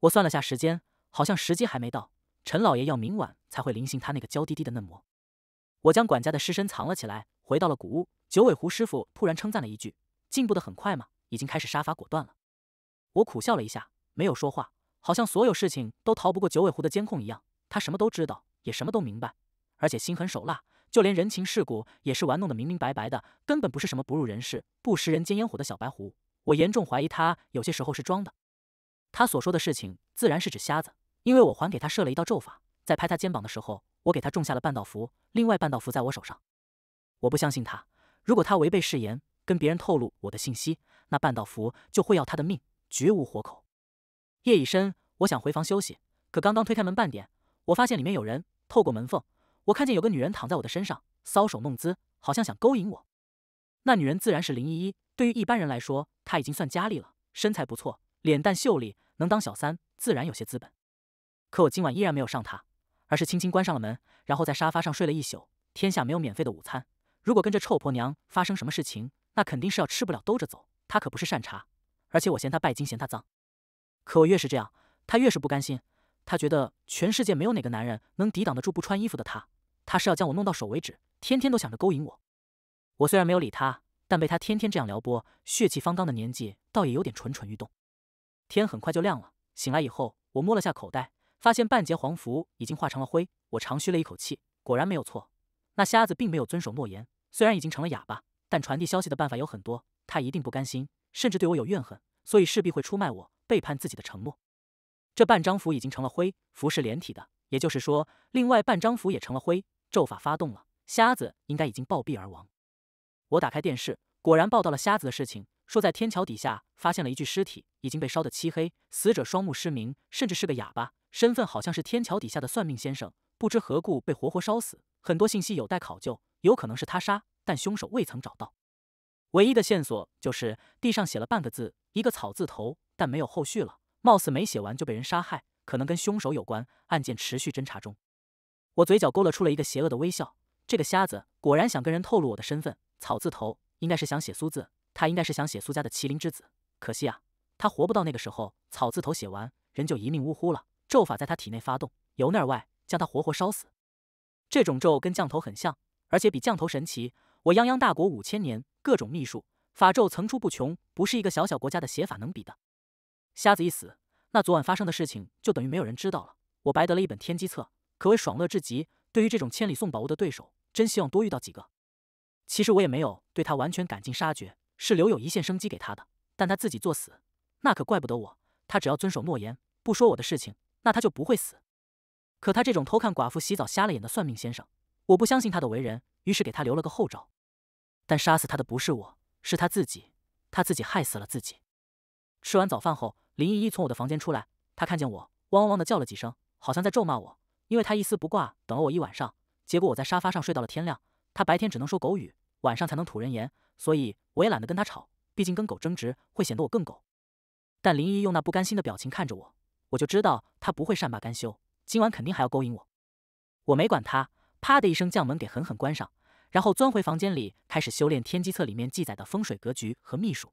我算了下时间，好像时机还没到。陈老爷要明晚才会临幸他那个娇滴滴的嫩模。我将管家的尸身藏了起来，回到了古屋。九尾狐师傅突然称赞了一句：“进步的很快嘛，已经开始杀伐果断了。”我苦笑了一下，没有说话，好像所有事情都逃不过九尾狐的监控一样。他什么都知道，也什么都明白，而且心狠手辣，就连人情世故也是玩弄的明明白白的，根本不是什么不入人世、不食人间烟火的小白狐。我严重怀疑他有些时候是装的。他所说的事情，自然是指瞎子，因为我还给他设了一道咒法。在拍他肩膀的时候，我给他种下了半道符，另外半道符在我手上。我不相信他，如果他违背誓言，跟别人透露我的信息，那半道符就会要他的命，绝无活口。夜已深，我想回房休息，可刚刚推开门半点，我发现里面有人。透过门缝，我看见有个女人躺在我的身上，搔首弄姿，好像想勾引我。那女人自然是林依依。对于一般人来说，她已经算佳丽了，身材不错。脸蛋秀丽，能当小三，自然有些资本。可我今晚依然没有上她，而是轻轻关上了门，然后在沙发上睡了一宿。天下没有免费的午餐，如果跟这臭婆娘发生什么事情，那肯定是要吃不了兜着走。她可不是善茬，而且我嫌她拜金，嫌她脏。可我越是这样，她越是不甘心。她觉得全世界没有哪个男人能抵挡得住不穿衣服的她，她是要将我弄到手为止，天天都想着勾引我。我虽然没有理她，但被她天天这样撩拨，血气方刚的年纪，倒也有点蠢蠢欲动。天很快就亮了。醒来以后，我摸了下口袋，发现半截黄符已经化成了灰。我长吁了一口气，果然没有错。那瞎子并没有遵守诺言。虽然已经成了哑巴，但传递消息的办法有很多。他一定不甘心，甚至对我有怨恨，所以势必会出卖我，背叛自己的承诺。这半张符已经成了灰，符是连体的，也就是说，另外半张符也成了灰。咒法发动了，瞎子应该已经暴毙而亡。我打开电视，果然报道了瞎子的事情，说在天桥底下发现了一具尸体。已经被烧得漆黑，死者双目失明，甚至是个哑巴，身份好像是天桥底下的算命先生，不知何故被活活烧死。很多信息有待考究，有可能是他杀，但凶手未曾找到。唯一的线索就是地上写了半个字，一个草字头，但没有后续了，貌似没写完就被人杀害，可能跟凶手有关。案件持续侦查中。我嘴角勾勒出了一个邪恶的微笑。这个瞎子果然想跟人透露我的身份，草字头应该是想写苏字，他应该是想写苏家的麒麟之子，可惜啊。他活不到那个时候，草字头写完，人就一命呜呼了。咒法在他体内发动，由内而外将他活活烧死。这种咒跟降头很像，而且比降头神奇。我泱泱大国五千年，各种秘术法咒层出不穷，不是一个小小国家的写法能比的。瞎子一死，那昨晚发生的事情就等于没有人知道了。我白得了一本天机册，可谓爽乐至极。对于这种千里送宝物的对手，真希望多遇到几个。其实我也没有对他完全赶尽杀绝，是留有一线生机给他的，但他自己作死。那可怪不得我，他只要遵守诺言，不说我的事情，那他就不会死。可他这种偷看寡妇洗澡瞎了眼的算命先生，我不相信他的为人，于是给他留了个后招。但杀死他的不是我，是他自己，他自己害死了自己。吃完早饭后，林依依从我的房间出来，她看见我，汪汪汪的叫了几声，好像在咒骂我，因为她一丝不挂等了我一晚上，结果我在沙发上睡到了天亮。她白天只能说狗语，晚上才能吐人言，所以我也懒得跟她吵，毕竟跟狗争执会显得我更狗。但林姨用那不甘心的表情看着我，我就知道她不会善罢甘休，今晚肯定还要勾引我。我没管他，啪的一声将门给狠狠关上，然后钻回房间里开始修炼《天机册》里面记载的风水格局和秘术。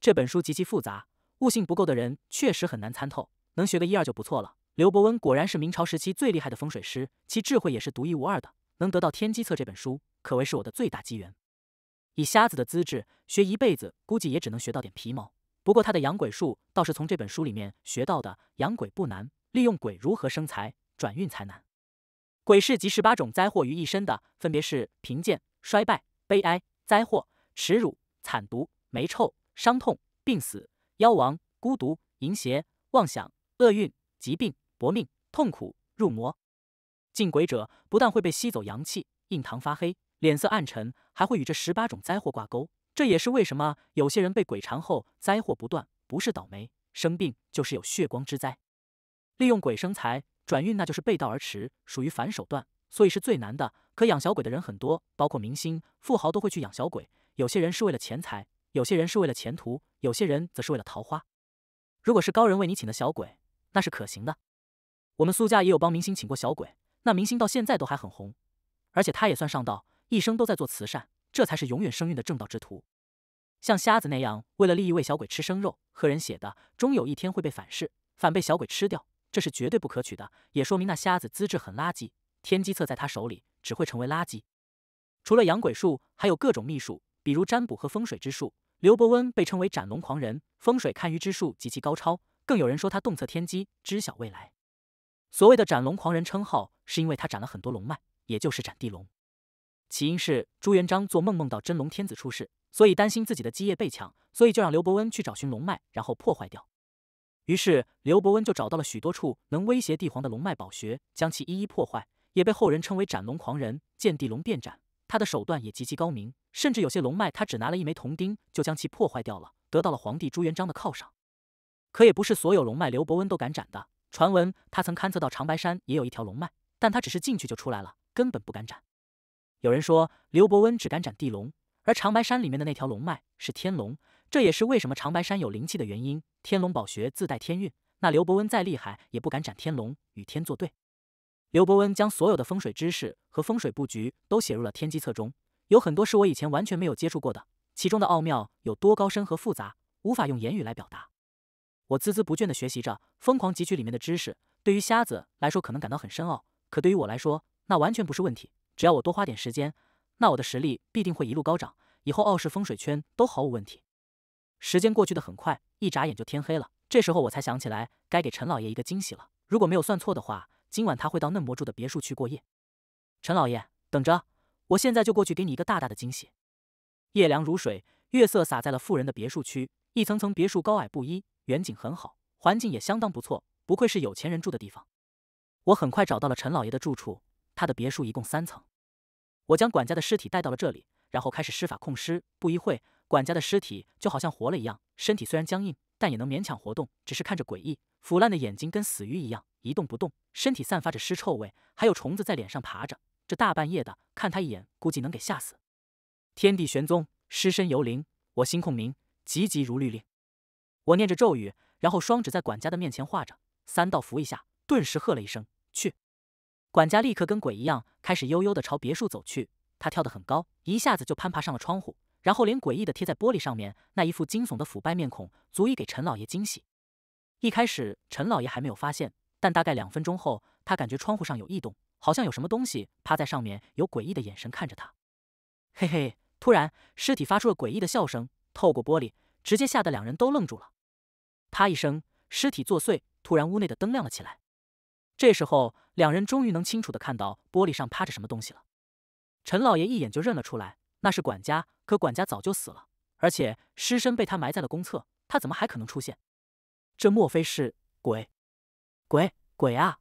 这本书极其复杂，悟性不够的人确实很难参透，能学个一二就不错了。刘伯温果然是明朝时期最厉害的风水师，其智慧也是独一无二的。能得到《天机册》这本书，可谓是我的最大机缘。以瞎子的资质，学一辈子估计也只能学到点皮毛。不过他的养鬼术倒是从这本书里面学到的。养鬼不难，利用鬼如何生财、转运才难。鬼是集十八种灾祸于一身的，分别是贫贱、衰败、悲哀、灾祸、耻辱、惨毒、霉臭、伤痛、病死、妖王、孤独、淫邪、妄想、厄运、疾病、薄命、痛苦、入魔。进鬼者不但会被吸走阳气，印堂发黑，脸色暗沉，还会与这十八种灾祸挂钩。这也是为什么有些人被鬼缠后灾祸不断，不是倒霉生病，就是有血光之灾。利用鬼生财、转运，那就是背道而驰，属于反手段，所以是最难的。可养小鬼的人很多，包括明星、富豪都会去养小鬼。有些人是为了钱财，有些人是为了前途，有些人则是为了桃花。如果是高人为你请的小鬼，那是可行的。我们苏家也有帮明星请过小鬼，那明星到现在都还很红，而且他也算上道，一生都在做慈善，这才是永远生运的正道之徒。像瞎子那样为了利益喂小鬼吃生肉、喝人血的，终有一天会被反噬，反被小鬼吃掉，这是绝对不可取的，也说明那瞎子资质很垃圾。天机册在他手里只会成为垃圾。除了养鬼术，还有各种秘术，比如占卜和风水之术。刘伯温被称为斩龙狂人，风水堪舆之术极其高超，更有人说他洞测天机，知晓未来。所谓的斩龙狂人称号，是因为他斩了很多龙脉，也就是斩地龙。起因是朱元璋做梦梦到真龙天子出世。所以担心自己的基业被抢，所以就让刘伯温去找寻龙脉，然后破坏掉。于是刘伯温就找到了许多处能威胁帝皇的龙脉宝穴，将其一一破坏，也被后人称为“斩龙狂人”，见地龙便斩。他的手段也极其高明，甚至有些龙脉他只拿了一枚铜钉就将其破坏掉了，得到了皇帝朱元璋的犒赏。可也不是所有龙脉刘伯温都敢斩的。传闻他曾勘测到长白山也有一条龙脉，但他只是进去就出来了，根本不敢斩。有人说刘伯温只敢斩地龙。而长白山里面的那条龙脉是天龙，这也是为什么长白山有灵气的原因。天龙宝穴自带天运，那刘伯温再厉害也不敢斩天龙，与天作对。刘伯温将所有的风水知识和风水布局都写入了《天机册中，有很多是我以前完全没有接触过的，其中的奥妙有多高深和复杂，无法用言语来表达。我孜孜不倦地学习着，疯狂汲取里面的知识。对于瞎子来说，可能感到很深奥，可对于我来说，那完全不是问题。只要我多花点时间。那我的实力必定会一路高涨，以后傲视风水圈都毫无问题。时间过去的很快，一眨眼就天黑了。这时候我才想起来，该给陈老爷一个惊喜了。如果没有算错的话，今晚他会到嫩模住的别墅去过夜。陈老爷，等着，我现在就过去给你一个大大的惊喜。夜凉如水，月色洒在了富人的别墅区，一层层别墅高矮不一，远景很好，环境也相当不错，不愧是有钱人住的地方。我很快找到了陈老爷的住处，他的别墅一共三层。我将管家的尸体带到了这里，然后开始施法控尸。不一会，管家的尸体就好像活了一样，身体虽然僵硬，但也能勉强活动。只是看着诡异、腐烂的眼睛跟死鱼一样一动不动，身体散发着尸臭味，还有虫子在脸上爬着。这大半夜的，看他一眼估计能给吓死。天地玄宗，尸身游灵，我心控明，急急如律令。我念着咒语，然后双指在管家的面前画着三道符，一下，顿时喝了一声去。管家立刻跟鬼一样，开始悠悠地朝别墅走去。他跳得很高，一下子就攀爬上了窗户，然后脸诡异的贴在玻璃上面，那一副惊悚的腐败面孔，足以给陈老爷惊喜。一开始陈老爷还没有发现，但大概两分钟后，他感觉窗户上有异动，好像有什么东西趴在上面，有诡异的眼神看着他。嘿嘿，突然尸体发出了诡异的笑声，透过玻璃，直接吓得两人都愣住了。啪一声，尸体作祟，突然屋内的灯亮了起来。这时候。两人终于能清楚的看到玻璃上趴着什么东西了。陈老爷一眼就认了出来，那是管家。可管家早就死了，而且尸身被他埋在了公厕，他怎么还可能出现？这莫非是鬼？鬼鬼啊！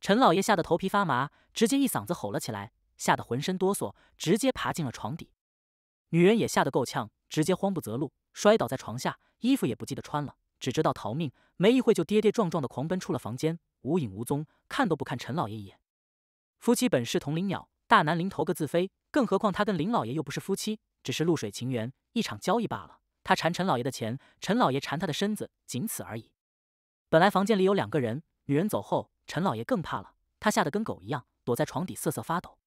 陈老爷吓得头皮发麻，直接一嗓子吼了起来，吓得浑身哆嗦，直接爬进了床底。女人也吓得够呛，直接慌不择路，摔倒在床下，衣服也不记得穿了，只知道逃命。没一会就跌跌撞撞的狂奔出了房间。无影无踪，看都不看陈老爷一眼。夫妻本是同林鸟，大难临头各自飞。更何况他跟林老爷又不是夫妻，只是露水情缘，一场交易罢了。他缠陈老爷的钱，陈老爷缠他的身子，仅此而已。本来房间里有两个人，女人走后，陈老爷更怕了，他吓得跟狗一样，躲在床底瑟瑟发抖。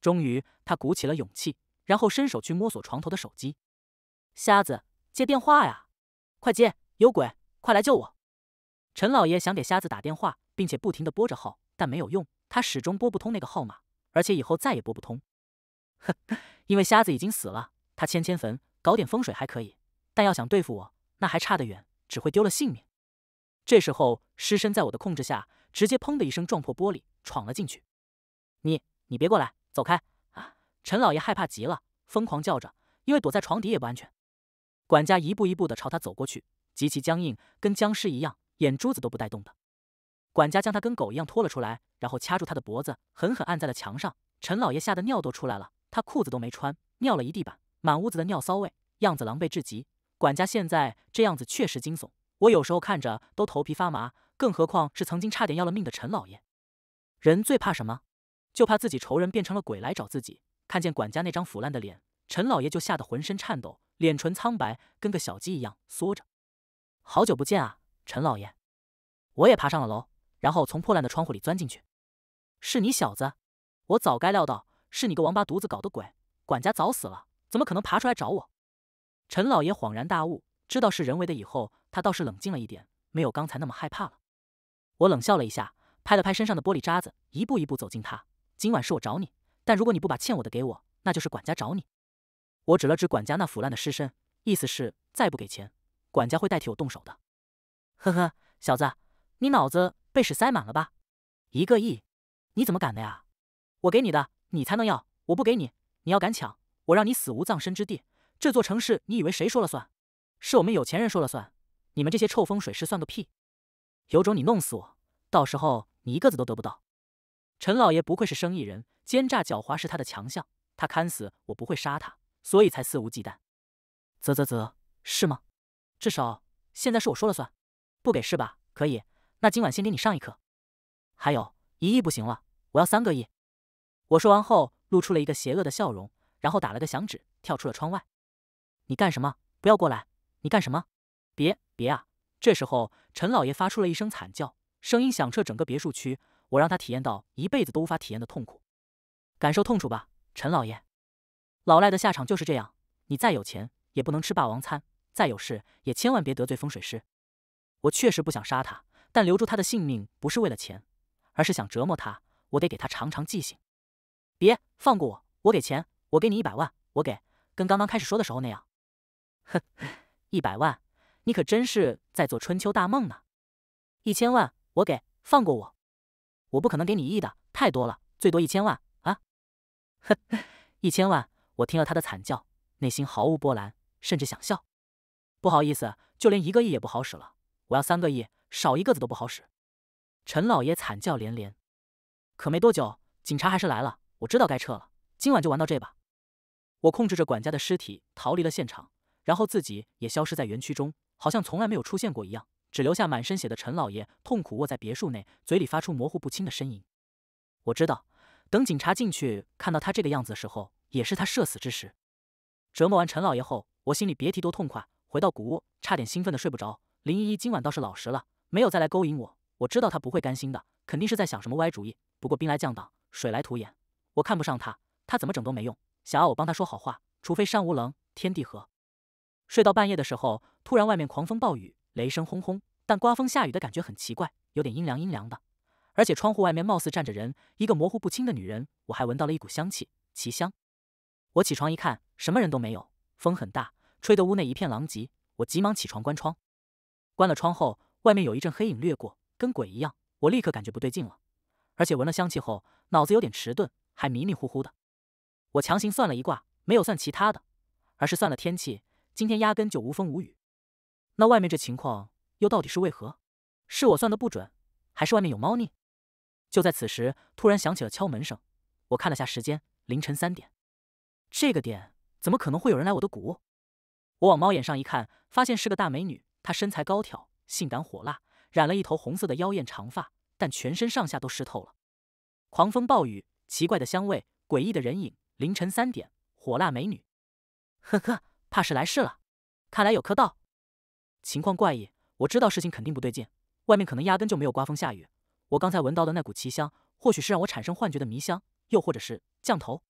终于，他鼓起了勇气，然后伸手去摸索床头的手机。瞎子，接电话呀！快接，有鬼，快来救我！陈老爷想给瞎子打电话，并且不停地拨着号，但没有用，他始终拨不通那个号码，而且以后再也拨不通。呵，因为瞎子已经死了。他迁迁坟，搞点风水还可以，但要想对付我，那还差得远，只会丢了性命。这时候，尸身在我的控制下，直接砰的一声撞破玻璃，闯了进去。你你别过来，走开啊！陈老爷害怕极了，疯狂叫着，因为躲在床底也不安全。管家一步一步地朝他走过去，极其僵硬，跟僵尸一样。眼珠子都不带动的，管家将他跟狗一样拖了出来，然后掐住他的脖子，狠狠按在了墙上。陈老爷吓得尿都出来了，他裤子都没穿，尿了一地板，满屋子的尿骚味，样子狼狈至极。管家现在这样子确实惊悚，我有时候看着都头皮发麻，更何况是曾经差点要了命的陈老爷。人最怕什么？就怕自己仇人变成了鬼来找自己。看见管家那张腐烂的脸，陈老爷就吓得浑身颤抖，脸唇苍白，跟个小鸡一样缩着。好久不见啊！陈老爷，我也爬上了楼，然后从破烂的窗户里钻进去。是你小子，我早该料到是你个王八犊子搞的鬼。管家早死了，怎么可能爬出来找我？陈老爷恍然大悟，知道是人为的以后，他倒是冷静了一点，没有刚才那么害怕了。我冷笑了一下，拍了拍身上的玻璃渣子，一步一步走近他。今晚是我找你，但如果你不把欠我的给我，那就是管家找你。我指了指管家那腐烂的尸身，意思是再不给钱，管家会代替我动手的。呵呵，小子，你脑子被屎塞满了吧？一个亿，你怎么敢的呀？我给你的，你才能要；我不给你，你要敢抢，我让你死无葬身之地。这座城市，你以为谁说了算？是我们有钱人说了算，你们这些臭风水师算个屁！有种你弄死我，到时候你一个子都得不到。陈老爷不愧是生意人，奸诈狡猾是他的强项。他看死我不会杀他，所以才肆无忌惮。啧啧啧，是吗？至少现在是我说了算。不给是吧？可以，那今晚先给你上一课。还有一亿不行了，我要三个亿。我说完后，露出了一个邪恶的笑容，然后打了个响指，跳出了窗外。你干什么？不要过来！你干什么？别别啊！这时候，陈老爷发出了一声惨叫，声音响彻整个别墅区。我让他体验到一辈子都无法体验的痛苦，感受痛楚吧，陈老爷。老赖的下场就是这样。你再有钱，也不能吃霸王餐；再有事，也千万别得罪风水师。我确实不想杀他，但留住他的性命不是为了钱，而是想折磨他。我得给他长长记性。别放过我，我给钱，我给你一百万，我给，跟刚刚开始说的时候那样。哼，一百万，你可真是在做春秋大梦呢。一千万，我给，放过我，我不可能给你一亿的，太多了，最多一千万啊。哼，一千万，我听了他的惨叫，内心毫无波澜，甚至想笑。不好意思，就连一个亿也不好使了。我要三个亿，少一个子都不好使。陈老爷惨叫连连，可没多久，警察还是来了。我知道该撤了，今晚就玩到这吧。我控制着管家的尸体逃离了现场，然后自己也消失在园区中，好像从来没有出现过一样，只留下满身血的陈老爷痛苦卧在别墅内，嘴里发出模糊不清的呻吟。我知道，等警察进去看到他这个样子的时候，也是他社死之时。折磨完陈老爷后，我心里别提多痛快。回到古屋，差点兴奋的睡不着。林依依今晚倒是老实了，没有再来勾引我。我知道她不会甘心的，肯定是在想什么歪主意。不过兵来将挡，水来土掩，我看不上她，她怎么整都没用。想要我帮她说好话，除非山无棱，天地合。睡到半夜的时候，突然外面狂风暴雨，雷声轰轰，但刮风下雨的感觉很奇怪，有点阴凉阴凉的。而且窗户外面貌似站着人，一个模糊不清的女人。我还闻到了一股香气，奇香。我起床一看，什么人都没有，风很大，吹得屋内一片狼藉。我急忙起床关窗。关了窗后，外面有一阵黑影掠过，跟鬼一样。我立刻感觉不对劲了，而且闻了香气后，脑子有点迟钝，还迷迷糊糊的。我强行算了一卦，没有算其他的，而是算了天气。今天压根就无风无雨。那外面这情况又到底是为何？是我算的不准，还是外面有猫腻？就在此时，突然响起了敲门声。我看了下时间，凌晨三点。这个点怎么可能会有人来我的谷？我往猫眼上一看，发现是个大美女。她身材高挑，性感火辣，染了一头红色的妖艳长发，但全身上下都湿透了。狂风暴雨，奇怪的香味，诡异的人影，凌晨三点，火辣美女。呵呵，怕是来事了。看来有客到，情况怪异，我知道事情肯定不对劲。外面可能压根就没有刮风下雨。我刚才闻到的那股奇香，或许是让我产生幻觉的迷香，又或者是降头。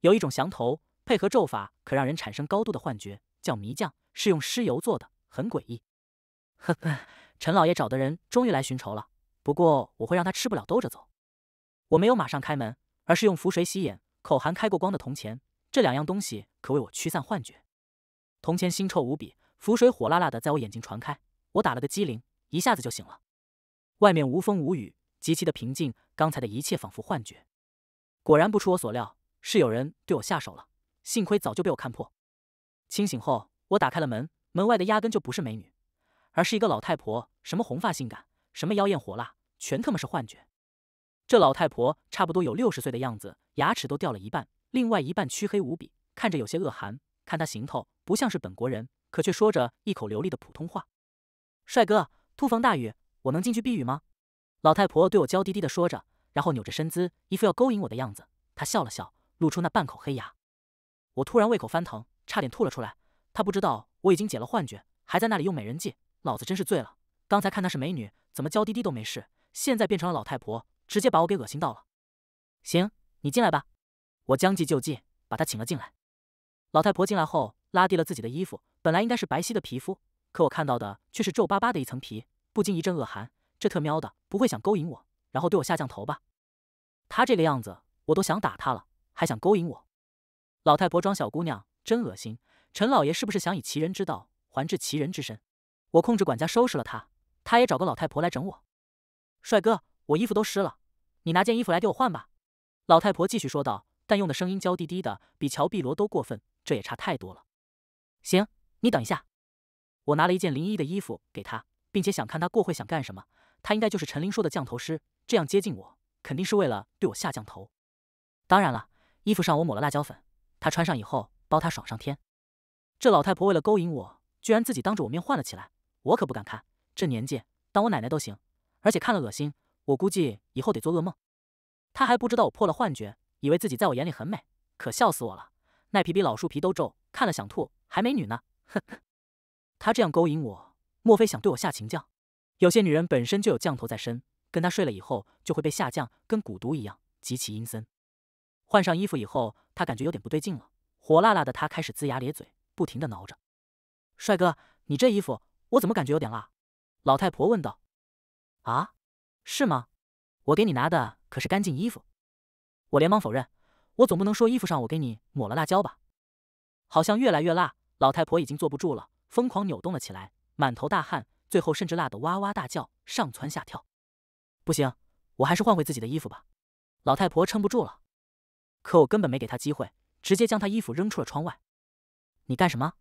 有一种降头，配合咒法，可让人产生高度的幻觉，叫迷降，是用尸油做的。很诡异，呵呵，陈老爷找的人终于来寻仇了。不过我会让他吃不了兜着走。我没有马上开门，而是用符水洗眼，口含开过光的铜钱，这两样东西可为我驱散幻觉。铜钱腥臭无比，符水火辣辣的在我眼睛传开，我打了个激灵，一下子就醒了。外面无风无雨，极其的平静，刚才的一切仿佛幻觉。果然不出我所料，是有人对我下手了。幸亏早就被我看破。清醒后，我打开了门。门外的压根就不是美女，而是一个老太婆。什么红发性感，什么妖艳火辣，全他妈是幻觉。这老太婆差不多有六十岁的样子，牙齿都掉了一半，另外一半黢黑无比，看着有些恶寒。看她行头不像是本国人，可却说着一口流利的普通话。帅哥，突逢大雨，我能进去避雨吗？老太婆对我娇滴滴的说着，然后扭着身姿，一副要勾引我的样子。她笑了笑，露出那半口黑牙。我突然胃口翻腾，差点吐了出来。他不知道我已经解了幻觉，还在那里用美人计，老子真是醉了。刚才看她是美女，怎么娇滴滴都没事，现在变成了老太婆，直接把我给恶心到了。行，你进来吧，我将计就计，把她请了进来。老太婆进来后，拉低了自己的衣服，本来应该是白皙的皮肤，可我看到的却是皱巴巴的一层皮，不禁一阵恶寒。这特喵的，不会想勾引我，然后对我下降头吧？她这个样子，我都想打她了，还想勾引我？老太婆装小姑娘，真恶心。陈老爷是不是想以其人之道还治其人之身？我控制管家收拾了他，他也找个老太婆来整我。帅哥，我衣服都湿了，你拿件衣服来给我换吧。老太婆继续说道，但用的声音娇滴滴的，比乔碧萝都过分，这也差太多了。行，你等一下，我拿了一件林依依的衣服给她，并且想看她过会想干什么。她应该就是陈林说的降头师，这样接近我，肯定是为了对我下降头。当然了，衣服上我抹了辣椒粉，她穿上以后，包她爽上天。这老太婆为了勾引我，居然自己当着我面换了起来，我可不敢看。这年纪当我奶奶都行，而且看了恶心。我估计以后得做噩梦。她还不知道我破了幻觉，以为自己在我眼里很美，可笑死我了。那皮比老树皮都皱，看了想吐，还美女呢，呵呵。她这样勾引我，莫非想对我下情降？有些女人本身就有降头在身，跟她睡了以后就会被下降，跟蛊毒一样，极其阴森。换上衣服以后，她感觉有点不对劲了，火辣辣的，她开始龇牙咧嘴。不停的挠着，帅哥，你这衣服我怎么感觉有点辣？老太婆问道。啊，是吗？我给你拿的可是干净衣服。我连忙否认，我总不能说衣服上我给你抹了辣椒吧？好像越来越辣，老太婆已经坐不住了，疯狂扭动了起来，满头大汗，最后甚至辣得哇哇大叫，上蹿下跳。不行，我还是换回自己的衣服吧。老太婆撑不住了，可我根本没给她机会，直接将她衣服扔出了窗外。你干什么？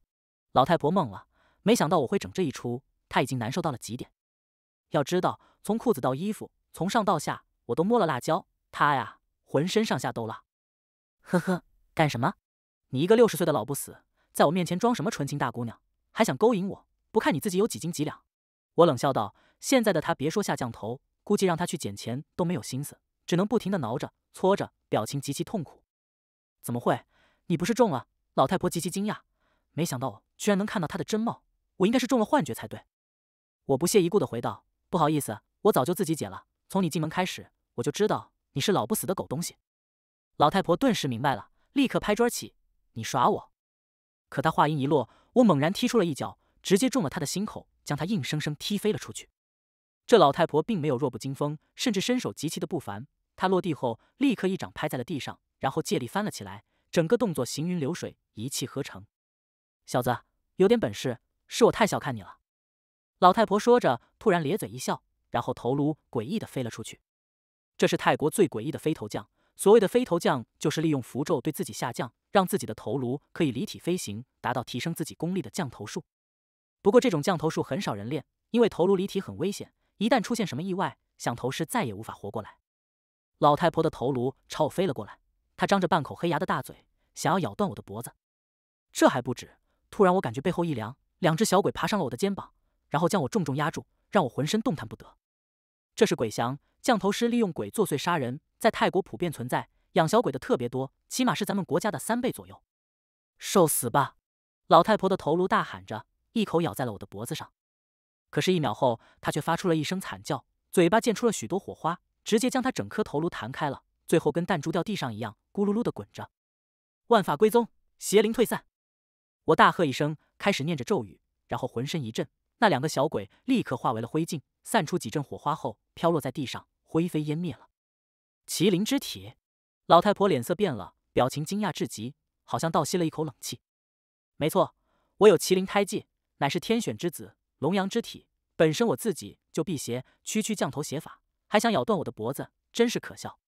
老太婆懵了，没想到我会整这一出，她已经难受到了极点。要知道，从裤子到衣服，从上到下，我都摸了辣椒，她呀，浑身上下都辣。呵呵，干什么？你一个六十岁的老不死，在我面前装什么纯情大姑娘，还想勾引我？不看你自己有几斤几两？我冷笑道。现在的她，别说下降头，估计让她去捡钱都没有心思，只能不停的挠着、搓着，表情极其痛苦。怎么会？你不是中了？老太婆极其惊讶。没想到居然能看到他的真貌，我应该是中了幻觉才对。我不屑一顾的回道：“不好意思，我早就自己解了。从你进门开始，我就知道你是老不死的狗东西。”老太婆顿时明白了，立刻拍桌起：“你耍我！”可她话音一落，我猛然踢出了一脚，直接中了她的心口，将她硬生生踢飞了出去。这老太婆并没有弱不禁风，甚至身手极其的不凡。她落地后立刻一掌拍在了地上，然后借力翻了起来，整个动作行云流水，一气呵成。小子，有点本事，是我太小看你了。老太婆说着，突然咧嘴一笑，然后头颅诡异的飞了出去。这是泰国最诡异的飞头降。所谓的飞头降，就是利用符咒对自己下降，让自己的头颅可以离体飞行，达到提升自己功力的降头术。不过这种降头术很少人练，因为头颅离体很危险，一旦出现什么意外，想头师再也无法活过来。老太婆的头颅朝我飞了过来，她张着半口黑牙的大嘴，想要咬断我的脖子。这还不止。突然，我感觉背后一凉，两只小鬼爬上了我的肩膀，然后将我重重压住，让我浑身动弹不得。这是鬼降降头师利用鬼作祟杀人，在泰国普遍存在，养小鬼的特别多，起码是咱们国家的三倍左右。受死吧！老太婆的头颅大喊着，一口咬在了我的脖子上。可是，一秒后，她却发出了一声惨叫，嘴巴溅出了许多火花，直接将她整颗头颅弹开了，最后跟弹珠掉地上一样，咕噜噜的滚着。万法归宗，邪灵退散。我大喝一声，开始念着咒语，然后浑身一震，那两个小鬼立刻化为了灰烬，散出几阵火花后飘落在地上，灰飞烟灭了。麒麟之体，老太婆脸色变了，表情惊讶至极，好像倒吸了一口冷气。没错，我有麒麟胎记，乃是天选之子，龙阳之体，本身我自己就辟邪，区区降头邪法还想咬断我的脖子，真是可笑。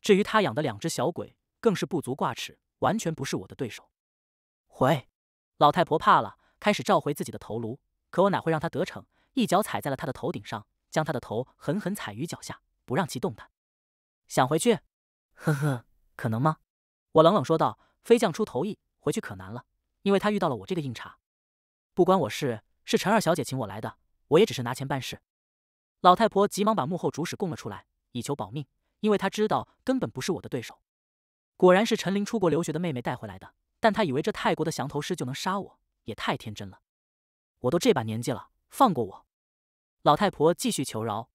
至于他养的两只小鬼，更是不足挂齿，完全不是我的对手。回。老太婆怕了，开始召回自己的头颅。可我哪会让她得逞？一脚踩在了她的头顶上，将她的头狠狠踩于脚下，不让其动弹。想回去？呵呵，可能吗？我冷冷说道。飞将出头意，回去可难了，因为他遇到了我这个硬茬。不关我事，是陈二小姐请我来的，我也只是拿钱办事。老太婆急忙把幕后主使供了出来，以求保命，因为她知道根本不是我的对手。果然是陈林出国留学的妹妹带回来的。但他以为这泰国的降头师就能杀我，也太天真了。我都这把年纪了，放过我！老太婆继续求饶。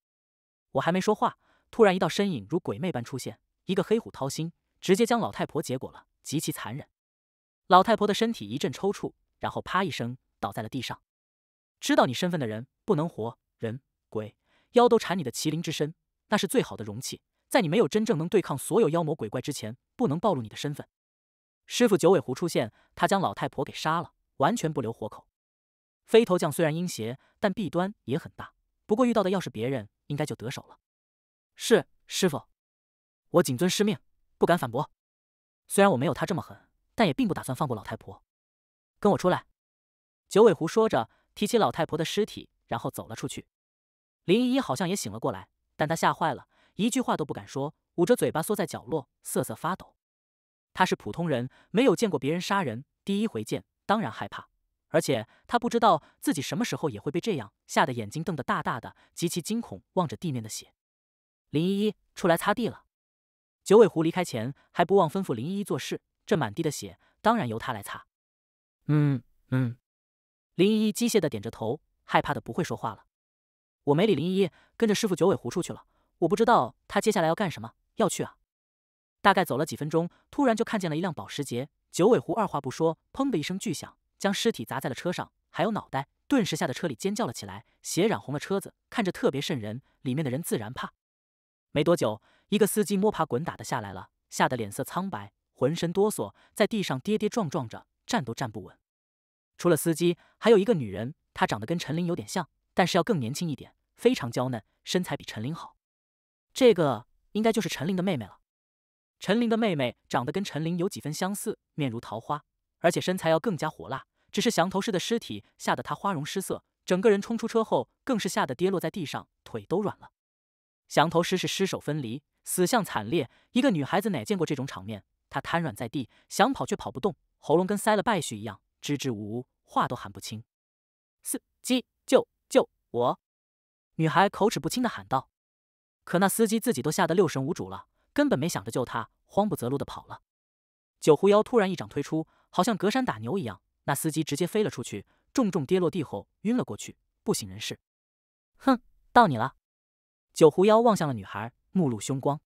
我还没说话，突然一道身影如鬼魅般出现，一个黑虎掏心，直接将老太婆结果了，极其残忍。老太婆的身体一阵抽搐，然后啪一声倒在了地上。知道你身份的人不能活，人鬼妖都缠你的麒麟之身，那是最好的容器。在你没有真正能对抗所有妖魔鬼怪之前，不能暴露你的身份。师傅九尾狐出现，他将老太婆给杀了，完全不留活口。飞头将虽然阴邪，但弊端也很大。不过遇到的要是别人，应该就得手了。是师傅，我谨遵师命，不敢反驳。虽然我没有他这么狠，但也并不打算放过老太婆。跟我出来。九尾狐说着，提起老太婆的尸体，然后走了出去。林依依好像也醒了过来，但她吓坏了，一句话都不敢说，捂着嘴巴缩在角落，瑟瑟发抖。他是普通人，没有见过别人杀人，第一回见，当然害怕。而且他不知道自己什么时候也会被这样吓得眼睛瞪得大大的，极其惊恐望着地面的血。林依依，出来擦地了。九尾狐离开前还不忘吩咐林依依做事，这满地的血当然由他来擦。嗯嗯。林依依机械的点着头，害怕的不会说话了。我没理林依依，跟着师傅九尾狐出去了。我不知道他接下来要干什么，要去啊。大概走了几分钟，突然就看见了一辆保时捷。九尾狐二话不说，砰的一声巨响，将尸体砸在了车上，还有脑袋，顿时吓得车里尖叫了起来，血染红了车子，看着特别瘆人。里面的人自然怕。没多久，一个司机摸爬滚打的下来了，吓得脸色苍白，浑身哆嗦，在地上跌跌撞撞着，站都站不稳。除了司机，还有一个女人，她长得跟陈琳有点像，但是要更年轻一点，非常娇嫩，身材比陈琳好。这个应该就是陈琳的妹妹了。陈林的妹妹长得跟陈林有几分相似，面如桃花，而且身材要更加火辣。只是降头师的尸体吓得她花容失色，整个人冲出车后，更是吓得跌落在地上，腿都软了。降头师是尸首分离，死相惨烈。一个女孩子哪见过这种场面？她瘫软在地，想跑却跑不动，喉咙跟塞了败絮一样，支支吾吾，话都喊不清。司机救救我！女孩口齿不清的喊道。可那司机自己都吓得六神无主了。根本没想着救他，慌不择路的跑了。九狐妖突然一掌推出，好像隔山打牛一样，那司机直接飞了出去，重重跌落地后晕了过去，不省人事。哼，到你了。九狐妖望向了女孩，目露凶光。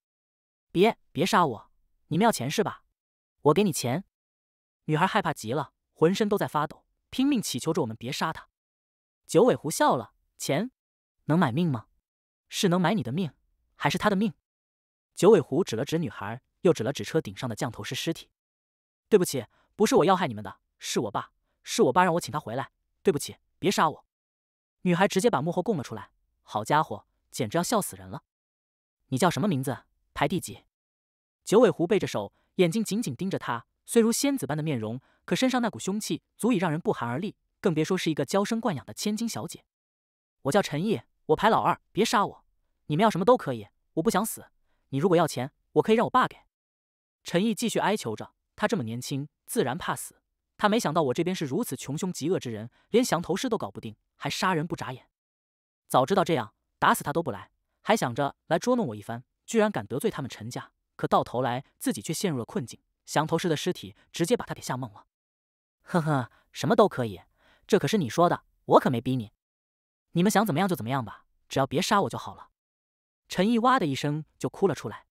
别别杀我！你们要钱是吧？我给你钱。女孩害怕极了，浑身都在发抖，拼命祈求着我们别杀她。九尾狐笑了。钱能买命吗？是能买你的命，还是他的命？九尾狐指了指女孩，又指了指车顶上的降头师尸体。对不起，不是我要害你们的，是我爸，是我爸让我请他回来。对不起，别杀我！女孩直接把幕后供了出来。好家伙，简直要笑死人了！你叫什么名字？排第几？九尾狐背着手，眼睛紧紧盯着他。虽如仙子般的面容，可身上那股凶气足以让人不寒而栗，更别说是一个娇生惯养的千金小姐。我叫陈毅，我排老二。别杀我！你们要什么都可以，我不想死。你如果要钱，我可以让我爸给。陈毅继续哀求着，他这么年轻，自然怕死。他没想到我这边是如此穷凶极恶之人，连降头师都搞不定，还杀人不眨眼。早知道这样，打死他都不来，还想着来捉弄我一番，居然敢得罪他们陈家。可到头来，自己却陷入了困境。降头师的尸体直接把他给吓懵了。呵呵，什么都可以，这可是你说的，我可没逼你。你们想怎么样就怎么样吧，只要别杀我就好了。陈毅哇的一声就哭了出来。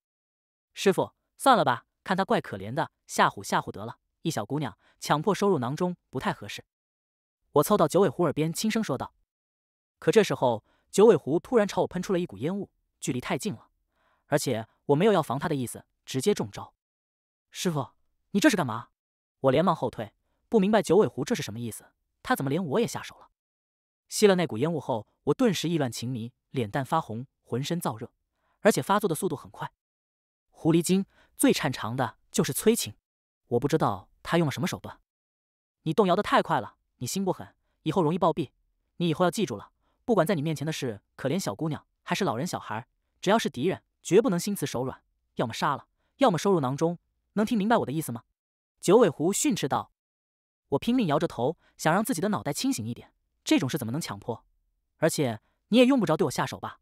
师傅，算了吧，看他怪可怜的，吓唬吓唬得了。一小姑娘，强迫收入囊中不太合适。我凑到九尾狐耳边轻声说道。可这时候，九尾狐突然朝我喷出了一股烟雾，距离太近了，而且我没有要防他的意思，直接中招。师傅，你这是干嘛？我连忙后退，不明白九尾狐这是什么意思，他怎么连我也下手了？吸了那股烟雾后，我顿时意乱情迷，脸蛋发红。浑身燥热，而且发作的速度很快。狐狸精最擅长的就是催情，我不知道她用了什么手段。你动摇的太快了，你心不狠，以后容易暴毙。你以后要记住了，不管在你面前的是可怜小姑娘还是老人小孩，只要是敌人，绝不能心慈手软，要么杀了，要么收入囊中。能听明白我的意思吗？九尾狐训斥道。我拼命摇着头，想让自己的脑袋清醒一点。这种事怎么能强迫？而且你也用不着对我下手吧？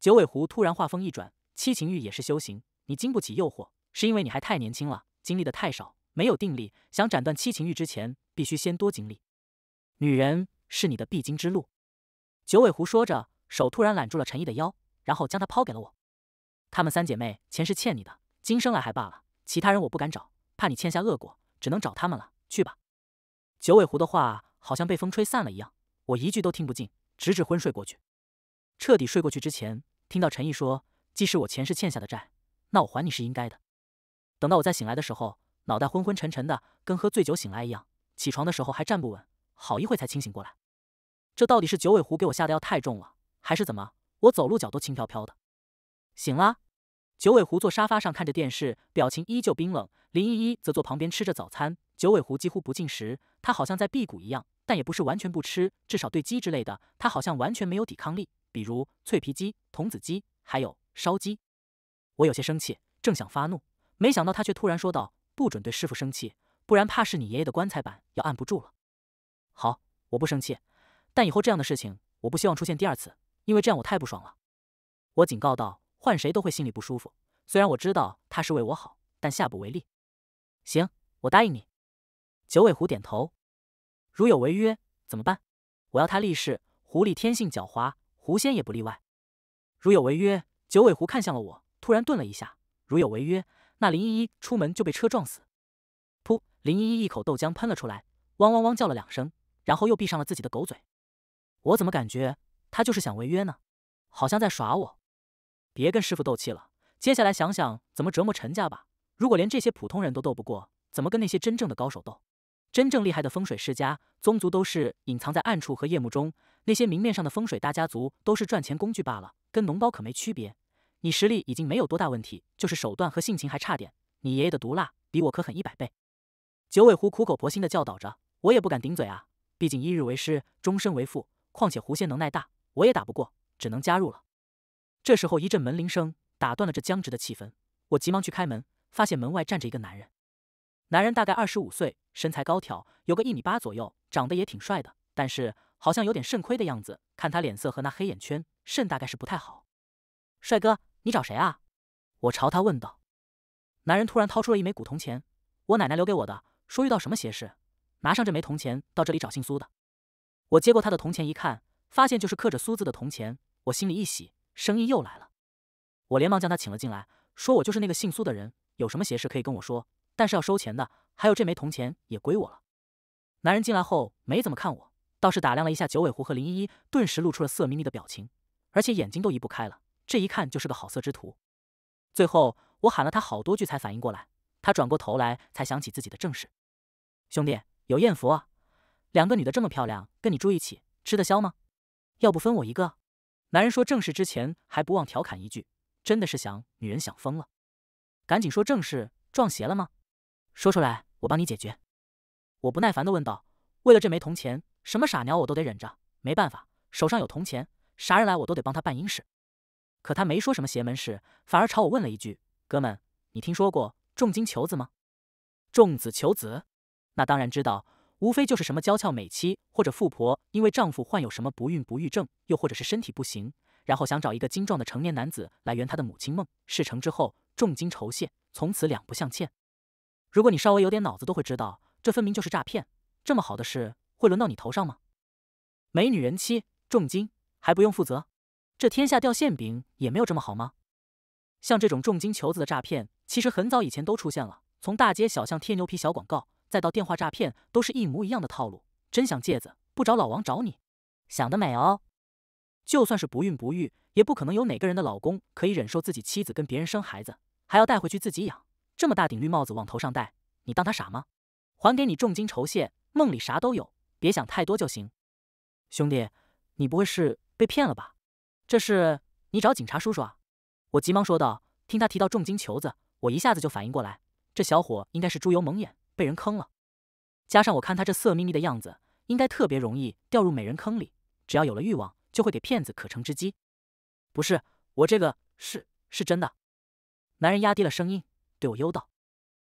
九尾狐突然话锋一转：“七情欲也是修行，你经不起诱惑，是因为你还太年轻了，经历的太少，没有定力。想斩断七情欲之前，必须先多经历。女人是你的必经之路。”九尾狐说着，手突然揽住了陈毅的腰，然后将他抛给了我。他们三姐妹前世欠你的，今生来还罢了，其他人我不敢找，怕你欠下恶果，只能找他们了。去吧。九尾狐的话好像被风吹散了一样，我一句都听不进，直至昏睡过去。彻底睡过去之前。听到陈毅说，既是我前世欠下的债，那我还你是应该的。等到我再醒来的时候，脑袋昏昏沉沉的，跟喝醉酒醒来一样，起床的时候还站不稳，好一会才清醒过来。这到底是九尾狐给我下的药太重了，还是怎么？我走路脚都轻飘飘的。醒了，九尾狐坐沙发上看着电视，表情依旧冰冷。林依依则坐旁边吃着早餐。九尾狐几乎不进食，它好像在辟谷一样，但也不是完全不吃，至少对鸡之类的，它好像完全没有抵抗力。比如脆皮鸡、童子鸡，还有烧鸡。我有些生气，正想发怒，没想到他却突然说道：“不准对师傅生气，不然怕是你爷爷的棺材板要按不住了。”好，我不生气，但以后这样的事情我不希望出现第二次，因为这样我太不爽了。我警告道：“换谁都会心里不舒服。”虽然我知道他是为我好，但下不为例。行，我答应你。九尾狐点头。如有违约怎么办？我要他立誓。狐狸天性狡猾。狐仙也不例外，如有违约，九尾狐看向了我，突然顿了一下，如有违约，那林依依出门就被车撞死。噗！林依依一口豆浆喷了出来，汪汪汪叫了两声，然后又闭上了自己的狗嘴。我怎么感觉他就是想违约呢？好像在耍我。别跟师傅斗气了，接下来想想怎么折磨陈家吧。如果连这些普通人都斗不过，怎么跟那些真正的高手斗？真正厉害的风水世家、宗族都是隐藏在暗处和夜幕中。那些明面上的风水大家族都是赚钱工具罢了，跟脓包可没区别。你实力已经没有多大问题，就是手段和性情还差点。你爷爷的毒辣比我可狠一百倍。九尾狐苦口婆心地教导着，我也不敢顶嘴啊，毕竟一日为师，终身为父。况且狐仙能耐大，我也打不过，只能加入了。这时候一阵门铃声打断了这僵直的气氛，我急忙去开门，发现门外站着一个男人。男人大概二十五岁，身材高挑，有个一米八左右，长得也挺帅的，但是。好像有点肾亏的样子，看他脸色和那黑眼圈，肾大概是不太好。帅哥，你找谁啊？我朝他问道。男人突然掏出了一枚古铜钱，我奶奶留给我的，说遇到什么邪事，拿上这枚铜钱到这里找姓苏的。我接过他的铜钱一看，发现就是刻着“苏”字的铜钱，我心里一喜，声音又来了。我连忙将他请了进来，说我就是那个姓苏的人，有什么邪事可以跟我说，但是要收钱的，还有这枚铜钱也归我了。男人进来后没怎么看我。倒是打量了一下九尾狐和林依依，顿时露出了色眯眯的表情，而且眼睛都移不开了。这一看就是个好色之徒。最后我喊了他好多句才反应过来，他转过头来才想起自己的正事。兄弟有艳福啊，两个女的这么漂亮，跟你住一起吃得消吗？要不分我一个？男人说正事之前还不忘调侃一句：“真的是想女人想疯了，赶紧说正事，撞邪了吗？说出来我帮你解决。”我不耐烦的问道：“为了这枚铜钱？”什么傻鸟，我都得忍着。没办法，手上有铜钱，啥人来我都得帮他办阴事。可他没说什么邪门事，反而朝我问了一句：“哥们，你听说过重金求子吗？”重子求子？那当然知道，无非就是什么娇俏美妻或者富婆，因为丈夫患有什么不孕不育症，又或者是身体不行，然后想找一个精壮的成年男子来圆她的母亲梦。事成之后，重金酬谢，从此两不相欠。如果你稍微有点脑子，都会知道，这分明就是诈骗。这么好的事。会轮到你头上吗？美女人妻，重金还不用负责？这天下掉馅饼也没有这么好吗？像这种重金求子的诈骗，其实很早以前都出现了，从大街小巷贴牛皮小广告，再到电话诈骗，都是一模一样的套路。真想戒子，不找老王找你，想得美哦！就算是不孕不育，也不可能有哪个人的老公可以忍受自己妻子跟别人生孩子，还要带回去自己养。这么大顶绿帽子往头上戴，你当他傻吗？还给你重金酬谢，梦里啥都有。别想太多就行，兄弟，你不会是被骗了吧？这是你找警察叔叔啊！我急忙说道。听他提到重金求子，我一下子就反应过来，这小伙应该是猪油蒙眼，被人坑了。加上我看他这色眯眯的样子，应该特别容易掉入美人坑里。只要有了欲望，就会给骗子可乘之机。不是，我这个是是真的。男人压低了声音对我幽道：“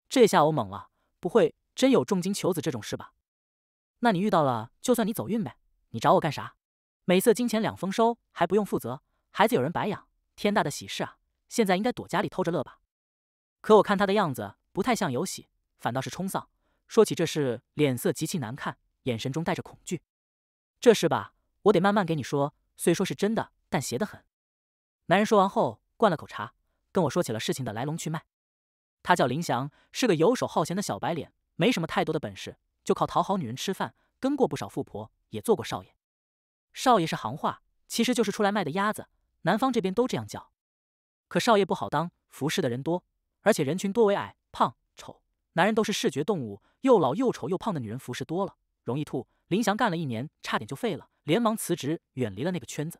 这下我懵了，不会真有重金求子这种事吧？”那你遇到了，就算你走运呗。你找我干啥？美色金钱两丰收，还不用负责，孩子有人白养，天大的喜事啊！现在应该躲家里偷着乐吧？可我看他的样子不太像有喜，反倒是冲丧。说起这事，脸色极其难看，眼神中带着恐惧。这事吧，我得慢慢给你说。虽说是真的，但邪得很。男人说完后，灌了口茶，跟我说起了事情的来龙去脉。他叫林翔，是个游手好闲的小白脸，没什么太多的本事。就靠讨好女人吃饭，跟过不少富婆，也做过少爷。少爷是行话，其实就是出来卖的鸭子，南方这边都这样叫。可少爷不好当，服侍的人多，而且人群多为矮、胖、丑。男人都是视觉动物，又老又丑又胖的女人服侍多了，容易吐。林翔干了一年，差点就废了，连忙辞职，远离了那个圈子。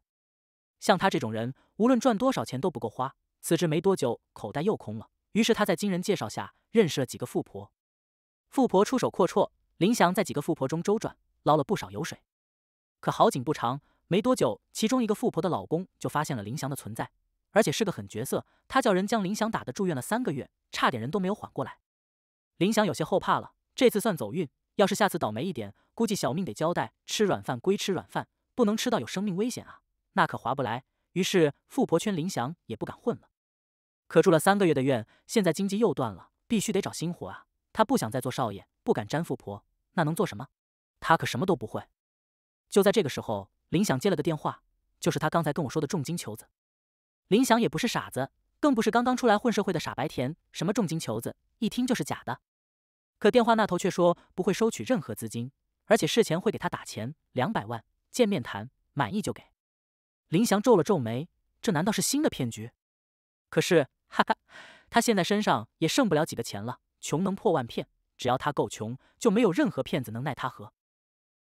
像他这种人，无论赚多少钱都不够花。辞职没多久，口袋又空了。于是他在经人介绍下认识了几个富婆，富婆出手阔绰。林翔在几个富婆中周转，捞了不少油水。可好景不长，没多久，其中一个富婆的老公就发现了林翔的存在，而且是个狠角色。他叫人将林翔打得住院了三个月，差点人都没有缓过来。林翔有些后怕了，这次算走运，要是下次倒霉一点，估计小命得交代。吃软饭归吃软饭，不能吃到有生命危险啊，那可划不来。于是富婆圈林翔也不敢混了。可住了三个月的院，现在经济又断了，必须得找新活啊。他不想再做少爷，不敢沾富婆。那能做什么？他可什么都不会。就在这个时候，林翔接了个电话，就是他刚才跟我说的重金求子。林翔也不是傻子，更不是刚刚出来混社会的傻白甜，什么重金求子，一听就是假的。可电话那头却说不会收取任何资金，而且事前会给他打钱两百万，见面谈，满意就给。林翔皱了皱眉，这难道是新的骗局？可是，哈哈，他现在身上也剩不了几个钱了，穷能破万骗。只要他够穷，就没有任何骗子能奈他何。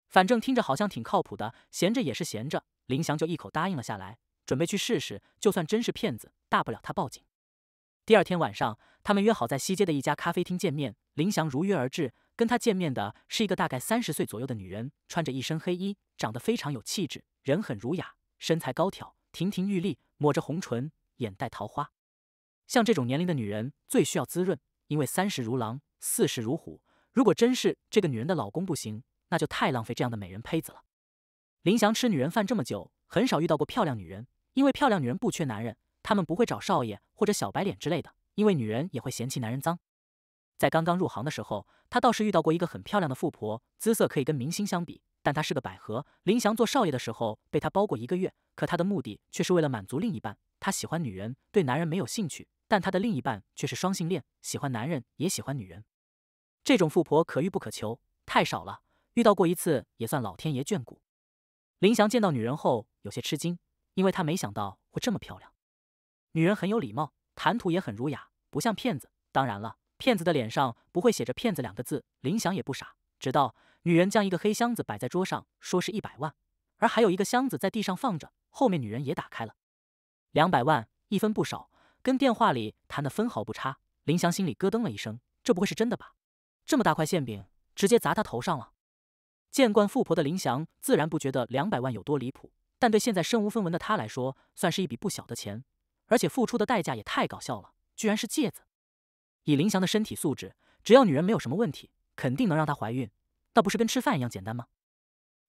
反正听着好像挺靠谱的，闲着也是闲着，林翔就一口答应了下来，准备去试试。就算真是骗子，大不了他报警。第二天晚上，他们约好在西街的一家咖啡厅见面。林翔如约而至，跟他见面的是一个大概三十岁左右的女人，穿着一身黑衣，长得非常有气质，人很儒雅，身材高挑，亭亭玉立，抹着红唇，眼带桃花。像这种年龄的女人最需要滋润，因为三十如狼。四世如虎，如果真是这个女人的老公不行，那就太浪费这样的美人胚子了。林翔吃女人饭这么久，很少遇到过漂亮女人，因为漂亮女人不缺男人，他们不会找少爷或者小白脸之类的，因为女人也会嫌弃男人脏。在刚刚入行的时候，他倒是遇到过一个很漂亮的富婆，姿色可以跟明星相比，但她是个百合。林翔做少爷的时候被她包过一个月，可他的目的却是为了满足另一半，他喜欢女人，对男人没有兴趣。但她的另一半却是双性恋，喜欢男人也喜欢女人。这种富婆可遇不可求，太少了。遇到过一次也算老天爷眷顾。林祥见到女人后有些吃惊，因为他没想到会这么漂亮。女人很有礼貌，谈吐也很儒雅，不像骗子。当然了，骗子的脸上不会写着“骗子”两个字。林祥也不傻，直到女人将一个黑箱子摆在桌上，说是一百万，而还有一个箱子在地上放着，后面女人也打开了，两百万，一分不少。跟电话里谈的分毫不差，林翔心里咯噔了一声，这不会是真的吧？这么大块馅饼直接砸他头上了。见惯富婆的林翔自然不觉得两百万有多离谱，但对现在身无分文的他来说，算是一笔不小的钱。而且付出的代价也太搞笑了，居然是戒指。以林翔的身体素质，只要女人没有什么问题，肯定能让她怀孕，那不是跟吃饭一样简单吗？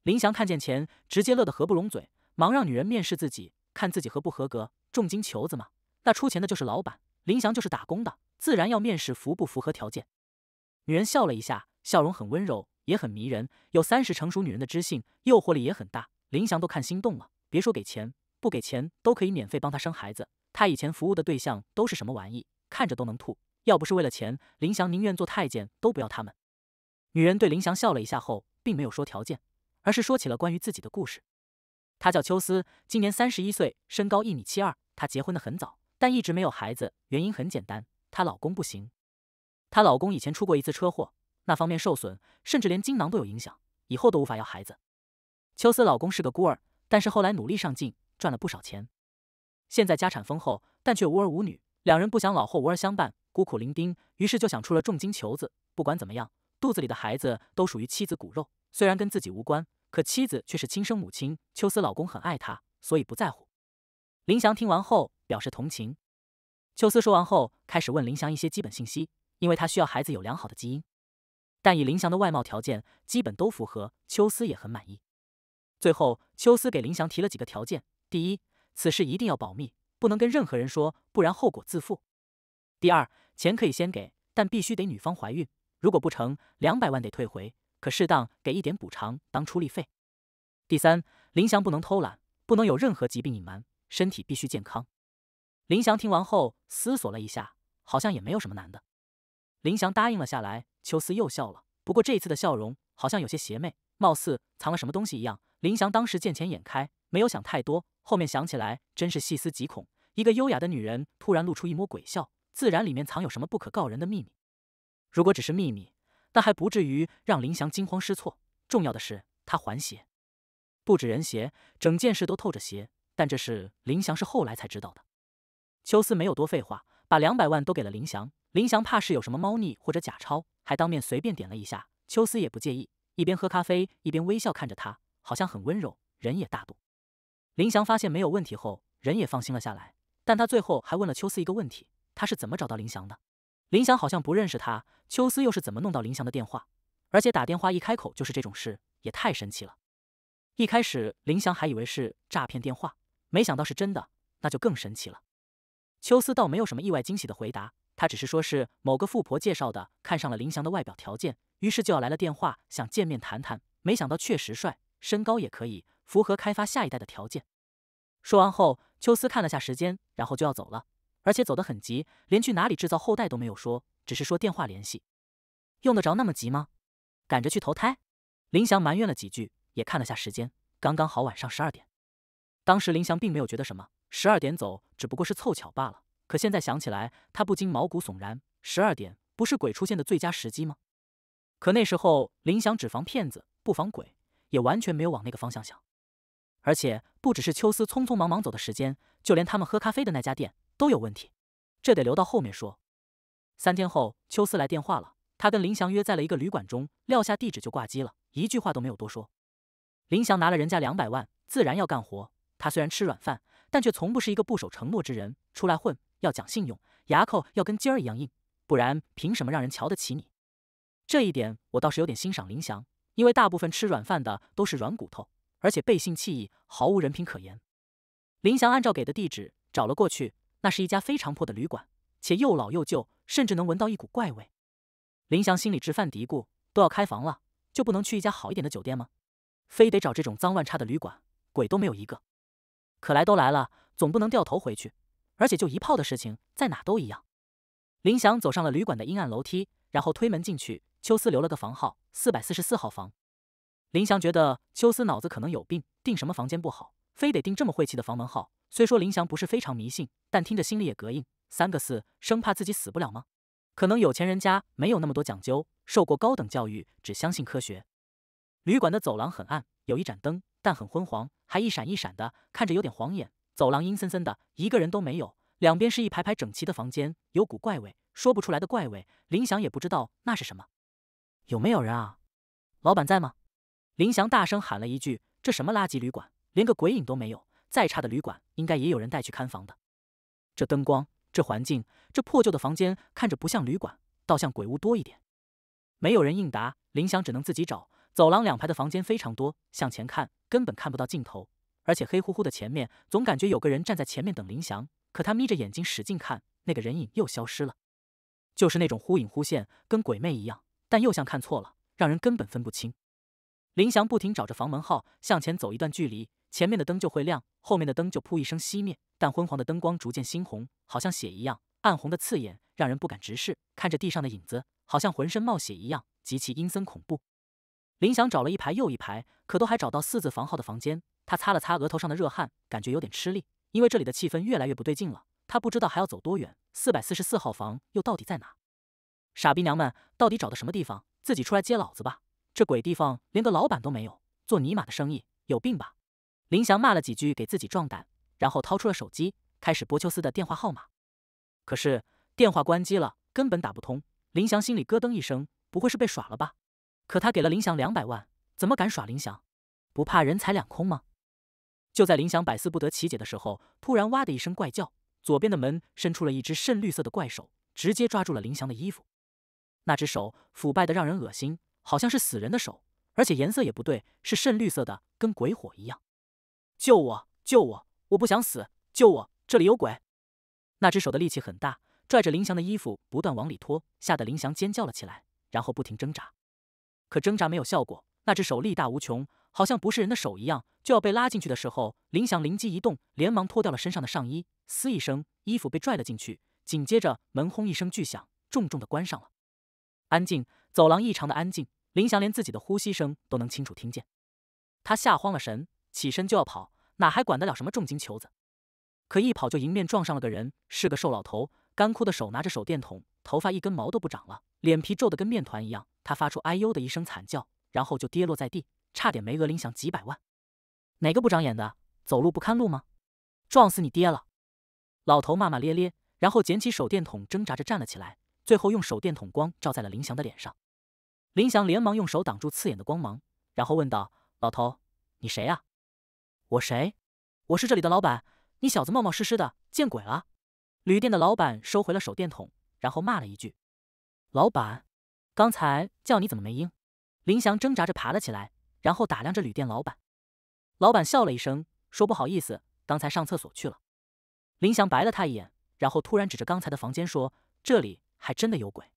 林翔看见钱，直接乐得合不拢嘴，忙让女人面试自己，看自己合不合格。重金求子吗？那出钱的就是老板，林翔就是打工的，自然要面试符不符合条件。女人笑了一下，笑容很温柔，也很迷人，有三十成熟女人的知性，诱惑力也很大。林翔都看心动了，别说给钱，不给钱都可以免费帮他生孩子。他以前服务的对象都是什么玩意，看着都能吐。要不是为了钱，林翔宁愿做太监都不要他们。女人对林翔笑了一下后，并没有说条件，而是说起了关于自己的故事。她叫秋思，今年三十一岁，身高一米七二。她结婚的很早。但一直没有孩子，原因很简单，她老公不行。她老公以前出过一次车祸，那方面受损，甚至连精囊都有影响，以后都无法要孩子。秋思老公是个孤儿，但是后来努力上进，赚了不少钱，现在家产丰厚，但却无儿无女。两人不想老后无儿相伴，孤苦伶仃，于是就想出了重金求子。不管怎么样，肚子里的孩子都属于妻子骨肉，虽然跟自己无关，可妻子却是亲生母亲。秋思老公很爱她，所以不在乎。林祥听完后。表示同情。秋思说完后，开始问林翔一些基本信息，因为他需要孩子有良好的基因。但以林翔的外貌条件，基本都符合。秋思也很满意。最后，秋思给林翔提了几个条件：第一，此事一定要保密，不能跟任何人说，不然后果自负；第二，钱可以先给，但必须得女方怀孕，如果不成，两百万得退回，可适当给一点补偿当出力费；第三，林翔不能偷懒，不能有任何疾病隐瞒，身体必须健康。林翔听完后思索了一下，好像也没有什么难的。林翔答应了下来。秋思又笑了，不过这一次的笑容好像有些邪魅，貌似藏了什么东西一样。林翔当时见钱眼开，没有想太多。后面想起来，真是细思极恐。一个优雅的女人突然露出一抹鬼笑，自然里面藏有什么不可告人的秘密。如果只是秘密，那还不至于让林翔惊慌失措。重要的是，他还邪，不止人邪，整件事都透着邪。但这是林翔是后来才知道的。秋思没有多废话，把两百万都给了林翔。林翔怕是有什么猫腻或者假钞，还当面随便点了一下。秋思也不介意，一边喝咖啡一边微笑看着他，好像很温柔，人也大度。林翔发现没有问题后，人也放心了下来。但他最后还问了秋思一个问题：他是怎么找到林翔的？林翔好像不认识他，秋思又是怎么弄到林翔的电话？而且打电话一开口就是这种事，也太神奇了。一开始林翔还以为是诈骗电话，没想到是真的，那就更神奇了。秋思倒没有什么意外惊喜的回答，他只是说是某个富婆介绍的，看上了林翔的外表条件，于是就要来了电话，想见面谈谈。没想到确实帅，身高也可以，符合开发下一代的条件。说完后，秋思看了下时间，然后就要走了，而且走得很急，连去哪里制造后代都没有说，只是说电话联系。用得着那么急吗？赶着去投胎？林翔埋怨了几句，也看了下时间，刚刚好晚上十二点。当时林翔并没有觉得什么。十二点走只不过是凑巧罢了，可现在想起来，他不禁毛骨悚然。十二点不是鬼出现的最佳时机吗？可那时候林翔只防骗子，不防鬼，也完全没有往那个方向想。而且不只是秋思匆匆忙忙走的时间，就连他们喝咖啡的那家店都有问题，这得留到后面说。三天后，秋思来电话了，他跟林翔约在了一个旅馆中，撂下地址就挂机了，一句话都没有多说。林翔拿了人家两百万，自然要干活。他虽然吃软饭。但却从不是一个不守承诺之人。出来混要讲信用，牙口要跟尖儿一样硬，不然凭什么让人瞧得起你？这一点我倒是有点欣赏林翔，因为大部分吃软饭的都是软骨头，而且背信弃义，毫无人品可言。林翔按照给的地址找了过去，那是一家非常破的旅馆，且又老又旧，甚至能闻到一股怪味。林翔心里直犯嘀咕：都要开房了，就不能去一家好一点的酒店吗？非得找这种脏乱差的旅馆，鬼都没有一个。可来都来了，总不能掉头回去。而且就一炮的事情，在哪都一样。林祥走上了旅馆的阴暗楼梯，然后推门进去。秋思留了个房号，四百四十四号房。林祥觉得秋思脑子可能有病，订什么房间不好，非得订这么晦气的房门号。虽说林祥不是非常迷信，但听着心里也膈应。三个四，生怕自己死不了吗？可能有钱人家没有那么多讲究，受过高等教育，只相信科学。旅馆的走廊很暗，有一盏灯。但很昏黄，还一闪一闪的，看着有点晃眼。走廊阴森森的，一个人都没有。两边是一排排整齐的房间，有股怪味，说不出来的怪味。林翔也不知道那是什么。有没有人啊？老板在吗？林翔大声喊了一句。这什么垃圾旅馆，连个鬼影都没有。再差的旅馆，应该也有人带去看房的。这灯光，这环境，这破旧的房间，看着不像旅馆，倒像鬼屋多一点。没有人应答，林翔只能自己找。走廊两排的房间非常多，向前看根本看不到尽头，而且黑乎乎的。前面总感觉有个人站在前面等林翔，可他眯着眼睛使劲看，那个人影又消失了，就是那种忽隐忽现，跟鬼魅一样，但又像看错了，让人根本分不清。林翔不停找着房门号，向前走一段距离，前面的灯就会亮，后面的灯就扑一声熄灭。但昏黄的灯光逐渐猩红，好像血一样，暗红的刺眼，让人不敢直视。看着地上的影子，好像浑身冒血一样，极其阴森恐怖。林翔找了一排又一排，可都还找到四字房号的房间。他擦了擦额头上的热汗，感觉有点吃力，因为这里的气氛越来越不对劲了。他不知道还要走多远，四百四十四号房又到底在哪？傻逼娘们，到底找的什么地方？自己出来接老子吧！这鬼地方连个老板都没有，做尼玛的生意有病吧？林翔骂了几句给自己壮胆，然后掏出了手机，开始拨秋思的电话号码。可是电话关机了，根本打不通。林翔心里咯噔一声，不会是被耍了吧？可他给了林翔两百万，怎么敢耍林翔？不怕人财两空吗？就在林翔百思不得其解的时候，突然“哇”的一声怪叫，左边的门伸出了一只深绿色的怪手，直接抓住了林翔的衣服。那只手腐败的让人恶心，好像是死人的手，而且颜色也不对，是深绿色的，跟鬼火一样。救我！救我！我不想死！救我！这里有鬼！那只手的力气很大，拽着林翔的衣服不断往里拖，吓得林翔尖叫了起来，然后不停挣扎。可挣扎没有效果，那只手力大无穷，好像不是人的手一样，就要被拉进去的时候，林祥灵机一动，连忙脱掉了身上的上衣，嘶一声，衣服被拽了进去，紧接着门轰一声巨响，重重的关上了。安静，走廊异常的安静，林祥连自己的呼吸声都能清楚听见，他吓慌了神，起身就要跑，哪还管得了什么重金球子？可一跑就迎面撞上了个人，是个瘦老头，干枯的手拿着手电筒。头发一根毛都不长了，脸皮皱的跟面团一样。他发出“哎呦”的一声惨叫，然后就跌落在地，差点没讹林翔几百万。哪个不长眼的，走路不看路吗？撞死你爹了！老头骂骂咧咧，然后捡起手电筒，挣扎着站了起来，最后用手电筒光照在了林翔的脸上。林翔连忙用手挡住刺眼的光芒，然后问道：“老头，你谁啊？”“我谁？我是这里的老板。你小子冒冒失失的，见鬼了！”旅店的老板收回了手电筒。然后骂了一句：“老板，刚才叫你怎么没应？”林翔挣扎着爬了起来，然后打量着旅店老板。老板笑了一声，说：“不好意思，刚才上厕所去了。”林翔白了他一眼，然后突然指着刚才的房间说：“这里还真的有鬼！”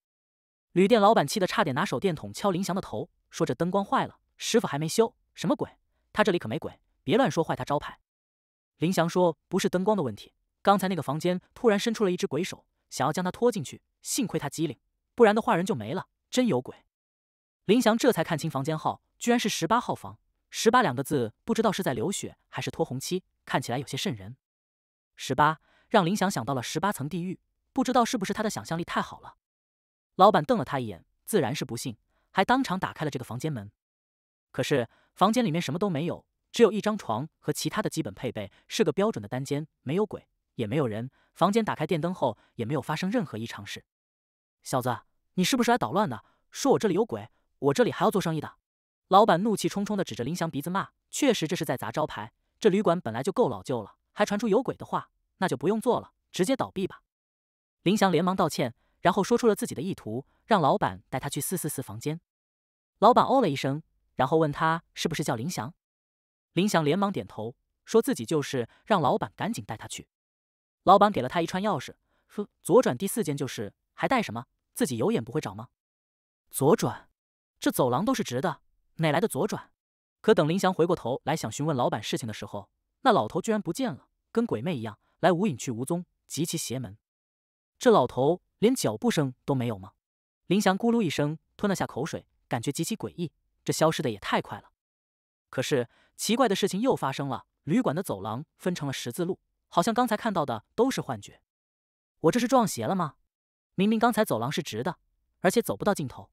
旅店老板气得差点拿手电筒敲林翔的头，说：“这灯光坏了，师傅还没修，什么鬼？他这里可没鬼，别乱说坏他招牌。”林翔说：“不是灯光的问题，刚才那个房间突然伸出了一只鬼手。”想要将他拖进去，幸亏他机灵，不然的话人就没了。真有鬼！林翔这才看清房间号，居然是十八号房。十八两个字，不知道是在流血还是拖红漆，看起来有些瘆人。十八让林翔想到了十八层地狱，不知道是不是他的想象力太好了。老板瞪了他一眼，自然是不信，还当场打开了这个房间门。可是房间里面什么都没有，只有一张床和其他的基本配备，是个标准的单间，没有鬼，也没有人。房间打开电灯后，也没有发生任何异常事。小子，你是不是来捣乱的？说我这里有鬼，我这里还要做生意的。老板怒气冲冲地指着林翔鼻子骂：“确实这是在砸招牌，这旅馆本来就够老旧了，还传出有鬼的话，那就不用做了，直接倒闭吧。”林翔连忙道歉，然后说出了自己的意图，让老板带他去四四四房间。老板哦了一声，然后问他是不是叫林翔。林翔连忙点头，说自己就是，让老板赶紧带他去。老板给了他一串钥匙，说：“左转第四间就是。还带什么？自己有眼不会找吗？左转？这走廊都是直的，哪来的左转？可等林翔回过头来想询问老板事情的时候，那老头居然不见了，跟鬼魅一样，来无影去无踪，极其邪门。这老头连脚步声都没有吗？林翔咕噜一声吞了下口水，感觉极其诡异。这消失的也太快了。可是奇怪的事情又发生了，旅馆的走廊分成了十字路。好像刚才看到的都是幻觉，我这是撞邪了吗？明明刚才走廊是直的，而且走不到尽头。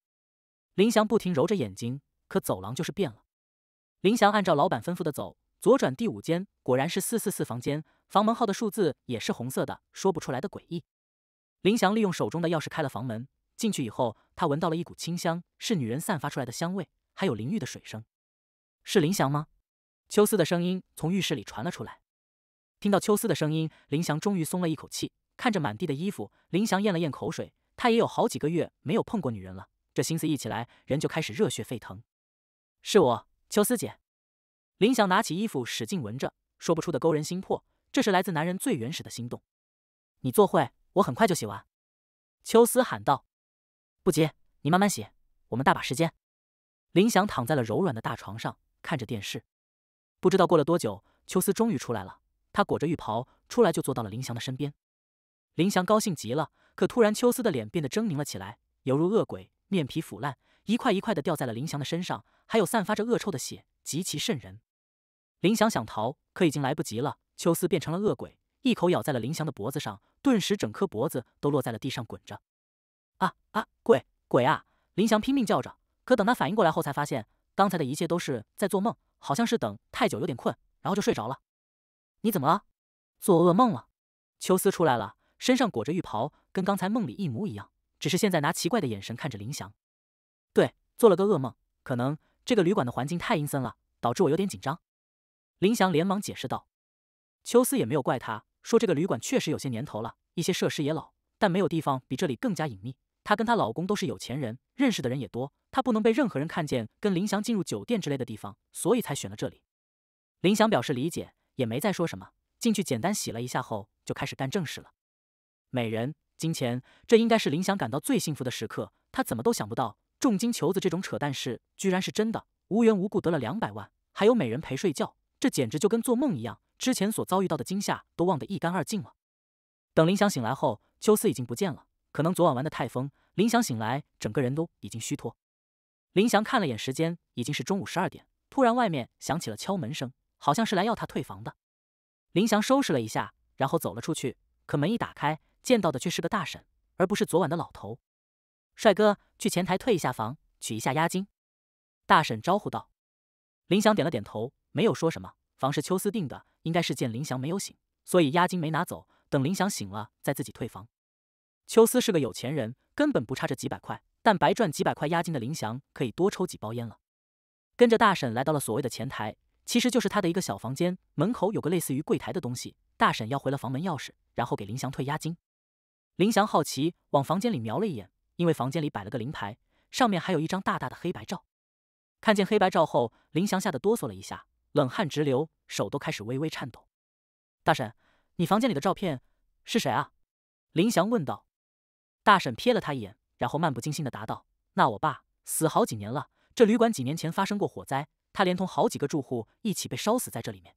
林翔不停揉着眼睛，可走廊就是变了。林翔按照老板吩咐的走，左转第五间，果然是四四四房间，房门号的数字也是红色的，说不出来的诡异。林翔利用手中的钥匙开了房门，进去以后，他闻到了一股清香，是女人散发出来的香味，还有淋浴的水声。是林翔吗？秋思的声音从浴室里传了出来。听到秋思的声音，林翔终于松了一口气。看着满地的衣服，林翔咽了咽口水。他也有好几个月没有碰过女人了，这心思一起来，人就开始热血沸腾。是我，秋思姐。林翔拿起衣服，使劲闻着，说不出的勾人心魄。这是来自男人最原始的心动。你坐会，我很快就洗完。秋思喊道：“不急，你慢慢洗，我们大把时间。”林翔躺在了柔软的大床上，看着电视。不知道过了多久，秋思终于出来了。他裹着浴袍出来，就坐到了林翔的身边。林翔高兴极了，可突然秋思的脸变得狰狞了起来，犹如恶鬼，面皮腐烂，一块一块的掉在了林翔的身上，还有散发着恶臭的血，极其渗人。林翔想逃，可已经来不及了。秋思变成了恶鬼，一口咬在了林翔的脖子上，顿时整颗脖子都落在了地上滚着。啊啊，鬼鬼啊！林翔拼命叫着，可等他反应过来后，才发现刚才的一切都是在做梦，好像是等太久有点困，然后就睡着了。你怎么了？做噩梦了？秋思出来了，身上裹着浴袍，跟刚才梦里一模一样，只是现在拿奇怪的眼神看着林翔。对，做了个噩梦，可能这个旅馆的环境太阴森了，导致我有点紧张。林翔连忙解释道。秋思也没有怪他，说这个旅馆确实有些年头了，一些设施也老，但没有地方比这里更加隐秘。她跟她老公都是有钱人，认识的人也多，她不能被任何人看见跟林翔进入酒店之类的地方，所以才选了这里。林翔表示理解。也没再说什么，进去简单洗了一下后，就开始干正事了。美人、金钱，这应该是林翔感到最幸福的时刻。他怎么都想不到，重金求子这种扯淡事居然是真的，无缘无故得了两百万，还有美人陪睡觉，这简直就跟做梦一样。之前所遭遇到的惊吓都忘得一干二净了。等林翔醒来后，秋思已经不见了。可能昨晚玩的太疯，林翔醒来整个人都已经虚脱。林翔看了眼时间，已经是中午十二点。突然，外面响起了敲门声。好像是来要他退房的，林翔收拾了一下，然后走了出去。可门一打开，见到的却是个大婶，而不是昨晚的老头。帅哥，去前台退一下房，取一下押金。大婶招呼道。林翔点了点头，没有说什么。房是秋思订的，应该是见林翔没有醒，所以押金没拿走。等林翔醒了再自己退房。秋思是个有钱人，根本不差这几百块，但白赚几百块押金的林翔可以多抽几包烟了。跟着大婶来到了所谓的前台。其实就是他的一个小房间，门口有个类似于柜台的东西。大婶要回了房门钥匙，然后给林翔退押金。林翔好奇往房间里瞄了一眼，因为房间里摆了个灵牌，上面还有一张大大的黑白照。看见黑白照后，林翔吓得哆嗦了一下，冷汗直流，手都开始微微颤抖。大婶，你房间里的照片是谁啊？林翔问道。大婶瞥了他一眼，然后漫不经心地答道：“那我爸死好几年了，这旅馆几年前发生过火灾。”他连同好几个住户一起被烧死在这里面。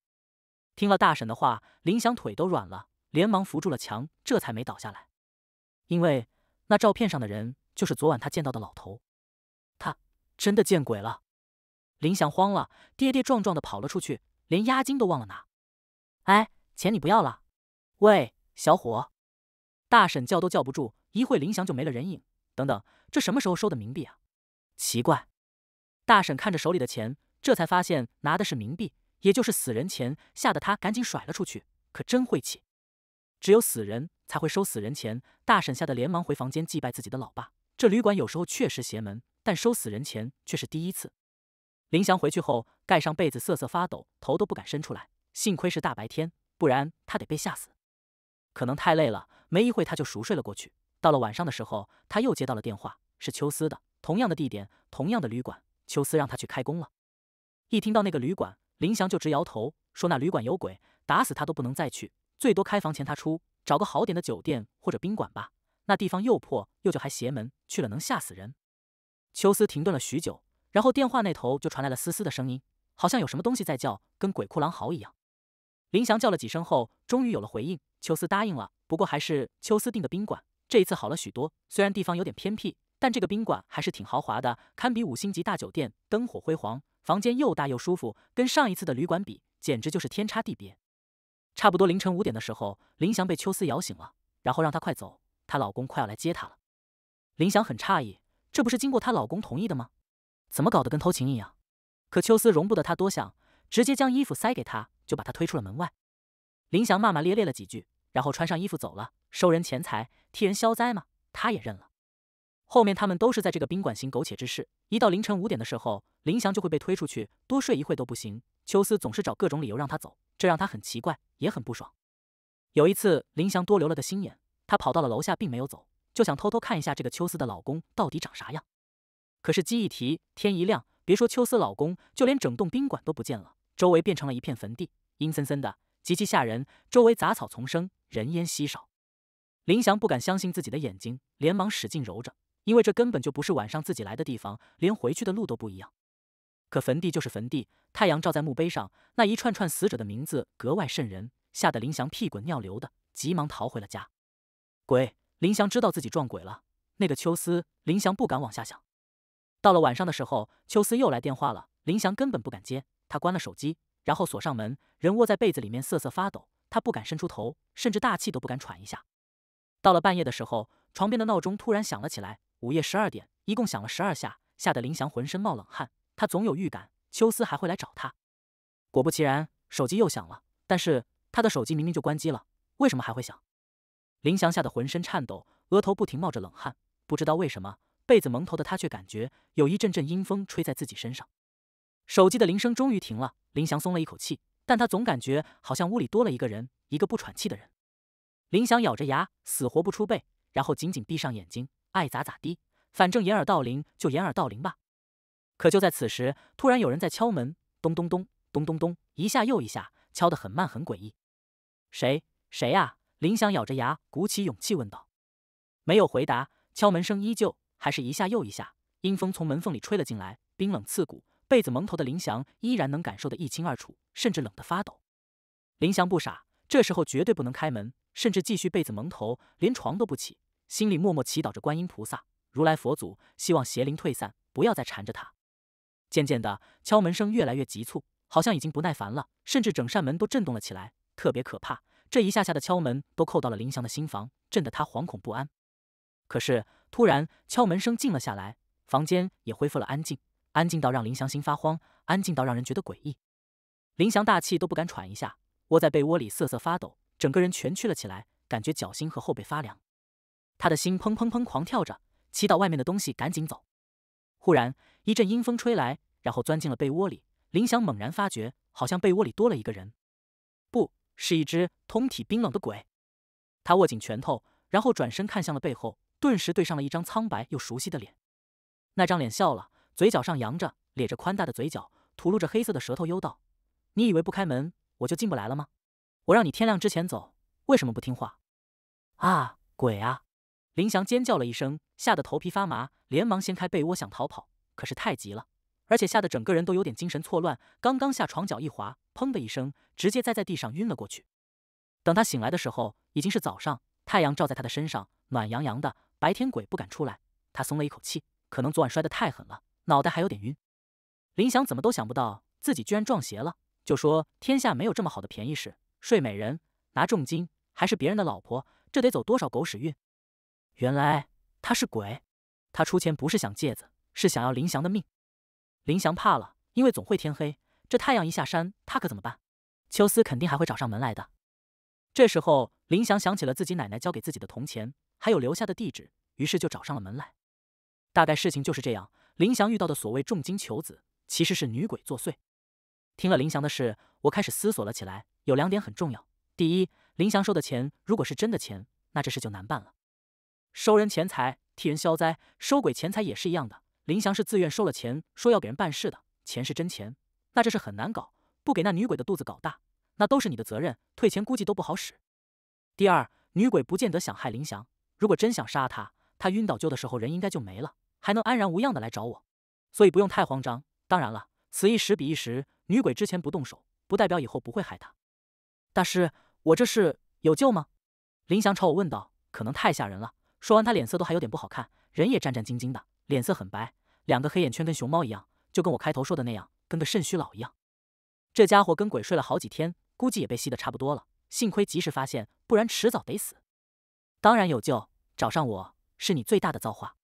听了大婶的话，林祥腿都软了，连忙扶住了墙，这才没倒下来。因为那照片上的人就是昨晚他见到的老头，他真的见鬼了！林祥慌了，跌跌撞撞的跑了出去，连押金都忘了拿。哎，钱你不要了？喂，小伙！大婶叫都叫不住，一会林祥就没了人影。等等，这什么时候收的冥币啊？奇怪，大婶看着手里的钱。这才发现拿的是冥币，也就是死人钱，吓得他赶紧甩了出去，可真晦气！只有死人才会收死人钱，大婶吓得连忙回房间祭拜自己的老爸。这旅馆有时候确实邪门，但收死人钱却是第一次。林祥回去后，盖上被子瑟瑟发抖，头都不敢伸出来。幸亏是大白天，不然他得被吓死。可能太累了，没一会他就熟睡了过去。到了晚上的时候，他又接到了电话，是秋思的，同样的地点，同样的旅馆，秋思让他去开工了。一听到那个旅馆，林翔就直摇头，说那旅馆有鬼，打死他都不能再去，最多开房前他出，找个好点的酒店或者宾馆吧，那地方又破又旧还邪门，去了能吓死人。秋思停顿了许久，然后电话那头就传来了嘶嘶的声音，好像有什么东西在叫，跟鬼哭狼嚎一样。林翔叫了几声后，终于有了回应。秋思答应了，不过还是秋思订的宾馆，这一次好了许多，虽然地方有点偏僻。但这个宾馆还是挺豪华的，堪比五星级大酒店，灯火辉煌，房间又大又舒服，跟上一次的旅馆比，简直就是天差地别。差不多凌晨五点的时候，林祥被秋思摇醒了，然后让她快走，她老公快要来接她了。林祥很诧异，这不是经过她老公同意的吗？怎么搞得跟偷情一样？可秋思容不得她多想，直接将衣服塞给她，就把她推出了门外。林祥骂骂咧咧了几句，然后穿上衣服走了。收人钱财，替人消灾吗？她也认了。后面他们都是在这个宾馆行苟且之事，一到凌晨五点的时候，林翔就会被推出去，多睡一会都不行。秋思总是找各种理由让他走，这让他很奇怪，也很不爽。有一次，林翔多留了个心眼，他跑到了楼下，并没有走，就想偷偷看一下这个秋思的老公到底长啥样。可是鸡一提，天一亮，别说秋思老公，就连整栋宾馆都不见了，周围变成了一片坟地，阴森森的，极其吓人。周围杂草丛生，人烟稀少。林翔不敢相信自己的眼睛，连忙使劲揉着。因为这根本就不是晚上自己来的地方，连回去的路都不一样。可坟地就是坟地，太阳照在墓碑上，那一串串死者的名字格外瘆人，吓得林翔屁滚尿流的，急忙逃回了家。鬼！林翔知道自己撞鬼了。那个秋思，林翔不敢往下想。到了晚上的时候，秋思又来电话了，林翔根本不敢接，他关了手机，然后锁上门，人窝在被子里面瑟瑟发抖，他不敢伸出头，甚至大气都不敢喘一下。到了半夜的时候，床边的闹钟突然响了起来。午夜十二点，一共响了十二下，吓得林翔浑身冒冷汗。他总有预感，秋思还会来找他。果不其然，手机又响了，但是他的手机明明就关机了，为什么还会响？林翔吓得浑身颤抖，额头不停冒着冷汗。不知道为什么，被子蒙头的他却感觉有一阵阵阴风吹在自己身上。手机的铃声终于停了，林翔松了一口气，但他总感觉好像屋里多了一个人，一个不喘气的人。林翔咬着牙，死活不出被，然后紧紧闭上眼睛。爱咋咋地，反正掩耳盗铃就掩耳盗铃吧。可就在此时，突然有人在敲门，咚咚咚，咚咚咚，一下又一下，敲得很慢很诡异。谁？谁呀？林翔咬着牙，鼓起勇气问道。没有回答，敲门声依旧，还是一下又一下。阴风从门缝里吹了进来，冰冷刺骨。被子蒙头的林翔依然能感受得一清二楚，甚至冷得发抖。林翔不傻，这时候绝对不能开门，甚至继续被子蒙头，连床都不起。心里默默祈祷着观音菩萨、如来佛祖，希望邪灵退散，不要再缠着他。渐渐的，敲门声越来越急促，好像已经不耐烦了，甚至整扇门都震动了起来，特别可怕。这一下下的敲门都扣到了林祥的心房，震得他惶恐不安。可是突然，敲门声静了下来，房间也恢复了安静，安静到让林祥心发慌，安静到让人觉得诡异。林祥大气都不敢喘一下，窝在被窝里瑟瑟发抖，整个人蜷曲了起来，感觉脚心和后背发凉。他的心砰砰砰狂跳着，祈祷外面的东西赶紧走。忽然一阵阴风吹来，然后钻进了被窝里。林翔猛然发觉，好像被窝里多了一个人，不是一只通体冰冷的鬼。他握紧拳头，然后转身看向了背后，顿时对上了一张苍白又熟悉的脸。那张脸笑了，嘴角上扬着，咧着宽大的嘴角，吐露着黑色的舌头，幽道：“你以为不开门我就进不来了吗？我让你天亮之前走，为什么不听话？”啊，鬼啊！林翔尖叫了一声，吓得头皮发麻，连忙掀开被窝想逃跑，可是太急了，而且吓得整个人都有点精神错乱。刚刚下床脚一滑，砰的一声，直接栽在地上晕了过去。等他醒来的时候，已经是早上，太阳照在他的身上，暖洋洋的。白天鬼不敢出来，他松了一口气，可能昨晚摔得太狠了，脑袋还有点晕。林翔怎么都想不到自己居然撞邪了，就说天下没有这么好的便宜事，睡美人拿重金，还是别人的老婆，这得走多少狗屎运？原来他是鬼，他出钱不是想借子，是想要林祥的命。林祥怕了，因为总会天黑，这太阳一下山，他可怎么办？秋思肯定还会找上门来的。这时候，林祥想起了自己奶奶交给自己的铜钱，还有留下的地址，于是就找上了门来。大概事情就是这样。林祥遇到的所谓重金求子，其实是女鬼作祟。听了林祥的事，我开始思索了起来。有两点很重要：第一，林祥收的钱如果是真的钱，那这事就难办了。收人钱财替人消灾，收鬼钱财也是一样的。林翔是自愿收了钱，说要给人办事的，钱是真钱，那这事很难搞。不给那女鬼的肚子搞大，那都是你的责任，退钱估计都不好使。第二，女鬼不见得想害林翔，如果真想杀他，他晕倒救的时候人应该就没了，还能安然无恙的来找我，所以不用太慌张。当然了，此一时彼一时，女鬼之前不动手，不代表以后不会害他。大师，我这事有救吗？林翔朝我问道。可能太吓人了。说完，他脸色都还有点不好看，人也战战兢兢的，脸色很白，两个黑眼圈跟熊猫一样，就跟我开头说的那样，跟个肾虚老一样。这家伙跟鬼睡了好几天，估计也被吸得差不多了，幸亏及时发现，不然迟早得死。当然有救，找上我是你最大的造化。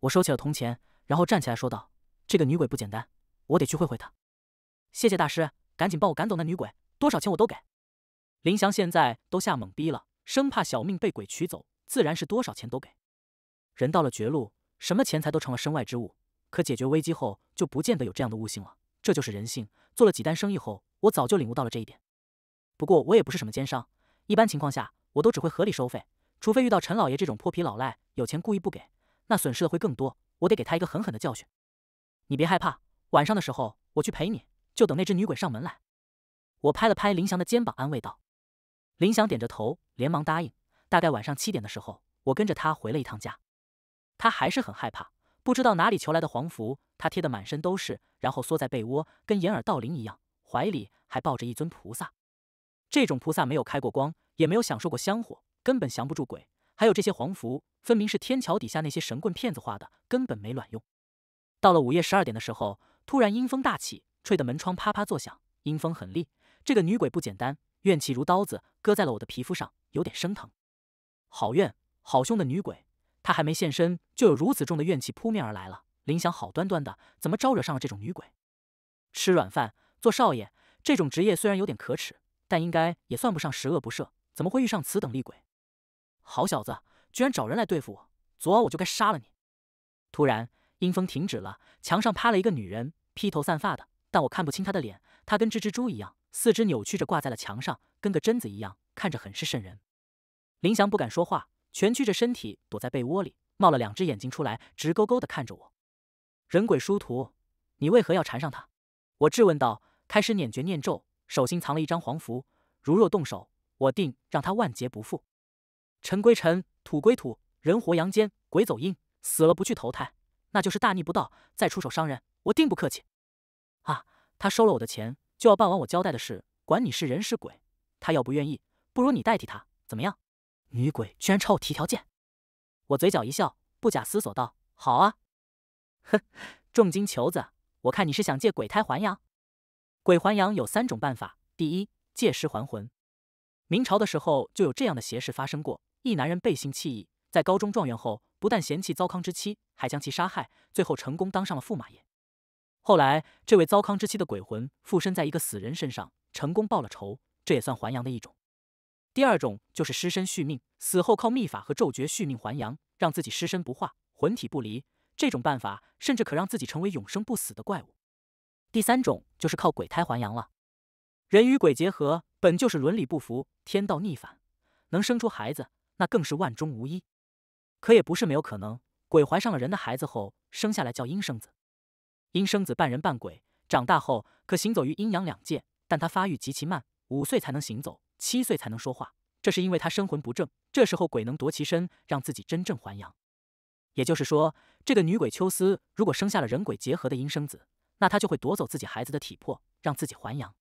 我收起了铜钱，然后站起来说道：“这个女鬼不简单，我得去会会她。”谢谢大师，赶紧帮我赶走那女鬼，多少钱我都给。林翔现在都吓懵逼了，生怕小命被鬼取走。自然是多少钱都给。人到了绝路，什么钱财都成了身外之物。可解决危机后，就不见得有这样的悟性了。这就是人性。做了几单生意后，我早就领悟到了这一点。不过，我也不是什么奸商。一般情况下，我都只会合理收费。除非遇到陈老爷这种泼皮老赖，有钱故意不给，那损失的会更多。我得给他一个狠狠的教训。你别害怕，晚上的时候我去陪你就等那只女鬼上门来。我拍了拍林翔的肩膀，安慰道。林翔点着头，连忙答应。大概晚上七点的时候，我跟着他回了一趟家，他还是很害怕，不知道哪里求来的黄符，他贴得满身都是，然后缩在被窝，跟掩耳盗铃一样，怀里还抱着一尊菩萨。这种菩萨没有开过光，也没有享受过香火，根本降不住鬼。还有这些黄符，分明是天桥底下那些神棍骗子画的，根本没卵用。到了午夜十二点的时候，突然阴风大起，吹得门窗啪啪作响，阴风很厉。这个女鬼不简单，怨气如刀子割在了我的皮肤上，有点生疼。好怨好凶的女鬼，她还没现身，就有如此重的怨气扑面而来了。林想好端端的，怎么招惹上了这种女鬼？吃软饭做少爷，这种职业虽然有点可耻，但应该也算不上十恶不赦，怎么会遇上此等厉鬼？好小子，居然找人来对付我！昨晚我就该杀了你！突然，阴风停止了，墙上趴了一个女人，披头散发的，但我看不清她的脸。她跟只蜘蛛一样，四肢扭曲着挂在了墙上，跟个贞子一样，看着很是瘆人。林祥不敢说话，蜷曲着身体躲在被窝里，冒了两只眼睛出来，直勾勾地看着我。人鬼殊途，你为何要缠上他？我质问道。开始捻诀念咒，手心藏了一张黄符，如若动手，我定让他万劫不复。尘归尘，土归土，人活阳间，鬼走阴，死了不去投胎，那就是大逆不道。再出手伤人，我定不客气。啊，他收了我的钱，就要办完我交代的事，管你是人是鬼，他要不愿意，不如你代替他，怎么样？女鬼居然朝我提条件，我嘴角一笑，不假思索道：“好啊，哼，重金求子，我看你是想借鬼胎还阳。鬼还阳有三种办法，第一借尸还魂。明朝的时候就有这样的邪事发生过，一男人背信弃义，在高中状元后，不但嫌弃糟糠之妻，还将其杀害，最后成功当上了驸马爷。后来这位糟糠之妻的鬼魂附身在一个死人身上，成功报了仇，这也算还阳的一种。”第二种就是尸身续命，死后靠秘法和咒诀续命还阳，让自己尸身不化，魂体不离。这种办法甚至可让自己成为永生不死的怪物。第三种就是靠鬼胎还阳了。人与鬼结合本就是伦理不符，天道逆反，能生出孩子那更是万中无一。可也不是没有可能，鬼怀上了人的孩子后生下来叫阴生子，阴生子半人半鬼，长大后可行走于阴阳两界，但他发育极其慢，五岁才能行走。七岁才能说话，这是因为他生魂不正，这时候鬼能夺其身，让自己真正还阳。也就是说，这个女鬼秋思如果生下了人鬼结合的阴生子，那她就会夺走自己孩子的体魄，让自己还阳。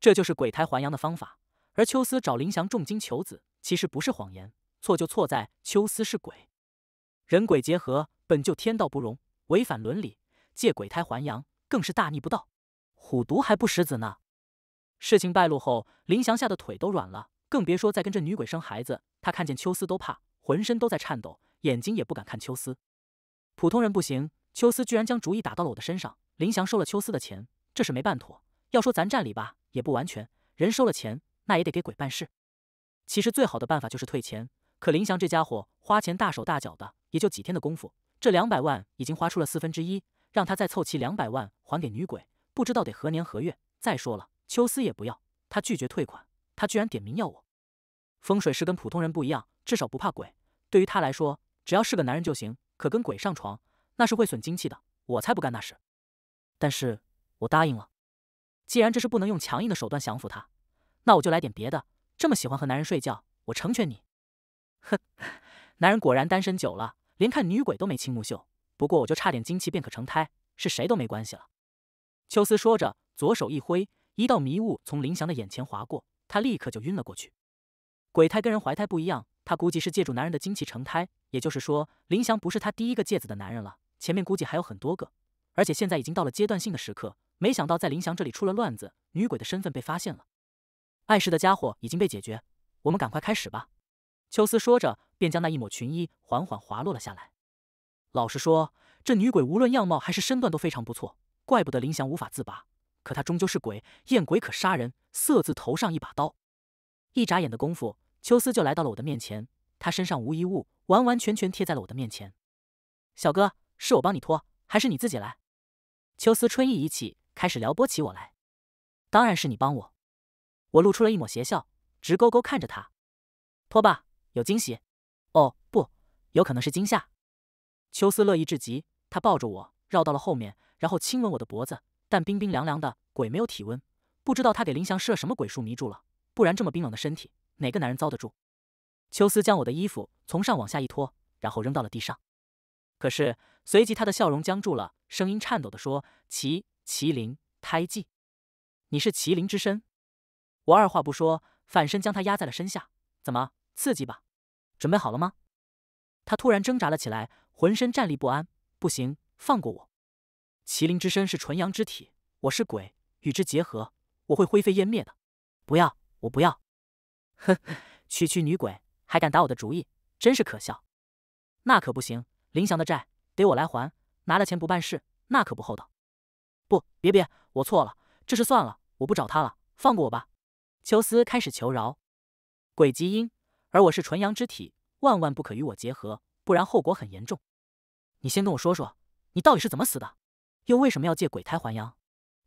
这就是鬼胎还阳的方法。而秋思找林祥重金求子，其实不是谎言，错就错在秋思是鬼，人鬼结合本就天道不容，违反伦理，借鬼胎还阳更是大逆不道，虎毒还不食子呢。事情败露后，林翔吓得腿都软了，更别说再跟这女鬼生孩子。他看见秋思都怕，浑身都在颤抖，眼睛也不敢看秋思。普通人不行，秋思居然将主意打到了我的身上。林翔收了秋思的钱，这事没办妥。要说咱占理吧，也不完全。人收了钱，那也得给鬼办事。其实最好的办法就是退钱，可林翔这家伙花钱大手大脚的，也就几天的功夫，这两百万已经花出了四分之一，让他再凑齐两百万还给女鬼，不知道得何年何月。再说了。秋思也不要，他拒绝退款，他居然点名要我。风水师跟普通人不一样，至少不怕鬼。对于他来说，只要是个男人就行。可跟鬼上床，那是会损精气的，我才不干那事。但是我答应了，既然这是不能用强硬的手段降服他，那我就来点别的。这么喜欢和男人睡觉，我成全你。呵，男人果然单身久了，连看女鬼都没清目秀。不过我就差点精气便可成胎，是谁都没关系了。秋思说着，左手一挥。一道迷雾从林翔的眼前划过，他立刻就晕了过去。鬼胎跟人怀胎不一样，他估计是借助男人的精气成胎，也就是说，林翔不是他第一个借子的男人了，前面估计还有很多个。而且现在已经到了阶段性的时刻，没想到在林翔这里出了乱子，女鬼的身份被发现了。碍事的家伙已经被解决，我们赶快开始吧。秋思说着，便将那一抹裙衣缓缓滑落了下来。老实说，这女鬼无论样貌还是身段都非常不错，怪不得林翔无法自拔。可他终究是鬼，艳鬼可杀人，色字头上一把刀。一眨眼的功夫，秋思就来到了我的面前，他身上无一物，完完全全贴在了我的面前。小哥，是我帮你脱，还是你自己来？秋思春意已起，开始撩拨起我来。当然是你帮我。我露出了一抹邪笑，直勾勾看着他，脱吧，有惊喜。哦不，有可能是惊吓。秋思乐意至极，他抱着我绕到了后面，然后亲吻我的脖子。但冰冰凉凉的鬼没有体温，不知道他给林翔施了什么鬼术迷住了，不然这么冰冷的身体，哪个男人遭得住？秋思将我的衣服从上往下一脱，然后扔到了地上。可是随即他的笑容僵住了，声音颤抖的说：“麒麒麟胎记，你是麒麟之身。”我二话不说，反身将他压在了身下，怎么刺激吧？准备好了吗？他突然挣扎了起来，浑身站立不安，不行，放过我！麒麟之身是纯阳之体，我是鬼，与之结合，我会灰飞烟灭的。不要，我不要！哼，区区女鬼还敢打我的主意，真是可笑。那可不行，林翔的债得我来还。拿了钱不办事，那可不厚道。不，别别，我错了，这事算了，我不找他了，放过我吧。秋思开始求饶。鬼极阴，而我是纯阳之体，万万不可与我结合，不然后果很严重。你先跟我说说，你到底是怎么死的？又为什么要借鬼胎还阳？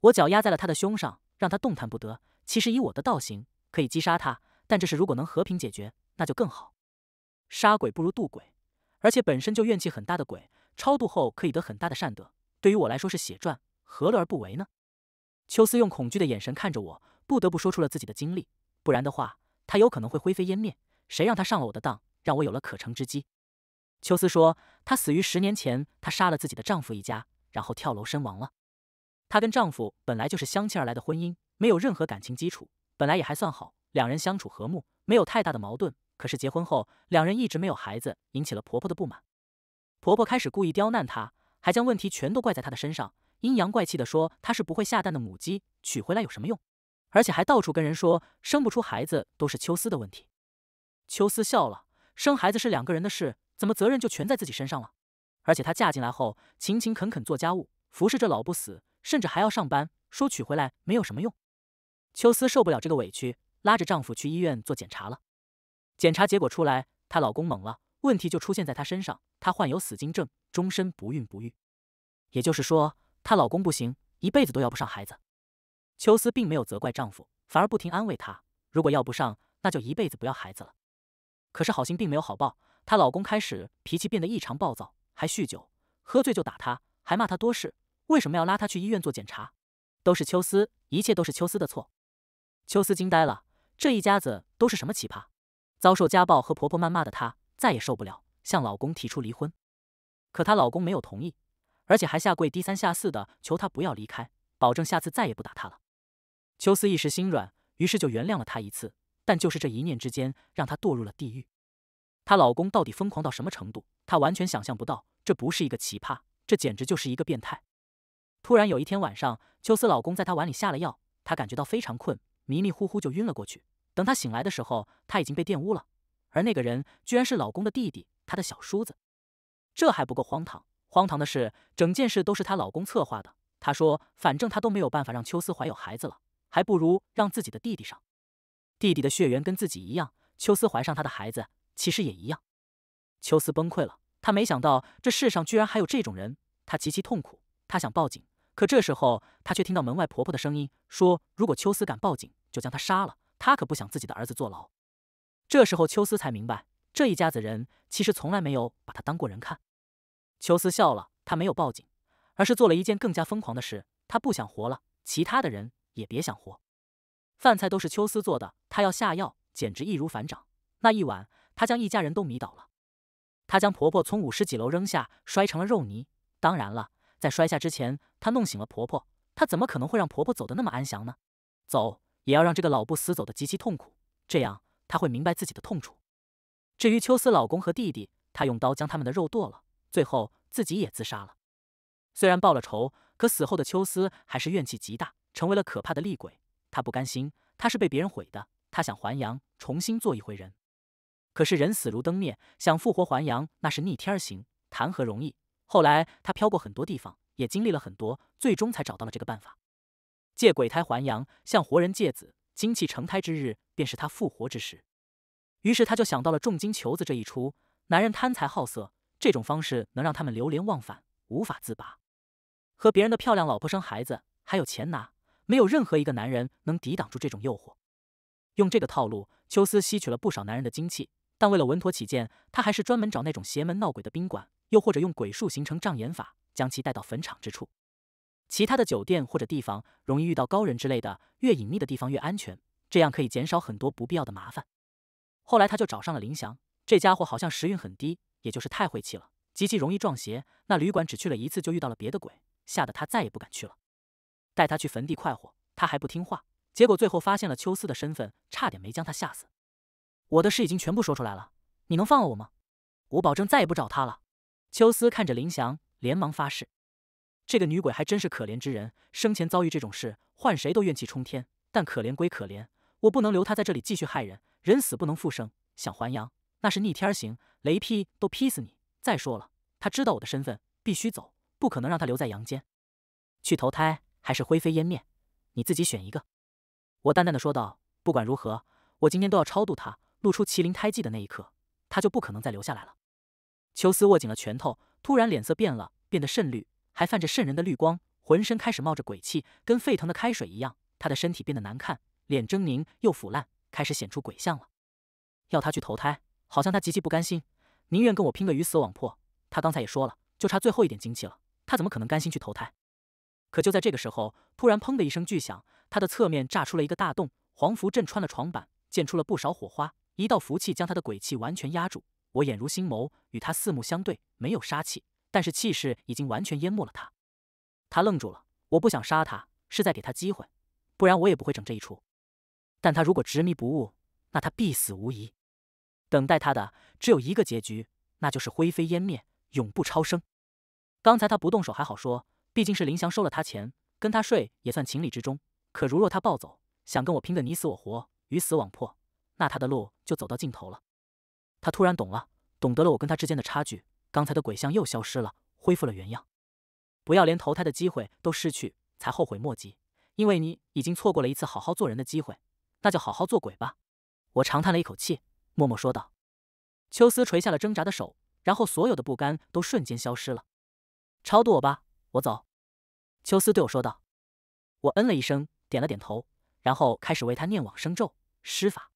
我脚压在了他的胸上，让他动弹不得。其实以我的道行可以击杀他，但这是如果能和平解决那就更好。杀鬼不如渡鬼，而且本身就怨气很大的鬼，超度后可以得很大的善德，对于我来说是血赚，何乐而不为呢？秋思用恐惧的眼神看着我，不得不说出了自己的经历，不然的话她有可能会灰飞烟灭。谁让她上了我的当，让我有了可乘之机？秋思说她死于十年前，她杀了自己的丈夫一家。然后跳楼身亡了。她跟丈夫本来就是相亲而来的婚姻，没有任何感情基础，本来也还算好，两人相处和睦，没有太大的矛盾。可是结婚后，两人一直没有孩子，引起了婆婆的不满。婆婆开始故意刁难她，还将问题全都怪在她的身上，阴阳怪气的说她是不会下蛋的母鸡，娶回来有什么用？而且还到处跟人说生不出孩子都是秋思的问题。秋思笑了，生孩子是两个人的事，怎么责任就全在自己身上了？而且她嫁进来后，勤勤恳恳做家务，服侍着老不死，甚至还要上班。说娶回来没有什么用，秋思受不了这个委屈，拉着丈夫去医院做检查了。检查结果出来，她老公懵了，问题就出现在她身上，她患有死精症，终身不孕不育。也就是说，她老公不行，一辈子都要不上孩子。秋思并没有责怪丈夫，反而不停安慰他：如果要不上，那就一辈子不要孩子了。可是好心并没有好报，她老公开始脾气变得异常暴躁。还酗酒，喝醉就打他，还骂他多事。为什么要拉他去医院做检查？都是秋思，一切都是秋思的错。秋思惊呆了，这一家子都是什么奇葩？遭受家暴和婆婆谩骂的她再也受不了，向老公提出离婚。可她老公没有同意，而且还下跪低三下四的求她不要离开，保证下次再也不打她了。秋思一时心软，于是就原谅了他一次。但就是这一念之间，让她堕入了地狱。她老公到底疯狂到什么程度？她完全想象不到，这不是一个奇葩，这简直就是一个变态。突然有一天晚上，秋思老公在她碗里下了药，她感觉到非常困，迷迷糊糊就晕了过去。等她醒来的时候，她已经被玷污了，而那个人居然是老公的弟弟，他的小叔子。这还不够荒唐，荒唐的是，整件事都是她老公策划的。他说，反正她都没有办法让秋思怀有孩子了，还不如让自己的弟弟上，弟弟的血缘跟自己一样，秋思怀上他的孩子。其实也一样，秋思崩溃了。他没想到这世上居然还有这种人，他极其痛苦。他想报警，可这时候他却听到门外婆婆的声音，说：“如果秋思敢报警，就将他杀了。”他可不想自己的儿子坐牢。这时候秋思才明白，这一家子人其实从来没有把他当过人看。秋思笑了，他没有报警，而是做了一件更加疯狂的事。他不想活了，其他的人也别想活。饭菜都是秋思做的，他要下药，简直易如反掌。那一晚。他将一家人都迷倒了，他将婆婆从五十几楼扔下，摔成了肉泥。当然了，在摔下之前，他弄醒了婆婆。他怎么可能会让婆婆走得那么安详呢？走也要让这个老不死走得极其痛苦，这样他会明白自己的痛处。至于秋思老公和弟弟，他用刀将他们的肉剁了，最后自己也自杀了。虽然报了仇，可死后的秋思还是怨气极大，成为了可怕的厉鬼。他不甘心，他是被别人毁的，他想还阳，重新做一回人。可是人死如灯灭，想复活还阳那是逆天而行，谈何容易？后来他飘过很多地方，也经历了很多，最终才找到了这个办法，借鬼胎还阳，向活人借子，精气成胎之日，便是他复活之时。于是他就想到了重金求子这一出，男人贪财好色，这种方式能让他们流连忘返，无法自拔。和别人的漂亮老婆生孩子，还有钱拿，没有任何一个男人能抵挡住这种诱惑。用这个套路，秋思吸取了不少男人的精气。但为了稳妥起见，他还是专门找那种邪门闹鬼的宾馆，又或者用鬼术形成障眼法，将其带到坟场之处。其他的酒店或者地方容易遇到高人之类的，越隐秘的地方越安全，这样可以减少很多不必要的麻烦。后来他就找上了林翔，这家伙好像时运很低，也就是太晦气了，极其容易撞邪。那旅馆只去了一次就遇到了别的鬼，吓得他再也不敢去了。带他去坟地快活，他还不听话，结果最后发现了秋思的身份，差点没将他吓死。我的事已经全部说出来了，你能放了我吗？我保证再也不找他了。秋思看着林翔，连忙发誓。这个女鬼还真是可怜之人，生前遭遇这种事，换谁都怨气冲天。但可怜归可怜，我不能留她在这里继续害人。人死不能复生，想还阳那是逆天行，雷劈都劈死你。再说了，她知道我的身份，必须走，不可能让她留在阳间。去投胎还是灰飞烟灭，你自己选一个。我淡淡的说道。不管如何，我今天都要超度她，露出麒麟胎记的那一刻，他就不可能再留下来了。秋思握紧了拳头，突然脸色变了，变得渗绿，还泛着渗人的绿光，浑身开始冒着鬼气，跟沸腾的开水一样。他的身体变得难看，脸狰狞又腐烂，开始显出鬼相了。要他去投胎，好像他极其不甘心，宁愿跟我拼个鱼死网破。他刚才也说了，就差最后一点精气了，他怎么可能甘心去投胎？可就在这个时候，突然砰的一声巨响，他的侧面炸出了一个大洞，黄符震穿了床板，溅出了不少火花。一道福气将他的鬼气完全压住。我眼如星眸，与他四目相对，没有杀气，但是气势已经完全淹没了他。他愣住了。我不想杀他，是在给他机会，不然我也不会整这一出。但他如果执迷不悟，那他必死无疑。等待他的只有一个结局，那就是灰飞烟灭，永不超生。刚才他不动手还好说，毕竟是林翔收了他钱，跟他睡也算情理之中。可如若他暴走，想跟我拼个你死我活，鱼死网破。那他的路就走到尽头了。他突然懂了，懂得了我跟他之间的差距。刚才的鬼像又消失了，恢复了原样。不要连投胎的机会都失去，才后悔莫及，因为你已经错过了一次好好做人的机会。那就好好做鬼吧。我长叹了一口气，默默说道。秋思垂下了挣扎的手，然后所有的不甘都瞬间消失了。超度我吧，我走。秋思对我说道。我嗯了一声，点了点头，然后开始为他念往生咒，施法。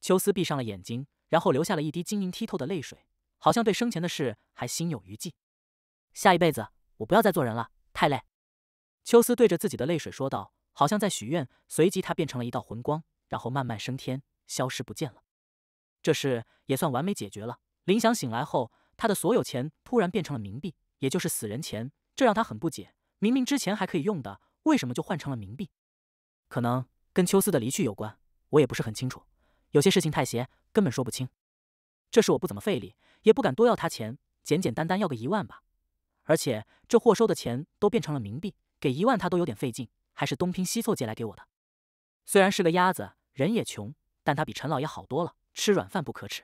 秋思闭上了眼睛，然后流下了一滴晶莹剔透的泪水，好像对生前的事还心有余悸。下一辈子，我不要再做人了，太累。秋思对着自己的泪水说道，好像在许愿。随即，他变成了一道魂光，然后慢慢升天，消失不见了。这事也算完美解决了。林翔醒来后，他的所有钱突然变成了冥币，也就是死人钱，这让他很不解。明明之前还可以用的，为什么就换成了冥币？可能跟秋思的离去有关，我也不是很清楚。有些事情太邪，根本说不清。这事我不怎么费力，也不敢多要他钱，简简单单要个一万吧。而且这货收的钱都变成了冥币，给一万他都有点费劲，还是东拼西凑借来给我的。虽然是个鸭子，人也穷，但他比陈老爷好多了，吃软饭不可耻。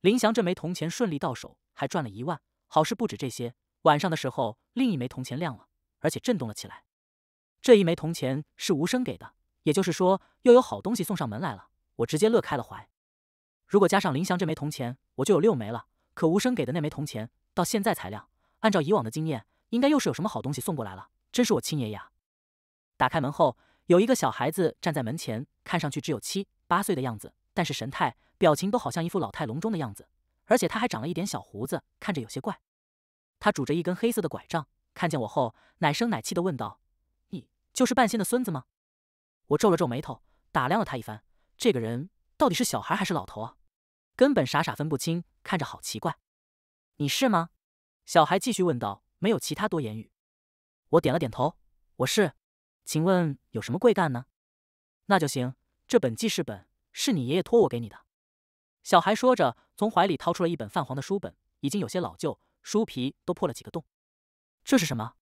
林祥这枚铜钱顺利到手，还赚了一万。好事不止这些，晚上的时候另一枚铜钱亮了，而且震动了起来。这一枚铜钱是无声给的，也就是说又有好东西送上门来了。我直接乐开了怀。如果加上林翔这枚铜钱，我就有六枚了。可无声给的那枚铜钱到现在才亮，按照以往的经验，应该又是有什么好东西送过来了。真是我亲爷爷！打开门后，有一个小孩子站在门前，看上去只有七八岁的样子，但是神态、表情都好像一副老态龙钟的样子，而且他还长了一点小胡子，看着有些怪。他拄着一根黑色的拐杖，看见我后，奶声奶气的问道：“你就是半仙的孙子吗？”我皱了皱眉头，打量了他一番。这个人到底是小孩还是老头啊？根本傻傻分不清，看着好奇怪。你是吗？小孩继续问道。没有其他多言语，我点了点头。我是，请问有什么贵干呢？那就行，这本记事本是你爷爷托我给你的。小孩说着，从怀里掏出了一本泛黄的书本，已经有些老旧，书皮都破了几个洞。这是什么？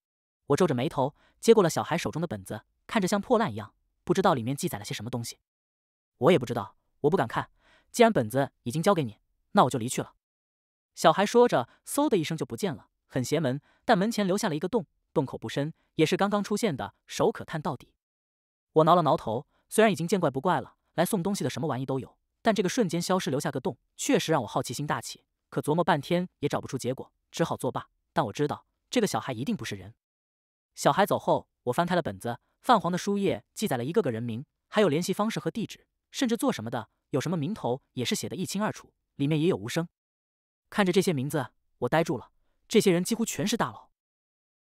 我皱着眉头接过了小孩手中的本子，看着像破烂一样，不知道里面记载了些什么东西。我也不知道，我不敢看。既然本子已经交给你，那我就离去了。小孩说着，嗖的一声就不见了，很邪门。但门前留下了一个洞，洞口不深，也是刚刚出现的，手可探到底。我挠了挠头，虽然已经见怪不怪了，来送东西的什么玩意都有，但这个瞬间消失留下个洞，确实让我好奇心大起。可琢磨半天也找不出结果，只好作罢。但我知道，这个小孩一定不是人。小孩走后，我翻开了本子，泛黄的书页记载了一个个人名，还有联系方式和地址。甚至做什么的，有什么名头也是写得一清二楚。里面也有无声，看着这些名字，我呆住了。这些人几乎全是大佬，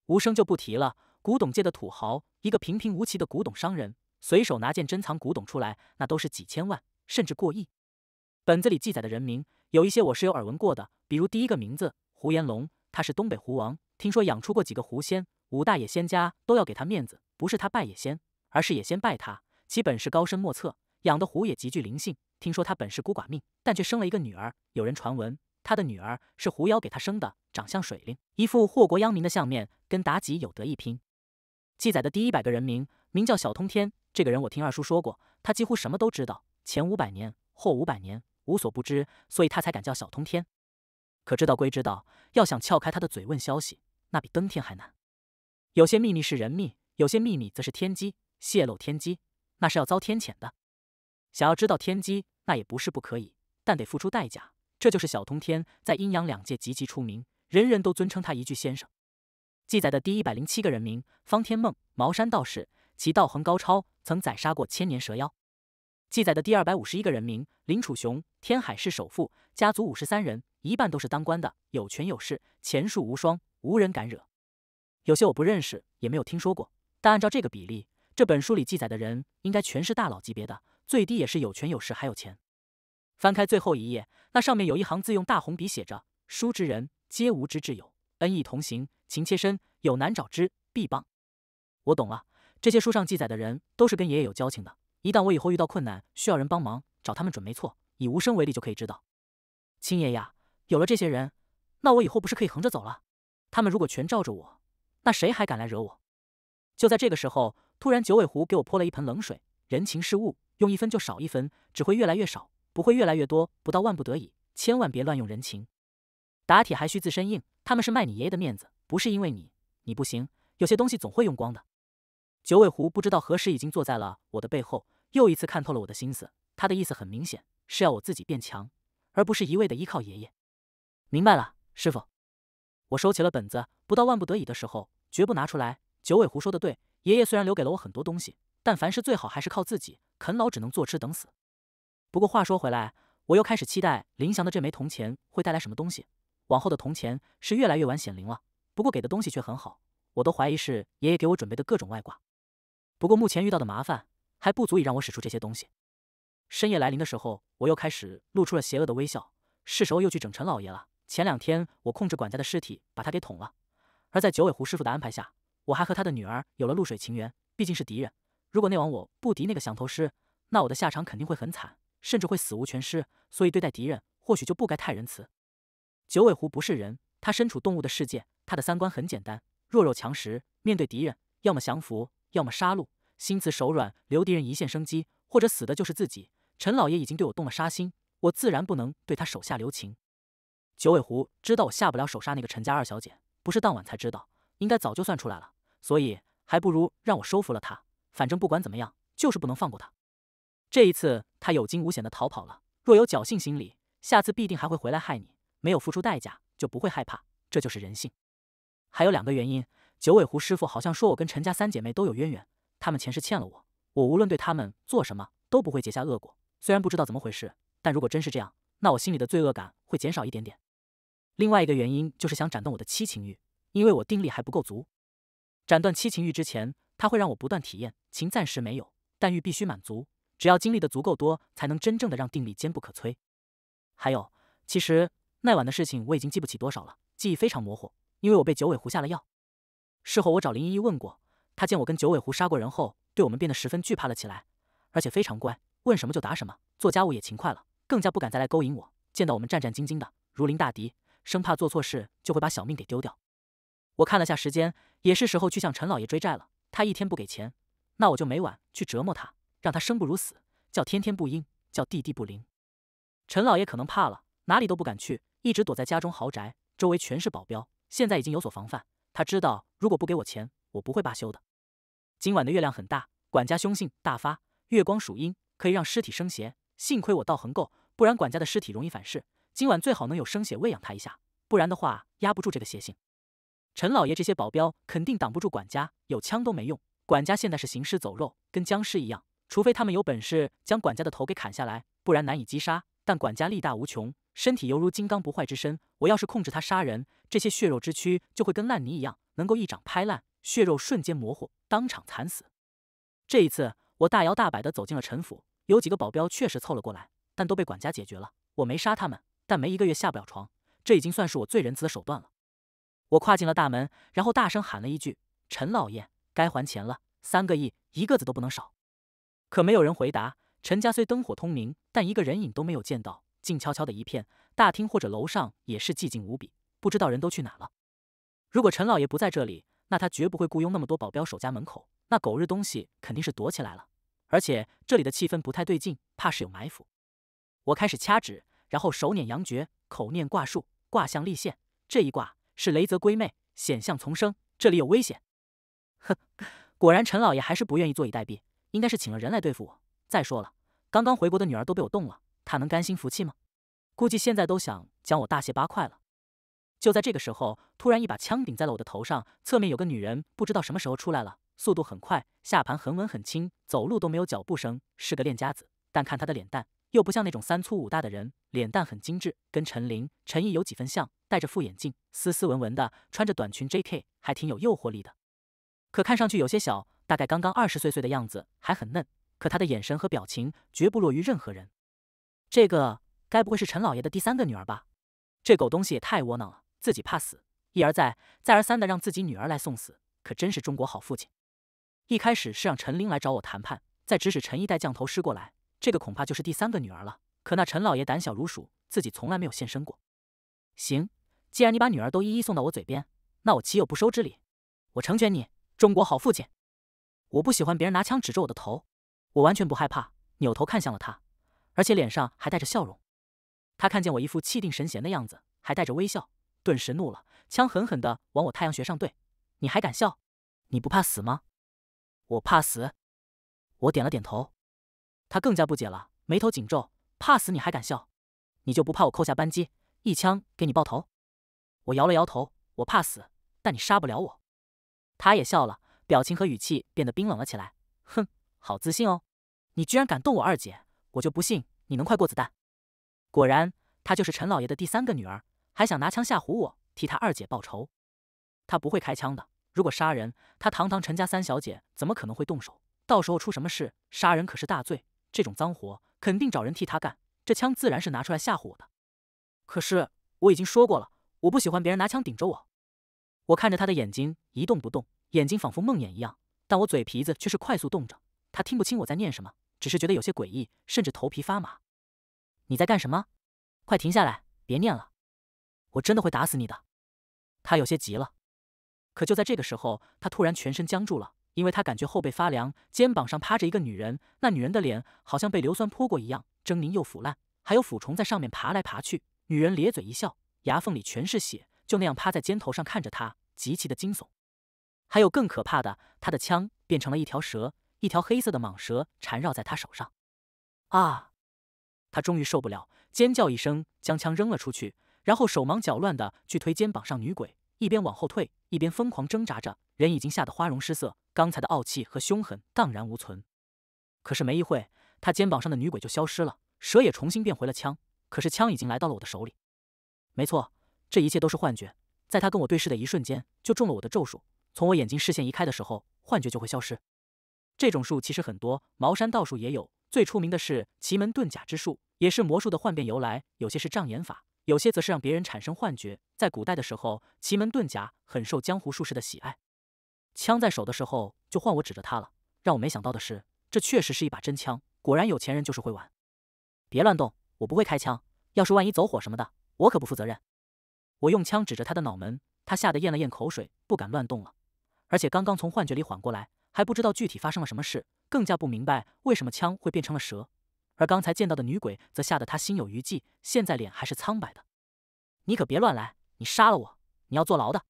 无声就不提了。古董界的土豪，一个平平无奇的古董商人，随手拿件珍藏古董出来，那都是几千万，甚至过亿。本子里记载的人名，有一些我是有耳闻过的，比如第一个名字胡延龙，他是东北狐王，听说养出过几个狐仙，五大野仙家都要给他面子，不是他拜野仙，而是野仙拜他，其本事高深莫测。养的狐也极具灵性。听说他本是孤寡命，但却生了一个女儿。有人传闻他的女儿是狐妖给他生的，长相水灵，一副祸国殃民的相面，跟妲己有得一拼。记载的第一百个人名，名叫小通天。这个人我听二叔说过，他几乎什么都知道，前五百年、后五百年无所不知，所以他才敢叫小通天。可知道归知道，要想撬开他的嘴问消息，那比登天还难。有些秘密是人秘，有些秘密则是天机。泄露天机，那是要遭天谴的。想要知道天机，那也不是不可以，但得付出代价。这就是小通天在阴阳两界极其出名，人人都尊称他一句先生。记载的第一百零七个人名：方天梦，茅山道士，其道行高超，曾宰杀过千年蛇妖。记载的第二百五十一个人名：林楚雄，天海市首富，家族五十三人，一半都是当官的，有权有势，钱数无双，无人敢惹。有些我不认识，也没有听说过，但按照这个比例，这本书里记载的人应该全是大佬级别的。最低也是有权有势还有钱。翻开最后一页，那上面有一行字，用大红笔写着：“书之人皆无之挚友，恩义同行，情切身，有难找之必帮。”我懂了，这些书上记载的人都是跟爷爷有交情的。一旦我以后遇到困难需要人帮忙，找他们准没错。以无声为例就可以知道。亲爷呀，有了这些人，那我以后不是可以横着走了？他们如果全罩着我，那谁还敢来惹我？就在这个时候，突然九尾狐给我泼了一盆冷水：“人情世故，用一分就少一分，只会越来越少，不会越来越多。不到万不得已，千万别乱用人情。打铁还需自身硬，他们是卖你爷爷的面子，不是因为你，你不行。有些东西总会用光的。九尾狐不知道何时已经坐在了我的背后，又一次看透了我的心思。他的意思很明显，是要我自己变强，而不是一味的依靠爷爷。明白了，师傅。我收起了本子，不到万不得已的时候，绝不拿出来。九尾狐说的对，爷爷虽然留给了我很多东西，但凡事最好还是靠自己。啃老只能坐吃等死。不过话说回来，我又开始期待林翔的这枚铜钱会带来什么东西。往后的铜钱是越来越晚显灵了，不过给的东西却很好，我都怀疑是爷爷给我准备的各种外挂。不过目前遇到的麻烦还不足以让我使出这些东西。深夜来临的时候，我又开始露出了邪恶的微笑，是时候又去整陈老爷了。前两天我控制管家的尸体把他给捅了，而在九尾狐师傅的安排下，我还和他的女儿有了露水情缘，毕竟是敌人。如果那晚我不敌那个降头师，那我的下场肯定会很惨，甚至会死无全尸。所以对待敌人，或许就不该太仁慈。九尾狐不是人，他身处动物的世界，他的三观很简单：弱肉强食。面对敌人，要么降服，要么杀戮。心慈手软，留敌人一线生机，或者死的就是自己。陈老爷已经对我动了杀心，我自然不能对他手下留情。九尾狐知道我下不了手杀那个陈家二小姐，不是当晚才知道，应该早就算出来了。所以还不如让我收服了他。反正不管怎么样，就是不能放过他。这一次他有惊无险的逃跑了，若有侥幸心理，下次必定还会回来害你。没有付出代价，就不会害怕，这就是人性。还有两个原因，九尾狐师傅好像说我跟陈家三姐妹都有渊源，他们前世欠了我，我无论对他们做什么，都不会结下恶果。虽然不知道怎么回事，但如果真是这样，那我心里的罪恶感会减少一点点。另外一个原因就是想斩断我的七情欲，因为我定力还不够足。斩断七情欲之前。他会让我不断体验，情暂时没有，但欲必须满足。只要经历的足够多，才能真正的让定力坚不可摧。还有，其实那晚的事情我已经记不起多少了，记忆非常模糊，因为我被九尾狐下了药。事后我找林依依问过，她见我跟九尾狐杀过人后，对我们变得十分惧怕了起来，而且非常乖，问什么就答什么，做家务也勤快了，更加不敢再来勾引我。见到我们战战兢兢的，如临大敌，生怕做错事就会把小命给丢掉。我看了下时间，也是时候去向陈老爷追债了。他一天不给钱，那我就每晚去折磨他，让他生不如死，叫天天不应，叫地地不灵。陈老爷可能怕了，哪里都不敢去，一直躲在家中豪宅，周围全是保镖，现在已经有所防范。他知道如果不给我钱，我不会罢休的。今晚的月亮很大，管家凶性大发，月光属阴，可以让尸体生邪。幸亏我道行够，不然管家的尸体容易反噬。今晚最好能有生血喂养他一下，不然的话压不住这个邪性。陈老爷，这些保镖肯定挡不住管家，有枪都没用。管家现在是行尸走肉，跟僵尸一样，除非他们有本事将管家的头给砍下来，不然难以击杀。但管家力大无穷，身体犹如金刚不坏之身。我要是控制他杀人，这些血肉之躯就会跟烂泥一样，能够一掌拍烂，血肉瞬间模糊，当场惨死。这一次，我大摇大摆的走进了陈府，有几个保镖确实凑了过来，但都被管家解决了。我没杀他们，但没一个月下不了床，这已经算是我最仁慈的手段了。我跨进了大门，然后大声喊了一句：“陈老爷，该还钱了，三个亿，一个子都不能少。”可没有人回答。陈家虽灯火通明，但一个人影都没有见到，静悄悄的一片。大厅或者楼上也是寂静无比，不知道人都去哪了。如果陈老爷不在这里，那他绝不会雇佣那么多保镖守家门口。那狗日东西肯定是躲起来了。而且这里的气氛不太对劲，怕是有埋伏。我开始掐指，然后手捻阳诀，口念卦术，卦象立现。这一卦。是雷泽龟妹，险象丛生，这里有危险。哼，果然陈老爷还是不愿意坐以待毙，应该是请了人来对付我。再说了，刚刚回国的女儿都被我动了，他能甘心服气吗？估计现在都想将我大卸八块了。就在这个时候，突然一把枪顶在了我的头上，侧面有个女人不知道什么时候出来了，速度很快，下盘很稳很轻，走路都没有脚步声，是个练家子。但看她的脸蛋。又不像那种三粗五大的人，脸蛋很精致，跟陈林、陈毅有几分像，戴着副眼镜，斯斯文文的，穿着短裙 J.K，还挺有诱惑力的。可看上去有些小，大概刚刚二十岁岁的样子，还很嫩。可他的眼神和表情绝不弱于任何人。这个该不会是陈老爷的第三个女儿吧？这狗东西也太窝囊了，自己怕死，一而再、再而三的让自己女儿来送死，可真是中国好父亲。一开始是让陈林来找我谈判，再指使陈毅带降头师过来。这个恐怕就是第三个女儿了。可那陈老爷胆小如鼠，自己从来没有现身过。行，既然你把女儿都一一送到我嘴边，那我岂有不收之理？我成全你，中国好父亲。我不喜欢别人拿枪指着我的头，我完全不害怕。扭头看向了他，而且脸上还带着笑容。他看见我一副气定神闲的样子，还带着微笑，顿时怒了，枪狠狠的往我太阳穴上对。你还敢笑？你不怕死吗？我怕死。我点了点头。他更加不解了，眉头紧皱，怕死你还敢笑？你就不怕我扣下扳机，一枪给你爆头？我摇了摇头，我怕死，但你杀不了我。他也笑了，表情和语气变得冰冷了起来。哼，好自信哦！你居然敢动我二姐，我就不信你能快过子弹。果然，她就是陈老爷的第三个女儿，还想拿枪吓唬我，替她二姐报仇。她不会开枪的，如果杀人，她堂堂陈家三小姐怎么可能会动手？到时候出什么事，杀人可是大罪。这种脏活肯定找人替他干，这枪自然是拿出来吓唬我的。可是我已经说过了，我不喜欢别人拿枪顶着我。我看着他的眼睛一动不动，眼睛仿佛梦魇一样，但我嘴皮子却是快速动着，他听不清我在念什么，只是觉得有些诡异，甚至头皮发麻。你在干什么？快停下来，别念了，我真的会打死你的。他有些急了，可就在这个时候，他突然全身僵住了。因为他感觉后背发凉，肩膀上趴着一个女人，那女人的脸好像被硫酸泼过一样，狰狞又腐烂，还有腐虫在上面爬来爬去。女人咧嘴一笑，牙缝里全是血，就那样趴在肩头上看着他，极其的惊悚。还有更可怕的，他的枪变成了一条蛇，一条黑色的蟒蛇缠绕在他手上。啊！他终于受不了，尖叫一声，将枪扔了出去，然后手忙脚乱的去推肩膀上女鬼，一边往后退，一边疯狂挣扎着。人已经吓得花容失色，刚才的傲气和凶狠荡然无存。可是没一会，他肩膀上的女鬼就消失了，蛇也重新变回了枪。可是枪已经来到了我的手里。没错，这一切都是幻觉。在他跟我对视的一瞬间，就中了我的咒术。从我眼睛视线移开的时候，幻觉就会消失。这种术其实很多，茅山道术也有。最出名的是奇门遁甲之术，也是魔术的幻变由来。有些是障眼法，有些则是让别人产生幻觉。在古代的时候，奇门遁甲很受江湖术士的喜爱。枪在手的时候，就换我指着他了。让我没想到的是，这确实是一把真枪。果然有钱人就是会玩。别乱动，我不会开枪。要是万一走火什么的，我可不负责任。我用枪指着他的脑门，他吓得咽了咽口水，不敢乱动了。而且刚刚从幻觉里缓过来，还不知道具体发生了什么事，更加不明白为什么枪会变成了蛇。而刚才见到的女鬼，则吓得他心有余悸，现在脸还是苍白的。你可别乱来，你杀了我，你要坐牢的。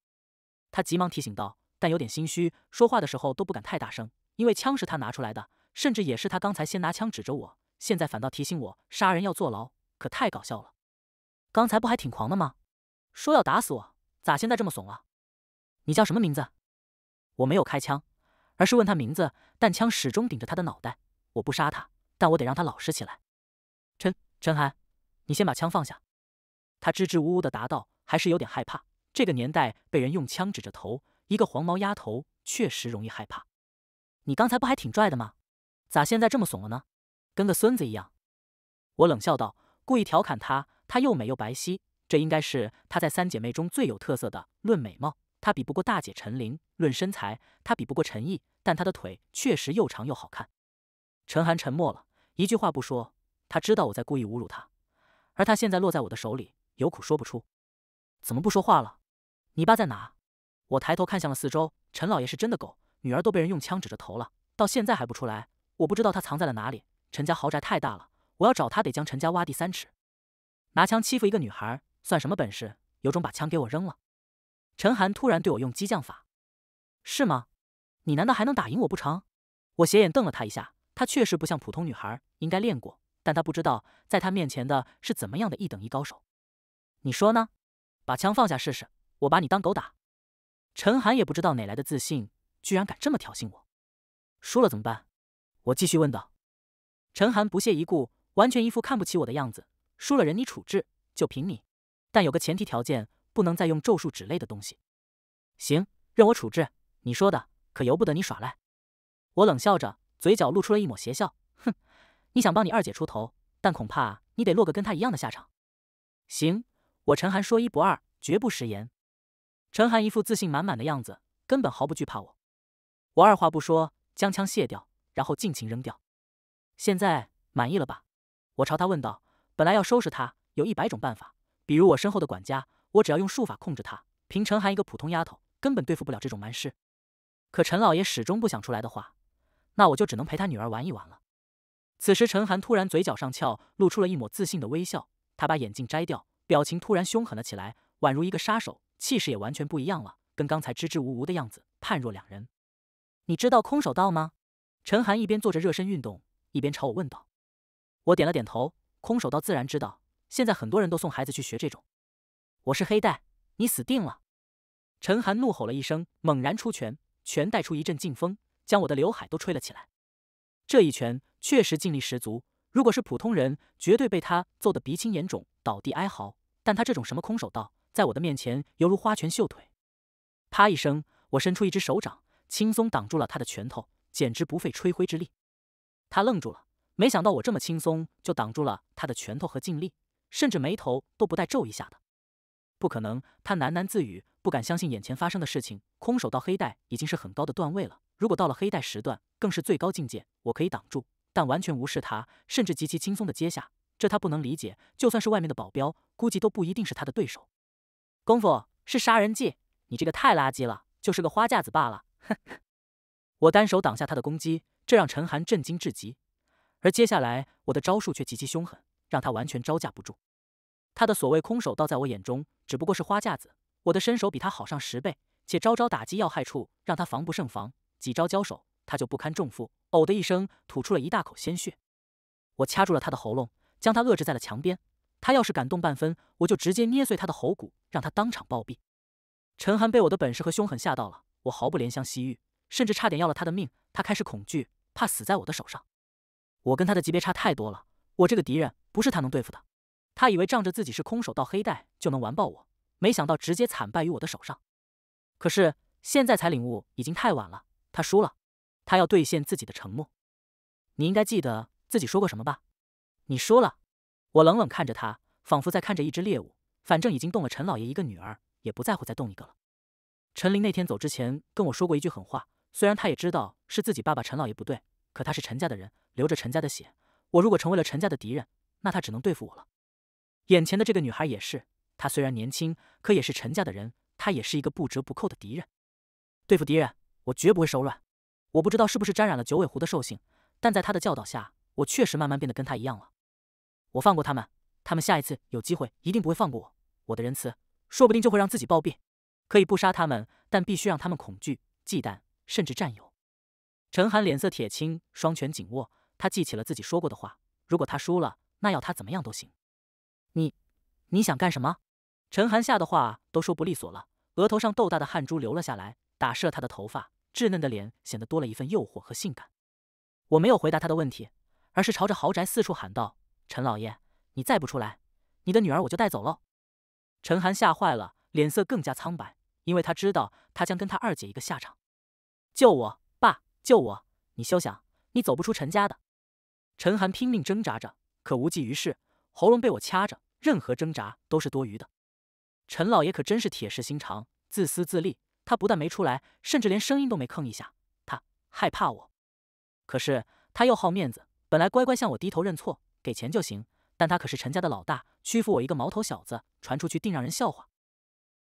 他急忙提醒道。但有点心虚，说话的时候都不敢太大声，因为枪是他拿出来的，甚至也是他刚才先拿枪指着我，现在反倒提醒我杀人要坐牢，可太搞笑了。刚才不还挺狂的吗？说要打死我，咋现在这么怂了？你叫什么名字？我没有开枪，而是问他名字，但枪始终顶着他的脑袋。我不杀他，但我得让他老实起来。陈陈寒，你先把枪放下。他支支吾吾地答道，还是有点害怕。这个年代被人用枪指着头。一个黄毛丫头确实容易害怕，你刚才不还挺拽的吗？咋现在这么怂了呢？跟个孙子一样！我冷笑道，故意调侃她。她又美又白皙，这应该是她在三姐妹中最有特色的。论美貌，她比不过大姐陈琳；论身材，她比不过陈毅，但她的腿确实又长又好看。陈寒沉默了，一句话不说。他知道我在故意侮辱他，而他现在落在我的手里，有苦说不出。怎么不说话了？你爸在哪？我抬头看向了四周，陈老爷是真的狗，女儿都被人用枪指着头了，到现在还不出来，我不知道他藏在了哪里。陈家豪宅太大了，我要找他得将陈家挖地三尺。拿枪欺负一个女孩算什么本事？有种把枪给我扔了！陈寒突然对我用激将法，是吗？你难道还能打赢我不成？我斜眼瞪了他一下，他确实不像普通女孩，应该练过，但他不知道在他面前的是怎么样的一等一高手。你说呢？把枪放下试试，我把你当狗打。陈寒也不知道哪来的自信，居然敢这么挑衅我。输了怎么办？我继续问道。陈寒不屑一顾，完全一副看不起我的样子。输了人你处置，就凭你。但有个前提条件，不能再用咒术之类的东西。行，任我处置。你说的可由不得你耍赖。我冷笑着，嘴角露出了一抹邪笑。哼，你想帮你二姐出头，但恐怕你得落个跟她一样的下场。行，我陈寒说一不二，绝不食言。陈寒一副自信满满的样子，根本毫不惧怕我。我二话不说，将枪卸掉，然后尽情扔掉。现在满意了吧？我朝他问道。本来要收拾他，有一百种办法，比如我身后的管家，我只要用术法控制他。凭陈寒一个普通丫头，根本对付不了这种蛮尸。可陈老爷始终不想出来的话，那我就只能陪他女儿玩一玩了。此时，陈寒突然嘴角上翘，露出了一抹自信的微笑。他把眼镜摘掉，表情突然凶狠了起来，宛如一个杀手。气势也完全不一样了，跟刚才支支吾吾的样子判若两人。你知道空手道吗？陈寒一边做着热身运动，一边朝我问道。我点了点头，空手道自然知道。现在很多人都送孩子去学这种。我是黑带，你死定了！陈寒怒吼了一声，猛然出拳，拳带出一阵劲风，将我的刘海都吹了起来。这一拳确实劲力十足，如果是普通人，绝对被他揍得鼻青眼肿，倒地哀嚎。但他这种什么空手道？在我的面前，犹如花拳绣腿。啪一声，我伸出一只手掌，轻松挡住了他的拳头，简直不费吹灰之力。他愣住了，没想到我这么轻松就挡住了他的拳头和劲力，甚至眉头都不带皱一下的。不可能！他喃喃自语，不敢相信眼前发生的事情。空手道黑带已经是很高的段位了，如果到了黑带十段，更是最高境界。我可以挡住，但完全无视他，甚至极其轻松的接下。这他不能理解，就算是外面的保镖，估计都不一定是他的对手。功夫是杀人技，你这个太垃圾了，就是个花架子罢了。哼！我单手挡下他的攻击，这让陈寒震惊至极。而接下来我的招数却极其凶狠，让他完全招架不住。他的所谓空手道，在我眼中只不过是花架子。我的身手比他好上十倍，且招招打击要害处，让他防不胜防。几招交手，他就不堪重负，呕的一声吐出了一大口鲜血。我掐住了他的喉咙，将他遏制在了墙边。他要是敢动半分，我就直接捏碎他的喉骨，让他当场暴毙。陈寒被我的本事和凶狠吓到了，我毫不怜香惜玉，甚至差点要了他的命。他开始恐惧，怕死在我的手上。我跟他的级别差太多了，我这个敌人不是他能对付的。他以为仗着自己是空手道黑带就能完爆我，没想到直接惨败于我的手上。可是现在才领悟，已经太晚了。他输了，他要兑现自己的承诺。你应该记得自己说过什么吧？你输了。我冷冷看着他，仿佛在看着一只猎物。反正已经动了陈老爷一个女儿，也不在乎再动一个了。陈林那天走之前跟我说过一句狠话，虽然他也知道是自己爸爸陈老爷不对，可他是陈家的人，流着陈家的血。我如果成为了陈家的敌人，那他只能对付我了。眼前的这个女孩也是，她虽然年轻，可也是陈家的人，她也是一个不折不扣的敌人。对付敌人，我绝不会手软。我不知道是不是沾染了九尾狐的兽性，但在他的教导下，我确实慢慢变得跟他一样了。我放过他们，他们下一次有机会一定不会放过我。我的仁慈说不定就会让自己暴毙。可以不杀他们，但必须让他们恐惧、忌惮，甚至占有。陈寒脸色铁青，双拳紧握。他记起了自己说过的话：如果他输了，那要他怎么样都行。你，你想干什么？陈寒吓的话都说不利索了，额头上豆大的汗珠流了下来，打湿了他的头发。稚嫩的脸显得多了一份诱惑和性感。我没有回答他的问题，而是朝着豪宅四处喊道。陈老爷，你再不出来，你的女儿我就带走喽！陈寒吓坏了，脸色更加苍白，因为他知道他将跟他二姐一个下场。救我，爸，救我！你休想，你走不出陈家的！陈寒拼命挣扎着，可无济于事，喉咙被我掐着，任何挣扎都是多余的。陈老爷可真是铁石心肠，自私自利。他不但没出来，甚至连声音都没吭一下。他害怕我，可是他又好面子，本来乖乖向我低头认错。给钱就行，但他可是陈家的老大，屈服我一个毛头小子，传出去定让人笑话。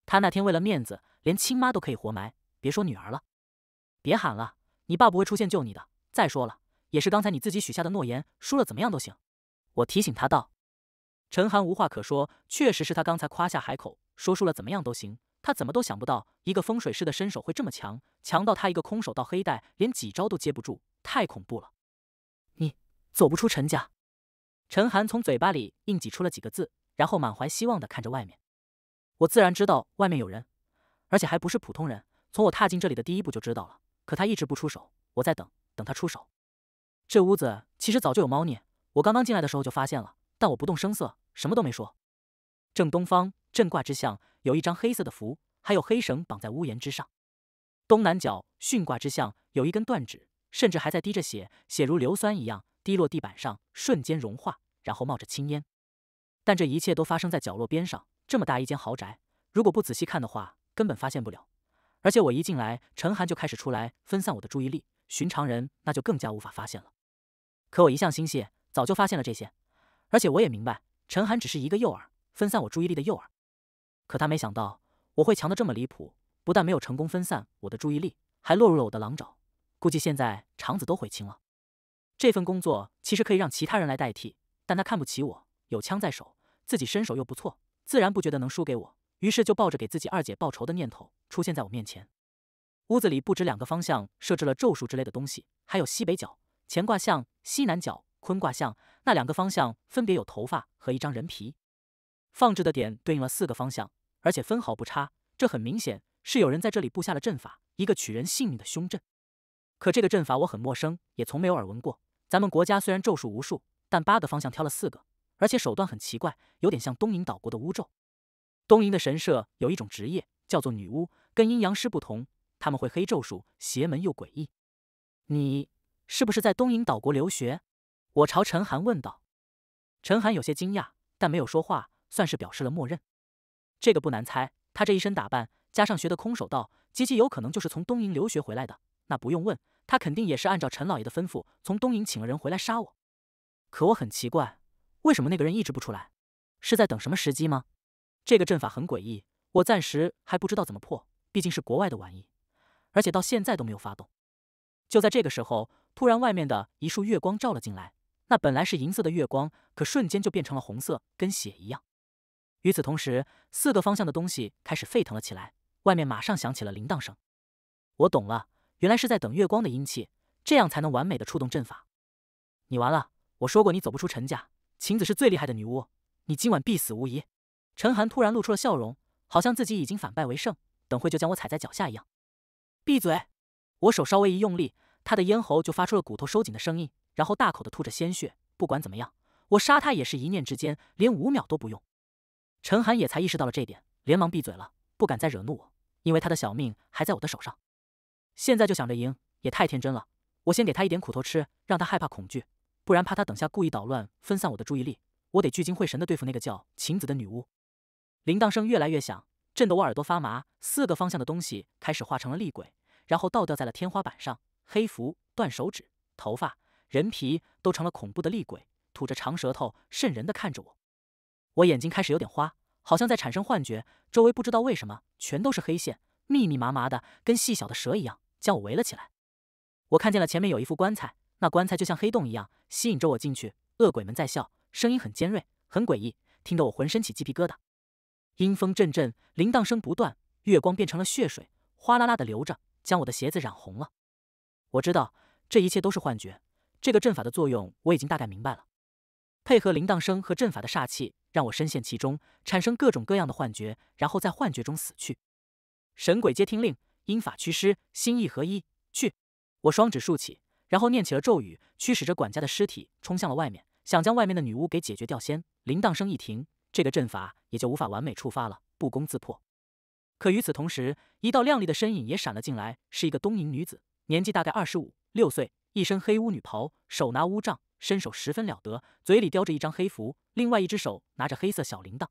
他那天为了面子，连亲妈都可以活埋，别说女儿了。别喊了，你爸不会出现救你的。再说了，也是刚才你自己许下的诺言，输了怎么样都行。我提醒他道。陈寒无话可说，确实是他刚才夸下海口，说输了怎么样都行。他怎么都想不到，一个风水师的身手会这么强，强到他一个空手道黑带连几招都接不住，太恐怖了。你走不出陈家。陈寒从嘴巴里硬挤出了几个字，然后满怀希望地看着外面。我自然知道外面有人，而且还不是普通人。从我踏进这里的第一步就知道了。可他一直不出手，我在等等他出手。这屋子其实早就有猫腻，我刚刚进来的时候就发现了，但我不动声色，什么都没说。正东方震卦之象有一张黑色的符，还有黑绳绑在屋檐之上。东南角巽卦之象有一根断指，甚至还在滴着血，血如硫酸一样。滴落地板上，瞬间融化，然后冒着青烟。但这一切都发生在角落边上，这么大一间豪宅，如果不仔细看的话，根本发现不了。而且我一进来，陈寒就开始出来分散我的注意力，寻常人那就更加无法发现了。可我一向心细，早就发现了这些，而且我也明白，陈寒只是一个诱饵，分散我注意力的诱饵。可他没想到我会强的这么离谱，不但没有成功分散我的注意力，还落入了我的狼爪，估计现在肠子都悔青了。这份工作其实可以让其他人来代替，但他看不起我，有枪在手，自己身手又不错，自然不觉得能输给我。于是就抱着给自己二姐报仇的念头出现在我面前。屋子里不止两个方向设置了咒术之类的东西，还有西北角乾卦象、西南角坤卦象，那两个方向分别有头发和一张人皮放置的点，对应了四个方向，而且分毫不差。这很明显是有人在这里布下了阵法，一个取人性命的凶阵。可这个阵法我很陌生，也从没有耳闻过。咱们国家虽然咒术无数，但八个方向挑了四个，而且手段很奇怪，有点像东瀛岛国的巫咒。东瀛的神社有一种职业叫做女巫，跟阴阳师不同，他们会黑咒术，邪门又诡异。你是不是在东瀛岛国留学？我朝陈寒问道。陈寒有些惊讶，但没有说话，算是表示了默认。这个不难猜，他这一身打扮加上学的空手道，极其有可能就是从东瀛留学回来的。那不用问。他肯定也是按照陈老爷的吩咐，从东营请了人回来杀我。可我很奇怪，为什么那个人一直不出来？是在等什么时机吗？这个阵法很诡异，我暂时还不知道怎么破。毕竟是国外的玩意，而且到现在都没有发动。就在这个时候，突然外面的一束月光照了进来，那本来是银色的月光，可瞬间就变成了红色，跟血一样。与此同时，四个方向的东西开始沸腾了起来。外面马上响起了铃铛声。我懂了。原来是在等月光的阴气，这样才能完美的触动阵法。你完了！我说过你走不出陈家。晴子是最厉害的女巫，你今晚必死无疑。陈寒突然露出了笑容，好像自己已经反败为胜，等会就将我踩在脚下一样。闭嘴！我手稍微一用力，他的咽喉就发出了骨头收紧的声音，然后大口的吐着鲜血。不管怎么样，我杀他也是一念之间，连五秒都不用。陈寒也才意识到了这点，连忙闭嘴了，不敢再惹怒我，因为他的小命还在我的手上。现在就想着赢，也太天真了。我先给他一点苦头吃，让他害怕恐惧，不然怕他等下故意捣乱，分散我的注意力。我得聚精会神的对付那个叫晴子的女巫。铃铛声越来越响，震得我耳朵发麻。四个方向的东西开始化成了厉鬼，然后倒吊在了天花板上。黑符、断手指、头发、人皮都成了恐怖的厉鬼，吐着长舌头，渗人的看着我。我眼睛开始有点花，好像在产生幻觉。周围不知道为什么全都是黑线。密密麻麻的，跟细小的蛇一样，将我围了起来。我看见了前面有一副棺材，那棺材就像黑洞一样，吸引着我进去。恶鬼们在笑，声音很尖锐，很诡异，听得我浑身起鸡皮疙瘩。阴风阵阵，铃铛声不断，月光变成了血水，哗啦啦的流着，将我的鞋子染红了。我知道这一切都是幻觉，这个阵法的作用我已经大概明白了。配合铃铛声和阵法的煞气，让我深陷其中，产生各种各样的幻觉，然后在幻觉中死去。神鬼皆听令，因法驱尸，心意合一，去！我双指竖起，然后念起了咒语，驱使着管家的尸体冲向了外面，想将外面的女巫给解决掉。先铃铛声一停，这个阵法也就无法完美触发了，不攻自破。可与此同时，一道亮丽的身影也闪了进来，是一个东瀛女子，年纪大概二十五六岁，一身黑巫女袍，手拿巫杖，身手十分了得，嘴里叼着一张黑符，另外一只手拿着黑色小铃铛。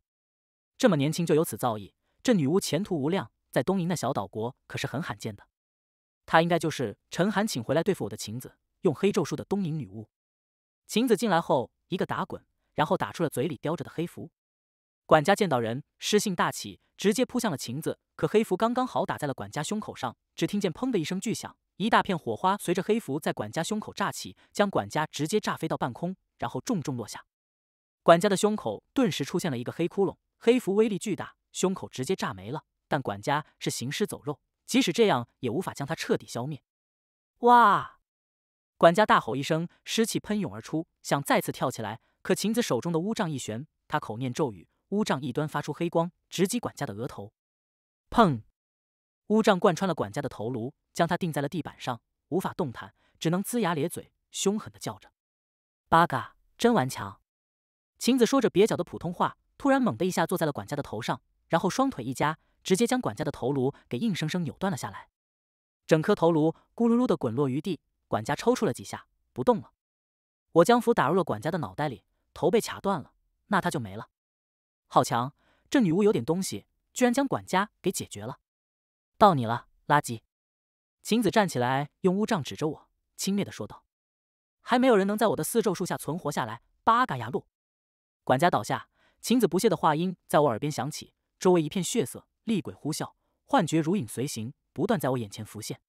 这么年轻就有此造诣，这女巫前途无量。在东瀛那小岛国可是很罕见的，她应该就是陈寒请回来对付我的晴子，用黑咒术的东瀛女巫。晴子进来后，一个打滚，然后打出了嘴里叼着的黑符。管家见到人，失性大起，直接扑向了晴子。可黑符刚刚好打在了管家胸口上，只听见砰的一声巨响，一大片火花随着黑符在管家胸口炸起，将管家直接炸飞到半空，然后重重落下。管家的胸口顿时出现了一个黑窟窿，黑符威力巨大，胸口直接炸没了。但管家是行尸走肉，即使这样也无法将他彻底消灭。哇！管家大吼一声，尸气喷涌而出，想再次跳起来，可晴子手中的乌杖一旋，他口念咒语，乌杖一端发出黑光，直击管家的额头。砰！乌杖贯穿了管家的头颅，将他钉在了地板上，无法动弹，只能龇牙咧嘴，凶狠的叫着：“八嘎！真顽强！”晴子说着蹩脚的普通话，突然猛地一下坐在了管家的头上，然后双腿一夹。直接将管家的头颅给硬生生扭断了下来，整颗头颅咕噜噜的滚落于地，管家抽搐了几下不动了。我将符打入了管家的脑袋里，头被卡断了，那他就没了。好强，这女巫有点东西，居然将管家给解决了。到你了，垃圾！晴子站起来，用乌杖指着我，轻蔑的说道：“还没有人能在我的四咒术下存活下来。”八嘎呀路！管家倒下，晴子不屑的话音在我耳边响起，周围一片血色。厉鬼呼啸，幻觉如影随形，不断在我眼前浮现。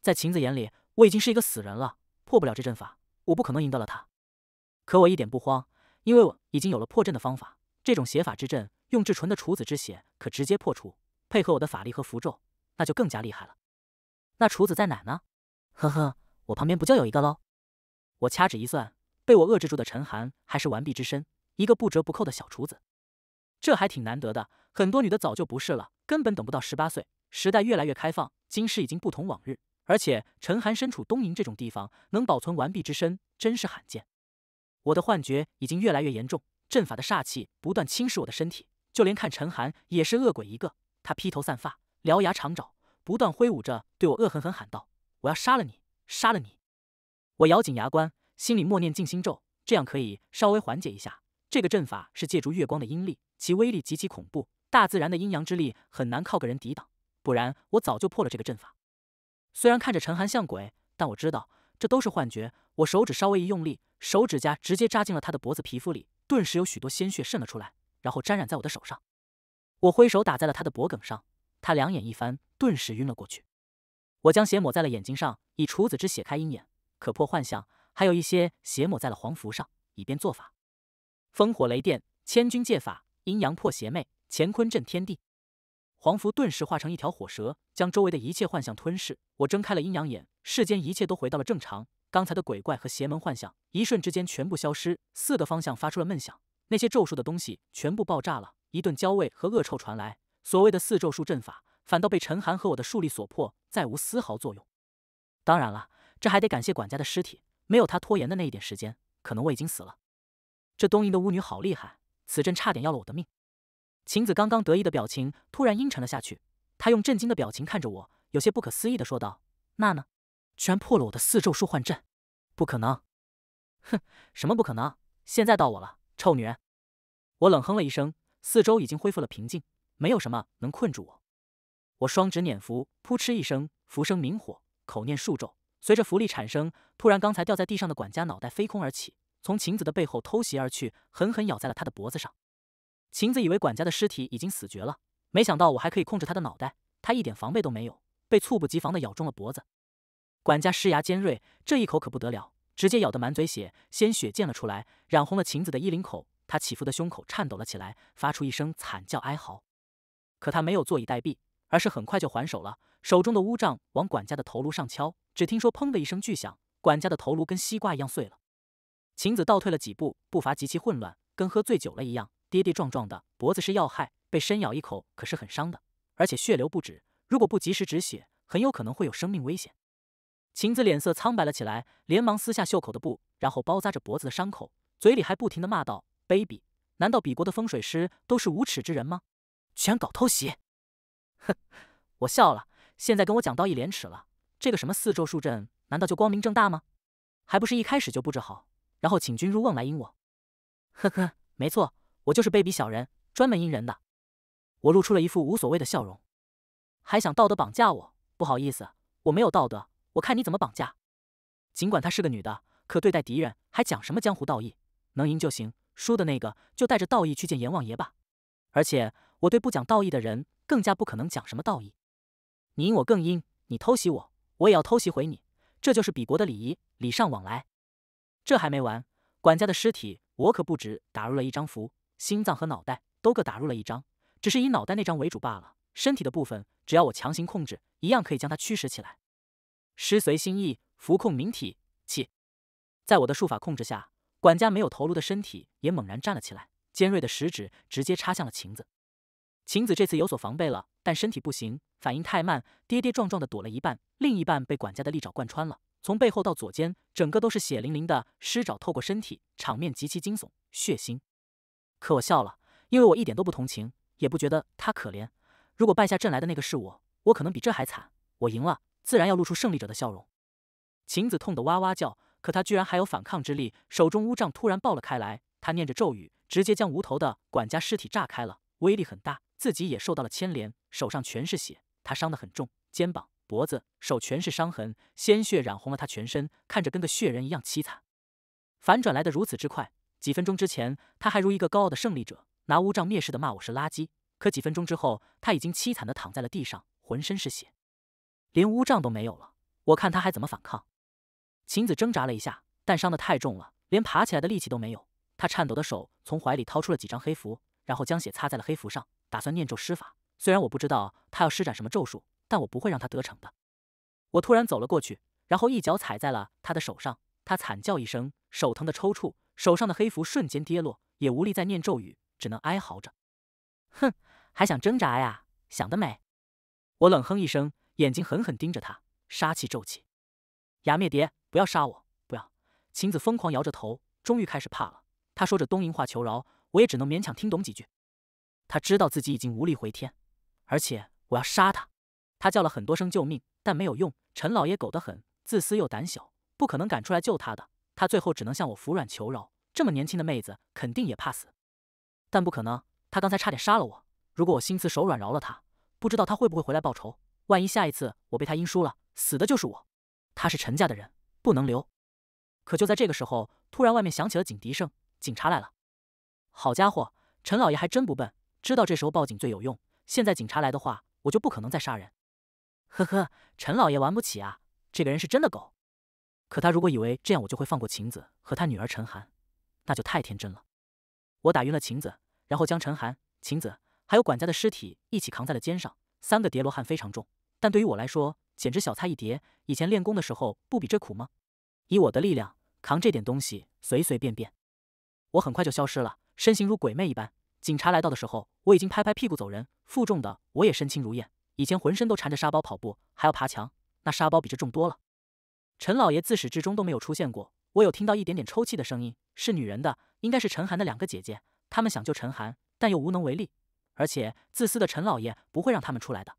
在秦子眼里，我已经是一个死人了，破不了这阵法，我不可能赢得了他。可我一点不慌，因为我已经有了破阵的方法。这种邪法之阵，用至纯的处子之血可直接破除，配合我的法力和符咒，那就更加厉害了。那厨子在哪呢？呵呵，我旁边不就有一个喽？我掐指一算，被我遏制住的陈寒还是完璧之身，一个不折不扣的小厨子，这还挺难得的。很多女的早就不是了，根本等不到十八岁。时代越来越开放，今时已经不同往日。而且陈寒身处东瀛这种地方，能保存完璧之身，真是罕见。我的幻觉已经越来越严重，阵法的煞气不断侵蚀我的身体，就连看陈寒也是恶鬼一个。他披头散发，獠牙长爪，不断挥舞着，对我恶狠狠喊道：“我要杀了你，杀了你！”我咬紧牙关，心里默念静心咒，这样可以稍微缓解一下。这个阵法是借助月光的阴力，其威力极其恐怖。大自然的阴阳之力很难靠个人抵挡，不然我早就破了这个阵法。虽然看着陈寒像鬼，但我知道这都是幻觉。我手指稍微一用力，手指甲直接扎进了他的脖子皮肤里，顿时有许多鲜血渗了出来，然后沾染在我的手上。我挥手打在了他的脖梗上，他两眼一翻，顿时晕了过去。我将血抹在了眼睛上，以处子之血开鹰眼，可破幻象。还有一些血抹在了黄符上，以便做法。烽火雷电，千钧借法，阴阳破邪魅。乾坤震天地，黄符顿时化成一条火蛇，将周围的一切幻象吞噬。我睁开了阴阳眼，世间一切都回到了正常。刚才的鬼怪和邪门幻象，一瞬之间全部消失。四个方向发出了闷响，那些咒术的东西全部爆炸了，一顿焦味和恶臭传来。所谓的四咒术阵法，反倒被陈寒和我的术力所破，再无丝毫作用。当然了，这还得感谢管家的尸体，没有他拖延的那一点时间，可能我已经死了。这东瀛的巫女好厉害，此阵差点要了我的命。晴子刚刚得意的表情突然阴沉了下去，她用震惊的表情看着我，有些不可思议的说道：“那呢？居然破了我的四咒术幻阵，不可能！”哼，什么不可能？现在到我了，臭女人！我冷哼了一声，四周已经恢复了平静，没有什么能困住我。我双指捻符，扑哧一声，符生明火，口念数咒。随着浮力产生，突然刚才掉在地上的管家脑袋飞空而起，从晴子的背后偷袭而去，狠狠咬在了他的脖子上。晴子以为管家的尸体已经死绝了，没想到我还可以控制他的脑袋。他一点防备都没有，被猝不及防地咬中了脖子。管家尸牙尖锐，这一口可不得了，直接咬得满嘴血，鲜血溅了出来，染红了晴子的衣领口。他起伏的胸口颤抖了起来，发出一声惨叫哀嚎。可他没有坐以待毙，而是很快就还手了，手中的乌杖往管家的头颅上敲。只听说砰的一声巨响，管家的头颅跟西瓜一样碎了。晴子倒退了几步，步伐极其混乱，跟喝醉酒了一样。跌跌撞撞的，脖子是要害，被深咬一口可是很伤的，而且血流不止。如果不及时止血，很有可能会有生命危险。晴子脸色苍白了起来，连忙撕下袖口的布，然后包扎着脖子的伤口，嘴里还不停的骂道：“卑鄙！难道比国的风水师都是无耻之人吗？全搞偷袭！”哼，我笑了。现在跟我讲道义廉耻了？这个什么四周树阵，难道就光明正大吗？还不是一开始就布置好，然后请君入瓮来阴我？呵呵，没错。我就是卑鄙小人，专门阴人的。我露出了一副无所谓的笑容，还想道德绑架我？不好意思，我没有道德，我看你怎么绑架。尽管她是个女的，可对待敌人还讲什么江湖道义？能赢就行，输的那个就带着道义去见阎王爷吧。而且我对不讲道义的人更加不可能讲什么道义。你阴我更阴，你偷袭我，我也要偷袭回你。这就是比国的礼仪，礼尚往来。这还没完，管家的尸体我可不止打入了一张符。心脏和脑袋都各打入了一张，只是以脑袋那张为主罢了。身体的部分，只要我强行控制，一样可以将它驱使起来，师随心意，浮控冥体。气。在我的术法控制下，管家没有头颅的身体也猛然站了起来，尖锐的食指直接插向了晴子。晴子这次有所防备了，但身体不行，反应太慢，跌跌撞撞地躲了一半，另一半被管家的利爪贯穿了，从背后到左肩，整个都是血淋淋的尸爪透过身体，场面极其惊悚血腥。可我笑了，因为我一点都不同情，也不觉得他可怜。如果败下阵来的那个是我，我可能比这还惨。我赢了，自然要露出胜利者的笑容。晴子痛得哇哇叫，可他居然还有反抗之力，手中乌杖突然爆了开来。他念着咒语，直接将无头的管家尸体炸开了，威力很大，自己也受到了牵连，手上全是血。他伤得很重，肩膀、脖子、手全是伤痕，鲜血染红了他全身，看着跟个血人一样凄惨。反转来得如此之快。几分钟之前，他还如一个高傲的胜利者，拿乌杖蔑视的骂我是垃圾。可几分钟之后，他已经凄惨的躺在了地上，浑身是血，连乌杖都没有了。我看他还怎么反抗？晴子挣扎了一下，但伤得太重了，连爬起来的力气都没有。他颤抖的手从怀里掏出了几张黑符，然后将血擦在了黑符上，打算念咒施法。虽然我不知道他要施展什么咒术，但我不会让他得逞的。我突然走了过去，然后一脚踩在了他的手上，他惨叫一声，手疼的抽搐。手上的黑符瞬间跌落，也无力再念咒语，只能哀嚎着：“哼，还想挣扎呀？想得美！”我冷哼一声，眼睛狠狠盯着他，杀气骤起。雅灭蝶，不要杀我！不要！晴子疯狂摇着头，终于开始怕了。他说着东瀛话求饶，我也只能勉强听懂几句。他知道自己已经无力回天，而且我要杀他。他叫了很多声救命，但没有用。陈老爷狗得很，自私又胆小，不可能赶出来救他的。他最后只能向我服软求饶。这么年轻的妹子肯定也怕死，但不可能。他刚才差点杀了我。如果我心慈手软饶了他，不知道他会不会回来报仇。万一下一次我被他阴输了，死的就是我。他是陈家的人，不能留。可就在这个时候，突然外面响起了警笛声，警察来了。好家伙，陈老爷还真不笨，知道这时候报警最有用。现在警察来的话，我就不可能再杀人。呵呵，陈老爷玩不起啊，这个人是真的狗。可他如果以为这样我就会放过晴子和他女儿陈寒，那就太天真了。我打晕了晴子，然后将陈寒、晴子还有管家的尸体一起扛在了肩上。三个叠罗汉非常重，但对于我来说简直小菜一碟。以前练功的时候不比这苦吗？以我的力量扛这点东西，随随便便。我很快就消失了，身形如鬼魅一般。警察来到的时候，我已经拍拍屁股走人。负重的我也身轻如燕。以前浑身都缠着沙包跑步，还要爬墙，那沙包比这重多了。陈老爷自始至终都没有出现过。我有听到一点点抽泣的声音，是女人的，应该是陈寒的两个姐姐。他们想救陈寒，但又无能为力。而且自私的陈老爷不会让他们出来的。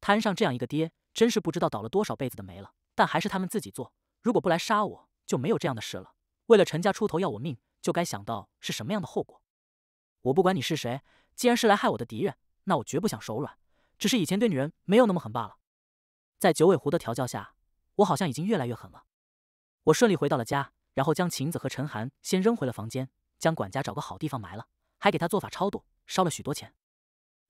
摊上这样一个爹，真是不知道倒了多少辈子的霉了。但还是他们自己做。如果不来杀我，就没有这样的事了。为了陈家出头要我命，就该想到是什么样的后果。我不管你是谁，既然是来害我的敌人，那我绝不想手软。只是以前对女人没有那么狠罢了。在九尾狐的调教下。我好像已经越来越狠了。我顺利回到了家，然后将晴子和陈寒先扔回了房间，将管家找个好地方埋了，还给他做法超度，烧了许多钱。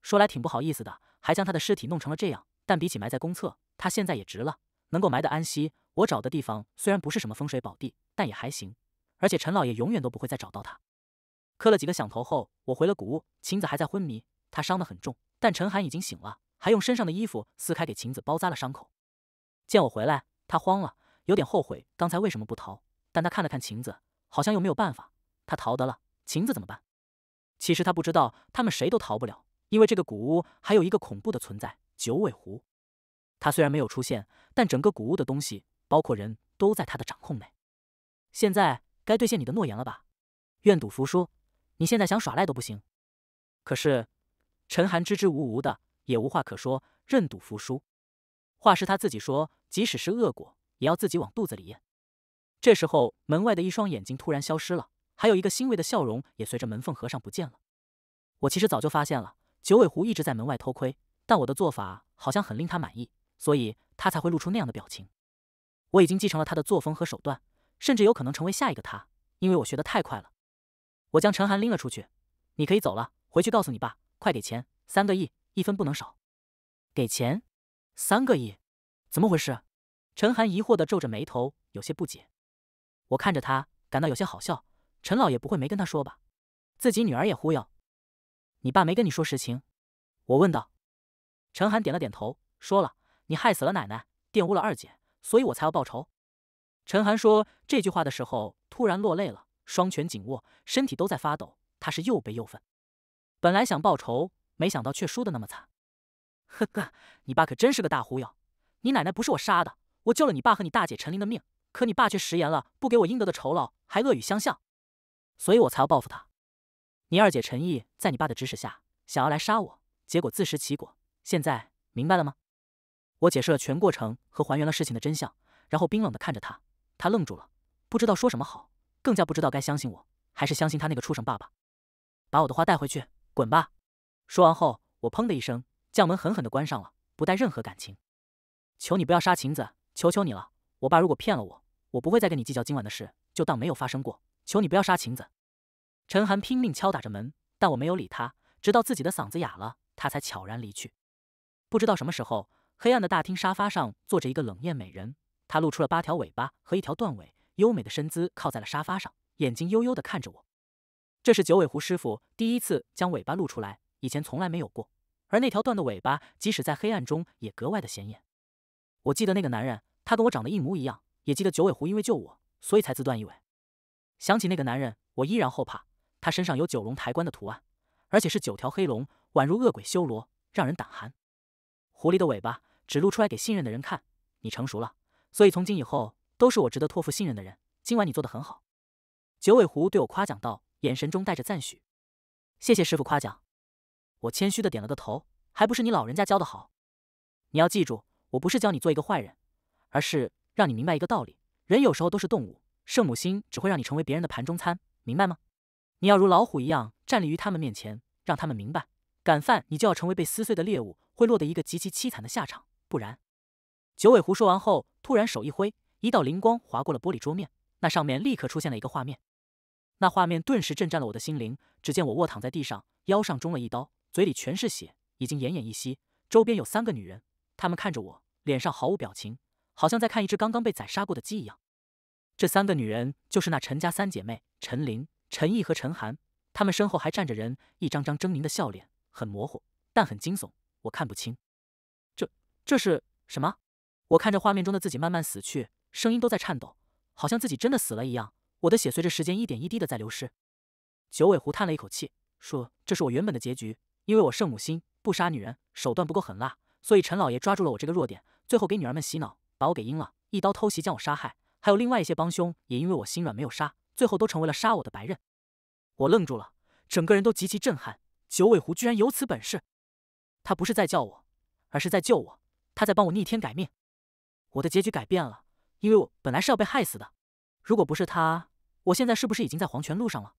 说来挺不好意思的，还将他的尸体弄成了这样。但比起埋在公厕，他现在也值了，能够埋得安息。我找的地方虽然不是什么风水宝地，但也还行。而且陈老爷永远都不会再找到他。磕了几个响头后，我回了古屋。晴子还在昏迷，他伤得很重，但陈寒已经醒了，还用身上的衣服撕开给晴子包扎了伤口。见我回来。他慌了，有点后悔刚才为什么不逃。但他看了看晴子，好像又没有办法。他逃得了，晴子怎么办？其实他不知道，他们谁都逃不了，因为这个古屋还有一个恐怖的存在——九尾狐。他虽然没有出现，但整个古屋的东西，包括人都在他的掌控内。现在该兑现你的诺言了吧？愿赌服输，你现在想耍赖都不行。可是，陈寒支支吾吾的，也无话可说，认赌服输。话是他自己说。即使是恶果，也要自己往肚子里咽。这时候，门外的一双眼睛突然消失了，还有一个欣慰的笑容也随着门缝合上不见了。我其实早就发现了，九尾狐一直在门外偷窥，但我的做法好像很令他满意，所以他才会露出那样的表情。我已经继承了他的作风和手段，甚至有可能成为下一个他，因为我学的太快了。我将陈寒拎了出去，你可以走了。回去告诉你爸，快给钱，三个亿，一分不能少。给钱，三个亿。怎么回事？陈寒疑惑的皱着眉头，有些不解。我看着他，感到有些好笑。陈老爷不会没跟他说吧？自己女儿也忽悠？你爸没跟你说实情？我问道。陈寒点了点头，说了：“你害死了奶奶，玷污了二姐，所以我才要报仇。”陈寒说这句话的时候，突然落泪了，双拳紧握，身体都在发抖。他是又悲又愤。本来想报仇，没想到却输的那么惨。呵呵，你爸可真是个大忽悠。你奶奶不是我杀的，我救了你爸和你大姐陈琳的命，可你爸却食言了，不给我应得的酬劳，还恶语相向，所以我才要报复他。你二姐陈毅在你爸的指使下想要来杀我，结果自食其果。现在明白了吗？我解释了全过程和还原了事情的真相，然后冰冷的看着他，他愣住了，不知道说什么好，更加不知道该相信我，还是相信他那个畜生爸爸。把我的话带回去，滚吧！说完后，我砰的一声将门狠狠的关上了，不带任何感情。求你不要杀晴子，求求你了！我爸如果骗了我，我不会再跟你计较今晚的事，就当没有发生过。求你不要杀晴子！陈寒拼命敲打着门，但我没有理他，直到自己的嗓子哑了，他才悄然离去。不知道什么时候，黑暗的大厅沙发上坐着一个冷艳美人，她露出了八条尾巴和一条断尾，优美的身姿靠在了沙发上，眼睛悠悠地看着我。这是九尾狐师傅第一次将尾巴露出来，以前从来没有过。而那条断的尾巴，即使在黑暗中也格外的显眼。我记得那个男人，他跟我长得一模一样。也记得九尾狐因为救我，所以才自断一尾。想起那个男人，我依然后怕。他身上有九龙抬棺的图案，而且是九条黑龙，宛如恶鬼修罗，让人胆寒。狐狸的尾巴只露出来给信任的人看。你成熟了，所以从今以后都是我值得托付信任的人。今晚你做的很好。九尾狐对我夸奖道，眼神中带着赞许。谢谢师傅夸奖。我谦虚的点了个头，还不是你老人家教的好。你要记住。我不是教你做一个坏人，而是让你明白一个道理：人有时候都是动物，圣母心只会让你成为别人的盘中餐，明白吗？你要如老虎一样站立于他们面前，让他们明白，敢犯你就要成为被撕碎的猎物，会落得一个极其凄惨的下场。不然，九尾狐说完后，突然手一挥，一道灵光划过了玻璃桌面，那上面立刻出现了一个画面。那画面顿时震颤了我的心灵。只见我卧躺在地上，腰上中了一刀，嘴里全是血，已经奄奄一息。周边有三个女人。他们看着我，脸上毫无表情，好像在看一只刚刚被宰杀过的鸡一样。这三个女人就是那陈家三姐妹，陈琳、陈毅和陈寒。她们身后还站着人，一张张狰狞的笑脸，很模糊，但很惊悚。我看不清，这这是什么？我看着画面中的自己慢慢死去，声音都在颤抖，好像自己真的死了一样。我的血随着时间一点一滴的在流失。九尾狐叹了一口气，说：“这是我原本的结局，因为我圣母心，不杀女人，手段不够狠辣。”所以陈老爷抓住了我这个弱点，最后给女儿们洗脑，把我给阴了，一刀偷袭将我杀害。还有另外一些帮凶，也因为我心软没有杀，最后都成为了杀我的白刃。我愣住了，整个人都极其震撼。九尾狐居然有此本事！他不是在叫我，而是在救我，他在帮我逆天改命。我的结局改变了，因为我本来是要被害死的，如果不是他，我现在是不是已经在黄泉路上了？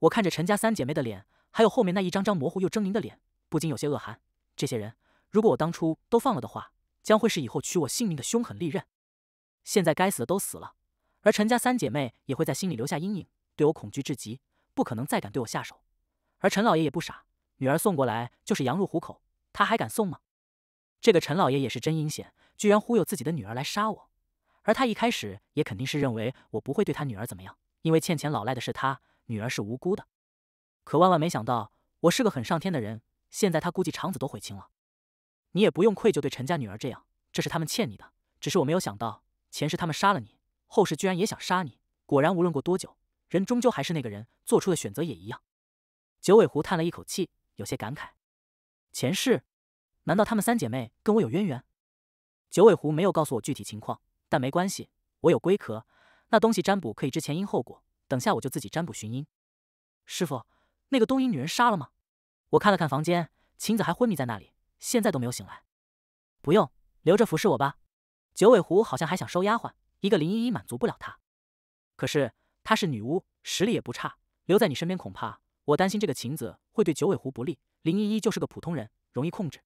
我看着陈家三姐妹的脸，还有后面那一张张模糊又狰狞的脸，不禁有些恶寒。这些人。如果我当初都放了的话，将会是以后取我性命的凶狠利刃。现在该死的都死了，而陈家三姐妹也会在心里留下阴影，对我恐惧至极，不可能再敢对我下手。而陈老爷也不傻，女儿送过来就是羊入虎口，他还敢送吗？这个陈老爷也是真阴险，居然忽悠自己的女儿来杀我。而他一开始也肯定是认为我不会对他女儿怎么样，因为欠钱老赖的是他，女儿是无辜的。可万万没想到，我是个很上天的人，现在他估计肠子都悔青了。你也不用愧疚对陈家女儿这样，这是他们欠你的。只是我没有想到，前世他们杀了你，后世居然也想杀你。果然，无论过多久，人终究还是那个人，做出的选择也一样。九尾狐叹了一口气，有些感慨。前世，难道他们三姐妹跟我有渊源？九尾狐没有告诉我具体情况，但没关系，我有龟壳，那东西占卜可以知前因后果。等下我就自己占卜寻因。师傅，那个东瀛女人杀了吗？我看了看房间，晴子还昏迷在那里。现在都没有醒来，不用留着服侍我吧。九尾狐好像还想收丫鬟，一个林依依满足不了他。可是她是女巫，实力也不差，留在你身边恐怕我担心这个晴子会对九尾狐不利。林依依就是个普通人，容易控制。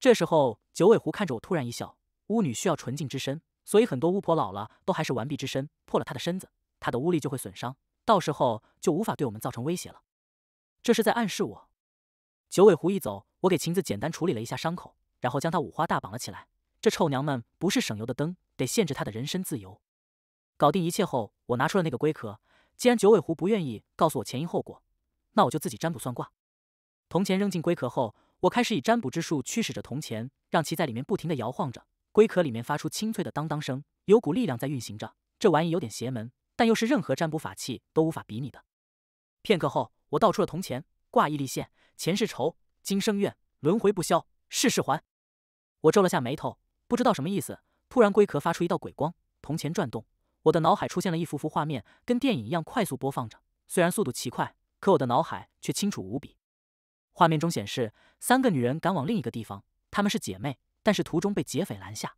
这时候九尾狐看着我，突然一笑。巫女需要纯净之身，所以很多巫婆老了都还是完璧之身。破了她的身子，她的巫力就会损伤，到时候就无法对我们造成威胁了。这是在暗示我。九尾狐一走，我给晴子简单处理了一下伤口，然后将她五花大绑了起来。这臭娘们不是省油的灯，得限制她的人身自由。搞定一切后，我拿出了那个龟壳。既然九尾狐不愿意告诉我前因后果，那我就自己占卜算卦。铜钱扔进龟壳后，我开始以占卜之术驱使着铜钱，让其在里面不停地摇晃着。龟壳里面发出清脆的当当声，有股力量在运行着。这玩意有点邪门，但又是任何占卜法器都无法比拟的。片刻后，我倒出了铜钱，挂一粒线。前世仇，今生怨，轮回不消，世世还。我皱了下眉头，不知道什么意思。突然，龟壳发出一道鬼光，铜钱转动，我的脑海出现了一幅幅画面，跟电影一样快速播放着。虽然速度奇快，可我的脑海却清楚无比。画面中显示，三个女人赶往另一个地方，她们是姐妹，但是途中被劫匪拦下。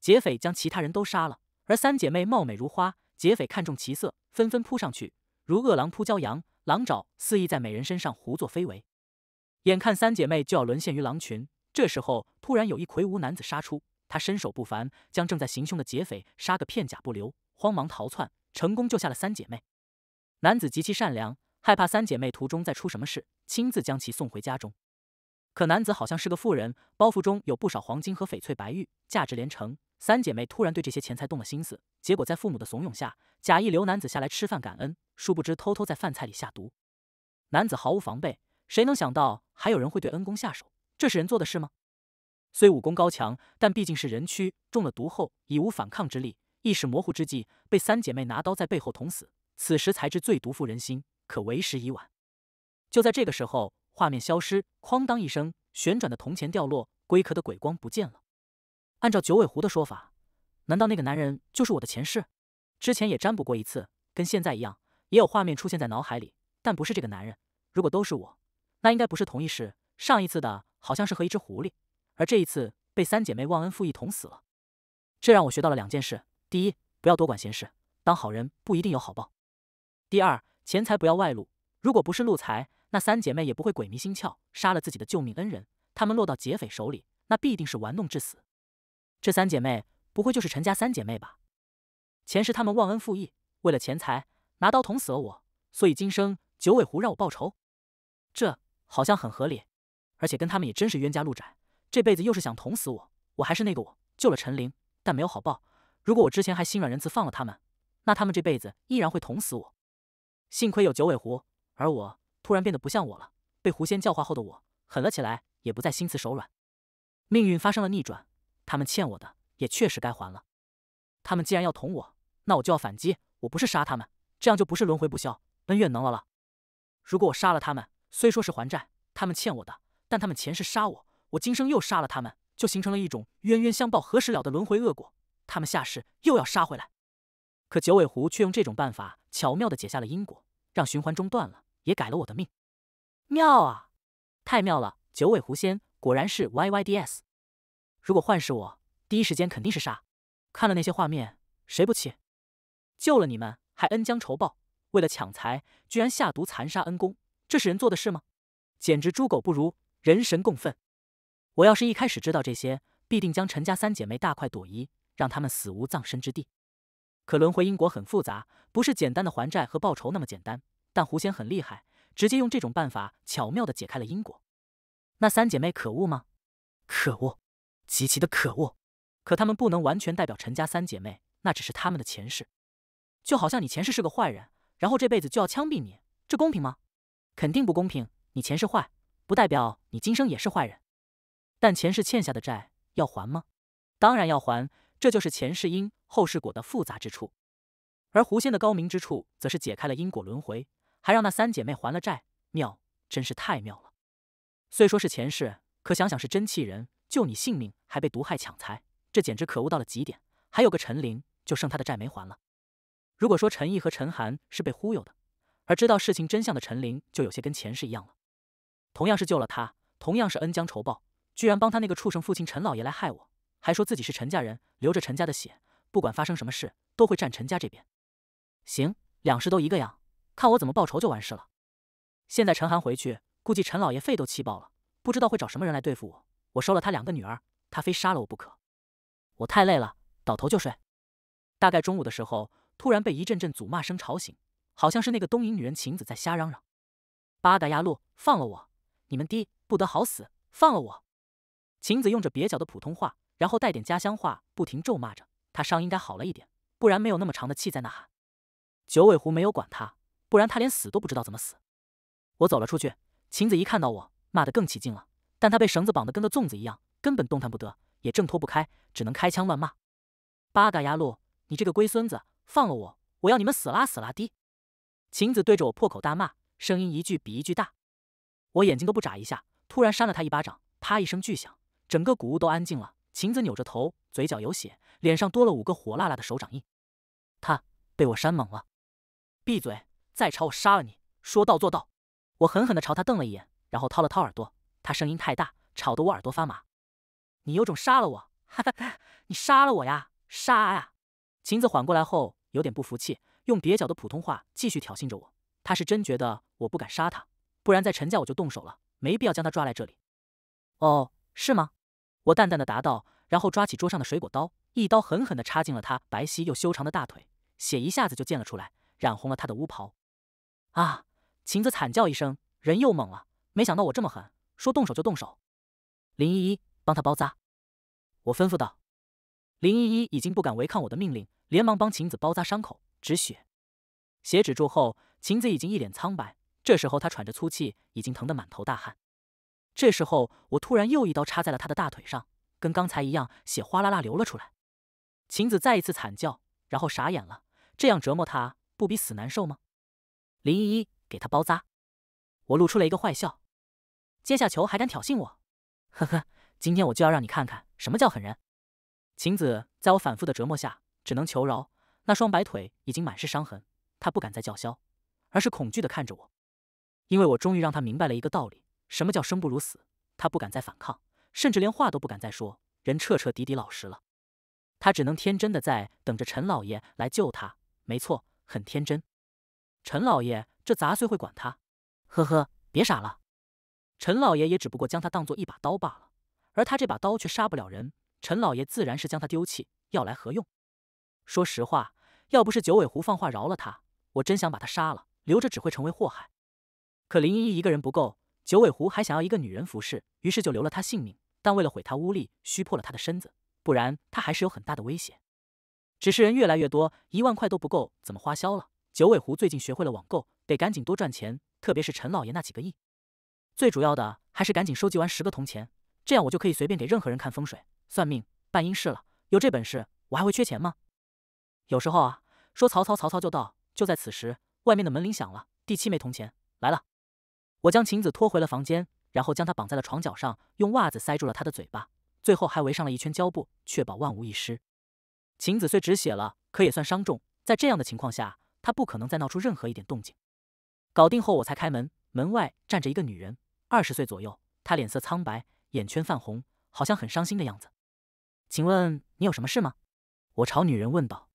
劫匪将其他人都杀了，而三姐妹貌美如花，劫匪看中其色，纷纷扑上去，如饿狼扑骄羊，狼爪肆意在美人身上胡作非为。眼看三姐妹就要沦陷于狼群，这时候突然有一魁梧男子杀出，他身手不凡，将正在行凶的劫匪杀个片甲不留，慌忙逃窜，成功救下了三姐妹。男子极其善良，害怕三姐妹途中再出什么事，亲自将其送回家中。可男子好像是个富人，包袱中有不少黄金和翡翠白玉，价值连城。三姐妹突然对这些钱财动了心思，结果在父母的怂恿下，假意留男子下来吃饭感恩，殊不知偷偷在饭菜里下毒，男子毫无防备。谁能想到还有人会对恩公下手？这是人做的事吗？虽武功高强，但毕竟是人躯，中了毒后已无反抗之力，意识模糊之际，被三姐妹拿刀在背后捅死。此时才知最毒妇人心，可为时已晚。就在这个时候，画面消失，哐当一声，旋转的铜钱掉落，龟壳的鬼光不见了。按照九尾狐的说法，难道那个男人就是我的前世？之前也占卜过一次，跟现在一样，也有画面出现在脑海里，但不是这个男人。如果都是我。那应该不是同一事。上一次的好像是和一只狐狸，而这一次被三姐妹忘恩负义捅死了。这让我学到了两件事：第一，不要多管闲事，当好人不一定有好报；第二，钱财不要外露。如果不是路财，那三姐妹也不会鬼迷心窍，杀了自己的救命恩人。他们落到劫匪手里，那必定是玩弄致死。这三姐妹不会就是陈家三姐妹吧？前世他们忘恩负义，为了钱财拿刀捅死了我，所以今生九尾狐让我报仇。这。好像很合理，而且跟他们也真是冤家路窄。这辈子又是想捅死我，我还是那个我，救了陈琳，但没有好报。如果我之前还心软仁慈放了他们，那他们这辈子依然会捅死我。幸亏有九尾狐，而我突然变得不像我了。被狐仙教化后的我，狠了起来，也不再心慈手软。命运发生了逆转，他们欠我的也确实该还了。他们既然要捅我，那我就要反击。我不是杀他们，这样就不是轮回不消恩怨，能了了。如果我杀了他们，虽说是还债，他们欠我的，但他们前世杀我，我今生又杀了他们，就形成了一种冤冤相报何时了的轮回恶果。他们下世又要杀回来，可九尾狐却用这种办法巧妙地解下了因果，让循环中断了，也改了我的命。妙啊！太妙了！九尾狐仙果然是 Y Y D S。如果换是我，第一时间肯定是杀。看了那些画面，谁不气？救了你们还恩将仇报，为了抢财居然下毒残杀恩公。这是人做的事吗？简直猪狗不如，人神共愤！我要是一开始知道这些，必定将陈家三姐妹大快朵颐，让他们死无葬身之地。可轮回因果很复杂，不是简单的还债和报仇那么简单。但狐仙很厉害，直接用这种办法巧妙的解开了因果。那三姐妹可恶吗？可恶，极其的可恶。可他们不能完全代表陈家三姐妹，那只是他们的前世。就好像你前世是个坏人，然后这辈子就要枪毙你，这公平吗？肯定不公平！你前世坏，不代表你今生也是坏人。但前世欠下的债要还吗？当然要还，这就是前世因后世果的复杂之处。而狐仙的高明之处，则是解开了因果轮回，还让那三姐妹还了债。妙，真是太妙了！虽说是前世，可想想是真气人。救你性命还被毒害抢财，这简直可恶到了极点。还有个陈琳，就剩他的债没还了。如果说陈毅和陈寒是被忽悠的，而知道事情真相的陈林就有些跟前世一样了，同样是救了他，同样是恩将仇报，居然帮他那个畜生父亲陈老爷来害我，还说自己是陈家人，流着陈家的血，不管发生什么事都会站陈家这边。行，两世都一个样，看我怎么报仇就完事了。现在陈寒回去，估计陈老爷肺都气爆了，不知道会找什么人来对付我。我收了他两个女儿，他非杀了我不可。我太累了，倒头就睡。大概中午的时候，突然被一阵阵诅骂声吵醒。好像是那个东瀛女人晴子在瞎嚷嚷。八嘎呀路，放了我！你们的不得好死！放了我！晴子用着蹩脚的普通话，然后带点家乡话，不停咒骂着。他伤应该好了一点，不然没有那么长的气在呐喊。九尾狐没有管他，不然他连死都不知道怎么死。我走了出去，晴子一看到我，骂得更起劲了。但他被绳子绑得跟个粽子一样，根本动弹不得，也挣脱不开，只能开枪乱骂。八嘎呀路，你这个龟孙子，放了我！我要你们死啦死啦的！晴子对着我破口大骂，声音一句比一句大。我眼睛都不眨一下，突然扇了他一巴掌，啪一声巨响，整个古屋都安静了。晴子扭着头，嘴角有血，脸上多了五个火辣辣的手掌印。他被我扇懵了，闭嘴！再吵我杀了你！说到做到！我狠狠地朝他瞪了一眼，然后掏了掏耳朵。他声音太大，吵得我耳朵发麻。你有种杀了我！哈哈哈！你杀了我呀，杀呀！晴子缓过来后，有点不服气。用蹩脚的普通话继续挑衅着我，他是真觉得我不敢杀他，不然在陈家我就动手了，没必要将他抓来这里。哦，是吗？我淡淡的答道，然后抓起桌上的水果刀，一刀狠狠的插进了他白皙又修长的大腿，血一下子就溅了出来，染红了他的乌袍。啊！晴子惨叫一声，人又懵了，没想到我这么狠，说动手就动手。林依依，帮他包扎。我吩咐道。林依依已经不敢违抗我的命令，连忙帮晴子包扎伤口。止血，血止住后，晴子已经一脸苍白。这时候，他喘着粗气，已经疼得满头大汗。这时候，我突然又一刀插在了他的大腿上，跟刚才一样，血哗啦啦流了出来。晴子再一次惨叫，然后傻眼了。这样折磨他，不比死难受吗？林依依给他包扎，我露出了一个坏笑。阶下囚还敢挑衅我？呵呵，今天我就要让你看看什么叫狠人。晴子在我反复的折磨下，只能求饶。那双白腿已经满是伤痕，他不敢再叫嚣，而是恐惧的看着我，因为我终于让他明白了一个道理，什么叫生不如死。他不敢再反抗，甚至连话都不敢再说，人彻彻底底老实了。他只能天真的在等着陈老爷来救他，没错，很天真。陈老爷这杂碎会管他？呵呵，别傻了。陈老爷也只不过将他当做一把刀罢了，而他这把刀却杀不了人，陈老爷自然是将他丢弃，要来何用？说实话。要不是九尾狐放话饶了他，我真想把他杀了，留着只会成为祸害。可林依依一个人不够，九尾狐还想要一个女人服侍，于是就留了他性命，但为了毁他巫力，虚破了他的身子，不然他还是有很大的威胁。只是人越来越多，一万块都不够怎么花销了。九尾狐最近学会了网购，得赶紧多赚钱，特别是陈老爷那几个亿。最主要的还是赶紧收集完十个铜钱，这样我就可以随便给任何人看风水、算命、办阴事了。有这本事，我还会缺钱吗？有时候啊，说曹操，曹操就到。就在此时，外面的门铃响了，第七枚铜钱来了。我将晴子拖回了房间，然后将她绑在了床角上，用袜子塞住了她的嘴巴，最后还围上了一圈胶布，确保万无一失。晴子虽止血了，可也算伤重。在这样的情况下，她不可能再闹出任何一点动静。搞定后，我才开门，门外站着一个女人，二十岁左右，她脸色苍白，眼圈泛红，好像很伤心的样子。请问你有什么事吗？我朝女人问道。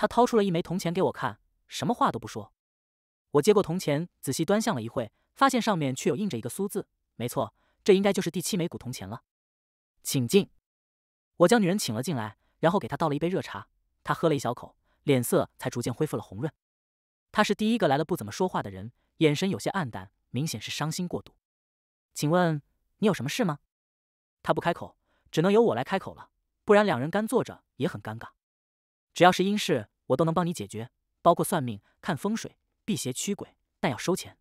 他掏出了一枚铜钱给我看，什么话都不说。我接过铜钱，仔细端详了一会，发现上面却有印着一个“苏”字。没错，这应该就是第七枚古铜钱了。请进。我将女人请了进来，然后给她倒了一杯热茶。她喝了一小口，脸色才逐渐恢复了红润。她是第一个来了不怎么说话的人，眼神有些暗淡，明显是伤心过度。请问你有什么事吗？她不开口，只能由我来开口了，不然两人干坐着也很尴尬。只要是阴事，我都能帮你解决，包括算命、看风水、辟邪驱鬼，但要收钱。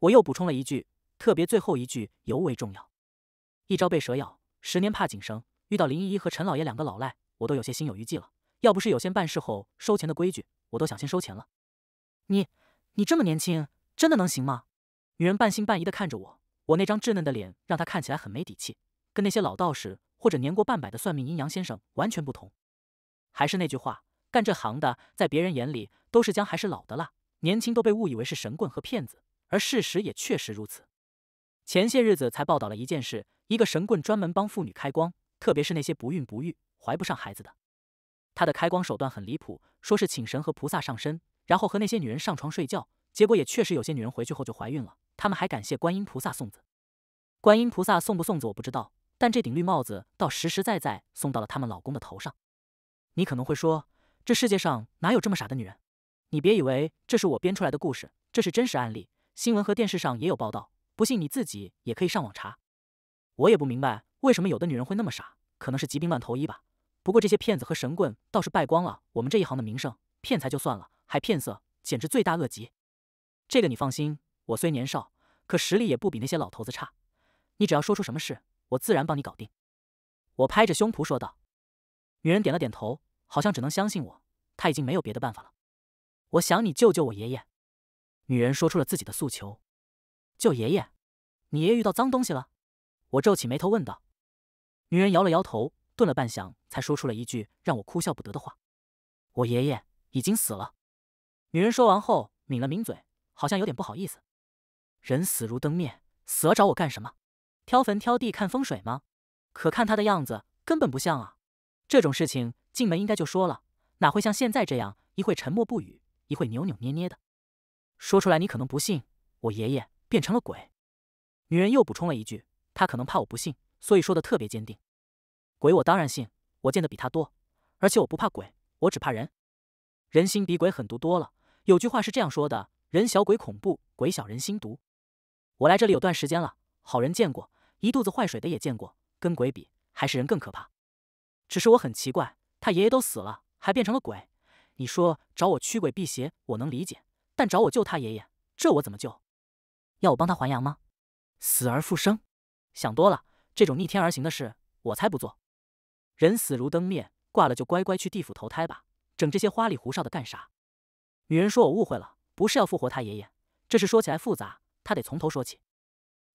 我又补充了一句，特别最后一句尤为重要：一朝被蛇咬，十年怕井绳。遇到林依依和陈老爷两个老赖，我都有些心有余悸了。要不是有先办事后收钱的规矩，我都想先收钱了。你，你这么年轻，真的能行吗？女人半信半疑地看着我，我那张稚嫩的脸让她看起来很没底气，跟那些老道士或者年过半百的算命阴阳先生完全不同。还是那句话，干这行的在别人眼里都是姜还是老的辣，年轻都被误以为是神棍和骗子，而事实也确实如此。前些日子才报道了一件事，一个神棍专门帮妇女开光，特别是那些不孕不育、怀不上孩子的。他的开光手段很离谱，说是请神和菩萨上身，然后和那些女人上床睡觉，结果也确实有些女人回去后就怀孕了，他们还感谢观音菩萨送子。观音菩萨送不送子我不知道，但这顶绿帽子倒实实在在送到了他们老公的头上。你可能会说，这世界上哪有这么傻的女人？你别以为这是我编出来的故事，这是真实案例，新闻和电视上也有报道。不信你自己也可以上网查。我也不明白为什么有的女人会那么傻，可能是疾病乱投医吧。不过这些骗子和神棍倒是败光了我们这一行的名声，骗财就算了，还骗色，简直罪大恶极。这个你放心，我虽年少，可实力也不比那些老头子差。你只要说出什么事，我自然帮你搞定。我拍着胸脯说道。女人点了点头，好像只能相信我。她已经没有别的办法了。我想你救救我爷爷。女人说出了自己的诉求：“救爷爷？你爷遇到脏东西了？”我皱起眉头问道。女人摇了摇头，顿了半晌，才说出了一句让我哭笑不得的话：“我爷爷已经死了。”女人说完后抿了抿嘴，好像有点不好意思。人死如灯灭，死了找我干什么？挑坟挑地看风水吗？可看他的样子，根本不像啊。这种事情进门应该就说了，哪会像现在这样，一会沉默不语，一会扭扭捏捏的？说出来你可能不信，我爷爷变成了鬼。女人又补充了一句：“他可能怕我不信，所以说的特别坚定。”鬼我当然信，我见的比他多，而且我不怕鬼，我只怕人。人心比鬼狠毒多了。有句话是这样说的：“人小鬼恐怖，鬼小人心毒。”我来这里有段时间了，好人见过，一肚子坏水的也见过。跟鬼比，还是人更可怕。只是我很奇怪，他爷爷都死了，还变成了鬼。你说找我驱鬼辟邪，我能理解；但找我救他爷爷，这我怎么救？要我帮他还阳吗？死而复生？想多了，这种逆天而行的事，我才不做。人死如灯灭，挂了就乖乖去地府投胎吧，整这些花里胡哨的干啥？女人说：“我误会了，不是要复活他爷爷。这事说起来复杂，她得从头说起。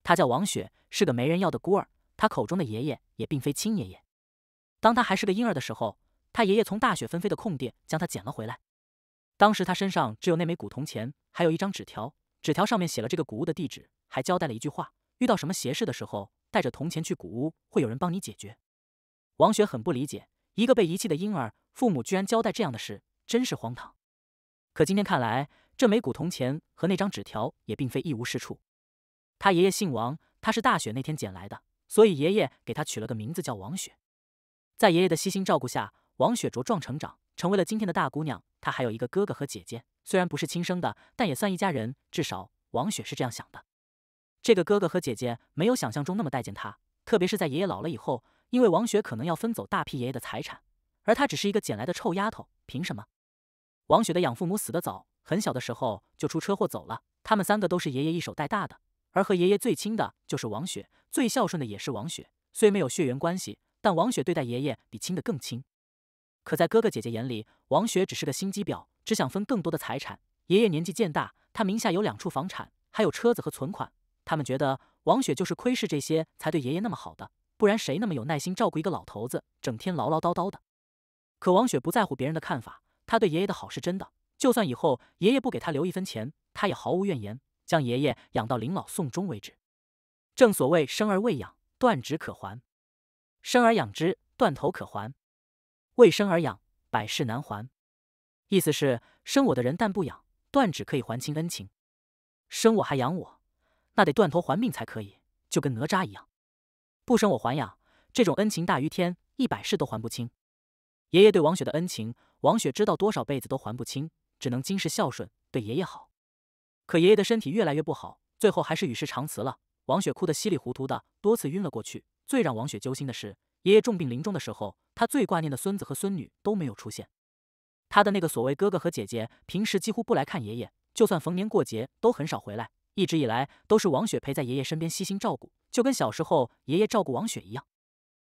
她叫王雪，是个没人要的孤儿。她口中的爷爷，也并非亲爷爷。”当他还是个婴儿的时候，他爷爷从大雪纷飞的空地将他捡了回来。当时他身上只有那枚古铜钱，还有一张纸条。纸条上面写了这个古屋的地址，还交代了一句话：遇到什么邪事的时候，带着铜钱去古屋，会有人帮你解决。王雪很不理解，一个被遗弃的婴儿，父母居然交代这样的事，真是荒唐。可今天看来，这枚古铜钱和那张纸条也并非一无是处。他爷爷姓王，他是大雪那天捡来的，所以爷爷给他取了个名字叫王雪。在爷爷的悉心照顾下，王雪茁壮成长，成为了今天的大姑娘。她还有一个哥哥和姐姐，虽然不是亲生的，但也算一家人，至少王雪是这样想的。这个哥哥和姐姐没有想象中那么待见她，特别是在爷爷老了以后，因为王雪可能要分走大批爷爷的财产，而她只是一个捡来的臭丫头，凭什么？王雪的养父母死得早，很小的时候就出车祸走了。他们三个都是爷爷一手带大的，而和爷爷最亲的就是王雪，最孝顺的也是王雪。虽没有血缘关系。但王雪对待爷爷比亲的更亲，可在哥哥姐姐眼里，王雪只是个心机婊，只想分更多的财产。爷爷年纪渐大，他名下有两处房产，还有车子和存款，他们觉得王雪就是窥视这些才对爷爷那么好的，不然谁那么有耐心照顾一个老头子，整天唠唠叨叨的？可王雪不在乎别人的看法，他对爷爷的好是真的，就算以后爷爷不给他留一分钱，他也毫无怨言，将爷爷养到临老送终为止。正所谓生而未养，断指可还。生而养之，断头可还；未生而养，百世难还。意思是生我的人，但不养，断指可以还清恩情；生我还养我，那得断头还命才可以。就跟哪吒一样，不生我还养，这种恩情大于天，一百世都还不清。爷爷对王雪的恩情，王雪知道多少辈子都还不清，只能今世孝顺，对爷爷好。可爷爷的身体越来越不好，最后还是与世长辞了。王雪哭得稀里糊涂的，多次晕了过去。最让王雪揪心的是，爷爷重病临终的时候，他最挂念的孙子和孙女都没有出现。他的那个所谓哥哥和姐姐，平时几乎不来看爷爷，就算逢年过节都很少回来。一直以来都是王雪陪在爷爷身边，悉心照顾，就跟小时候爷爷照顾王雪一样。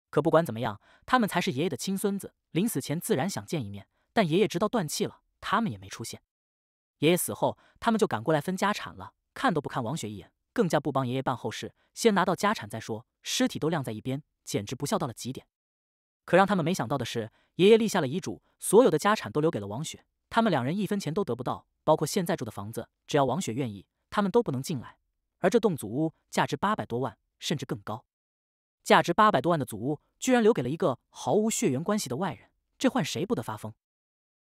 可不管怎么样，他们才是爷爷的亲孙子，临死前自然想见一面。但爷爷直到断气了，他们也没出现。爷爷死后，他们就赶过来分家产了，看都不看王雪一眼，更加不帮爷爷办后事，先拿到家产再说。尸体都晾在一边，简直不孝到了极点。可让他们没想到的是，爷爷立下了遗嘱，所有的家产都留给了王雪，他们两人一分钱都得不到，包括现在住的房子。只要王雪愿意，他们都不能进来。而这栋祖屋价值八百多万，甚至更高。价值八百多万的祖屋，居然留给了一个毫无血缘关系的外人，这换谁不得发疯？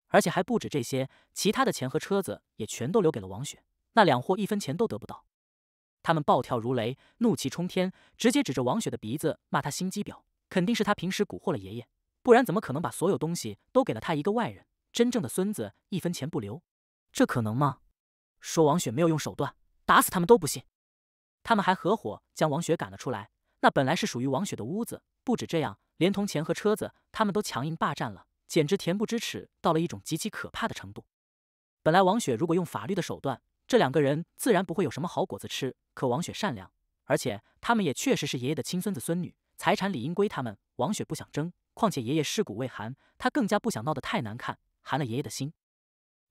而且还不止这些，其他的钱和车子也全都留给了王雪，那两货一分钱都得不到。他们暴跳如雷，怒气冲天，直接指着王雪的鼻子骂他心机婊，肯定是他平时蛊惑了爷爷，不然怎么可能把所有东西都给了他一个外人，真正的孙子一分钱不留？这可能吗？说王雪没有用手段，打死他们都不信。他们还合伙将王雪赶了出来，那本来是属于王雪的屋子，不止这样，连同钱和车子，他们都强硬霸占了，简直恬不知耻到了一种极其可怕的程度。本来王雪如果用法律的手段，这两个人自然不会有什么好果子吃。可王雪善良，而且他们也确实是爷爷的亲孙子孙女，财产理应归他们。王雪不想争，况且爷爷尸骨未寒，她更加不想闹得太难看，寒了爷爷的心。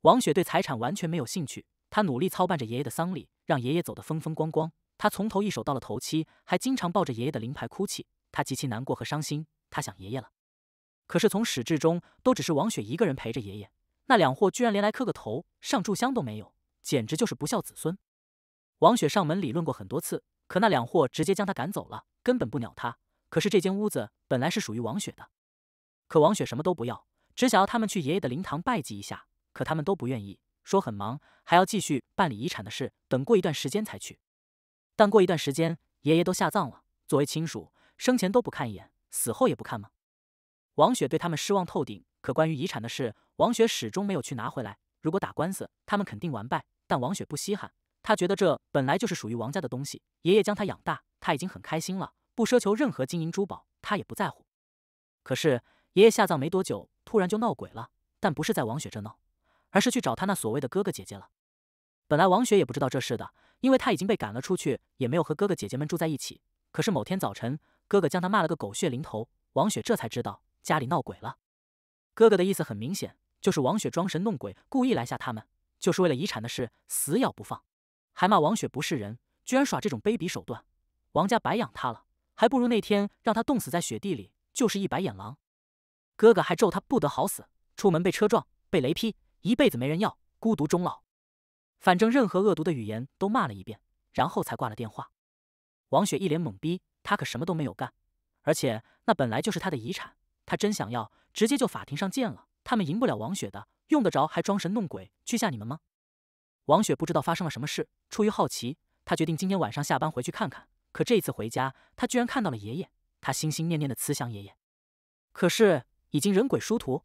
王雪对财产完全没有兴趣，她努力操办着爷爷的丧礼，让爷爷走得风风光光。她从头一手到了头七，还经常抱着爷爷的灵牌哭泣，她极其难过和伤心，她想爷爷了。可是从始至终都只是王雪一个人陪着爷爷，那两货居然连来磕个头、上炷香都没有。简直就是不孝子孙！王雪上门理论过很多次，可那两货直接将他赶走了，根本不鸟他。可是这间屋子本来是属于王雪的，可王雪什么都不要，只想要他们去爷爷的灵堂拜祭一下。可他们都不愿意，说很忙，还要继续办理遗产的事，等过一段时间才去。但过一段时间，爷爷都下葬了，作为亲属，生前都不看一眼，死后也不看吗？王雪对他们失望透顶。可关于遗产的事，王雪始终没有去拿回来。如果打官司，他们肯定完败。但王雪不稀罕，她觉得这本来就是属于王家的东西。爷爷将她养大，她已经很开心了，不奢求任何金银珠宝，她也不在乎。可是爷爷下葬没多久，突然就闹鬼了，但不是在王雪这闹，而是去找他那所谓的哥哥姐姐了。本来王雪也不知道这事的，因为她已经被赶了出去，也没有和哥哥姐姐们住在一起。可是某天早晨，哥哥将他骂了个狗血淋头，王雪这才知道家里闹鬼了。哥哥的意思很明显，就是王雪装神弄鬼，故意来吓他们。就是为了遗产的事死咬不放，还骂王雪不是人，居然耍这种卑鄙手段，王家白养他了，还不如那天让他冻死在雪地里，就是一白眼狼。哥哥还咒他不得好死，出门被车撞，被雷劈，一辈子没人要，孤独终老。反正任何恶毒的语言都骂了一遍，然后才挂了电话。王雪一脸懵逼，她可什么都没有干，而且那本来就是她的遗产，她真想要，直接就法庭上见了，他们赢不了王雪的。用得着还装神弄鬼去吓你们吗？王雪不知道发生了什么事，出于好奇，她决定今天晚上下班回去看看。可这一次回家，她居然看到了爷爷，她心心念念的慈祥爷爷。可是已经人鬼殊途，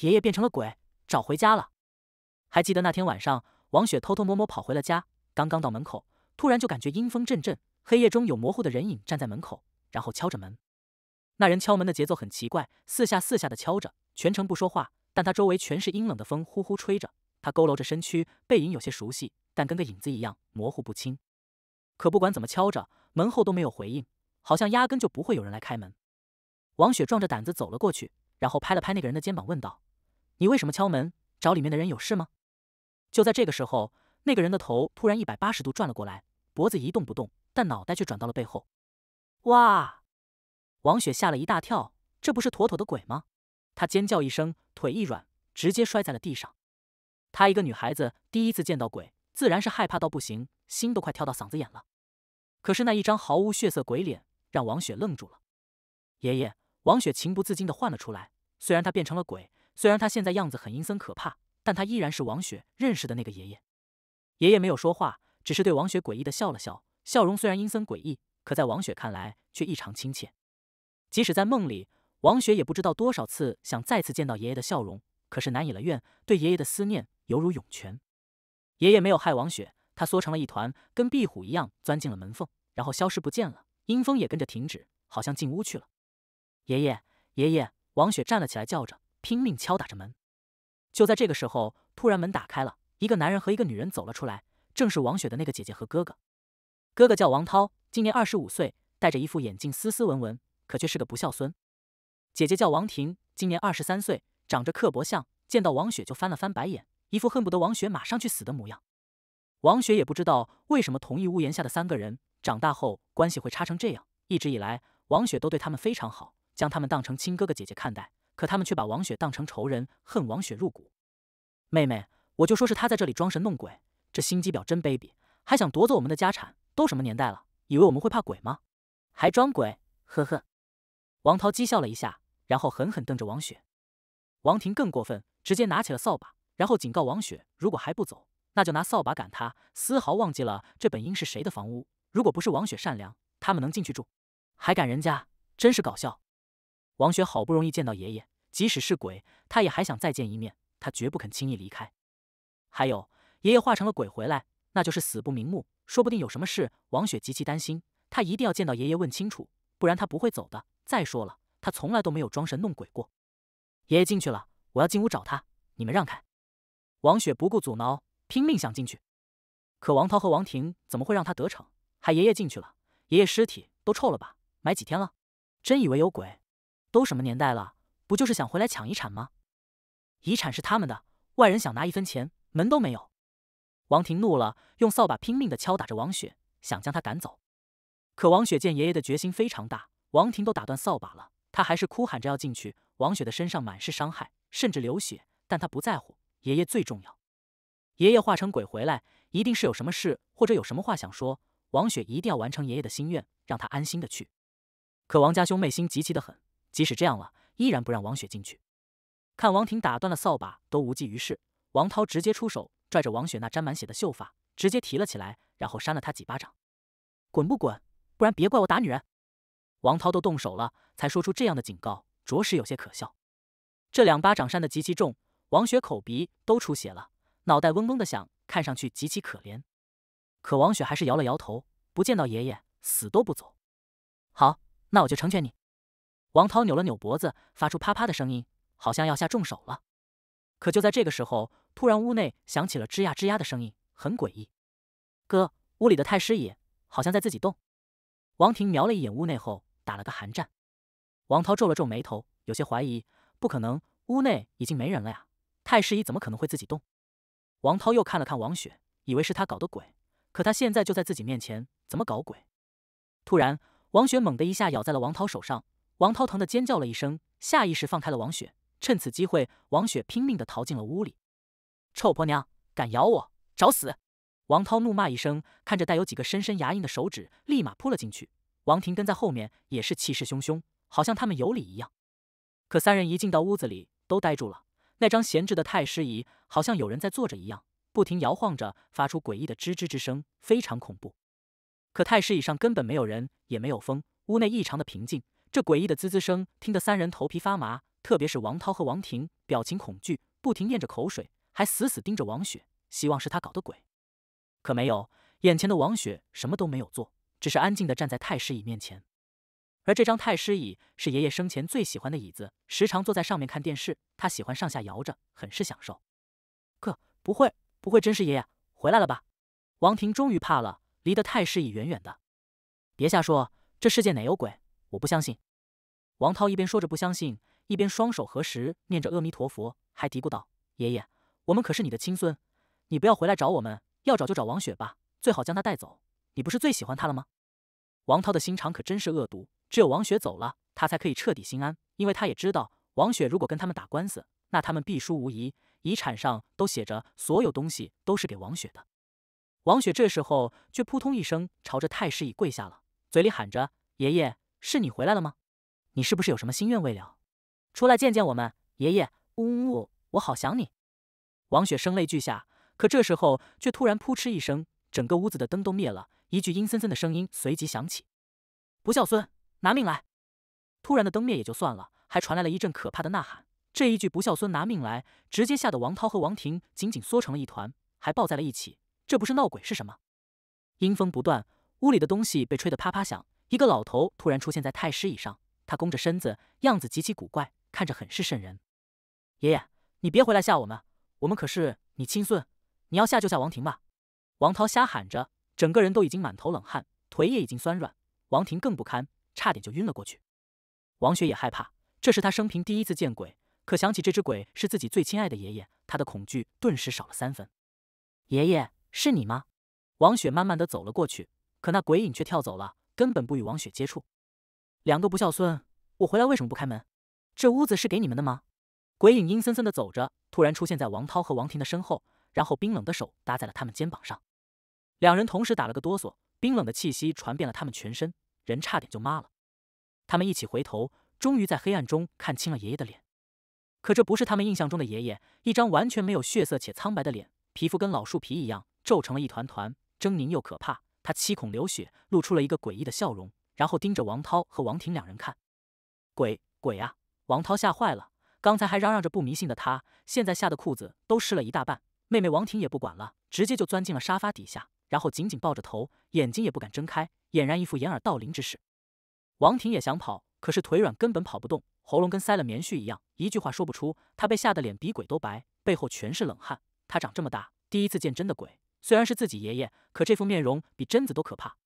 爷爷变成了鬼，找回家了。还记得那天晚上，王雪偷偷摸摸跑回了家，刚刚到门口，突然就感觉阴风阵阵，黑夜中有模糊的人影站在门口，然后敲着门。那人敲门的节奏很奇怪，四下四下的敲着，全程不说话。但他周围全是阴冷的风，呼呼吹着。他佝偻着身躯，背影有些熟悉，但跟个影子一样模糊不清。可不管怎么敲着门，后都没有回应，好像压根就不会有人来开门。王雪壮着胆子走了过去，然后拍了拍那个人的肩膀，问道：“你为什么敲门？找里面的人有事吗？”就在这个时候，那个人的头突然一百八十度转了过来，脖子一动不动，但脑袋却转到了背后。哇！王雪吓了一大跳，这不是妥妥的鬼吗？她尖叫一声，腿一软，直接摔在了地上。她一个女孩子第一次见到鬼，自然是害怕到不行，心都快跳到嗓子眼了。可是那一张毫无血色鬼脸，让王雪愣住了。爷爷，王雪情不自禁地唤了出来。虽然她变成了鬼，虽然她现在样子很阴森可怕，但她依然是王雪认识的那个爷爷。爷爷没有说话，只是对王雪诡异的笑了笑。笑容虽然阴森诡异，可在王雪看来却异常亲切。即使在梦里。王雪也不知道多少次想再次见到爷爷的笑容，可是难以了愿。对爷爷的思念犹如涌泉。爷爷没有害王雪，他缩成了一团，跟壁虎一样钻进了门缝，然后消失不见了。阴风也跟着停止，好像进屋去了。爷爷，爷爷！王雪站了起来，叫着，拼命敲打着门。就在这个时候，突然门打开了，一个男人和一个女人走了出来，正是王雪的那个姐姐和哥哥。哥哥叫王涛，今年二十五岁，戴着一副眼镜，斯斯文文，可却是个不孝孙。姐姐叫王婷，今年二十三岁，长着刻薄相，见到王雪就翻了翻白眼，一副恨不得王雪马上去死的模样。王雪也不知道为什么同一屋檐下的三个人长大后关系会差成这样。一直以来，王雪都对他们非常好，将他们当成亲哥哥姐姐看待，可他们却把王雪当成仇人，恨王雪入骨。妹妹，我就说是他在这里装神弄鬼，这心机婊真卑鄙，还想夺走我们的家产，都什么年代了，以为我们会怕鬼吗？还装鬼，呵呵。王涛讥笑了一下。然后狠狠瞪着王雪，王婷更过分，直接拿起了扫把，然后警告王雪：“如果还不走，那就拿扫把赶他。”丝毫忘记了这本应是谁的房屋。如果不是王雪善良，他们能进去住？还赶人家，真是搞笑。王雪好不容易见到爷爷，即使是鬼，他也还想再见一面。他绝不肯轻易离开。还有，爷爷化成了鬼回来，那就是死不瞑目，说不定有什么事。王雪极其担心，他一定要见到爷爷问清楚，不然他不会走的。再说了。他从来都没有装神弄鬼过。爷爷进去了，我要进屋找他。你们让开！王雪不顾阻挠，拼命想进去。可王涛和王婷怎么会让他得逞？还爷爷进去了，爷爷尸体都臭了吧？埋几天了？真以为有鬼？都什么年代了，不就是想回来抢遗产吗？遗产是他们的，外人想拿一分钱，门都没有。王婷怒了，用扫把拼命的敲打着王雪，想将她赶走。可王雪见爷爷的决心非常大，王婷都打断扫把了。他还是哭喊着要进去。王雪的身上满是伤害，甚至流血，但他不在乎，爷爷最重要。爷爷化成鬼回来，一定是有什么事或者有什么话想说。王雪一定要完成爷爷的心愿，让他安心的去。可王家兄妹心极其的狠，即使这样了，依然不让王雪进去。看王婷打断了扫把都无济于事，王涛直接出手，拽着王雪那沾满血的秀发，直接提了起来，然后扇了他几巴掌：“滚不滚？不然别怪我打女人！”王涛都动手了，才说出这样的警告，着实有些可笑。这两巴掌扇得极其重，王雪口鼻都出血了，脑袋嗡嗡的响，看上去极其可怜。可王雪还是摇了摇头，不见到爷爷，死都不走。好，那我就成全你。王涛扭了扭脖子，发出啪啪的声音，好像要下重手了。可就在这个时候，突然屋内响起了吱呀吱呀的声音，很诡异。哥，屋里的太师爷好像在自己动。王婷瞄了一眼屋内后。打了个寒战，王涛皱了皱眉头，有些怀疑，不可能，屋内已经没人了呀，太师椅怎么可能会自己动？王涛又看了看王雪，以为是他搞的鬼，可他现在就在自己面前，怎么搞鬼？突然，王雪猛地一下咬在了王涛手上，王涛疼的尖叫了一声，下意识放开了王雪，趁此机会，王雪拼命的逃进了屋里。臭婆娘，敢咬我，找死！王涛怒骂一声，看着带有几个深深牙印的手指，立马扑了进去。王庭跟在后面，也是气势汹汹，好像他们有理一样。可三人一进到屋子里，都呆住了。那张闲置的太师椅，好像有人在坐着一样，不停摇晃着，发出诡异的吱吱之声，非常恐怖。可太师椅上根本没有人，也没有风，屋内异常的平静。这诡异的滋滋声听得三人头皮发麻，特别是王涛和王庭，表情恐惧，不停咽着口水，还死死盯着王雪，希望是她搞的鬼。可没有，眼前的王雪什么都没有做。只是安静的站在太师椅面前，而这张太师椅是爷爷生前最喜欢的椅子，时常坐在上面看电视。他喜欢上下摇着，很是享受。可不会，不会，真是爷爷回来了吧？王婷终于怕了，离得太师椅远远的。别瞎说，这世界哪有鬼？我不相信。王涛一边说着不相信，一边双手合十，念着阿弥陀佛，还嘀咕道：“爷爷，我们可是你的亲孙，你不要回来找我们，要找就找王雪吧，最好将她带走。”你不是最喜欢他了吗？王涛的心肠可真是恶毒，只有王雪走了，他才可以彻底心安。因为他也知道，王雪如果跟他们打官司，那他们必输无疑。遗产上都写着，所有东西都是给王雪的。王雪这时候却扑通一声朝着太师椅跪下了，嘴里喊着：“爷爷，是你回来了吗？你是不是有什么心愿未了？出来见见我们，爷爷。”呜呜，呜，我好想你。王雪声泪俱下，可这时候却突然扑哧一声，整个屋子的灯都灭了。一句阴森森的声音随即响起：“不孝孙，拿命来！”突然的灯灭也就算了，还传来了一阵可怕的呐喊。这一句“不孝孙，拿命来”直接吓得王涛和王婷紧紧缩成了一团，还抱在了一起。这不是闹鬼是什么？阴风不断，屋里的东西被吹得啪啪响。一个老头突然出现在太师椅上，他弓着身子，样子极其古怪，看着很是瘆人。“爷爷，你别回来吓我们，我们可是你亲孙，你要吓就吓王婷吧。”王涛瞎喊着。整个人都已经满头冷汗，腿也已经酸软。王婷更不堪，差点就晕了过去。王雪也害怕，这是她生平第一次见鬼。可想起这只鬼是自己最亲爱的爷爷，她的恐惧顿时少了三分。爷爷，是你吗？王雪慢慢的走了过去，可那鬼影却跳走了，根本不与王雪接触。两个不孝孙，我回来为什么不开门？这屋子是给你们的吗？鬼影阴森森的走着，突然出现在王涛和王婷的身后，然后冰冷的手搭在了他们肩膀上。两人同时打了个哆嗦，冰冷的气息传遍了他们全身，人差点就麻了。他们一起回头，终于在黑暗中看清了爷爷的脸。可这不是他们印象中的爷爷，一张完全没有血色且苍白的脸，皮肤跟老树皮一样，皱成了一团团，狰狞又可怕。他七孔流血，露出了一个诡异的笑容，然后盯着王涛和王婷两人看。鬼鬼啊！王涛吓坏了，刚才还嚷嚷着不迷信的他，现在吓得裤子都湿了一大半。妹妹王婷也不管了，直接就钻进了沙发底下。然后紧紧抱着头，眼睛也不敢睁开，俨然一副掩耳盗铃之势。王婷也想跑，可是腿软，根本跑不动，喉咙跟塞了棉絮一样，一句话说不出。他被吓得脸比鬼都白，背后全是冷汗。他长这么大，第一次见真的鬼，虽然是自己爷爷，可这副面容比贞子都可怕。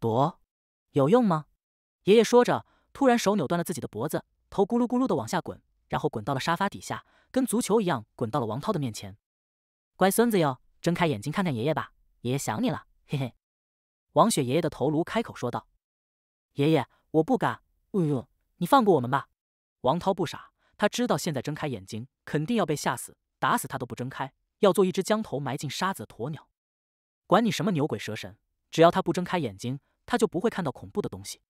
躲有用吗？爷爷说着，突然手扭断了自己的脖子，头咕噜咕噜的往下滚，然后滚到了沙发底下，跟足球一样滚到了王涛的面前。乖孙子哟，睁开眼睛看看爷爷吧。爷爷想你了，嘿嘿。王雪爷爷的头颅开口说道：“爷爷，我不敢，呜呦，你放过我们吧。”王涛不傻，他知道现在睁开眼睛肯定要被吓死，打死他都不睁开，要做一只将头埋进沙子的鸵鸟。管你什么牛鬼蛇神，只要他不睁开眼睛，他就不会看到恐怖的东西。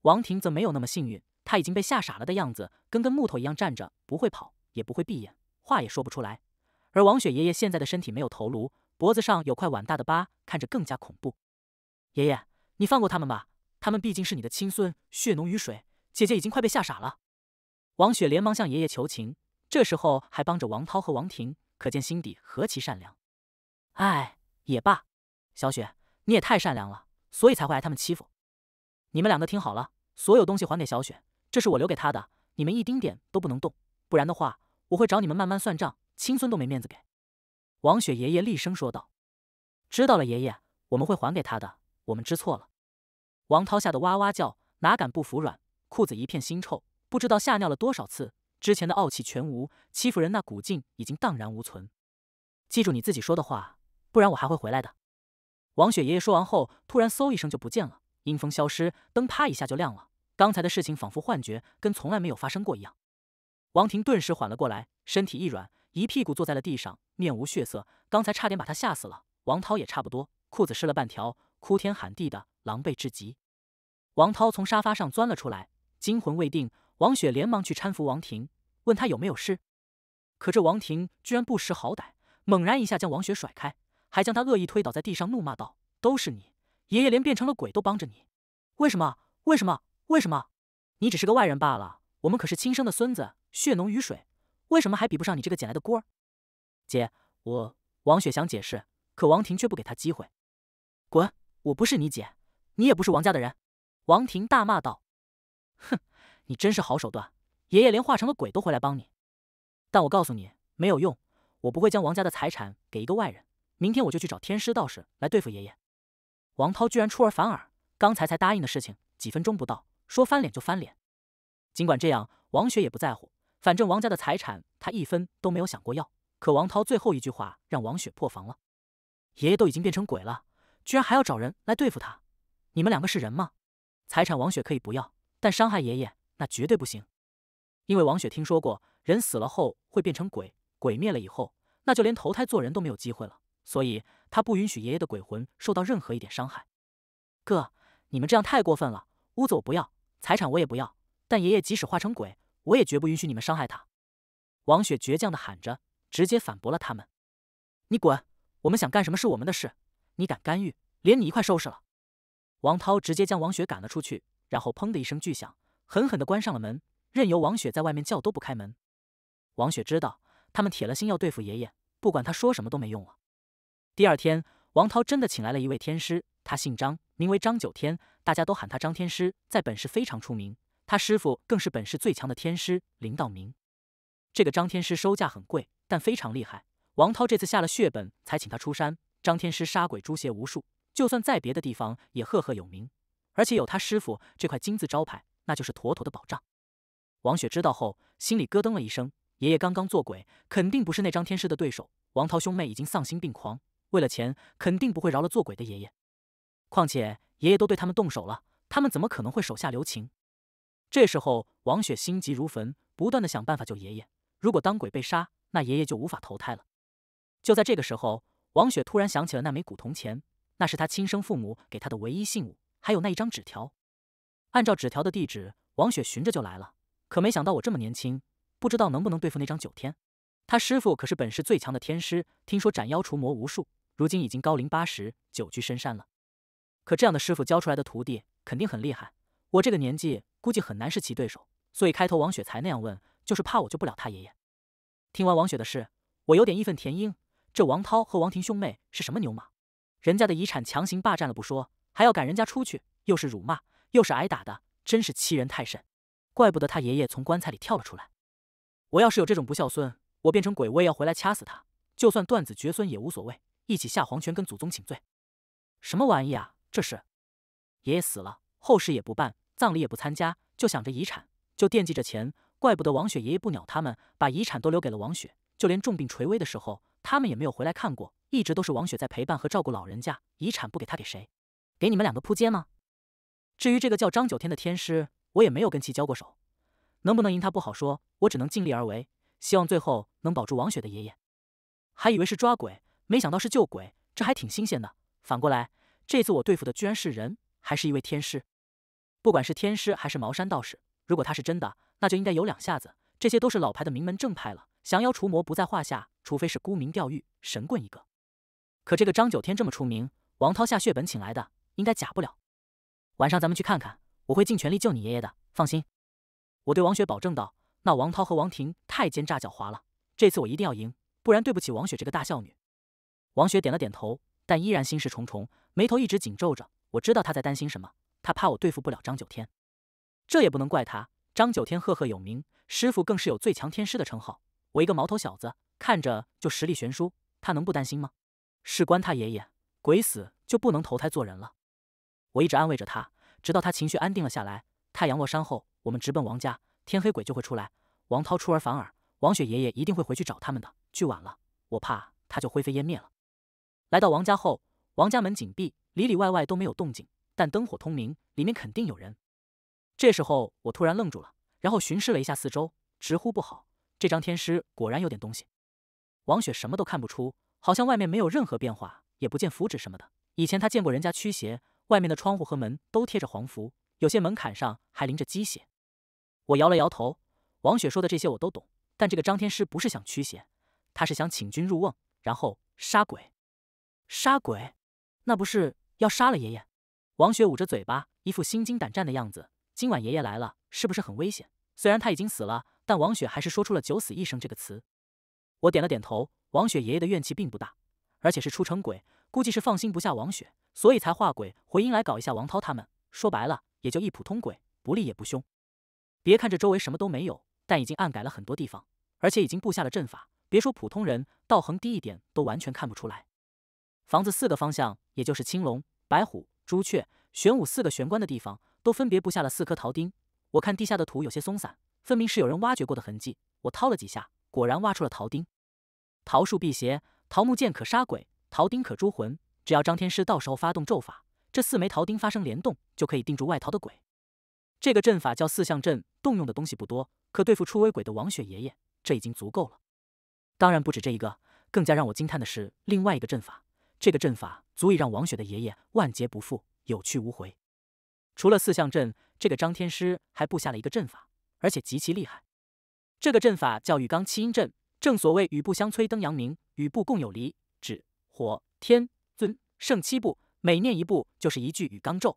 王婷则没有那么幸运，他已经被吓傻了的样子，跟根木头一样站着，不会跑，也不会闭眼，话也说不出来。而王雪爷爷现在的身体没有头颅。脖子上有块碗大的疤，看着更加恐怖。爷爷，你放过他们吧，他们毕竟是你的亲孙，血浓于水。姐姐已经快被吓傻了。王雪连忙向爷爷求情，这时候还帮着王涛和王婷，可见心底何其善良。哎，也罢。小雪，你也太善良了，所以才会挨他们欺负。你们两个听好了，所有东西还给小雪，这是我留给她的，你们一丁点都不能动，不然的话，我会找你们慢慢算账。亲孙都没面子给。王雪爷爷厉声说道：“知道了，爷爷，我们会还给他的。我们知错了。”王涛吓得哇哇叫，哪敢不服软？裤子一片腥臭，不知道吓尿了多少次。之前的傲气全无，欺负人那股劲已经荡然无存。记住你自己说的话，不然我还会回来的。王雪爷爷说完后，突然嗖一声就不见了，阴风消失，灯啪一下就亮了。刚才的事情仿佛幻觉，跟从来没有发生过一样。王婷顿时缓了过来，身体一软。一屁股坐在了地上，面无血色。刚才差点把他吓死了。王涛也差不多，裤子湿了半条，哭天喊地的，狼狈至极。王涛从沙发上钻了出来，惊魂未定。王雪连忙去搀扶王婷，问他有没有事。可这王婷居然不识好歹，猛然一下将王雪甩开，还将他恶意推倒在地上，怒骂道：“都是你！爷爷连变成了鬼都帮着你，为什么？为什么？为什么？你只是个外人罢了，我们可是亲生的孙子，血浓于水。”为什么还比不上你这个捡来的孤儿？姐，我王雪想解释，可王婷却不给她机会。滚！我不是你姐，你也不是王家的人。王婷大骂道：“哼，你真是好手段，爷爷连化成了鬼都回来帮你。但我告诉你，没有用，我不会将王家的财产给一个外人。明天我就去找天师道士来对付爷爷。”王涛居然出尔反尔，刚才才答应的事情，几分钟不到，说翻脸就翻脸。尽管这样，王雪也不在乎。反正王家的财产，他一分都没有想过要。可王涛最后一句话让王雪破防了：“爷爷都已经变成鬼了，居然还要找人来对付他！你们两个是人吗？财产王雪可以不要，但伤害爷爷那绝对不行。因为王雪听说过，人死了后会变成鬼，鬼灭了以后，那就连投胎做人都没有机会了。所以她不允许爷爷的鬼魂受到任何一点伤害。哥，你们这样太过分了！屋子我不要，财产我也不要，但爷爷即使化成鬼……”我也绝不允许你们伤害他！王雪倔强的喊着，直接反驳了他们。你滚！我们想干什么是我们的事，你敢干预，连你一块收拾了！王涛直接将王雪赶了出去，然后砰的一声巨响，狠狠地关上了门，任由王雪在外面叫都不开门。王雪知道他们铁了心要对付爷爷，不管他说什么都没用了。第二天，王涛真的请来了一位天师，他姓张，名为张九天，大家都喊他张天师，在本市非常出名。他师傅更是本市最强的天师林道明，这个张天师收价很贵，但非常厉害。王涛这次下了血本才请他出山。张天师杀鬼诛邪无数，就算在别的地方也赫赫有名，而且有他师傅这块金字招牌，那就是妥妥的保障。王雪知道后，心里咯噔了一声：爷爷刚刚做鬼，肯定不是那张天师的对手。王涛兄妹已经丧心病狂，为了钱，肯定不会饶了做鬼的爷爷。况且爷爷都对他们动手了，他们怎么可能会手下留情？这时候，王雪心急如焚，不断的想办法救爷爷。如果当鬼被杀，那爷爷就无法投胎了。就在这个时候，王雪突然想起了那枚古铜钱，那是他亲生父母给他的唯一信物，还有那一张纸条。按照纸条的地址，王雪寻着就来了。可没想到我这么年轻，不知道能不能对付那张九天。他师傅可是本市最强的天师，听说斩妖除魔无数，如今已经高龄八十，久居深山了。可这样的师傅教出来的徒弟，肯定很厉害。我这个年纪，估计很难是其对手，所以开头王雪才那样问，就是怕我救不了他爷爷。听完王雪的事，我有点义愤填膺。这王涛和王婷兄妹是什么牛马？人家的遗产强行霸占了不说，还要赶人家出去，又是辱骂又是挨打的，真是欺人太甚。怪不得他爷爷从棺材里跳了出来。我要是有这种不孝孙，我变成鬼我也要回来掐死他，就算断子绝孙也无所谓，一起下黄泉跟祖宗请罪。什么玩意啊？这是爷爷死了，后事也不办。葬礼也不参加，就想着遗产，就惦记着钱，怪不得王雪爷爷不鸟他们，把遗产都留给了王雪。就连重病垂危的时候，他们也没有回来看过，一直都是王雪在陪伴和照顾老人家。遗产不给他给谁？给你们两个铺街吗？至于这个叫张九天的天师，我也没有跟其交过手，能不能赢他不好说，我只能尽力而为，希望最后能保住王雪的爷爷。还以为是抓鬼，没想到是救鬼，这还挺新鲜的。反过来，这次我对付的居然是人，还是一位天师。不管是天师还是茅山道士，如果他是真的，那就应该有两下子。这些都是老牌的名门正派了，降妖除魔不在话下。除非是沽名钓誉、神棍一个。可这个张九天这么出名，王涛下血本请来的，应该假不了。晚上咱们去看看，我会尽全力救你爷爷的，放心。我对王雪保证道。那王涛和王婷太奸诈狡猾了，这次我一定要赢，不然对不起王雪这个大孝女。王雪点了点头，但依然心事重重，眉头一直紧皱着。我知道她在担心什么。他怕我对付不了张九天，这也不能怪他。张九天赫赫有名，师傅更是有最强天师的称号。我一个毛头小子，看着就实力悬殊，他能不担心吗？事关他爷爷，鬼死就不能投胎做人了。我一直安慰着他，直到他情绪安定了下来。太阳落山后，我们直奔王家，天黑鬼就会出来。王涛出尔反尔，王雪爷爷一定会回去找他们的。去晚了，我怕他就灰飞烟灭了。来到王家后，王家门紧闭，里里外外都没有动静。但灯火通明，里面肯定有人。这时候我突然愣住了，然后巡视了一下四周，直呼不好。这张天师果然有点东西。王雪什么都看不出，好像外面没有任何变化，也不见符纸什么的。以前她见过人家驱邪，外面的窗户和门都贴着黄符，有些门槛上还淋着鸡血。我摇了摇头。王雪说的这些我都懂，但这个张天师不是想驱邪，他是想请君入瓮，然后杀鬼。杀鬼？那不是要杀了爷爷？王雪捂着嘴巴，一副心惊胆战的样子。今晚爷爷来了，是不是很危险？虽然他已经死了，但王雪还是说出了“九死一生”这个词。我点了点头。王雪爷爷的怨气并不大，而且是出城鬼，估计是放心不下王雪，所以才化鬼回阴来搞一下王涛他们。说白了，也就一普通鬼，不厉也不凶。别看这周围什么都没有，但已经暗改了很多地方，而且已经布下了阵法。别说普通人，道行低一点都完全看不出来。房子四个方向，也就是青龙、白虎。朱雀、玄武四个玄关的地方，都分别布下了四颗桃钉。我看地下的土有些松散，分明是有人挖掘过的痕迹。我掏了几下，果然挖出了桃钉。桃树辟邪，桃木剑可杀鬼，桃钉可诛魂。只要张天师到时候发动咒法，这四枚桃钉发生联动，就可以定住外逃的鬼。这个阵法叫四象阵，动用的东西不多，可对付初威鬼的王雪爷爷，这已经足够了。当然不止这一个，更加让我惊叹的是另外一个阵法。这个阵法足以让王雪的爷爷万劫不复，有去无回。除了四象阵，这个张天师还布下了一个阵法，而且极其厉害。这个阵法叫雨罡七阴阵，正所谓雨不相催灯阳明，雨不共有离指火天尊圣七步，每念一步就是一句雨罡咒。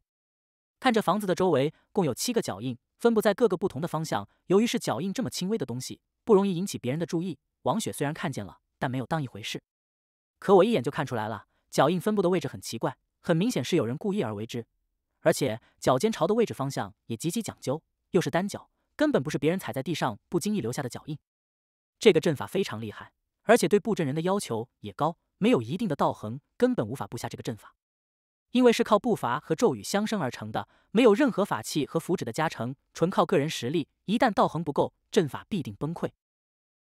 看着房子的周围共有七个脚印，分布在各个不同的方向。由于是脚印这么轻微的东西，不容易引起别人的注意。王雪虽然看见了，但没有当一回事。可我一眼就看出来了。脚印分布的位置很奇怪，很明显是有人故意而为之，而且脚尖朝的位置方向也极其讲究，又是单脚，根本不是别人踩在地上不经意留下的脚印。这个阵法非常厉害，而且对布阵人的要求也高，没有一定的道行，根本无法布下这个阵法。因为是靠步伐和咒语相生而成的，没有任何法器和符纸的加成，纯靠个人实力。一旦道行不够，阵法必定崩溃。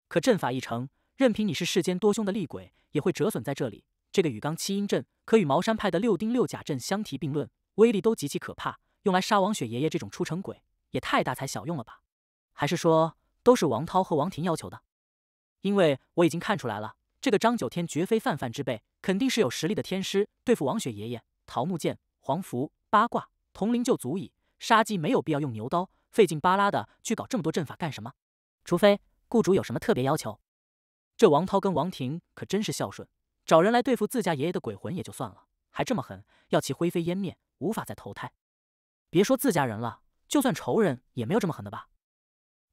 可阵法一成，任凭你是世间多凶的厉鬼，也会折损在这里。这个羽罡七阴阵可与茅山派的六丁六甲阵相提并论，威力都极其可怕。用来杀王雪爷爷这种出城鬼，也太大材小用了吧？还是说都是王涛和王婷要求的？因为我已经看出来了，这个张九天绝非泛泛之辈，肯定是有实力的天师。对付王雪爷爷，桃木剑、黄符、八卦铜铃就足以杀鸡，没有必要用牛刀，费劲巴拉的去搞这么多阵法干什么？除非雇主有什么特别要求。这王涛跟王婷可真是孝顺。找人来对付自家爷爷的鬼魂也就算了，还这么狠，要其灰飞烟灭，无法再投胎。别说自家人了，就算仇人也没有这么狠的吧？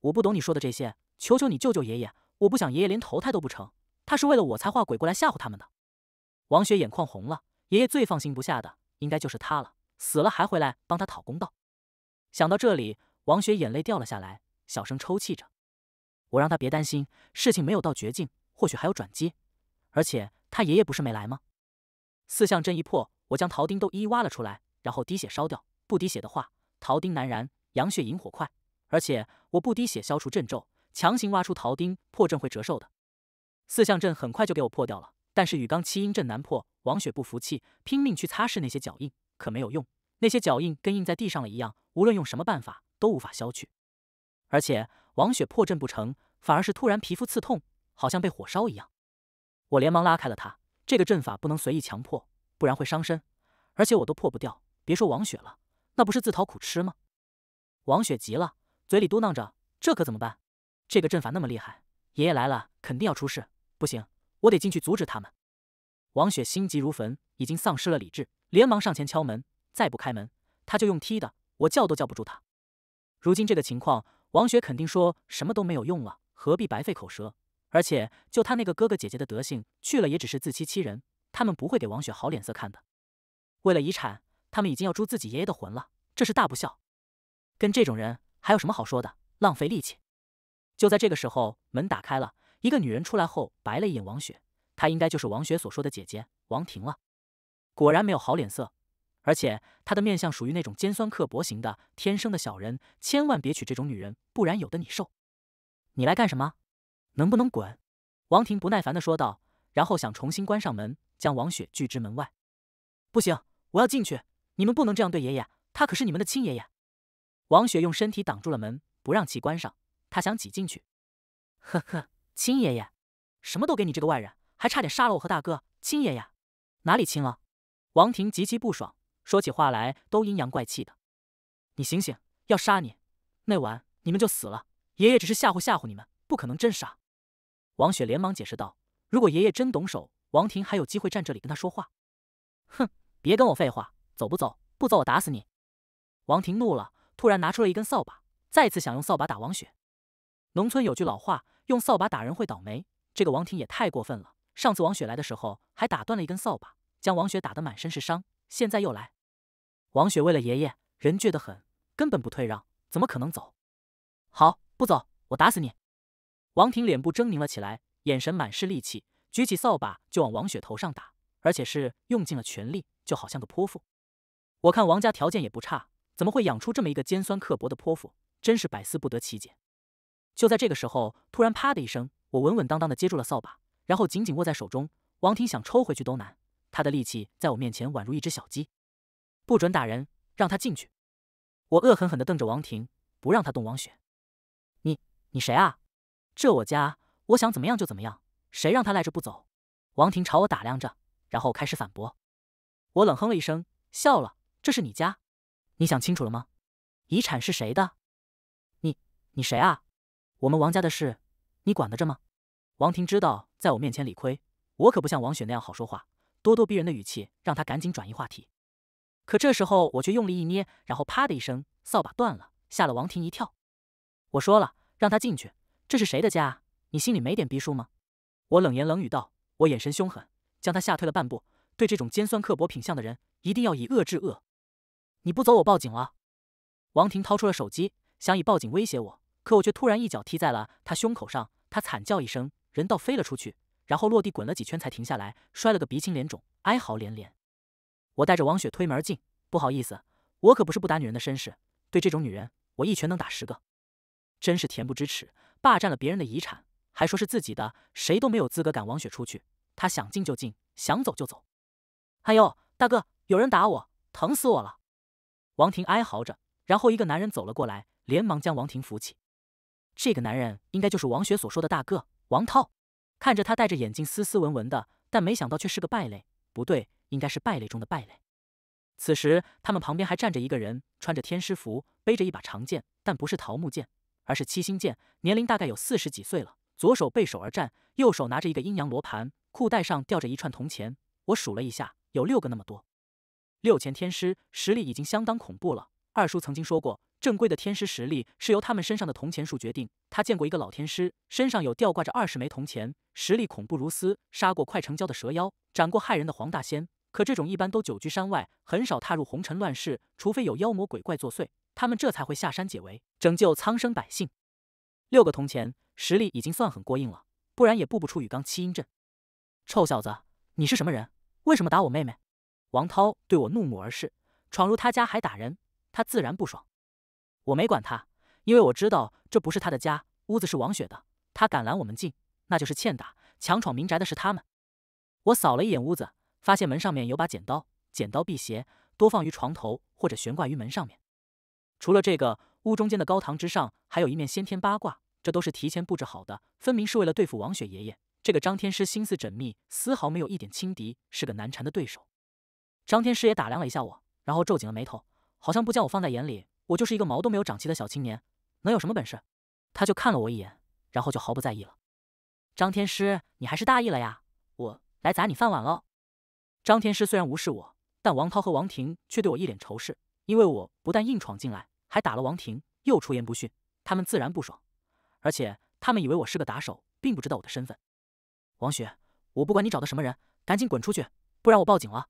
我不懂你说的这些，求求你救救爷爷，我不想爷爷连投胎都不成。他是为了我才化鬼过来吓唬他们的。王雪眼眶红了，爷爷最放心不下的应该就是他了，死了还回来帮他讨公道。想到这里，王雪眼泪掉了下来，小声抽泣着。我让他别担心，事情没有到绝境，或许还有转机，而且。他爷爷不是没来吗？四象阵一破，我将陶丁都一一挖了出来，然后滴血烧掉。不滴血的话，陶丁难燃，阳血引火快。而且我不滴血消除阵咒，强行挖出陶丁破阵会折寿的。四象阵很快就给我破掉了，但是雨刚七阴阵难破。王雪不服气，拼命去擦拭那些脚印，可没有用，那些脚印跟印在地上了一样，无论用什么办法都无法消去。而且王雪破阵不成，反而是突然皮肤刺痛，好像被火烧一样。我连忙拉开了他，这个阵法不能随意强迫，不然会伤身。而且我都破不掉，别说王雪了，那不是自讨苦吃吗？王雪急了，嘴里嘟囔着：“这可怎么办？这个阵法那么厉害，爷爷来了肯定要出事。不行，我得进去阻止他们。”王雪心急如焚，已经丧失了理智，连忙上前敲门。再不开门，他就用踢的，我叫都叫不住他。如今这个情况，王雪肯定说什么都没有用了，何必白费口舌？而且，就他那个哥哥姐姐的德行，去了也只是自欺欺人。他们不会给王雪好脸色看的。为了遗产，他们已经要诛自己爷爷的魂了，这是大不孝。跟这种人还有什么好说的？浪费力气。就在这个时候，门打开了，一个女人出来后，白了一眼王雪。她应该就是王雪所说的姐姐王婷了。果然没有好脸色。而且她的面相属于那种尖酸刻薄型的，天生的小人。千万别娶这种女人，不然有的你受。你来干什么？能不能滚？王婷不耐烦的说道，然后想重新关上门，将王雪拒之门外。不行，我要进去！你们不能这样对爷爷，他可是你们的亲爷爷。王雪用身体挡住了门，不让其关上，他想挤进去。呵呵，亲爷爷，什么都给你这个外人，还差点杀了我和大哥。亲爷爷，哪里亲了？王婷极其不爽，说起话来都阴阳怪气的。你醒醒！要杀你，那晚你们就死了。爷爷只是吓唬吓唬你们，不可能真杀。王雪连忙解释道：“如果爷爷真动手，王庭还有机会站这里跟他说话。”“哼，别跟我废话，走不走？不走，我打死你！”王庭怒了，突然拿出了一根扫把，再次想用扫把打王雪。农村有句老话，用扫把打人会倒霉。这个王庭也太过分了。上次王雪来的时候，还打断了一根扫把，将王雪打得满身是伤。现在又来，王雪为了爷爷，人倔得很，根本不退让，怎么可能走？好，不走，我打死你！王婷脸部狰狞了起来，眼神满是戾气，举起扫把就往王雪头上打，而且是用尽了全力，就好像个泼妇。我看王家条件也不差，怎么会养出这么一个尖酸刻薄的泼妇？真是百思不得其解。就在这个时候，突然啪的一声，我稳稳当当的接住了扫把，然后紧紧握在手中。王婷想抽回去都难，她的力气在我面前宛如一只小鸡。不准打人，让她进去。我恶狠狠地瞪着王婷，不让她动王雪。你你谁啊？这我家，我想怎么样就怎么样，谁让他赖着不走？王婷朝我打量着，然后开始反驳。我冷哼了一声，笑了。这是你家，你想清楚了吗？遗产是谁的？你你谁啊？我们王家的事，你管得着吗？王婷知道在我面前理亏，我可不像王雪那样好说话，咄咄逼人的语气让他赶紧转移话题。可这时候我却用力一捏，然后啪的一声，扫把断了，吓了王婷一跳。我说了，让他进去。这是谁的家？你心里没点逼数吗？我冷言冷语道，我眼神凶狠，将他吓退了半步。对这种尖酸刻薄品相的人，一定要以恶制恶。你不走，我报警了。王婷掏出了手机，想以报警威胁我，可我却突然一脚踢在了他胸口上，他惨叫一声，人倒飞了出去，然后落地滚了几圈才停下来，摔了个鼻青脸肿，哀嚎连连。我带着王雪推门进，不好意思，我可不是不打女人的绅士，对这种女人，我一拳能打十个，真是恬不知耻。霸占了别人的遗产，还说是自己的，谁都没有资格赶王雪出去。他想进就进，想走就走。哎呦，大哥，有人打我，疼死我了！王婷哀嚎着，然后一个男人走了过来，连忙将王婷扶起。这个男人应该就是王雪所说的“大哥”王涛。看着他戴着眼镜，斯斯文文的，但没想到却是个败类。不对，应该是败类中的败类。此时他们旁边还站着一个人，穿着天师服，背着一把长剑，但不是桃木剑。而是七星剑，年龄大概有四十几岁了，左手背手而站，右手拿着一个阴阳罗盘，裤带上吊着一串铜钱，我数了一下，有六个那么多。六钱天师实力已经相当恐怖了。二叔曾经说过，正规的天师实力是由他们身上的铜钱数决定。他见过一个老天师，身上有吊挂着二十枚铜钱，实力恐怖如斯，杀过快成交的蛇妖，斩过害人的黄大仙。可这种一般都久居山外，很少踏入红尘乱世，除非有妖魔鬼怪作祟。他们这才会下山解围，拯救苍生百姓。六个铜钱，实力已经算很过硬了，不然也布不出雨刚七阴阵。臭小子，你是什么人？为什么打我妹妹？王涛对我怒目而视，闯入他家还打人，他自然不爽。我没管他，因为我知道这不是他的家，屋子是王雪的。他敢拦我们进，那就是欠打。强闯民宅的是他们。我扫了一眼屋子，发现门上面有把剪刀，剪刀辟邪，多放于床头或者悬挂于门上面。除了这个屋中间的高堂之上，还有一面先天八卦，这都是提前布置好的，分明是为了对付王雪爷爷。这个张天师心思缜密，丝毫没有一点轻敌，是个难缠的对手。张天师也打量了一下我，然后皱紧了眉头，好像不将我放在眼里。我就是一个毛都没有长齐的小青年，能有什么本事？他就看了我一眼，然后就毫不在意了。张天师，你还是大意了呀，我来砸你饭碗喽！张天师虽然无视我，但王涛和王婷却对我一脸仇视。因为我不但硬闯进来，还打了王婷，又出言不逊，他们自然不爽。而且他们以为我是个打手，并不知道我的身份。王雪，我不管你找的什么人，赶紧滚出去，不然我报警了！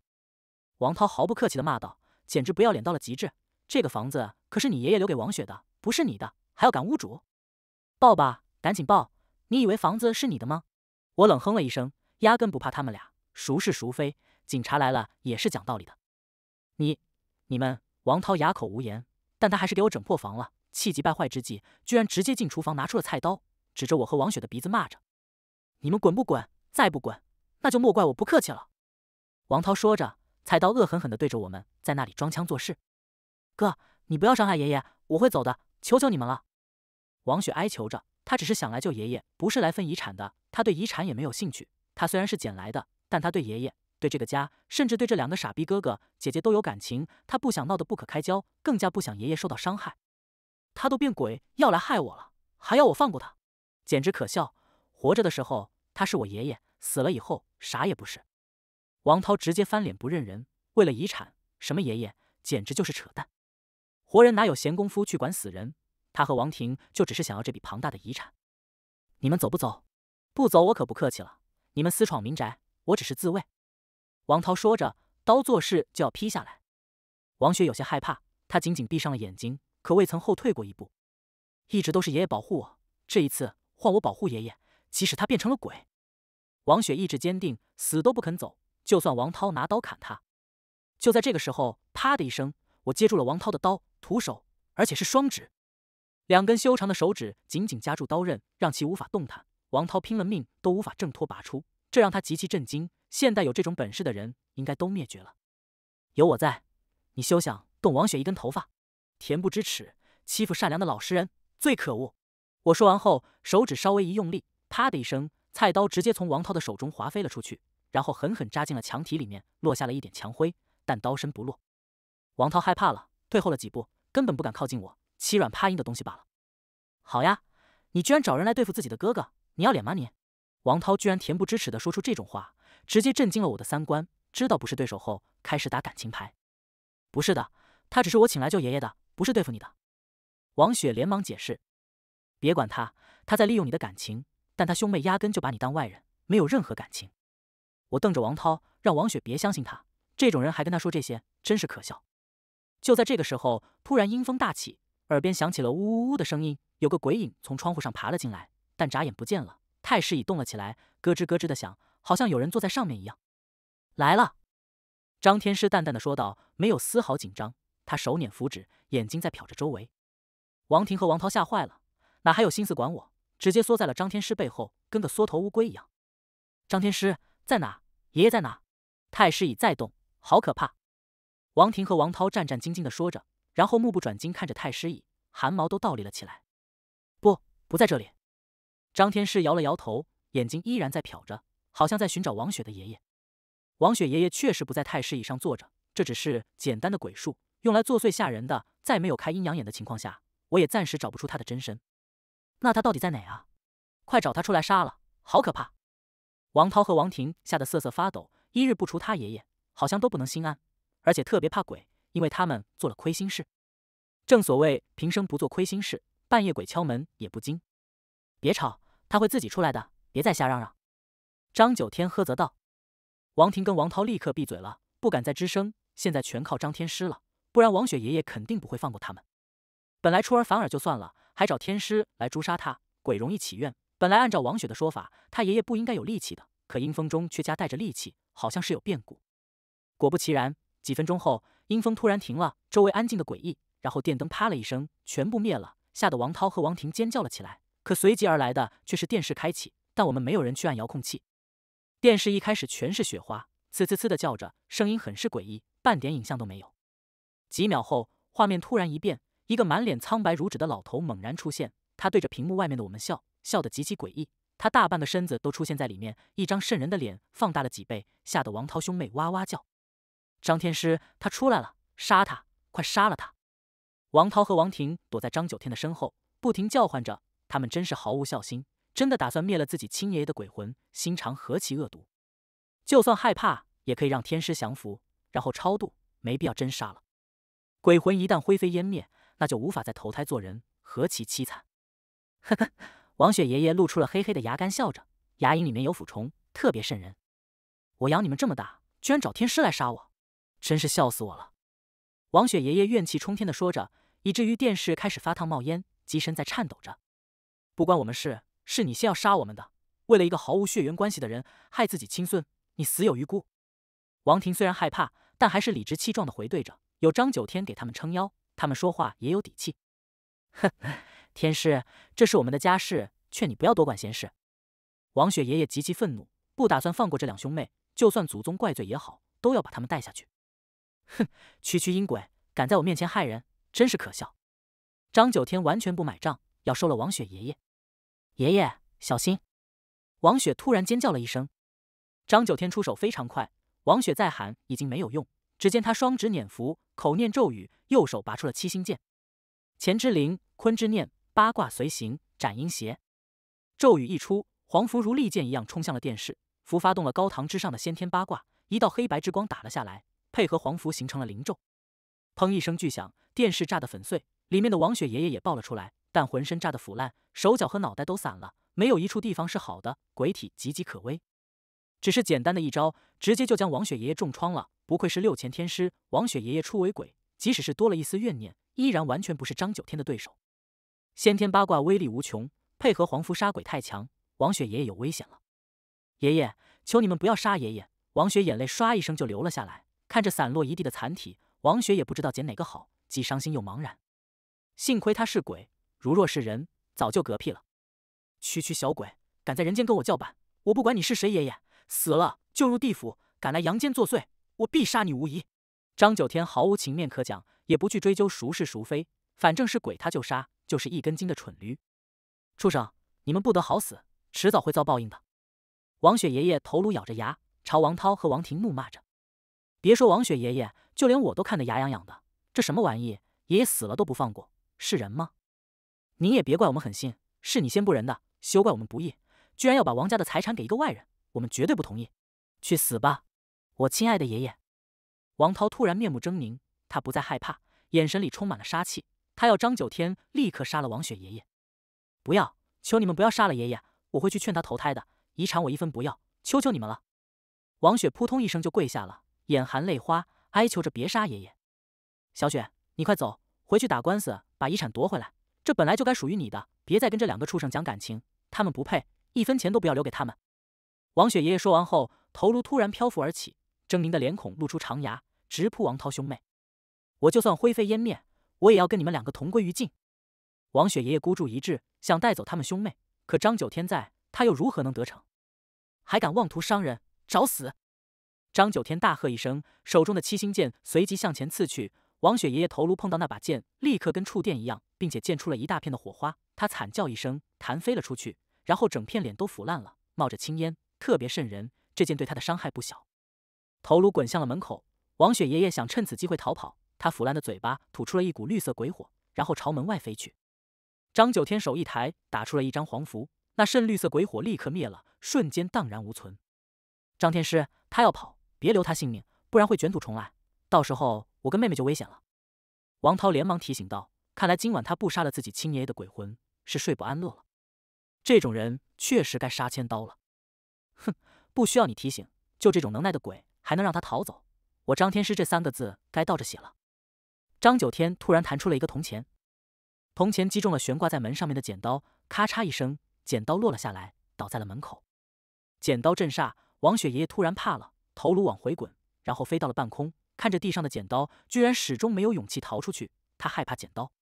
王涛毫不客气地骂道：“简直不要脸到了极致！这个房子可是你爷爷留给王雪的，不是你的，还要赶屋主？报吧，赶紧报！你以为房子是你的吗？”我冷哼了一声，压根不怕他们俩孰是孰非，警察来了也是讲道理的。你、你们。王涛哑口无言，但他还是给我整破防了。气急败坏之际，居然直接进厨房拿出了菜刀，指着我和王雪的鼻子骂着：“你们滚不滚？再不滚，那就莫怪我不客气了！”王涛说着，菜刀恶狠狠的对着我们，在那里装腔作势。“哥，你不要伤害爷爷，我会走的，求求你们了。”王雪哀求着，他只是想来救爷爷，不是来分遗产的。他对遗产也没有兴趣。他虽然是捡来的，但她对爷爷。对这个家，甚至对这两个傻逼哥哥姐姐都有感情，他不想闹得不可开交，更加不想爷爷受到伤害。他都变鬼要来害我了，还要我放过他，简直可笑。活着的时候他是我爷爷，死了以后啥也不是。王涛直接翻脸不认人，为了遗产，什么爷爷简直就是扯淡。活人哪有闲工夫去管死人？他和王婷就只是想要这笔庞大的遗产。你们走不走？不走我可不客气了。你们私闯民宅，我只是自卫。王涛说着，刀做事就要劈下来。王雪有些害怕，她紧紧闭上了眼睛，可未曾后退过一步。一直都是爷爷保护我，这一次换我保护爷爷。即使他变成了鬼，王雪意志坚定，死都不肯走。就算王涛拿刀砍他，就在这个时候，啪的一声，我接住了王涛的刀，徒手，而且是双指。两根修长的手指紧紧夹住刀刃，让其无法动弹。王涛拼了命都无法挣脱拔出。这让他极其震惊。现代有这种本事的人应该都灭绝了。有我在，你休想动王雪一根头发。恬不知耻，欺负善良的老实人，最可恶。我说完后，手指稍微一用力，啪的一声，菜刀直接从王涛的手中划飞了出去，然后狠狠扎进了墙体里面，落下了一点墙灰，但刀身不落。王涛害怕了，退后了几步，根本不敢靠近我，欺软怕硬的东西罢了。好呀，你居然找人来对付自己的哥哥，你要脸吗你？王涛居然恬不知耻的说出这种话，直接震惊了我的三观。知道不是对手后，开始打感情牌。不是的，他只是我请来救爷爷的，不是对付你的。王雪连忙解释。别管他，他在利用你的感情。但他兄妹压根就把你当外人，没有任何感情。我瞪着王涛，让王雪别相信他。这种人还跟他说这些，真是可笑。就在这个时候，突然阴风大起，耳边响起了呜呜呜的声音。有个鬼影从窗户上爬了进来，但眨眼不见了。太师椅动了起来，咯吱咯吱的响，好像有人坐在上面一样。来了，张天师淡淡的说道，没有丝毫紧张。他手捻符纸，眼睛在瞟着周围。王庭和王涛吓坏了，哪还有心思管我？直接缩在了张天师背后，跟个缩头乌龟一样。张天师在哪？爷爷在哪？太师椅在动，好可怕！王庭和王涛战战兢兢的说着，然后目不转睛看着太师椅，汗毛都倒立了起来。不，不在这里。张天师摇了摇头，眼睛依然在瞟着，好像在寻找王雪的爷爷。王雪爷爷确实不在太师椅上坐着，这只是简单的鬼术，用来作祟吓人的。在没有开阴阳眼的情况下，我也暂时找不出他的真身。那他到底在哪啊？快找他出来杀了！好可怕！王涛和王婷吓得瑟瑟发抖，一日不除他爷爷，好像都不能心安。而且特别怕鬼，因为他们做了亏心事。正所谓平生不做亏心事，半夜鬼敲门也不惊。别吵！他会自己出来的，别再瞎嚷嚷。”张九天呵责道。王婷跟王涛立刻闭嘴了，不敢再吱声。现在全靠张天师了，不然王雪爷爷肯定不会放过他们。本来出尔反尔就算了，还找天师来诛杀他，鬼容易起怨。本来按照王雪的说法，他爷爷不应该有力气的，可阴风中却夹带着力气，好像是有变故。果不其然，几分钟后，阴风突然停了，周围安静的诡异。然后电灯啪了一声，全部灭了，吓得王涛和王婷尖叫了起来。可随即而来的却是电视开启，但我们没有人去按遥控器。电视一开始全是雪花，呲呲呲的叫着，声音很是诡异，半点影像都没有。几秒后，画面突然一变，一个满脸苍白如纸的老头猛然出现，他对着屏幕外面的我们笑笑得极其诡异。他大半个身子都出现在里面，一张瘆人的脸放大了几倍，吓得王涛兄妹哇哇叫：“张天师，他出来了！杀他！快杀了他！”王涛和王婷躲在张九天的身后，不停叫唤着。他们真是毫无孝心，真的打算灭了自己亲爷爷的鬼魂，心肠何其恶毒！就算害怕，也可以让天师降服，然后超度，没必要真杀了。鬼魂一旦灰飞烟灭，那就无法再投胎做人，何其凄惨！呵呵，王雪爷爷露出了黑黑的牙干，笑着，牙龈里面有腐虫，特别渗人。我养你们这么大，居然找天师来杀我，真是笑死我了！王雪爷爷怨气冲天的说着，以至于电视开始发烫冒烟，机身在颤抖着。不关我们事，是你先要杀我们的。为了一个毫无血缘关系的人，害自己亲孙，你死有余辜。王婷虽然害怕，但还是理直气壮地回对着。有张九天给他们撑腰，他们说话也有底气。哼，天师，这是我们的家事，劝你不要多管闲事。王雪爷爷极其愤怒，不打算放过这两兄妹。就算祖宗怪罪也好，都要把他们带下去。哼，区区阴鬼，敢在我面前害人，真是可笑。张九天完全不买账，要收了王雪爷爷。爷爷，小心！王雪突然尖叫了一声。张九天出手非常快，王雪再喊已经没有用。只见他双指捻符，口念咒语，右手拔出了七星剑。乾之灵，坤之念，八卦随行，斩阴邪。咒语一出，黄符如利剑一样冲向了电视。符发动了高堂之上的先天八卦，一道黑白之光打了下来，配合黄符形成了灵咒。砰！一声巨响，电视炸得粉碎，里面的王雪爷爷也爆了出来。但浑身炸得腐烂，手脚和脑袋都散了，没有一处地方是好的，鬼体岌岌可危。只是简单的一招，直接就将王雪爷爷重创了。不愧是六乾天师，王雪爷爷初为鬼，即使是多了一丝怨念，依然完全不是张九天的对手。先天八卦威力无穷，配合黄符杀鬼太强，王雪爷爷有危险了。爷爷，求你们不要杀爷爷！王雪眼泪唰一声就流了下来，看着散落一地的残体，王雪也不知道捡哪个好，既伤心又茫然。幸亏他是鬼。如若是人，早就嗝屁了。区区小鬼，敢在人间跟我叫板，我不管你是谁，爷爷死了就入地府，敢来阳间作祟，我必杀你无疑。张九天毫无情面可讲，也不去追究孰是孰非，反正是鬼，他就杀，就是一根筋的蠢驴。畜生，你们不得好死，迟早会遭报应的。王雪爷爷头颅咬着牙，朝王涛和王婷怒骂着：“别说王雪爷爷，就连我都看得牙痒痒的。这什么玩意？爷爷死了都不放过，是人吗？”您也别怪我们狠心，是你先不仁的，休怪我们不义，居然要把王家的财产给一个外人，我们绝对不同意！去死吧，我亲爱的爷爷！王涛突然面目狰狞，他不再害怕，眼神里充满了杀气，他要张九天立刻杀了王雪爷爷！不要，求你们不要杀了爷爷，我会去劝他投胎的，遗产我一分不要，求求你们了！王雪扑通一声就跪下了，眼含泪花，哀求着别杀爷爷。小雪，你快走，回去打官司，把遗产夺回来。这本来就该属于你的，别再跟这两个畜生讲感情，他们不配，一分钱都不要留给他们。王雪爷爷说完后，头颅突然漂浮而起，狰狞的脸孔露出长牙，直扑王涛兄妹。我就算灰飞烟灭，我也要跟你们两个同归于尽。王雪爷爷孤注一掷，想带走他们兄妹，可张九天在，他又如何能得逞？还敢妄图伤人，找死！张九天大喝一声，手中的七星剑随即向前刺去。王雪爷爷头颅碰到那把剑，立刻跟触电一样，并且溅出了一大片的火花。他惨叫一声，弹飞了出去，然后整片脸都腐烂了，冒着青烟，特别瘆人。这剑对他的伤害不小，头颅滚向了门口。王雪爷爷想趁此机会逃跑，他腐烂的嘴巴吐出了一股绿色鬼火，然后朝门外飞去。张九天手一抬，打出了一张黄符，那渗绿色鬼火立刻灭了，瞬间荡然无存。张天师，他要跑，别留他性命，不然会卷土重来。到时候我跟妹妹就危险了，王涛连忙提醒道：“看来今晚他不杀了自己亲爷爷的鬼魂是睡不安乐了。这种人确实该杀千刀了。”哼，不需要你提醒，就这种能耐的鬼还能让他逃走？我张天师这三个字该倒着写了。张九天突然弹出了一个铜钱，铜钱击中了悬挂在门上面的剪刀，咔嚓一声，剪刀落了下来，倒在了门口。剪刀震煞王雪爷爷突然怕了，头颅往回滚，然后飞到了半空。看着地上的剪刀，居然始终没有勇气逃出去。他害怕剪刀。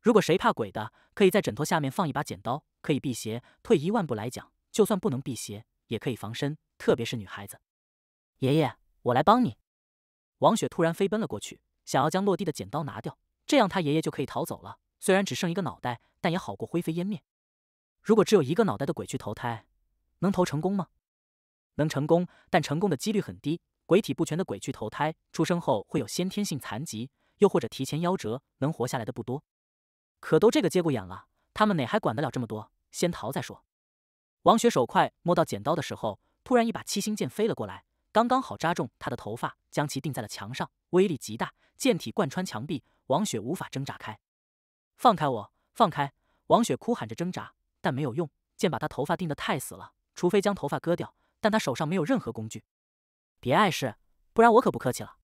如果谁怕鬼的，可以在枕头下面放一把剪刀，可以辟邪。退一万步来讲，就算不能辟邪，也可以防身，特别是女孩子。爷爷，我来帮你。王雪突然飞奔了过去，想要将落地的剪刀拿掉，这样他爷爷就可以逃走了。虽然只剩一个脑袋，但也好过灰飞烟灭。如果只有一个脑袋的鬼去投胎，能投成功吗？能成功，但成功的几率很低。鬼体不全的鬼去投胎，出生后会有先天性残疾，又或者提前夭折，能活下来的不多。可都这个节骨眼了，他们哪还管得了这么多？先逃再说。王雪手快，摸到剪刀的时候，突然一把七星剑飞了过来，刚刚好扎中她的头发，将其钉在了墙上，威力极大，剑体贯穿墙壁，王雪无法挣扎开。放开我！放开！王雪哭喊着挣扎，但没有用，剑把她头发钉得太死了，除非将头发割掉，但她手上没有任何工具。别碍事，不然我可不客气了。”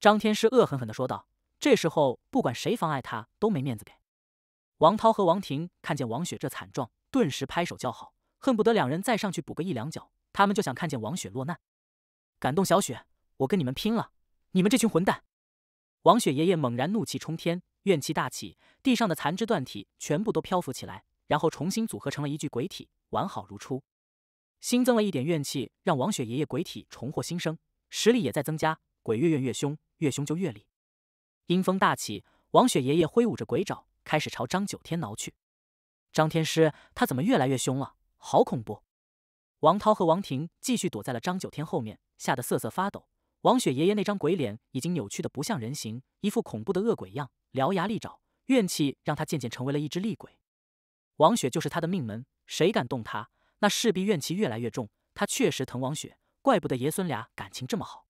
张天师恶狠狠地说道。这时候，不管谁妨碍他，都没面子给。王涛和王婷看见王雪这惨状，顿时拍手叫好，恨不得两人再上去补个一两脚。他们就想看见王雪落难。感动小雪，我跟你们拼了！你们这群混蛋！王雪爷爷猛然怒气冲天，怨气大起，地上的残肢断体全部都漂浮起来，然后重新组合成了一具鬼体，完好如初。新增了一点怨气，让王雪爷爷鬼体重获新生，实力也在增加。鬼越怨越凶，越凶就越厉。阴风大起，王雪爷爷挥舞着鬼爪，开始朝张九天挠去。张天师，他怎么越来越凶了？好恐怖！王涛和王婷继续躲在了张九天后面，吓得瑟瑟发抖。王雪爷爷那张鬼脸已经扭曲的不像人形，一副恐怖的恶鬼样，獠牙利爪，怨气让他渐渐成为了一只厉鬼。王雪就是他的命门，谁敢动他？那势必怨气越来越重。他确实疼王雪，怪不得爷孙俩感情这么好。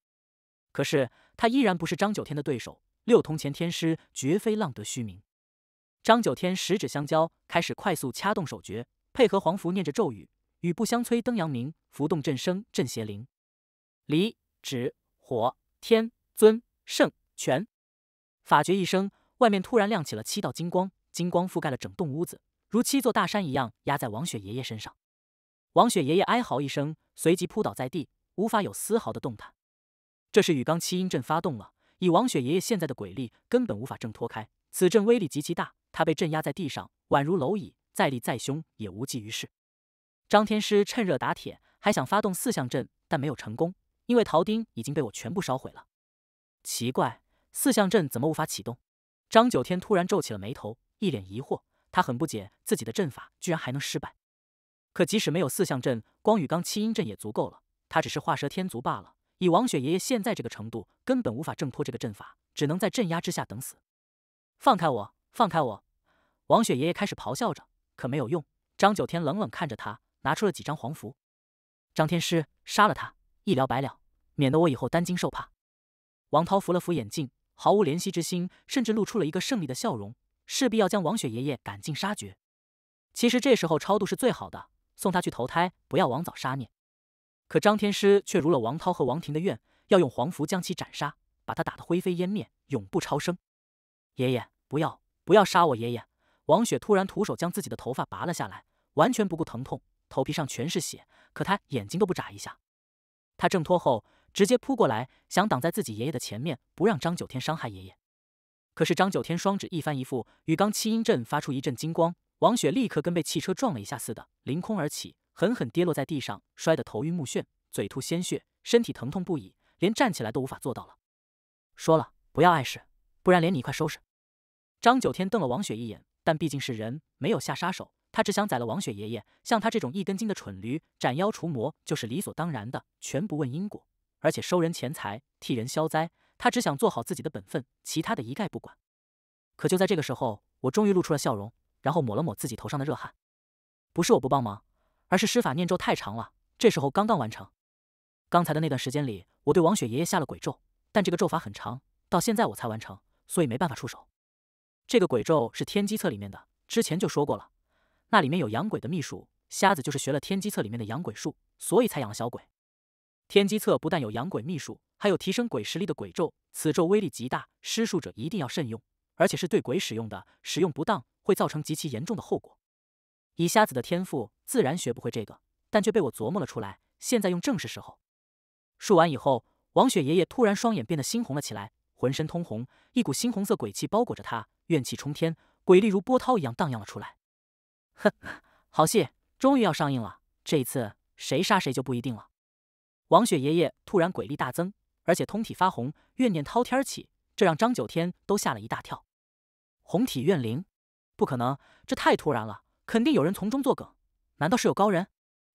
可是他依然不是张九天的对手。六通钱天师绝非浪得虚名。张九天十指相交，开始快速掐动手诀，配合黄符念着咒语：“雨不相催，灯阳明，符动震声，震邪灵。”离指火天尊圣全法诀一声，外面突然亮起了七道金光，金光覆盖了整栋屋子，如七座大山一样压在王雪爷爷身上。王雪爷爷哀嚎一声，随即扑倒在地，无法有丝毫的动弹。这是雨刚七阴阵发动了，以王雪爷爷现在的鬼力，根本无法挣脱开。此阵威力极其大，他被镇压在地上，宛如蝼蚁，再力再凶也无济于事。张天师趁热打铁，还想发动四象阵，但没有成功，因为桃钉已经被我全部烧毁了。奇怪，四象阵怎么无法启动？张九天突然皱起了眉头，一脸疑惑，他很不解自己的阵法居然还能失败。可即使没有四象阵，光与刚七阴阵也足够了。他只是画蛇添足罢了。以王雪爷爷现在这个程度，根本无法挣脱这个阵法，只能在镇压之下等死。放开我！放开我！王雪爷爷开始咆哮着，可没有用。张九天冷冷看着他，拿出了几张黄符。张天师，杀了他，一了百了，免得我以后担惊受怕。王涛扶了扶眼镜，毫无怜惜之心，甚至露出了一个胜利的笑容，势必要将王雪爷爷赶尽杀绝。其实这时候超度是最好的。送他去投胎，不要枉早杀孽。可张天师却如了王涛和王婷的愿，要用黄符将其斩杀，把他打得灰飞烟灭，永不超生。爷爷，不要，不要杀我！爷爷，王雪突然徒手将自己的头发拔了下来，完全不顾疼痛，头皮上全是血，可他眼睛都不眨一下。他挣脱后，直接扑过来，想挡在自己爷爷的前面，不让张九天伤害爷爷。可是张九天双指一翻一覆，与刚七阴阵发出一阵金光。王雪立刻跟被汽车撞了一下似的，凌空而起，狠狠跌落在地上，摔得头晕目眩，嘴吐鲜血，身体疼痛不已，连站起来都无法做到了。说了，不要碍事，不然连你一块收拾。张九天瞪了王雪一眼，但毕竟是人，没有下杀手。他只想宰了王雪爷爷，像他这种一根筋的蠢驴，斩妖除魔就是理所当然的，全不问因果。而且收人钱财，替人消灾，他只想做好自己的本分，其他的一概不管。可就在这个时候，我终于露出了笑容。然后抹了抹自己头上的热汗，不是我不帮忙，而是施法念咒太长了。这时候刚刚完成，刚才的那段时间里，我对王雪爷爷下了鬼咒，但这个咒法很长，到现在我才完成，所以没办法出手。这个鬼咒是《天机册里面的，之前就说过了，那里面有养鬼的秘术。瞎子就是学了《天机册里面的养鬼术，所以才养了小鬼。《天机册不但有养鬼秘术，还有提升鬼实力的鬼咒，此咒威力极大，施术者一定要慎用，而且是对鬼使用的，使用不当。会造成极其严重的后果。以瞎子的天赋，自然学不会这个，但却被我琢磨了出来。现在用正是时候。说完以后，王雪爷爷突然双眼变得猩红了起来，浑身通红，一股猩红色鬼气包裹着他，怨气冲天，鬼力如波涛一样荡漾了出来。呵，好戏终于要上映了。这一次，谁杀谁就不一定了。王雪爷爷突然鬼力大增，而且通体发红，怨念滔天起，这让张九天都吓了一大跳。红体怨灵。不可能，这太突然了，肯定有人从中作梗。难道是有高人？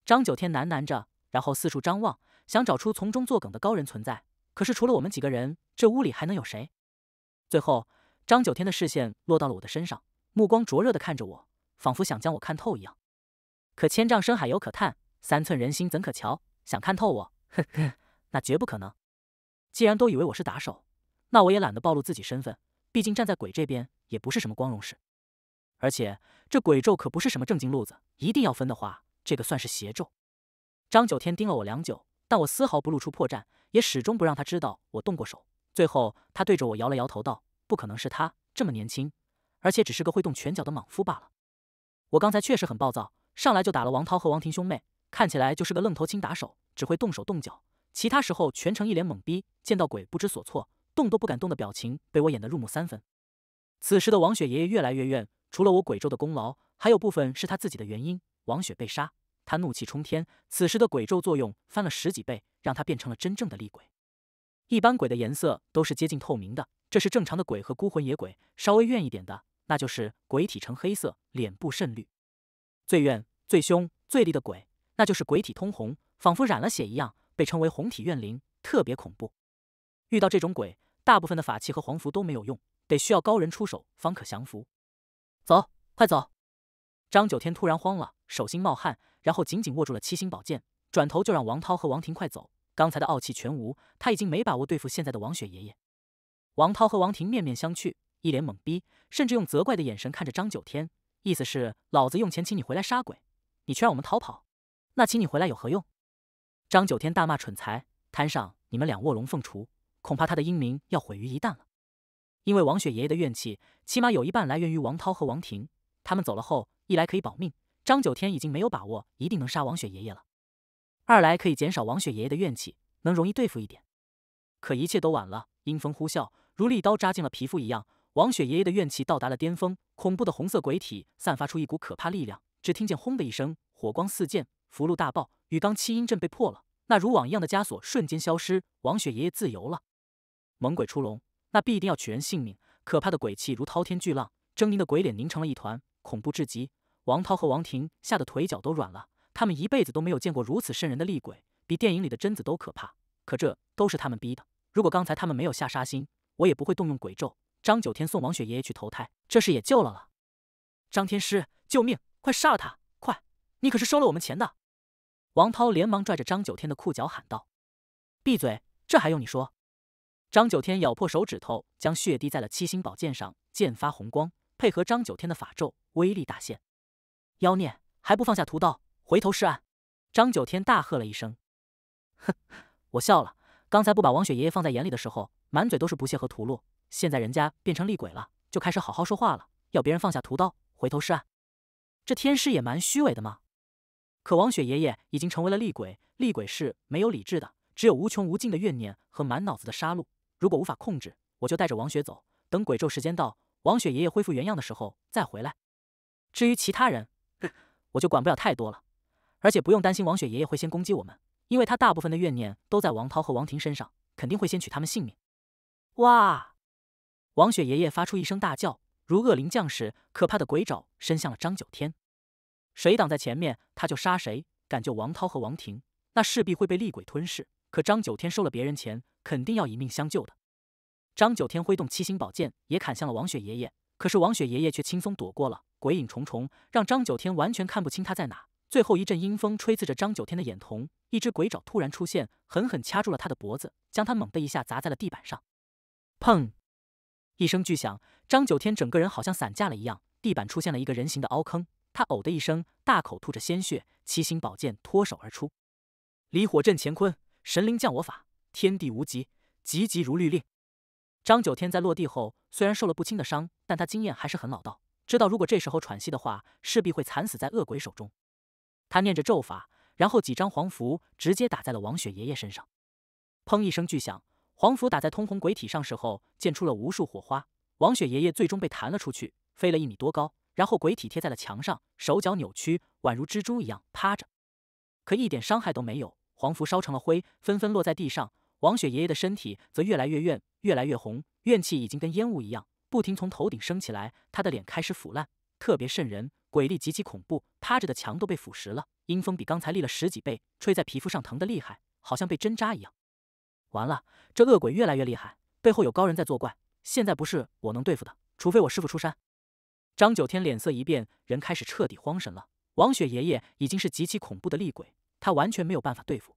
张九天喃喃着，然后四处张望，想找出从中作梗的高人存在。可是除了我们几个人，这屋里还能有谁？最后，张九天的视线落到了我的身上，目光灼热的看着我，仿佛想将我看透一样。可千丈深海犹可探，三寸人心怎可瞧？想看透我，哼 哼，那绝不可能。既然都以为我是打手，那我也懒得暴露自己身份。毕竟站在鬼这边也不是什么光荣事。而且这鬼咒可不是什么正经路子，一定要分的话，这个算是邪咒。张九天盯了我良久，但我丝毫不露出破绽，也始终不让他知道我动过手。最后，他对着我摇了摇头，道：“不可能是他，这么年轻，而且只是个会动拳脚的莽夫罢了。”我刚才确实很暴躁，上来就打了王涛和王婷兄妹，看起来就是个愣头青打手，只会动手动脚，其他时候全程一脸懵逼，见到鬼不知所措，动都不敢动的表情被我演得入木三分。此时的王雪爷爷越来越怨。除了我鬼咒的功劳，还有部分是他自己的原因。王雪被杀，他怒气冲天。此时的鬼咒作用翻了十几倍，让他变成了真正的厉鬼。一般鬼的颜色都是接近透明的，这是正常的鬼和孤魂野鬼。稍微怨一点的，那就是鬼体呈黑色，脸部渗绿。最怨、最凶、最厉的鬼，那就是鬼体通红，仿佛染了血一样，被称为红体怨灵，特别恐怖。遇到这种鬼，大部分的法器和黄符都没有用，得需要高人出手方可降服。走，快走！张九天突然慌了，手心冒汗，然后紧紧握住了七星宝剑，转头就让王涛和王婷快走。刚才的傲气全无，他已经没把握对付现在的王雪爷爷。王涛和王婷面面相觑，一脸懵逼，甚至用责怪的眼神看着张九天，意思是：老子用钱请你回来杀鬼，你却让我们逃跑，那请你回来有何用？张九天大骂蠢材，摊上你们两卧龙凤雏，恐怕他的英名要毁于一旦了。因为王雪爷爷的怨气，起码有一半来源于王涛和王婷。他们走了后，一来可以保命，张九天已经没有把握一定能杀王雪爷爷了；二来可以减少王雪爷爷的怨气，能容易对付一点。可一切都晚了，阴风呼啸，如利刀扎进了皮肤一样。王雪爷爷的怨气到达了巅峰，恐怖的红色鬼体散发出一股可怕力量。只听见轰的一声，火光四溅，符箓大爆，禹刚七阴阵被破了，那如网一样的枷锁瞬间消失，王雪爷爷自由了，猛鬼出笼。那必定要取人性命，可怕的鬼气如滔天巨浪，狰狞的鬼脸凝成了一团，恐怖至极。王涛和王婷吓得腿脚都软了，他们一辈子都没有见过如此瘆人的厉鬼，比电影里的贞子都可怕。可这都是他们逼的，如果刚才他们没有下杀心，我也不会动用鬼咒。张九天送王雪爷爷去投胎，这事也救了了。张天师，救命！快杀了他！快！你可是收了我们钱的。王涛连忙拽着张九天的裤脚喊道：“闭嘴！这还用你说？”张九天咬破手指头，将血滴在了七星宝剑上，剑发红光，配合张九天的法咒，威力大现。妖孽，还不放下屠刀，回头是岸！张九天大喝了一声：“哼！”我笑了。刚才不把王雪爷爷放在眼里的时候，满嘴都是不屑和屠戮。现在人家变成厉鬼了，就开始好好说话了，要别人放下屠刀，回头是岸。这天师也蛮虚伪的嘛。可王雪爷爷已经成为了厉鬼，厉鬼是没有理智的，只有无穷无尽的怨念和满脑子的杀戮。如果无法控制，我就带着王雪走。等鬼咒时间到，王雪爷爷恢复原样的时候再回来。至于其他人，我就管不了太多了。而且不用担心王雪爷爷会先攻击我们，因为他大部分的怨念都在王涛和王婷身上，肯定会先取他们性命。哇！王雪爷爷发出一声大叫，如恶灵降世，可怕的鬼爪伸向了张九天。谁挡在前面，他就杀谁。敢救王涛和王婷，那势必会被厉鬼吞噬。可张九天收了别人钱。肯定要以命相救的。张九天挥动七星宝剑，也砍向了王雪爷爷。可是王雪爷爷却轻松躲过了，鬼影重重，让张九天完全看不清他在哪。最后一阵阴风吹刺着张九天的眼瞳，一只鬼爪突然出现，狠狠掐住了他的脖子，将他猛地一下砸在了地板上。砰！一声巨响，张九天整个人好像散架了一样，地板出现了一个人形的凹坑。他呕的一声，大口吐着鲜血，七星宝剑脱手而出。离火镇乾坤，神灵降我法。天地无极，急急如律令。张九天在落地后，虽然受了不轻的伤，但他经验还是很老道，知道如果这时候喘息的话，势必会惨死在恶鬼手中。他念着咒法，然后几张黄符直接打在了王雪爷爷身上。砰一声巨响，黄符打在通红鬼体上时候，溅出了无数火花。王雪爷爷最终被弹了出去，飞了一米多高，然后鬼体贴在了墙上，手脚扭曲，宛如蜘蛛一样趴着，可一点伤害都没有。黄符烧成了灰，纷纷落在地上。王雪爷爷的身体则越来越怨，越来越红，怨气已经跟烟雾一样，不停从头顶升起来。他的脸开始腐烂，特别渗人，鬼力极其恐怖，趴着的墙都被腐蚀了，阴风比刚才厉了十几倍，吹在皮肤上疼得厉害，好像被针扎一样。完了，这恶鬼越来越厉害，背后有高人在作怪，现在不是我能对付的，除非我师父出山。张九天脸色一变，人开始彻底慌神了。王雪爷爷已经是极其恐怖的厉鬼。他完全没有办法对付，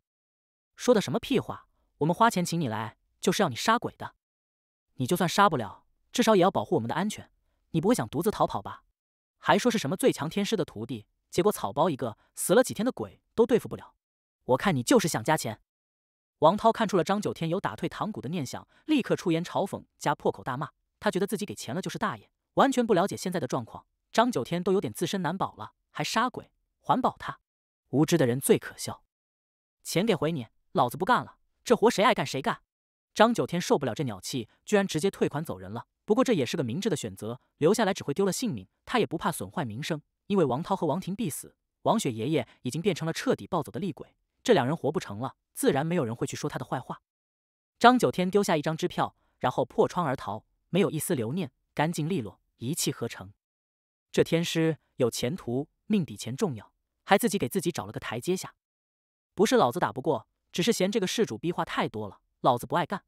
说的什么屁话！我们花钱请你来，就是要你杀鬼的。你就算杀不了，至少也要保护我们的安全。你不会想独自逃跑吧？还说是什么最强天师的徒弟，结果草包一个，死了几天的鬼都对付不了。我看你就是想加钱。王涛看出了张九天有打退堂鼓的念想，立刻出言嘲讽加破口大骂。他觉得自己给钱了就是大爷，完全不了解现在的状况。张九天都有点自身难保了，还杀鬼，环保他。无知的人最可笑，钱给回你，老子不干了，这活谁爱干谁干。张九天受不了这鸟气，居然直接退款走人了。不过这也是个明智的选择，留下来只会丢了性命，他也不怕损坏名声，因为王涛和王婷必死，王雪爷爷已经变成了彻底暴走的厉鬼，这两人活不成了，自然没有人会去说他的坏话。张九天丢下一张支票，然后破窗而逃，没有一丝留念，干净利落，一气呵成。这天师有前途，命比钱重要。还自己给自己找了个台阶下，不是老子打不过，只是嫌这个事主逼话太多了，老子不爱干。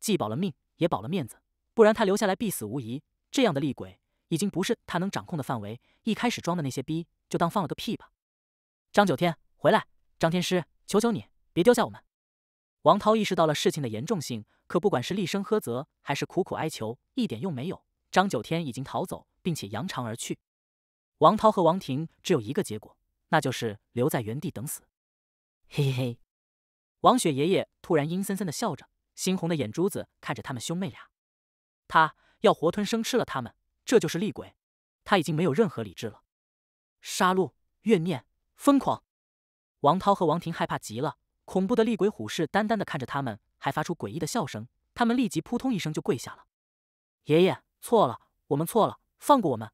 既保了命，也保了面子，不然他留下来必死无疑。这样的厉鬼已经不是他能掌控的范围。一开始装的那些逼，就当放了个屁吧。张九天，回来！张天师，求求你，别丢下我们！王涛意识到了事情的严重性，可不管是厉声呵责，还是苦苦哀求，一点用没有。张九天已经逃走，并且扬长而去。王涛和王婷只有一个结果。那就是留在原地等死。嘿嘿嘿，王雪爷爷突然阴森森的笑着，猩红的眼珠子看着他们兄妹俩，他要活吞生吃了他们。这就是厉鬼，他已经没有任何理智了，杀戮、怨念、疯狂。王涛和王婷害怕极了，恐怖的厉鬼虎视眈眈的看着他们，还发出诡异的笑声。他们立即扑通一声就跪下了。爷爷错了，我们错了，放过我们。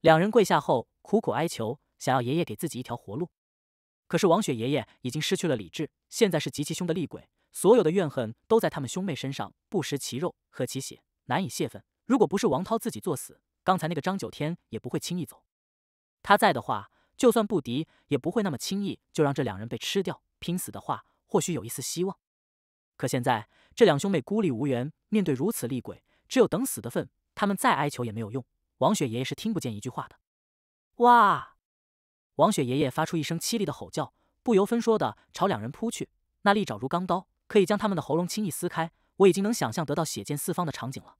两人跪下后苦苦哀求。想要爷爷给自己一条活路，可是王雪爷爷已经失去了理智，现在是极其凶的厉鬼，所有的怨恨都在他们兄妹身上，不食其肉，喝其血，难以泄愤。如果不是王涛自己作死，刚才那个张九天也不会轻易走。他在的话，就算不敌，也不会那么轻易就让这两人被吃掉。拼死的话，或许有一丝希望。可现在这两兄妹孤立无援，面对如此厉鬼，只有等死的份。他们再哀求也没有用，王雪爷爷是听不见一句话的。哇！王雪爷爷发出一声凄厉的吼叫，不由分说的朝两人扑去。那利爪如钢刀，可以将他们的喉咙轻易撕开。我已经能想象得到血溅四方的场景了。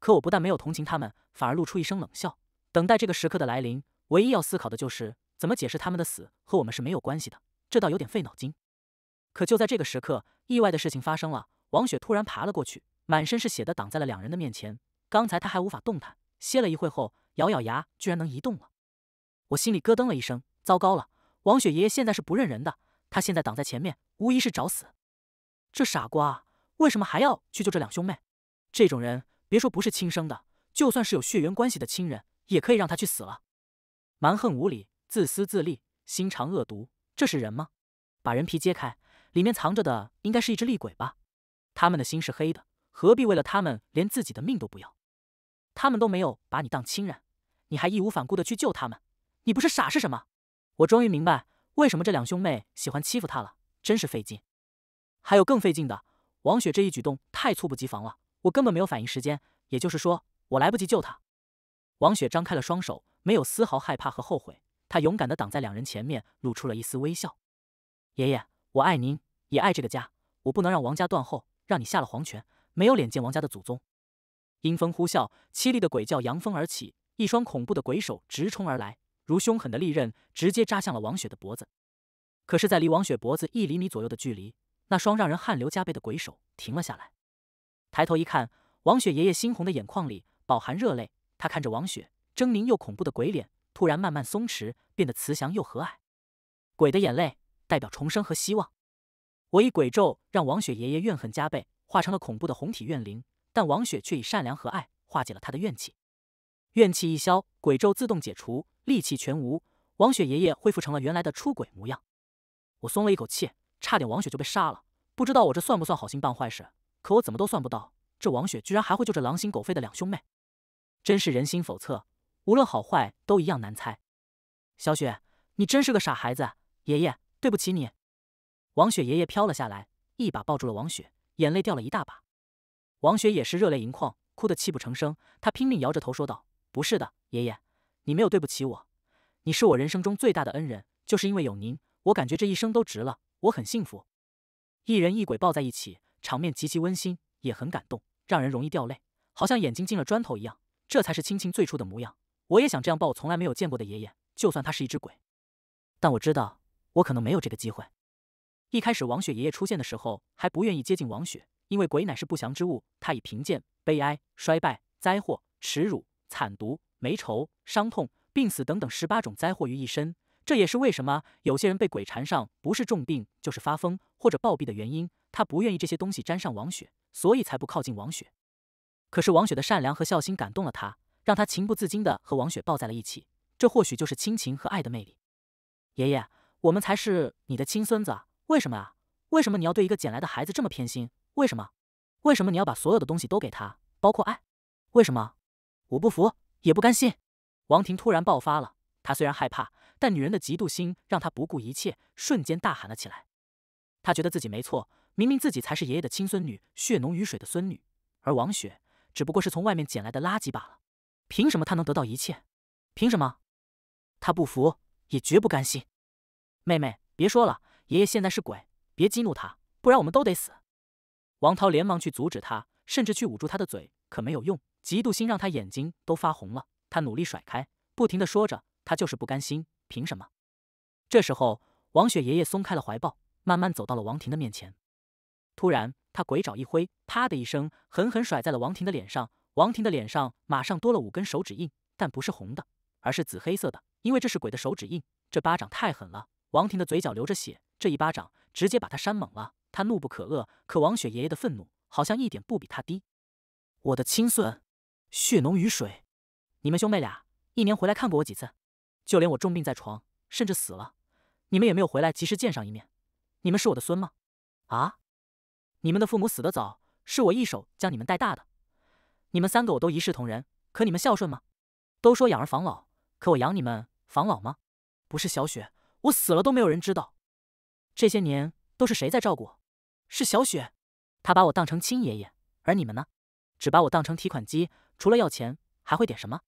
可我不但没有同情他们，反而露出一声冷笑。等待这个时刻的来临，唯一要思考的就是怎么解释他们的死和我们是没有关系的。这倒有点费脑筋。可就在这个时刻，意外的事情发生了。王雪突然爬了过去，满身是血的挡在了两人的面前。刚才他还无法动弹，歇了一会后，咬咬牙，居然能移动了。我心里咯噔了一声，糟糕了！王雪爷爷现在是不认人的，他现在挡在前面，无疑是找死。这傻瓜为什么还要去救这两兄妹？这种人，别说不是亲生的，就算是有血缘关系的亲人，也可以让他去死了。蛮横无理、自私自利、心肠恶毒，这是人吗？把人皮揭开，里面藏着的应该是一只厉鬼吧？他们的心是黑的，何必为了他们连自己的命都不要？他们都没有把你当亲人，你还义无反顾的去救他们？你不是傻是什么？我终于明白为什么这两兄妹喜欢欺负他了，真是费劲。还有更费劲的，王雪这一举动太猝不及防了，我根本没有反应时间，也就是说我来不及救他。王雪张开了双手，没有丝毫害怕和后悔，她勇敢地挡在两人前面，露出了一丝微笑。爷爷，我爱您，也爱这个家，我不能让王家断后，让你下了黄泉没有脸见王家的祖宗。阴风呼啸，凄厉的鬼叫扬风而起，一双恐怖的鬼手直冲而来。如凶狠的利刃，直接扎向了王雪的脖子。可是，在离王雪脖子一厘米左右的距离，那双让人汗流浃背的鬼手停了下来。抬头一看，王雪爷爷猩红的眼眶里饱含热泪。他看着王雪狰狞又恐怖的鬼脸，突然慢慢松弛，变得慈祥又和蔼。鬼的眼泪代表重生和希望。我以鬼咒让王雪爷爷怨恨加倍，化成了恐怖的红体怨灵。但王雪却以善良和爱化解了他的怨气。怨气一消，鬼咒自动解除，戾气全无。王雪爷爷恢复成了原来的出轨模样。我松了一口气，差点王雪就被杀了。不知道我这算不算好心办坏事？可我怎么都算不到，这王雪居然还会救这狼心狗肺的两兄妹，真是人心叵测，无论好坏都一样难猜。小雪，你真是个傻孩子，爷爷对不起你。王雪爷爷飘了下来，一把抱住了王雪，眼泪掉了一大把。王雪也是热泪盈眶，哭得泣不成声。她拼命摇着头说道。不是的，爷爷，你没有对不起我，你是我人生中最大的恩人。就是因为有您，我感觉这一生都值了，我很幸福。一人一鬼抱在一起，场面极其温馨，也很感动，让人容易掉泪，好像眼睛进了砖头一样。这才是亲情最初的模样。我也想这样抱我从来没有见过的爷爷，就算他是一只鬼，但我知道我可能没有这个机会。一开始王雪爷爷出现的时候还不愿意接近王雪，因为鬼乃是不祥之物，他以贫贱、悲哀、衰败、灾祸、耻辱。惨毒、霉愁、伤痛、病死等等十八种灾祸于一身，这也是为什么有些人被鬼缠上，不是重病，就是发疯或者暴毙的原因。他不愿意这些东西沾上王雪，所以才不靠近王雪。可是王雪的善良和孝心感动了他，让他情不自禁地和王雪抱在了一起。这或许就是亲情和爱的魅力。爷爷，我们才是你的亲孙子，为什么啊？为什么你要对一个捡来的孩子这么偏心？为什么？为什么你要把所有的东西都给他，包括爱？为什么？我不服，也不甘心。王婷突然爆发了，她虽然害怕，但女人的嫉妒心让她不顾一切，瞬间大喊了起来。她觉得自己没错，明明自己才是爷爷的亲孙女，血浓于水的孙女，而王雪只不过是从外面捡来的垃圾罢了。凭什么她能得到一切？凭什么？她不服，也绝不甘心。妹妹，别说了，爷爷现在是鬼，别激怒他，不然我们都得死。王涛连忙去阻止她，甚至去捂住她的嘴，可没有用。嫉妒心让他眼睛都发红了，他努力甩开，不停的说着，他就是不甘心，凭什么？这时候，王雪爷爷松开了怀抱，慢慢走到了王婷的面前。突然，他鬼爪一挥，啪的一声，狠狠甩在了王婷的脸上。王婷的脸上马上多了五根手指印，但不是红的，而是紫黑色的，因为这是鬼的手指印。这巴掌太狠了，王婷的嘴角流着血，这一巴掌直接把他扇懵了。他怒不可遏，可王雪爷爷的愤怒好像一点不比他低。我的亲孙。血浓于水，你们兄妹俩一年回来看过我几次？就连我重病在床，甚至死了，你们也没有回来及时见上一面。你们是我的孙吗？啊？你们的父母死得早，是我一手将你们带大的。你们三个我都一视同仁，可你们孝顺吗？都说养儿防老，可我养你们防老吗？不是小雪，我死了都没有人知道。这些年都是谁在照顾？是小雪，她把我当成亲爷爷，而你们呢？只把我当成提款机。除了要钱，还会点什么？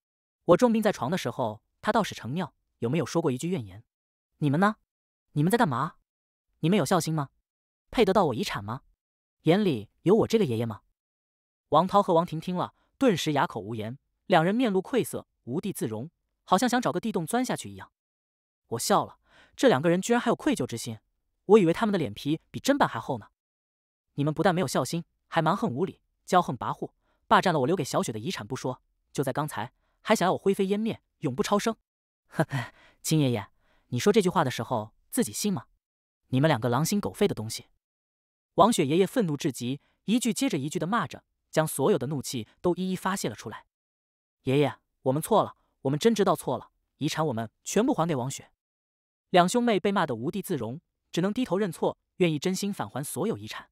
我重病在床的时候，他倒是成尿，有没有说过一句怨言？你们呢？你们在干嘛？你们有孝心吗？配得到我遗产吗？眼里有我这个爷爷吗？王涛和王婷听了，顿时哑口无言，两人面露愧色，无地自容，好像想找个地洞钻下去一样。我笑了，这两个人居然还有愧疚之心，我以为他们的脸皮比砧板还厚呢。你们不但没有孝心，还蛮横无理，骄横跋扈。霸占了我留给小雪的遗产不说，就在刚才还想要我灰飞烟灭，永不超生。呵呵，金爷爷，你说这句话的时候自己信吗？你们两个狼心狗肺的东西！王雪爷爷愤怒至极，一句接着一句的骂着，将所有的怒气都一一发泄了出来。爷爷，我们错了，我们真知道错了，遗产我们全部还给王雪。两兄妹被骂得无地自容，只能低头认错，愿意真心返还所有遗产。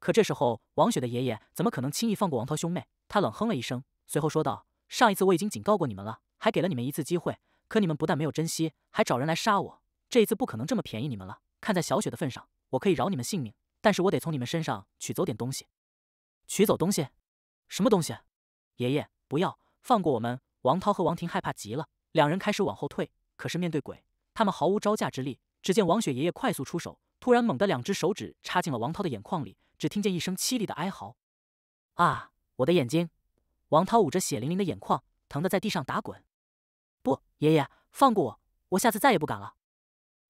可这时候，王雪的爷爷怎么可能轻易放过王涛兄妹？他冷哼了一声，随后说道：“上一次我已经警告过你们了，还给了你们一次机会，可你们不但没有珍惜，还找人来杀我。这一次不可能这么便宜你们了。看在小雪的份上，我可以饶你们性命，但是我得从你们身上取走点东西。取走东西？什么东西？爷爷，不要放过我们！”王涛和王婷害怕极了，两人开始往后退。可是面对鬼，他们毫无招架之力。只见王雪爷爷快速出手，突然猛地两只手指插进了王涛的眼眶里。只听见一声凄厉的哀嚎，啊！我的眼睛！王涛捂着血淋淋的眼眶，疼得在地上打滚。不，爷爷，放过我！我下次再也不敢了。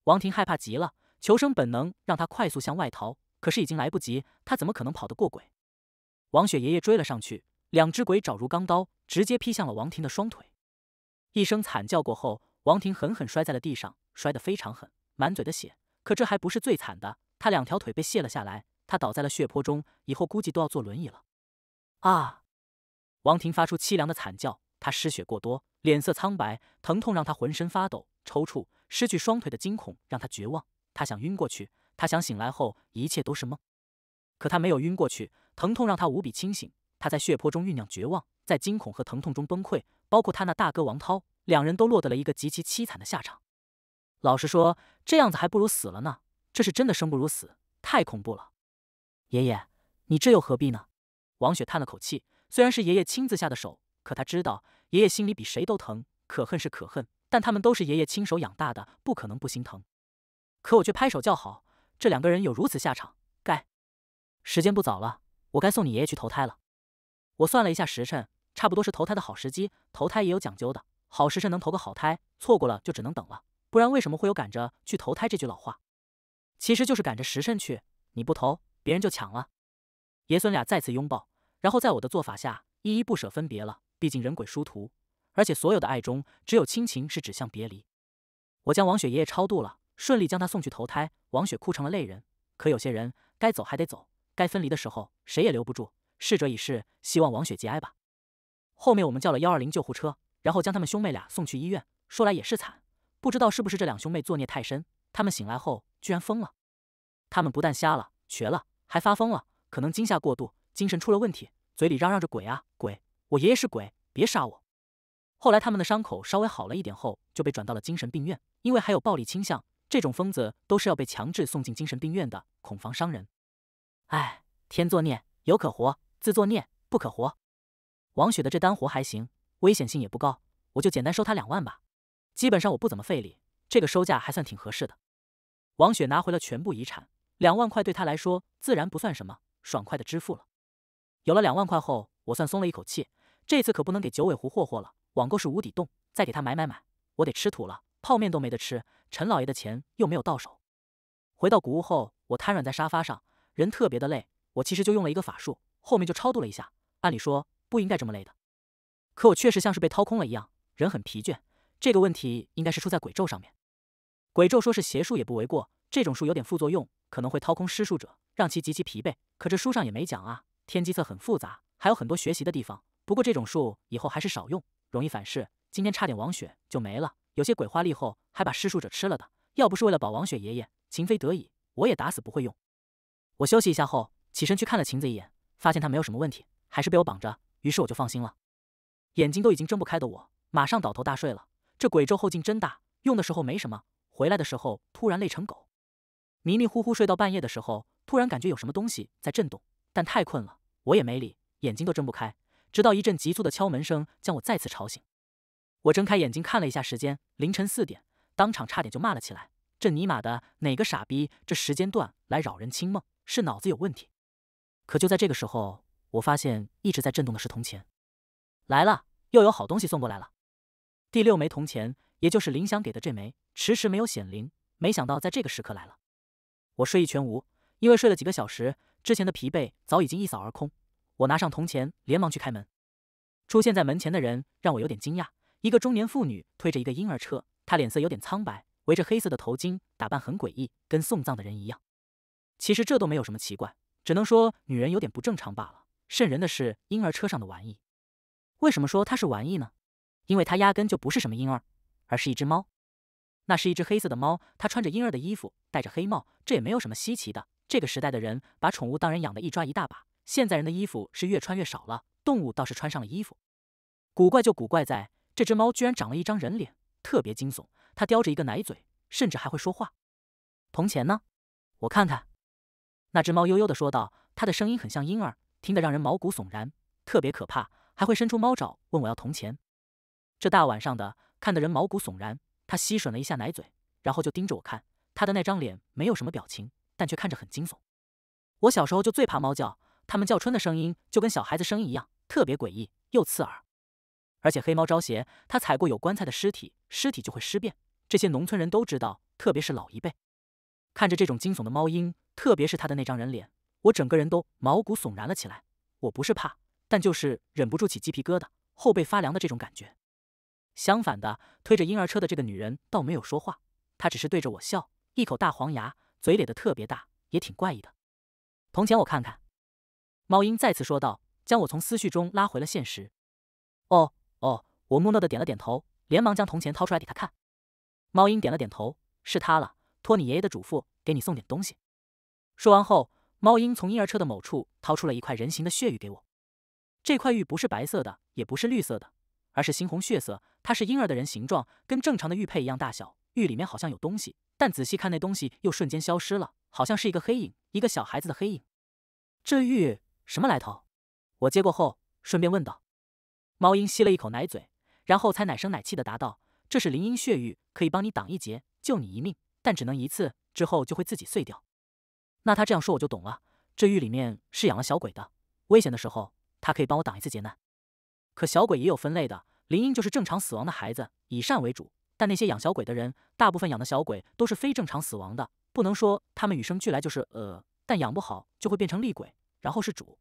王婷害怕极了，求生本能让他快速向外逃，可是已经来不及，他怎么可能跑得过鬼？王雪爷爷追了上去，两只鬼爪如钢刀，直接劈向了王婷的双腿。一声惨叫过后，王婷狠狠摔在了地上，摔得非常狠，满嘴的血。可这还不是最惨的，他两条腿被卸了下来。他倒在了血泊中，以后估计都要坐轮椅了。啊！王婷发出凄凉的惨叫，她失血过多，脸色苍白，疼痛让她浑身发抖抽搐，失去双腿的惊恐让她绝望，她想晕过去，她想醒来后一切都是梦。可她没有晕过去，疼痛让她无比清醒，她在血泊中酝酿绝望，在惊恐和疼痛中崩溃。包括他那大哥王涛，两人都落得了一个极其凄惨的下场。老实说，这样子还不如死了呢，这是真的生不如死，太恐怖了。爷爷，你这又何必呢？王雪叹了口气，虽然是爷爷亲自下的手，可他知道爷爷心里比谁都疼。可恨是可恨，但他们都是爷爷亲手养大的，不可能不心疼。可我却拍手叫好，这两个人有如此下场，该。时间不早了，我该送你爷爷去投胎了。我算了一下时辰，差不多是投胎的好时机。投胎也有讲究的，好时辰能投个好胎，错过了就只能等了。不然为什么会有赶着去投胎这句老话？其实就是赶着时辰去，你不投。别人就抢了，爷孙俩再次拥抱，然后在我的做法下依依不舍分别了。毕竟人鬼殊途，而且所有的爱中，只有亲情是指向别离。我将王雪爷爷超度了，顺利将他送去投胎。王雪哭成了泪人。可有些人该走还得走，该分离的时候谁也留不住。逝者已逝，希望王雪节哀吧。后面我们叫了幺二零救护车，然后将他们兄妹俩送去医院。说来也是惨，不知道是不是这两兄妹作孽太深，他们醒来后居然疯了。他们不但瞎了。瘸了，还发疯了，可能惊吓过度，精神出了问题，嘴里嚷嚷着鬼啊鬼，我爷爷是鬼，别杀我。后来他们的伤口稍微好了一点后，就被转到了精神病院，因为还有暴力倾向，这种疯子都是要被强制送进精神病院的，恐防伤人。哎，天作孽，有可活；自作孽，不可活。王雪的这单活还行，危险性也不高，我就简单收他两万吧。基本上我不怎么费力，这个收价还算挺合适的。王雪拿回了全部遗产。两万块对他来说自然不算什么，爽快的支付了。有了两万块后，我算松了一口气。这次可不能给九尾狐霍霍了，网购是无底洞，再给他买买买，我得吃土了，泡面都没得吃。陈老爷的钱又没有到手。回到古屋后，我瘫软在沙发上，人特别的累。我其实就用了一个法术，后面就超度了一下。按理说不应该这么累的，可我确实像是被掏空了一样，人很疲倦。这个问题应该是出在鬼咒上面，鬼咒说是邪术也不为过。这种术有点副作用，可能会掏空施术者，让其极其疲惫。可这书上也没讲啊！天机册很复杂，还有很多学习的地方。不过这种术以后还是少用，容易反噬。今天差点王雪就没了，有些鬼花力后还把施术者吃了的。要不是为了保王雪爷爷，情非得已，我也打死不会用。我休息一下后，起身去看了晴子一眼，发现他没有什么问题，还是被我绑着，于是我就放心了。眼睛都已经睁不开的我，马上倒头大睡了。这鬼咒后劲真大，用的时候没什么，回来的时候突然累成狗。迷迷糊糊睡到半夜的时候，突然感觉有什么东西在震动，但太困了，我也没理，眼睛都睁不开。直到一阵急促的敲门声将我再次吵醒。我睁开眼睛看了一下时间，凌晨四点，当场差点就骂了起来：“这尼玛的，哪个傻逼这时间段来扰人清梦？是脑子有问题？”可就在这个时候，我发现一直在震动的是铜钱，来了，又有好东西送过来了。第六枚铜钱，也就是林祥给的这枚，迟迟没有显灵，没想到在这个时刻来了。我睡意全无，因为睡了几个小时，之前的疲惫早已经一扫而空。我拿上铜钱，连忙去开门。出现在门前的人让我有点惊讶，一个中年妇女推着一个婴儿车，她脸色有点苍白，围着黑色的头巾，打扮很诡异，跟送葬的人一样。其实这都没有什么奇怪，只能说女人有点不正常罢了。瘆人的是婴儿车上的玩意。为什么说它是玩意呢？因为它压根就不是什么婴儿，而是一只猫。那是一只黑色的猫，它穿着婴儿的衣服，戴着黑帽，这也没有什么稀奇的。这个时代的人把宠物当然养得一抓一大把。现在人的衣服是越穿越少了，动物倒是穿上了衣服。古怪就古怪在这只猫居然长了一张人脸，特别惊悚。它叼着一个奶嘴，甚至还会说话。铜钱呢？我看看。那只猫悠悠地说道，它的声音很像婴儿，听得让人毛骨悚然，特别可怕，还会伸出猫爪问我要铜钱。这大晚上的，看得人毛骨悚然。他吸吮了一下奶嘴，然后就盯着我看。他的那张脸没有什么表情，但却看着很惊悚。我小时候就最怕猫叫，它们叫春的声音就跟小孩子声音一样，特别诡异又刺耳。而且黑猫招邪，它踩过有棺材的尸体，尸体就会尸变。这些农村人都知道，特别是老一辈。看着这种惊悚的猫鹰，特别是他的那张人脸，我整个人都毛骨悚然了起来。我不是怕，但就是忍不住起鸡皮疙瘩，后背发凉的这种感觉。相反的，推着婴儿车的这个女人倒没有说话，她只是对着我笑，一口大黄牙，嘴咧的特别大，也挺怪异的。铜钱，我看看。猫鹰再次说道，将我从思绪中拉回了现实。哦，哦，我木讷的点了点头，连忙将铜钱掏出来给他看。猫鹰点了点头，是他了，托你爷爷的嘱咐，给你送点东西。说完后，猫鹰从婴儿车的某处掏出了一块人形的血玉给我。这块玉不是白色的，也不是绿色的。而是猩红血色，它是婴儿的人形状，跟正常的玉佩一样大小。玉里面好像有东西，但仔细看那东西又瞬间消失了，好像是一个黑影，一个小孩子的黑影。这玉什么来头？我接过后，顺便问道。猫鹰吸了一口奶嘴，然后才奶声奶气的答道：“这是灵婴血玉，可以帮你挡一劫，救你一命，但只能一次，之后就会自己碎掉。”那他这样说，我就懂了。这玉里面是养了小鬼的，危险的时候，他可以帮我挡一次劫难。可小鬼也有分类的，林英就是正常死亡的孩子，以善为主。但那些养小鬼的人，大部分养的小鬼都是非正常死亡的，不能说他们与生俱来就是恶，但养不好就会变成厉鬼。然后是主，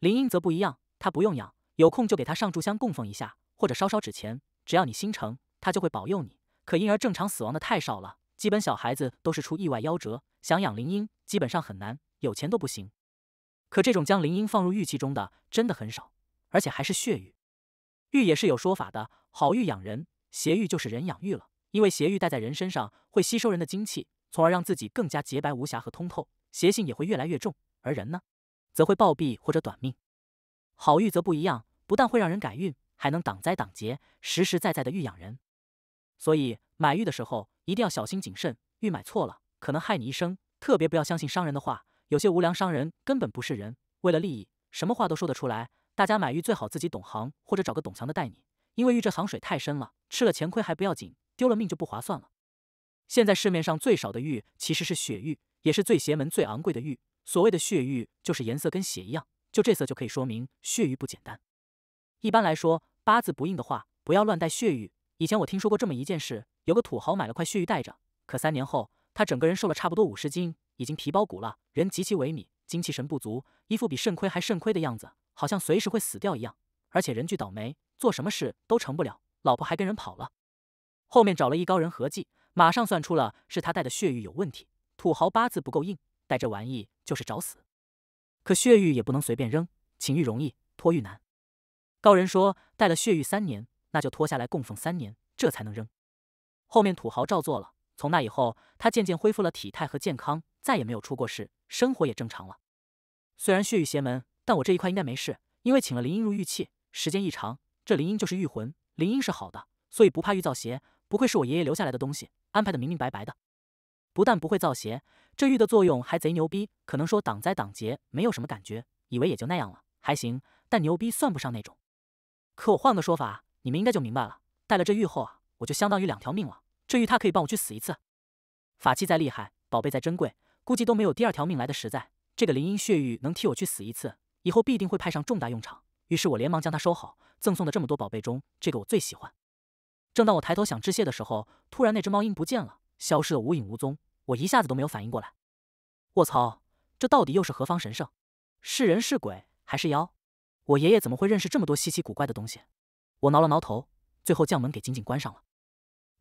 林英则不一样，他不用养，有空就给他上柱香供奉一下，或者烧烧纸钱，只要你心诚，他就会保佑你。可婴儿正常死亡的太少了，基本小孩子都是出意外夭折，想养林英基本上很难，有钱都不行。可这种将林英放入玉器中的真的很少。而且还是血玉，玉也是有说法的。好玉养人，邪玉就是人养玉了。因为邪玉戴在人身上，会吸收人的精气，从而让自己更加洁白无瑕和通透，邪性也会越来越重。而人呢，则会暴毙或者短命。好玉则不一样，不但会让人改运，还能挡灾挡劫，实实在在的玉养人。所以买玉的时候一定要小心谨慎，玉买错了可能害你一生。特别不要相信商人的话，有些无良商人根本不是人，为了利益，什么话都说得出来。大家买玉最好自己懂行，或者找个懂行的带你，因为玉这行水太深了，吃了钱亏还不要紧，丢了命就不划算了。现在市面上最少的玉其实是血玉，也是最邪门、最昂贵的玉。所谓的血玉就是颜色跟血一样，就这色就可以说明血玉不简单。一般来说，八字不硬的话，不要乱戴血玉。以前我听说过这么一件事，有个土豪买了块血玉戴着，可三年后他整个人瘦了差不多五十斤，已经皮包骨了，人极其萎靡，精气神不足，一副比肾亏还肾亏的样子。好像随时会死掉一样，而且人巨倒霉，做什么事都成不了，老婆还跟人跑了。后面找了一高人合计，马上算出了是他带的血玉有问题，土豪八字不够硬，带这玩意就是找死。可血玉也不能随便扔，请玉容易，脱玉难。高人说，带了血玉三年，那就脱下来供奉三年，这才能扔。后面土豪照做了，从那以后，他渐渐恢复了体态和健康，再也没有出过事，生活也正常了。虽然血玉邪门。但我这一块应该没事，因为请了林音入玉器，时间一长，这林音就是玉魂，林音是好的，所以不怕玉造邪。不愧是我爷爷留下来的东西，安排的明明白白的。不但不会造邪，这玉的作用还贼牛逼。可能说挡灾挡劫没有什么感觉，以为也就那样了，还行。但牛逼算不上那种。可我换个说法，你们应该就明白了。带了这玉后啊，我就相当于两条命了。这玉它可以帮我去死一次，法器再厉害，宝贝再珍贵，估计都没有第二条命来的实在。这个林音血玉能替我去死一次。以后必定会派上重大用场。于是我连忙将它收好。赠送的这么多宝贝中，这个我最喜欢。正当我抬头想致谢的时候，突然那只猫鹰不见了，消失的无影无踪。我一下子都没有反应过来。卧槽，这到底又是何方神圣？是人是鬼还是妖？我爷爷怎么会认识这么多稀奇古怪的东西？我挠了挠头，最后将门给紧紧关上了。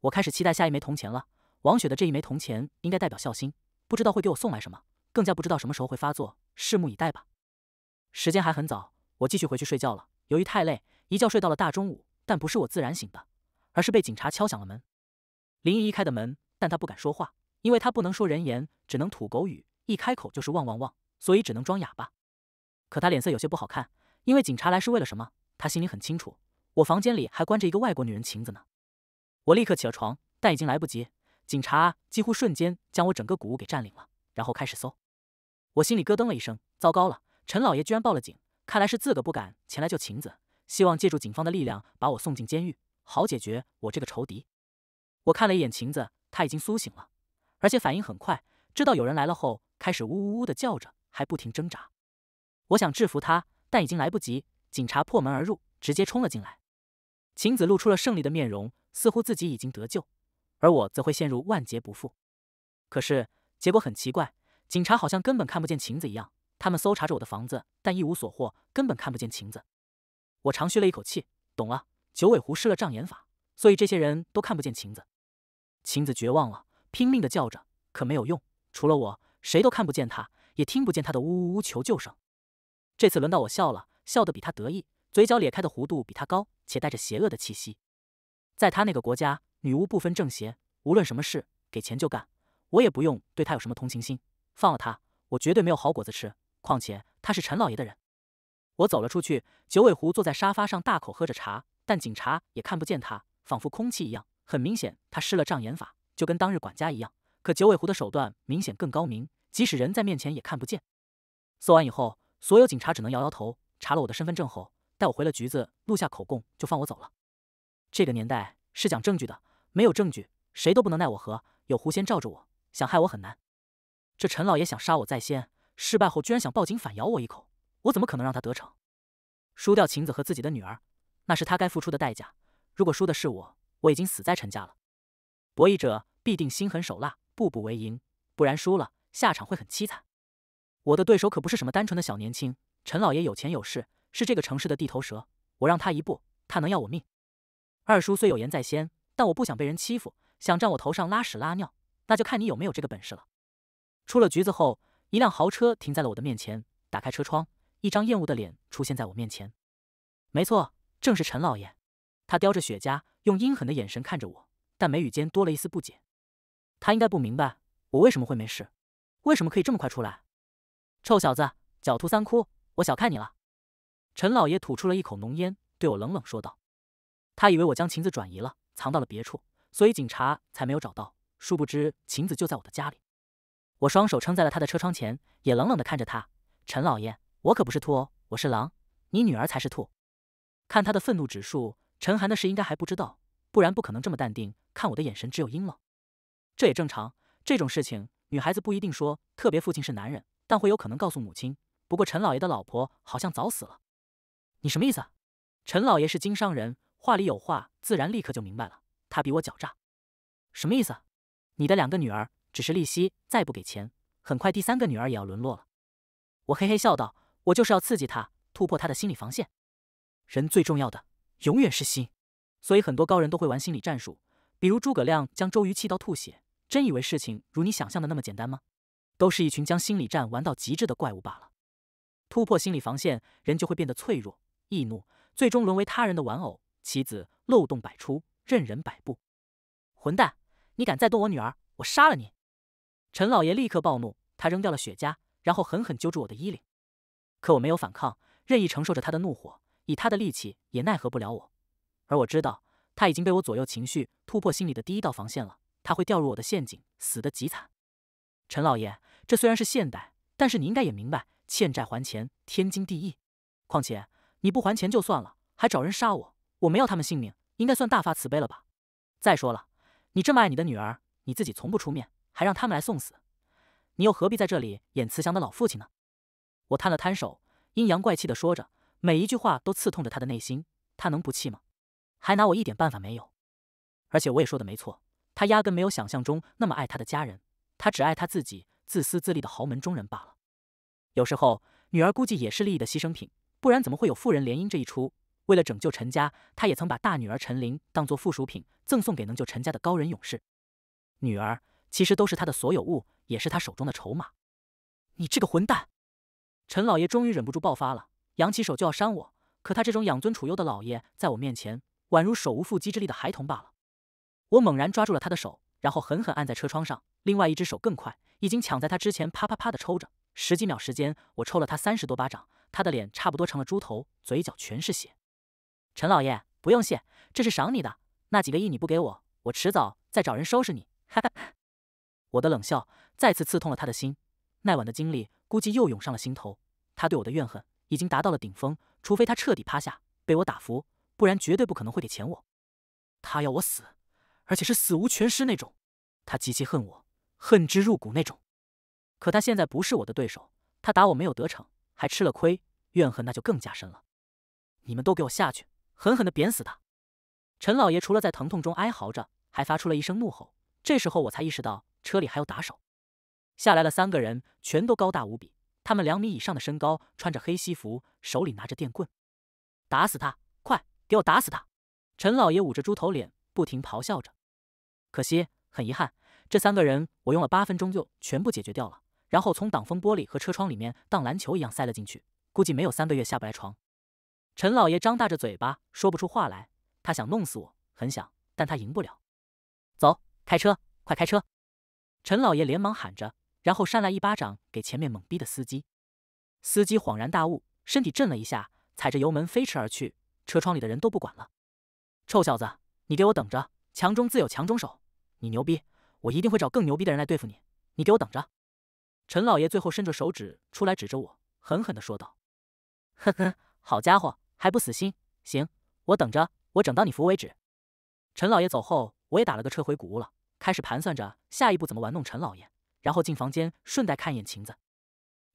我开始期待下一枚铜钱了。王雪的这一枚铜钱应该代表孝心，不知道会给我送来什么，更加不知道什么时候会发作，拭目以待吧。时间还很早，我继续回去睡觉了。由于太累，一觉睡到了大中午。但不是我自然醒的，而是被警察敲响了门。林姨开的门，但她不敢说话，因为她不能说人言，只能吐狗语，一开口就是汪汪汪，所以只能装哑巴。可她脸色有些不好看，因为警察来是为了什么，她心里很清楚。我房间里还关着一个外国女人晴子呢。我立刻起了床，但已经来不及，警察几乎瞬间将我整个谷物给占领了，然后开始搜。我心里咯噔了一声，糟糕了。陈老爷居然报了警，看来是自个不敢前来救晴子，希望借助警方的力量把我送进监狱，好解决我这个仇敌。我看了一眼晴子，他已经苏醒了，而且反应很快，知道有人来了后开始呜呜呜的叫着，还不停挣扎。我想制服他，但已经来不及，警察破门而入，直接冲了进来。晴子露出了胜利的面容，似乎自己已经得救，而我则会陷入万劫不复。可是结果很奇怪，警察好像根本看不见晴子一样。他们搜查着我的房子，但一无所获，根本看不见晴子。我长吁了一口气，懂了，九尾狐施了障眼法，所以这些人都看不见晴子。晴子绝望了，拼命的叫着，可没有用，除了我，谁都看不见他，也听不见他的呜呜呜求救声。这次轮到我笑了，笑得比他得意，嘴角咧开的弧度比他高，且带着邪恶的气息。在他那个国家，女巫不分正邪，无论什么事给钱就干，我也不用对他有什么同情心，放了他，我绝对没有好果子吃。况且他是陈老爷的人，我走了出去。九尾狐坐在沙发上，大口喝着茶，但警察也看不见他，仿佛空气一样。很明显，他施了障眼法，就跟当日管家一样。可九尾狐的手段明显更高明，即使人在面前也看不见。搜完以后，所有警察只能摇摇头。查了我的身份证后，带我回了局子，录下口供就放我走了。这个年代是讲证据的，没有证据，谁都不能奈我何。有狐仙罩着我，想害我很难。这陈老爷想杀我在先。失败后居然想报警反咬我一口，我怎么可能让他得逞？输掉晴子和自己的女儿，那是他该付出的代价。如果输的是我，我已经死在陈家了。博弈者必定心狠手辣，步步为营，不然输了下场会很凄惨。我的对手可不是什么单纯的小年轻，陈老爷有钱有势，是这个城市的地头蛇。我让他一步，他能要我命？二叔虽有言在先，但我不想被人欺负，想占我头上拉屎拉尿，那就看你有没有这个本事了。出了局子后。一辆豪车停在了我的面前，打开车窗，一张厌恶的脸出现在我面前。没错，正是陈老爷。他叼着雪茄，用阴狠的眼神看着我，但眉宇间多了一丝不解。他应该不明白我为什么会没事，为什么可以这么快出来。臭小子，狡兔三窟，我小看你了。陈老爷吐出了一口浓烟，对我冷冷说道：“他以为我将晴子转移了，藏到了别处，所以警察才没有找到。殊不知，晴子就在我的家里。”我双手撑在了他的车窗前，也冷冷地看着他。陈老爷，我可不是兔哦，我是狼。你女儿才是兔。看他的愤怒指数，陈寒的事应该还不知道，不然不可能这么淡定。看我的眼神只有阴冷，这也正常。这种事情，女孩子不一定说，特别父亲是男人，但会有可能告诉母亲。不过陈老爷的老婆好像早死了。你什么意思啊？陈老爷是经商人，话里有话，自然立刻就明白了。他比我狡诈。什么意思？你的两个女儿。只是利息再不给钱，很快第三个女儿也要沦落了。我嘿嘿笑道：“我就是要刺激他，突破他的心理防线。人最重要的永远是心，所以很多高人都会玩心理战术。比如诸葛亮将周瑜气到吐血，真以为事情如你想象的那么简单吗？都是一群将心理战玩到极致的怪物罢了。突破心理防线，人就会变得脆弱、易怒，最终沦为他人的玩偶、棋子，漏洞百出，任人摆布。混蛋，你敢再动我女儿，我杀了你！”陈老爷立刻暴怒，他扔掉了雪茄，然后狠狠揪住我的衣领。可我没有反抗，任意承受着他的怒火。以他的力气也奈何不了我，而我知道他已经被我左右情绪突破心里的第一道防线了，他会掉入我的陷阱，死得极惨。陈老爷，这虽然是现代，但是你应该也明白，欠债还钱，天经地义。况且你不还钱就算了，还找人杀我，我没要他们性命，应该算大发慈悲了吧？再说了，你这么爱你的女儿，你自己从不出面。还让他们来送死，你又何必在这里演慈祥的老父亲呢？我摊了摊手，阴阳怪气地说着，每一句话都刺痛着他的内心。他能不气吗？还拿我一点办法没有。而且我也说的没错，他压根没有想象中那么爱他的家人，他只爱他自己，自私自利的豪门中人罢了。有时候女儿估计也是利益的牺牲品，不然怎么会有富人联姻这一出？为了拯救陈家，他也曾把大女儿陈琳当做附属品，赠送给能救陈家的高人勇士。女儿。其实都是他的所有物，也是他手中的筹码。你这个混蛋！陈老爷终于忍不住爆发了，扬起手就要扇我。可他这种养尊处优的老爷，在我面前宛如手无缚鸡之力的孩童罢了。我猛然抓住了他的手，然后狠狠按在车窗上。另外一只手更快，已经抢在他之前，啪啪啪的抽着。十几秒时间，我抽了他三十多巴掌，他的脸差不多成了猪头，嘴角全是血。陈老爷，不用谢，这是赏你的。那几个亿你不给我，我迟早再找人收拾你。哈哈。我的冷笑再次刺痛了他的心，那晚的经历估计又涌上了心头。他对我的怨恨已经达到了顶峰，除非他彻底趴下被我打服，不然绝对不可能会给钱我。他要我死，而且是死无全尸那种。他极其恨我，恨之入骨那种。可他现在不是我的对手，他打我没有得逞，还吃了亏，怨恨那就更加深了。你们都给我下去，狠狠的扁死他！陈老爷除了在疼痛中哀嚎着，还发出了一声怒吼。这时候我才意识到。车里还有打手，下来了三个人，全都高大无比，他们两米以上的身高，穿着黑西服，手里拿着电棍，打死他！快给我打死他！陈老爷捂着猪头脸，不停咆哮着。可惜，很遗憾，这三个人我用了八分钟就全部解决掉了，然后从挡风玻璃和车窗里面当篮球一样塞了进去，估计没有三个月下不来床。陈老爷张大着嘴巴，说不出话来。他想弄死我，很想，但他赢不了。走，开车，快开车！陈老爷连忙喊着，然后扇来一巴掌给前面懵逼的司机。司机恍然大悟，身体震了一下，踩着油门飞驰而去。车窗里的人都不管了。臭小子，你给我等着！强中自有强中手，你牛逼，我一定会找更牛逼的人来对付你。你给我等着！陈老爷最后伸着手指出来，指着我，狠狠的说道：“呵呵，好家伙，还不死心！行，我等着，我整到你服为止。”陈老爷走后，我也打了个车回古屋了。开始盘算着下一步怎么玩弄陈老爷，然后进房间顺带看一眼晴子。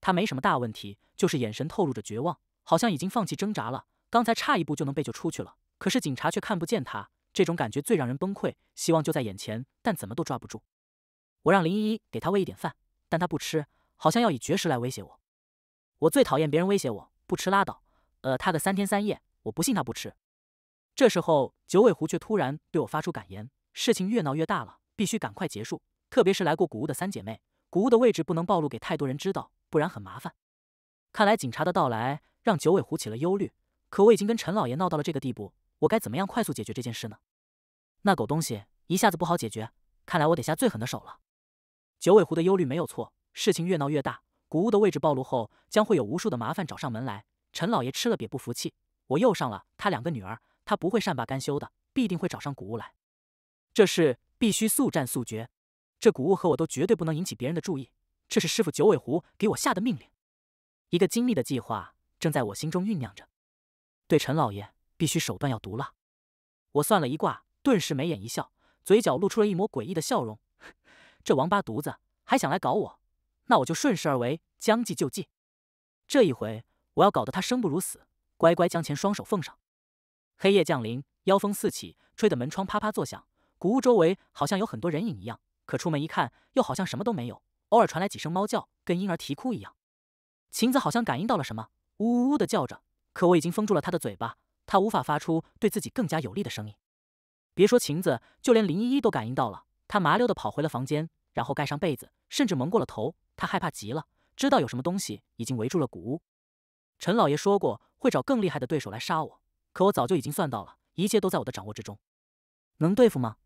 他没什么大问题，就是眼神透露着绝望，好像已经放弃挣扎了。刚才差一步就能被救出去了，可是警察却看不见他。这种感觉最让人崩溃，希望就在眼前，但怎么都抓不住。我让林依依给他喂一点饭，但他不吃，好像要以绝食来威胁我。我最讨厌别人威胁我，不吃拉倒。呃，他个三天三夜，我不信他不吃。这时候九尾狐却突然对我发出感言：事情越闹越大了。必须赶快结束，特别是来过古屋的三姐妹。古屋的位置不能暴露给太多人知道，不然很麻烦。看来警察的到来让九尾狐起了忧虑。可我已经跟陈老爷闹到了这个地步，我该怎么样快速解决这件事呢？那狗东西一下子不好解决，看来我得下最狠的手了。九尾狐的忧虑没有错，事情越闹越大，古屋的位置暴露后，将会有无数的麻烦找上门来。陈老爷吃了瘪不服气，我又上了他两个女儿，他不会善罢甘休的，必定会找上古屋来。这是。必须速战速决，这古物和我都绝对不能引起别人的注意。这是师傅九尾狐给我下的命令。一个精密的计划正在我心中酝酿着。对陈老爷，必须手段要毒辣。我算了一卦，顿时眉眼一笑，嘴角露出了一抹诡异的笑容。这王八犊子还想来搞我，那我就顺势而为，将计就计。这一回我要搞得他生不如死，乖乖将钱双手奉上。黑夜降临，妖风四起，吹得门窗啪啪作响。古屋周围好像有很多人影一样，可出门一看，又好像什么都没有。偶尔传来几声猫叫，跟婴儿啼哭一样。晴子好像感应到了什么，呜呜呜的叫着。可我已经封住了她的嘴巴，她无法发出对自己更加有利的声音。别说晴子，就连林依依都感应到了。她麻溜地跑回了房间，然后盖上被子，甚至蒙过了头。她害怕极了，知道有什么东西已经围住了古屋。陈老爷说过会找更厉害的对手来杀我，可我早就已经算到了，一切都在我的掌握之中。能对付吗？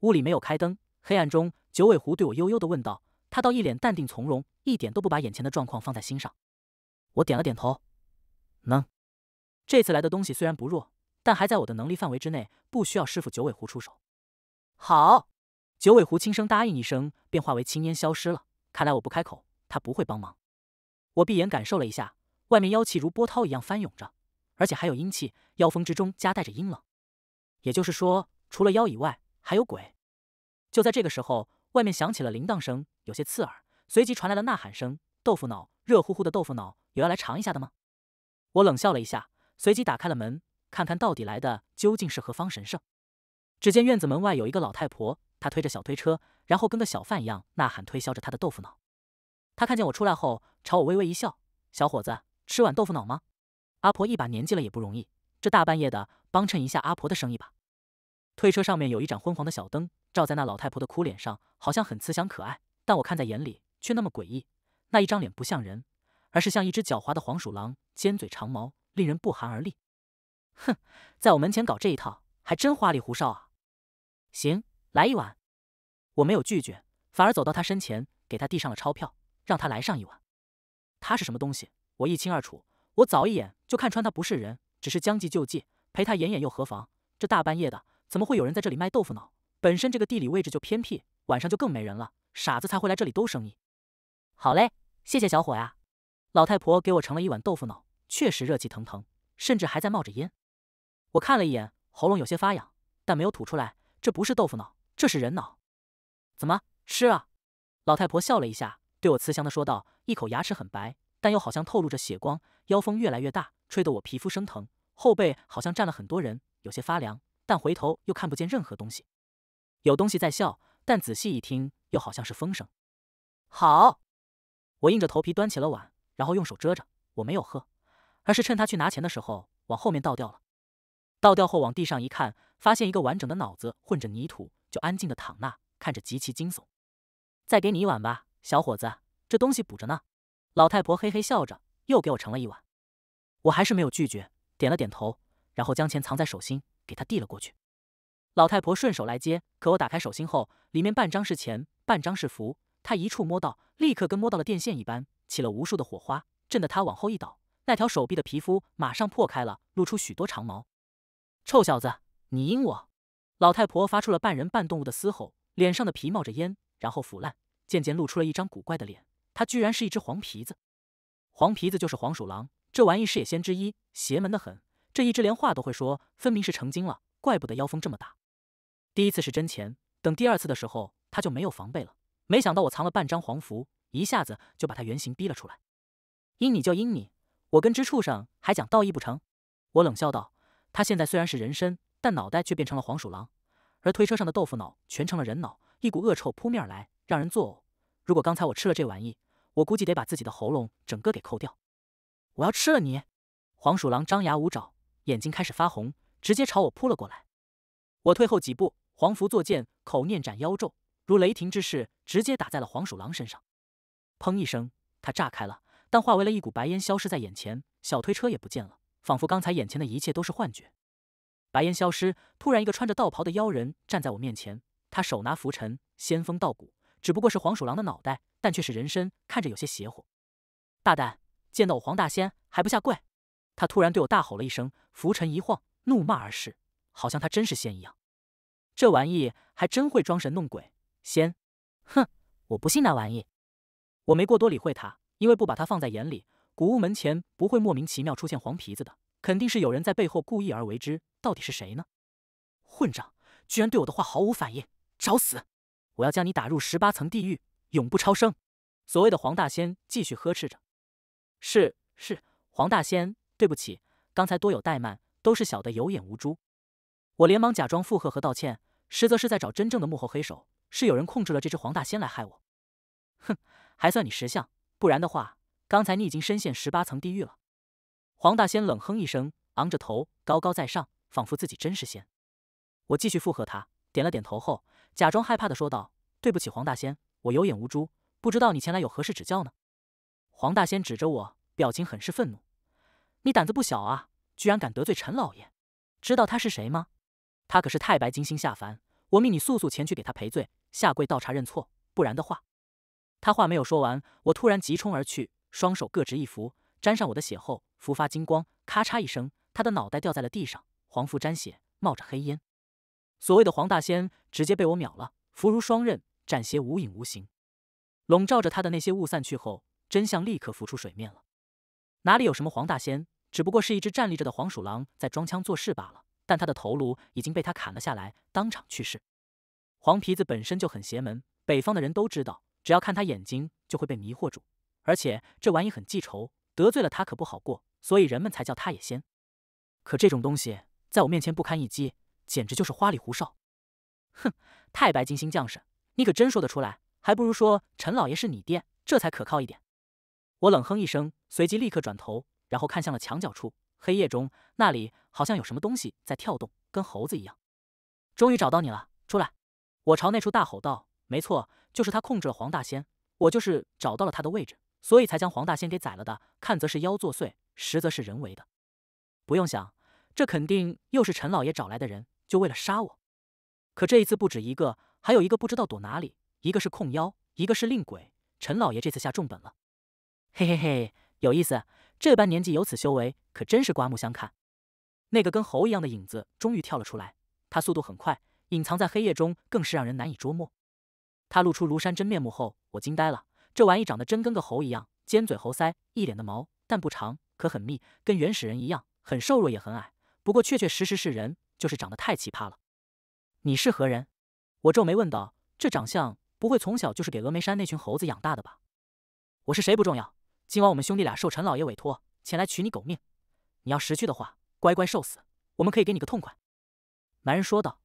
屋里没有开灯，黑暗中，九尾狐对我悠悠的问道，他倒一脸淡定从容，一点都不把眼前的状况放在心上。我点了点头，能。这次来的东西虽然不弱，但还在我的能力范围之内，不需要师傅九尾狐出手。好。九尾狐轻声答应一声，便化为青烟消失了。看来我不开口，他不会帮忙。我闭眼感受了一下，外面妖气如波涛一样翻涌着，而且还有阴气，妖风之中夹带着阴冷。也就是说，除了妖以外。还有鬼！就在这个时候，外面响起了铃铛声，有些刺耳。随即传来了呐喊声：“豆腐脑，热乎乎的豆腐脑，有要来尝一下的吗？”我冷笑了一下，随即打开了门，看看到底来的究竟是何方神圣。只见院子门外有一个老太婆，她推着小推车，然后跟个小贩一样呐喊推销着她的豆腐脑。她看见我出来后，朝我微微一笑：“小伙子，吃碗豆腐脑吗？”阿婆一把年纪了，也不容易，这大半夜的，帮衬一下阿婆的生意吧。推车上面有一盏昏黄的小灯，照在那老太婆的哭脸上，好像很慈祥可爱。但我看在眼里，却那么诡异。那一张脸不像人，而是像一只狡猾的黄鼠狼，尖嘴长毛，令人不寒而栗。哼，在我门前搞这一套，还真花里胡哨啊！行，来一碗。我没有拒绝，反而走到他身前，给他递上了钞票，让他来上一碗。他是什么东西，我一清二楚。我早一眼就看穿他不是人，只是将计就计，陪他演演又何妨？这大半夜的。怎么会有人在这里卖豆腐脑？本身这个地理位置就偏僻，晚上就更没人了。傻子才会来这里兜生意。好嘞，谢谢小伙呀！老太婆给我盛了一碗豆腐脑，确实热气腾腾，甚至还在冒着烟。我看了一眼，喉咙有些发痒，但没有吐出来。这不是豆腐脑，这是人脑。怎么吃啊？老太婆笑了一下，对我慈祥的说道：“一口牙齿很白，但又好像透露着血光。”妖风越来越大，吹得我皮肤生疼，后背好像站了很多人，有些发凉。但回头又看不见任何东西，有东西在笑，但仔细一听又好像是风声。好，我硬着头皮端起了碗，然后用手遮着，我没有喝，而是趁他去拿钱的时候往后面倒掉了。倒掉后往地上一看，发现一个完整的脑子混着泥土，就安静的躺那，看着极其惊悚。再给你一碗吧，小伙子，这东西补着呢。老太婆嘿嘿笑着，又给我盛了一碗。我还是没有拒绝，点了点头，然后将钱藏在手心。给他递了过去，老太婆顺手来接，可我打开手心后，里面半张是钱，半张是符。她一触摸到，立刻跟摸到了电线一般，起了无数的火花，震得她往后一倒，那条手臂的皮肤马上破开了，露出许多长毛。臭小子，你阴我！老太婆发出了半人半动物的嘶吼，脸上的皮冒着烟，然后腐烂，渐渐露出了一张古怪的脸。她居然是一只黄皮子，黄皮子就是黄鼠狼，这玩意是野仙之一，邪门的很。这一只连话都会说，分明是成精了，怪不得妖风这么大。第一次是真钱，等第二次的时候他就没有防备了。没想到我藏了半张黄符，一下子就把他原形逼了出来。阴你就阴你，我跟只畜生还讲道义不成？我冷笑道。他现在虽然是人身，但脑袋却变成了黄鼠狼，而推车上的豆腐脑全成了人脑，一股恶臭扑面而来，让人作呕。如果刚才我吃了这玩意，我估计得把自己的喉咙整个给抠掉。我要吃了你！黄鼠狼张牙舞爪。眼睛开始发红，直接朝我扑了过来。我退后几步，黄符作剑，口念斩妖咒，如雷霆之势，直接打在了黄鼠狼身上。砰一声，它炸开了，但化为了一股白烟，消失在眼前。小推车也不见了，仿佛刚才眼前的一切都是幻觉。白烟消失，突然一个穿着道袍的妖人站在我面前，他手拿拂尘，仙风道骨，只不过是黄鼠狼的脑袋，但却是人身，看着有些邪乎。大胆，见到我黄大仙还不下跪！他突然对我大吼了一声，浮尘一晃，怒骂而逝，好像他真是仙一样。这玩意还真会装神弄鬼，仙！哼，我不信那玩意。我没过多理会他，因为不把他放在眼里，古屋门前不会莫名其妙出现黄皮子的，肯定是有人在背后故意而为之。到底是谁呢？混账！居然对我的话毫无反应，找死！我要将你打入十八层地狱，永不超生。所谓的黄大仙继续呵斥着：“是是，黄大仙。”对不起，刚才多有怠慢，都是小的有眼无珠。我连忙假装附和和道歉，实则是在找真正的幕后黑手，是有人控制了这只黄大仙来害我。哼，还算你识相，不然的话，刚才你已经深陷十八层地狱了。黄大仙冷哼一声，昂着头，高高在上，仿佛自己真是仙。我继续附和他，点了点头后，假装害怕的说道：“对不起，黄大仙，我有眼无珠，不知道你前来有何事指教呢？”黄大仙指着我，表情很是愤怒。你胆子不小啊，居然敢得罪陈老爷！知道他是谁吗？他可是太白金星下凡。我命你速速前去给他赔罪，下跪倒茶认错，不然的话……他话没有说完，我突然急冲而去，双手各执一符，沾上我的血后，符发金光，咔嚓一声，他的脑袋掉在了地上，黄符沾血，冒着黑烟。所谓的黄大仙直接被我秒了，符如双刃，斩邪无影无形。笼罩着他的那些雾散去后，真相立刻浮出水面了。哪里有什么黄大仙，只不过是一只站立着的黄鼠狼在装腔作势罢了。但他的头颅已经被他砍了下来，当场去世。黄皮子本身就很邪门，北方的人都知道，只要看他眼睛就会被迷惑住。而且这玩意很记仇，得罪了他可不好过，所以人们才叫他野仙。可这种东西在我面前不堪一击，简直就是花里胡哨。哼，太白金星降士，你可真说得出来，还不如说陈老爷是你爹，这才可靠一点。我冷哼一声，随即立刻转头，然后看向了墙角处。黑夜中，那里好像有什么东西在跳动，跟猴子一样。终于找到你了，出来！我朝那处大吼道：“没错，就是他控制了黄大仙，我就是找到了他的位置，所以才将黄大仙给宰了的。看则是妖作祟，实则是人为的。不用想，这肯定又是陈老爷找来的人，就为了杀我。可这一次不止一个，还有一个不知道躲哪里，一个是控妖，一个是令鬼。陈老爷这次下重本了。”嘿嘿嘿，有意思！这般年纪有此修为，可真是刮目相看。那个跟猴一样的影子终于跳了出来，他速度很快，隐藏在黑夜中更是让人难以捉摸。他露出庐山真面目后，我惊呆了，这玩意长得真跟个猴一样，尖嘴猴腮，一脸的毛，但不长，可很密，跟原始人一样，很瘦弱，也很矮。不过确确实实是人，就是长得太奇葩了。你是何人？我皱眉问道。这长相不会从小就是给峨眉山那群猴子养大的吧？我是谁不重要。今晚我们兄弟俩受陈老爷委托前来取你狗命，你要识趣的话，乖乖受死，我们可以给你个痛快。”男人说道。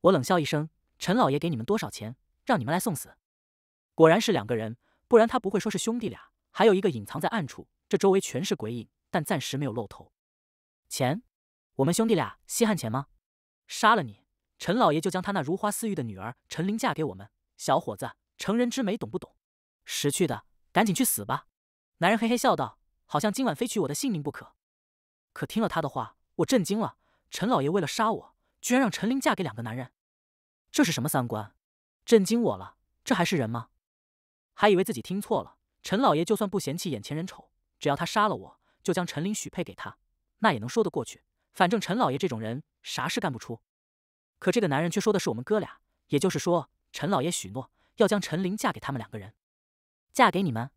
我冷笑一声：“陈老爷给你们多少钱，让你们来送死？”果然是两个人，不然他不会说是兄弟俩，还有一个隐藏在暗处。这周围全是鬼影，但暂时没有露头。钱？我们兄弟俩稀罕钱吗？杀了你，陈老爷就将他那如花似玉的女儿陈琳嫁给我们。小伙子，成人之美，懂不懂？识趣的，赶紧去死吧！男人嘿嘿笑道：“好像今晚非取我的性命不可。”可听了他的话，我震惊了。陈老爷为了杀我，居然让陈林嫁给两个男人，这是什么三观？震惊我了！这还是人吗？还以为自己听错了。陈老爷就算不嫌弃眼前人丑，只要他杀了我，就将陈林许配给他，那也能说得过去。反正陈老爷这种人，啥事干不出。可这个男人却说的是我们哥俩，也就是说，陈老爷许诺要将陈林嫁给他们两个人，嫁给你们。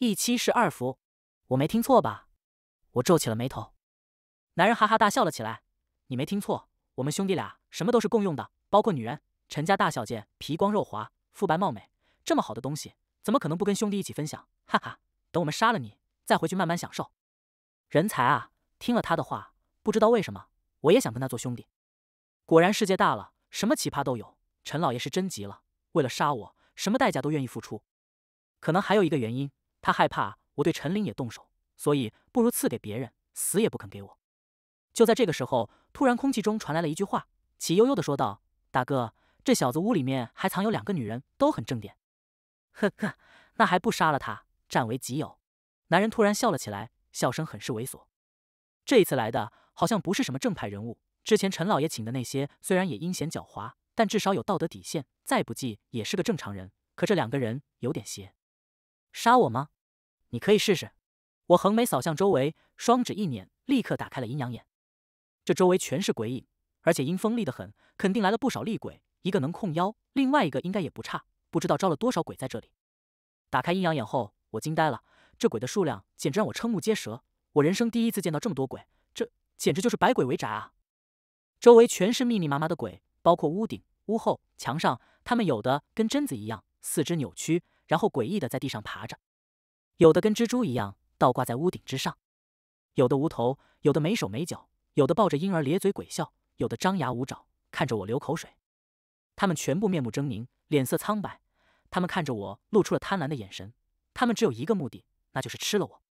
一妻是二夫，我没听错吧？我皱起了眉头。男人哈哈大笑了起来。你没听错，我们兄弟俩什么都是共用的，包括女人。陈家大小姐皮光肉滑，肤白貌美，这么好的东西，怎么可能不跟兄弟一起分享？哈哈，等我们杀了你，再回去慢慢享受。人才啊！听了他的话，不知道为什么，我也想跟他做兄弟。果然世界大了，什么奇葩都有。陈老爷是真急了，为了杀我，什么代价都愿意付出。可能还有一个原因。他害怕我对陈林也动手，所以不如赐给别人，死也不肯给我。就在这个时候，突然空气中传来了一句话，气悠悠的说道：“大哥，这小子屋里面还藏有两个女人，都很正点。”呵呵，那还不杀了他，占为己有？男人突然笑了起来，笑声很是猥琐。这一次来的好像不是什么正派人物，之前陈老爷请的那些虽然也阴险狡猾，但至少有道德底线，再不济也是个正常人。可这两个人有点邪。杀我吗？你可以试试。我横眉扫向周围，双指一捻，立刻打开了阴阳眼。这周围全是鬼影，而且阴风厉得很，肯定来了不少厉鬼。一个能控妖，另外一个应该也不差，不知道招了多少鬼在这里。打开阴阳眼后，我惊呆了，这鬼的数量简直让我瞠目结舌。我人生第一次见到这么多鬼，这简直就是百鬼为宅啊！周围全是密密麻麻的鬼，包括屋顶、屋后、墙上，他们有的跟贞子一样，四肢扭曲。然后诡异的在地上爬着，有的跟蜘蛛一样倒挂在屋顶之上，有的无头，有的没手没脚，有的抱着婴儿咧嘴鬼笑，有的张牙舞爪看着我流口水。他们全部面目狰狞，脸色苍白。他们看着我，露出了贪婪的眼神。他们只有一个目的，那就是吃了我。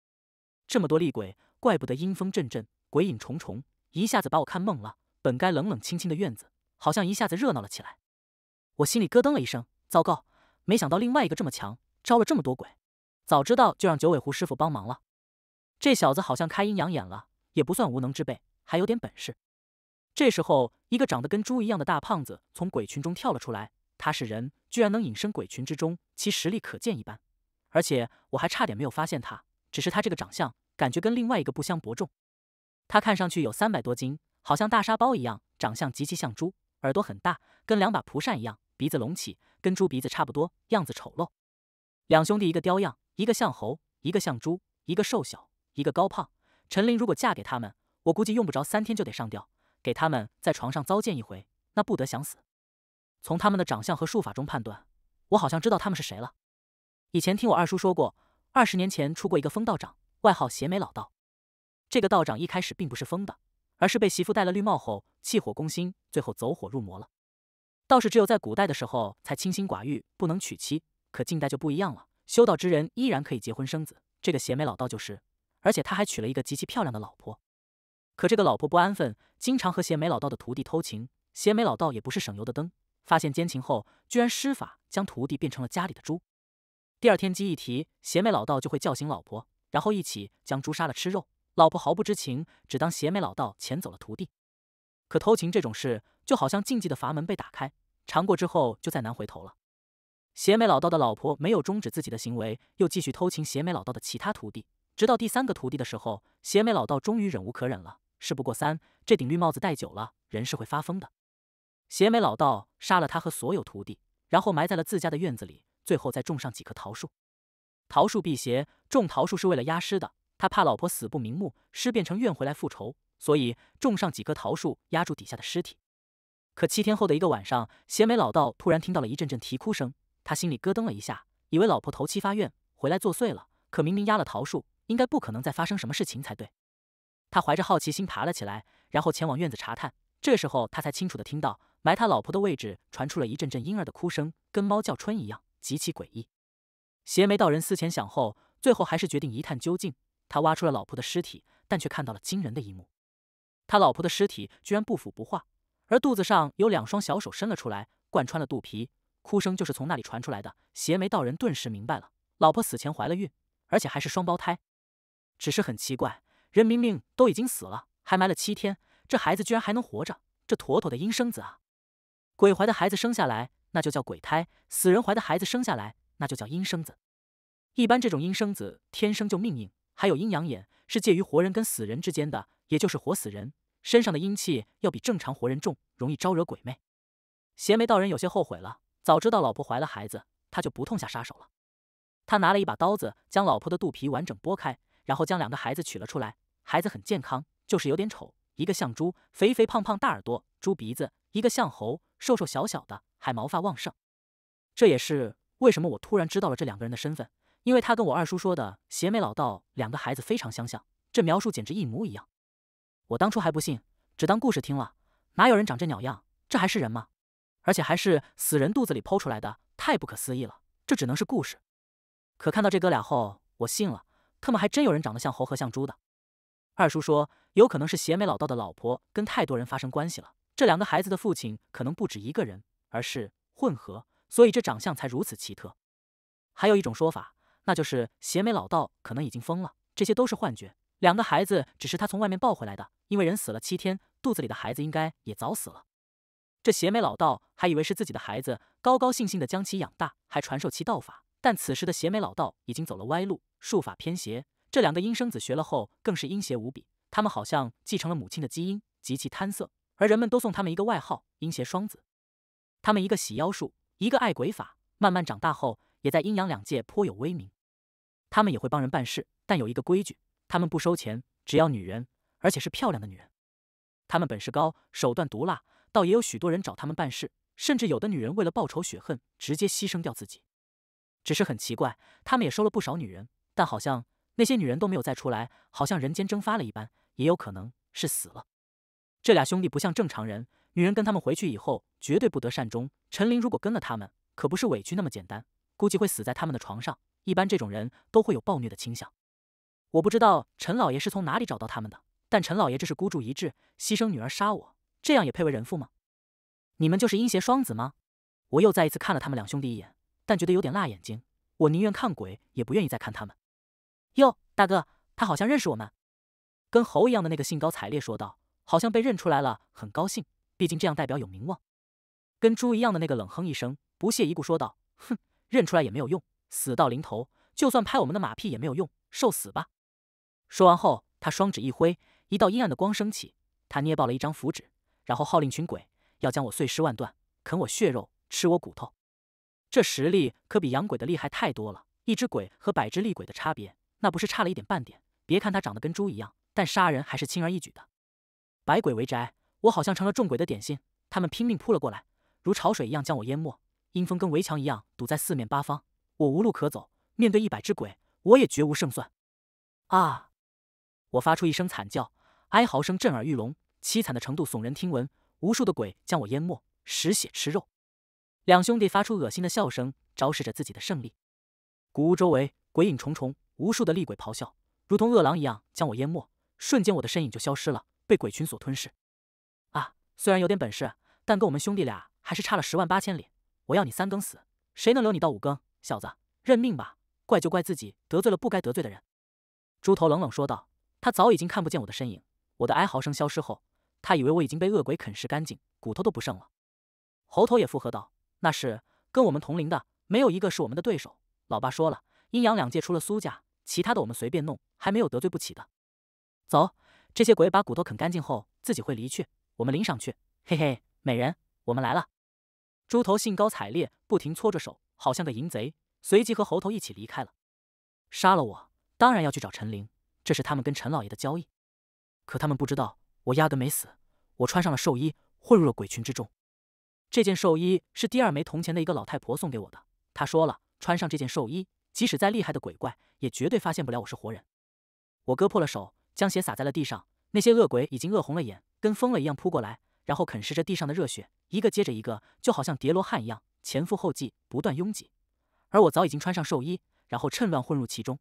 这么多厉鬼，怪不得阴风阵阵，鬼影重重，一下子把我看懵了。本该冷冷清清的院子，好像一下子热闹了起来。我心里咯噔了一声，糟糕。没想到另外一个这么强，招了这么多鬼，早知道就让九尾狐师傅帮忙了。这小子好像开阴阳眼了，也不算无能之辈，还有点本事。这时候，一个长得跟猪一样的大胖子从鬼群中跳了出来。他是人，居然能隐身鬼群之中，其实力可见一斑。而且我还差点没有发现他，只是他这个长相感觉跟另外一个不相伯仲。他看上去有三百多斤，好像大沙包一样，长相极其像猪，耳朵很大，跟两把蒲扇一样，鼻子隆起。跟猪鼻子差不多，样子丑陋。两兄弟一个雕样，一个像猴，一个像猪，一个瘦小，一个高胖。陈琳如果嫁给他们，我估计用不着三天就得上吊，给他们在床上糟践一回，那不得想死。从他们的长相和术法中判断，我好像知道他们是谁了。以前听我二叔说过，二十年前出过一个疯道长，外号邪眉老道。这个道长一开始并不是疯的，而是被媳妇戴了绿帽后气火攻心，最后走火入魔了。倒是只有在古代的时候才清心寡欲，不能娶妻。可近代就不一样了，修道之人依然可以结婚生子。这个邪魅老道就是，而且他还娶了一个极其漂亮的老婆。可这个老婆不安分，经常和邪美老道的徒弟偷情。邪美老道也不是省油的灯，发现奸情后，居然施法将徒弟变成了家里的猪。第二天鸡一啼，邪魅老道就会叫醒老婆，然后一起将猪杀了吃肉。老婆毫不知情，只当邪魅老道遣走了徒弟。可偷情这种事。就好像禁忌的阀门被打开，尝过之后就再难回头了。邪美老道的老婆没有终止自己的行为，又继续偷情邪美老道的其他徒弟，直到第三个徒弟的时候，邪美老道终于忍无可忍了。事不过三，这顶绿帽子戴久了，人是会发疯的。邪美老道杀了他和所有徒弟，然后埋在了自家的院子里，最后再种上几棵桃树。桃树辟邪，种桃树是为了压尸的。他怕老婆死不瞑目，尸变成怨回来复仇，所以种上几棵桃树压住底下的尸体。可七天后的一个晚上，邪眉老道突然听到了一阵阵啼哭声，他心里咯噔了一下，以为老婆头七发愿回来作祟了。可明明压了桃树，应该不可能再发生什么事情才对。他怀着好奇心爬了起来，然后前往院子查探。这时候他才清楚的听到，埋他老婆的位置传出了一阵阵婴儿的哭声，跟猫叫春一样，极其诡异。邪眉道人思前想后，最后还是决定一探究竟。他挖出了老婆的尸体，但却看到了惊人的一幕：他老婆的尸体居然不腐不化。而肚子上有两双小手伸了出来，贯穿了肚皮，哭声就是从那里传出来的。邪眉道人顿时明白了，老婆死前怀了孕，而且还是双胞胎。只是很奇怪，人明明都已经死了，还埋了七天，这孩子居然还能活着，这妥妥的阴生子啊！鬼怀的孩子生下来，那就叫鬼胎；死人怀的孩子生下来，那就叫阴生子。一般这种阴生子天生就命硬，还有阴阳眼，是介于活人跟死人之间的，也就是活死人。身上的阴气要比正常活人重，容易招惹鬼魅。邪眉道人有些后悔了，早知道老婆怀了孩子，他就不痛下杀手了。他拿了一把刀子，将老婆的肚皮完整剥开，然后将两个孩子取了出来。孩子很健康，就是有点丑。一个像猪，肥肥胖胖，大耳朵，猪鼻子；一个像猴，瘦瘦小小的，还毛发旺盛。这也是为什么我突然知道了这两个人的身份，因为他跟我二叔说的邪眉老道两个孩子非常相像，这描述简直一模一样。我当初还不信，只当故事听了。哪有人长这鸟样？这还是人吗？而且还是死人肚子里剖出来的，太不可思议了。这只能是故事。可看到这哥俩后，我信了。他们还真有人长得像猴和像猪的。二叔说，有可能是邪美老道的老婆跟太多人发生关系了，这两个孩子的父亲可能不止一个人，而是混合，所以这长相才如此奇特。还有一种说法，那就是邪美老道可能已经疯了，这些都是幻觉。两个孩子只是他从外面抱回来的，因为人死了七天，肚子里的孩子应该也早死了。这邪魅老道还以为是自己的孩子，高高兴兴的将其养大，还传授其道法。但此时的邪魅老道已经走了歪路，术法偏邪。这两个阴生子学了后，更是阴邪无比。他们好像继承了母亲的基因，极其贪色，而人们都送他们一个外号——阴邪双子。他们一个洗妖术，一个爱鬼法，慢慢长大后，也在阴阳两界颇有威名。他们也会帮人办事，但有一个规矩。他们不收钱，只要女人，而且是漂亮的女人。他们本事高，手段毒辣，倒也有许多人找他们办事，甚至有的女人为了报仇雪恨，直接牺牲掉自己。只是很奇怪，他们也收了不少女人，但好像那些女人都没有再出来，好像人间蒸发了一般，也有可能是死了。这俩兄弟不像正常人，女人跟他们回去以后绝对不得善终。陈林如果跟了他们，可不是委屈那么简单，估计会死在他们的床上。一般这种人都会有暴虐的倾向。我不知道陈老爷是从哪里找到他们的，但陈老爷这是孤注一掷，牺牲女儿杀我，这样也配为人父吗？你们就是阴邪双子吗？我又再一次看了他们两兄弟一眼，但觉得有点辣眼睛。我宁愿看鬼，也不愿意再看他们。哟，大哥，他好像认识我们。跟猴一样的那个兴高采烈说道：“好像被认出来了，很高兴，毕竟这样代表有名望。”跟猪一样的那个冷哼一声，不屑一顾说道：“哼，认出来也没有用，死到临头，就算拍我们的马屁也没有用，受死吧。”说完后，他双指一挥，一道阴暗的光升起。他捏爆了一张符纸，然后号令群鬼，要将我碎尸万段，啃我血肉，吃我骨头。这实力可比养鬼的厉害太多了。一只鬼和百只厉鬼的差别，那不是差了一点半点。别看他长得跟猪一样，但杀人还是轻而易举的。百鬼为宅，我好像成了众鬼的点心。他们拼命扑了过来，如潮水一样将我淹没。阴风跟围墙一样堵在四面八方，我无路可走。面对一百只鬼，我也绝无胜算。啊！我发出一声惨叫，哀嚎声震耳欲聋，凄惨的程度耸人听闻。无数的鬼将我淹没，食血吃肉。两兄弟发出恶心的笑声，昭示着自己的胜利。古屋周围鬼影重重，无数的厉鬼咆哮，如同饿狼一样将我淹没。瞬间，我的身影就消失了，被鬼群所吞噬。啊！虽然有点本事，但跟我们兄弟俩还是差了十万八千里。我要你三更死，谁能留你到五更？小子，认命吧，怪就怪自己得罪了不该得罪的人。猪头冷冷说道。他早已经看不见我的身影，我的哀嚎声消失后，他以为我已经被恶鬼啃食干净，骨头都不剩了。猴头也附和道：“那是跟我们同龄的，没有一个是我们的对手。”老爸说了，阴阳两界除了苏家，其他的我们随便弄，还没有得罪不起的。走，这些鬼把骨头啃干净后，自己会离去，我们领赏去。嘿嘿，美人，我们来了。猪头兴高采烈，不停搓着手，好像个淫贼，随即和猴头一起离开了。杀了我，当然要去找陈灵。这是他们跟陈老爷的交易，可他们不知道我压根没死。我穿上了寿衣，混入了鬼群之中。这件寿衣是第二枚铜钱的一个老太婆送给我的。她说了，穿上这件寿衣，即使再厉害的鬼怪，也绝对发现不了我是活人。我割破了手，将血洒在了地上。那些恶鬼已经饿红了眼，跟疯了一样扑过来，然后啃食着地上的热血，一个接着一个，就好像叠罗汉一样前赴后继，不断拥挤。而我早已经穿上寿衣，然后趁乱混入其中。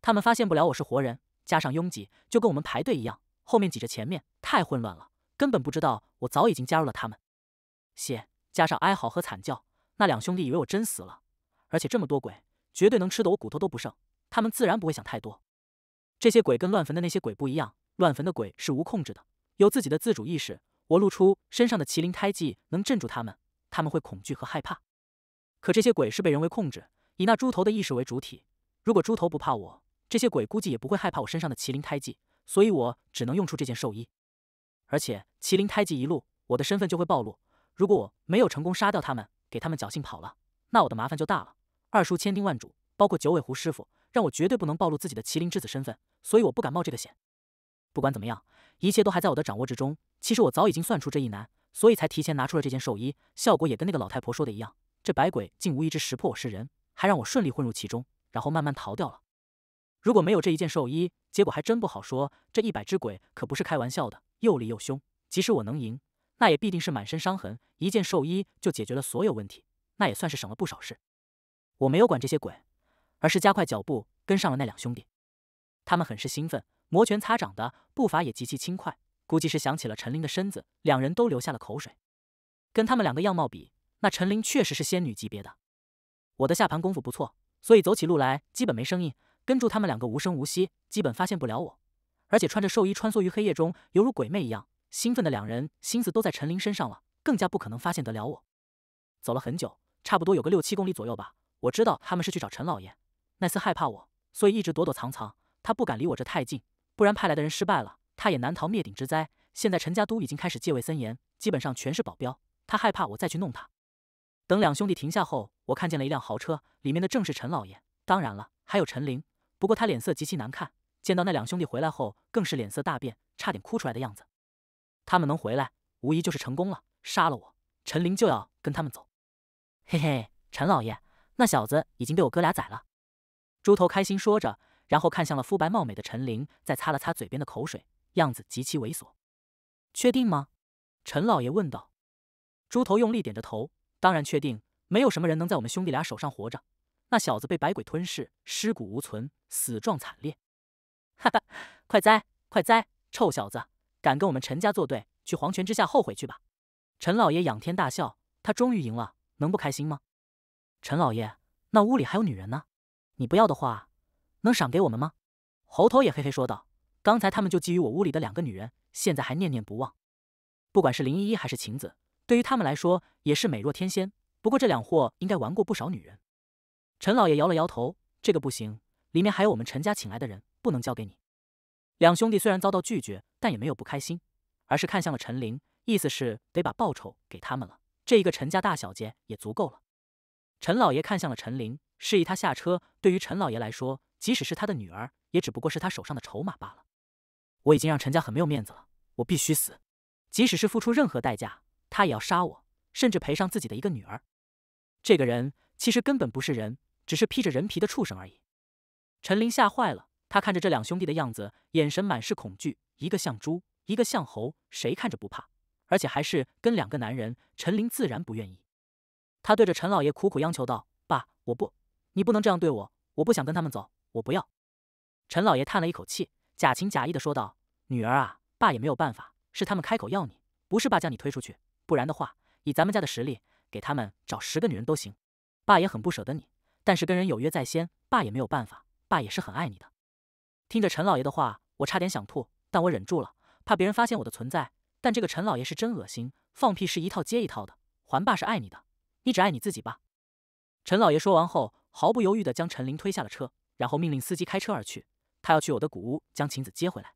他们发现不了我是活人，加上拥挤，就跟我们排队一样，后面挤着前面，太混乱了，根本不知道我早已经加入了他们。血加上哀嚎和惨叫，那两兄弟以为我真死了，而且这么多鬼，绝对能吃得我骨头都不剩。他们自然不会想太多。这些鬼跟乱坟的那些鬼不一样，乱坟的鬼是无控制的，有自己的自主意识。我露出身上的麒麟胎记，能镇住他们，他们会恐惧和害怕。可这些鬼是被人为控制，以那猪头的意识为主体。如果猪头不怕我。这些鬼估计也不会害怕我身上的麒麟胎记，所以我只能用出这件寿衣。而且麒麟胎记一露，我的身份就会暴露。如果我没有成功杀掉他们，给他们侥幸跑了，那我的麻烦就大了。二叔千叮万嘱，包括九尾狐师傅，让我绝对不能暴露自己的麒麟之子身份，所以我不敢冒这个险。不管怎么样，一切都还在我的掌握之中。其实我早已经算出这一难，所以才提前拿出了这件寿衣，效果也跟那个老太婆说的一样。这白鬼竟无一只识破我是人，还让我顺利混入其中，然后慢慢逃掉了。如果没有这一件寿衣，结果还真不好说。这一百只鬼可不是开玩笑的，又厉又凶。即使我能赢，那也必定是满身伤痕。一件寿衣就解决了所有问题，那也算是省了不少事。我没有管这些鬼，而是加快脚步跟上了那两兄弟。他们很是兴奋，摩拳擦掌的步伐也极其轻快。估计是想起了陈林的身子，两人都流下了口水。跟他们两个样貌比，那陈林确实是仙女级别的。我的下盘功夫不错，所以走起路来基本没声音。跟住他们两个无声无息，基本发现不了我，而且穿着寿衣穿梭于黑夜中，犹如鬼魅一样。兴奋的两人心思都在陈林身上了，更加不可能发现得了我。走了很久，差不多有个六七公里左右吧。我知道他们是去找陈老爷，奈斯害怕我，所以一直躲躲藏藏，他不敢离我这太近，不然派来的人失败了，他也难逃灭顶之灾。现在陈家都已经开始戒备森严，基本上全是保镖，他害怕我再去弄他。等两兄弟停下后，我看见了一辆豪车，里面的正是陈老爷，当然了，还有陈林。不过他脸色极其难看，见到那两兄弟回来后，更是脸色大变，差点哭出来的样子。他们能回来，无疑就是成功了。杀了我，陈林就要跟他们走。嘿嘿，陈老爷，那小子已经被我哥俩宰了。猪头开心说着，然后看向了肤白貌美的陈林，再擦了擦嘴边的口水，样子极其猥琐。确定吗？陈老爷问道。猪头用力点着头，当然确定，没有什么人能在我们兄弟俩手上活着。那小子被百鬼吞噬，尸骨无存，死状惨烈。哈哈，快栽，快栽！臭小子，敢跟我们陈家作对，去黄泉之下后悔去吧！陈老爷仰天大笑，他终于赢了，能不开心吗？陈老爷，那屋里还有女人呢，你不要的话，能赏给我们吗？猴头也嘿嘿说道，刚才他们就觊觎我屋里的两个女人，现在还念念不忘。不管是林依依还是晴子，对于他们来说也是美若天仙。不过这两货应该玩过不少女人。陈老爷摇了摇头：“这个不行，里面还有我们陈家请来的人，不能交给你。”两兄弟虽然遭到拒绝，但也没有不开心，而是看向了陈林，意思是得把报酬给他们了。这一个陈家大小姐也足够了。陈老爷看向了陈林，示意他下车。对于陈老爷来说，即使是他的女儿，也只不过是他手上的筹码罢了。我已经让陈家很没有面子了，我必须死，即使是付出任何代价，他也要杀我，甚至赔上自己的一个女儿。这个人其实根本不是人。只是披着人皮的畜生而已。陈林吓坏了，他看着这两兄弟的样子，眼神满是恐惧。一个像猪，一个像猴，谁看着不怕？而且还是跟两个男人。陈林自然不愿意，他对着陈老爷苦苦央求道：“爸，我不，你不能这样对我，我不想跟他们走，我不要。”陈老爷叹了一口气，假情假意的说道：“女儿啊，爸也没有办法，是他们开口要你，不是爸将你推出去。不然的话，以咱们家的实力，给他们找十个女人都行。爸也很不舍得你。”但是跟人有约在先，爸也没有办法。爸也是很爱你的。听着陈老爷的话，我差点想吐，但我忍住了，怕别人发现我的存在。但这个陈老爷是真恶心，放屁是一套接一套的。还爸是爱你的，你只爱你自己吧。陈老爷说完后，毫不犹豫地将陈林推下了车，然后命令司机开车而去。他要去我的古屋将晴子接回来。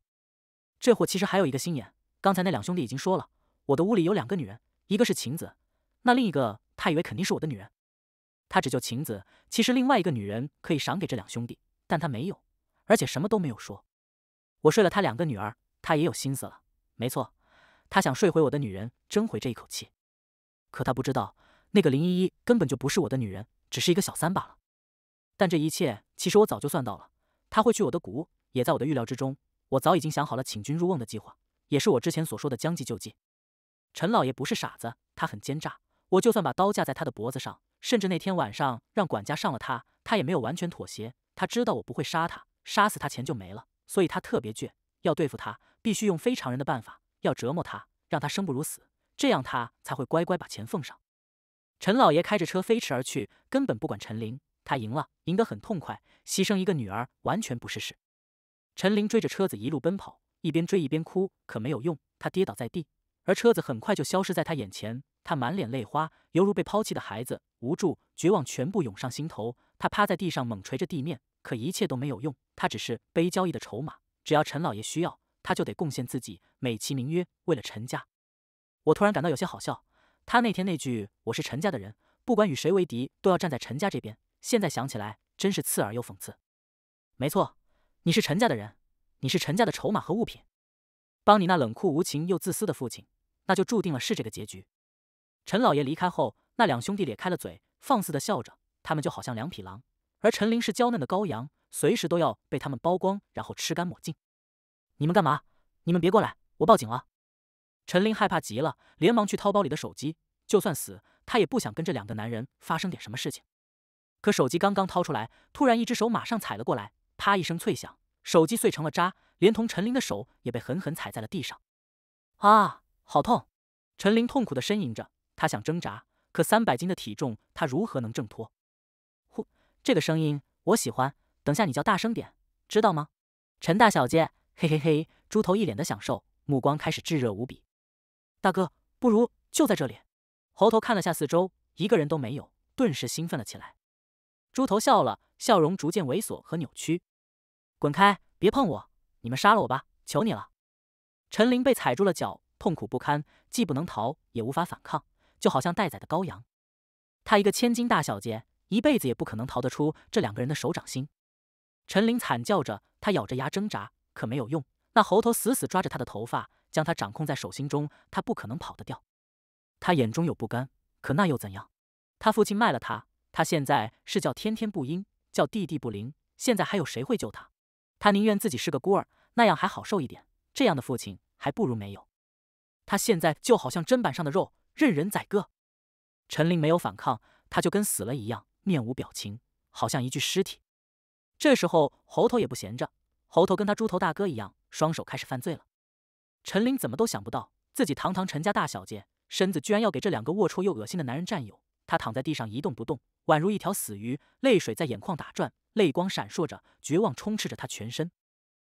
这货其实还有一个心眼，刚才那两兄弟已经说了，我的屋里有两个女人，一个是晴子，那另一个他以为肯定是我的女人。他只救晴子，其实另外一个女人可以赏给这两兄弟，但他没有，而且什么都没有说。我睡了他两个女儿，他也有心思了。没错，他想睡回我的女人，争回这一口气。可他不知道，那个林依依根本就不是我的女人，只是一个小三罢了。但这一切其实我早就算到了，他会去我的谷，也在我的预料之中。我早已经想好了，请君入瓮的计划，也是我之前所说的将计就计。陈老爷不是傻子，他很奸诈。我就算把刀架在他的脖子上。甚至那天晚上让管家上了他，他也没有完全妥协。他知道我不会杀他，杀死他钱就没了，所以他特别倔。要对付他，必须用非常人的办法，要折磨他，让他生不如死，这样他才会乖乖把钱奉上。陈老爷开着车飞驰而去，根本不管陈林。他赢了，赢得很痛快，牺牲一个女儿完全不是事。陈林追着车子一路奔跑，一边追一边哭，可没有用，他跌倒在地，而车子很快就消失在他眼前。他满脸泪花，犹如被抛弃的孩子，无助、绝望全部涌上心头。他趴在地上，猛捶着地面，可一切都没有用。他只是背交易的筹码，只要陈老爷需要，他就得贡献自己，美其名曰为了陈家。我突然感到有些好笑，他那天那句“我是陈家的人，不管与谁为敌，都要站在陈家这边”，现在想起来真是刺耳又讽刺。没错，你是陈家的人，你是陈家的筹码和物品，帮你那冷酷无情又自私的父亲，那就注定了是这个结局。陈老爷离开后，那两兄弟咧开了嘴，放肆的笑着。他们就好像两匹狼，而陈林是娇嫩的羔羊，随时都要被他们剥光，然后吃干抹净。你们干嘛？你们别过来！我报警了！陈林害怕极了，连忙去掏包里的手机。就算死，他也不想跟这两个男人发生点什么事情。可手机刚刚掏出来，突然一只手马上踩了过来，啪一声脆响，手机碎成了渣，连同陈林的手也被狠狠踩在了地上。啊！好痛！陈林痛苦的呻吟着。他想挣扎，可三百斤的体重，他如何能挣脱？呼，这个声音我喜欢。等下你叫大声点，知道吗？陈大小姐，嘿嘿嘿，猪头一脸的享受，目光开始炙热无比。大哥，不如就在这里。猴头看了下四周，一个人都没有，顿时兴奋了起来。猪头笑了，笑容逐渐猥琐和扭曲。滚开，别碰我！你们杀了我吧，求你了。陈林被踩住了脚，痛苦不堪，既不能逃，也无法反抗。就好像待宰的羔羊，她一个千金大小姐，一辈子也不可能逃得出这两个人的手掌心。陈琳惨叫着，她咬着牙挣扎，可没有用。那猴头死死抓着她的头发，将她掌控在手心中，她不可能跑得掉。她眼中有不甘，可那又怎样？她父亲卖了她，她现在是叫天天不应，叫地地不灵。现在还有谁会救她？她宁愿自己是个孤儿，那样还好受一点。这样的父亲还不如没有。她现在就好像砧板上的肉。任人宰割，陈林没有反抗，他就跟死了一样，面无表情，好像一具尸体。这时候，猴头也不闲着，猴头跟他猪头大哥一样，双手开始犯罪了。陈林怎么都想不到，自己堂堂陈家大小姐，身子居然要给这两个龌龊又恶心的男人占有。他躺在地上一动不动，宛如一条死鱼，泪水在眼眶打转，泪光闪烁着，绝望充斥着他全身。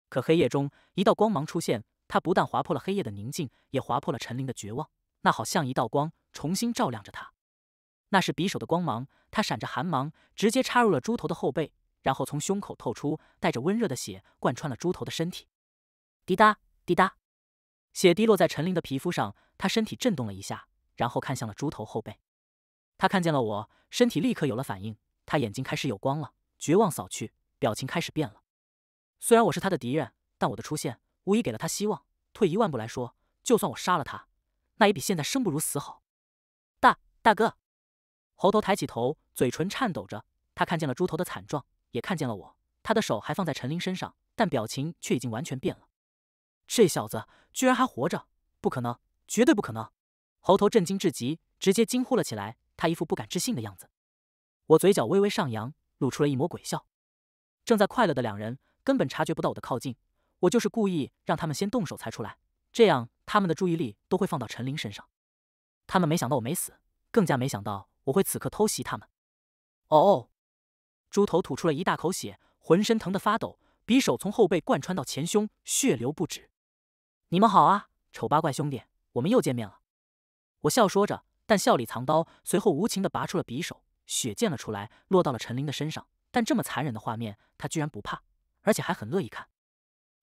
可黑夜中，一道光芒出现，他不但划破了黑夜的宁静，也划破了陈林的绝望。那好像一道光重新照亮着他，那是匕首的光芒，它闪着寒芒，直接插入了猪头的后背，然后从胸口透出，带着温热的血，贯穿了猪头的身体。滴答滴答，血滴落在陈林的皮肤上，他身体震动了一下，然后看向了猪头后背，他看见了我，身体立刻有了反应，他眼睛开始有光了，绝望扫去，表情开始变了。虽然我是他的敌人，但我的出现无疑给了他希望。退一万步来说，就算我杀了他。那也比现在生不如死好，大大哥，猴头抬起头，嘴唇颤抖着。他看见了猪头的惨状，也看见了我。他的手还放在陈林身上，但表情却已经完全变了。这小子居然还活着，不可能，绝对不可能！猴头震惊至极，直接惊呼了起来。他一副不敢置信的样子。我嘴角微微上扬，露出了一抹鬼笑。正在快乐的两人根本察觉不到我的靠近，我就是故意让他们先动手才出来，这样。他们的注意力都会放到陈林身上。他们没想到我没死，更加没想到我会此刻偷袭他们。哦！哦，猪头吐出了一大口血，浑身疼得发抖，匕首从后背贯穿到前胸，血流不止。你们好啊，丑八怪兄弟，我们又见面了。我笑说着，但笑里藏刀，随后无情地拔出了匕首，血溅了出来，落到了陈林的身上。但这么残忍的画面，他居然不怕，而且还很乐意看。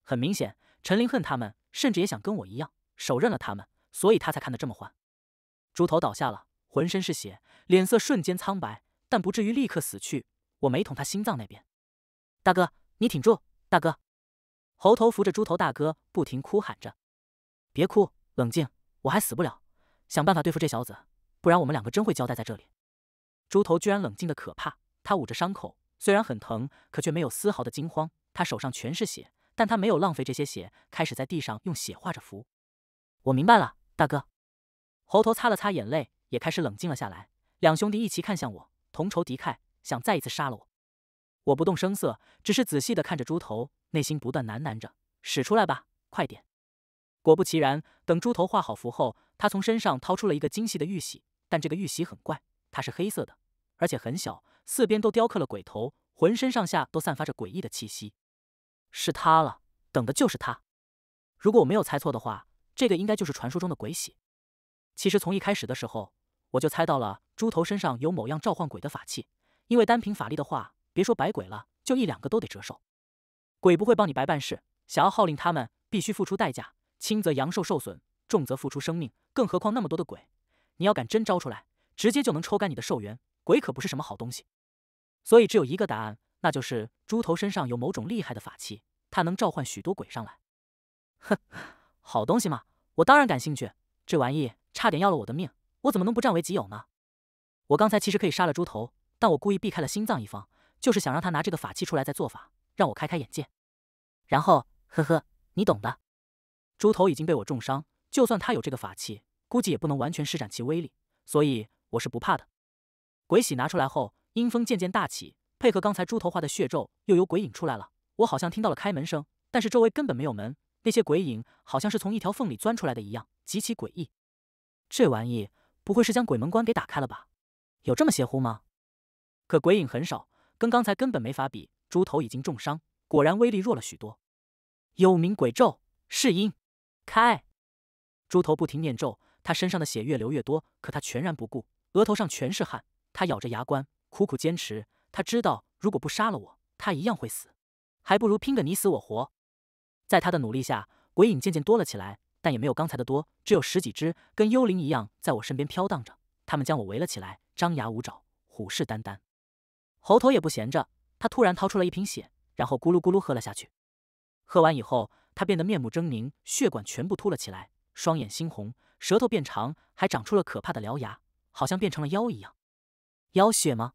很明显，陈林恨他们，甚至也想跟我一样。手刃了他们，所以他才看得这么欢。猪头倒下了，浑身是血，脸色瞬间苍白，但不至于立刻死去。我没捅他心脏那边。大哥，你挺住！大哥，猴头扶着猪头大哥，不停哭喊着：“别哭，冷静，我还死不了。想办法对付这小子，不然我们两个真会交代在这里。”猪头居然冷静的可怕，他捂着伤口，虽然很疼，可却没有丝毫的惊慌。他手上全是血，但他没有浪费这些血，开始在地上用血画着符。我明白了，大哥。猴头擦了擦眼泪，也开始冷静了下来。两兄弟一齐看向我，同仇敌忾，想再一次杀了我。我不动声色，只是仔细的看着猪头，内心不断喃喃着：“使出来吧，快点！”果不其然，等猪头画好符后，他从身上掏出了一个精细的玉玺。但这个玉玺很怪，它是黑色的，而且很小，四边都雕刻了鬼头，浑身上下都散发着诡异的气息。是他了，等的就是他。如果我没有猜错的话。这个应该就是传说中的鬼玺。其实从一开始的时候，我就猜到了猪头身上有某样召唤鬼的法器，因为单凭法力的话，别说百鬼了，就一两个都得折寿。鬼不会帮你白办事，想要号令他们，必须付出代价，轻则阳寿受损，重则付出生命。更何况那么多的鬼，你要敢真招出来，直接就能抽干你的寿元。鬼可不是什么好东西，所以只有一个答案，那就是猪头身上有某种厉害的法器，它能召唤许多鬼上来。哼，好东西嘛。我当然感兴趣，这玩意差点要了我的命，我怎么能不占为己有呢？我刚才其实可以杀了猪头，但我故意避开了心脏一方，就是想让他拿这个法器出来再做法，让我开开眼界。然后，呵呵，你懂的。猪头已经被我重伤，就算他有这个法器，估计也不能完全施展其威力，所以我是不怕的。鬼玺拿出来后，阴风渐渐大起，配合刚才猪头画的血咒，又有鬼影出来了。我好像听到了开门声，但是周围根本没有门。那些鬼影好像是从一条缝里钻出来的一样，极其诡异。这玩意不会是将鬼门关给打开了吧？有这么邪乎吗？可鬼影很少，跟刚才根本没法比。猪头已经重伤，果然威力弱了许多。幽冥鬼咒，是音，开。猪头不停念咒，他身上的血越流越多，可他全然不顾，额头上全是汗。他咬着牙关，苦苦坚持。他知道，如果不杀了我，他一样会死，还不如拼个你死我活。在他的努力下，鬼影渐渐多了起来，但也没有刚才的多，只有十几只，跟幽灵一样在我身边飘荡着。他们将我围了起来，张牙舞爪，虎视眈眈。猴头也不闲着，他突然掏出了一瓶血，然后咕噜咕噜喝了下去。喝完以后，他变得面目狰狞，血管全部凸了起来，双眼猩红，舌头变长，还长出了可怕的獠牙，好像变成了妖一样。妖血吗？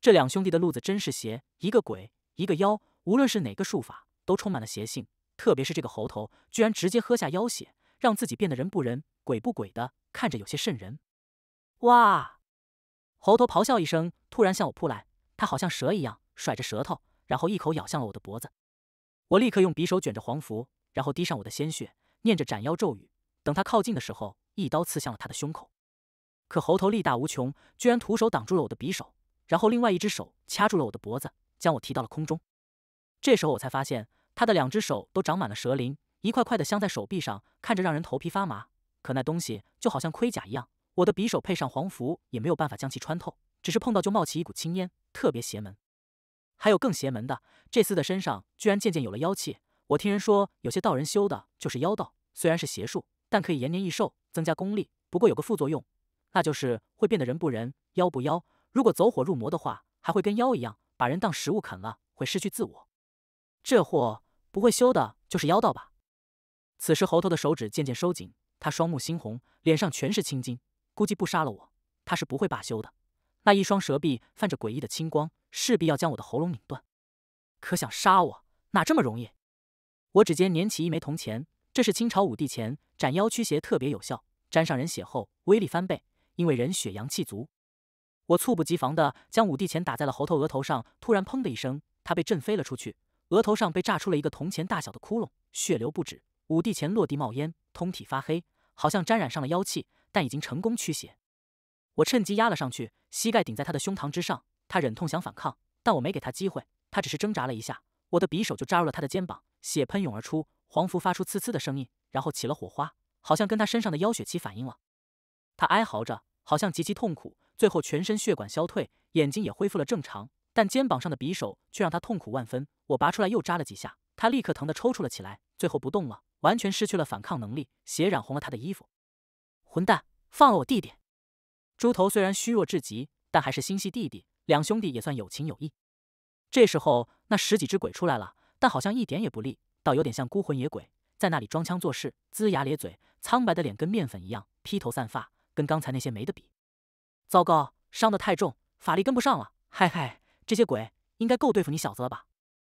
这两兄弟的路子真是邪，一个鬼，一个妖，无论是哪个术法，都充满了邪性。特别是这个猴头，居然直接喝下妖血，让自己变得人不人、鬼不鬼的，看着有些瘆人。哇！猴头咆哮一声，突然向我扑来，他好像蛇一样甩着舌头，然后一口咬向了我的脖子。我立刻用匕首卷着黄符，然后滴上我的鲜血，念着斩妖咒语。等他靠近的时候，一刀刺向了他的胸口。可猴头力大无穷，居然徒手挡住了我的匕首，然后另外一只手掐住了我的脖子，将我提到了空中。这时候我才发现。他的两只手都长满了蛇鳞，一块块的镶在手臂上，看着让人头皮发麻。可那东西就好像盔甲一样，我的匕首配上黄符也没有办法将其穿透，只是碰到就冒起一股青烟，特别邪门。还有更邪门的，这厮的身上居然渐渐有了妖气。我听人说，有些道人修的就是妖道，虽然是邪术，但可以延年益寿、增加功力。不过有个副作用，那就是会变得人不人、妖不妖。如果走火入魔的话，还会跟妖一样把人当食物啃了，会失去自我。这货。不会修的就是妖道吧？此时猴头的手指渐渐收紧，他双目猩红，脸上全是青筋。估计不杀了我，他是不会罢休的。那一双蛇臂泛着诡异的青光，势必要将我的喉咙拧断。可想杀我，哪这么容易？我指尖捻起一枚铜钱，这是清朝五帝钱，斩妖驱邪特别有效。沾上人血后，威力翻倍，因为人血阳气足。我猝不及防的将五帝钱打在了猴头额头上，突然砰的一声，他被震飞了出去。额头上被炸出了一个铜钱大小的窟窿，血流不止。五帝钱落地冒烟，通体发黑，好像沾染上了妖气，但已经成功驱邪。我趁机压了上去，膝盖顶在他的胸膛之上。他忍痛想反抗，但我没给他机会。他只是挣扎了一下，我的匕首就扎入了他的肩膀，血喷涌而出，黄符发出呲呲的声音，然后起了火花，好像跟他身上的妖血气反应了。他哀嚎着，好像极其痛苦。最后全身血管消退，眼睛也恢复了正常，但肩膀上的匕首却让他痛苦万分。我拔出来又扎了几下，他立刻疼得抽搐了起来，最后不动了，完全失去了反抗能力，血染红了他的衣服。混蛋，放了我弟弟！猪头虽然虚弱至极，但还是心系弟弟，两兄弟也算有情有义。这时候，那十几只鬼出来了，但好像一点也不厉，倒有点像孤魂野鬼，在那里装腔作势，龇牙咧嘴，苍白的脸跟面粉一样，披头散发，跟刚才那些没得比。糟糕，伤得太重，法力跟不上了。嗨嗨，这些鬼应该够对付你小子了吧？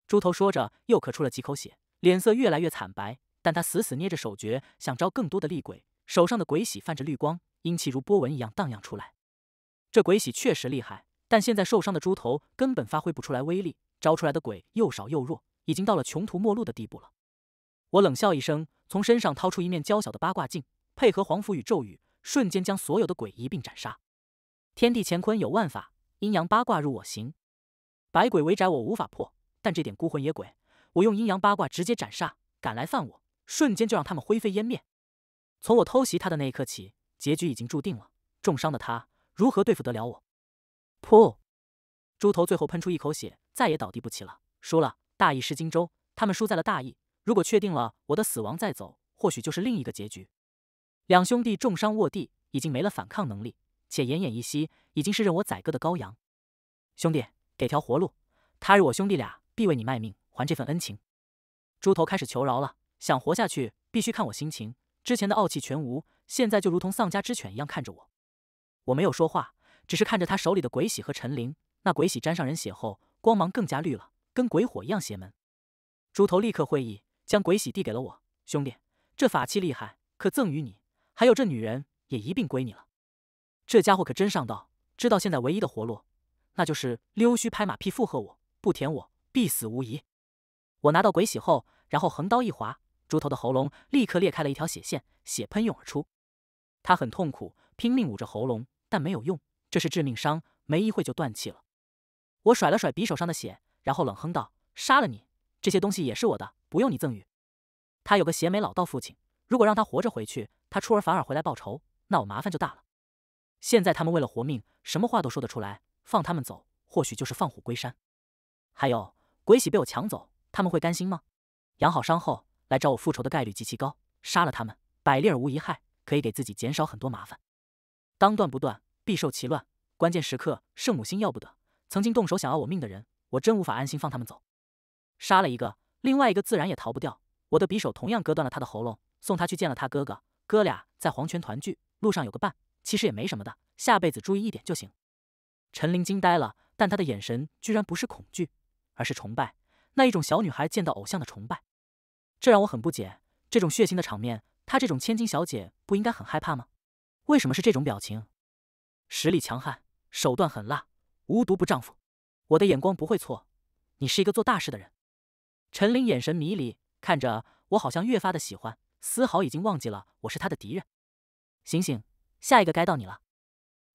猪头说着，又咳出了几口血，脸色越来越惨白。但他死死捏着手诀，想招更多的厉鬼，手上的鬼玺泛着绿光，阴气如波纹一样荡漾出来。这鬼玺确实厉害，但现在受伤的猪头根本发挥不出来威力，招出来的鬼又少又弱，已经到了穷途末路的地步了。我冷笑一声，从身上掏出一面娇小的八卦镜，配合黄符与咒语，瞬间将所有的鬼一并斩杀。天地乾坤有万法，阴阳八卦入我行，百鬼围宅我无法破。看这点孤魂野鬼，我用阴阳八卦直接斩杀，敢来犯我，瞬间就让他们灰飞烟灭。从我偷袭他的那一刻起，结局已经注定了。重伤的他，如何对付得了我？噗！猪头最后喷出一口血，再也倒地不起了。输了，大意失荆州，他们输在了大意。如果确定了我的死亡再走，或许就是另一个结局。两兄弟重伤卧地，已经没了反抗能力，且奄奄一息，已经是任我宰割的羔羊。兄弟，给条活路，他日我兄弟俩。必为你卖命，还这份恩情。猪头开始求饶了，想活下去必须看我心情。之前的傲气全无，现在就如同丧家之犬一样看着我。我没有说话，只是看着他手里的鬼玺和陈灵。那鬼玺沾上人血后，光芒更加绿了，跟鬼火一样邪门。猪头立刻会意，将鬼玺递给了我。兄弟，这法器厉害，可赠与你。还有这女人也一并归你了。这家伙可真上道，知道现在唯一的活路，那就是溜须拍马屁附和我，不舔我。必死无疑。我拿到鬼玺后，然后横刀一划，猪头的喉咙立刻裂开了一条血线，血喷涌而出。他很痛苦，拼命捂着喉咙，但没有用，这是致命伤。没一会就断气了。我甩了甩匕首上的血，然后冷哼道：“杀了你，这些东西也是我的，不用你赠予。”他有个邪眉老道父亲，如果让他活着回去，他出尔反尔回来报仇，那我麻烦就大了。现在他们为了活命，什么话都说得出来。放他们走，或许就是放虎归山。还有。鬼玺被我抢走，他们会甘心吗？养好伤后来找我复仇的概率极其高，杀了他们，百利而无一害，可以给自己减少很多麻烦。当断不断，必受其乱。关键时刻，圣母心要不得。曾经动手想要我命的人，我真无法安心放他们走。杀了一个，另外一个自然也逃不掉。我的匕首同样割断了他的喉咙，送他去见了他哥哥，哥俩在黄泉团聚，路上有个伴，其实也没什么的。下辈子注意一点就行。陈林惊呆了，但他的眼神居然不是恐惧。而是崇拜那一种小女孩见到偶像的崇拜，这让我很不解。这种血腥的场面，她这种千金小姐不应该很害怕吗？为什么是这种表情？实力强悍，手段狠辣，无毒不丈夫。我的眼光不会错，你是一个做大事的人。陈林眼神迷离看着我，好像越发的喜欢，丝毫已经忘记了我是他的敌人。醒醒，下一个该到你了。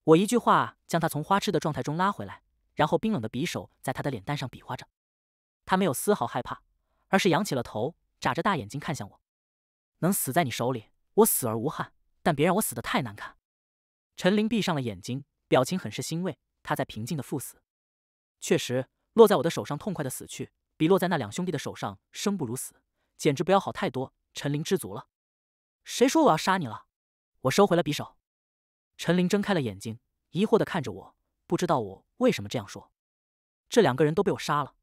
我一句话将他从花痴的状态中拉回来。然后，冰冷的匕首在他的脸蛋上比划着，他没有丝毫害怕，而是仰起了头，眨着大眼睛看向我。能死在你手里，我死而无憾，但别让我死得太难看。陈林闭上了眼睛，表情很是欣慰，他在平静的赴死。确实，落在我的手上痛快的死去，比落在那两兄弟的手上生不如死，简直不要好太多。陈林知足了。谁说我要杀你了？我收回了匕首。陈林睁开了眼睛，疑惑的看着我。不知道我为什么这样说，这两个人都被我杀了，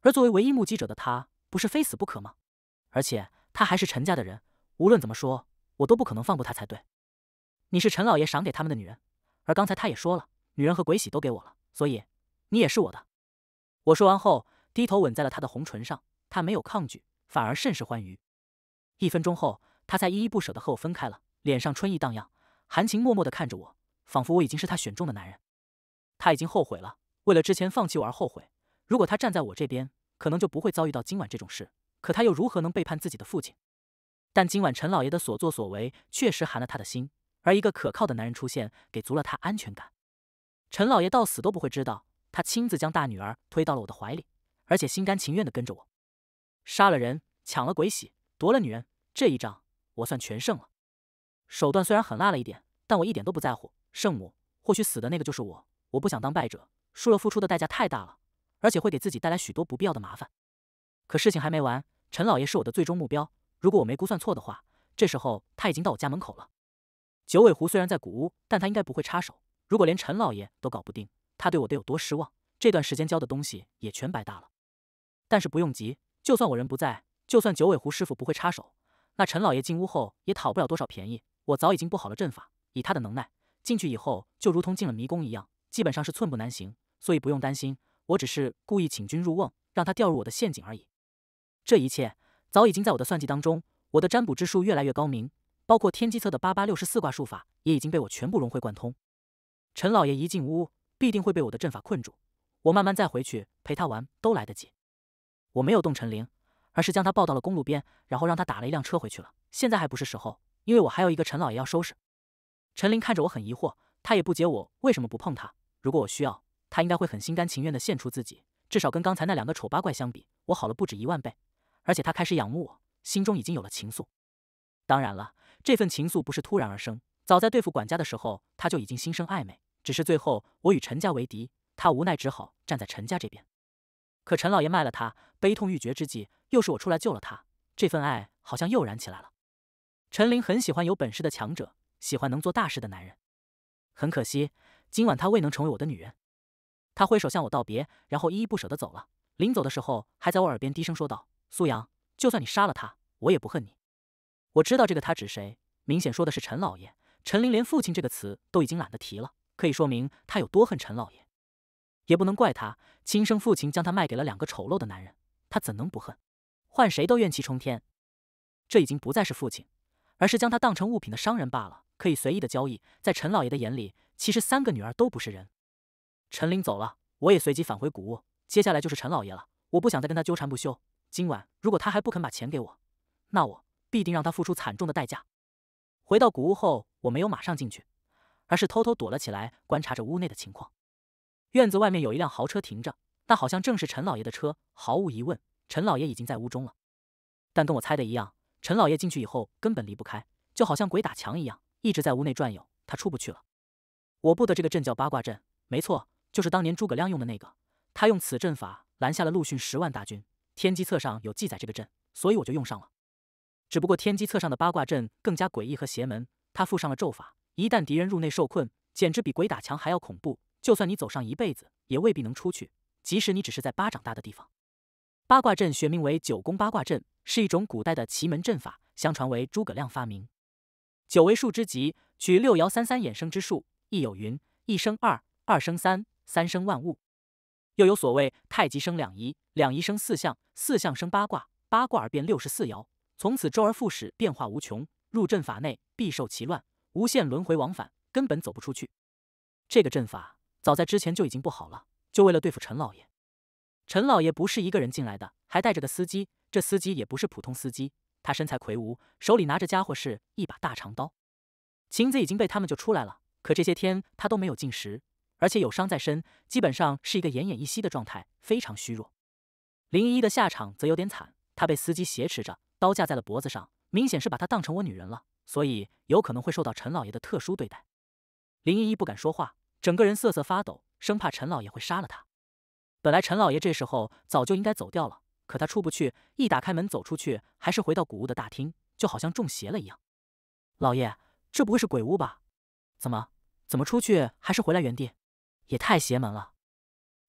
而作为唯一目击者的他，不是非死不可吗？而且他还是陈家的人，无论怎么说，我都不可能放过他才对。你是陈老爷赏给他们的女人，而刚才他也说了，女人和鬼玺都给我了，所以你也是我的。我说完后，低头吻在了他的红唇上，他没有抗拒，反而甚是欢愉。一分钟后，他才依依不舍的和我分开了，脸上春意荡漾，含情脉脉的看着我，仿佛我已经是他选中的男人。他已经后悔了，为了之前放弃我而后悔。如果他站在我这边，可能就不会遭遇到今晚这种事。可他又如何能背叛自己的父亲？但今晚陈老爷的所作所为确实寒了他的心，而一个可靠的男人出现，给足了他安全感。陈老爷到死都不会知道，他亲自将大女儿推到了我的怀里，而且心甘情愿的跟着我。杀了人，抢了鬼玺，夺了女人，这一仗我算全胜了。手段虽然狠辣了一点，但我一点都不在乎。圣母，或许死的那个就是我。我不想当败者，输了付出的代价太大了，而且会给自己带来许多不必要的麻烦。可事情还没完，陈老爷是我的最终目标。如果我没估算错的话，这时候他已经到我家门口了。九尾狐虽然在古屋，但他应该不会插手。如果连陈老爷都搞不定，他对我得有多失望？这段时间教的东西也全白搭了。但是不用急，就算我人不在，就算九尾狐师傅不会插手，那陈老爷进屋后也讨不了多少便宜。我早已经布好了阵法，以他的能耐，进去以后就如同进了迷宫一样。基本上是寸步难行，所以不用担心。我只是故意请君入瓮，让他掉入我的陷阱而已。这一切早已经在我的算计当中。我的占卜之术越来越高明，包括天机册的八八六十四卦术法，也已经被我全部融会贯通。陈老爷一进屋，必定会被我的阵法困住。我慢慢再回去陪他玩都来得及。我没有动陈林，而是将他抱到了公路边，然后让他打了一辆车回去了。现在还不是时候，因为我还有一个陈老爷要收拾。陈林看着我很疑惑。他也不解我为什么不碰他。如果我需要，他应该会很心甘情愿地献出自己。至少跟刚才那两个丑八怪相比，我好了不止一万倍。而且他开始仰慕我，心中已经有了情愫。当然了，这份情愫不是突然而生，早在对付管家的时候，他就已经心生暧昧。只是最后我与陈家为敌，他无奈只好站在陈家这边。可陈老爷卖了他，悲痛欲绝之际，又是我出来救了他。这份爱好像又燃起来了。陈林很喜欢有本事的强者，喜欢能做大事的男人。很可惜，今晚他未能成为我的女人。他挥手向我道别，然后依依不舍的走了。临走的时候，还在我耳边低声说道：“苏阳，就算你杀了他，我也不恨你。”我知道这个他指谁，明显说的是陈老爷。陈林连父亲这个词都已经懒得提了，可以说明他有多恨陈老爷。也不能怪他，亲生父亲将他卖给了两个丑陋的男人，他怎能不恨？换谁都怨气冲天。这已经不再是父亲，而是将他当成物品的商人罢了。可以随意的交易，在陈老爷的眼里，其实三个女儿都不是人。陈林走了，我也随即返回古屋。接下来就是陈老爷了，我不想再跟他纠缠不休。今晚如果他还不肯把钱给我，那我必定让他付出惨重的代价。回到古屋后，我没有马上进去，而是偷偷躲了起来，观察着屋内的情况。院子外面有一辆豪车停着，那好像正是陈老爷的车。毫无疑问，陈老爷已经在屋中了。但跟我猜的一样，陈老爷进去以后根本离不开，就好像鬼打墙一样。一直在屋内转悠，他出不去了。我布的这个阵叫八卦阵，没错，就是当年诸葛亮用的那个。他用此阵法拦下了陆逊十万大军。天机册上有记载这个阵，所以我就用上了。只不过天机册上的八卦阵更加诡异和邪门，它附上了咒法，一旦敌人入内受困，简直比鬼打墙还要恐怖。就算你走上一辈子，也未必能出去。即使你只是在巴掌大的地方，八卦阵学名为九宫八卦阵，是一种古代的奇门阵法，相传为诸葛亮发明。九为数之极，取六爻三三衍生之数，亦有云：一生二，二生三，三生万物。又有所谓太极生两仪，两仪生四象，四象生八卦，八卦而变六十四爻，从此周而复始，变化无穷。入阵法内必受其乱，无限轮回往返，根本走不出去。这个阵法早在之前就已经不好了，就为了对付陈老爷。陈老爷不是一个人进来的，还带着个司机。这司机也不是普通司机。他身材魁梧，手里拿着家伙是一把大长刀。晴子已经被他们救出来了，可这些天他都没有进食，而且有伤在身，基本上是一个奄奄一息的状态，非常虚弱。林依依的下场则有点惨，她被司机挟持着，刀架在了脖子上，明显是把她当成我女人了，所以有可能会受到陈老爷的特殊对待。林依依不敢说话，整个人瑟瑟发抖，生怕陈老爷会杀了她。本来陈老爷这时候早就应该走掉了。可他出不去，一打开门走出去，还是回到古屋的大厅，就好像中邪了一样。老爷，这不会是鬼屋吧？怎么怎么出去还是回来原地，也太邪门了。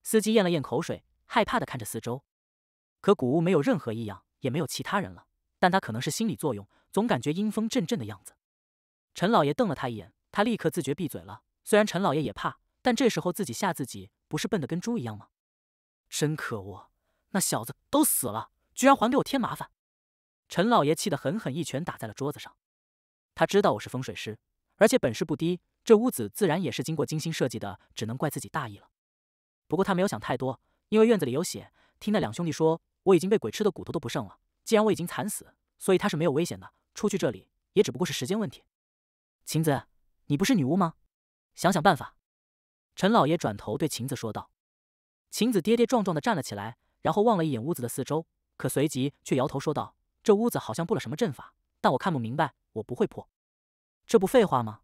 司机咽了咽口水，害怕的看着四周。可古屋没有任何异样，也没有其他人了，但他可能是心理作用，总感觉阴风阵阵的样子。陈老爷瞪了他一眼，他立刻自觉闭嘴了。虽然陈老爷也怕，但这时候自己吓自己，不是笨得跟猪一样吗？真可恶。那小子都死了，居然还给我添麻烦！陈老爷气得狠狠一拳打在了桌子上。他知道我是风水师，而且本事不低，这屋子自然也是经过精心设计的，只能怪自己大意了。不过他没有想太多，因为院子里有血。听那两兄弟说，我已经被鬼吃的骨头都不剩了。既然我已经惨死，所以他是没有危险的。出去这里也只不过是时间问题。晴子，你不是女巫吗？想想办法。陈老爷转头对晴子说道。晴子跌跌撞撞的站了起来。然后望了一眼屋子的四周，可随即却摇头说道：“这屋子好像布了什么阵法，但我看不明白，我不会破。”这不废话吗？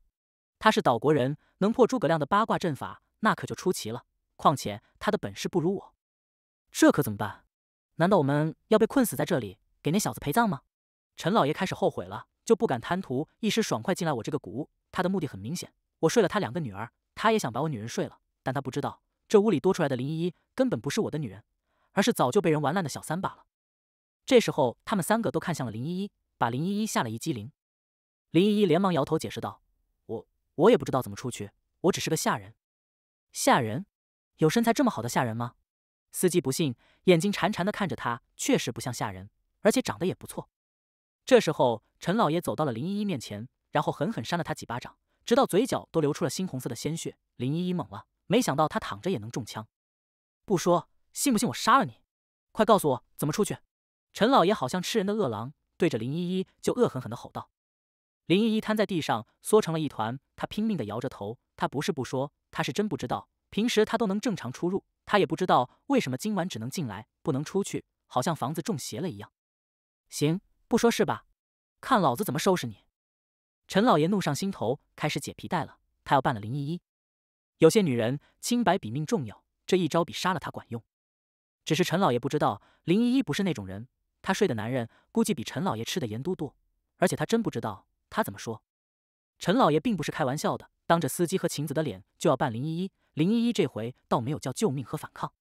他是岛国人，能破诸葛亮的八卦阵法，那可就出奇了。况且他的本事不如我，这可怎么办？难道我们要被困死在这里，给那小子陪葬吗？陈老爷开始后悔了，就不敢贪图一时爽快进来我这个古屋。他的目的很明显，我睡了他两个女儿，他也想把我女人睡了，但他不知道这屋里多出来的林依依根本不是我的女人。而是早就被人玩烂的小三罢了。这时候，他们三个都看向了林依依，把林依依吓了一激灵。林依依连忙摇头解释道：“我我也不知道怎么出去，我只是个下人。下人，有身材这么好的下人吗？”司机不信，眼睛馋馋的看着他，确实不像下人，而且长得也不错。这时候，陈老爷走到了林依依面前，然后狠狠扇了他几巴掌，直到嘴角都流出了猩红色的鲜血。林依依懵了，没想到他躺着也能中枪。不说。信不信我杀了你？快告诉我怎么出去！陈老爷好像吃人的饿狼，对着林依依就恶狠狠的吼道。林依依瘫在地上，缩成了一团。她拼命的摇着头。她不是不说，她是真不知道。平时她都能正常出入，她也不知道为什么今晚只能进来不能出去，好像房子中邪了一样。行，不说是吧？看老子怎么收拾你！陈老爷怒上心头，开始解皮带了。他要办了林依依。有些女人，清白比命重要，这一招比杀了她管用。只是陈老爷不知道，林依依不是那种人，他睡的男人估计比陈老爷吃的盐都多。而且他真不知道他怎么说。陈老爷并不是开玩笑的，当着司机和晴子的脸就要办林依依。林依依这回倒没有叫救命和反抗。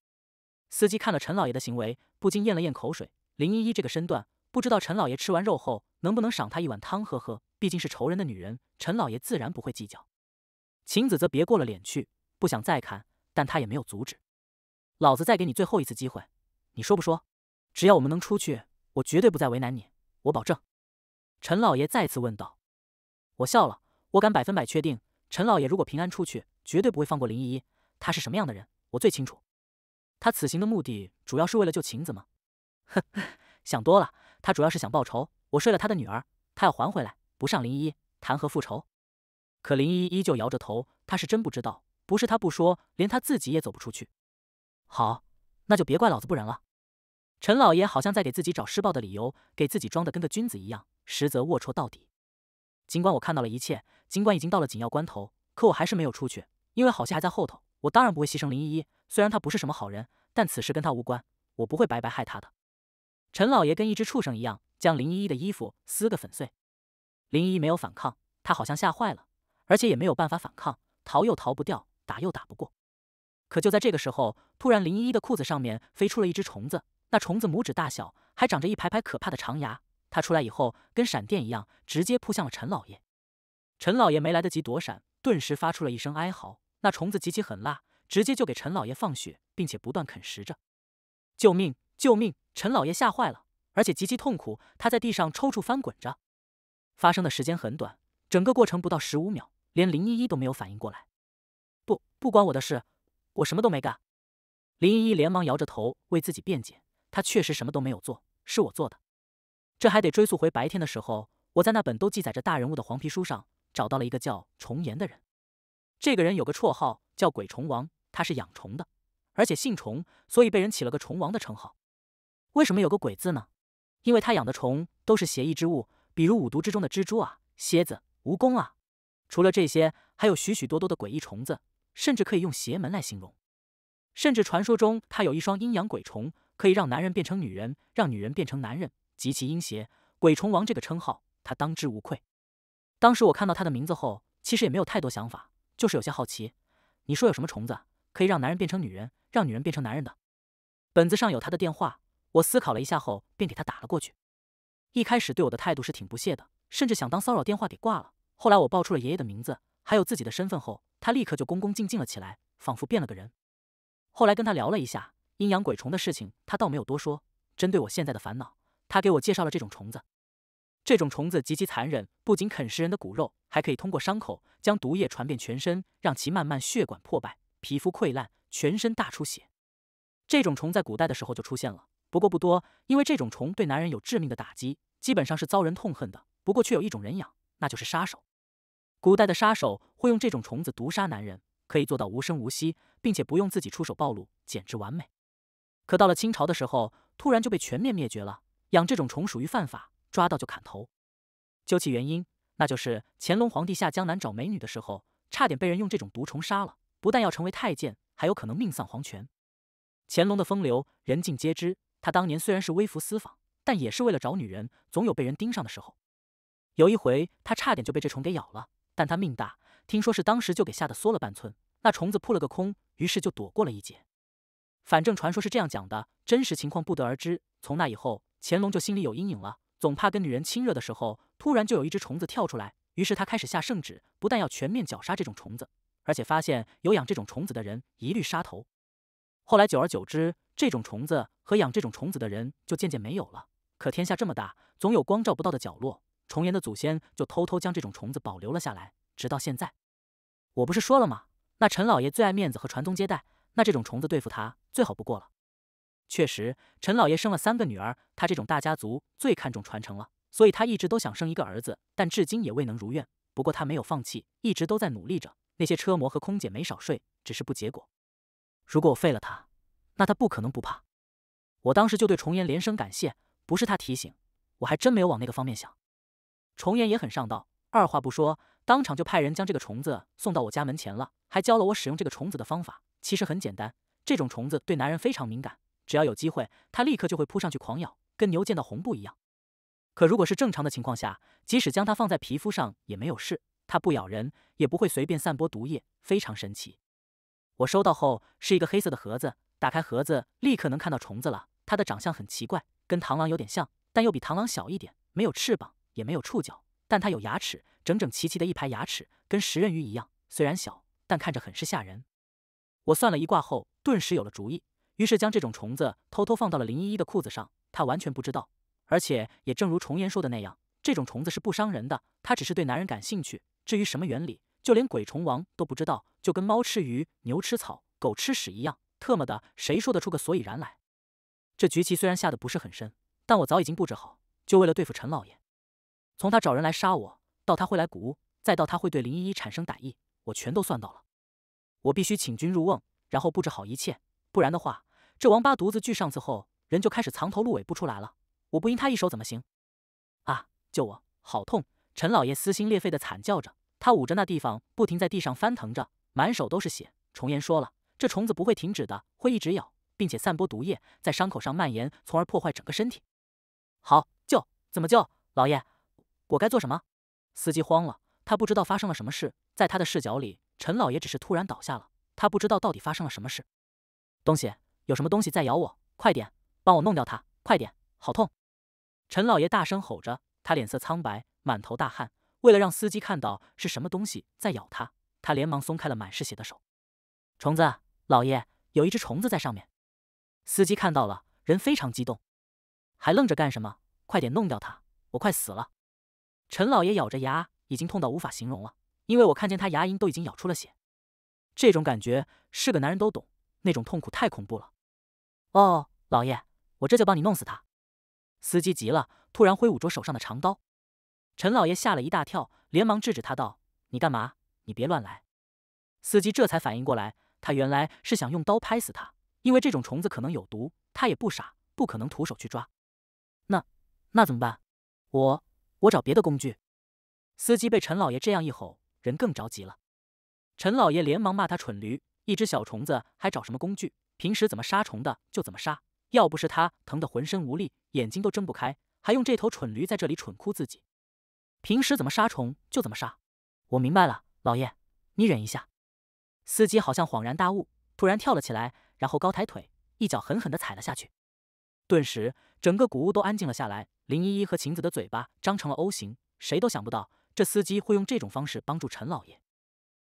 司机看了陈老爷的行为，不禁咽了咽口水。林依依这个身段，不知道陈老爷吃完肉后能不能赏她一碗汤喝喝。毕竟是仇人的女人，陈老爷自然不会计较。晴子则别过了脸去，不想再看，但他也没有阻止。老子再给你最后一次机会，你说不说？只要我们能出去，我绝对不再为难你，我保证。陈老爷再次问道。我笑了，我敢百分百确定，陈老爷如果平安出去，绝对不会放过林依依。他是什么样的人，我最清楚。他此行的目的主要是为了救晴子吗？哼，想多了。他主要是想报仇。我睡了他的女儿，他要还回来。不上林依依，谈何复仇？可林依依依旧摇着头，她是真不知道。不是她不说，连她自己也走不出去。好，那就别怪老子不仁了。陈老爷好像在给自己找施暴的理由，给自己装的跟个君子一样，实则龌龊到底。尽管我看到了一切，尽管已经到了紧要关头，可我还是没有出去，因为好戏还在后头。我当然不会牺牲林依依，虽然她不是什么好人，但此事跟她无关，我不会白白害她的。陈老爷跟一只畜生一样，将林依依的衣服撕个粉碎。林依没有反抗，她好像吓坏了，而且也没有办法反抗，逃又逃不掉，打又打不过。可就在这个时候，突然林依依的裤子上面飞出了一只虫子，那虫子拇指大小，还长着一排排可怕的长牙。它出来以后，跟闪电一样，直接扑向了陈老爷。陈老爷没来得及躲闪，顿时发出了一声哀嚎。那虫子极其狠辣，直接就给陈老爷放血，并且不断啃食着。救命！救命！陈老爷吓坏了，而且极其痛苦，他在地上抽搐翻滚着。发生的时间很短，整个过程不到十五秒，连林依依都没有反应过来。不，不关我的事。我什么都没干，林依依连忙摇着头为自己辩解，她确实什么都没有做，是我做的。这还得追溯回白天的时候，我在那本都记载着大人物的黄皮书上，找到了一个叫虫岩的人。这个人有个绰号叫鬼虫王，他是养虫的，而且姓虫，所以被人起了个虫王的称号。为什么有个鬼字呢？因为他养的虫都是邪异之物，比如五毒之中的蜘蛛啊、蝎子、蜈蚣啊，除了这些，还有许许多多的诡异虫子。甚至可以用邪门来形容，甚至传说中他有一双阴阳鬼虫，可以让男人变成女人，让女人变成男人，极其阴邪。鬼虫王这个称号，他当之无愧。当时我看到他的名字后，其实也没有太多想法，就是有些好奇。你说有什么虫子可以让男人变成女人，让女人变成男人的？本子上有他的电话，我思考了一下后，便给他打了过去。一开始对我的态度是挺不屑的，甚至想当骚扰电话给挂了。后来我报出了爷爷的名字，还有自己的身份后。他立刻就恭恭敬敬了起来，仿佛变了个人。后来跟他聊了一下阴阳鬼虫的事情，他倒没有多说。针对我现在的烦恼，他给我介绍了这种虫子。这种虫子极其残忍，不仅啃食人的骨肉，还可以通过伤口将毒液传遍全身，让其慢慢血管破败、皮肤溃烂、全身大出血。这种虫在古代的时候就出现了，不过不多，因为这种虫对男人有致命的打击，基本上是遭人痛恨的。不过却有一种人养，那就是杀手。古代的杀手。会用这种虫子毒杀男人，可以做到无声无息，并且不用自己出手暴露，简直完美。可到了清朝的时候，突然就被全面灭绝了。养这种虫属于犯法，抓到就砍头。究其原因，那就是乾隆皇帝下江南找美女的时候，差点被人用这种毒虫杀了，不但要成为太监，还有可能命丧黄泉。乾隆的风流人尽皆知，他当年虽然是微服私访，但也是为了找女人，总有被人盯上的时候。有一回，他差点就被这虫给咬了，但他命大。听说是当时就给吓得缩了半寸，那虫子扑了个空，于是就躲过了一劫。反正传说是这样讲的，真实情况不得而知。从那以后，乾隆就心里有阴影了，总怕跟女人亲热的时候突然就有一只虫子跳出来。于是他开始下圣旨，不但要全面绞杀这种虫子，而且发现有养这种虫子的人一律杀头。后来久而久之，这种虫子和养这种虫子的人就渐渐没有了。可天下这么大，总有光照不到的角落，重岩的祖先就偷偷将这种虫子保留了下来。直到现在，我不是说了吗？那陈老爷最爱面子和传宗接代，那这种虫子对付他最好不过了。确实，陈老爷生了三个女儿，他这种大家族最看重传承了，所以他一直都想生一个儿子，但至今也未能如愿。不过他没有放弃，一直都在努力着。那些车模和空姐没少睡，只是不结果。如果我废了他，那他不可能不怕。我当时就对重岩连声感谢，不是他提醒，我还真没有往那个方面想。重岩也很上道，二话不说。当场就派人将这个虫子送到我家门前了，还教了我使用这个虫子的方法。其实很简单，这种虫子对男人非常敏感，只要有机会，它立刻就会扑上去狂咬，跟牛见到红布一样。可如果是正常的情况下，即使将它放在皮肤上也没有事，它不咬人，也不会随便散播毒液，非常神奇。我收到后是一个黑色的盒子，打开盒子立刻能看到虫子了。它的长相很奇怪，跟螳螂有点像，但又比螳螂小一点，没有翅膀，也没有触角，但它有牙齿。整整齐齐的一排牙齿，跟食人鱼一样，虽然小，但看着很是吓人。我算了一卦后，顿时有了主意，于是将这种虫子偷偷放到了林依依的裤子上，她完全不知道。而且也正如重言说的那样，这种虫子是不伤人的，它只是对男人感兴趣。至于什么原理，就连鬼虫王都不知道，就跟猫吃鱼、牛吃草、狗吃屎一样，特么的谁说得出个所以然来？这局棋虽然下的不是很深，但我早已经布置好，就为了对付陈老爷。从他找人来杀我。到他会来古屋，再到他会对林依依产生歹意，我全都算到了。我必须请君入瓮，然后布置好一切，不然的话，这王八犊子锯上次后，人就开始藏头露尾不出来了。我不阴他一手怎么行？啊！救我！好痛！陈老爷撕心裂肺的惨叫着，他捂着那地方，不停在地上翻腾着，满手都是血。重言说了，这虫子不会停止的，会一直咬，并且散播毒液在伤口上蔓延，从而破坏整个身体。好救？怎么救？老爷，我该做什么？司机慌了，他不知道发生了什么事。在他的视角里，陈老爷只是突然倒下了。他不知道到底发生了什么事。东西，有什么东西在咬我？快点，帮我弄掉它！快点，好痛！陈老爷大声吼着，他脸色苍白，满头大汗。为了让司机看到是什么东西在咬他，他连忙松开了满是血的手。虫子，老爷，有一只虫子在上面。司机看到了，人非常激动。还愣着干什么？快点弄掉它，我快死了。陈老爷咬着牙，已经痛到无法形容了，因为我看见他牙龈都已经咬出了血。这种感觉是个男人都懂，那种痛苦太恐怖了。哦，老爷，我这就帮你弄死他。司机急了，突然挥舞着手上的长刀。陈老爷吓了一大跳，连忙制止他道：“你干嘛？你别乱来！”司机这才反应过来，他原来是想用刀拍死他，因为这种虫子可能有毒。他也不傻，不可能徒手去抓。那，那怎么办？我。我找别的工具。司机被陈老爷这样一吼，人更着急了。陈老爷连忙骂他蠢驴，一只小虫子还找什么工具？平时怎么杀虫的就怎么杀。要不是他疼得浑身无力，眼睛都睁不开，还用这头蠢驴在这里蠢哭自己？平时怎么杀虫就怎么杀。我明白了，老爷，你忍一下。司机好像恍然大悟，突然跳了起来，然后高抬腿，一脚狠狠地踩了下去。顿时，整个古屋都安静了下来。林依依和晴子的嘴巴张成了 O 型，谁都想不到这司机会用这种方式帮助陈老爷，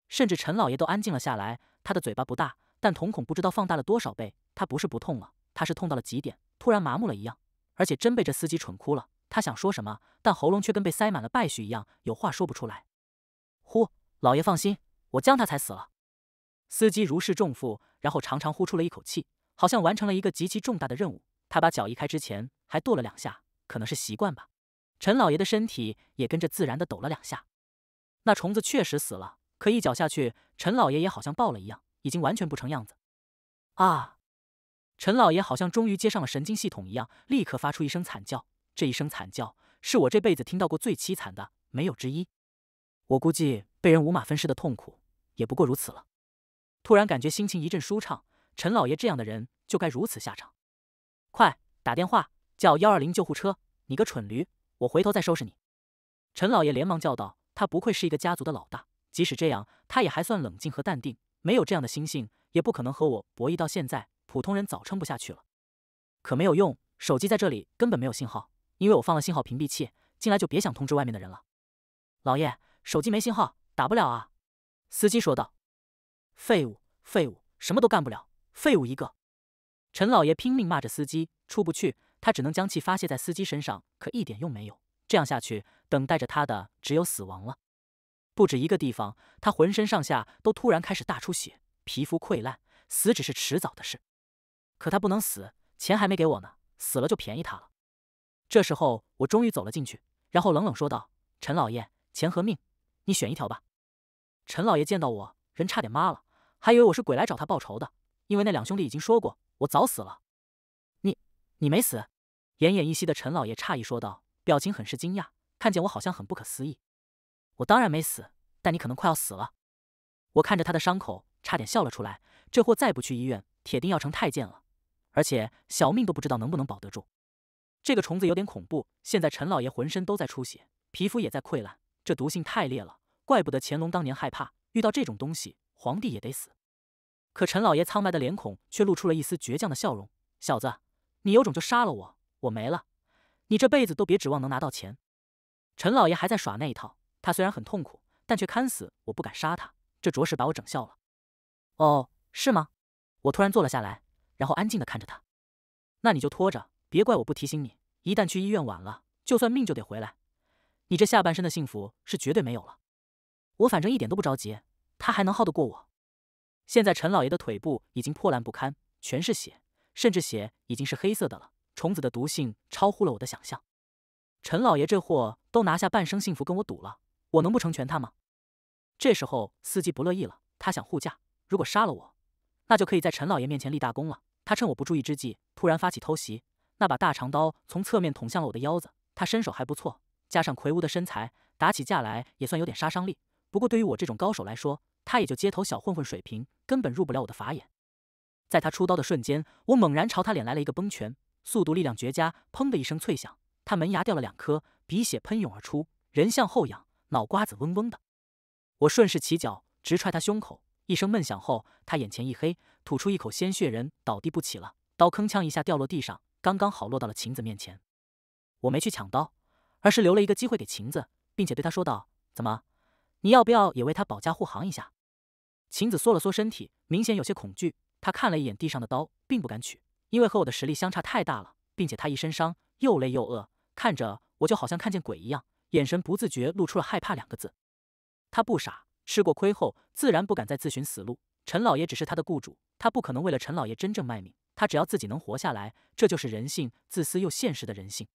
甚至陈老爷都安静了下来。他的嘴巴不大，但瞳孔不知道放大了多少倍。他不是不痛了，他是痛到了极点，突然麻木了一样。而且真被这司机蠢哭了。他想说什么，但喉咙却跟被塞满了败絮一样，有话说不出来。呼，老爷放心，我将他踩死了。司机如释重负，然后长长呼出了一口气，好像完成了一个极其重大的任务。他把脚移开之前，还跺了两下。可能是习惯吧，陈老爷的身体也跟着自然的抖了两下。那虫子确实死了，可一脚下去，陈老爷也好像爆了一样，已经完全不成样子。啊！陈老爷好像终于接上了神经系统一样，立刻发出一声惨叫。这一声惨叫是我这辈子听到过最凄惨的，没有之一。我估计被人五马分尸的痛苦也不过如此了。突然感觉心情一阵舒畅，陈老爷这样的人就该如此下场。快打电话！叫幺二零救护车！你个蠢驴，我回头再收拾你！陈老爷连忙叫道：“他不愧是一个家族的老大，即使这样，他也还算冷静和淡定。没有这样的心性，也不可能和我博弈到现在。普通人早撑不下去了。”可没有用，手机在这里根本没有信号，因为我放了信号屏蔽器。进来就别想通知外面的人了。老爷，手机没信号，打不了啊！”司机说道。“废物，废物，什么都干不了，废物一个！”陈老爷拼命骂着司机，出不去。他只能将气发泄在司机身上，可一点用没有。这样下去，等待着他的只有死亡了。不止一个地方，他浑身上下都突然开始大出血，皮肤溃烂，死只是迟早的事。可他不能死，钱还没给我呢，死了就便宜他了。这时候，我终于走了进去，然后冷冷说道：“陈老爷，钱和命，你选一条吧。”陈老爷见到我，人差点妈了，还以为我是鬼来找他报仇的，因为那两兄弟已经说过我早死了。你，你没死。奄奄一息的陈老爷诧异说道，表情很是惊讶，看见我好像很不可思议。我当然没死，但你可能快要死了。我看着他的伤口，差点笑了出来。这货再不去医院，铁定要成太监了，而且小命都不知道能不能保得住。这个虫子有点恐怖。现在陈老爷浑身都在出血，皮肤也在溃烂，这毒性太烈了，怪不得乾隆当年害怕遇到这种东西，皇帝也得死。可陈老爷苍白的脸孔却露出了一丝倔强的笑容。小子，你有种就杀了我！我没了，你这辈子都别指望能拿到钱。陈老爷还在耍那一套，他虽然很痛苦，但却堪死，我不敢杀他，这着实把我整笑了。哦，是吗？我突然坐了下来，然后安静地看着他。那你就拖着，别怪我不提醒你。一旦去医院晚了，就算命就得回来，你这下半身的幸福是绝对没有了。我反正一点都不着急，他还能耗得过我？现在陈老爷的腿部已经破烂不堪，全是血，甚至血已经是黑色的了。虫子的毒性超乎了我的想象，陈老爷这货都拿下半生幸福跟我赌了，我能不成全他吗？这时候司机不乐意了，他想护驾，如果杀了我，那就可以在陈老爷面前立大功了。他趁我不注意之际，突然发起偷袭，那把大长刀从侧面捅向了我的腰子。他身手还不错，加上魁梧的身材，打起架来也算有点杀伤力。不过对于我这种高手来说，他也就街头小混混水平，根本入不了我的法眼。在他出刀的瞬间，我猛然朝他脸来了一个崩拳。速度、力量绝佳！砰的一声脆响，他门牙掉了两颗，鼻血喷涌而出，人向后仰，脑瓜子嗡嗡的。我顺势起脚，直踹他胸口，一声闷响后，他眼前一黑，吐出一口鲜血，人倒地不起了。刀铿锵一下掉落地上，刚刚好落到了晴子面前。我没去抢刀，而是留了一个机会给晴子，并且对他说道：“怎么，你要不要也为他保驾护航一下？”晴子缩了缩身体，明显有些恐惧。他看了一眼地上的刀，并不敢取。因为和我的实力相差太大了，并且他一身伤，又累又饿，看着我就好像看见鬼一样，眼神不自觉露出了害怕两个字。他不傻，吃过亏后自然不敢再自寻死路。陈老爷只是他的雇主，他不可能为了陈老爷真正卖命。他只要自己能活下来，这就是人性，自私又现实的人性。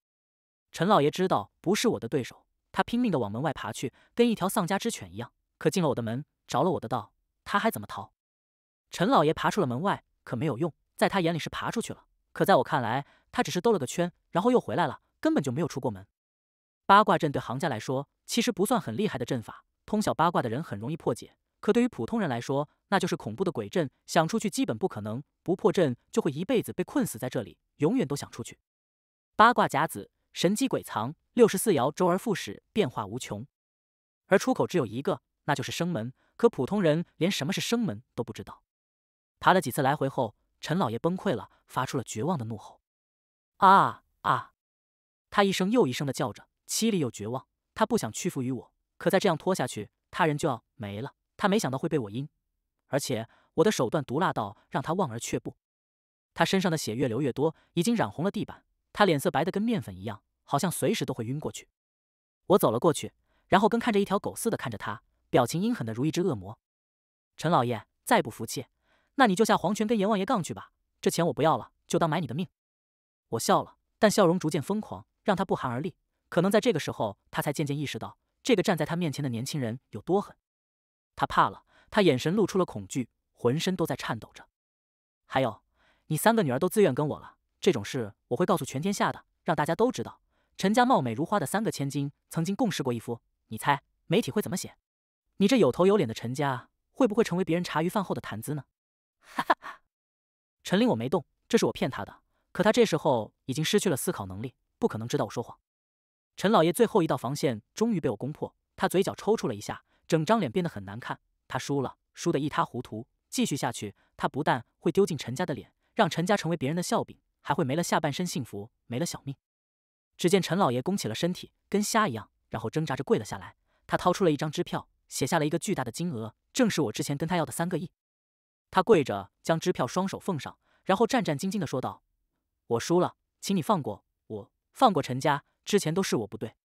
陈老爷知道不是我的对手，他拼命地往门外爬去，跟一条丧家之犬一样。可进了我的门，着了我的道，他还怎么逃？陈老爷爬出了门外，可没有用。在他眼里是爬出去了，可在我看来，他只是兜了个圈，然后又回来了，根本就没有出过门。八卦阵对行家来说其实不算很厉害的阵法，通晓八卦的人很容易破解。可对于普通人来说，那就是恐怖的鬼阵，想出去基本不可能，不破阵就会一辈子被困死在这里，永远都想出去。八卦甲子，神机鬼藏，六十四爻，周而复始，变化无穷。而出口只有一个，那就是生门。可普通人连什么是生门都不知道。爬了几次来回后。陈老爷崩溃了，发出了绝望的怒吼，啊啊！他一声又一声的叫着，凄厉又绝望。他不想屈服于我，可再这样拖下去，他人就要没了。他没想到会被我阴，而且我的手段毒辣到让他望而却步。他身上的血越流越多，已经染红了地板。他脸色白的跟面粉一样，好像随时都会晕过去。我走了过去，然后跟看着一条狗似的看着他，表情阴狠的如一只恶魔。陈老爷，再不服气？那你就下黄泉跟阎王爷杠去吧！这钱我不要了，就当买你的命。我笑了，但笑容逐渐疯狂，让他不寒而栗。可能在这个时候，他才渐渐意识到这个站在他面前的年轻人有多狠。他怕了，他眼神露出了恐惧，浑身都在颤抖着。还有，你三个女儿都自愿跟我了，这种事我会告诉全天下的，让大家都知道。陈家貌美如花的三个千金曾经共事过一夫，你猜媒体会怎么写？你这有头有脸的陈家，会不会成为别人茶余饭后的谈资呢？哈哈哈，陈林，我没动，这是我骗他的。可他这时候已经失去了思考能力，不可能知道我说谎。陈老爷最后一道防线终于被我攻破，他嘴角抽搐了一下，整张脸变得很难看。他输了，输得一塌糊涂。继续下去，他不但会丢尽陈家的脸，让陈家成为别人的笑柄，还会没了下半身幸福，没了小命。只见陈老爷弓起了身体，跟虾一样，然后挣扎着跪了下来。他掏出了一张支票，写下了一个巨大的金额，正是我之前跟他要的三个亿。他跪着，将支票双手奉上，然后战战兢兢的说道：“我输了，请你放过我，放过陈家。之前都是我不对。”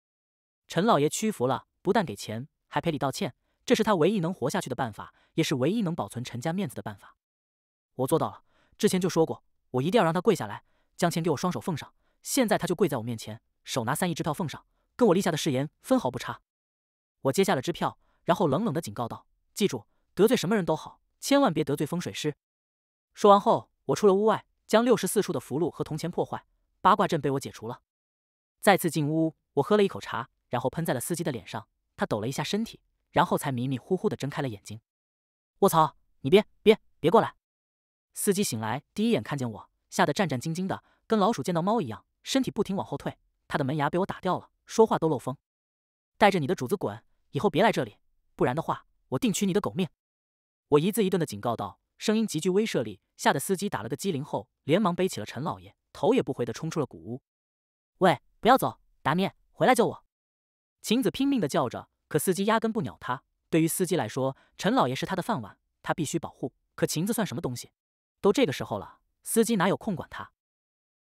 陈老爷屈服了，不但给钱，还赔礼道歉。这是他唯一能活下去的办法，也是唯一能保存陈家面子的办法。我做到了，之前就说过，我一定要让他跪下来，将钱给我双手奉上。现在他就跪在我面前，手拿三亿支票奉上，跟我立下的誓言分毫不差。我接下了支票，然后冷冷的警告道：“记住，得罪什么人都好。”千万别得罪风水师。说完后，我出了屋外，将六十四处的符箓和铜钱破坏，八卦阵被我解除了。再次进屋，我喝了一口茶，然后喷在了司机的脸上。他抖了一下身体，然后才迷迷糊糊的睁开了眼睛。卧槽！你别别别过来！司机醒来第一眼看见我，吓得战战兢兢的，跟老鼠见到猫一样，身体不停往后退。他的门牙被我打掉了，说话都漏风。带着你的主子滚！以后别来这里，不然的话，我定取你的狗命！我一字一顿地警告道，声音极具威慑力，吓得司机打了个机灵，后连忙背起了陈老爷，头也不回地冲出了古屋。喂，不要走，达面，回来救我！晴子拼命地叫着，可司机压根不鸟他。对于司机来说，陈老爷是他的饭碗，他必须保护。可晴子算什么东西？都这个时候了，司机哪有空管他？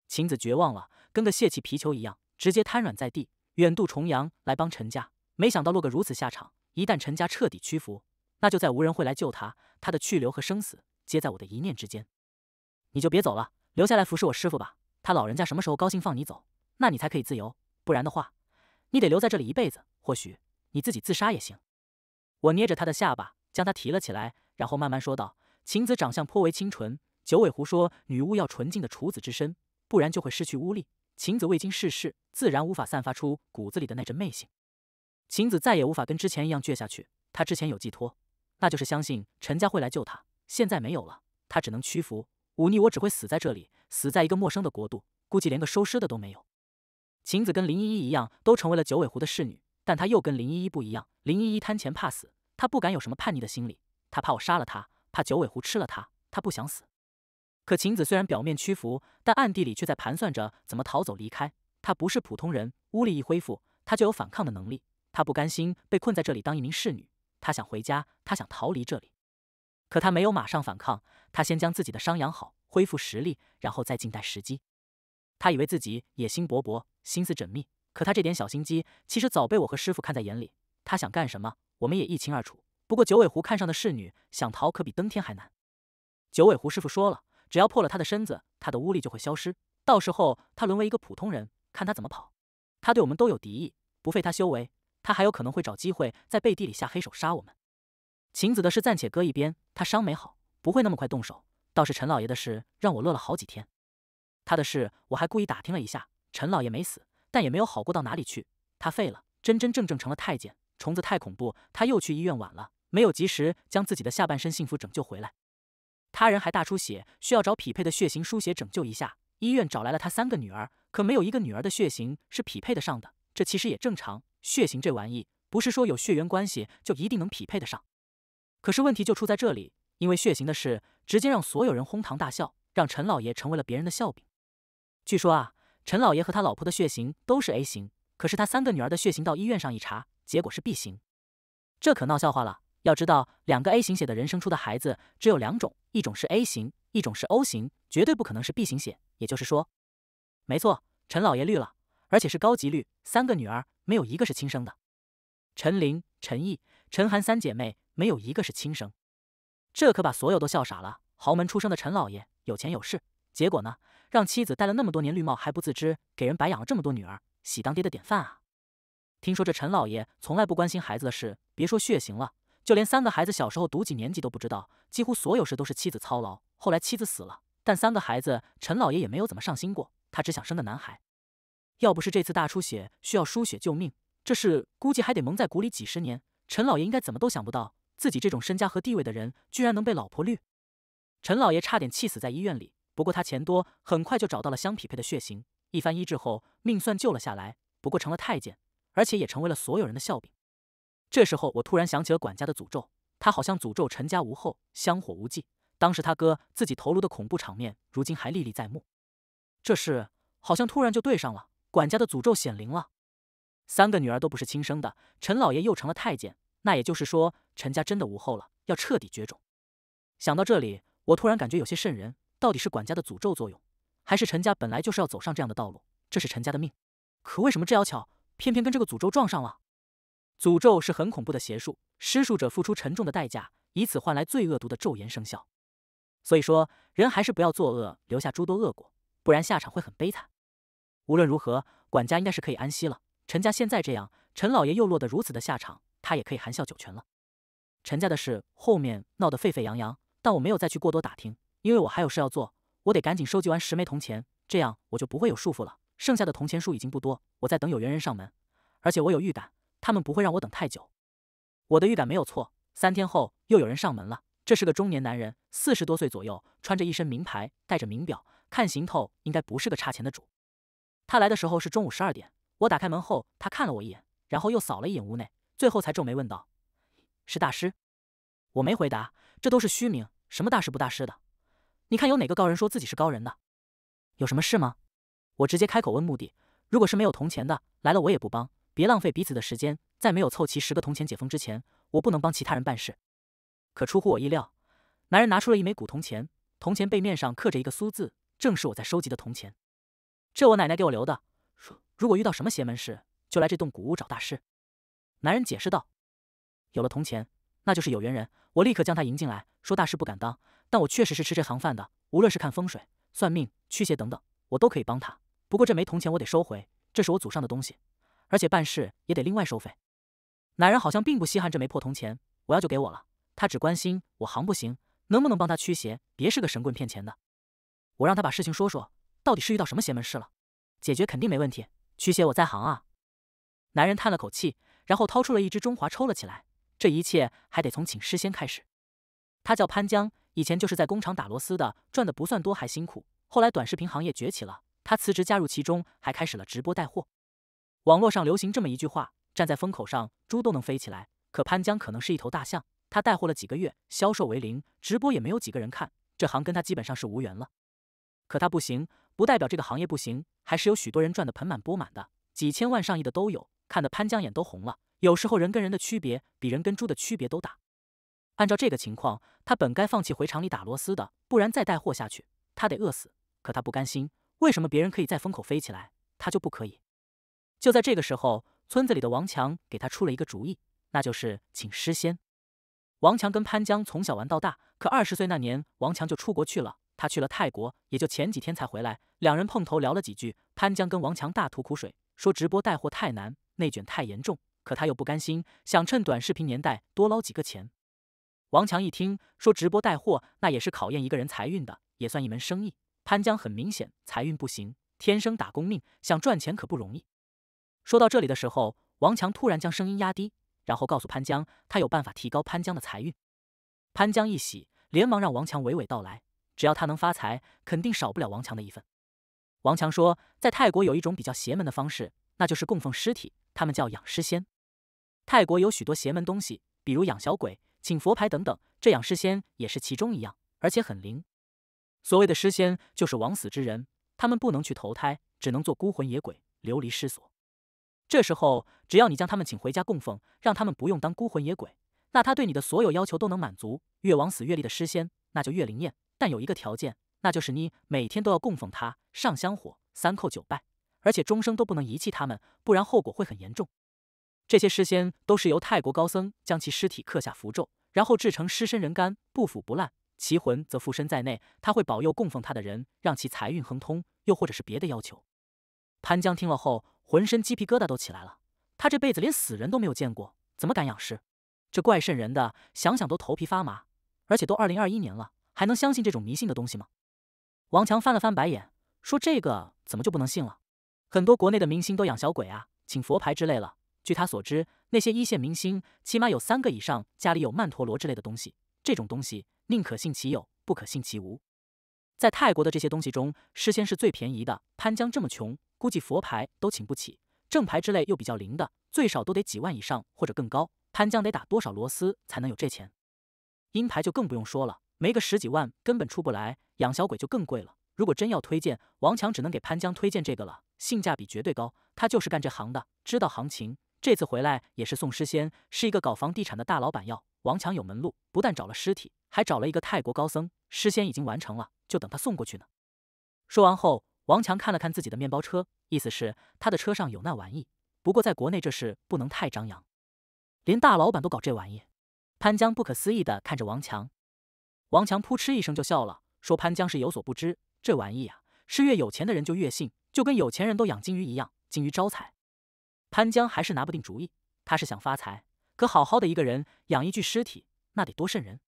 晴子绝望了，跟个泄气皮球一样，直接瘫软在地。远渡重洋来帮陈家，没想到落个如此下场。一旦陈家彻底屈服。那就再无人会来救他，他的去留和生死皆在我的一念之间。你就别走了，留下来服侍我师傅吧。他老人家什么时候高兴放你走，那你才可以自由。不然的话，你得留在这里一辈子。或许你自己自杀也行。我捏着他的下巴，将他提了起来，然后慢慢说道：“晴子长相颇为清纯。”九尾狐说：“女巫要纯净的处子之身，不然就会失去巫力。”晴子未经世事，自然无法散发出骨子里的那阵媚性。晴子再也无法跟之前一样倔下去，她之前有寄托。那就是相信陈家会来救他。现在没有了，他只能屈服、忤逆我，只会死在这里，死在一个陌生的国度，估计连个收尸的都没有。晴子跟林依依一样，都成为了九尾狐的侍女，但她又跟林依依不一样。林依依贪钱怕死，她不敢有什么叛逆的心理，她怕我杀了她，怕九尾狐吃了她，她不想死。可晴子虽然表面屈服，但暗地里却在盘算着怎么逃走离开。她不是普通人，巫力一恢复，她就有反抗的能力。她不甘心被困在这里当一名侍女。他想回家，他想逃离这里，可他没有马上反抗，他先将自己的伤养好，恢复实力，然后再静待时机。他以为自己野心勃勃，心思缜密，可他这点小心机，其实早被我和师傅看在眼里。他想干什么，我们也一清二楚。不过九尾狐看上的侍女，想逃可比登天还难。九尾狐师傅说了，只要破了他的身子，他的巫力就会消失，到时候他沦为一个普通人，看他怎么跑。他对我们都有敌意，不废他修为。他还有可能会找机会在背地里下黑手杀我们。晴子的事暂且搁一边，他伤没好，不会那么快动手。倒是陈老爷的事让我乐了好几天。他的事我还故意打听了一下，陈老爷没死，但也没有好过到哪里去。他废了，真真正正成了太监。虫子太恐怖，他又去医院晚了，没有及时将自己的下半身幸福拯救回来。他人还大出血，需要找匹配的血型输血拯救一下。医院找来了他三个女儿，可没有一个女儿的血型是匹配得上的。这其实也正常。血型这玩意不是说有血缘关系就一定能匹配得上，可是问题就出在这里，因为血型的事直接让所有人哄堂大笑，让陈老爷成为了别人的笑柄。据说啊，陈老爷和他老婆的血型都是 A 型，可是他三个女儿的血型到医院上一查，结果是 B 型，这可闹笑话了。要知道，两个 A 型血的人生出的孩子只有两种，一种是 A 型，一种是 O 型，绝对不可能是 B 型血。也就是说，没错，陈老爷绿了，而且是高级绿，三个女儿。没有一个是亲生的，陈琳、陈毅、陈涵三姐妹没有一个是亲生，这可把所有都笑傻了。豪门出生的陈老爷有钱有势，结果呢，让妻子戴了那么多年绿帽还不自知，给人白养了这么多女儿，喜当爹的典范啊！听说这陈老爷从来不关心孩子的事，别说血型了，就连三个孩子小时候读几年级都不知道，几乎所有事都是妻子操劳。后来妻子死了，但三个孩子陈老爷也没有怎么上心过，他只想生个男孩。要不是这次大出血需要输血救命，这事估计还得蒙在鼓里几十年。陈老爷应该怎么都想不到，自己这种身家和地位的人，居然能被老婆绿。陈老爷差点气死在医院里。不过他钱多，很快就找到了相匹配的血型。一番医治后，命算救了下来。不过成了太监，而且也成为了所有人的笑柄。这时候我突然想起了管家的诅咒，他好像诅咒陈家无后，香火无忌。当时他哥自己头颅的恐怖场面，如今还历历在目。这事好像突然就对上了。管家的诅咒显灵了，三个女儿都不是亲生的，陈老爷又成了太监，那也就是说，陈家真的无后了，要彻底绝种。想到这里，我突然感觉有些瘆人。到底是管家的诅咒作用，还是陈家本来就是要走上这样的道路？这是陈家的命，可为什么这妖巧，偏偏跟这个诅咒撞上了？诅咒是很恐怖的邪术，施术者付出沉重的代价，以此换来最恶毒的咒言生效。所以说，人还是不要作恶，留下诸多恶果，不然下场会很悲惨。无论如何，管家应该是可以安息了。陈家现在这样，陈老爷又落得如此的下场，他也可以含笑九泉了。陈家的事后面闹得沸沸扬扬，但我没有再去过多打听，因为我还有事要做。我得赶紧收集完十枚铜钱，这样我就不会有束缚了。剩下的铜钱数已经不多，我在等有缘人上门，而且我有预感，他们不会让我等太久。我的预感没有错，三天后又有人上门了。这是个中年男人，四十多岁左右，穿着一身名牌，戴着名表，看行头应该不是个差钱的主。他来的时候是中午十二点，我打开门后，他看了我一眼，然后又扫了一眼屋内，最后才皱眉问道：“是大师？”我没回答，这都是虚名，什么大师不大师的？你看有哪个高人说自己是高人的？有什么事吗？我直接开口问目的。如果是没有铜钱的，来了我也不帮，别浪费彼此的时间。在没有凑齐十个铜钱解封之前，我不能帮其他人办事。可出乎我意料，男人拿出了一枚古铜钱，铜钱背面上刻着一个“苏”字，正是我在收集的铜钱。这我奶奶给我留的，说如果遇到什么邪门事，就来这栋古屋找大师。男人解释道：“有了铜钱，那就是有缘人。我立刻将他迎进来，说大师不敢当，但我确实是吃这行饭的。无论是看风水、算命、驱邪等等，我都可以帮他。不过这枚铜钱我得收回，这是我祖上的东西，而且办事也得另外收费。”男人好像并不稀罕这枚破铜钱，我要就给我了。他只关心我行不行，能不能帮他驱邪，别是个神棍骗钱的。我让他把事情说说。到底是遇到什么邪门事了？解决肯定没问题，驱邪我在行啊！男人叹了口气，然后掏出了一支中华抽了起来。这一切还得从请师仙开始。他叫潘江，以前就是在工厂打螺丝的，赚的不算多还辛苦。后来短视频行业崛起了，他辞职加入其中，还开始了直播带货。网络上流行这么一句话：“站在风口上，猪都能飞起来。”可潘江可能是一头大象，他带货了几个月，销售为零，直播也没有几个人看，这行跟他基本上是无缘了。可他不行。不代表这个行业不行，还是有许多人赚得盆满钵满的，几千万、上亿的都有，看得潘江眼都红了。有时候人跟人的区别，比人跟猪的区别都大。按照这个情况，他本该放弃回厂里打螺丝的，不然再带货下去，他得饿死。可他不甘心，为什么别人可以在风口飞起来，他就不可以？就在这个时候，村子里的王强给他出了一个主意，那就是请诗仙。王强跟潘江从小玩到大，可二十岁那年，王强就出国去了。他去了泰国，也就前几天才回来。两人碰头聊了几句，潘江跟王强大吐苦水，说直播带货太难，内卷太严重。可他又不甘心，想趁短视频年代多捞几个钱。王强一听，说直播带货那也是考验一个人财运的，也算一门生意。潘江很明显财运不行，天生打工命，想赚钱可不容易。说到这里的时候，王强突然将声音压低，然后告诉潘江，他有办法提高潘江的财运。潘江一喜，连忙让王强娓娓道来。只要他能发财，肯定少不了王强的一份。王强说，在泰国有一种比较邪门的方式，那就是供奉尸体，他们叫养尸仙。泰国有许多邪门东西，比如养小鬼、请佛牌等等，这养尸仙也是其中一样，而且很灵。所谓的尸仙，就是枉死之人，他们不能去投胎，只能做孤魂野鬼，流离失所。这时候，只要你将他们请回家供奉，让他们不用当孤魂野鬼，那他对你的所有要求都能满足。越枉死越厉的尸仙，那就越灵验。但有一个条件，那就是你每天都要供奉他，上香火，三叩九拜，而且终生都不能遗弃他们，不然后果会很严重。这些尸仙都是由泰国高僧将其尸体刻下符咒，然后制成尸身人干，不腐不烂，其魂则附身在内，他会保佑供奉他的人，让其财运亨通，又或者是别的要求。潘江听了后，浑身鸡皮疙瘩都起来了，他这辈子连死人都没有见过，怎么敢养尸？这怪渗人的，想想都头皮发麻。而且都二零二一年了。还能相信这种迷信的东西吗？王强翻了翻白眼，说：“这个怎么就不能信了？很多国内的明星都养小鬼啊，请佛牌之类了。据他所知，那些一线明星起码有三个以上家里有曼陀罗之类的东西。这种东西宁可信其有，不可信其无。在泰国的这些东西中，事仙是最便宜的。潘江这么穷，估计佛牌都请不起，正牌之类又比较灵的，最少都得几万以上或者更高。潘江得打多少螺丝才能有这钱？阴牌就更不用说了。”没个十几万根本出不来，养小鬼就更贵了。如果真要推荐，王强只能给潘江推荐这个了，性价比绝对高。他就是干这行的，知道行情。这次回来也是送诗仙，是一个搞房地产的大老板要。王强有门路，不但找了尸体，还找了一个泰国高僧。诗仙已经完成了，就等他送过去呢。说完后，王强看了看自己的面包车，意思是他的车上有那玩意。不过在国内这事不能太张扬，连大老板都搞这玩意。潘江不可思议地看着王强。王强扑哧一声就笑了，说：“潘江是有所不知，这玩意呀，是越有钱的人就越信，就跟有钱人都养金鱼一样，金鱼招财。”潘江还是拿不定主意，他是想发财，可好好的一个人养一具尸体，那得多瘆人，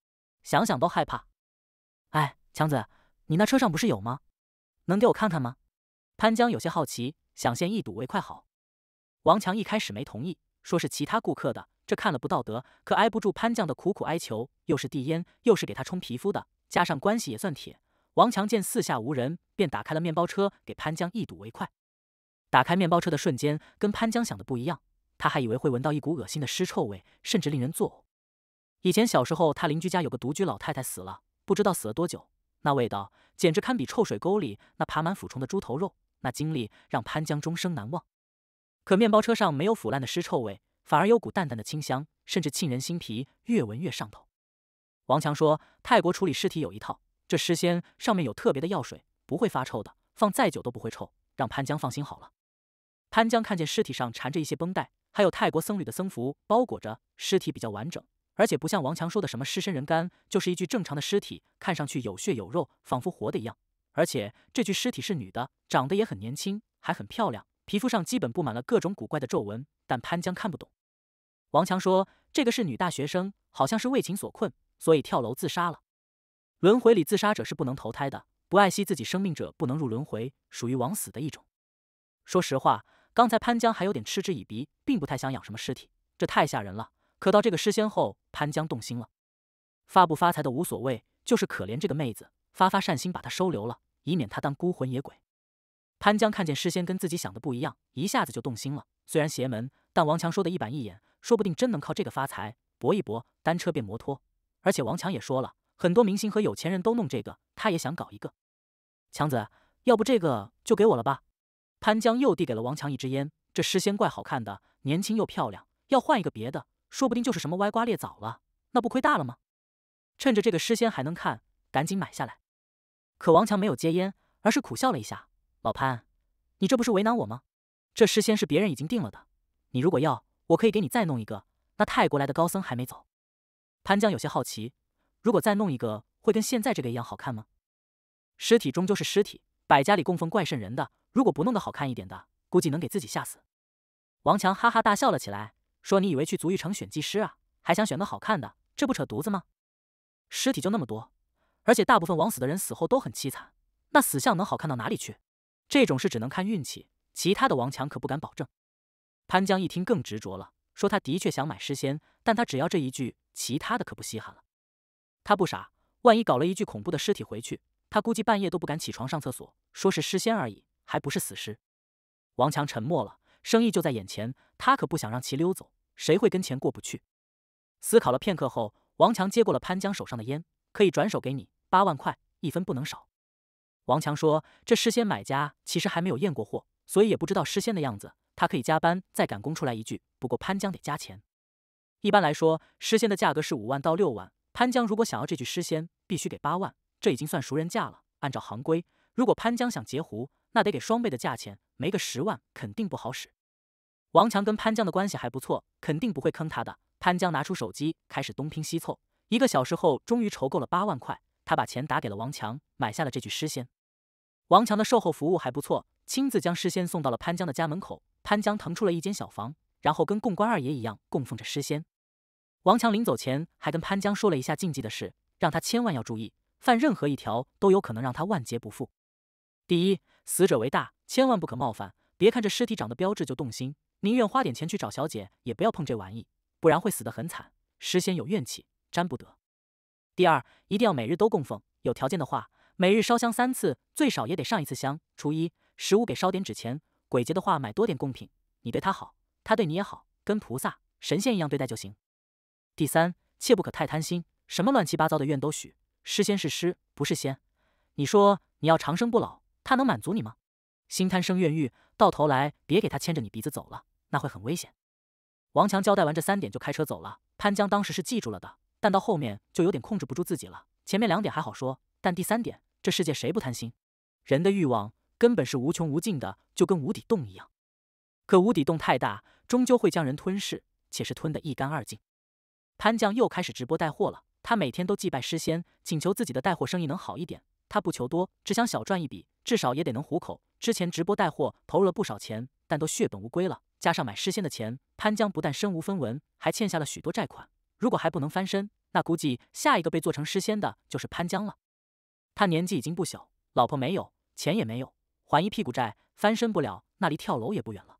想想都害怕。哎，强子，你那车上不是有吗？能给我看看吗？潘江有些好奇，想先一睹为快。好，王强一开始没同意，说是其他顾客的。这看了不道德，可挨不住潘酱的苦苦哀求，又是递烟，又是给他充皮肤的，加上关系也算铁。王强见四下无人，便打开了面包车给潘江一睹为快。打开面包车的瞬间，跟潘江想的不一样，他还以为会闻到一股恶心的尸臭味，甚至令人作呕。以前小时候，他邻居家有个独居老太太死了，不知道死了多久，那味道简直堪比臭水沟里那爬满腐虫的猪头肉，那经历让潘江终生难忘。可面包车上没有腐烂的尸臭味。反而有股淡淡的清香，甚至沁人心脾，越闻越上头。王强说：“泰国处理尸体有一套，这尸仙上面有特别的药水，不会发臭的，放再久都不会臭，让潘江放心好了。”潘江看见尸体上缠着一些绷带，还有泰国僧侣的僧服包裹着，尸体比较完整，而且不像王强说的什么尸身人干，就是一具正常的尸体，看上去有血有肉，仿佛活的一样。而且这具尸体是女的，长得也很年轻，还很漂亮。皮肤上基本布满了各种古怪的皱纹，但潘江看不懂。王强说：“这个是女大学生，好像是为情所困，所以跳楼自杀了。轮回里自杀者是不能投胎的，不爱惜自己生命者不能入轮回，属于枉死的一种。”说实话，刚才潘江还有点嗤之以鼻，并不太想养什么尸体，这太吓人了。可到这个尸仙后，潘江动心了。发不发财的无所谓，就是可怜这个妹子，发发善心把她收留了，以免她当孤魂野鬼。潘江看见诗仙跟自己想的不一样，一下子就动心了。虽然邪门，但王强说的一板一眼，说不定真能靠这个发财，搏一搏，单车变摩托。而且王强也说了很多明星和有钱人都弄这个，他也想搞一个。强子，要不这个就给我了吧？潘江又递给了王强一支烟。这诗仙怪好看的，年轻又漂亮，要换一个别的，说不定就是什么歪瓜裂枣了，那不亏大了吗？趁着这个诗仙还能看，赶紧买下来。可王强没有接烟，而是苦笑了一下。老潘，你这不是为难我吗？这诗仙是别人已经定了的，你如果要，我可以给你再弄一个。那泰国来的高僧还没走，潘江有些好奇，如果再弄一个，会跟现在这个一样好看吗？尸体终究是尸体，百家里供奉怪圣人的，如果不弄得好看一点的，估计能给自己吓死。王强哈哈大笑了起来，说：“你以为去足浴城选技师啊？还想选个好看的？这不扯犊子吗？尸体就那么多，而且大部分枉死的人死后都很凄惨，那死相能好看到哪里去？”这种事只能看运气，其他的王强可不敢保证。潘江一听更执着了，说他的确想买诗仙，但他只要这一具，其他的可不稀罕了。他不傻，万一搞了一具恐怖的尸体回去，他估计半夜都不敢起床上厕所。说是诗仙而已，还不是死尸。王强沉默了，生意就在眼前，他可不想让其溜走。谁会跟钱过不去？思考了片刻后，王强接过了潘江手上的烟，可以转手给你八万块，一分不能少。王强说：“这诗仙买家其实还没有验过货，所以也不知道诗仙的样子。他可以加班再赶工出来一具。不过潘江得加钱。一般来说，诗仙的价格是五万到六万。潘江如果想要这具诗仙，必须给八万，这已经算熟人价了。按照行规，如果潘江想截胡，那得给双倍的价钱，没个十万肯定不好使。”王强跟潘江的关系还不错，肯定不会坑他的。潘江拿出手机开始东拼西凑，一个小时后终于筹够了八万块。他把钱打给了王强，买下了这具尸仙。王强的售后服务还不错，亲自将尸仙送到了潘江的家门口。潘江腾出了一间小房，然后跟供关二爷一样供奉着尸仙。王强临走前还跟潘江说了一下禁忌的事，让他千万要注意，犯任何一条都有可能让他万劫不复。第一，死者为大，千万不可冒犯。别看这尸体长得标致，就动心，宁愿花点钱去找小姐，也不要碰这玩意，不然会死得很惨。尸仙有怨气，沾不得。第二，一定要每日都供奉，有条件的话，每日烧香三次，最少也得上一次香。初一、十五给烧点纸钱，鬼节的话买多点供品。你对他好，他对你也好，跟菩萨、神仙一样对待就行。第三，切不可太贪心，什么乱七八糟的愿都许。师仙是师，不是仙。你说你要长生不老，他能满足你吗？心贪生怨欲，到头来别给他牵着你鼻子走了，那会很危险。王强交代完这三点就开车走了。潘江当时是记住了的。但到后面就有点控制不住自己了。前面两点还好说，但第三点，这世界谁不贪心？人的欲望根本是无穷无尽的，就跟无底洞一样。可无底洞太大，终究会将人吞噬，且是吞得一干二净。潘将又开始直播带货了。他每天都祭拜诗仙，请求自己的带货生意能好一点。他不求多，只想小赚一笔，至少也得能糊口。之前直播带货投入了不少钱，但都血本无归了。加上买诗仙的钱，潘江不但身无分文，还欠下了许多债款。如果还不能翻身，那估计下一个被做成诗仙的就是潘江了。他年纪已经不小，老婆没有，钱也没有，还一屁股债，翻身不了，那离跳楼也不远了。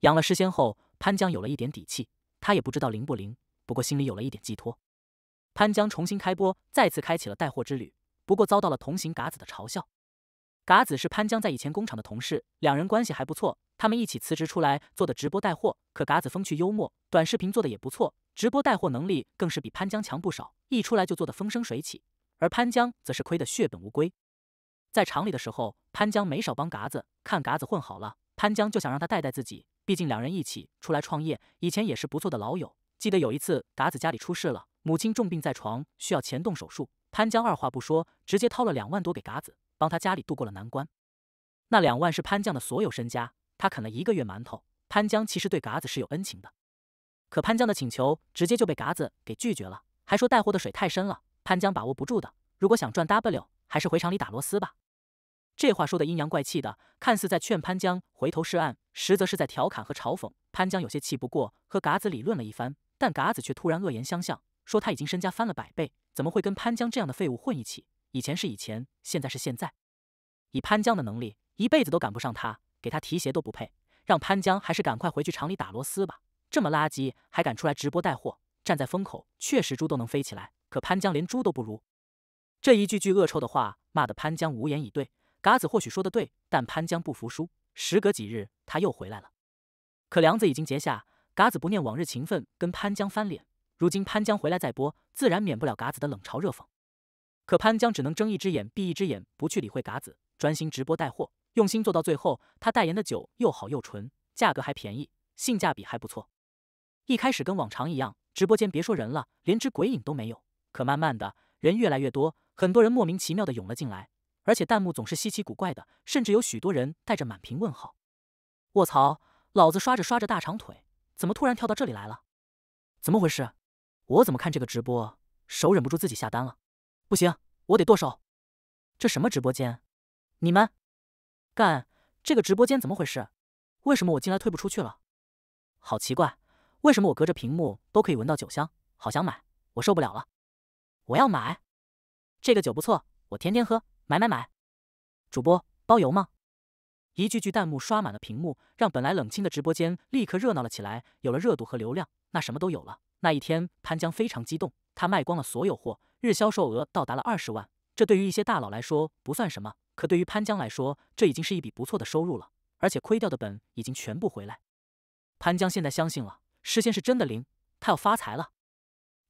养了诗仙后，潘江有了一点底气，他也不知道灵不灵，不过心里有了一点寄托。潘江重新开播，再次开启了带货之旅，不过遭到了同行嘎子的嘲笑。嘎子是潘江在以前工厂的同事，两人关系还不错。他们一起辞职出来做的直播带货，可嘎子风趣幽默，短视频做的也不错，直播带货能力更是比潘江强不少，一出来就做的风生水起。而潘江则是亏得血本无归。在厂里的时候，潘江没少帮嘎子，看嘎子混好了，潘江就想让他带带自己，毕竟两人一起出来创业，以前也是不错的老友。记得有一次，嘎子家里出事了，母亲重病在床，需要钱动手术，潘江二话不说，直接掏了两万多给嘎子。帮他家里渡过了难关，那两万是潘江的所有身家，他啃了一个月馒头。潘江其实对嘎子是有恩情的，可潘江的请求直接就被嘎子给拒绝了，还说带货的水太深了，潘江把握不住的。如果想赚 W，还是回厂里打螺丝吧。这话说的阴阳怪气的，看似在劝潘江回头是岸，实则是在调侃和嘲讽。潘江有些气不过，和嘎子理论了一番，但嘎子却突然恶言相向，说他已经身家翻了百倍，怎么会跟潘江这样的废物混一起？以前是以前，现在是现在。以潘江的能力，一辈子都赶不上他，给他提鞋都不配。让潘江还是赶快回去厂里打螺丝吧。这么垃圾还敢出来直播带货，站在风口确实猪都能飞起来，可潘江连猪都不如。这一句句恶臭的话，骂得潘江无言以对。嘎子或许说的对，但潘江不服输。时隔几日，他又回来了。可梁子已经结下，嘎子不念往日情分，跟潘江翻脸。如今潘江回来再播，自然免不了嘎子的冷嘲热讽。可潘江只能睁一只眼闭一只眼，不去理会嘎子，专心直播带货，用心做到最后。他代言的酒又好又纯，价格还便宜，性价比还不错。一开始跟往常一样，直播间别说人了，连只鬼影都没有。可慢慢的，人越来越多，很多人莫名其妙的涌了进来，而且弹幕总是稀奇古怪的，甚至有许多人带着满屏问号。卧槽，老子刷着刷着大长腿，怎么突然跳到这里来了？怎么回事？我怎么看这个直播，手忍不住自己下单了。不行，我得剁手！这什么直播间？你们干这个直播间怎么回事？为什么我进来退不出去了？好奇怪！为什么我隔着屏幕都可以闻到酒香？好想买！我受不了了！我要买！这个酒不错，我天天喝！买买买！主播包邮吗？一句句弹幕刷满了屏幕，让本来冷清的直播间立刻热闹了起来。有了热度和流量，那什么都有了。那一天，潘江非常激动。他卖光了所有货，日销售额到达了二十万。这对于一些大佬来说不算什么，可对于潘江来说，这已经是一笔不错的收入了。而且亏掉的本已经全部回来。潘江现在相信了，诗仙是真的灵，他要发财了。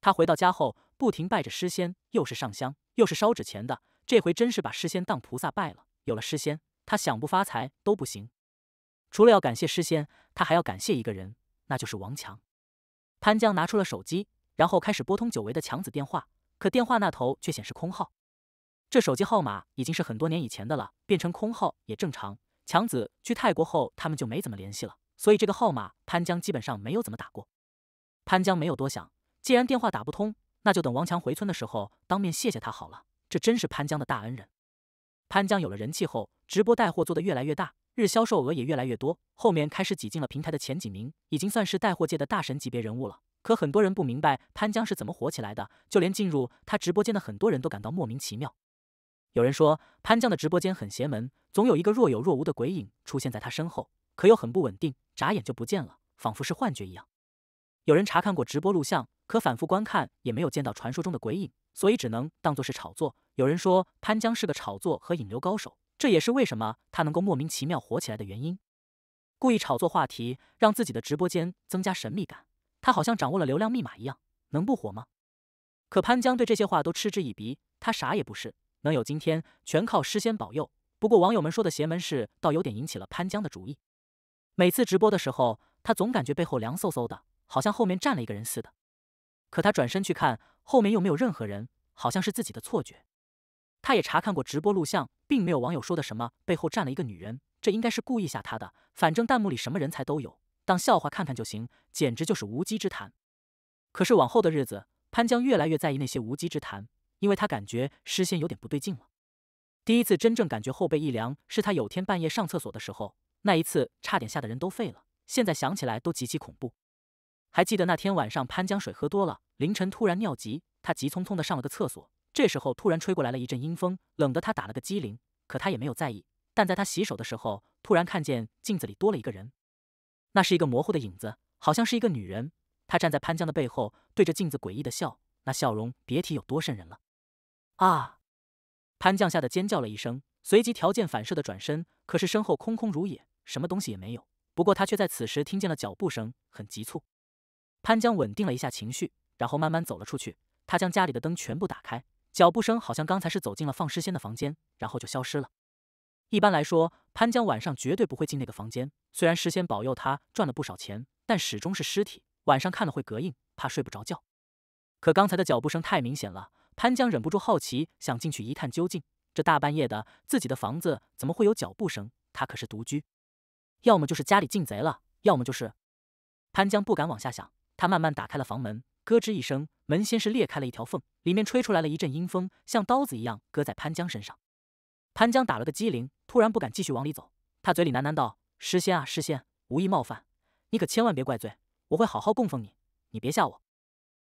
他回到家后，不停拜着诗仙，又是上香，又是烧纸钱的。这回真是把诗仙当菩萨拜了。有了诗仙，他想不发财都不行。除了要感谢诗仙，他还要感谢一个人，那就是王强。潘江拿出了手机。然后开始拨通久违的强子电话，可电话那头却显示空号。这手机号码已经是很多年以前的了，变成空号也正常。强子去泰国后，他们就没怎么联系了，所以这个号码潘江基本上没有怎么打过。潘江没有多想，既然电话打不通，那就等王强回村的时候当面谢谢他好了。这真是潘江的大恩人。潘江有了人气后，直播带货做的越来越大，日销售额也越来越多，后面开始挤进了平台的前几名，已经算是带货界的大神级别人物了。可很多人不明白潘江是怎么火起来的，就连进入他直播间的很多人都感到莫名其妙。有人说潘江的直播间很邪门，总有一个若有若无的鬼影出现在他身后，可又很不稳定，眨眼就不见了，仿佛是幻觉一样。有人查看过直播录像，可反复观看也没有见到传说中的鬼影，所以只能当作是炒作。有人说潘江是个炒作和引流高手，这也是为什么他能够莫名其妙火起来的原因。故意炒作话题，让自己的直播间增加神秘感。他好像掌握了流量密码一样，能不火吗？可潘江对这些话都嗤之以鼻，他啥也不是，能有今天全靠诗仙保佑。不过网友们说的邪门事，倒有点引起了潘江的注意。每次直播的时候，他总感觉背后凉飕飕的，好像后面站了一个人似的。可他转身去看，后面又没有任何人，好像是自己的错觉。他也查看过直播录像，并没有网友说的什么背后站了一个女人，这应该是故意吓他的。反正弹幕里什么人才都有。当笑话看看就行，简直就是无稽之谈。可是往后的日子，潘江越来越在意那些无稽之谈，因为他感觉诗仙有点不对劲了。第一次真正感觉后背一凉，是他有天半夜上厕所的时候。那一次差点吓得人都废了，现在想起来都极其恐怖。还记得那天晚上潘江水喝多了，凌晨突然尿急，他急匆匆的上了个厕所。这时候突然吹过来了一阵阴风，冷得他打了个激灵，可他也没有在意。但在他洗手的时候，突然看见镜子里多了一个人。那是一个模糊的影子，好像是一个女人。她站在潘江的背后，对着镜子诡异的笑，那笑容别提有多瘆人了。啊！潘江吓得尖叫了一声，随即条件反射的转身，可是身后空空如也，什么东西也没有。不过他却在此时听见了脚步声，很急促。潘江稳定了一下情绪，然后慢慢走了出去。他将家里的灯全部打开，脚步声好像刚才是走进了放尸仙的房间，然后就消失了。一般来说，潘江晚上绝对不会进那个房间。虽然事先保佑他赚了不少钱，但始终是尸体，晚上看了会膈应，怕睡不着觉。可刚才的脚步声太明显了，潘江忍不住好奇，想进去一探究竟。这大半夜的，自己的房子怎么会有脚步声？他可是独居，要么就是家里进贼了，要么就是……潘江不敢往下想，他慢慢打开了房门，咯吱一声，门先是裂开了一条缝，里面吹出来了一阵阴风，像刀子一样割在潘江身上。潘江打了个激灵。突然不敢继续往里走，他嘴里喃喃道：“师仙啊，师仙，无意冒犯，你可千万别怪罪，我会好好供奉你，你别吓我。”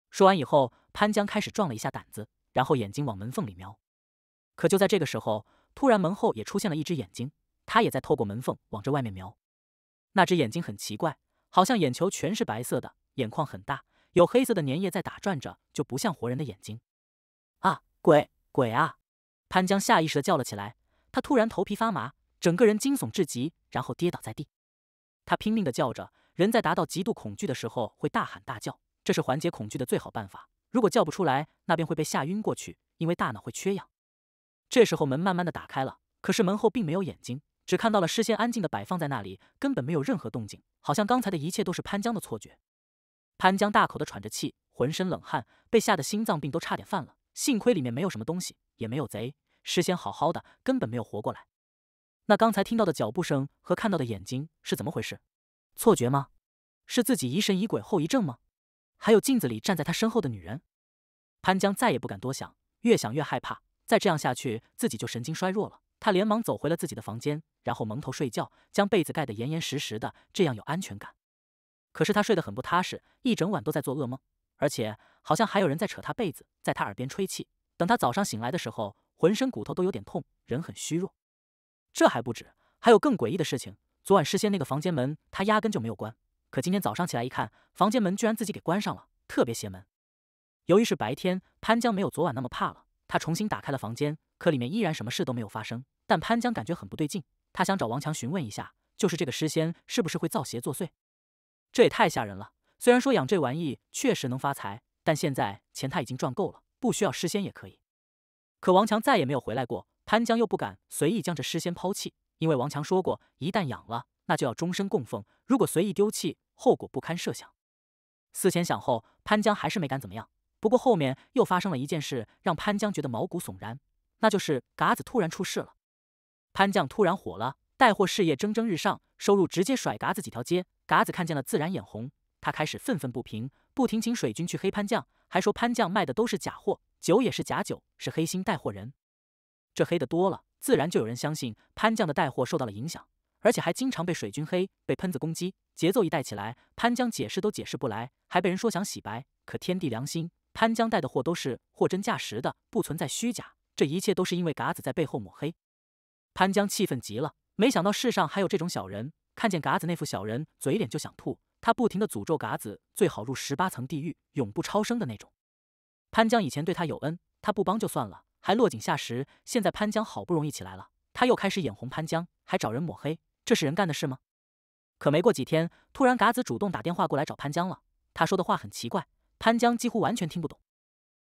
说完以后，潘江开始壮了一下胆子，然后眼睛往门缝里瞄。可就在这个时候，突然门后也出现了一只眼睛，他也在透过门缝往这外面瞄。那只眼睛很奇怪，好像眼球全是白色的，眼眶很大，有黑色的粘液在打转着，就不像活人的眼睛。啊，鬼鬼啊！潘江下意识的叫了起来。他突然头皮发麻，整个人惊悚至极，然后跌倒在地。他拼命地叫着，人在达到极度恐惧的时候会大喊大叫，这是缓解恐惧的最好办法。如果叫不出来，那便会被吓晕过去，因为大脑会缺氧。这时候门慢慢地打开了，可是门后并没有眼睛，只看到了事先安静的摆放在那里，根本没有任何动静，好像刚才的一切都是潘江的错觉。潘江大口地喘着气，浑身冷汗，被吓得心脏病都差点犯了。幸亏里面没有什么东西，也没有贼。事先好好的，根本没有活过来。那刚才听到的脚步声和看到的眼睛是怎么回事？错觉吗？是自己疑神疑鬼后遗症吗？还有镜子里站在他身后的女人，潘江再也不敢多想，越想越害怕。再这样下去，自己就神经衰弱了。他连忙走回了自己的房间，然后蒙头睡觉，将被子盖得严严实实的，这样有安全感。可是他睡得很不踏实，一整晚都在做噩梦，而且好像还有人在扯他被子，在他耳边吹气。等他早上醒来的时候。浑身骨头都有点痛，人很虚弱。这还不止，还有更诡异的事情。昨晚诗仙那个房间门，他压根就没有关。可今天早上起来一看，房间门居然自己给关上了，特别邪门。由于是白天，潘江没有昨晚那么怕了。他重新打开了房间，可里面依然什么事都没有发生。但潘江感觉很不对劲，他想找王强询问一下，就是这个诗仙是不是会造邪作祟？这也太吓人了。虽然说养这玩意确实能发财，但现在钱他已经赚够了，不需要诗仙也可以。可王强再也没有回来过，潘江又不敢随意将这诗仙抛弃，因为王强说过，一旦养了，那就要终身供奉，如果随意丢弃，后果不堪设想。思前想后，潘江还是没敢怎么样。不过后面又发生了一件事，让潘江觉得毛骨悚然，那就是嘎子突然出事了。潘江突然火了，带货事业蒸蒸日上，收入直接甩嘎子几条街。嘎子看见了自然眼红，他开始愤愤不平，不停请水军去黑潘酱，还说潘酱卖的都是假货。酒也是假酒，是黑心带货人。这黑的多了，自然就有人相信潘江的带货受到了影响，而且还经常被水军黑、被喷子攻击。节奏一带起来，潘江解释都解释不来，还被人说想洗白。可天地良心，潘江带的货都是货真价实的，不存在虚假。这一切都是因为嘎子在背后抹黑。潘江气愤极了，没想到世上还有这种小人，看见嘎子那副小人嘴脸就想吐。他不停的诅咒嘎子，最好入十八层地狱，永不超生的那种。潘江以前对他有恩，他不帮就算了，还落井下石。现在潘江好不容易起来了，他又开始眼红潘江，还找人抹黑，这是人干的事吗？可没过几天，突然嘎子主动打电话过来找潘江了。他说的话很奇怪，潘江几乎完全听不懂。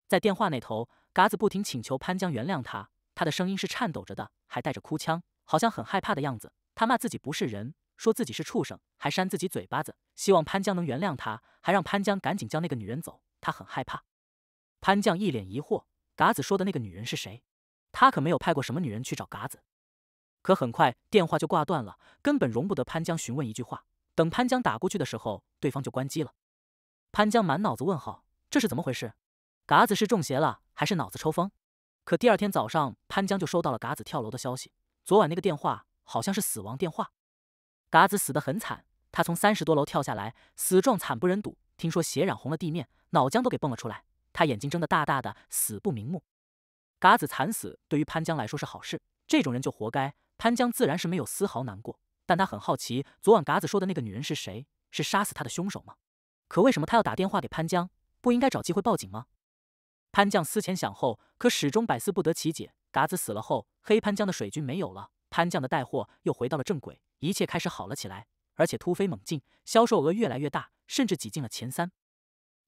在电话那头，嘎子不停请求潘江原谅他，他的声音是颤抖着的，还带着哭腔，好像很害怕的样子。他骂自己不是人，说自己是畜生，还扇自己嘴巴子，希望潘江能原谅他，还让潘江赶紧叫那个女人走。他很害怕。潘江一脸疑惑：“嘎子说的那个女人是谁？他可没有派过什么女人去找嘎子。”可很快电话就挂断了，根本容不得潘江询问一句话。等潘江打过去的时候，对方就关机了。潘江满脑子问号，这是怎么回事？嘎子是中邪了，还是脑子抽风？可第二天早上，潘江就收到了嘎子跳楼的消息。昨晚那个电话好像是死亡电话。嘎子死得很惨，他从三十多楼跳下来，死状惨不忍睹，听说血染红了地面，脑浆都给蹦了出来。他眼睛睁得大大的，死不瞑目。嘎子惨死，对于潘江来说是好事，这种人就活该。潘江自然是没有丝毫难过，但他很好奇，昨晚嘎子说的那个女人是谁？是杀死他的凶手吗？可为什么他要打电话给潘江？不应该找机会报警吗？潘江思前想后，可始终百思不得其解。嘎子死了后，黑潘江的水军没有了，潘江的带货又回到了正轨，一切开始好了起来，而且突飞猛进，销售额越来越大，甚至挤进了前三。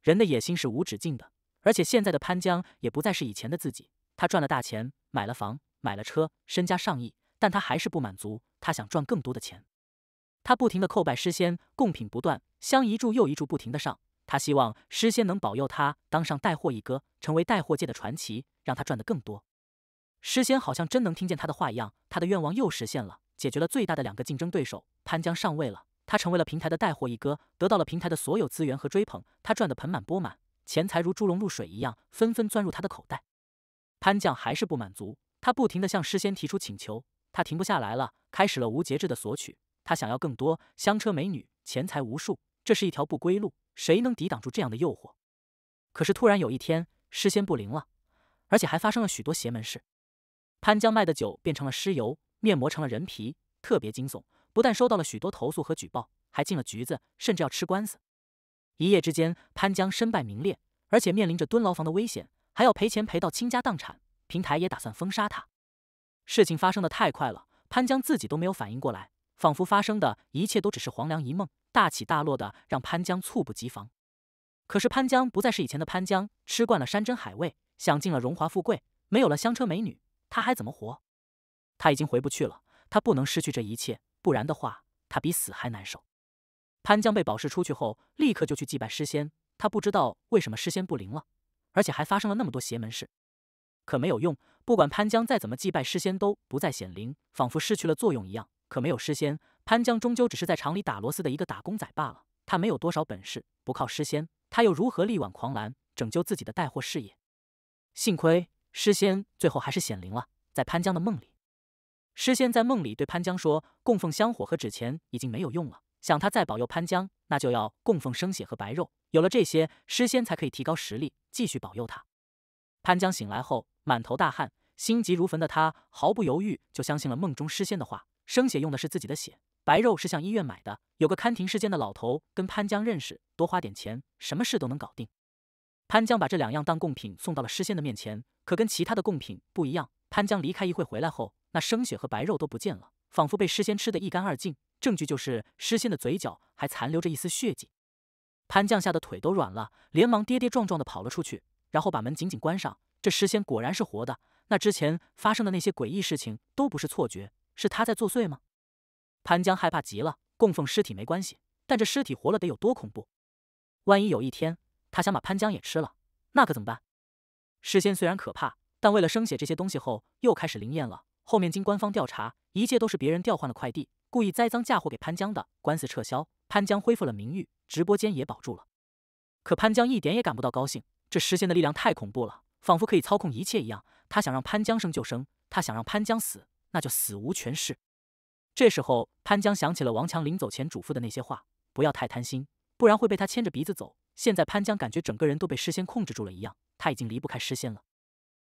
人的野心是无止境的。而且现在的潘江也不再是以前的自己，他赚了大钱，买了房，买了车，身家上亿，但他还是不满足，他想赚更多的钱。他不停的叩拜诗仙，贡品不断，香一柱又一柱不停的上，他希望诗仙能保佑他当上带货一哥，成为带货界的传奇，让他赚得更多。诗仙好像真能听见他的话一样，他的愿望又实现了，解决了最大的两个竞争对手，潘江上位了，他成为了平台的带货一哥，得到了平台的所有资源和追捧，他赚得盆满钵满。钱财如猪笼入水一样，纷纷钻入他的口袋。潘将还是不满足，他不停地向诗仙提出请求，他停不下来了，开始了无节制的索取。他想要更多香车美女，钱财无数，这是一条不归路，谁能抵挡住这样的诱惑？可是突然有一天，诗仙不灵了，而且还发生了许多邪门事。潘江卖的酒变成了尸油，面膜成了人皮，特别惊悚。不但收到了许多投诉和举报，还进了局子，甚至要吃官司。一夜之间，潘江身败名裂，而且面临着蹲牢房的危险，还要赔钱赔到倾家荡产。平台也打算封杀他。事情发生的太快了，潘江自己都没有反应过来，仿佛发生的一切都只是黄粱一梦。大起大落的让潘江猝不及防。可是潘江不再是以前的潘江，吃惯了山珍海味，享尽了荣华富贵，没有了香车美女，他还怎么活？他已经回不去了，他不能失去这一切，不然的话，他比死还难受。潘江被保释出去后，立刻就去祭拜诗仙。他不知道为什么诗仙不灵了，而且还发生了那么多邪门事，可没有用。不管潘江再怎么祭拜诗仙，都不再显灵，仿佛失去了作用一样。可没有诗仙，潘江终究只是在厂里打螺丝的一个打工仔罢了。他没有多少本事，不靠诗仙，他又如何力挽狂澜，拯救自己的带货事业？幸亏诗仙最后还是显灵了，在潘江的梦里，诗仙在梦里对潘江说：“供奉香火和纸钱已经没有用了。”想他再保佑潘江，那就要供奉生血和白肉。有了这些，诗仙才可以提高实力，继续保佑他。潘江醒来后，满头大汗，心急如焚的他毫不犹豫就相信了梦中诗仙的话。生血用的是自己的血，白肉是向医院买的。有个看停尸间的老头跟潘江认识，多花点钱，什么事都能搞定。潘江把这两样当贡品送到了诗仙的面前，可跟其他的贡品不一样。潘江离开一会回来后，那生血和白肉都不见了，仿佛被诗仙吃得一干二净。证据就是诗仙的嘴角还残留着一丝血迹，潘将吓得腿都软了，连忙跌跌撞撞的跑了出去，然后把门紧紧关上。这诗仙果然是活的，那之前发生的那些诡异事情都不是错觉，是他在作祟吗？潘江害怕极了，供奉尸体没关系，但这尸体活了得有多恐怖？万一有一天他想把潘江也吃了，那可怎么办？诗仙虽然可怕，但为了生血这些东西后又开始灵验了。后面经官方调查，一切都是别人调换了快递。故意栽赃嫁祸给潘江的官司撤销，潘江恢复了名誉，直播间也保住了。可潘江一点也感不到高兴，这诗仙的力量太恐怖了，仿佛可以操控一切一样。他想让潘江生就生，他想让潘江死那就死无全尸。这时候，潘江想起了王强临走前嘱咐的那些话，不要太贪心，不然会被他牵着鼻子走。现在潘江感觉整个人都被诗仙控制住了一样，他已经离不开诗仙了。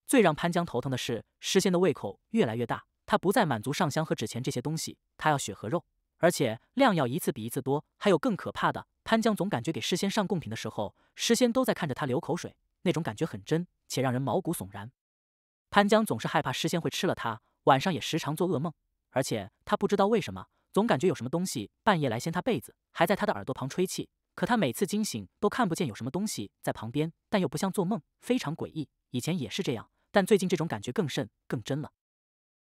最让潘江头疼的是，诗仙的胃口越来越大。他不再满足上香和纸钱这些东西，他要血和肉，而且量要一次比一次多。还有更可怕的，潘江总感觉给诗仙上供品的时候，诗仙都在看着他流口水，那种感觉很真，且让人毛骨悚然。潘江总是害怕诗仙会吃了他，晚上也时常做噩梦，而且他不知道为什么，总感觉有什么东西半夜来掀他被子，还在他的耳朵旁吹气。可他每次惊醒都看不见有什么东西在旁边，但又不像做梦，非常诡异。以前也是这样，但最近这种感觉更甚，更真了。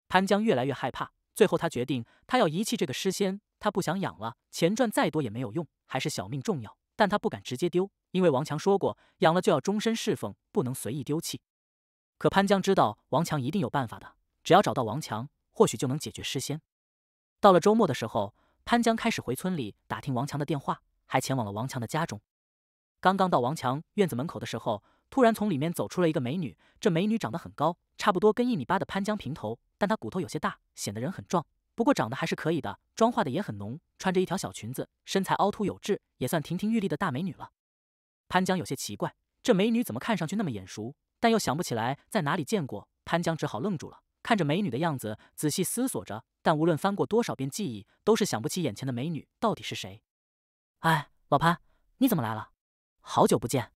潘江越来越害怕，最后他决定，他要遗弃这个诗仙，他不想养了，钱赚再多也没有用，还是小命重要。但他不敢直接丢，因为王强说过，养了就要终身侍奉，不能随意丢弃。可潘江知道王强一定有办法的，只要找到王强，或许就能解决诗仙。到了周末的时候，潘江开始回村里打听王强的电话，还前往了王强的家中。刚刚到王强院子门口的时候，突然从里面走出了一个美女，这美女长得很高，差不多跟一米八的潘江平头，但她骨头有些大，显得人很壮。不过长得还是可以的，妆化的也很浓，穿着一条小裙子，身材凹凸有致，也算亭亭玉立的大美女了。潘江有些奇怪，这美女怎么看上去那么眼熟，但又想不起来在哪里见过。潘江只好愣住了，看着美女的样子，仔细思索着，但无论翻过多少遍记忆，都是想不起眼前的美女到底是谁。哎，老潘，你怎么来了？好久不见。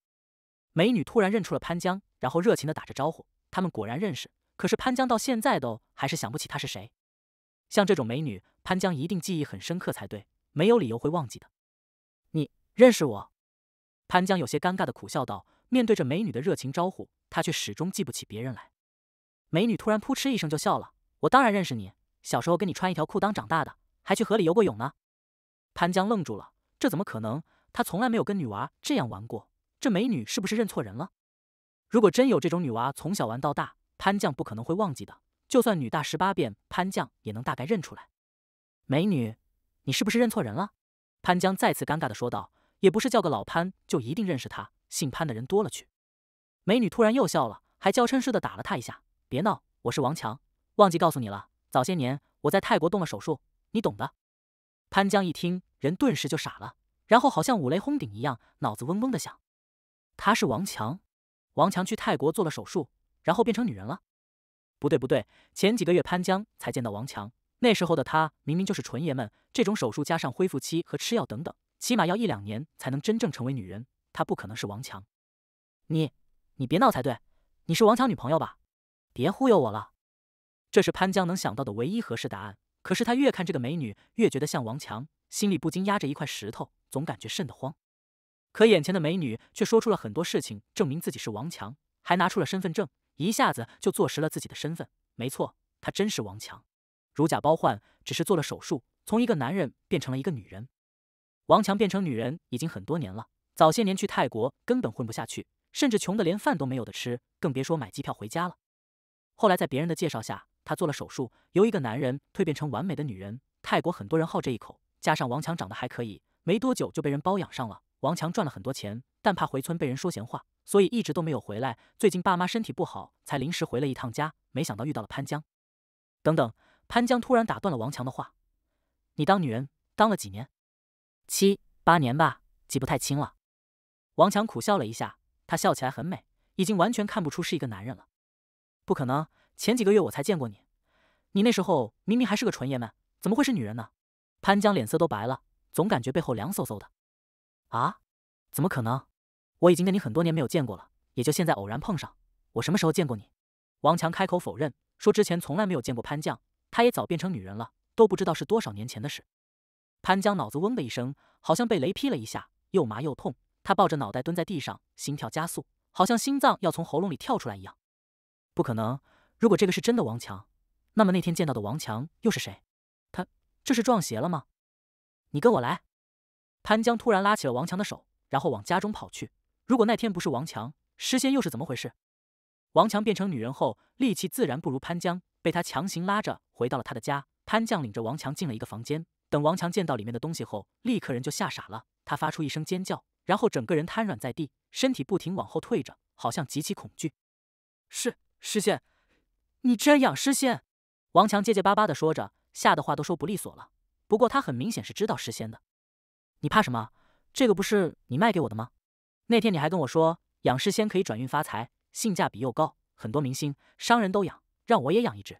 美女突然认出了潘江，然后热情的打着招呼。他们果然认识，可是潘江到现在都还是想不起她是谁。像这种美女，潘江一定记忆很深刻才对，没有理由会忘记的。你认识我？潘江有些尴尬的苦笑道，面对着美女的热情招呼，他却始终记不起别人来。美女突然扑哧一声就笑了：“我当然认识你，小时候跟你穿一条裤裆长大的，还去河里游过泳呢。”潘江愣住了，这怎么可能？他从来没有跟女娃这样玩过。这美女是不是认错人了？如果真有这种女娃，从小玩到大，潘将不可能会忘记的。就算女大十八变，潘将也能大概认出来。美女，你是不是认错人了？潘江再次尴尬的说道：“也不是叫个老潘就一定认识他，姓潘的人多了去。”美女突然又笑了，还娇嗔似的打了他一下：“别闹，我是王强，忘记告诉你了。早些年我在泰国动了手术，你懂的。”潘江一听，人顿时就傻了，然后好像五雷轰顶一样，脑子嗡嗡的响。她是王强，王强去泰国做了手术，然后变成女人了。不对不对，前几个月潘江才见到王强，那时候的他明明就是纯爷们。这种手术加上恢复期和吃药等等，起码要一两年才能真正成为女人。他不可能是王强。你，你别闹才对。你是王强女朋友吧？别忽悠我了。这是潘江能想到的唯一合适答案。可是他越看这个美女，越觉得像王强，心里不禁压着一块石头，总感觉瘆得慌。可眼前的美女却说出了很多事情，证明自己是王强，还拿出了身份证，一下子就坐实了自己的身份。没错，她真是王强，如假包换。只是做了手术，从一个男人变成了一个女人。王强变成女人已经很多年了。早些年去泰国根本混不下去，甚至穷的连饭都没有的吃，更别说买机票回家了。后来在别人的介绍下，他做了手术，由一个男人蜕变成完美的女人。泰国很多人好这一口，加上王强长得还可以，没多久就被人包养上了。王强赚了很多钱，但怕回村被人说闲话，所以一直都没有回来。最近爸妈身体不好，才临时回了一趟家。没想到遇到了潘江。等等，潘江突然打断了王强的话：“你当女人当了几年？七八年吧，记不太清了。”王强苦笑了一下，他笑起来很美，已经完全看不出是一个男人了。不可能，前几个月我才见过你，你那时候明明还是个纯爷们，怎么会是女人呢？潘江脸色都白了，总感觉背后凉飕飕的。啊，怎么可能？我已经跟你很多年没有见过了，也就现在偶然碰上。我什么时候见过你？王强开口否认，说之前从来没有见过潘江，他也早变成女人了，都不知道是多少年前的事。潘江脑子嗡的一声，好像被雷劈了一下，又麻又痛。他抱着脑袋蹲在地上，心跳加速，好像心脏要从喉咙里跳出来一样。不可能，如果这个是真的王强，那么那天见到的王强又是谁？他这是撞邪了吗？你跟我来。潘江突然拉起了王强的手，然后往家中跑去。如果那天不是王强，诗仙又是怎么回事？王强变成女人后，力气自然不如潘江，被他强行拉着回到了他的家。潘江领着王强进了一个房间，等王强见到里面的东西后，立刻人就吓傻了，他发出一声尖叫，然后整个人瘫软在地，身体不停往后退着，好像极其恐惧。是诗仙，你居然养诗仙！王强结结巴巴的说着，吓得话都说不利索了。不过他很明显是知道诗仙的。你怕什么？这个不是你卖给我的吗？那天你还跟我说养诗仙可以转运发财，性价比又高，很多明星、商人都养，让我也养一只。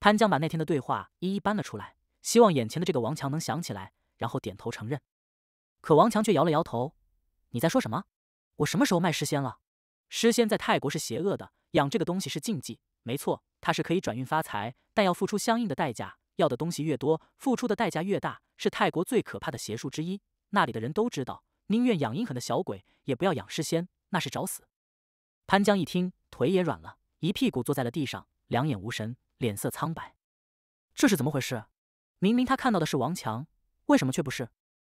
潘江把那天的对话一一搬了出来，希望眼前的这个王强能想起来，然后点头承认。可王强却摇了摇头：“你在说什么？我什么时候卖诗仙了？诗仙在泰国是邪恶的，养这个东西是禁忌。没错，它是可以转运发财，但要付出相应的代价，要的东西越多，付出的代价越大。”是泰国最可怕的邪术之一，那里的人都知道，宁愿养阴狠的小鬼，也不要养尸仙，那是找死。潘江一听，腿也软了，一屁股坐在了地上，两眼无神，脸色苍白。这是怎么回事？明明他看到的是王强，为什么却不是？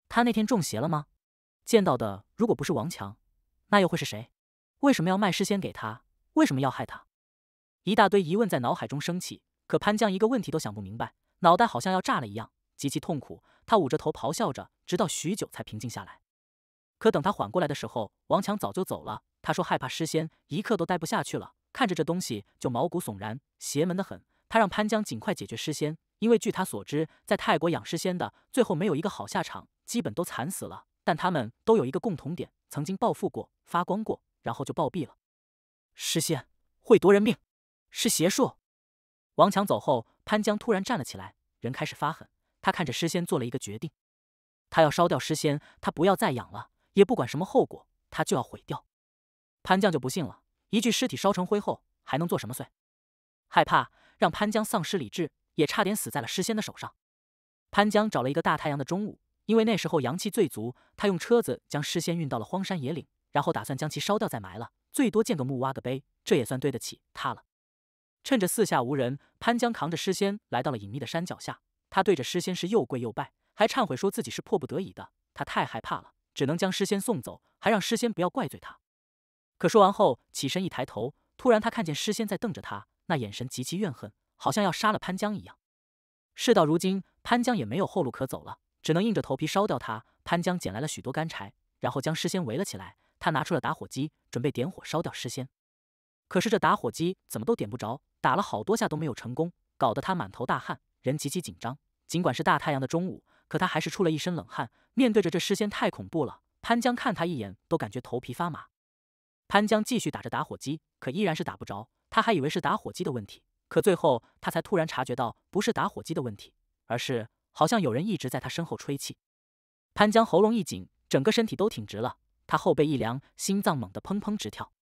他那天中邪了吗？见到的如果不是王强，那又会是谁？为什么要卖尸仙给他？为什么要害他？一大堆疑问在脑海中升起，可潘江一个问题都想不明白，脑袋好像要炸了一样。极其痛苦，他捂着头咆哮着，直到许久才平静下来。可等他缓过来的时候，王强早就走了。他说害怕尸仙，一刻都待不下去了，看着这东西就毛骨悚然，邪门的很。他让潘江尽快解决尸仙，因为据他所知，在泰国养尸仙的，最后没有一个好下场，基本都惨死了。但他们都有一个共同点：曾经暴富过、发光过，然后就暴毙了。尸仙会夺人命，是邪术。王强走后，潘江突然站了起来，人开始发狠。他看着诗仙，做了一个决定，他要烧掉诗仙，他不要再养了，也不管什么后果，他就要毁掉。潘江就不信了，一具尸体烧成灰后还能做什么祟？害怕让潘江丧失理智，也差点死在了诗仙的手上。潘江找了一个大太阳的中午，因为那时候阳气最足，他用车子将诗仙运到了荒山野岭，然后打算将其烧掉再埋了，最多建个墓挖个碑，这也算对得起他了。趁着四下无人，潘江扛着诗仙来到了隐秘的山脚下。他对着诗仙是又跪又拜，还忏悔说自己是迫不得已的。他太害怕了，只能将诗仙送走，还让诗仙不要怪罪他。可说完后，起身一抬头，突然他看见诗仙在瞪着他，那眼神极其怨恨，好像要杀了潘江一样。事到如今，潘江也没有后路可走了，只能硬着头皮烧掉他。潘江捡来了许多干柴，然后将诗仙围了起来。他拿出了打火机，准备点火烧掉诗仙。可是这打火机怎么都点不着，打了好多下都没有成功，搞得他满头大汗。人极其紧张，尽管是大太阳的中午，可他还是出了一身冷汗。面对着这诗仙，太恐怖了。潘江看他一眼，都感觉头皮发麻。潘江继续打着打火机，可依然是打不着。他还以为是打火机的问题，可最后他才突然察觉到，不是打火机的问题，而是好像有人一直在他身后吹气。潘江喉咙一紧，整个身体都挺直了。他后背一凉，心脏猛地砰砰直跳。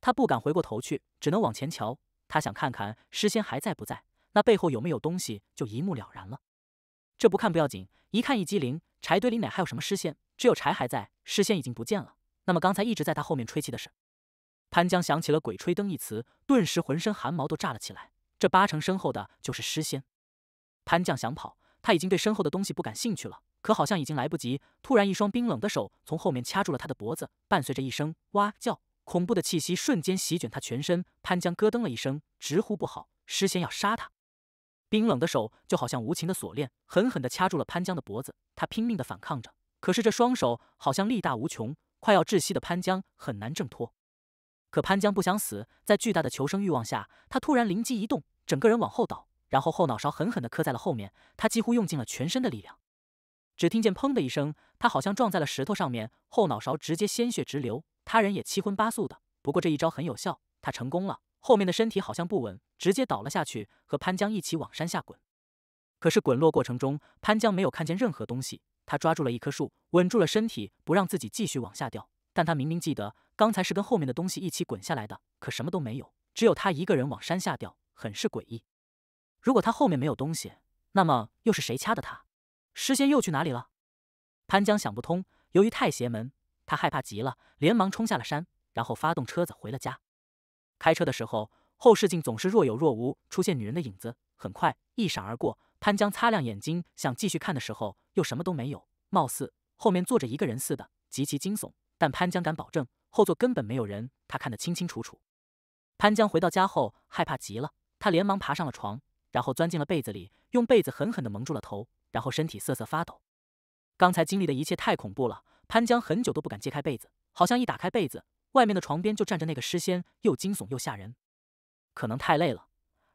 他不敢回过头去，只能往前瞧。他想看看诗仙还在不在。那背后有没有东西，就一目了然了。这不看不要紧，一看一激灵。柴堆里哪还有什么尸仙？只有柴还在，尸仙已经不见了。那么刚才一直在他后面吹气的是潘江，想起了“鬼吹灯”一词，顿时浑身汗毛都炸了起来。这八成身后的就是尸仙。潘将想跑，他已经对身后的东西不感兴趣了，可好像已经来不及。突然，一双冰冷的手从后面掐住了他的脖子，伴随着一声“哇”叫，恐怖的气息瞬间席卷他全身。潘江咯噔了一声，直呼不好，尸仙要杀他。冰冷的手就好像无情的锁链，狠狠地掐住了潘江的脖子。他拼命地反抗着，可是这双手好像力大无穷，快要窒息的潘江很难挣脱。可潘江不想死，在巨大的求生欲望下，他突然灵机一动，整个人往后倒，然后后脑勺狠狠地磕在了后面。他几乎用尽了全身的力量，只听见砰的一声，他好像撞在了石头上面，后脑勺直接鲜血直流，他人也七荤八素的。不过这一招很有效，他成功了。后面的身体好像不稳，直接倒了下去，和潘江一起往山下滚。可是滚落过程中，潘江没有看见任何东西。他抓住了一棵树，稳住了身体，不让自己继续往下掉。但他明明记得刚才是跟后面的东西一起滚下来的，可什么都没有，只有他一个人往山下掉，很是诡异。如果他后面没有东西，那么又是谁掐的他？诗仙又去哪里了？潘江想不通。由于太邪门，他害怕极了，连忙冲下了山，然后发动车子回了家。开车的时候，后视镜总是若有若无出现女人的影子，很快一闪而过。潘江擦亮眼睛想继续看的时候，又什么都没有，貌似后面坐着一个人似的，极其惊悚。但潘江敢保证，后座根本没有人，他看得清清楚楚。潘江回到家后，害怕极了，他连忙爬上了床，然后钻进了被子里，用被子狠狠地蒙住了头，然后身体瑟瑟发抖。刚才经历的一切太恐怖了，潘江很久都不敢揭开被子，好像一打开被子。外面的床边就站着那个尸仙，又惊悚又吓人。可能太累了，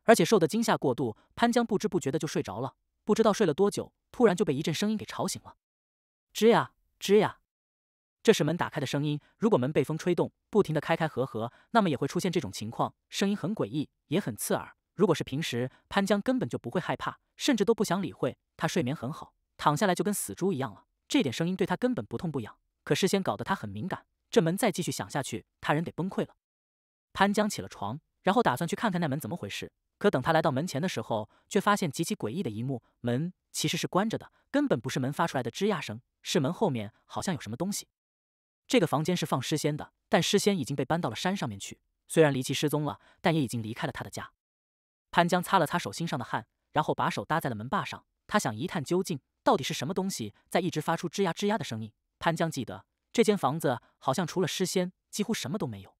而且受的惊吓过度，潘江不知不觉的就睡着了。不知道睡了多久，突然就被一阵声音给吵醒了。吱呀，吱呀，这是门打开的声音。如果门被风吹动，不停的开开合合，那么也会出现这种情况。声音很诡异，也很刺耳。如果是平时，潘江根本就不会害怕，甚至都不想理会。他睡眠很好，躺下来就跟死猪一样了。这点声音对他根本不痛不痒，可事先搞得他很敏感。这门再继续响下去，他人得崩溃了。潘江起了床，然后打算去看看那门怎么回事。可等他来到门前的时候，却发现极其诡异的一幕：门其实是关着的，根本不是门发出来的吱呀声，是门后面好像有什么东西。这个房间是放诗仙的，但诗仙已经被搬到了山上面去。虽然离奇失踪了，但也已经离开了他的家。潘江擦了擦手心上的汗，然后把手搭在了门把上，他想一探究竟，到底是什么东西在一直发出吱呀吱呀的声音。潘江记得。这间房子好像除了诗仙，几乎什么都没有。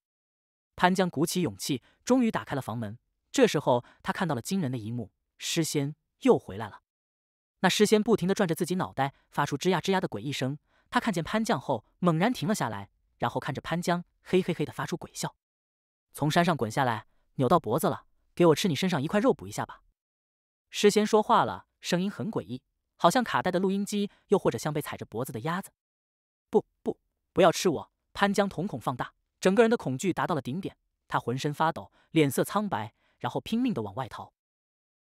潘江鼓起勇气，终于打开了房门。这时候，他看到了惊人的一幕：诗仙又回来了。那诗仙不停地转着自己脑袋，发出吱呀吱呀的诡异声。他看见潘江后，猛然停了下来，然后看着潘江，嘿嘿嘿地发出鬼笑。从山上滚下来，扭到脖子了，给我吃你身上一块肉补一下吧。诗仙说话了，声音很诡异，好像卡带的录音机，又或者像被踩着脖子的鸭子。不不，不要吃我！潘江瞳孔放大，整个人的恐惧达到了顶点，他浑身发抖，脸色苍白，然后拼命的往外逃。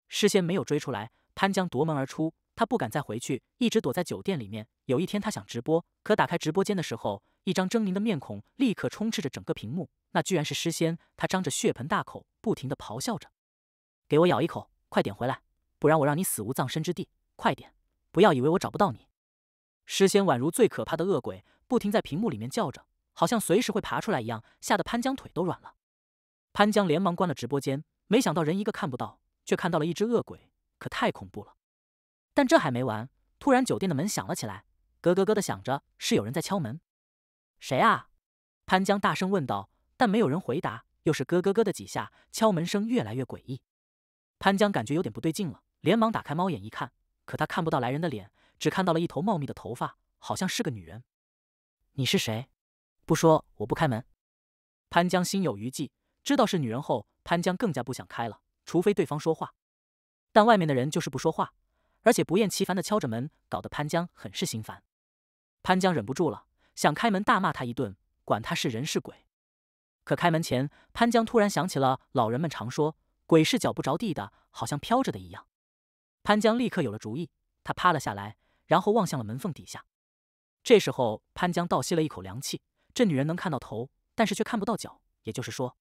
诗仙没有追出来，潘江夺门而出，他不敢再回去，一直躲在酒店里面。有一天他想直播，可打开直播间的时候，一张狰狞的面孔立刻充斥着整个屏幕，那居然是诗仙，他张着血盆大口，不停的咆哮着：“给我咬一口，快点回来，不然我让你死无葬身之地！快点，不要以为我找不到你。”诗仙宛如最可怕的恶鬼，不停在屏幕里面叫着，好像随时会爬出来一样，吓得潘江腿都软了。潘江连忙关了直播间，没想到人一个看不到，却看到了一只恶鬼，可太恐怖了。但这还没完，突然酒店的门响了起来，咯咯咯的响着，是有人在敲门。谁啊？潘江大声问道，但没有人回答。又是咯咯咯的几下，敲门声越来越诡异。潘江感觉有点不对劲了，连忙打开猫眼一看，可他看不到来人的脸。只看到了一头茂密的头发，好像是个女人。你是谁？不说我不开门。潘江心有余悸，知道是女人后，潘江更加不想开了，除非对方说话。但外面的人就是不说话，而且不厌其烦的敲着门，搞得潘江很是心烦。潘江忍不住了，想开门大骂他一顿，管他是人是鬼。可开门前，潘江突然想起了老人们常说，鬼是脚不着地的，好像飘着的一样。潘江立刻有了主意，他趴了下来。然后望向了门缝底下，这时候潘江倒吸了一口凉气。这女人能看到头，但是却看不到脚，也就是说，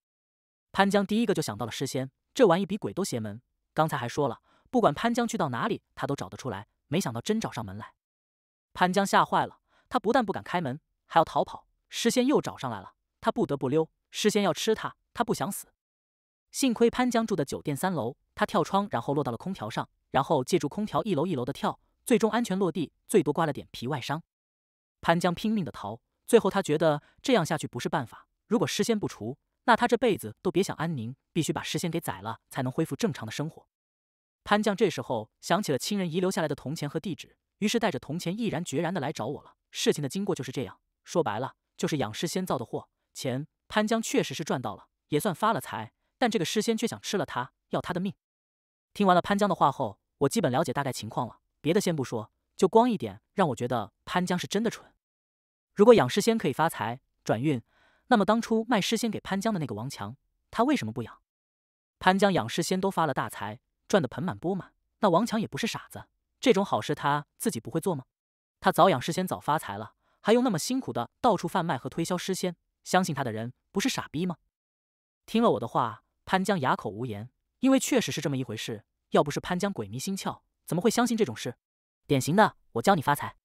潘江第一个就想到了诗仙。这玩意比鬼都邪门。刚才还说了，不管潘江去到哪里，他都找得出来。没想到真找上门来，潘江吓坏了。他不但不敢开门，还要逃跑。诗仙又找上来了，他不得不溜。诗仙要吃他，他不想死。幸亏潘江住的酒店三楼，他跳窗，然后落到了空调上，然后借助空调一楼一楼的跳。最终安全落地，最多刮了点皮外伤。潘江拼命的逃，最后他觉得这样下去不是办法。如果尸仙不除，那他这辈子都别想安宁，必须把尸仙给宰了，才能恢复正常的生活。潘江这时候想起了亲人遗留下来的铜钱和地址，于是带着铜钱毅然决然的来找我了。事情的经过就是这样，说白了就是养尸仙造的祸。钱潘江确实是赚到了，也算发了财，但这个尸仙却想吃了他，要他的命。听完了潘江的话后，我基本了解大概情况了。别的先不说，就光一点，让我觉得潘江是真的蠢。如果养尸仙可以发财转运，那么当初卖尸仙给潘江的那个王强，他为什么不养？潘江养尸仙都发了大财，赚得盆满钵满，那王强也不是傻子，这种好事他自己不会做吗？他早养尸仙早发财了，还用那么辛苦的到处贩卖和推销尸仙？相信他的人不是傻逼吗？听了我的话，潘江哑口无言，因为确实是这么一回事。要不是潘江鬼迷心窍。怎么会相信这种事？典型的，我教你发财，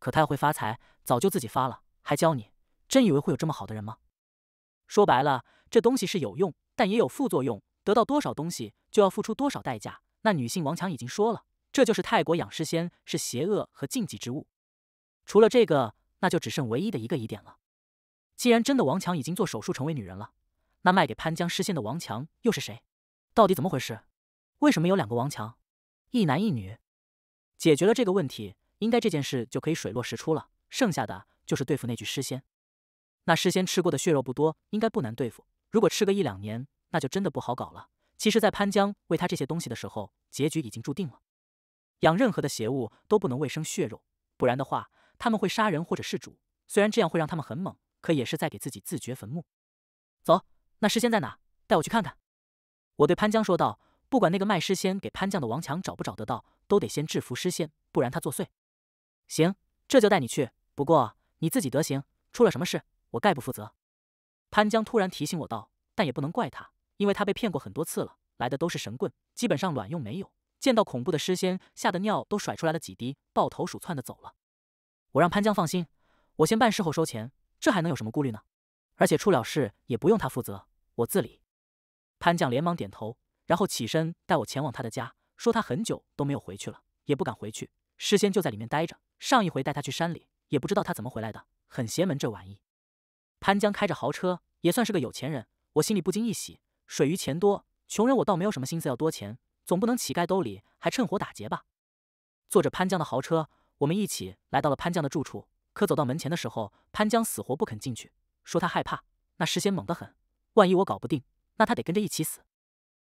可他要会发财，早就自己发了，还教你？真以为会有这么好的人吗？说白了，这东西是有用，但也有副作用，得到多少东西就要付出多少代价。那女性王强已经说了，这就是泰国养尸仙是邪恶和禁忌之物。除了这个，那就只剩唯一的一个疑点了：既然真的王强已经做手术成为女人了，那卖给潘江尸仙的王强又是谁？到底怎么回事？为什么有两个王强？一男一女，解决了这个问题，应该这件事就可以水落石出了。剩下的就是对付那具尸仙。那尸仙吃过的血肉不多，应该不难对付。如果吃个一两年，那就真的不好搞了。其实，在潘江喂他这些东西的时候，结局已经注定了。养任何的邪物都不能喂生血肉，不然的话，他们会杀人或者是主。虽然这样会让他们很猛，可也是在给自己自掘坟墓。走，那尸仙在哪？带我去看看。我对潘江说道。不管那个卖诗仙给潘江的王强找不找得到，都得先制服诗仙，不然他作祟。行，这就带你去。不过你自己得行，出了什么事我概不负责。潘江突然提醒我道：“但也不能怪他，因为他被骗过很多次了，来的都是神棍，基本上卵用没有。见到恐怖的诗仙，吓得尿都甩出来了几滴，抱头鼠窜的走了。”我让潘江放心，我先办事后收钱，这还能有什么顾虑呢？而且出了事也不用他负责，我自理。潘江连忙点头。然后起身带我前往他的家，说他很久都没有回去了，也不敢回去，事仙就在里面待着。上一回带他去山里，也不知道他怎么回来的，很邪门。这玩意，潘江开着豪车，也算是个有钱人。我心里不禁一喜。水鱼钱多，穷人我倒没有什么心思要多钱，总不能乞丐兜里还趁火打劫吧。坐着潘江的豪车，我们一起来到了潘江的住处。可走到门前的时候，潘江死活不肯进去，说他害怕。那诗仙猛得很，万一我搞不定，那他得跟着一起死。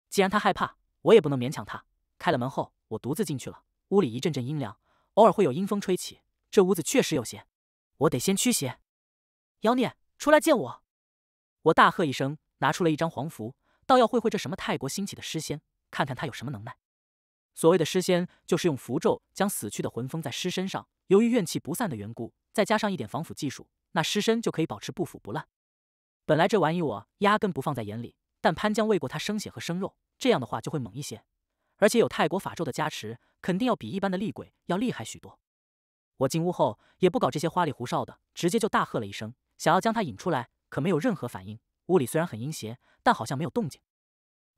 既然他害怕，我也不能勉强他。开了门后，我独自进去了。屋里一阵阵阴凉，偶尔会有阴风吹起。这屋子确实有些。我得先驱邪。妖孽，出来见我！我大喝一声，拿出了一张黄符，倒要会会这什么泰国兴起的尸仙，看看他有什么能耐。所谓的尸仙，就是用符咒将死去的魂封在尸身上，由于怨气不散的缘故，再加上一点防腐技术，那尸身就可以保持不腐不烂。本来这玩意我压根不放在眼里。但潘江喂过他生血和生肉，这样的话就会猛一些，而且有泰国法咒的加持，肯定要比一般的厉鬼要厉害许多。我进屋后也不搞这些花里胡哨的，直接就大喝了一声，想要将他引出来，可没有任何反应。屋里虽然很阴邪，但好像没有动静。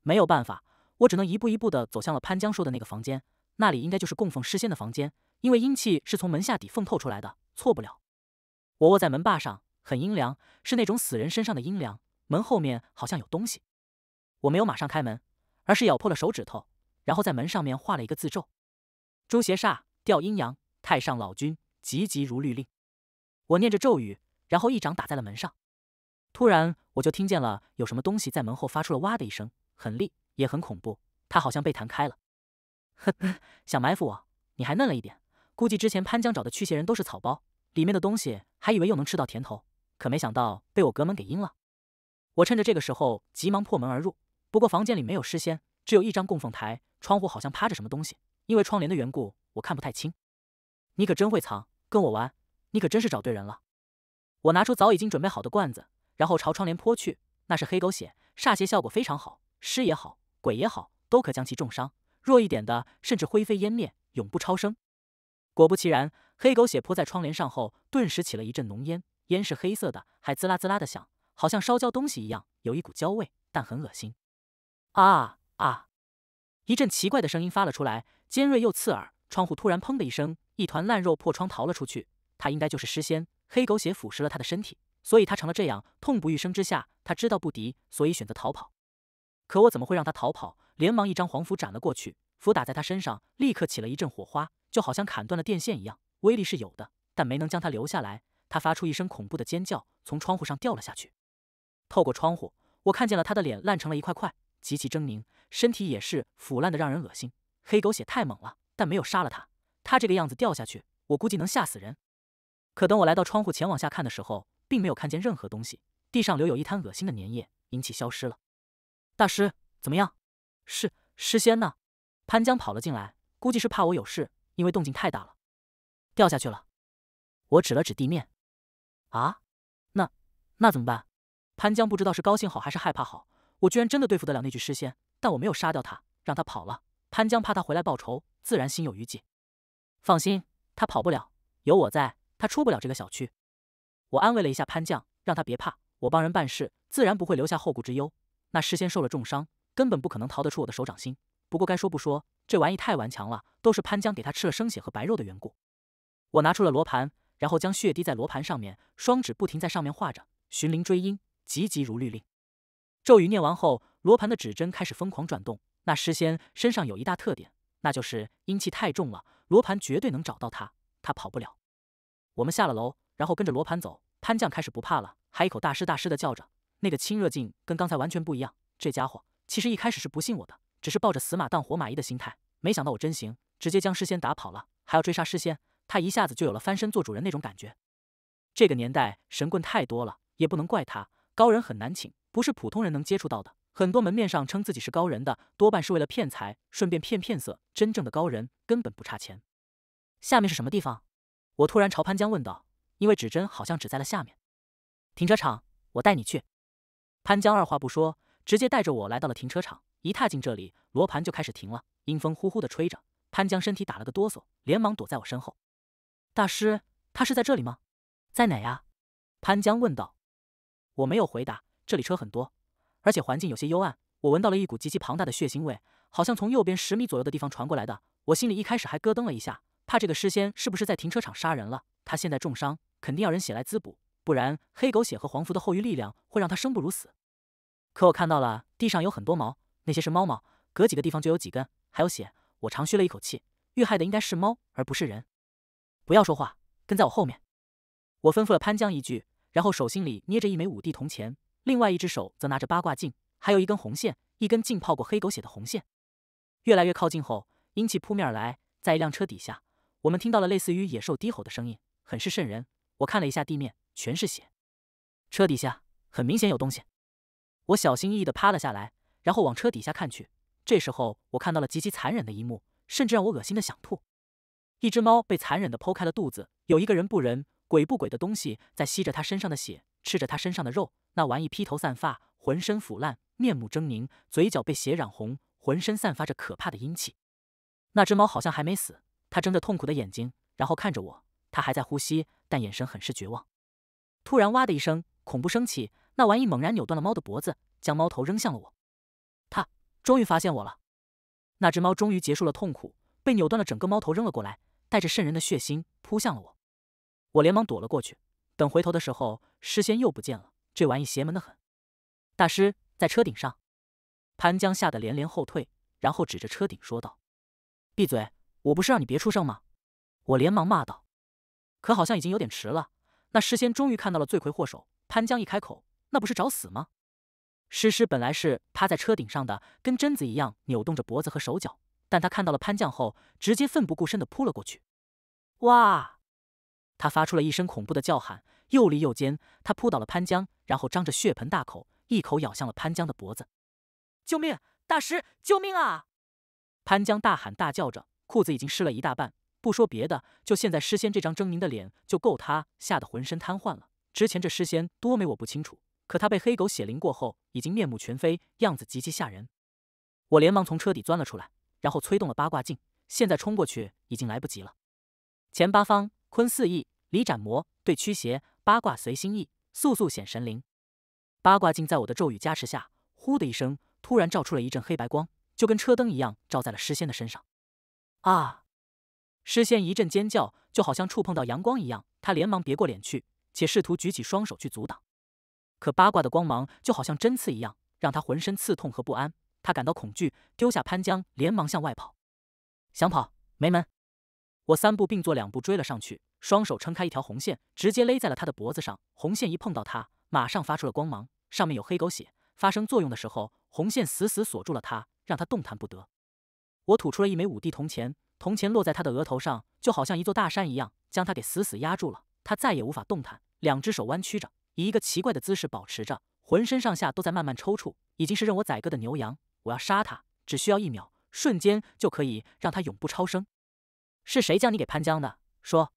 没有办法，我只能一步一步地走向了潘江说的那个房间，那里应该就是供奉诗仙的房间，因为阴气是从门下底缝透出来的，错不了。我卧在门把上，很阴凉，是那种死人身上的阴凉。门后面好像有东西。我没有马上开门，而是咬破了手指头，然后在门上面画了一个字咒：“诛邪煞，调阴阳，太上老君，急急如律令。”我念着咒语，然后一掌打在了门上。突然，我就听见了有什么东西在门后发出了“哇”的一声，很厉，也很恐怖。它好像被弹开了。呵呵，想埋伏我，你还嫩了一点。估计之前潘江找的驱邪人都是草包，里面的东西还以为又能吃到甜头，可没想到被我隔门给阴了。我趁着这个时候，急忙破门而入。不过房间里没有尸仙，只有一张供奉台，窗户好像趴着什么东西，因为窗帘的缘故我看不太清。你可真会藏，跟我玩，你可真是找对人了。我拿出早已经准备好的罐子，然后朝窗帘泼去，那是黑狗血，煞邪效果非常好，尸也好，鬼也好，都可将其重伤，弱一点的甚至灰飞烟灭，永不超生。果不其然，黑狗血泼在窗帘上后，顿时起了一阵浓烟，烟是黑色的，还滋啦滋啦的响，好像烧焦东西一样，有一股焦味，但很恶心。啊啊！一阵奇怪的声音发了出来，尖锐又刺耳。窗户突然砰的一声，一团烂肉破窗逃了出去。他应该就是尸仙，黑狗血腐蚀了他的身体，所以他成了这样。痛不欲生之下，他知道不敌，所以选择逃跑。可我怎么会让他逃跑？连忙一张黄符斩了过去，符打在他身上，立刻起了一阵火花，就好像砍断了电线一样，威力是有的，但没能将他留下来。他发出一声恐怖的尖叫，从窗户上掉了下去。透过窗户，我看见了他的脸烂成了一块块。极其狰狞，身体也是腐烂的，让人恶心。黑狗血太猛了，但没有杀了他。他这个样子掉下去，我估计能吓死人。可等我来到窗户前往下看的时候，并没有看见任何东西，地上留有一滩恶心的粘液，引起消失了。大师怎么样？是诗仙呢？潘江跑了进来，估计是怕我有事，因为动静太大了。掉下去了。我指了指地面。啊？那那怎么办？潘江不知道是高兴好还是害怕好。我居然真的对付得了那具尸仙，但我没有杀掉他，让他跑了。潘江怕他回来报仇，自然心有余悸。放心，他跑不了，有我在，他出不了这个小区。我安慰了一下潘将，让他别怕。我帮人办事，自然不会留下后顾之忧。那尸仙受了重伤，根本不可能逃得出我的手掌心。不过该说不说，这玩意太顽强了，都是潘江给他吃了生血和白肉的缘故。我拿出了罗盘，然后将血滴在罗盘上面，双指不停在上面画着，寻灵追鹰，急急如律令。咒语念完后，罗盘的指针开始疯狂转动。那尸仙身上有一大特点，那就是阴气太重了，罗盘绝对能找到他，他跑不了。我们下了楼，然后跟着罗盘走。潘将开始不怕了，还一口大师大师的叫着，那个亲热劲跟刚才完全不一样。这家伙其实一开始是不信我的，只是抱着死马当活马医的心态。没想到我真行，直接将尸仙打跑了，还要追杀尸仙，他一下子就有了翻身做主人那种感觉。这个年代神棍太多了，也不能怪他，高人很难请。不是普通人能接触到的，很多门面上称自己是高人的，多半是为了骗财，顺便骗骗色。真正的高人根本不差钱。下面是什么地方？我突然朝潘江问道，因为指针好像指在了下面。停车场，我带你去。潘江二话不说，直接带着我来到了停车场。一踏进这里，罗盘就开始停了，阴风呼呼的吹着，潘江身体打了个哆嗦，连忙躲在我身后。大师，他是在这里吗？在哪呀？潘江问道。我没有回答。这里车很多，而且环境有些幽暗。我闻到了一股极其庞大的血腥味，好像从右边十米左右的地方传过来的。我心里一开始还咯噔了一下，怕这个尸仙是不是在停车场杀人了？他现在重伤，肯定要人血来滋补，不然黑狗血和黄符的后遗力量会让他生不如死。可我看到了地上有很多毛，那些是猫毛，隔几个地方就有几根，还有血。我长吁了一口气，遇害的应该是猫而不是人。不要说话，跟在我后面。我吩咐了潘江一句，然后手心里捏着一枚五帝铜钱。另外一只手则拿着八卦镜，还有一根红线，一根浸泡过黑狗血的红线。越来越靠近后，阴气扑面而来。在一辆车底下，我们听到了类似于野兽低吼的声音，很是瘆人。我看了一下地面，全是血。车底下很明显有东西。我小心翼翼地趴了下来，然后往车底下看去。这时候，我看到了极其残忍的一幕，甚至让我恶心的想吐。一只猫被残忍地剖开了肚子，有一个人不人、鬼不鬼的东西在吸着它身上的血。吃着他身上的肉，那玩意披头散发，浑身腐烂，面目狰狞，嘴角被血染红，浑身散发着可怕的阴气。那只猫好像还没死，它睁着痛苦的眼睛，然后看着我。它还在呼吸，但眼神很是绝望。突然，哇的一声，恐怖升起，那玩意猛然扭断了猫的脖子，将猫头扔向了我。它终于发现我了。那只猫终于结束了痛苦，被扭断了整个猫头扔了过来，带着渗人的血腥扑向了我。我连忙躲了过去。等回头的时候。诗仙又不见了，这玩意邪门的很。大师在车顶上，潘江吓得连连后退，然后指着车顶说道：“闭嘴！我不是让你别出声吗？”我连忙骂道。可好像已经有点迟了，那诗仙终于看到了罪魁祸首。潘江一开口，那不是找死吗？诗诗本来是趴在车顶上的，跟贞子一样扭动着脖子和手脚，但他看到了潘江后，直接奋不顾身的扑了过去。哇！他发出了一声恐怖的叫喊。又立又尖，他扑倒了潘江，然后张着血盆大口，一口咬向了潘江的脖子。救命！大师，救命啊！潘江大喊大叫着，裤子已经湿了一大半。不说别的，就现在诗仙这张狰狞的脸就够他吓得浑身瘫痪了。之前这诗仙多美我不清楚，可他被黑狗血淋过后，已经面目全非，样子极其吓人。我连忙从车底钻了出来，然后催动了八卦镜。现在冲过去已经来不及了。前八方，坤四翼，离斩魔，对驱邪。八卦随心意，速速显神灵。八卦镜在我的咒语加持下，呼的一声，突然照出了一阵黑白光，就跟车灯一样，照在了诗仙的身上。啊！诗仙一阵尖叫，就好像触碰到阳光一样，他连忙别过脸去，且试图举起双手去阻挡。可八卦的光芒就好像针刺一样，让他浑身刺痛和不安，他感到恐惧，丢下潘江，连忙向外跑。想跑没门！我三步并作两步追了上去，双手撑开一条红线，直接勒在了他的脖子上。红线一碰到他，马上发出了光芒，上面有黑狗血发生作用的时候，红线死死锁住了他，让他动弹不得。我吐出了一枚五帝铜钱，铜钱落在他的额头上，就好像一座大山一样，将他给死死压住了。他再也无法动弹，两只手弯曲着，以一个奇怪的姿势保持着，浑身上下都在慢慢抽搐，已经是任我宰割的牛羊。我要杀他，只需要一秒，瞬间就可以让他永不超生。是谁将你给潘江的？说！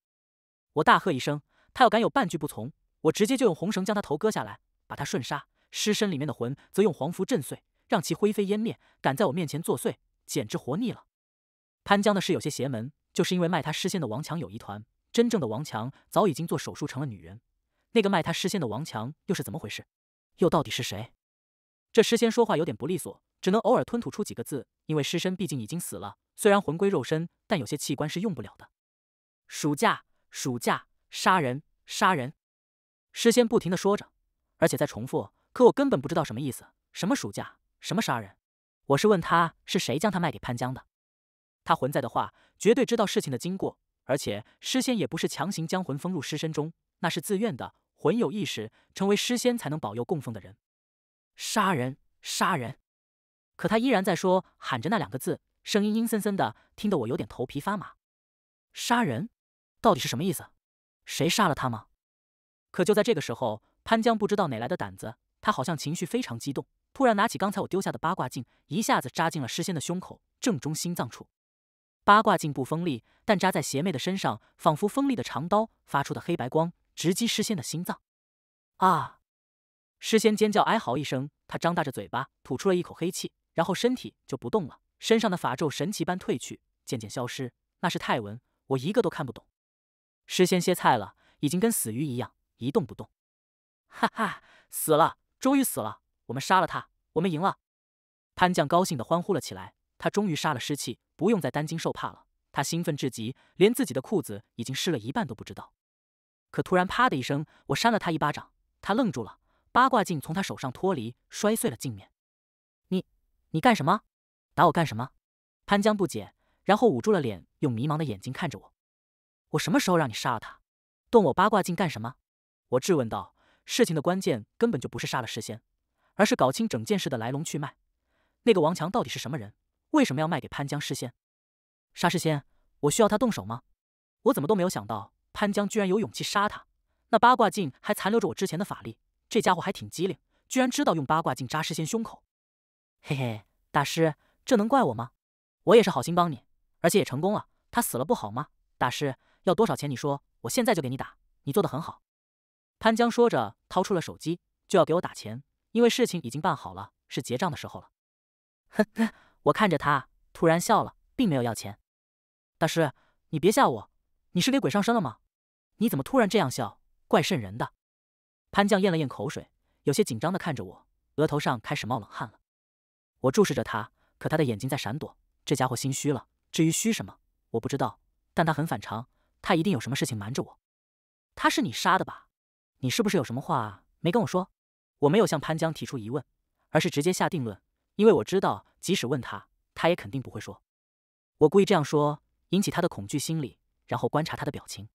我大喝一声，他要敢有半句不从，我直接就用红绳将他头割下来，把他瞬杀，尸身里面的魂则用黄符震碎，让其灰飞烟灭。敢在我面前作祟，简直活腻了！潘江的事有些邪门，就是因为卖他尸仙的王强有一团。真正的王强早已经做手术成了女人，那个卖他尸仙的王强又是怎么回事？又到底是谁？这尸仙说话有点不利索，只能偶尔吞吐出几个字，因为尸身毕竟已经死了。虽然魂归肉身，但有些器官是用不了的。暑假，暑假，杀人，杀人，诗仙不停的说着，而且在重复。可我根本不知道什么意思，什么暑假，什么杀人。我是问他是谁将他卖给潘江的。他魂在的话，绝对知道事情的经过。而且诗仙也不是强行将魂封入尸身中，那是自愿的。魂有意识，成为诗仙才能保佑供奉的人。杀人，杀人。可他依然在说，喊着那两个字。声音阴森森的，听得我有点头皮发麻。杀人，到底是什么意思？谁杀了他吗？可就在这个时候，潘江不知道哪来的胆子，他好像情绪非常激动，突然拿起刚才我丢下的八卦镜，一下子扎进了诗仙的胸口正中心脏处。八卦镜不锋利，但扎在邪魅的身上，仿佛锋利的长刀，发出的黑白光直击诗仙的心脏。啊！诗仙尖叫哀嚎一声，他张大着嘴巴吐出了一口黑气，然后身体就不动了。身上的法咒神奇般褪去，渐渐消失。那是泰文，我一个都看不懂。诗仙歇菜了，已经跟死鱼一样，一动不动。哈哈，死了，终于死了！我们杀了他，我们赢了！潘将高兴地欢呼了起来。他终于杀了尸气，不用再担惊受怕了。他兴奋至极，连自己的裤子已经湿了一半都不知道。可突然，啪的一声，我扇了他一巴掌。他愣住了，八卦镜从他手上脱离，摔碎了镜面。你，你干什么？打我干什么？潘江不解，然后捂住了脸，用迷茫的眼睛看着我。我什么时候让你杀了他？动我八卦镜干什么？我质问道。事情的关键根本就不是杀了诗仙，而是搞清整件事的来龙去脉。那个王强到底是什么人？为什么要卖给潘江诗仙？杀诗仙？我需要他动手吗？我怎么都没有想到潘江居然有勇气杀他。那八卦镜还残留着我之前的法力，这家伙还挺机灵，居然知道用八卦镜扎诗仙胸口。嘿嘿，大师。这能怪我吗？我也是好心帮你，而且也成功了。他死了不好吗？大师要多少钱？你说，我现在就给你打。你做的很好。潘江说着，掏出了手机，就要给我打钱。因为事情已经办好了，是结账的时候了。呵呵，我看着他，突然笑了，并没有要钱。大师，你别吓我，你是给鬼上身了吗？你怎么突然这样笑？怪渗人的。潘江咽了咽口水，有些紧张地看着我，额头上开始冒冷汗了。我注视着他。可他的眼睛在闪躲，这家伙心虚了。至于虚什么，我不知道。但他很反常，他一定有什么事情瞒着我。他是你杀的吧？你是不是有什么话没跟我说？我没有向潘江提出疑问，而是直接下定论，因为我知道，即使问他，他也肯定不会说。我故意这样说，引起他的恐惧心理，然后观察他的表情。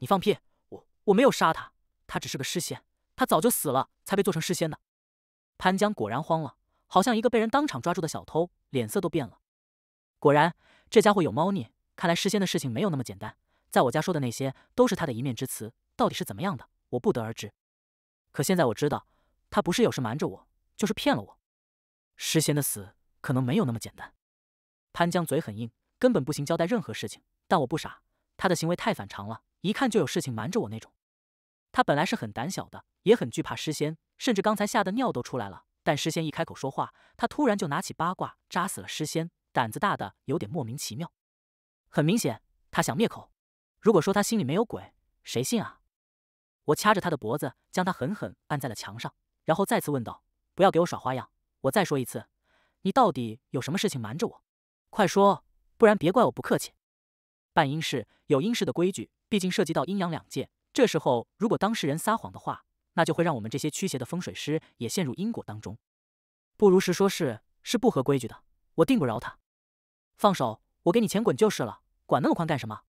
你放屁！我我没有杀他，他只是个尸仙，他早就死了，才被做成尸仙的。潘江果然慌了。好像一个被人当场抓住的小偷，脸色都变了。果然，这家伙有猫腻。看来诗仙的事情没有那么简单。在我家说的那些，都是他的一面之词。到底是怎么样的，我不得而知。可现在我知道，他不是有事瞒着我，就是骗了我。诗仙的死可能没有那么简单。潘江嘴很硬，根本不行交代任何事情。但我不傻，他的行为太反常了，一看就有事情瞒着我那种。他本来是很胆小的，也很惧怕诗仙，甚至刚才吓得尿都出来了。但诗仙一开口说话，他突然就拿起八卦扎死了诗仙，胆子大的有点莫名其妙。很明显，他想灭口。如果说他心里没有鬼，谁信啊？我掐着他的脖子，将他狠狠按在了墙上，然后再次问道：“不要给我耍花样！我再说一次，你到底有什么事情瞒着我？快说，不然别怪我不客气。”办阴事有阴事的规矩，毕竟涉及到阴阳两界。这时候如果当事人撒谎的话，那就会让我们这些驱邪的风水师也陷入因果当中，不如实说事是不合规矩的，我定不饶他。放手，我给你钱滚就是了，管那么宽干什么？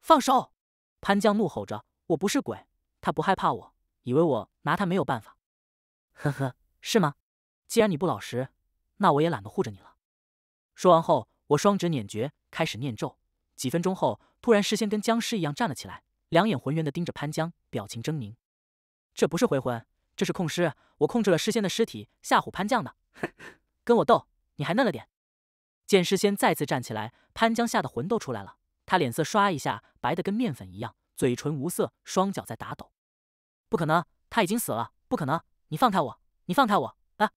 放手！潘江怒吼着：“我不是鬼，他不害怕我，以为我拿他没有办法。”呵呵，是吗？既然你不老实，那我也懒得护着你了。说完后，我双指捻诀，开始念咒。几分钟后，突然事先跟僵尸一样站了起来，两眼浑圆的盯着潘江，表情狰狞。这不是回魂，这是控尸。我控制了尸仙的尸体，吓唬潘将呢。跟我斗，你还嫩了点。见尸仙再次站起来，潘江吓得魂都出来了。他脸色刷一下白的跟面粉一样，嘴唇无色，双脚在打抖。不可能，他已经死了。不可能，你放开我，你放开我啊！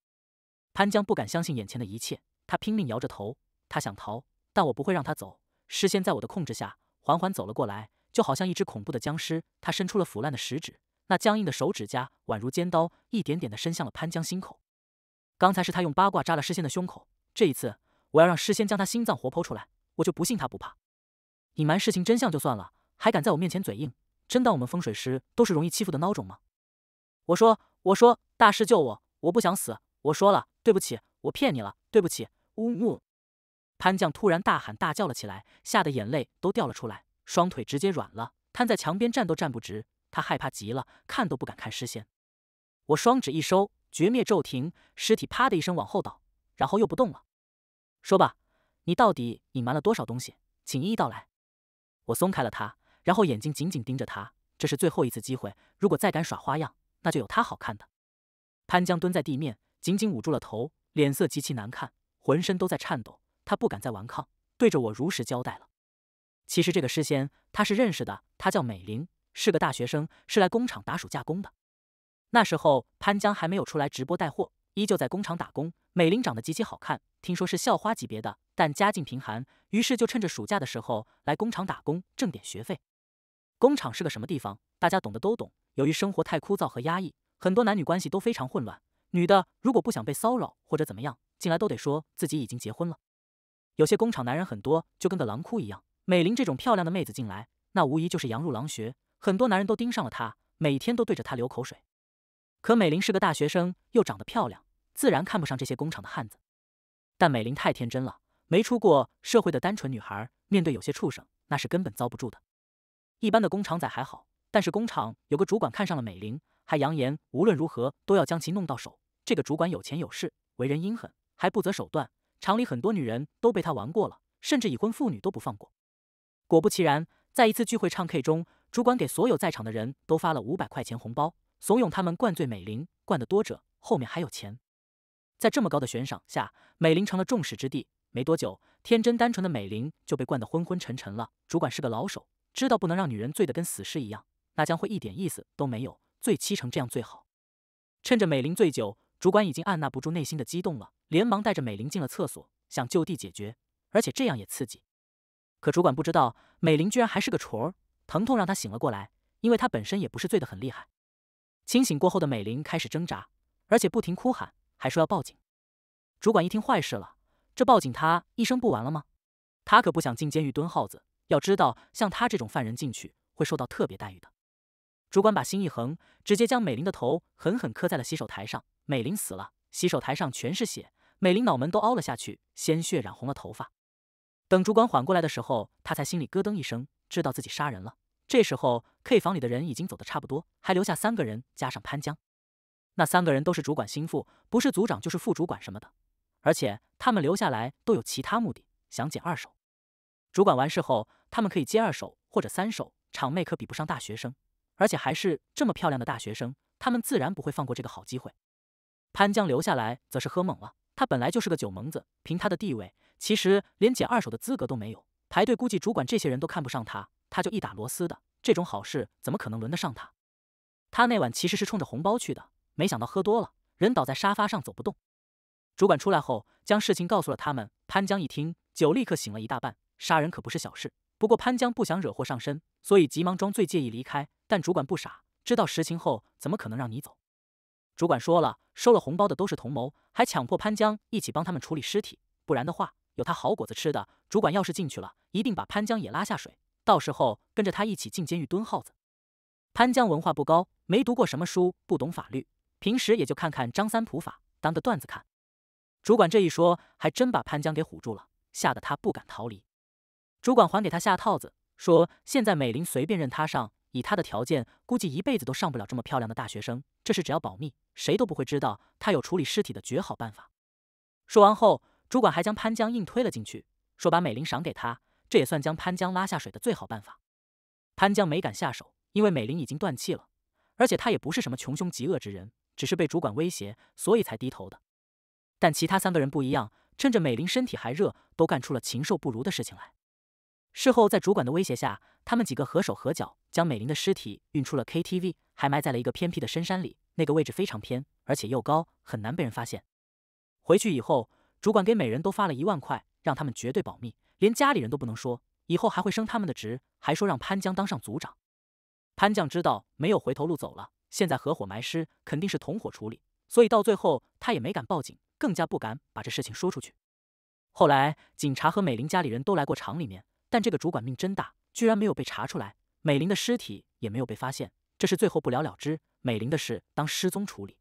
潘江不敢相信眼前的一切，他拼命摇着头，他想逃，但我不会让他走。尸仙在我的控制下缓缓走了过来，就好像一只恐怖的僵尸。他伸出了腐烂的食指。那僵硬的手指甲宛如尖刀，一点点地伸向了潘江心口。刚才是他用八卦扎了诗仙的胸口，这一次我要让诗仙将他心脏活剖出来。我就不信他不怕！隐瞒事情真相就算了，还敢在我面前嘴硬，真当我们风水师都是容易欺负的孬种吗？我说，我说，大师救我！我不想死！我说了，对不起，我骗你了，对不起！呜呜！潘江突然大喊大叫了起来，吓得眼泪都掉了出来，双腿直接软了，瘫在墙边站都站不直。他害怕极了，看都不敢看尸仙。我双指一收，绝灭骤停，尸体啪的一声往后倒，然后又不动了。说吧，你到底隐瞒了多少东西？请一一道来。我松开了他，然后眼睛紧紧盯着他。这是最后一次机会，如果再敢耍花样，那就有他好看的。潘江蹲在地面，紧紧捂住了头，脸色极其难看，浑身都在颤抖。他不敢再顽抗，对着我如实交代了。其实这个诗仙，他是认识的，他叫美玲。是个大学生，是来工厂打暑假工的。那时候潘江还没有出来直播带货，依旧在工厂打工。美玲长得极其好看，听说是校花级别的，但家境贫寒，于是就趁着暑假的时候来工厂打工，挣点学费。工厂是个什么地方，大家懂的都懂。由于生活太枯燥和压抑，很多男女关系都非常混乱。女的如果不想被骚扰或者怎么样，进来都得说自己已经结婚了。有些工厂男人很多，就跟个狼窟一样。美玲这种漂亮的妹子进来，那无疑就是羊入狼穴。很多男人都盯上了她，每天都对着她流口水。可美玲是个大学生，又长得漂亮，自然看不上这些工厂的汉子。但美玲太天真了，没出过社会的单纯女孩，面对有些畜生，那是根本遭不住的。一般的工厂仔还好，但是工厂有个主管看上了美玲，还扬言无论如何都要将其弄到手。这个主管有钱有势，为人阴狠，还不择手段。厂里很多女人都被他玩过了，甚至已婚妇女都不放过。果不其然。在一次聚会唱 K 中，主管给所有在场的人都发了五百块钱红包，怂恿他们灌醉美玲，灌得多者后面还有钱。在这么高的悬赏下，美玲成了众矢之的。没多久，天真单纯的美玲就被灌得昏昏沉沉了。主管是个老手，知道不能让女人醉得跟死尸一样，那将会一点意思都没有。醉七成这样最好。趁着美玲醉酒，主管已经按捺不住内心的激动了，连忙带着美玲进了厕所，想就地解决，而且这样也刺激。可主管不知道，美玲居然还是个雏儿。疼痛让她醒了过来，因为她本身也不是醉得很厉害。清醒过后的美玲开始挣扎，而且不停哭喊，还说要报警。主管一听坏事了，这报警他一生不完了吗？他可不想进监狱蹲耗子。要知道，像他这种犯人进去会受到特别待遇的。主管把心一横，直接将美玲的头狠狠磕在了洗手台上。美玲死了，洗手台上全是血，美玲脑门都凹了下去，鲜血染红了头发。等主管缓过来的时候，他才心里咯噔一声，知道自己杀人了。这时候 K 房里的人已经走得差不多，还留下三个人，加上潘江。那三个人都是主管心腹，不是组长就是副主管什么的。而且他们留下来都有其他目的，想捡二手。主管完事后，他们可以接二手或者三手场妹，可比不上大学生，而且还是这么漂亮的大学生，他们自然不会放过这个好机会。潘江留下来则是喝懵了，他本来就是个酒蒙子，凭他的地位。其实连捡二手的资格都没有，排队估计主管这些人都看不上他。他就一打螺丝的这种好事，怎么可能轮得上他？他那晚其实是冲着红包去的，没想到喝多了，人倒在沙发上走不动。主管出来后，将事情告诉了他们。潘江一听，酒立刻醒了一大半。杀人可不是小事，不过潘江不想惹祸上身，所以急忙装醉介意离开。但主管不傻，知道实情后，怎么可能让你走？主管说了，收了红包的都是同谋，还强迫潘江一起帮他们处理尸体，不然的话。有他好果子吃的。主管要是进去了，一定把潘江也拉下水。到时候跟着他一起进监狱蹲耗子。潘江文化不高，没读过什么书，不懂法律，平时也就看看张三普法，当个段子看。主管这一说，还真把潘江给唬住了，吓得他不敢逃离。主管还给他下套子，说现在美玲随便任他上，以他的条件，估计一辈子都上不了这么漂亮的大学生。这事只要保密，谁都不会知道他有处理尸体的绝好办法。说完后。主管还将潘江硬推了进去，说把美玲赏给他，这也算将潘江拉下水的最好办法。潘江没敢下手，因为美玲已经断气了，而且他也不是什么穷凶极恶之人，只是被主管威胁，所以才低头的。但其他三个人不一样，趁着美玲身体还热，都干出了禽兽不如的事情来。事后在主管的威胁下，他们几个合手合脚将美玲的尸体运出了 KTV，还埋在了一个偏僻的深山里。那个位置非常偏，而且又高，很难被人发现。回去以后。主管给每人都发了一万块，让他们绝对保密，连家里人都不能说。以后还会升他们的职，还说让潘江当上组长。潘江知道没有回头路走了，现在合伙埋尸肯定是同伙处理，所以到最后他也没敢报警，更加不敢把这事情说出去。后来警察和美玲家里人都来过厂里面，但这个主管命真大，居然没有被查出来。美玲的尸体也没有被发现，这是最后不了了之。美玲的事当失踪处理。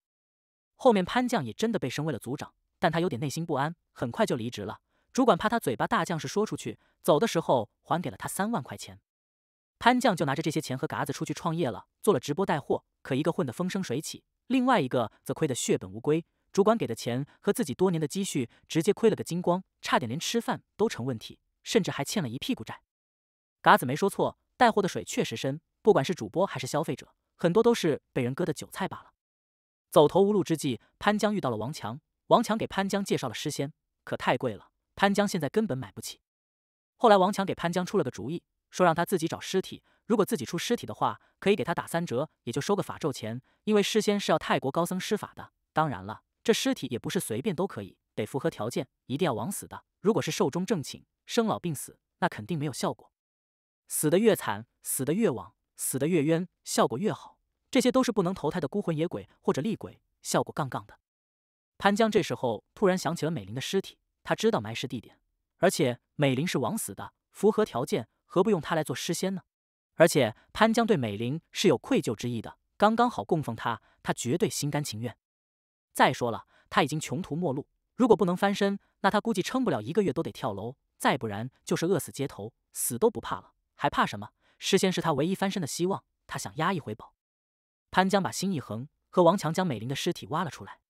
后面潘江也真的被升为了组长。但他有点内心不安，很快就离职了。主管怕他嘴巴大，将士说出去，走的时候还给了他三万块钱。潘将就拿着这些钱和嘎子出去创业了，做了直播带货。可一个混得风生水起，另外一个则亏得血本无归。主管给的钱和自己多年的积蓄直接亏了个精光，差点连吃饭都成问题，甚至还欠了一屁股债。嘎子没说错，带货的水确实深，不管是主播还是消费者，很多都是被人割的韭菜罢了。走投无路之际，潘江遇到了王强。王强给潘江介绍了诗仙，可太贵了，潘江现在根本买不起。后来王强给潘江出了个主意，说让他自己找尸体，如果自己出尸体的话，可以给他打三折，也就收个法咒钱。因为诗仙是要泰国高僧施法的。当然了，这尸体也不是随便都可以，得符合条件，一定要枉死的。如果是寿终正寝、生老病死，那肯定没有效果。死得越惨、死得越枉、死得越冤，效果越好。这些都是不能投胎的孤魂野鬼或者厉鬼，效果杠杠的。潘江这时候突然想起了美玲的尸体，他知道埋尸地点，而且美玲是枉死的，符合条件，何不用她来做尸仙呢？而且潘江对美玲是有愧疚之意的，刚刚好供奉她，她绝对心甘情愿。再说了，她已经穷途末路，如果不能翻身，那她估计撑不了一个月都得跳楼，再不然就是饿死街头，死都不怕了，还怕什么？诗仙是他唯一翻身的希望，他想押一回宝。潘江把心一横，和王强将美玲的尸体挖了出来。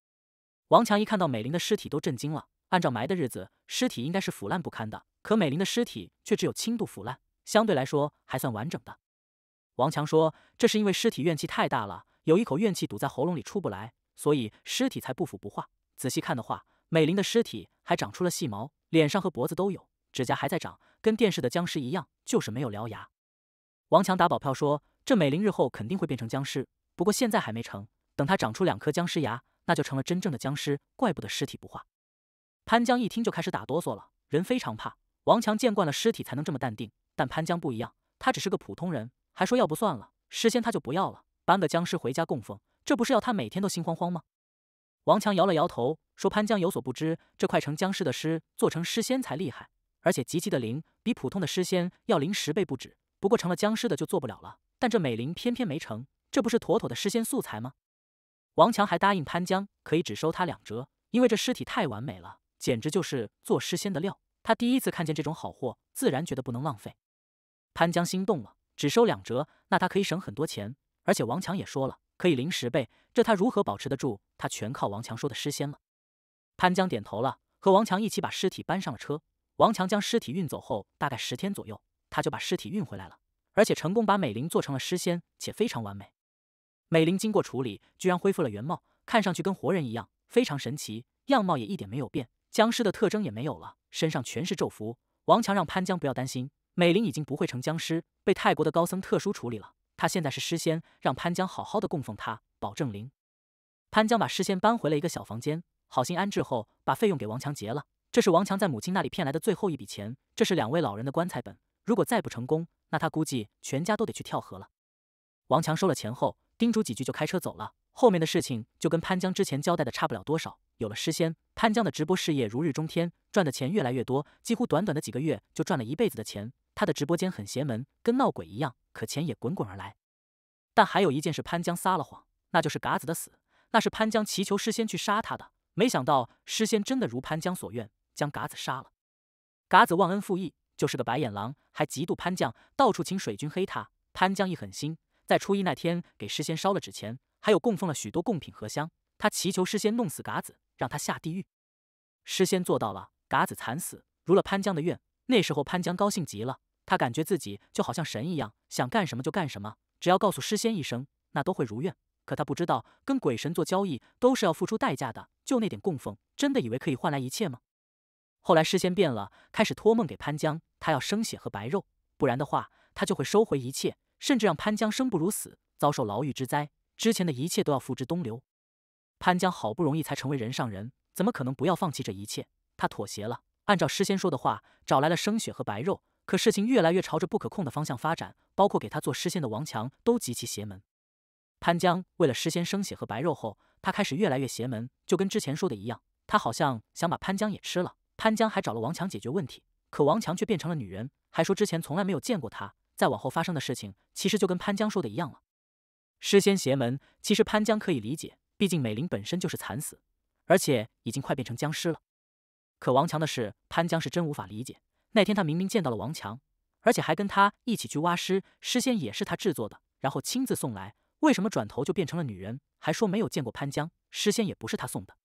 王强一看到美玲的尸体都震惊了。按照埋的日子，尸体应该是腐烂不堪的，可美玲的尸体却只有轻度腐烂，相对来说还算完整的。王强说：“这是因为尸体怨气太大了，有一口怨气堵在喉咙里出不来，所以尸体才不腐不化。仔细看的话，美玲的尸体还长出了细毛，脸上和脖子都有，指甲还在长，跟电视的僵尸一样，就是没有獠牙。”王强打保票说：“这美玲日后肯定会变成僵尸，不过现在还没成，等她长出两颗僵尸牙。”那就成了真正的僵尸，怪不得尸体不化。潘江一听就开始打哆嗦了，人非常怕。王强见惯了尸体才能这么淡定，但潘江不一样，他只是个普通人，还说要不算了，尸仙他就不要了，搬个僵尸回家供奉，这不是要他每天都心慌慌吗？王强摇了摇头，说：“潘江有所不知，这块成僵尸的尸做成尸仙才厉害，而且极其的灵，比普通的尸仙要灵十倍不止。不过成了僵尸的就做不了了，但这美灵偏偏没成，这不是妥妥的尸仙素材吗？”王强还答应潘江可以只收他两折，因为这尸体太完美了，简直就是做诗仙的料。他第一次看见这种好货，自然觉得不能浪费。潘江心动了，只收两折，那他可以省很多钱。而且王强也说了，可以零十倍，这他如何保持得住？他全靠王强说的诗仙了。潘江点头了，和王强一起把尸体搬上了车。王强将尸体运走后，大概十天左右，他就把尸体运回来了，而且成功把美玲做成了诗仙，且非常完美。美玲经过处理，居然恢复了原貌，看上去跟活人一样，非常神奇，样貌也一点没有变，僵尸的特征也没有了，身上全是咒符。王强让潘江不要担心，美玲已经不会成僵尸，被泰国的高僧特殊处理了，他现在是诗仙，让潘江好好的供奉他，保证灵。潘江把诗仙搬回了一个小房间，好心安置后，把费用给王强结了。这是王强在母亲那里骗来的最后一笔钱，这是两位老人的棺材本。如果再不成功，那他估计全家都得去跳河了。王强收了钱后。叮嘱几句就开车走了。后面的事情就跟潘江之前交代的差不了多少。有了诗仙，潘江的直播事业如日中天，赚的钱越来越多，几乎短短的几个月就赚了一辈子的钱。他的直播间很邪门，跟闹鬼一样，可钱也滚滚而来。但还有一件事，潘江撒了谎，那就是嘎子的死。那是潘江祈求诗仙去杀他的，没想到诗仙真的如潘江所愿，将嘎子杀了。嘎子忘恩负义，就是个白眼狼，还嫉妒潘江，到处请水军黑他。潘江一狠心。在初一那天，给诗仙烧了纸钱，还有供奉了许多贡品和香。他祈求诗仙弄死嘎子，让他下地狱。诗仙做到了，嘎子惨死，如了潘江的愿。那时候潘江高兴极了，他感觉自己就好像神一样，想干什么就干什么，只要告诉诗仙一声，那都会如愿。可他不知道，跟鬼神做交易都是要付出代价的。就那点供奉，真的以为可以换来一切吗？后来诗仙变了，开始托梦给潘江，他要生血和白肉，不然的话，他就会收回一切。甚至让潘江生不如死，遭受牢狱之灾，之前的一切都要付之东流。潘江好不容易才成为人上人，怎么可能不要放弃这一切？他妥协了，按照诗仙说的话，找来了生血和白肉。可事情越来越朝着不可控的方向发展，包括给他做诗仙的王强都极其邪门。潘江为了诗仙生血和白肉后，他开始越来越邪门，就跟之前说的一样，他好像想把潘江也吃了。潘江还找了王强解决问题，可王强却变成了女人，还说之前从来没有见过他。再往后发生的事情，其实就跟潘江说的一样了。诗仙邪门，其实潘江可以理解，毕竟美玲本身就是惨死，而且已经快变成僵尸了。可王强的事，潘江是真无法理解。那天他明明见到了王强，而且还跟他一起去挖尸，诗仙也是他制作的，然后亲自送来，为什么转头就变成了女人，还说没有见过潘江，诗仙也不是他送的？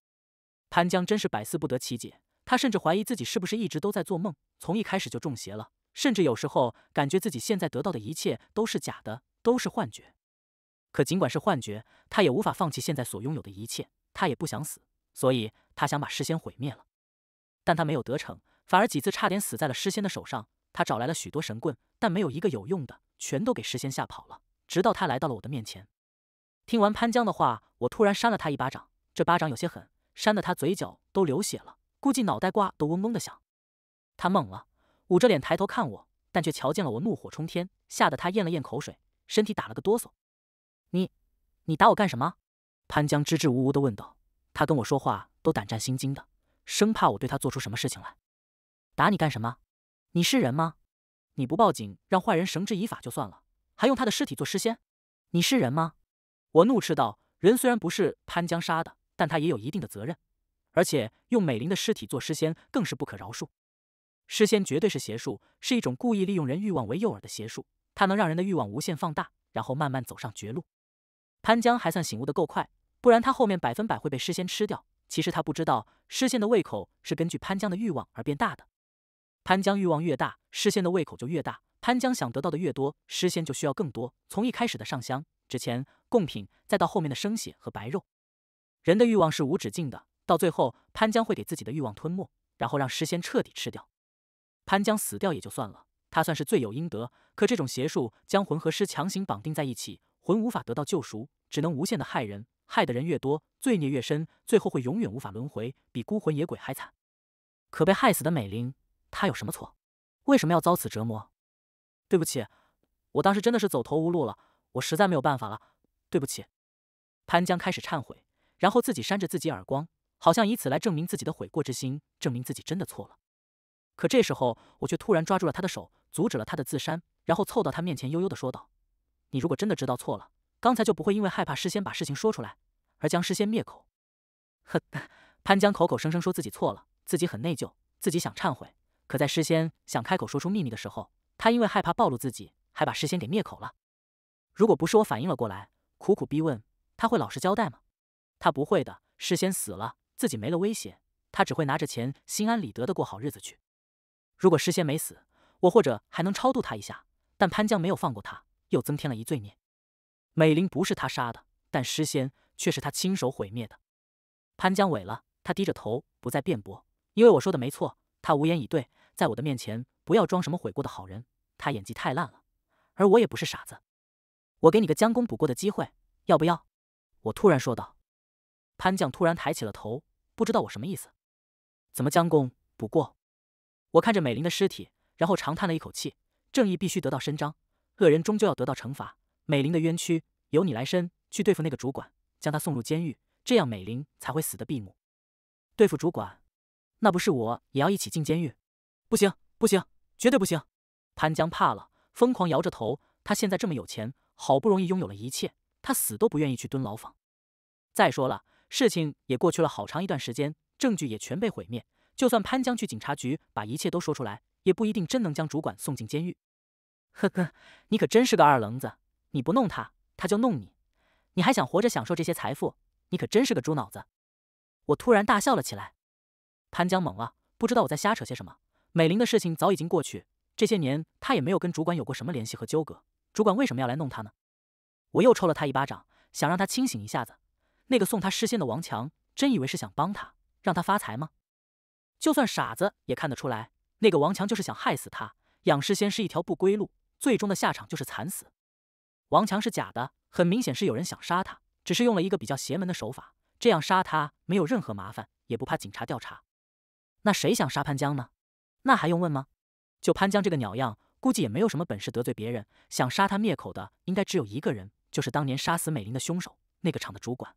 潘江真是百思不得其解，他甚至怀疑自己是不是一直都在做梦，从一开始就中邪了。甚至有时候感觉自己现在得到的一切都是假的，都是幻觉。可尽管是幻觉，他也无法放弃现在所拥有的一切。他也不想死，所以他想把诗仙毁灭了。但他没有得逞，反而几次差点死在了诗仙的手上。他找来了许多神棍，但没有一个有用的，全都给诗仙吓跑了。直到他来到了我的面前，听完潘江的话，我突然扇了他一巴掌。这巴掌有些狠，扇得他嘴角都流血了，估计脑袋瓜都嗡嗡的响。他懵了。捂着脸抬头看我，但却瞧见了我，怒火冲天，吓得他咽了咽口水，身体打了个哆嗦。你，你打我干什么？潘江支支吾吾地问道。他跟我说话都胆战心惊的，生怕我对他做出什么事情来。打你干什么？你是人吗？你不报警让坏人绳之以法就算了，还用他的尸体做尸仙？你是人吗？我怒斥道。人虽然不是潘江杀的，但他也有一定的责任。而且用美玲的尸体做尸仙更是不可饶恕。诗仙绝对是邪术，是一种故意利用人欲望为诱饵的邪术。它能让人的欲望无限放大，然后慢慢走上绝路。潘江还算醒悟的够快，不然他后面百分百会被诗仙吃掉。其实他不知道，诗仙的胃口是根据潘江的欲望而变大的。潘江欲望越大，诗仙的胃口就越大。潘江想得到的越多，诗仙就需要更多。从一开始的上香、纸钱、贡品，再到后面的生血和白肉，人的欲望是无止境的。到最后，潘江会给自己的欲望吞没，然后让诗仙彻底吃掉。潘江死掉也就算了，他算是罪有应得。可这种邪术将魂和尸强行绑定在一起，魂无法得到救赎，只能无限的害人，害的人越多，罪孽越深，最后会永远无法轮回，比孤魂野鬼还惨。可被害死的美玲，她有什么错？为什么要遭此折磨？对不起，我当时真的是走投无路了，我实在没有办法了，对不起。潘江开始忏悔，然后自己扇着自己耳光，好像以此来证明自己的悔过之心，证明自己真的错了。可这时候，我却突然抓住了他的手，阻止了他的自删，然后凑到他面前，悠悠的说道：“你如果真的知道错了，刚才就不会因为害怕事仙把事情说出来，而将事仙灭口。”呵，潘江口口声声说自己错了，自己很内疚，自己想忏悔。可在事仙想开口说出秘密的时候，他因为害怕暴露自己，还把事仙给灭口了。如果不是我反应了过来，苦苦逼问，他会老实交代吗？他不会的。事仙死了，自己没了威胁，他只会拿着钱，心安理得的过好日子去。如果诗仙没死，我或者还能超度他一下。但潘江没有放过他，又增添了一罪孽。美玲不是他杀的，但诗仙却是他亲手毁灭的。潘江萎了，他低着头不再辩驳，因为我说的没错。他无言以对，在我的面前不要装什么悔过的好人，他演技太烂了。而我也不是傻子，我给你个将功补过的机会，要不要？我突然说道。潘江突然抬起了头，不知道我什么意思。怎么将功补过？我看着美玲的尸体，然后长叹了一口气。正义必须得到伸张，恶人终究要得到惩罚。美玲的冤屈由你来伸，去对付那个主管，将他送入监狱，这样美玲才会死得闭目。对付主管，那不是我也要一起进监狱？不行，不行，绝对不行！潘江怕了，疯狂摇着头。他现在这么有钱，好不容易拥有了一切，他死都不愿意去蹲牢房。再说了，事情也过去了好长一段时间，证据也全被毁灭。就算潘江去警察局把一切都说出来，也不一定真能将主管送进监狱。呵呵，你可真是个二愣子！你不弄他，他就弄你，你还想活着享受这些财富？你可真是个猪脑子！我突然大笑了起来。潘江懵了，不知道我在瞎扯些什么。美玲的事情早已经过去，这些年他也没有跟主管有过什么联系和纠葛。主管为什么要来弄他呢？我又抽了他一巴掌，想让他清醒一下子。那个送他诗仙的王强，真以为是想帮他让他发财吗？就算傻子也看得出来，那个王强就是想害死他。养尸仙是一条不归路，最终的下场就是惨死。王强是假的，很明显是有人想杀他，只是用了一个比较邪门的手法，这样杀他没有任何麻烦，也不怕警察调查。那谁想杀潘江呢？那还用问吗？就潘江这个鸟样，估计也没有什么本事得罪别人。想杀他灭口的，应该只有一个人，就是当年杀死美玲的凶手，那个厂的主管。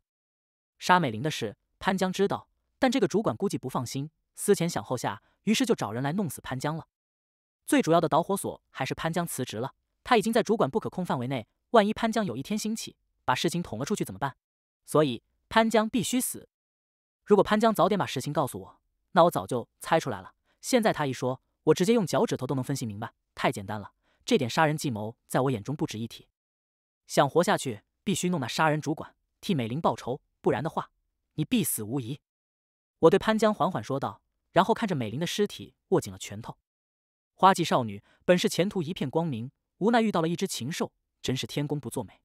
杀美玲的事，潘江知道，但这个主管估计不放心。思前想后下，于是就找人来弄死潘江了。最主要的导火索还是潘江辞职了。他已经在主管不可控范围内，万一潘江有一天兴起，把事情捅了出去怎么办？所以潘江必须死。如果潘江早点把实情告诉我，那我早就猜出来了。现在他一说，我直接用脚趾头都能分析明白，太简单了。这点杀人计谋，在我眼中不值一提。想活下去，必须弄那杀人主管替美玲报仇，不然的话，你必死无疑。我对潘江缓缓说道。然后看着美玲的尸体，握紧了拳头。花季少女本是前途一片光明，无奈遇到了一只禽兽，真是天公不作美。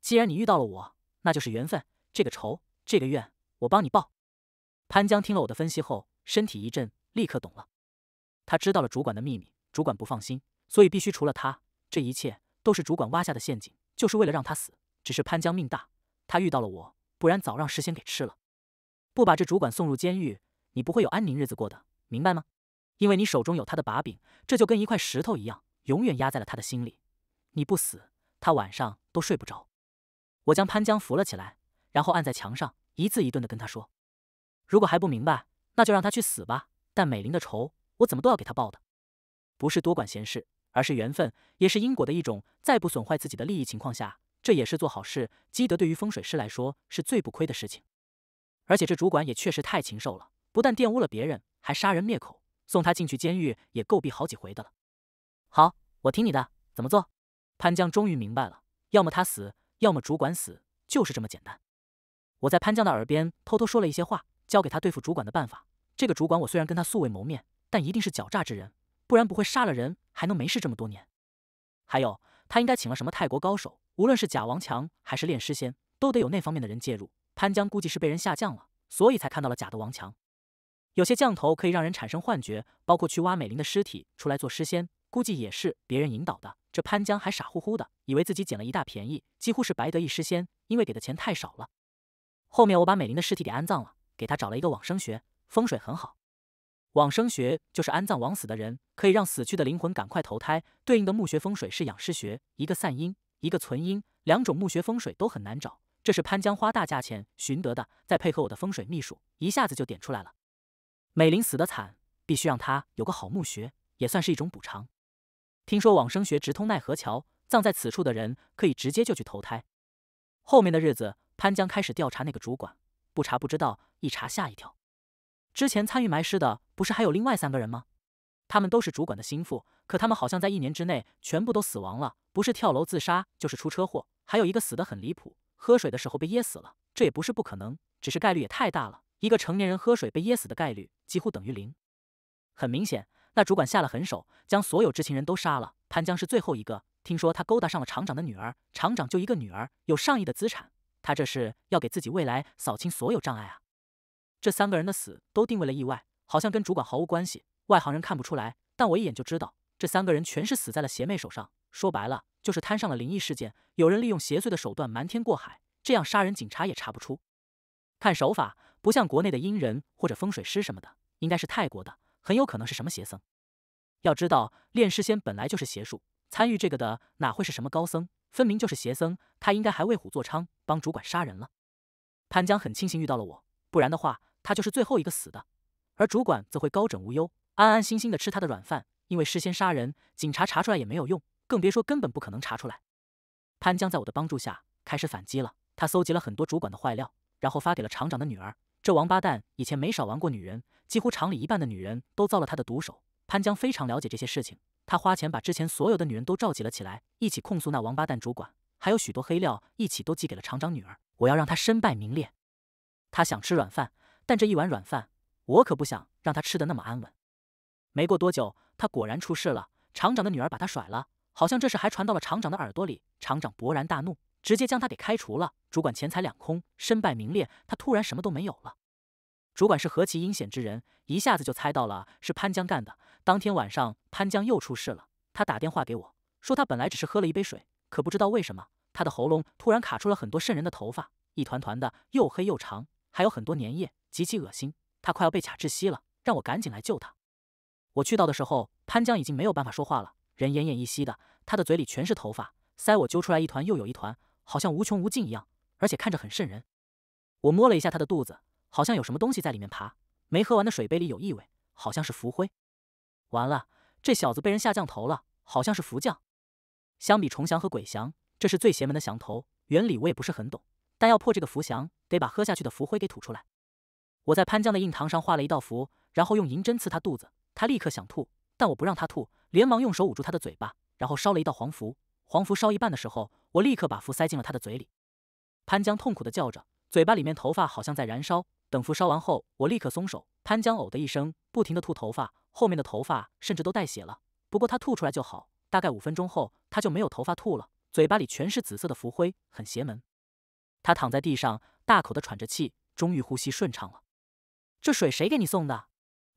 既然你遇到了我，那就是缘分。这个仇，这个怨，我帮你报。潘江听了我的分析后，身体一震，立刻懂了。他知道了主管的秘密，主管不放心，所以必须除了他。这一切都是主管挖下的陷阱，就是为了让他死。只是潘江命大，他遇到了我，不然早让诗仙给吃了。不把这主管送入监狱。你不会有安宁日子过的，明白吗？因为你手中有他的把柄，这就跟一块石头一样，永远压在了他的心里。你不死，他晚上都睡不着。我将潘江扶了起来，然后按在墙上，一字一顿的跟他说：“如果还不明白，那就让他去死吧。但美玲的仇，我怎么都要给他报的。不是多管闲事，而是缘分，也是因果的一种。在不损坏自己的利益情况下，这也是做好事积德。对于风水师来说，是最不亏的事情。而且这主管也确实太禽兽了。”不但玷污了别人，还杀人灭口，送他进去监狱也够毙好几回的了。好，我听你的，怎么做？潘江终于明白了，要么他死，要么主管死，就是这么简单。我在潘江的耳边偷偷说了一些话，教给他对付主管的办法。这个主管我虽然跟他素未谋面，但一定是狡诈之人，不然不会杀了人还能没事这么多年。还有，他应该请了什么泰国高手，无论是假王强还是炼尸仙，都得有那方面的人介入。潘江估计是被人下降了，所以才看到了假的王强。有些降头可以让人产生幻觉，包括去挖美玲的尸体出来做尸仙，估计也是别人引导的。这潘江还傻乎乎的，以为自己捡了一大便宜，几乎是白得一尸仙，因为给的钱太少了。后面我把美玲的尸体给安葬了，给她找了一个往生穴，风水很好。往生穴就是安葬枉死的人，可以让死去的灵魂赶快投胎。对应的墓穴风水是养尸穴，一个散阴，一个存阴，两种墓穴风水都很难找。这是潘江花大价钱寻得的，再配合我的风水秘术，一下子就点出来了。美玲死得惨，必须让她有个好墓穴，也算是一种补偿。听说往生穴直通奈何桥，葬在此处的人可以直接就去投胎。后面的日子，潘江开始调查那个主管，不查不知道，一查吓一跳。之前参与埋尸的不是还有另外三个人吗？他们都是主管的心腹，可他们好像在一年之内全部都死亡了，不是跳楼自杀，就是出车祸，还有一个死得很离谱，喝水的时候被噎死了。这也不是不可能，只是概率也太大了。一个成年人喝水被噎死的概率几乎等于零。很明显，那主管下了狠手，将所有知情人都杀了。潘江是最后一个，听说他勾搭上了厂长的女儿，厂长就一个女儿，有上亿的资产，他这是要给自己未来扫清所有障碍啊！这三个人的死都定位了意外，好像跟主管毫无关系，外行人看不出来，但我一眼就知道，这三个人全是死在了邪魅手上。说白了，就是摊上了灵异事件，有人利用邪祟的手段瞒天过海，这样杀人警察也查不出。看手法。不像国内的阴人或者风水师什么的，应该是泰国的，很有可能是什么邪僧。要知道，炼尸仙本来就是邪术，参与这个的哪会是什么高僧，分明就是邪僧。他应该还为虎作伥，帮主管杀人了。潘江很庆幸遇到了我，不然的话，他就是最后一个死的。而主管则会高枕无忧，安安心心的吃他的软饭。因为事先杀人，警察查出来也没有用，更别说根本不可能查出来。潘江在我的帮助下开始反击了，他搜集了很多主管的坏料，然后发给了厂长的女儿。这王八蛋以前没少玩过女人，几乎厂里一半的女人都遭了他的毒手。潘江非常了解这些事情，他花钱把之前所有的女人都召集了起来，一起控诉那王八蛋主管，还有许多黑料一起都寄给了厂长女儿。我要让他身败名裂。他想吃软饭，但这一碗软饭我可不想让他吃得那么安稳。没过多久，他果然出事了，厂长的女儿把他甩了，好像这事还传到了厂长的耳朵里，厂长勃然大怒。直接将他给开除了，主管钱财两空，身败名裂，他突然什么都没有了。主管是何其阴险之人，一下子就猜到了是潘江干的。当天晚上，潘江又出事了，他打电话给我，说他本来只是喝了一杯水，可不知道为什么，他的喉咙突然卡出了很多渗人的头发，一团团的，又黑又长，还有很多粘液，极其恶心，他快要被卡窒息了，让我赶紧来救他。我去到的时候，潘江已经没有办法说话了，人奄奄一息的，他的嘴里全是头发，塞我揪出来一团又有一团。好像无穷无尽一样，而且看着很瘆人。我摸了一下他的肚子，好像有什么东西在里面爬。没喝完的水杯里有异味，好像是浮灰。完了，这小子被人下降头了，好像是福降。相比重祥和鬼降，这是最邪门的降头。原理我也不是很懂，但要破这个浮降，得把喝下去的浮灰给吐出来。我在潘江的印堂上画了一道符，然后用银针刺他肚子，他立刻想吐，但我不让他吐，连忙用手捂住他的嘴巴，然后烧了一道黄符。黄符烧一半的时候。我立刻把符塞进了他的嘴里，潘江痛苦的叫着，嘴巴里面头发好像在燃烧。等符烧完后，我立刻松手。潘江呕的一声，不停的吐头发，后面的头发甚至都带血了。不过他吐出来就好，大概五分钟后，他就没有头发吐了，嘴巴里全是紫色的符灰，很邪门。他躺在地上，大口的喘着气，终于呼吸顺畅了。这水谁给你送的？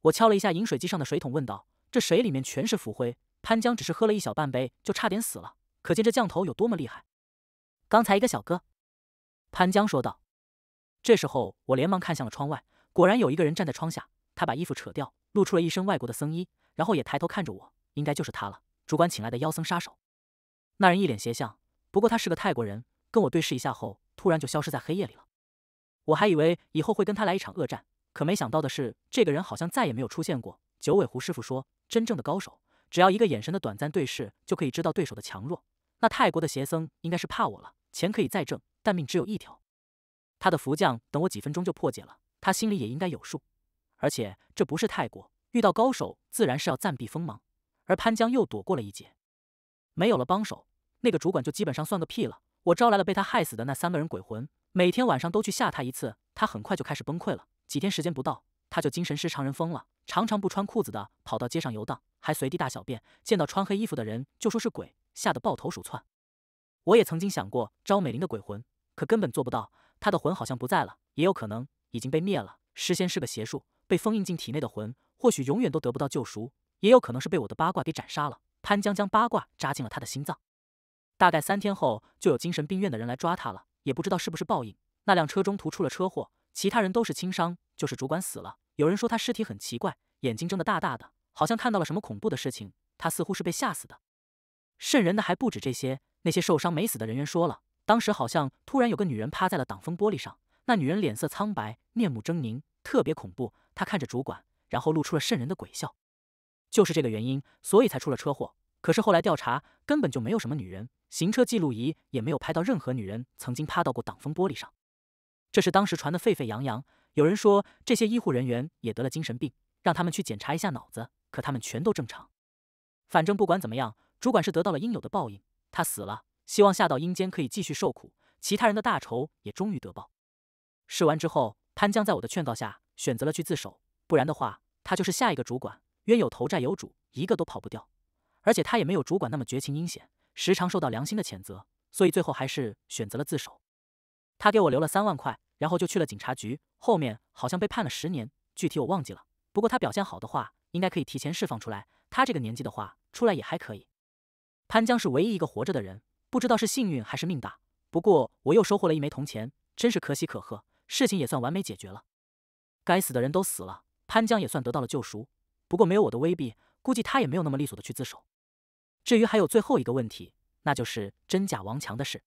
我敲了一下饮水机上的水桶，问道：“这水里面全是浮灰，潘江只是喝了一小半杯，就差点死了。”可见这降头有多么厉害！刚才一个小哥，潘江说道。这时候，我连忙看向了窗外，果然有一个人站在窗下。他把衣服扯掉，露出了一身外国的僧衣，然后也抬头看着我。应该就是他了，主管请来的妖僧杀手。那人一脸邪相，不过他是个泰国人。跟我对视一下后，突然就消失在黑夜里了。我还以为以后会跟他来一场恶战，可没想到的是，这个人好像再也没有出现过。九尾狐师傅说：“真正的高手，只要一个眼神的短暂对视，就可以知道对手的强弱。”那泰国的邪僧应该是怕我了。钱可以再挣，但命只有一条。他的符将等我几分钟就破解了，他心里也应该有数。而且这不是泰国，遇到高手自然是要暂避锋芒。而潘江又躲过了一劫，没有了帮手，那个主管就基本上算个屁了。我招来了被他害死的那三个人鬼魂，每天晚上都去吓他一次，他很快就开始崩溃了。几天时间不到，他就精神失常，人疯了，常常不穿裤子的跑到街上游荡，还随地大小便，见到穿黑衣服的人就说是鬼。吓得抱头鼠窜。我也曾经想过招美玲的鬼魂，可根本做不到。她的魂好像不在了，也有可能已经被灭了。尸仙是个邪术，被封印进体内的魂，或许永远都得不到救赎，也有可能是被我的八卦给斩杀了。潘江将八卦扎进了他的心脏。大概三天后，就有精神病院的人来抓他了。也不知道是不是报应。那辆车中途出了车祸，其他人都是轻伤，就是主管死了。有人说他尸体很奇怪，眼睛睁得大大的，好像看到了什么恐怖的事情。他似乎是被吓死的。渗人的还不止这些，那些受伤没死的人员说了，当时好像突然有个女人趴在了挡风玻璃上，那女人脸色苍白，面目狰狞，特别恐怖。她看着主管，然后露出了渗人的鬼笑。就是这个原因，所以才出了车祸。可是后来调查根本就没有什么女人，行车记录仪也没有拍到任何女人曾经趴到过挡风玻璃上。这是当时传得沸沸扬扬，有人说这些医护人员也得了精神病，让他们去检查一下脑子，可他们全都正常。反正不管怎么样。主管是得到了应有的报应，他死了，希望下到阴间可以继续受苦。其他人的大仇也终于得报。事完之后，潘江在我的劝告下选择了去自首，不然的话，他就是下一个主管。冤有头债有主，一个都跑不掉。而且他也没有主管那么绝情阴险，时常受到良心的谴责，所以最后还是选择了自首。他给我留了三万块，然后就去了警察局。后面好像被判了十年，具体我忘记了。不过他表现好的话，应该可以提前释放出来。他这个年纪的话，出来也还可以。潘江是唯一一个活着的人，不知道是幸运还是命大。不过我又收获了一枚铜钱，真是可喜可贺。事情也算完美解决了，该死的人都死了，潘江也算得到了救赎。不过没有我的威逼，估计他也没有那么利索的去自首。至于还有最后一个问题，那就是真假王强的事。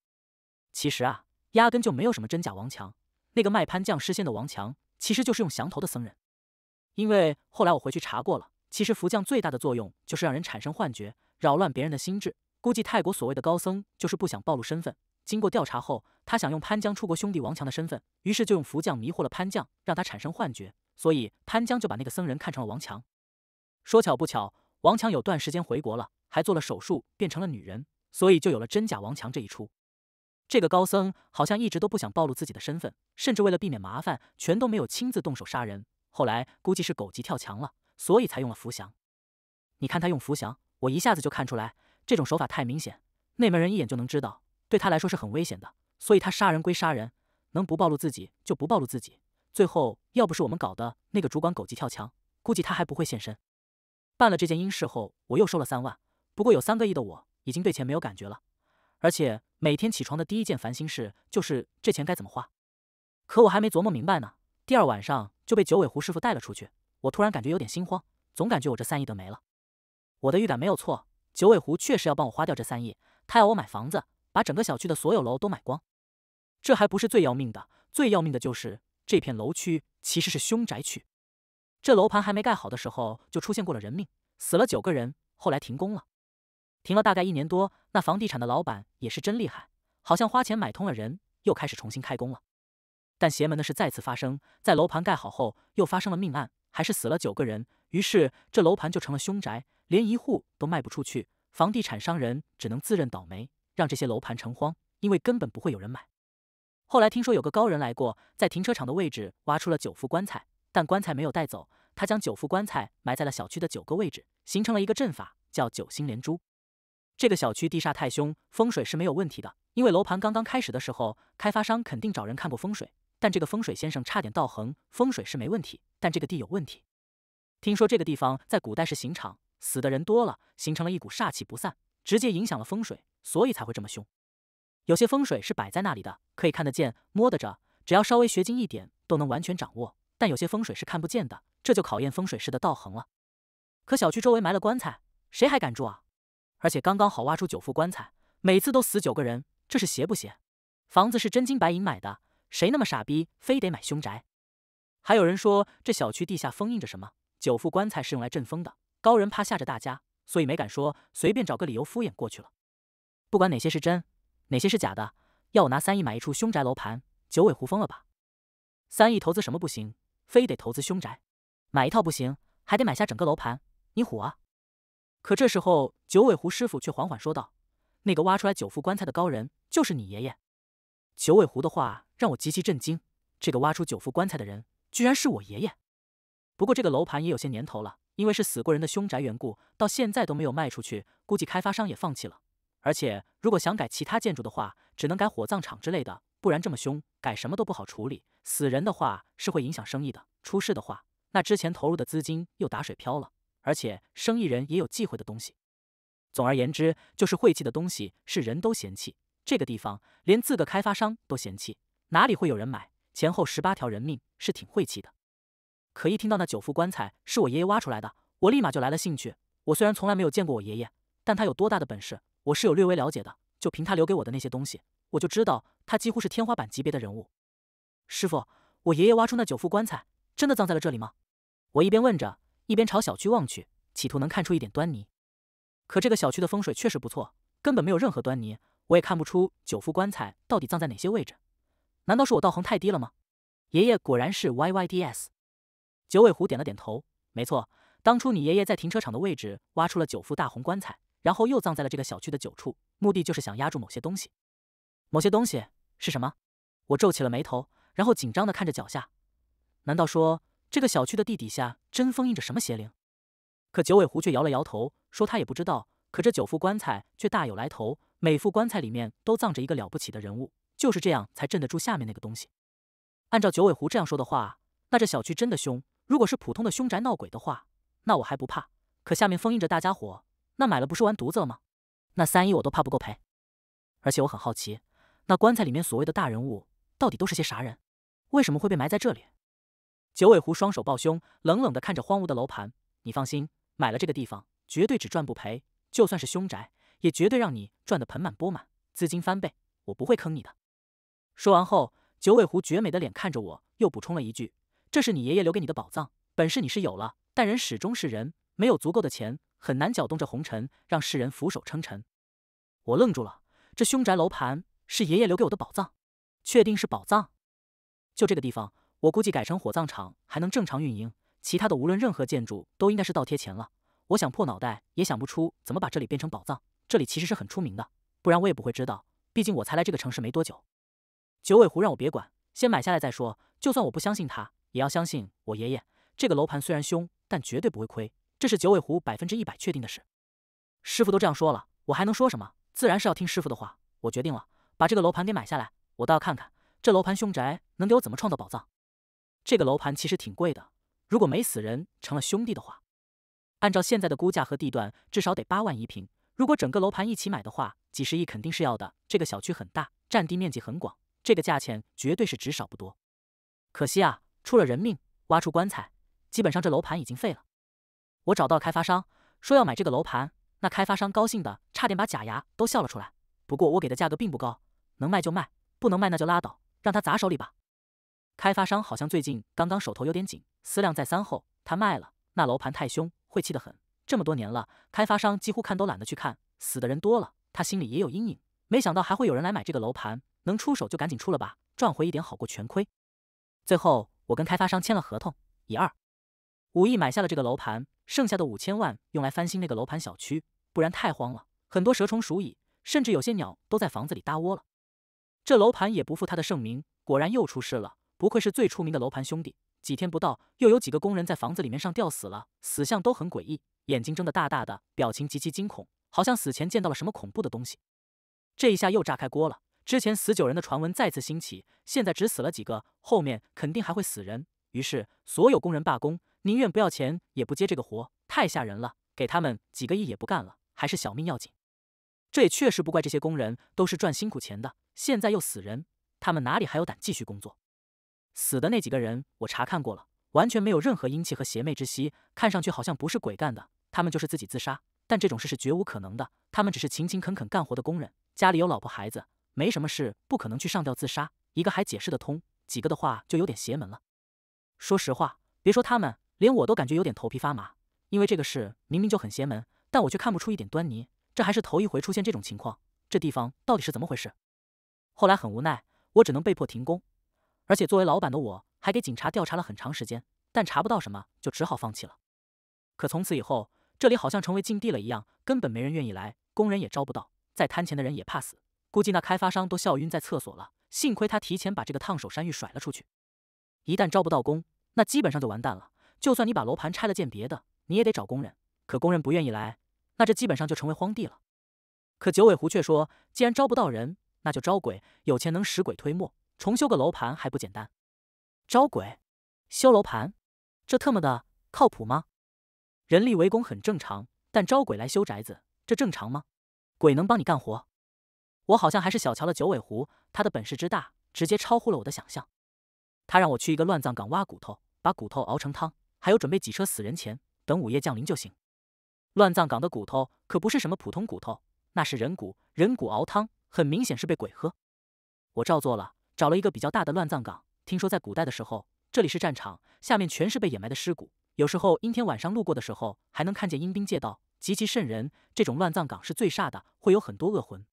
其实啊，压根就没有什么真假王强。那个卖潘江诗仙的王强，其实就是用降头的僧人。因为后来我回去查过了，其实福将最大的作用就是让人产生幻觉。扰乱别人的心智，估计泰国所谓的高僧就是不想暴露身份。经过调查后，他想用潘江出国兄弟王强的身份，于是就用福匠迷惑了潘江，让他产生幻觉，所以潘江就把那个僧人看成了王强。说巧不巧，王强有段时间回国了，还做了手术变成了女人，所以就有了真假王强这一出。这个高僧好像一直都不想暴露自己的身份，甚至为了避免麻烦，全都没有亲自动手杀人。后来估计是狗急跳墙了，所以才用了福降。你看他用福降。我一下子就看出来，这种手法太明显，内门人一眼就能知道，对他来说是很危险的。所以他杀人归杀人，能不暴露自己就不暴露自己。最后要不是我们搞的那个主管狗急跳墙，估计他还不会现身。办了这件阴事后，我又收了三万。不过有三个亿的我已经对钱没有感觉了，而且每天起床的第一件烦心事就是这钱该怎么花。可我还没琢磨明白呢，第二晚上就被九尾狐师傅带了出去。我突然感觉有点心慌，总感觉我这三亿都没了。我的预感没有错，九尾狐确实要帮我花掉这三亿。他要我买房子，把整个小区的所有楼都买光。这还不是最要命的，最要命的就是这片楼区其实是凶宅区。这楼盘还没盖好的时候就出现过了人命，死了九个人，后来停工了，停了大概一年多。那房地产的老板也是真厉害，好像花钱买通了人，又开始重新开工了。但邪门的事再次发生在楼盘盖好后，又发生了命案，还是死了九个人。于是这楼盘就成了凶宅。连一户都卖不出去，房地产商人只能自认倒霉，让这些楼盘成荒，因为根本不会有人买。后来听说有个高人来过，在停车场的位置挖出了九副棺材，但棺材没有带走，他将九副棺材埋在了小区的九个位置，形成了一个阵法，叫九星连珠。这个小区地煞太凶，风水是没有问题的，因为楼盘刚刚开始的时候，开发商肯定找人看过风水，但这个风水先生差点道横，风水是没问题，但这个地有问题。听说这个地方在古代是刑场。死的人多了，形成了一股煞气不散，直接影响了风水，所以才会这么凶。有些风水是摆在那里的，可以看得见、摸得着，只要稍微学精一点，都能完全掌握。但有些风水是看不见的，这就考验风水师的道行了。可小区周围埋了棺材，谁还敢住啊？而且刚刚好挖出九副棺材，每次都死九个人，这是邪不邪？房子是真金白银买的，谁那么傻逼非得买凶宅？还有人说这小区地下封印着什么，九副棺材是用来镇风的。高人怕吓着大家，所以没敢说，随便找个理由敷衍过去了。不管哪些是真，哪些是假的，要我拿三亿买一处凶宅楼盘，九尾狐疯了吧？三亿投资什么不行，非得投资凶宅，买一套不行，还得买下整个楼盘，你虎啊！可这时候，九尾狐师傅却缓缓说道：“那个挖出来九副棺材的高人，就是你爷爷。”九尾狐的话让我极其震惊，这个挖出九副棺材的人，居然是我爷爷。不过这个楼盘也有些年头了。因为是死过人的凶宅缘故，到现在都没有卖出去，估计开发商也放弃了。而且，如果想改其他建筑的话，只能改火葬场之类的，不然这么凶，改什么都不好处理。死人的话是会影响生意的，出事的话，那之前投入的资金又打水漂了。而且，生意人也有忌讳的东西。总而言之，就是晦气的东西，是人都嫌弃。这个地方连自个开发商都嫌弃，哪里会有人买？前后十八条人命是挺晦气的。可一听到那九副棺材是我爷爷挖出来的，我立马就来了兴趣。我虽然从来没有见过我爷爷，但他有多大的本事，我是有略微了解的。就凭他留给我的那些东西，我就知道他几乎是天花板级别的人物。师傅，我爷爷挖出那九副棺材，真的葬在了这里吗？我一边问着，一边朝小区望去，企图能看出一点端倪。可这个小区的风水确实不错，根本没有任何端倪，我也看不出九副棺材到底葬在哪些位置。难道是我道行太低了吗？爷爷果然是 Y Y D S。九尾狐点了点头。没错，当初你爷爷在停车场的位置挖出了九副大红棺材，然后又葬在了这个小区的九处，目的就是想压住某些东西。某些东西是什么？我皱起了眉头，然后紧张的看着脚下。难道说这个小区的地底下真封印着什么邪灵？可九尾狐却摇了摇头，说他也不知道。可这九副棺材却大有来头，每副棺材里面都葬着一个了不起的人物，就是这样才镇得住下面那个东西。按照九尾狐这样说的话，那这小区真的凶。如果是普通的凶宅闹鬼的话，那我还不怕。可下面封印着大家伙，那买了不是完犊子了吗？那三亿我都怕不够赔。而且我很好奇，那棺材里面所谓的大人物到底都是些啥人？为什么会被埋在这里？九尾狐双手抱胸，冷冷的看着荒芜的楼盘。你放心，买了这个地方绝对只赚不赔。就算是凶宅，也绝对让你赚得盆满钵满，资金翻倍。我不会坑你的。说完后，九尾狐绝美的脸看着我，又补充了一句。这是你爷爷留给你的宝藏，本事你是有了，但人始终是人，没有足够的钱，很难搅动这红尘，让世人俯首称臣。我愣住了，这凶宅楼盘是爷爷留给我的宝藏，确定是宝藏？就这个地方，我估计改成火葬场还能正常运营，其他的无论任何建筑都应该是倒贴钱了。我想破脑袋也想不出怎么把这里变成宝藏。这里其实是很出名的，不然我也不会知道，毕竟我才来这个城市没多久。九尾狐让我别管，先买下来再说。就算我不相信他。也要相信我爷爷。这个楼盘虽然凶，但绝对不会亏，这是九尾狐百分之一百确定的事。师傅都这样说了，我还能说什么？自然是要听师傅的话。我决定了，把这个楼盘给买下来。我倒要看看这楼盘凶宅能给我怎么创造宝藏。这个楼盘其实挺贵的，如果没死人成了兄弟的话，按照现在的估价和地段，至少得八万一平。如果整个楼盘一起买的话，几十亿肯定是要的。这个小区很大，占地面积很广，这个价钱绝对是值少不多。可惜啊。出了人命，挖出棺材，基本上这楼盘已经废了。我找到开发商，说要买这个楼盘，那开发商高兴的差点把假牙都笑了出来。不过我给的价格并不高，能卖就卖，不能卖那就拉倒，让他砸手里吧。开发商好像最近刚刚手头有点紧，思量再三后，他卖了。那楼盘太凶，晦气得很。这么多年了，开发商几乎看都懒得去看，死的人多了，他心里也有阴影。没想到还会有人来买这个楼盘，能出手就赶紧出了吧，赚回一点好过全亏。最后。我跟开发商签了合同，以二五亿买下了这个楼盘，剩下的五千万用来翻新那个楼盘小区，不然太慌了，很多蛇虫鼠蚁，甚至有些鸟都在房子里搭窝了。这楼盘也不负他的盛名，果然又出事了，不愧是最出名的楼盘兄弟，几天不到，又有几个工人在房子里面上吊死了，死相都很诡异，眼睛睁得大大的，表情极其惊恐，好像死前见到了什么恐怖的东西。这一下又炸开锅了。之前死九人的传闻再次兴起，现在只死了几个，后面肯定还会死人。于是所有工人罢工，宁愿不要钱也不接这个活，太吓人了。给他们几个亿也不干了，还是小命要紧。这也确实不怪这些工人，都是赚辛苦钱的，现在又死人，他们哪里还有胆继续工作？死的那几个人我查看过了，完全没有任何阴气和邪魅之息，看上去好像不是鬼干的，他们就是自己自杀。但这种事是绝无可能的，他们只是勤勤恳恳干活的工人，家里有老婆孩子。没什么事，不可能去上吊自杀。一个还解释得通，几个的话就有点邪门了。说实话，别说他们，连我都感觉有点头皮发麻，因为这个事明明就很邪门，但我却看不出一点端倪。这还是头一回出现这种情况，这地方到底是怎么回事？后来很无奈，我只能被迫停工。而且作为老板的我，还给警察调查了很长时间，但查不到什么，就只好放弃了。可从此以后，这里好像成为禁地了一样，根本没人愿意来，工人也招不到，再贪钱的人也怕死。估计那开发商都笑晕在厕所了，幸亏他提前把这个烫手山芋甩了出去。一旦招不到工，那基本上就完蛋了。就算你把楼盘拆了建别的，你也得找工人，可工人不愿意来，那这基本上就成为荒地了。可九尾狐却说：“既然招不到人，那就招鬼。有钱能使鬼推磨，重修个楼盘还不简单？招鬼修楼盘，这特么的靠谱吗？人力围攻很正常，但招鬼来修宅子，这正常吗？鬼能帮你干活？”我好像还是小瞧了九尾狐，他的本事之大，直接超乎了我的想象。他让我去一个乱葬岗挖骨头，把骨头熬成汤，还有准备几车死人钱，等午夜降临就行。乱葬岗的骨头可不是什么普通骨头，那是人骨，人骨熬汤，很明显是被鬼喝。我照做了，找了一个比较大的乱葬岗，听说在古代的时候这里是战场，下面全是被掩埋的尸骨，有时候阴天晚上路过的时候还能看见阴兵借道，极其瘆人。这种乱葬岗是最煞的，会有很多恶魂。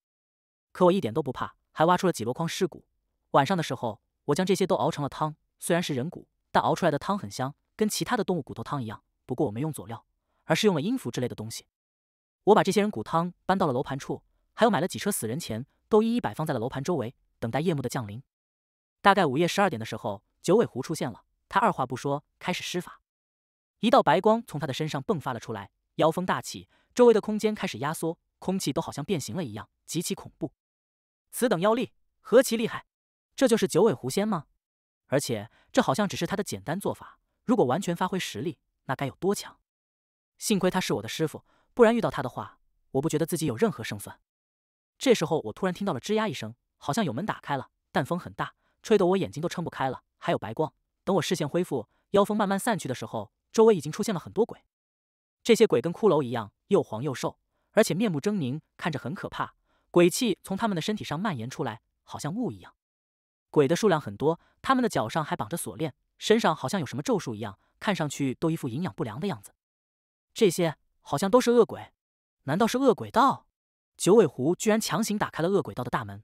可我一点都不怕，还挖出了几箩筐尸骨。晚上的时候，我将这些都熬成了汤，虽然是人骨，但熬出来的汤很香，跟其他的动物骨头汤一样。不过我没用佐料，而是用了音符之类的东西。我把这些人骨汤搬到了楼盘处，还有买了几车死人钱，都一一摆放在了楼盘周围，等待夜幕的降临。大概午夜十二点的时候，九尾狐出现了。他二话不说，开始施法，一道白光从他的身上迸发了出来，妖风大起，周围的空间开始压缩，空气都好像变形了一样，极其恐怖。此等妖力何其厉害！这就是九尾狐仙吗？而且这好像只是他的简单做法，如果完全发挥实力，那该有多强！幸亏他是我的师傅，不然遇到他的话，我不觉得自己有任何胜算。这时候我突然听到了吱呀一声，好像有门打开了，但风很大，吹得我眼睛都睁不开了，还有白光。等我视线恢复，妖风慢慢散去的时候，周围已经出现了很多鬼。这些鬼跟骷髅一样，又黄又瘦，而且面目狰狞，看着很可怕。鬼气从他们的身体上蔓延出来，好像雾一样。鬼的数量很多，他们的脚上还绑着锁链，身上好像有什么咒术一样，看上去都一副营养不良的样子。这些好像都是恶鬼，难道是恶鬼道？九尾狐居然强行打开了恶鬼道的大门。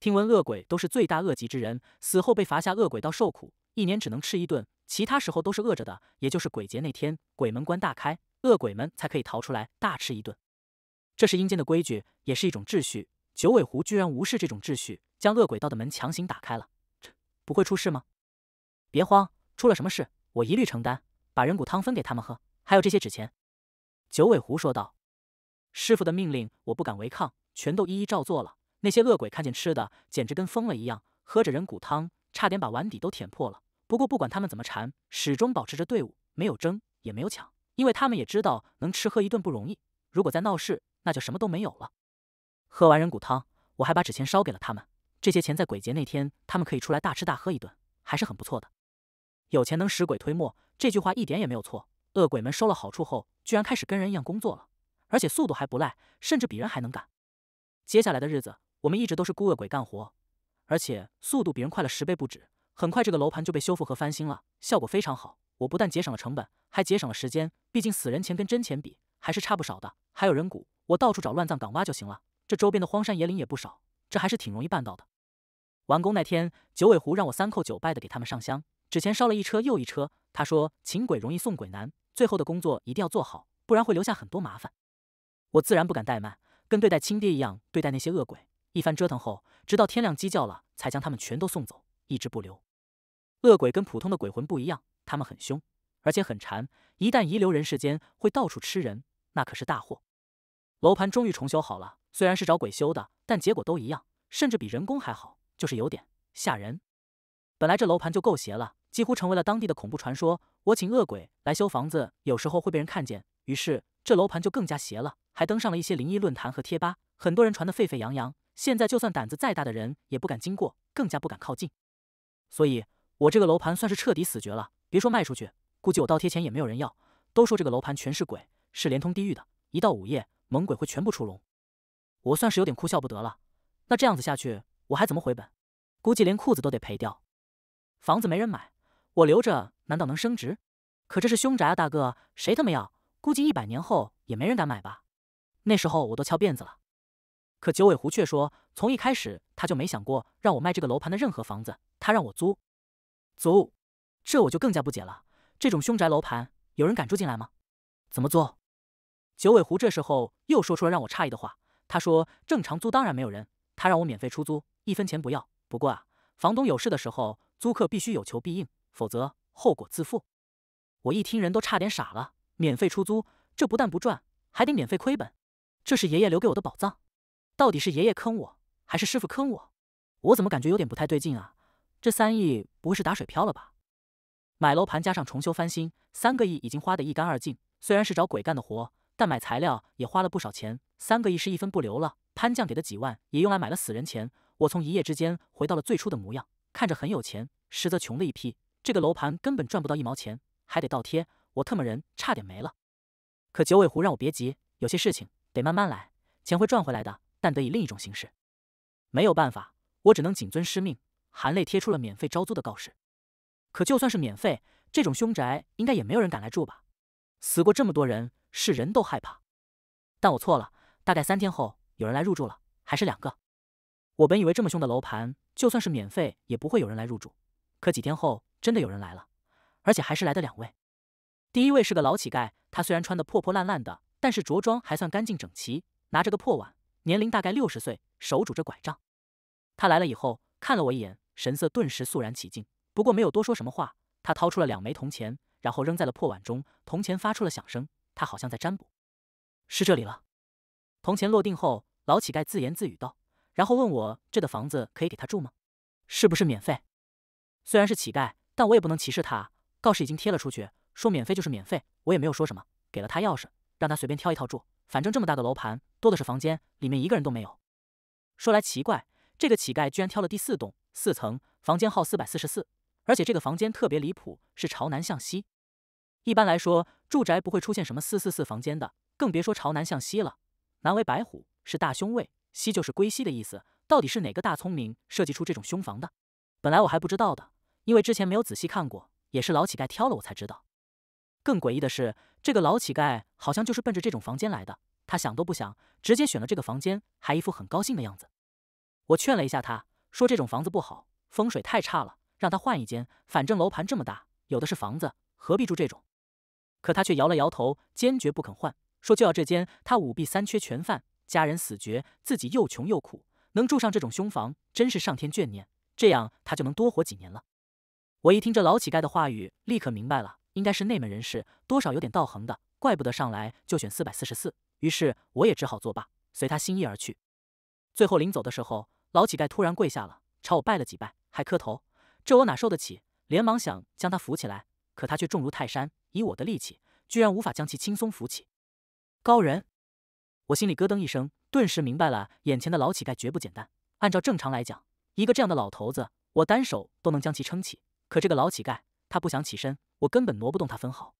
听闻恶鬼都是罪大恶极之人，死后被罚下恶鬼道受苦，一年只能吃一顿，其他时候都是饿着的。也就是鬼节那天，鬼门关大开，恶鬼们才可以逃出来大吃一顿。这是阴间的规矩，也是一种秩序。九尾狐居然无视这种秩序，将恶鬼道的门强行打开了。这不会出事吗？别慌，出了什么事我一律承担。把人骨汤分给他们喝，还有这些纸钱。九尾狐说道：“师傅的命令我不敢违抗，全都一一照做了。”那些恶鬼看见吃的，简直跟疯了一样，喝着人骨汤，差点把碗底都舔破了。不过不管他们怎么馋，始终保持着队伍，没有争也没有抢，因为他们也知道能吃喝一顿不容易。如果再闹事，那就什么都没有了。喝完人骨汤，我还把纸钱烧给了他们。这些钱在鬼节那天，他们可以出来大吃大喝一顿，还是很不错的。有钱能使鬼推磨，这句话一点也没有错。恶鬼们收了好处后，居然开始跟人一样工作了，而且速度还不赖，甚至比人还能干。接下来的日子，我们一直都是雇恶鬼干活，而且速度比人快了十倍不止。很快，这个楼盘就被修复和翻新了，效果非常好。我不但节省了成本，还节省了时间。毕竟死人钱跟真钱比。还是差不少的，还有人骨，我到处找乱葬岗挖就行了。这周边的荒山野岭也不少，这还是挺容易办到的。完工那天，九尾狐让我三叩九拜的给他们上香，纸钱烧了一车又一车。他说请鬼容易送鬼难，最后的工作一定要做好，不然会留下很多麻烦。我自然不敢怠慢，跟对待亲爹一样对待那些恶鬼。一番折腾后，直到天亮鸡叫了，才将他们全都送走，一直不留。恶鬼跟普通的鬼魂不一样，他们很凶。而且很馋，一旦遗留人世间，会到处吃人，那可是大祸。楼盘终于重修好了，虽然是找鬼修的，但结果都一样，甚至比人工还好，就是有点吓人。本来这楼盘就够邪了，几乎成为了当地的恐怖传说。我请恶鬼来修房子，有时候会被人看见，于是这楼盘就更加邪了，还登上了一些灵异论坛和贴吧，很多人传得沸沸扬扬。现在就算胆子再大的人也不敢经过，更加不敢靠近。所以，我这个楼盘算是彻底死绝了，别说卖出去。估计我倒贴钱也没有人要，都说这个楼盘全是鬼，是连通地狱的。一到午夜，猛鬼会全部出笼。我算是有点哭笑不得了。那这样子下去，我还怎么回本？估计连裤子都得赔掉。房子没人买，我留着难道能升值？可这是凶宅，啊，大哥谁他妈要？估计一百年后也没人敢买吧。那时候我都翘辫子了。可九尾狐却说，从一开始他就没想过让我卖这个楼盘的任何房子，他让我租。租？这我就更加不解了。这种凶宅楼盘，有人敢住进来吗？怎么做？九尾狐这时候又说出了让我诧异的话。他说：“正常租当然没有人，他让我免费出租，一分钱不要。不过啊，房东有事的时候，租客必须有求必应，否则后果自负。”我一听，人都差点傻了。免费出租，这不但不赚，还得免费亏本。这是爷爷留给我的宝藏，到底是爷爷坑我，还是师傅坑我？我怎么感觉有点不太对劲啊？这三亿不会是打水漂了吧？买楼盘加上重修翻新，三个亿已经花得一干二净。虽然是找鬼干的活，但买材料也花了不少钱。三个亿是一分不留了，潘将给的几万也用来买了死人钱。我从一夜之间回到了最初的模样，看着很有钱，实则穷的一批。这个楼盘根本赚不到一毛钱，还得倒贴。我特么人差点没了。可九尾狐让我别急，有些事情得慢慢来，钱会赚回来的，但得以另一种形式。没有办法，我只能谨遵师命，含泪贴出了免费招租的告示。可就算是免费，这种凶宅应该也没有人敢来住吧？死过这么多人，是人都害怕。但我错了，大概三天后有人来入住了，还是两个。我本以为这么凶的楼盘，就算是免费也不会有人来入住。可几天后真的有人来了，而且还是来的两位。第一位是个老乞丐，他虽然穿得破破烂烂的，但是着装还算干净整齐，拿着个破碗，年龄大概六十岁，手拄着拐杖。他来了以后，看了我一眼，神色顿时肃然起敬。不过没有多说什么话，他掏出了两枚铜钱，然后扔在了破碗中。铜钱发出了响声，他好像在占卜，是这里了。铜钱落定后，老乞丐自言自语道，然后问我这的房子可以给他住吗？是不是免费？虽然是乞丐，但我也不能歧视他。告示已经贴了出去，说免费就是免费，我也没有说什么，给了他钥匙，让他随便挑一套住。反正这么大的楼盘，多的是房间，里面一个人都没有。说来奇怪，这个乞丐居然挑了第四栋四层房间号四百四十四。而且这个房间特别离谱，是朝南向西。一般来说，住宅不会出现什么四四四房间的，更别说朝南向西了。难为白虎是大凶位，西就是归西的意思。到底是哪个大聪明设计出这种凶房的？本来我还不知道的，因为之前没有仔细看过，也是老乞丐挑了我才知道。更诡异的是，这个老乞丐好像就是奔着这种房间来的，他想都不想，直接选了这个房间，还一副很高兴的样子。我劝了一下他，说这种房子不好，风水太差了。让他换一间，反正楼盘这么大，有的是房子，何必住这种？可他却摇了摇头，坚决不肯换，说就要这间。他五弊三缺全犯，家人死绝，自己又穷又苦，能住上这种凶房，真是上天眷念，这样他就能多活几年了。我一听这老乞丐的话语，立刻明白了，应该是内门人士，多少有点道行的，怪不得上来就选四百四十四。于是我也只好作罢，随他心意而去。最后临走的时候，老乞丐突然跪下了，朝我拜了几拜，还磕头。这我哪受得起？连忙想将他扶起来，可他却重如泰山，以我的力气，居然无法将其轻松扶起。高人，我心里咯噔一声，顿时明白了，眼前的老乞丐绝不简单。按照正常来讲，一个这样的老头子，我单手都能将其撑起。可这个老乞丐，他不想起身，我根本挪不动他分毫。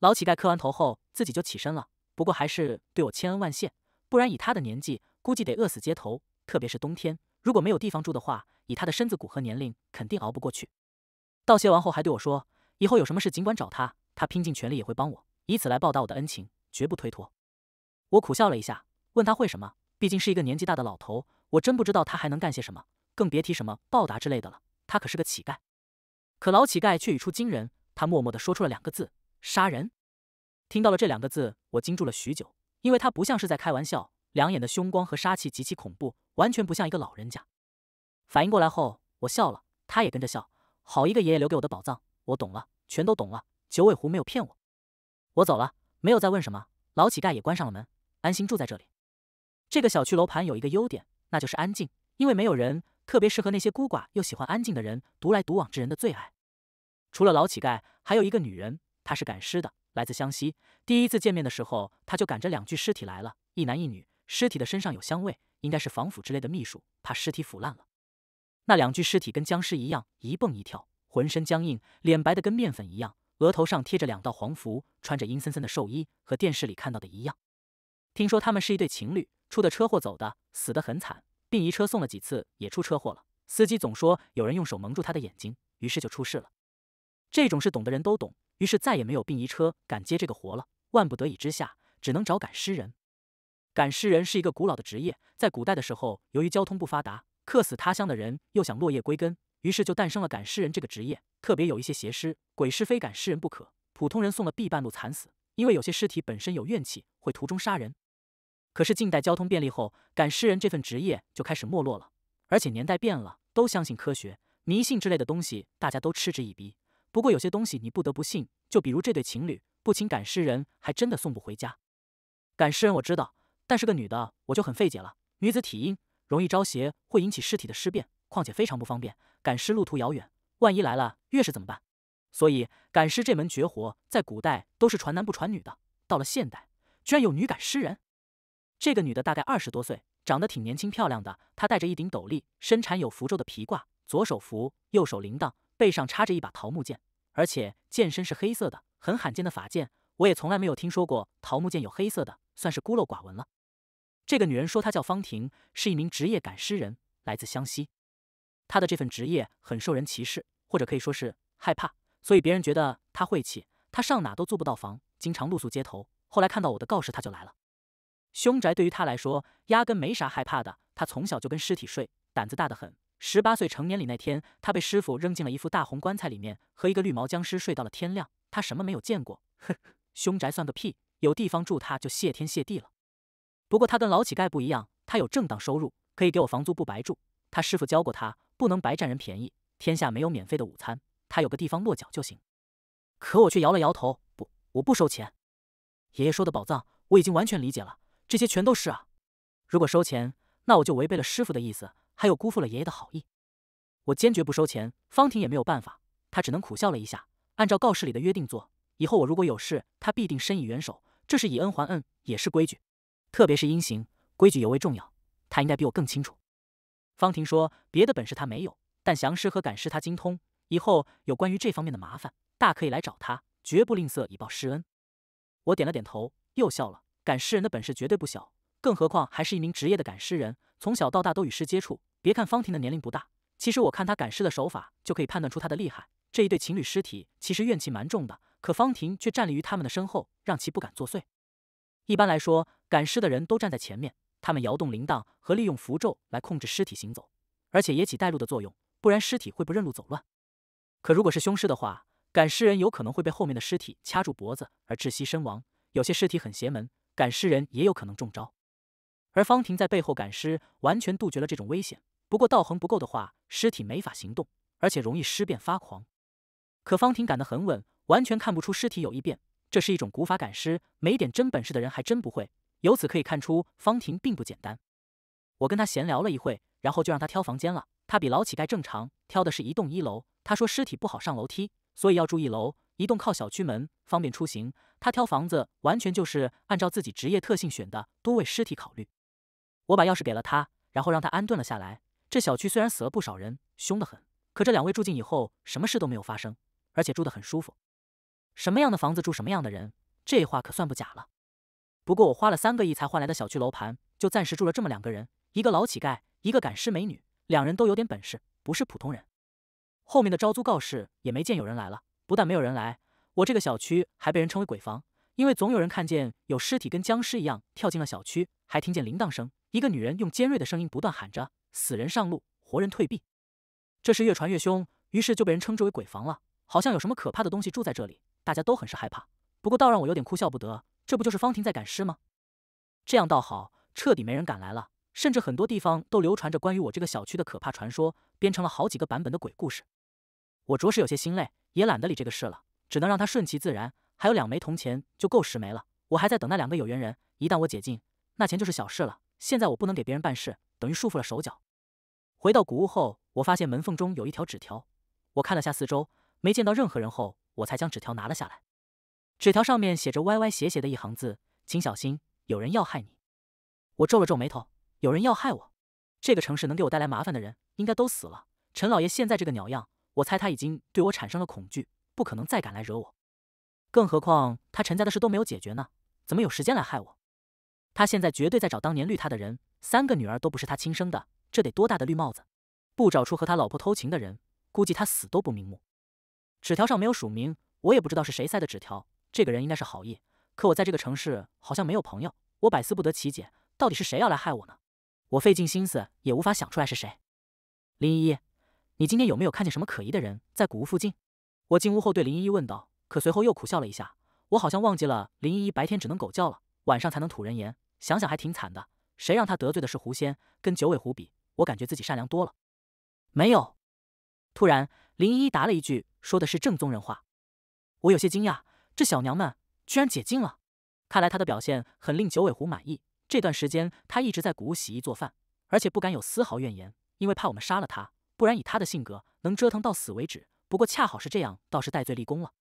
老乞丐磕完头后，自己就起身了，不过还是对我千恩万谢。不然以他的年纪，估计得饿死街头，特别是冬天，如果没有地方住的话。以他的身子骨和年龄，肯定熬不过去。道谢完后，还对我说：“以后有什么事，尽管找他，他拼尽全力也会帮我，以此来报答我的恩情，绝不推脱。”我苦笑了一下，问他会什么？毕竟是一个年纪大的老头，我真不知道他还能干些什么，更别提什么报答之类的了。他可是个乞丐，可老乞丐却语出惊人，他默默地说出了两个字：“杀人。”听到了这两个字，我惊住了许久，因为他不像是在开玩笑，两眼的凶光和杀气极其恐怖，完全不像一个老人家。反应过来后，我笑了，他也跟着笑。好一个爷爷留给我的宝藏，我懂了，全都懂了。九尾狐没有骗我，我走了，没有再问什么。老乞丐也关上了门，安心住在这里。这个小区楼盘有一个优点，那就是安静，因为没有人，特别适合那些孤寡又喜欢安静的人，独来独往之人的最爱。除了老乞丐，还有一个女人，她是赶尸的，来自湘西。第一次见面的时候，她就赶着两具尸体来了，一男一女。尸体的身上有香味，应该是防腐之类的秘术，怕尸体腐烂了。那两具尸体跟僵尸一样，一蹦一跳，浑身僵硬，脸白的跟面粉一样，额头上贴着两道黄符，穿着阴森森的寿衣，和电视里看到的一样。听说他们是一对情侣，出的车祸走的，死得很惨。殡仪车送了几次也出车祸了，司机总说有人用手蒙住他的眼睛，于是就出事了。这种事懂的人都懂，于是再也没有殡仪车敢接这个活了。万不得已之下，只能找赶尸人。赶尸人是一个古老的职业，在古代的时候，由于交通不发达。客死他乡的人又想落叶归根，于是就诞生了赶尸人这个职业。特别有一些邪尸、鬼尸，非赶尸人不可。普通人送了必半路惨死，因为有些尸体本身有怨气，会途中杀人。可是近代交通便利后，赶尸人这份职业就开始没落了，而且年代变了，都相信科学、迷信之类的东西，大家都嗤之以鼻。不过有些东西你不得不信，就比如这对情侣，不请赶尸人还真的送不回家。赶尸人我知道，但是个女的我就很费解了，女子体阴。容易招邪，会引起尸体的尸变，况且非常不方便。赶尸路途遥远，万一来了，月是怎么办？所以赶尸这门绝活在古代都是传男不传女的。到了现代，居然有女赶尸人。这个女的大概二十多岁，长得挺年轻漂亮的。她戴着一顶斗笠，身缠有符咒的皮褂，左手符，右手铃铛，背上插着一把桃木剑，而且剑身是黑色的，很罕见的法剑。我也从来没有听说过桃木剑有黑色的，算是孤陋寡闻了。这个女人说，她叫方婷，是一名职业赶尸人，来自湘西。她的这份职业很受人歧视，或者可以说是害怕，所以别人觉得她晦气。她上哪都租不到房，经常露宿街头。后来看到我的告示，她就来了。凶宅对于她来说，压根没啥害怕的。她从小就跟尸体睡，胆子大得很。十八岁成年礼那天，她被师傅扔进了一副大红棺材里面，和一个绿毛僵尸睡到了天亮。她什么没有见过，哼，凶宅算个屁，有地方住，她就谢天谢地了。不过他跟老乞丐不一样，他有正当收入，可以给我房租不白住。他师傅教过他，不能白占人便宜，天下没有免费的午餐。他有个地方落脚就行。可我却摇了摇头，不，我不收钱。爷爷说的宝藏，我已经完全理解了，这些全都是啊。如果收钱，那我就违背了师傅的意思，还有辜负了爷爷的好意。我坚决不收钱。方婷也没有办法，她只能苦笑了一下，按照告示里的约定做。以后我如果有事，她必定伸以援手，这是以恩还恩，也是规矩。特别是阴行规矩尤为重要，他应该比我更清楚。方婷说：“别的本事他没有，但降尸和赶尸他精通。以后有关于这方面的麻烦，大可以来找他，绝不吝啬以报施恩。”我点了点头，又笑了。赶尸人的本事绝对不小，更何况还是一名职业的赶尸人，从小到大都与尸接触。别看方婷的年龄不大，其实我看他赶尸的手法就可以判断出他的厉害。这一对情侣尸体其实怨气蛮重的，可方婷却站立于他们的身后，让其不敢作祟。一般来说。赶尸的人都站在前面，他们摇动铃铛和利用符咒来控制尸体行走，而且也起带路的作用，不然尸体会不认路走乱。可如果是凶尸的话，赶尸人有可能会被后面的尸体掐住脖子而窒息身亡。有些尸体很邪门，赶尸人也有可能中招。而方婷在背后赶尸，完全杜绝了这种危险。不过道行不够的话，尸体没法行动，而且容易尸变发狂。可方婷赶得很稳，完全看不出尸体有异变。这是一种古法赶尸，没点真本事的人还真不会。由此可以看出，方婷并不简单。我跟他闲聊了一会，然后就让他挑房间了。他比老乞丐正常，挑的是一栋一楼。他说尸体不好上楼梯，所以要住一楼。一栋靠小区门，方便出行。他挑房子完全就是按照自己职业特性选的，多为尸体考虑。我把钥匙给了他，然后让他安顿了下来。这小区虽然死了不少人，凶得很，可这两位住进以后，什么事都没有发生，而且住得很舒服。什么样的房子住什么样的人，这话可算不假了。不过我花了三个亿才换来的小区楼盘，就暂时住了这么两个人，一个老乞丐，一个赶尸美女，两人都有点本事，不是普通人。后面的招租告示也没见有人来了，不但没有人来，我这个小区还被人称为鬼房，因为总有人看见有尸体跟僵尸一样跳进了小区，还听见铃铛声，一个女人用尖锐的声音不断喊着“死人上路，活人退避”。这事越传越凶，于是就被人称之为鬼房了，好像有什么可怕的东西住在这里，大家都很是害怕。不过倒让我有点哭笑不得。这不就是方婷在赶尸吗？这样倒好，彻底没人敢来了。甚至很多地方都流传着关于我这个小区的可怕传说，编成了好几个版本的鬼故事。我着实有些心累，也懒得理这个事了，只能让他顺其自然。还有两枚铜钱就够十枚了。我还在等那两个有缘人。一旦我解禁，那钱就是小事了。现在我不能给别人办事，等于束缚了手脚。回到古屋后，我发现门缝中有一条纸条。我看了下四周，没见到任何人后，我才将纸条拿了下来。纸条上面写着歪歪斜斜的一行字：“请小心，有人要害你。”我皱了皱眉头：“有人要害我？这个城市能给我带来麻烦的人，应该都死了。陈老爷现在这个鸟样，我猜他已经对我产生了恐惧，不可能再敢来惹我。更何况他陈家的事都没有解决呢，怎么有时间来害我？他现在绝对在找当年绿他的人。三个女儿都不是他亲生的，这得多大的绿帽子？不找出和他老婆偷情的人，估计他死都不瞑目。纸条上没有署名，我也不知道是谁塞的纸条。”这个人应该是好意，可我在这个城市好像没有朋友，我百思不得其解，到底是谁要来害我呢？我费尽心思也无法想出来是谁。林依依，你今天有没有看见什么可疑的人在古屋附近？我进屋后对林依依问道，可随后又苦笑了一下。我好像忘记了，林依依白天只能狗叫了，晚上才能吐人言，想想还挺惨的。谁让他得罪的是狐仙，跟九尾狐比，我感觉自己善良多了。没有。突然，林依依答了一句，说的是正宗人话。我有些惊讶。这小娘们居然解禁了，看来她的表现很令九尾狐满意。这段时间她一直在谷物洗衣做饭，而且不敢有丝毫怨言，因为怕我们杀了她，不然以她的性格能折腾到死为止。不过恰好是这样，倒是戴罪立功了。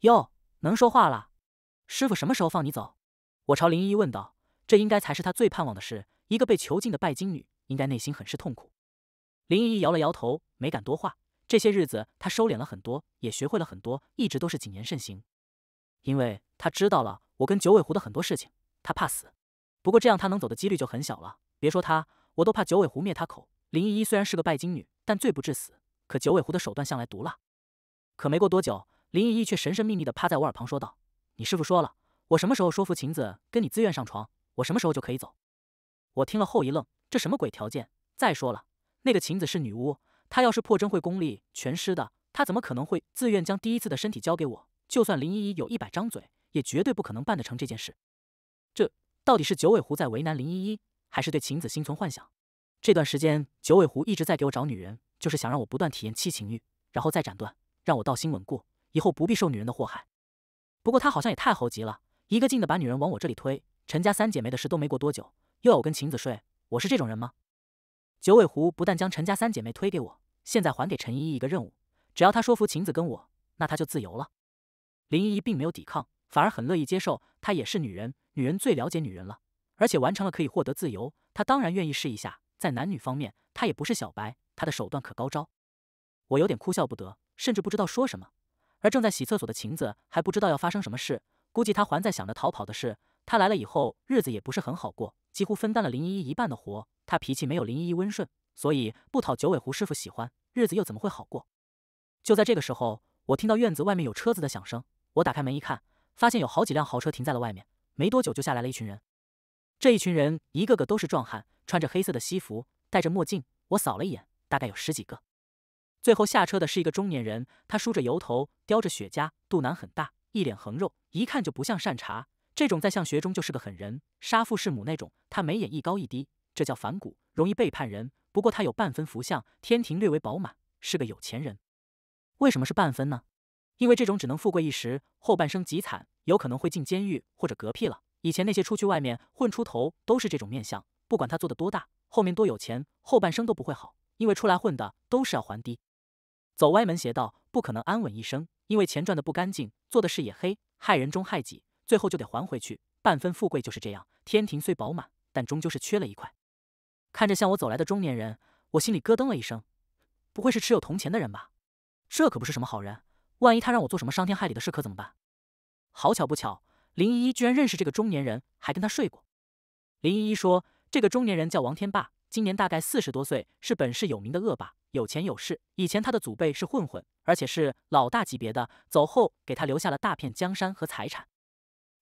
哟，能说话了。师傅什么时候放你走？我朝林依依问道。这应该才是她最盼望的事。一个被囚禁的拜金女，应该内心很是痛苦。林依依摇了摇头，没敢多话。这些日子她收敛了很多，也学会了很多，一直都是谨言慎行。因为他知道了我跟九尾狐的很多事情，他怕死。不过这样他能走的几率就很小了。别说他，我都怕九尾狐灭他口。林依依虽然是个拜金女，但罪不至死。可九尾狐的手段向来毒辣。可没过多久，林依依却神神秘秘的趴在我耳旁说道：“你师父说了，我什么时候说服晴子跟你自愿上床，我什么时候就可以走。”我听了后一愣，这什么鬼条件？再说了，那个晴子是女巫，她要是破真会功力全失的，她怎么可能会自愿将第一次的身体交给我？就算林依依有一百张嘴，也绝对不可能办得成这件事。这到底是九尾狐在为难林依依，还是对晴子心存幻想？这段时间，九尾狐一直在给我找女人，就是想让我不断体验七情欲，然后再斩断，让我道心稳固，以后不必受女人的祸害。不过他好像也太猴急了，一个劲的把女人往我这里推。陈家三姐妹的事都没过多久，又要我跟晴子睡，我是这种人吗？九尾狐不但将陈家三姐妹推给我，现在还给陈依依一个任务，只要他说服晴子跟我，那他就自由了。林依依并没有抵抗，反而很乐意接受。她也是女人，女人最了解女人了。而且完成了，可以获得自由，她当然愿意试一下。在男女方面，她也不是小白，她的手段可高招。我有点哭笑不得，甚至不知道说什么。而正在洗厕所的晴子还不知道要发生什么事，估计她还在想着逃跑的事。她来了以后，日子也不是很好过，几乎分担了林依依一半的活。她脾气没有林依依温顺，所以不讨九尾狐师傅喜欢，日子又怎么会好过？就在这个时候，我听到院子外面有车子的响声。我打开门一看，发现有好几辆豪车停在了外面。没多久就下来了一群人，这一群人一个个都是壮汉，穿着黑色的西服，戴着墨镜。我扫了一眼，大概有十几个。最后下车的是一个中年人，他梳着油头，叼着雪茄，肚腩很大，一脸横肉，一看就不像善茬。这种在相学中就是个狠人，杀父弑母那种。他眉眼一高一低，这叫反骨，容易背叛人。不过他有半分福相，天庭略为饱满，是个有钱人。为什么是半分呢？因为这种只能富贵一时，后半生极惨，有可能会进监狱或者嗝屁了。以前那些出去外面混出头都是这种面相，不管他做的多大，后面多有钱，后半生都不会好。因为出来混的都是要还的，走歪门邪道不可能安稳一生，因为钱赚的不干净，做的事也黑，害人终害己，最后就得还回去。半分富贵就是这样，天庭虽饱满，但终究是缺了一块。看着向我走来的中年人，我心里咯噔了一声，不会是持有铜钱的人吧？这可不是什么好人。万一他让我做什么伤天害理的事，可怎么办？好巧不巧，林依依居然认识这个中年人，还跟他睡过。林依依说，这个中年人叫王天霸，今年大概四十多岁，是本市有名的恶霸，有钱有势。以前他的祖辈是混混，而且是老大级别的，走后给他留下了大片江山和财产。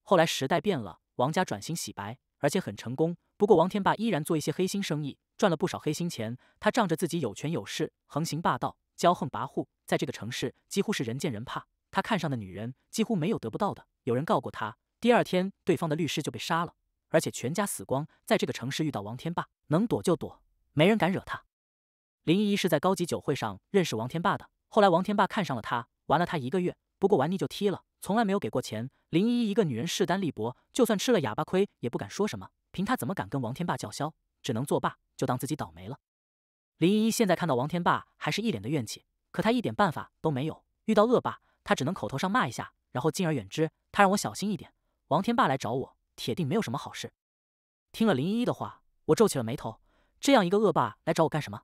后来时代变了，王家转型洗白，而且很成功。不过王天霸依然做一些黑心生意，赚了不少黑心钱。他仗着自己有权有势，横行霸道。骄横跋扈，在这个城市几乎是人见人怕。他看上的女人几乎没有得不到的。有人告过他，第二天对方的律师就被杀了，而且全家死光。在这个城市遇到王天霸，能躲就躲，没人敢惹他。林依依是在高级酒会上认识王天霸的，后来王天霸看上了她，玩了她一个月，不过玩腻就踢了，从来没有给过钱。林依依一个女人势单力薄，就算吃了哑巴亏也不敢说什么，凭她怎么敢跟王天霸叫嚣？只能作罢，就当自己倒霉了。林依依现在看到王天霸还是一脸的怨气，可他一点办法都没有。遇到恶霸，他只能口头上骂一下，然后敬而远之。他让我小心一点，王天霸来找我，铁定没有什么好事。听了林依依的话，我皱起了眉头。这样一个恶霸来找我干什么？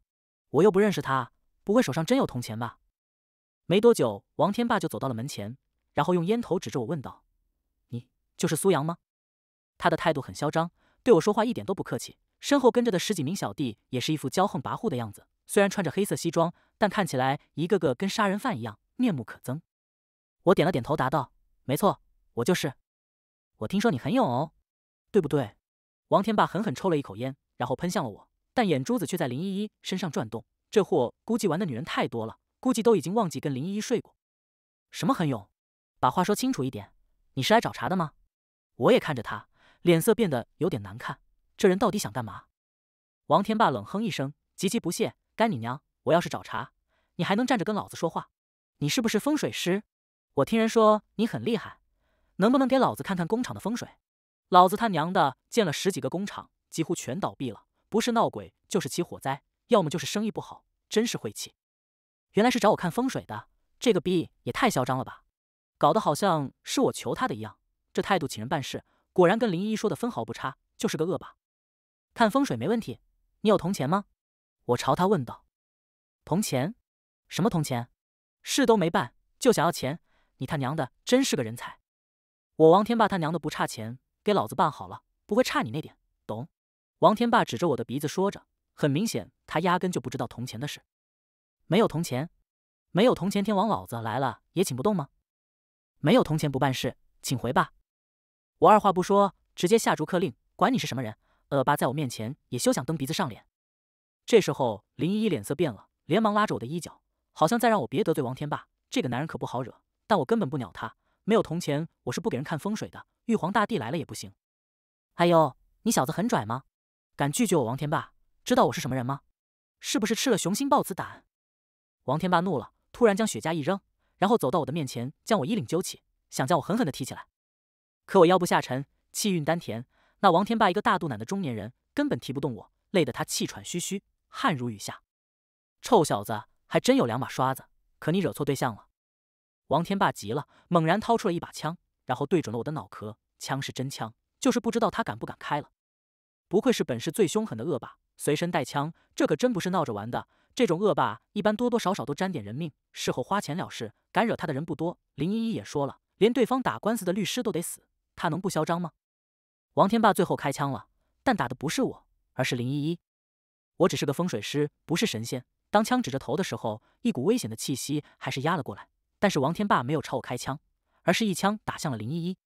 我又不认识他，不会手上真有铜钱吧？没多久，王天霸就走到了门前，然后用烟头指着我问道：“你就是苏阳吗？”他的态度很嚣张，对我说话一点都不客气。身后跟着的十几名小弟也是一副骄横跋扈的样子，虽然穿着黑色西装，但看起来一个个跟杀人犯一样，面目可憎。我点了点头，答道：“没错，我就是。”我听说你很勇哦，对不对？”王天霸狠狠抽了一口烟，然后喷向了我，但眼珠子却在林依依身上转动。这货估计玩的女人太多了，估计都已经忘记跟林依依睡过。什么很勇？把话说清楚一点，你是来找茬的吗？我也看着他，脸色变得有点难看。这人到底想干嘛？王天霸冷哼一声，极其不屑：“干你娘！我要是找茬，你还能站着跟老子说话？你是不是风水师？我听人说你很厉害，能不能给老子看看工厂的风水？老子他娘的建了十几个工厂，几乎全倒闭了，不是闹鬼就是起火灾，要么就是生意不好，真是晦气！原来是找我看风水的，这个逼也太嚣张了吧，搞得好像是我求他的一样。这态度，请人办事果然跟林依依说的分毫不差，就是个恶霸。”看风水没问题，你有铜钱吗？我朝他问道。铜钱？什么铜钱？事都没办就想要钱？你他娘的真是个人才！我王天霸他娘的不差钱，给老子办好了，不会差你那点。懂？王天霸指着我的鼻子说着，很明显他压根就不知道铜钱的事。没有铜钱？没有铜钱，天王老子来了也请不动吗？没有铜钱不办事，请回吧！我二话不说，直接下逐客令，管你是什么人。恶霸在我面前也休想蹬鼻子上脸。这时候，林依依脸色变了，连忙拉着我的衣角，好像在让我别得罪王天霸。这个男人可不好惹，但我根本不鸟他。没有铜钱，我是不给人看风水的。玉皇大帝来了也不行。哎呦，你小子很拽吗？敢拒绝我王天霸？知道我是什么人吗？是不是吃了雄心豹子胆？王天霸怒了，突然将雪茄一扔，然后走到我的面前，将我衣领揪起，想将我狠狠的提起来。可我腰部下沉，气运丹田。那王天霸一个大肚腩的中年人，根本提不动我，累得他气喘吁吁，汗如雨下。臭小子，还真有两把刷子，可你惹错对象了。王天霸急了，猛然掏出了一把枪，然后对准了我的脑壳。枪是真枪，就是不知道他敢不敢开了。不愧是本市最凶狠的恶霸，随身带枪，这可真不是闹着玩的。这种恶霸一般多多少少都沾点人命，事后花钱了事，敢惹他的人不多。林依依也说了，连对方打官司的律师都得死，他能不嚣张吗？王天霸最后开枪了，但打的不是我，而是林依依。我只是个风水师，不是神仙。当枪指着头的时候，一股危险的气息还是压了过来。但是王天霸没有朝我开枪，而是一枪打向了林依依。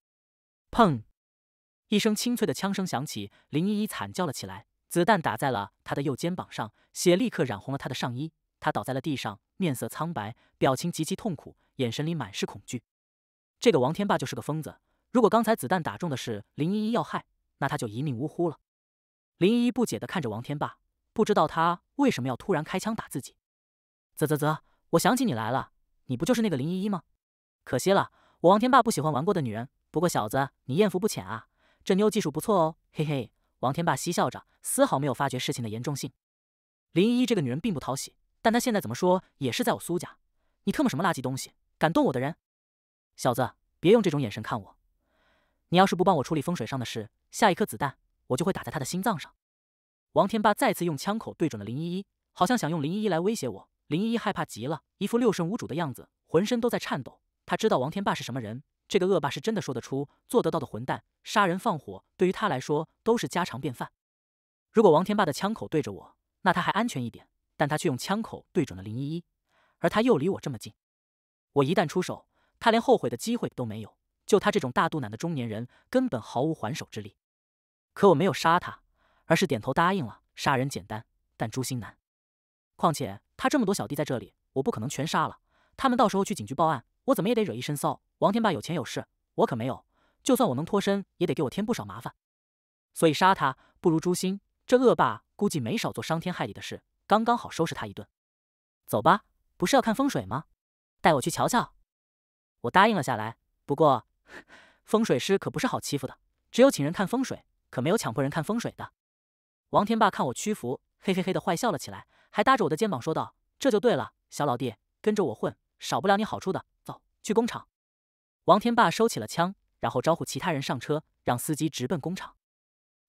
砰！一声清脆的枪声响起，林依依惨叫了起来，子弹打在了她的右肩膀上，血立刻染红了她的上衣。她倒在了地上，面色苍白，表情极其痛苦，眼神里满是恐惧。这个王天霸就是个疯子。如果刚才子弹打中的是林依依要害，那她就一命呜呼了。林依依不解地看着王天霸，不知道他为什么要突然开枪打自己。啧啧啧，我想起你来了，你不就是那个林依依吗？可惜了，我王天霸不喜欢玩过的女人。不过小子，你艳福不浅啊，这妞技术不错哦，嘿嘿。王天霸嬉笑着，丝毫没有发觉事情的严重性。林依依这个女人并不讨喜，但她现在怎么说也是在我苏家，你特么什么垃圾东西，敢动我的人！小子，别用这种眼神看我。你要是不帮我处理风水上的事，下一颗子弹我就会打在他的心脏上。王天霸再次用枪口对准了林依依，好像想用林依依来威胁我。林依依害怕极了，一副六神无主的样子，浑身都在颤抖。他知道王天霸是什么人，这个恶霸是真的说得出、做得到的混蛋，杀人放火对于他来说都是家常便饭。如果王天霸的枪口对着我，那他还安全一点；但他却用枪口对准了林依依，而他又离我这么近，我一旦出手，他连后悔的机会都没有。就他这种大肚腩的中年人，根本毫无还手之力。可我没有杀他，而是点头答应了。杀人简单，但诛心难。况且他这么多小弟在这里，我不可能全杀了。他们到时候去警局报案，我怎么也得惹一身骚。王天霸有钱有势，我可没有。就算我能脱身，也得给我添不少麻烦。所以杀他不如诛心。这恶霸估计没少做伤天害理的事，刚刚好收拾他一顿。走吧，不是要看风水吗？带我去瞧瞧。我答应了下来，不过。风水师可不是好欺负的，只有请人看风水，可没有强迫人看风水的。王天霸看我屈服，嘿嘿嘿的坏笑了起来，还搭着我的肩膀说道：“这就对了，小老弟，跟着我混，少不了你好处的。”走去工厂。王天霸收起了枪，然后招呼其他人上车，让司机直奔工厂。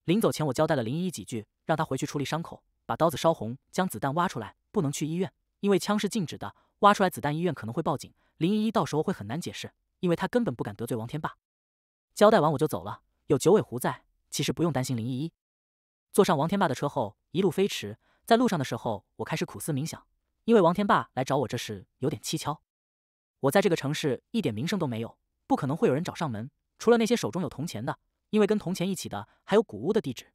临走前，我交代了林依依几句，让她回去处理伤口，把刀子烧红，将子弹挖出来，不能去医院，因为枪是禁止的，挖出来子弹，医院可能会报警，林依依到时候会很难解释。因为他根本不敢得罪王天霸。交代完我就走了。有九尾狐在，其实不用担心林依依。坐上王天霸的车后，一路飞驰。在路上的时候，我开始苦思冥想。因为王天霸来找我这事有点蹊跷。我在这个城市一点名声都没有，不可能会有人找上门。除了那些手中有铜钱的，因为跟铜钱一起的还有古屋的地址。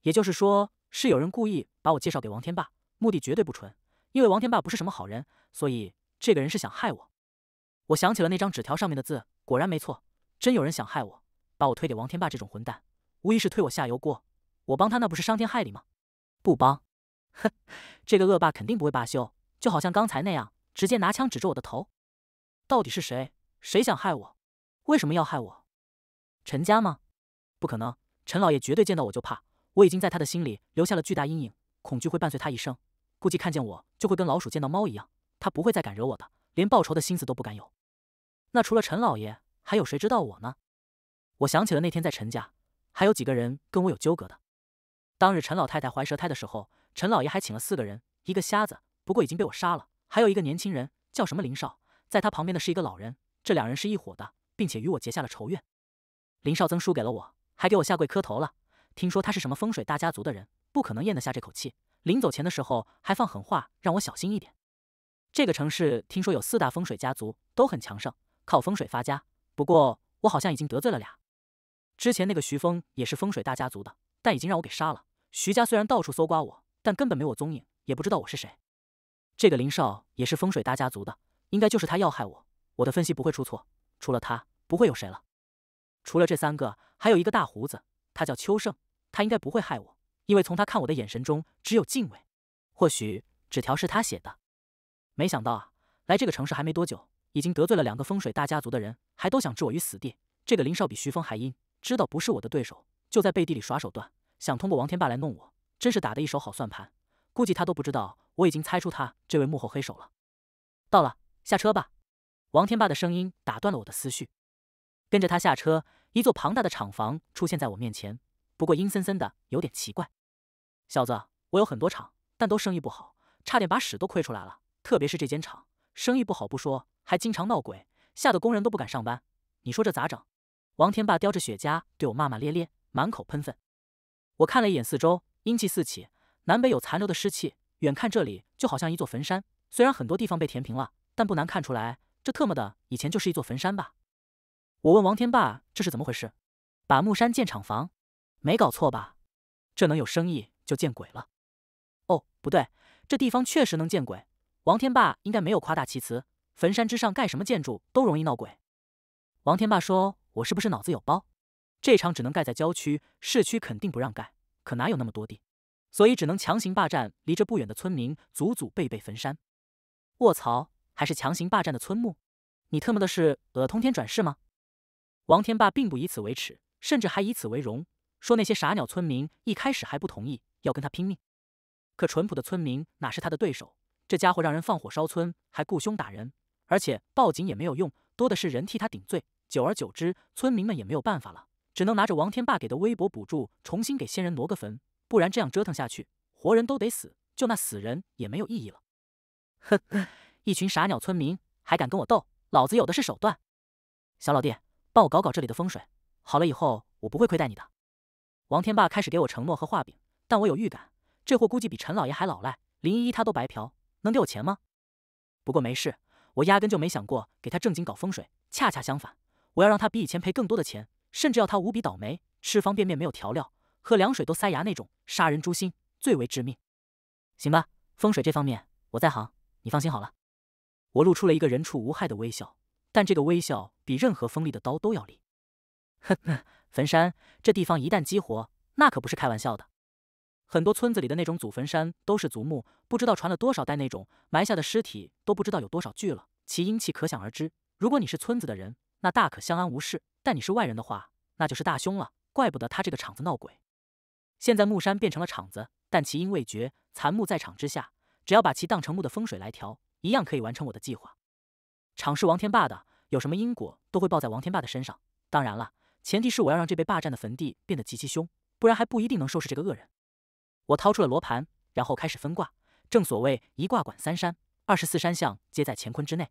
也就是说，是有人故意把我介绍给王天霸，目的绝对不纯。因为王天霸不是什么好人，所以这个人是想害我。我想起了那张纸条上面的字，果然没错，真有人想害我，把我推给王天霸这种混蛋，无疑是推我下油锅。我帮他那不是伤天害理吗？不帮，哼，这个恶霸肯定不会罢休，就好像刚才那样，直接拿枪指着我的头。到底是谁？谁想害我？为什么要害我？陈家吗？不可能，陈老爷绝对见到我就怕，我已经在他的心里留下了巨大阴影，恐惧会伴随他一生，估计看见我就会跟老鼠见到猫一样，他不会再敢惹我的，连报仇的心思都不敢有。那除了陈老爷，还有谁知道我呢？我想起了那天在陈家，还有几个人跟我有纠葛的。当日陈老太太怀蛇胎的时候，陈老爷还请了四个人，一个瞎子，不过已经被我杀了，还有一个年轻人，叫什么林少。在他旁边的是一个老人，这两人是一伙的，并且与我结下了仇怨。林少曾输给了我，还给我下跪磕头了。听说他是什么风水大家族的人，不可能咽得下这口气。临走前的时候还放狠话，让我小心一点。这个城市听说有四大风水家族，都很强盛。靠风水发家，不过我好像已经得罪了俩。之前那个徐峰也是风水大家族的，但已经让我给杀了。徐家虽然到处搜刮我，但根本没我踪影，也不知道我是谁。这个林少也是风水大家族的，应该就是他要害我。我的分析不会出错，除了他不会有谁了。除了这三个，还有一个大胡子，他叫秋盛，他应该不会害我，因为从他看我的眼神中只有敬畏。或许纸条是他写的。没想到啊，来这个城市还没多久。已经得罪了两个风水大家族的人，还都想置我于死地。这个林少比徐峰还阴，知道不是我的对手，就在背地里耍手段，想通过王天霸来弄我，真是打得一手好算盘。估计他都不知道，我已经猜出他这位幕后黑手了。到了，下车吧。王天霸的声音打断了我的思绪，跟着他下车，一座庞大的厂房出现在我面前，不过阴森森的，有点奇怪。小子，我有很多厂，但都生意不好，差点把屎都亏出来了。特别是这间厂，生意不好不说。还经常闹鬼，吓得工人都不敢上班。你说这咋整？王天霸叼着雪茄对我骂骂咧咧，满口喷粪。我看了一眼四周，阴气四起，南北有残留的湿气，远看这里就好像一座坟山。虽然很多地方被填平了，但不难看出来，这特么的以前就是一座坟山吧？我问王天霸这是怎么回事？把木山建厂房？没搞错吧？这能有生意就见鬼了。哦，不对，这地方确实能见鬼。王天霸应该没有夸大其词。坟山之上盖什么建筑都容易闹鬼。王天霸说：“我是不是脑子有包？这场只能盖在郊区，市区肯定不让盖。可哪有那么多地？所以只能强行霸占离这不远的村民祖祖辈辈坟山。”卧槽！还是强行霸占的村墓？你特么的是呃通天转世吗？王天霸并不以此为耻，甚至还以此为荣，说那些傻鸟村民一开始还不同意，要跟他拼命。可淳朴的村民哪是他的对手？这家伙让人放火烧村，还雇凶打人。而且报警也没有用，多的是人替他顶罪。久而久之，村民们也没有办法了，只能拿着王天霸给的微薄补助，重新给先人挪个坟。不然这样折腾下去，活人都得死，就那死人也没有意义了。呵呵，一群傻鸟村民还敢跟我斗？老子有的是手段。小老弟，帮我搞搞这里的风水，好了以后我不会亏待你的。王天霸开始给我承诺和画饼，但我有预感，这货估计比陈老爷还老赖。林依依他都白嫖，能给我钱吗？不过没事。我压根就没想过给他正经搞风水，恰恰相反，我要让他比以前赔更多的钱，甚至要他无比倒霉，吃方便面没有调料，喝凉水都塞牙那种，杀人诛心，最为致命。行吧，风水这方面我在行，你放心好了。我露出了一个人畜无害的微笑，但这个微笑比任何锋利的刀都要利。呵 呵，坟山这地方一旦激活，那可不是开玩笑的。很多村子里的那种祖坟山都是祖墓，不知道传了多少代，那种埋下的尸体都不知道有多少具了，其阴气可想而知。如果你是村子的人，那大可相安无事；但你是外人的话，那就是大凶了。怪不得他这个场子闹鬼。现在木山变成了场子，但其因未绝，残木在场之下，只要把其当成木的风水来调，一样可以完成我的计划。场是王天霸的，有什么因果都会报在王天霸的身上。当然了，前提是我要让这被霸占的坟地变得极其凶，不然还不一定能收拾这个恶人。我掏出了罗盘，然后开始分卦。正所谓一卦管三山，二十四山象皆在乾坤之内。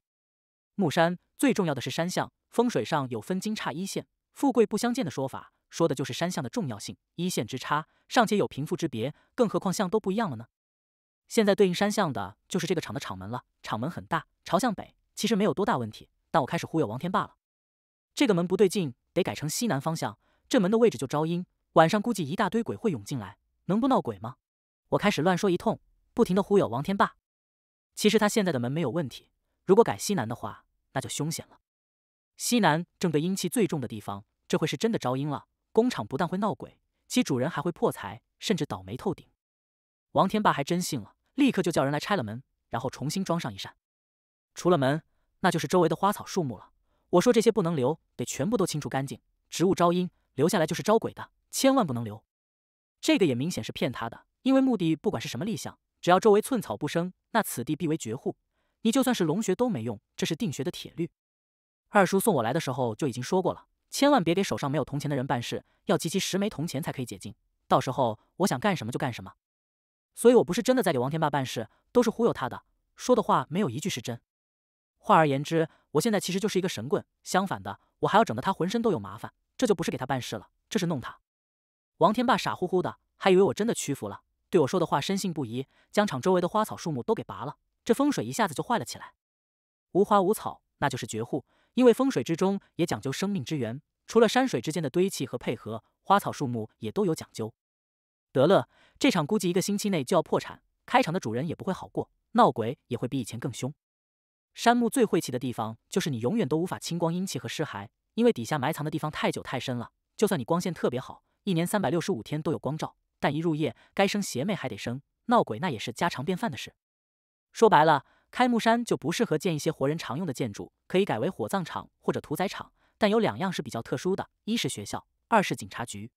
木山最重要的是山相，风水上有分金差一线，富贵不相见的说法，说的就是山相的重要性。一线之差，尚且有贫富之别，更何况向都不一样了呢？现在对应山向的就是这个厂的厂门了。厂门很大，朝向北，其实没有多大问题。但我开始忽悠王天霸了，这个门不对劲，得改成西南方向。这门的位置就招阴，晚上估计一大堆鬼会涌进来。能不闹鬼吗？我开始乱说一通，不停的忽悠王天霸。其实他现在的门没有问题，如果改西南的话，那就凶险了。西南正对阴气最重的地方，这会是真的招阴了。工厂不但会闹鬼，其主人还会破财，甚至倒霉透顶。王天霸还真信了，立刻就叫人来拆了门，然后重新装上一扇。除了门，那就是周围的花草树木了。我说这些不能留，得全部都清除干净。植物招阴，留下来就是招鬼的，千万不能留。这个也明显是骗他的，因为目的不管是什么立项，只要周围寸草不生，那此地必为绝户。你就算是龙穴都没用，这是定穴的铁律。二叔送我来的时候就已经说过了，千万别给手上没有铜钱的人办事，要集齐十枚铜钱才可以解禁。到时候我想干什么就干什么，所以我不是真的在给王天霸办事，都是忽悠他的，说的话没有一句是真。换而言之，我现在其实就是一个神棍。相反的，我还要整得他浑身都有麻烦，这就不是给他办事了，这是弄他。王天霸傻乎乎的，还以为我真的屈服了，对我说的话深信不疑，将场周围的花草树木都给拔了。这风水一下子就坏了起来，无花无草，那就是绝户。因为风水之中也讲究生命之源，除了山水之间的堆砌和配合，花草树木也都有讲究。得了，这场估计一个星期内就要破产，开场的主人也不会好过，闹鬼也会比以前更凶。山墓最晦气的地方就是你永远都无法清光阴气和尸骸，因为底下埋藏的地方太久太深了，就算你光线特别好。一年三百六十五天都有光照，但一入夜，该生邪魅还得生，闹鬼那也是家常便饭的事。说白了，开木山就不适合建一些活人常用的建筑，可以改为火葬场或者屠宰场。但有两样是比较特殊的：一是学校，二是警察局。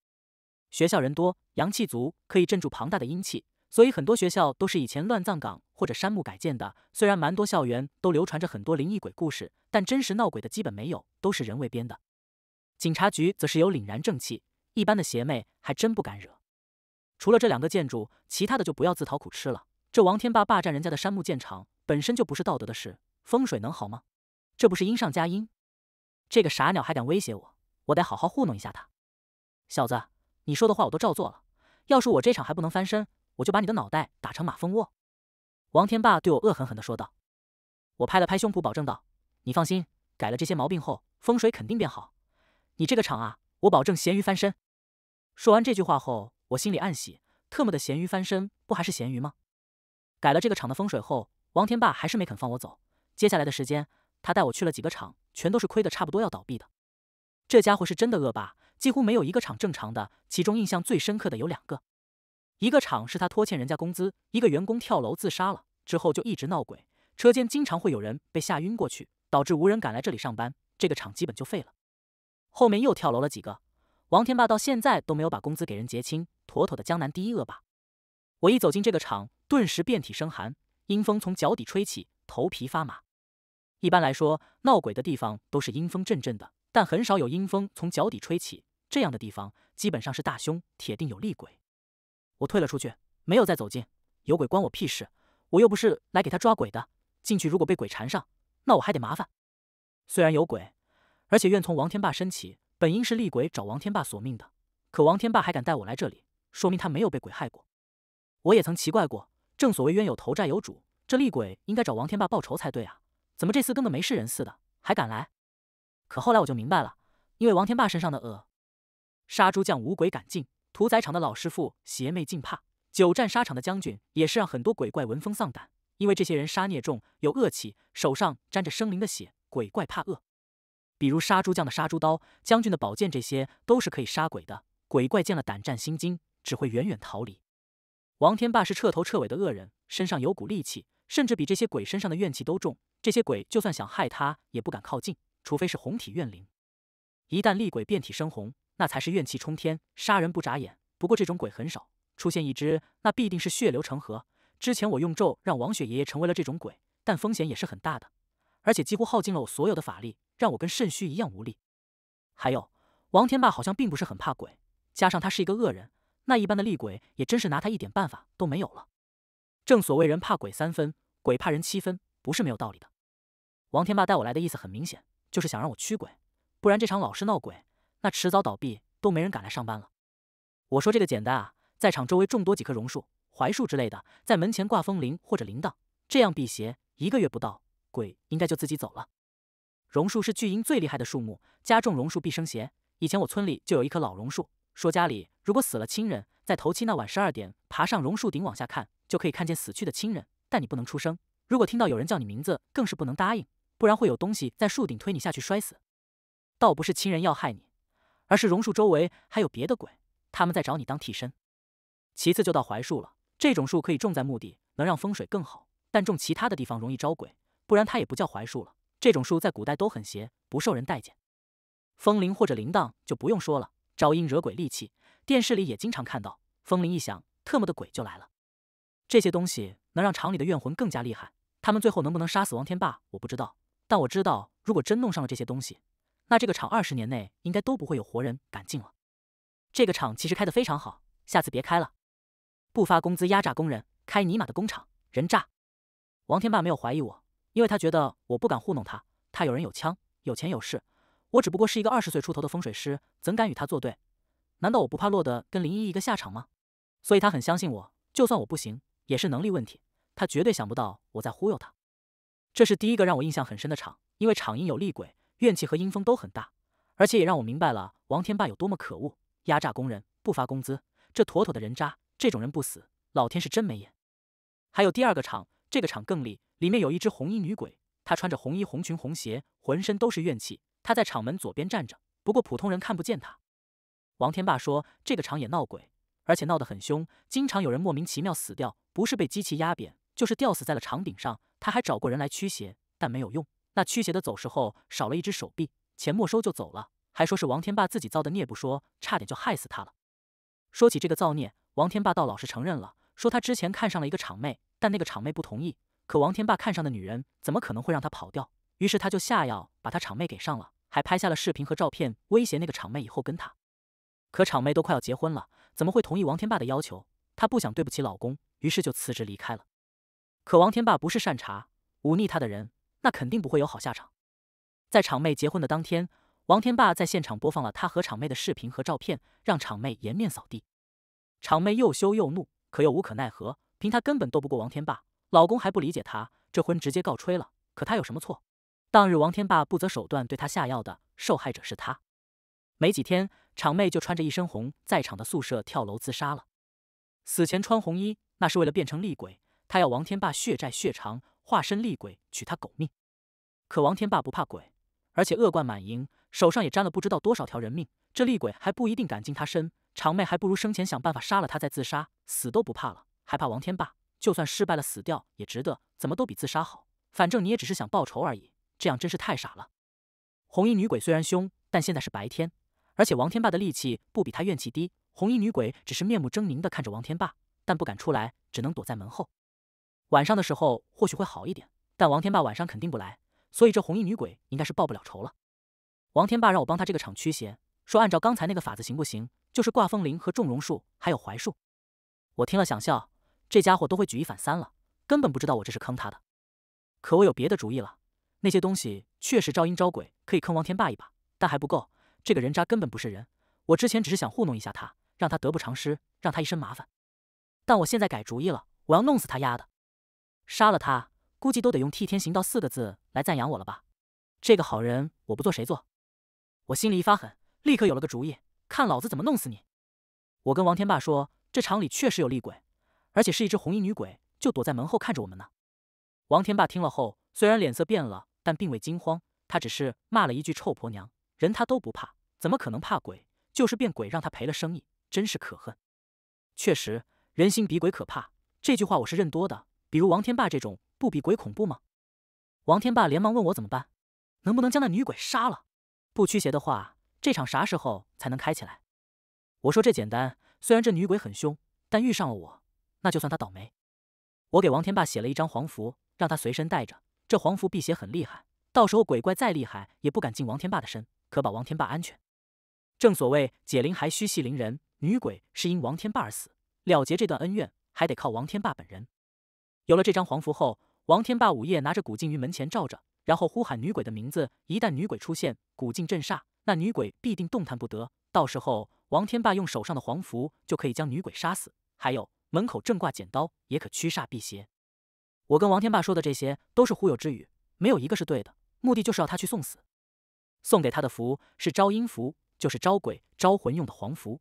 学校人多，阳气足，可以镇住庞大的阴气，所以很多学校都是以前乱葬岗或者山墓改建的。虽然蛮多校园都流传着很多灵异鬼故事，但真实闹鬼的基本没有，都是人为编的。警察局则是有凛然正气。一般的邪魅还真不敢惹，除了这两个建筑，其他的就不要自讨苦吃了。这王天霸霸占人家的山木建厂，本身就不是道德的事，风水能好吗？这不是因上加因。这个傻鸟还敢威胁我，我得好好糊弄一下他。小子，你说的话我都照做了。要是我这场还不能翻身，我就把你的脑袋打成马蜂窝。王天霸对我恶狠狠地说道。我拍了拍胸脯，保证道：“你放心，改了这些毛病后，风水肯定变好。你这个厂啊，我保证咸鱼翻身。”说完这句话后，我心里暗喜，特么的咸鱼翻身不还是咸鱼吗？改了这个厂的风水后，王天霸还是没肯放我走。接下来的时间，他带我去了几个厂，全都是亏的差不多要倒闭的。这家伙是真的恶霸，几乎没有一个厂正常的。其中印象最深刻的有两个，一个厂是他拖欠人家工资，一个员工跳楼自杀了，之后就一直闹鬼，车间经常会有人被吓晕过去，导致无人敢来这里上班，这个厂基本就废了。后面又跳楼了几个。王天霸到现在都没有把工资给人结清，妥妥的江南第一恶霸。我一走进这个厂，顿时遍体生寒，阴风从脚底吹起，头皮发麻。一般来说，闹鬼的地方都是阴风阵阵的，但很少有阴风从脚底吹起这样的地方，基本上是大凶，铁定有厉鬼。我退了出去，没有再走进。有鬼关我屁事，我又不是来给他抓鬼的。进去如果被鬼缠上，那我还得麻烦。虽然有鬼，而且怨从王天霸身起。本应是厉鬼找王天霸索命的，可王天霸还敢带我来这里，说明他没有被鬼害过。我也曾奇怪过，正所谓冤有头债有主，这厉鬼应该找王天霸报仇才对啊，怎么这次跟个没事人似的，还敢来？可后来我就明白了，因为王天霸身上的恶，杀猪匠无鬼敢进，屠宰场的老师傅邪魅尽怕，久战沙场的将军也是让很多鬼怪闻风丧胆，因为这些人杀孽重，有恶气，手上沾着生灵的血，鬼怪怕恶。比如杀猪匠的杀猪刀，将军的宝剑，这些都是可以杀鬼的。鬼怪见了胆战心惊，只会远远逃离。王天霸是彻头彻尾的恶人，身上有股戾气，甚至比这些鬼身上的怨气都重。这些鬼就算想害他，也不敢靠近，除非是红体怨灵。一旦厉鬼遍体生红，那才是怨气冲天，杀人不眨眼。不过这种鬼很少，出现一只，那必定是血流成河。之前我用咒让王雪爷爷成为了这种鬼，但风险也是很大的。而且几乎耗尽了我所有的法力，让我跟肾虚一样无力。还有，王天霸好像并不是很怕鬼，加上他是一个恶人，那一般的厉鬼也真是拿他一点办法都没有了。正所谓人怕鬼三分，鬼怕人七分，不是没有道理的。王天霸带我来的意思很明显，就是想让我驱鬼，不然这场老是闹鬼，那迟早倒闭都没人敢来上班了。我说这个简单啊，在场周围种多几棵榕树、槐树之类的，在门前挂风铃或者铃铛，这样辟邪，一个月不到。鬼应该就自己走了。榕树是巨婴最厉害的树木，家种榕树必生邪。以前我村里就有一棵老榕树，说家里如果死了亲人，在头七那晚十二点爬上榕树顶往下看，就可以看见死去的亲人。但你不能出声，如果听到有人叫你名字，更是不能答应，不然会有东西在树顶推你下去摔死。倒不是亲人要害你，而是榕树周围还有别的鬼，他们在找你当替身。其次就到槐树了，这种树可以种在墓地，能让风水更好，但种其他的地方容易招鬼。不然它也不叫槐树了。这种树在古代都很邪，不受人待见。风铃或者铃铛就不用说了，招阴惹鬼利器。电视里也经常看到，风铃一响，特么的鬼就来了。这些东西能让厂里的怨魂更加厉害。他们最后能不能杀死王天霸，我不知道。但我知道，如果真弄上了这些东西，那这个厂二十年内应该都不会有活人敢进了。这个厂其实开的非常好，下次别开了。不发工资压榨工人，开尼玛的工厂，人渣！王天霸没有怀疑我。因为他觉得我不敢糊弄他，他有人有枪，有钱有势，我只不过是一个二十岁出头的风水师，怎敢与他作对？难道我不怕落得跟林一一个下场吗？所以他很相信我，就算我不行，也是能力问题。他绝对想不到我在忽悠他。这是第一个让我印象很深的场，因为场因有厉鬼、怨气和阴风都很大，而且也让我明白了王天霸有多么可恶，压榨工人、不发工资，这妥妥的人渣。这种人不死，老天是真没眼。还有第二个场，这个场更厉。里面有一只红衣女鬼，她穿着红衣、红裙、红鞋，浑身都是怨气。她在厂门左边站着，不过普通人看不见她。王天霸说，这个厂也闹鬼，而且闹得很凶，经常有人莫名其妙死掉，不是被机器压扁，就是吊死在了厂顶上。他还找过人来驱邪，但没有用。那驱邪的走时候少了一只手臂，钱没收就走了，还说是王天霸自己造的孽，不说，差点就害死他了。说起这个造孽，王天霸倒老实承认了，说他之前看上了一个厂妹，但那个厂妹不同意。可王天霸看上的女人，怎么可能会让他跑掉？于是他就下药把他厂妹给上了，还拍下了视频和照片，威胁那个厂妹以后跟他。可厂妹都快要结婚了，怎么会同意王天霸的要求？她不想对不起老公，于是就辞职离开了。可王天霸不是善茬，忤逆他的人，那肯定不会有好下场。在厂妹结婚的当天，王天霸在现场播放了他和厂妹的视频和照片，让厂妹颜面扫地。厂妹又羞又怒，可又无可奈何，凭他根本斗不过王天霸。老公还不理解她，这婚直接告吹了。可她有什么错？当日王天霸不择手段对她下药的，受害者是她。没几天，厂妹就穿着一身红，在场的宿舍跳楼自杀了。死前穿红衣，那是为了变成厉鬼。她要王天霸血债血偿，化身厉鬼取他狗命。可王天霸不怕鬼，而且恶贯满盈，手上也沾了不知道多少条人命。这厉鬼还不一定敢近他身。厂妹还不如生前想办法杀了他再自杀，死都不怕了，还怕王天霸？就算失败了，死掉也值得，怎么都比自杀好。反正你也只是想报仇而已，这样真是太傻了。红衣女鬼虽然凶，但现在是白天，而且王天霸的力气不比她怨气低。红衣女鬼只是面目狰狞地看着王天霸，但不敢出来，只能躲在门后。晚上的时候或许会好一点，但王天霸晚上肯定不来，所以这红衣女鬼应该是报不了仇了。王天霸让我帮他这个场驱邪，说按照刚才那个法子行不行？就是挂风铃和重榕树，还有槐树。我听了想笑。这家伙都会举一反三了，根本不知道我这是坑他的。可我有别的主意了。那些东西确实招阴招鬼，可以坑王天霸一把，但还不够。这个人渣根本不是人。我之前只是想糊弄一下他，让他得不偿失，让他一身麻烦。但我现在改主意了，我要弄死他丫的！杀了他，估计都得用“替天行道”四个字来赞扬我了吧？这个好人我不做，谁做？我心里一发狠，立刻有了个主意，看老子怎么弄死你！我跟王天霸说，这厂里确实有厉鬼。而且是一只红衣女鬼，就躲在门后看着我们呢。王天霸听了后，虽然脸色变了，但并未惊慌，他只是骂了一句“臭婆娘”，人他都不怕，怎么可能怕鬼？就是变鬼让他赔了生意，真是可恨。确实，人心比鬼可怕，这句话我是认多的。比如王天霸这种，不比鬼恐怖吗？王天霸连忙问我怎么办，能不能将那女鬼杀了？不驱邪的话，这场啥时候才能开起来？我说这简单，虽然这女鬼很凶，但遇上了我。那就算他倒霉。我给王天霸写了一张黄符，让他随身带着。这黄符辟邪很厉害，到时候鬼怪再厉害也不敢进王天霸的身，可保王天霸安全。正所谓解铃还须系铃人，女鬼是因王天霸而死，了结这段恩怨还得靠王天霸本人。有了这张黄符后，王天霸午夜拿着古镜于门前照着，然后呼喊女鬼的名字。一旦女鬼出现，古镜镇煞，那女鬼必定动弹不得。到时候，王天霸用手上的黄符就可以将女鬼杀死。还有。门口正挂剪刀，也可驱煞避邪。我跟王天霸说的这些都是忽悠之语，没有一个是对的。目的就是要他去送死。送给他的符是招阴符，就是招鬼招魂用的黄符。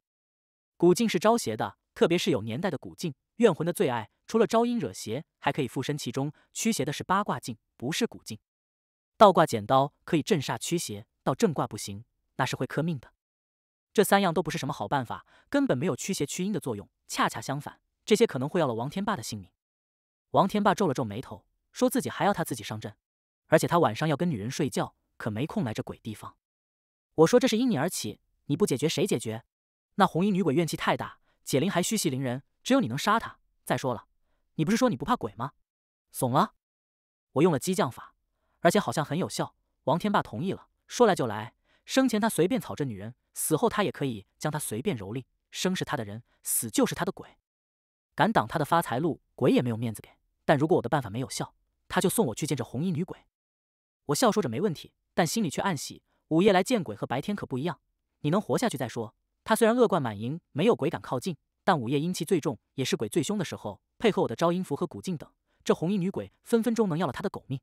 古镜是招邪的，特别是有年代的古镜，怨魂的最爱。除了招阴惹邪，还可以附身其中。驱邪的是八卦镜，不是古镜。倒挂剪刀可以镇煞驱邪，到正挂不行，那是会克命的。这三样都不是什么好办法，根本没有驱邪驱阴的作用，恰恰相反。这些可能会要了王天霸的性命。王天霸皱了皱眉头，说自己还要他自己上阵，而且他晚上要跟女人睡觉，可没空来这鬼地方。我说这是因你而起，你不解决谁解决？那红衣女鬼怨气太大，解铃还须系铃人，只有你能杀她。再说了，你不是说你不怕鬼吗？怂了？我用了激将法，而且好像很有效。王天霸同意了，说来就来。生前他随便草这女人，死后他也可以将她随便蹂躏。生是他的人，死就是他的鬼。敢挡他的发财路，鬼也没有面子给。但如果我的办法没有效，他就送我去见这红衣女鬼。我笑说着没问题，但心里却暗喜：午夜来见鬼和白天可不一样。你能活下去再说。他虽然恶贯满盈，没有鬼敢靠近，但午夜阴气最重，也是鬼最凶的时候。配合我的招阴符和古镜等，这红衣女鬼分分钟能要了他的狗命。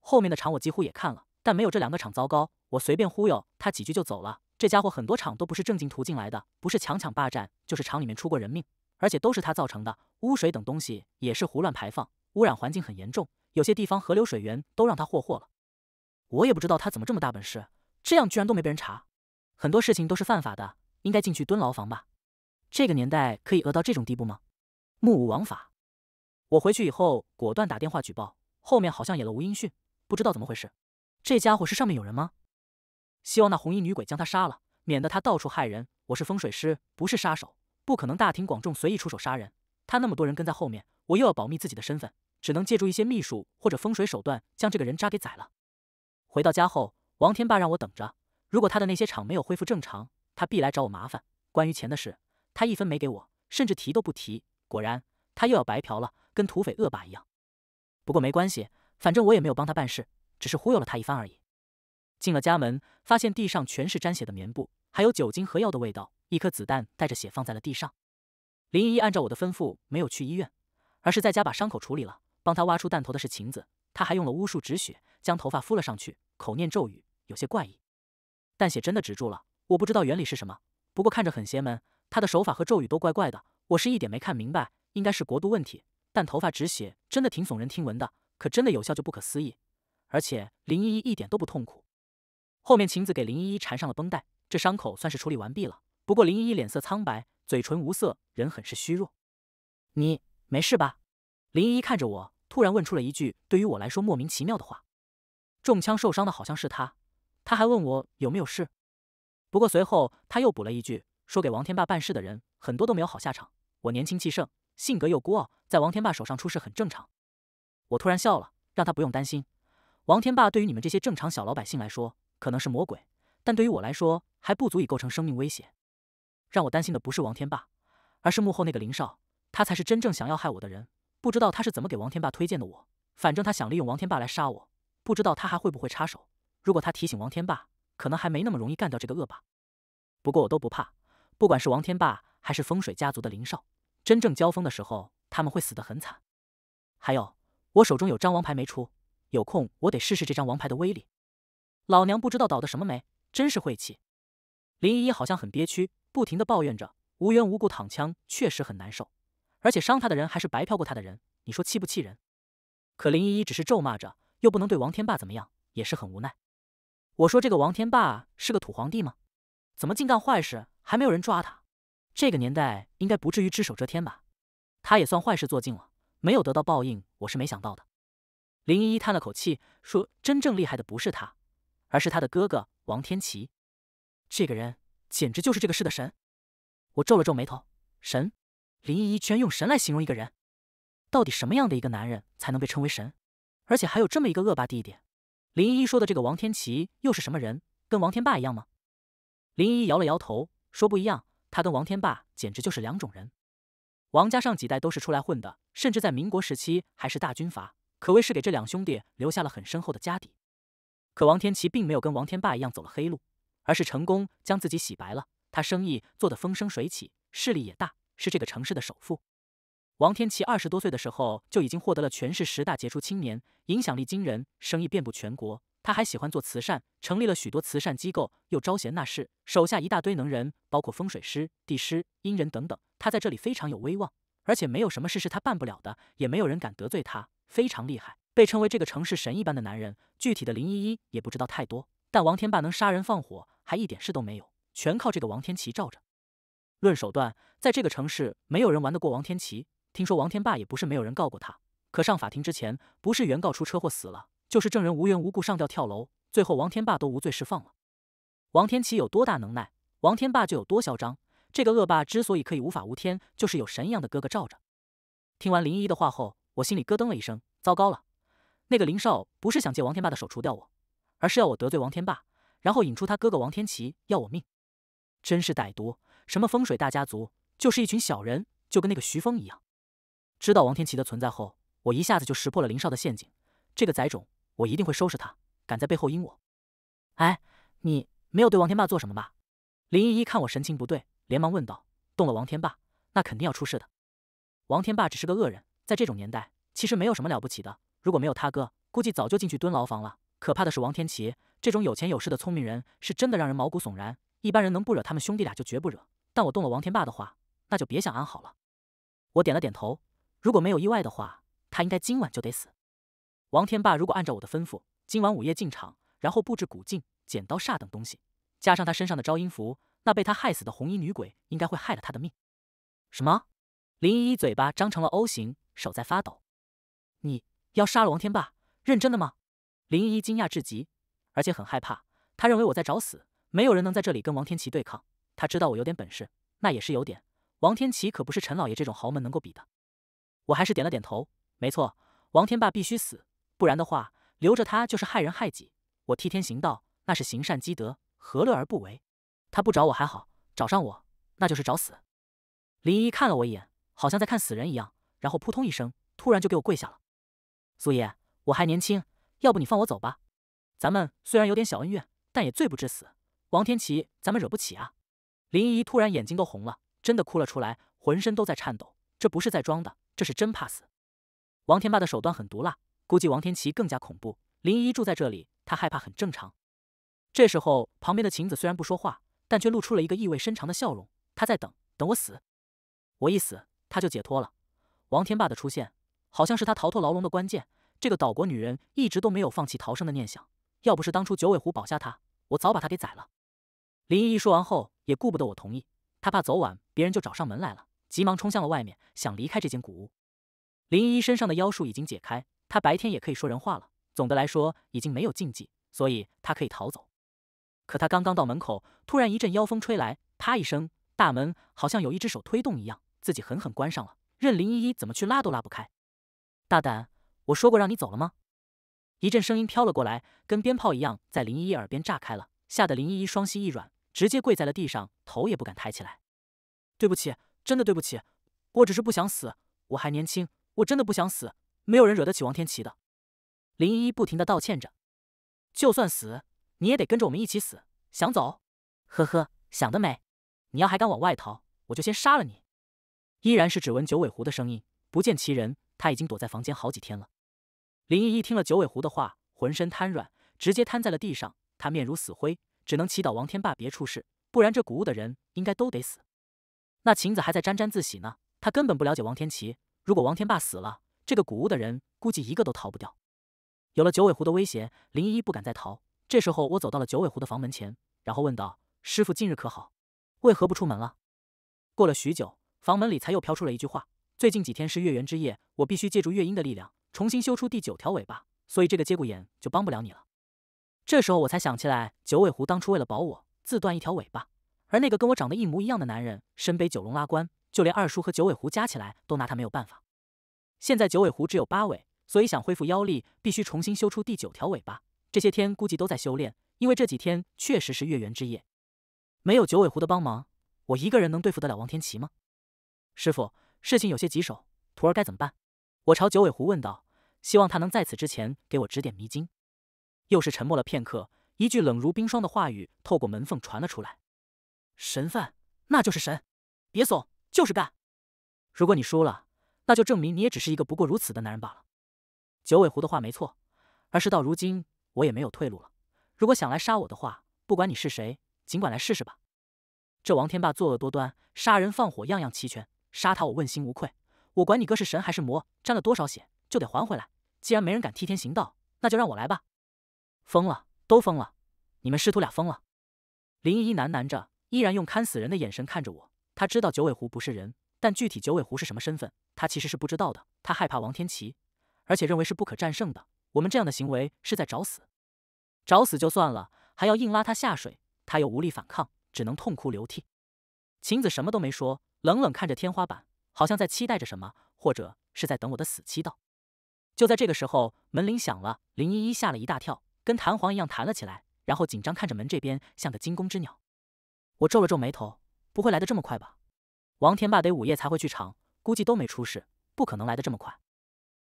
后面的场我几乎也看了，但没有这两个场糟糕。我随便忽悠他几句就走了。这家伙很多场都不是正经途径来的，不是强抢霸占，就是厂里面出过人命。而且都是他造成的，污水等东西也是胡乱排放，污染环境很严重。有些地方河流水源都让他霍霍了。我也不知道他怎么这么大本事，这样居然都没被人查。很多事情都是犯法的，应该进去蹲牢房吧？这个年代可以恶到这种地步吗？目无王法。我回去以后果断打电话举报，后面好像也了无音讯，不知道怎么回事。这家伙是上面有人吗？希望那红衣女鬼将他杀了，免得他到处害人。我是风水师，不是杀手。不可能大庭广众随意出手杀人，他那么多人跟在后面，我又要保密自己的身份，只能借助一些秘术或者风水手段将这个人渣给宰了。回到家后，王天霸让我等着，如果他的那些厂没有恢复正常，他必来找我麻烦。关于钱的事，他一分没给我，甚至提都不提。果然，他又要白嫖了，跟土匪恶霸一样。不过没关系，反正我也没有帮他办事，只是忽悠了他一番而已。进了家门，发现地上全是沾血的棉布，还有酒精和药的味道。一颗子弹带着血放在了地上，林依依按照我的吩咐没有去医院，而是在家把伤口处理了。帮她挖出弹头的是晴子，她还用了巫术止血，将头发敷了上去，口念咒语，有些怪异。但血真的止住了，我不知道原理是什么，不过看着很邪门。她的手法和咒语都怪怪的，我是一点没看明白，应该是国度问题。但头发止血真的挺耸人听闻的，可真的有效就不可思议。而且林依依一点都不痛苦。后面晴子给林依依缠上了绷带，这伤口算是处理完毕了。不过林依依脸色苍白，嘴唇无色，人很是虚弱。你没事吧？林依依看着我，突然问出了一句对于我来说莫名其妙的话。中枪受伤的好像是他，他还问我有没有事。不过随后他又补了一句，说给王天霸办事的人很多都没有好下场。我年轻气盛，性格又孤傲，在王天霸手上出事很正常。我突然笑了，让他不用担心。王天霸对于你们这些正常小老百姓来说可能是魔鬼，但对于我来说还不足以构成生命威胁。让我担心的不是王天霸，而是幕后那个林少，他才是真正想要害我的人。不知道他是怎么给王天霸推荐的我，反正他想利用王天霸来杀我。不知道他还会不会插手？如果他提醒王天霸，可能还没那么容易干掉这个恶霸。不过我都不怕，不管是王天霸还是风水家族的林少，真正交锋的时候，他们会死得很惨。还有，我手中有张王牌没出，有空我得试试这张王牌的威力。老娘不知道倒的什么霉，真是晦气。林依依好像很憋屈。不停地抱怨着，无缘无故躺枪确实很难受，而且伤他的人还是白嫖过他的人，你说气不气人？可林依依只是咒骂着，又不能对王天霸怎么样，也是很无奈。我说这个王天霸是个土皇帝吗？怎么净干坏事，还没有人抓他？这个年代应该不至于只手遮天吧？他也算坏事做尽了，没有得到报应，我是没想到的。林依依叹了口气，说：“真正厉害的不是他，而是他的哥哥王天琪。这个人。”简直就是这个世的神！我皱了皱眉头。神？林依依居然用“神”来形容一个人，到底什么样的一个男人才能被称为神？而且还有这么一个恶霸弟弟？林依依说的这个王天琪又是什么人？跟王天霸一样吗？林依依摇了摇头，说：“不一样，他跟王天霸简直就是两种人。王家上几代都是出来混的，甚至在民国时期还是大军阀，可谓是给这两兄弟留下了很深厚的家底。可王天琪并没有跟王天霸一样走了黑路。”而是成功将自己洗白了，他生意做得风生水起，势力也大，是这个城市的首富。王天琪二十多岁的时候就已经获得了全市十大杰出青年，影响力惊人，生意遍布全国。他还喜欢做慈善，成立了许多慈善机构，又招贤纳士，手下一大堆能人，包括风水师、地师、阴人等等。他在这里非常有威望，而且没有什么事是他办不了的，也没有人敢得罪他，非常厉害，被称为这个城市神一般的男人。具体的林依依也不知道太多，但王天霸能杀人放火。还一点事都没有，全靠这个王天琪罩着。论手段，在这个城市，没有人玩得过王天琪。听说王天霸也不是没有人告过他，可上法庭之前，不是原告出车祸死了，就是证人无缘无故上吊跳楼，最后王天霸都无罪释放了。王天琪有多大能耐，王天霸就有多嚣张。这个恶霸之所以可以无法无天，就是有神一样的哥哥罩着。听完林依依的话后，我心里咯噔了一声：糟糕了，那个林少不是想借王天霸的手除掉我，而是要我得罪王天霸。然后引出他哥哥王天琪要我命，真是歹毒！什么风水大家族，就是一群小人，就跟那个徐峰一样。知道王天琪的存在后，我一下子就识破了林少的陷阱。这个崽种，我一定会收拾他！敢在背后阴我！哎，你没有对王天霸做什么吧？林依依看我神情不对，连忙问道：“动了王天霸，那肯定要出事的。王天霸只是个恶人，在这种年代，其实没有什么了不起的。如果没有他哥，估计早就进去蹲牢房了。”可怕的是，王天琪这种有钱有势的聪明人，是真的让人毛骨悚然。一般人能不惹他们兄弟俩就绝不惹。但我动了王天霸的话，那就别想安好了。我点了点头。如果没有意外的话，他应该今晚就得死。王天霸如果按照我的吩咐，今晚午夜进场，然后布置古镜、剪刀煞等东西，加上他身上的招阴符，那被他害死的红衣女鬼应该会害了他的命。什么？林依依嘴巴张成了 O 型，手在发抖。你要杀了王天霸？认真的吗？林依依惊讶至极，而且很害怕。他认为我在找死，没有人能在这里跟王天琪对抗。他知道我有点本事，那也是有点。王天琪可不是陈老爷这种豪门能够比的。我还是点了点头。没错，王天霸必须死，不然的话，留着他就是害人害己。我替天行道，那是行善积德，何乐而不为？他不找我还好，找上我那就是找死。林依依看了我一眼，好像在看死人一样，然后扑通一声，突然就给我跪下了。苏爷，我还年轻。要不你放我走吧，咱们虽然有点小恩怨，但也罪不至死。王天琪，咱们惹不起啊！林姨突然眼睛都红了，真的哭了出来，浑身都在颤抖，这不是在装的，这是真怕死。王天霸的手段很毒辣，估计王天琪更加恐怖。林姨住在这里，她害怕很正常。这时候，旁边的晴子虽然不说话，但却露出了一个意味深长的笑容。她在等等我死，我一死，她就解脱了。王天霸的出现，好像是她逃脱牢笼的关键。这个岛国女人一直都没有放弃逃生的念想，要不是当初九尾狐保下她，我早把她给宰了。林依依说完后，也顾不得我同意，她怕走晚别人就找上门来了，急忙冲向了外面，想离开这间古屋。林依依身上的妖术已经解开，她白天也可以说人话了。总的来说，已经没有禁忌，所以她可以逃走。可她刚刚到门口，突然一阵妖风吹来，啪一声，大门好像有一只手推动一样，自己狠狠关上了，任林依依怎么去拉都拉不开。大胆！我说过让你走了吗？一阵声音飘了过来，跟鞭炮一样在林依依耳边炸开了，吓得林依依双膝一软，直接跪在了地上，头也不敢抬起来。对不起，真的对不起，我只是不想死，我还年轻，我真的不想死。没有人惹得起王天琪的。林依依不停的道歉着。就算死，你也得跟着我们一起死。想走？呵呵，想得美！你要还敢往外逃，我就先杀了你。依然是只闻九尾狐的声音，不见其人。他已经躲在房间好几天了。林依依听了九尾狐的话，浑身瘫软，直接瘫在了地上。她面如死灰，只能祈祷王天霸别出事，不然这古屋的人应该都得死。那秦子还在沾沾自喜呢，他根本不了解王天琪。如果王天霸死了，这个古屋的人估计一个都逃不掉。有了九尾狐的威胁，林依依不敢再逃。这时候，我走到了九尾狐的房门前，然后问道：“师傅近日可好？为何不出门了？”过了许久，房门里才又飘出了一句话：“最近几天是月圆之夜，我必须借助月阴的力量。”重新修出第九条尾巴，所以这个节骨眼就帮不了你了。这时候我才想起来，九尾狐当初为了保我，自断一条尾巴，而那个跟我长得一模一样的男人身背九龙拉棺，就连二叔和九尾狐加起来都拿他没有办法。现在九尾狐只有八尾，所以想恢复妖力，必须重新修出第九条尾巴。这些天估计都在修炼，因为这几天确实是月圆之夜。没有九尾狐的帮忙，我一个人能对付得了王天琪吗？师傅，事情有些棘手，徒儿该怎么办？我朝九尾狐问道：“希望他能在此之前给我指点迷津。”又是沉默了片刻，一句冷如冰霜的话语透过门缝传了出来：“神犯，那就是神，别怂，就是干。如果你输了，那就证明你也只是一个不过如此的男人罢了。”九尾狐的话没错，而是到如今我也没有退路了。如果想来杀我的话，不管你是谁，尽管来试试吧。这王天霸作恶多端，杀人放火，样样齐全，杀他我问心无愧。我管你哥是神还是魔，沾了多少血就得还回来。既然没人敢替天行道，那就让我来吧。疯了，都疯了！你们师徒俩疯了。林依依喃喃着，依然用看死人的眼神看着我。他知道九尾狐不是人，但具体九尾狐是什么身份，他其实是不知道的。他害怕王天琪，而且认为是不可战胜的。我们这样的行为是在找死，找死就算了，还要硬拉他下水，他又无力反抗，只能痛哭流涕。晴子什么都没说，冷冷看着天花板。好像在期待着什么，或者是在等我的死期到。就在这个时候，门铃响了，林依依吓了一大跳，跟弹簧一样弹了起来，然后紧张看着门这边，像个惊弓之鸟。我皱了皱眉头，不会来的这么快吧？王天霸得午夜才会去厂，估计都没出事，不可能来的这么快。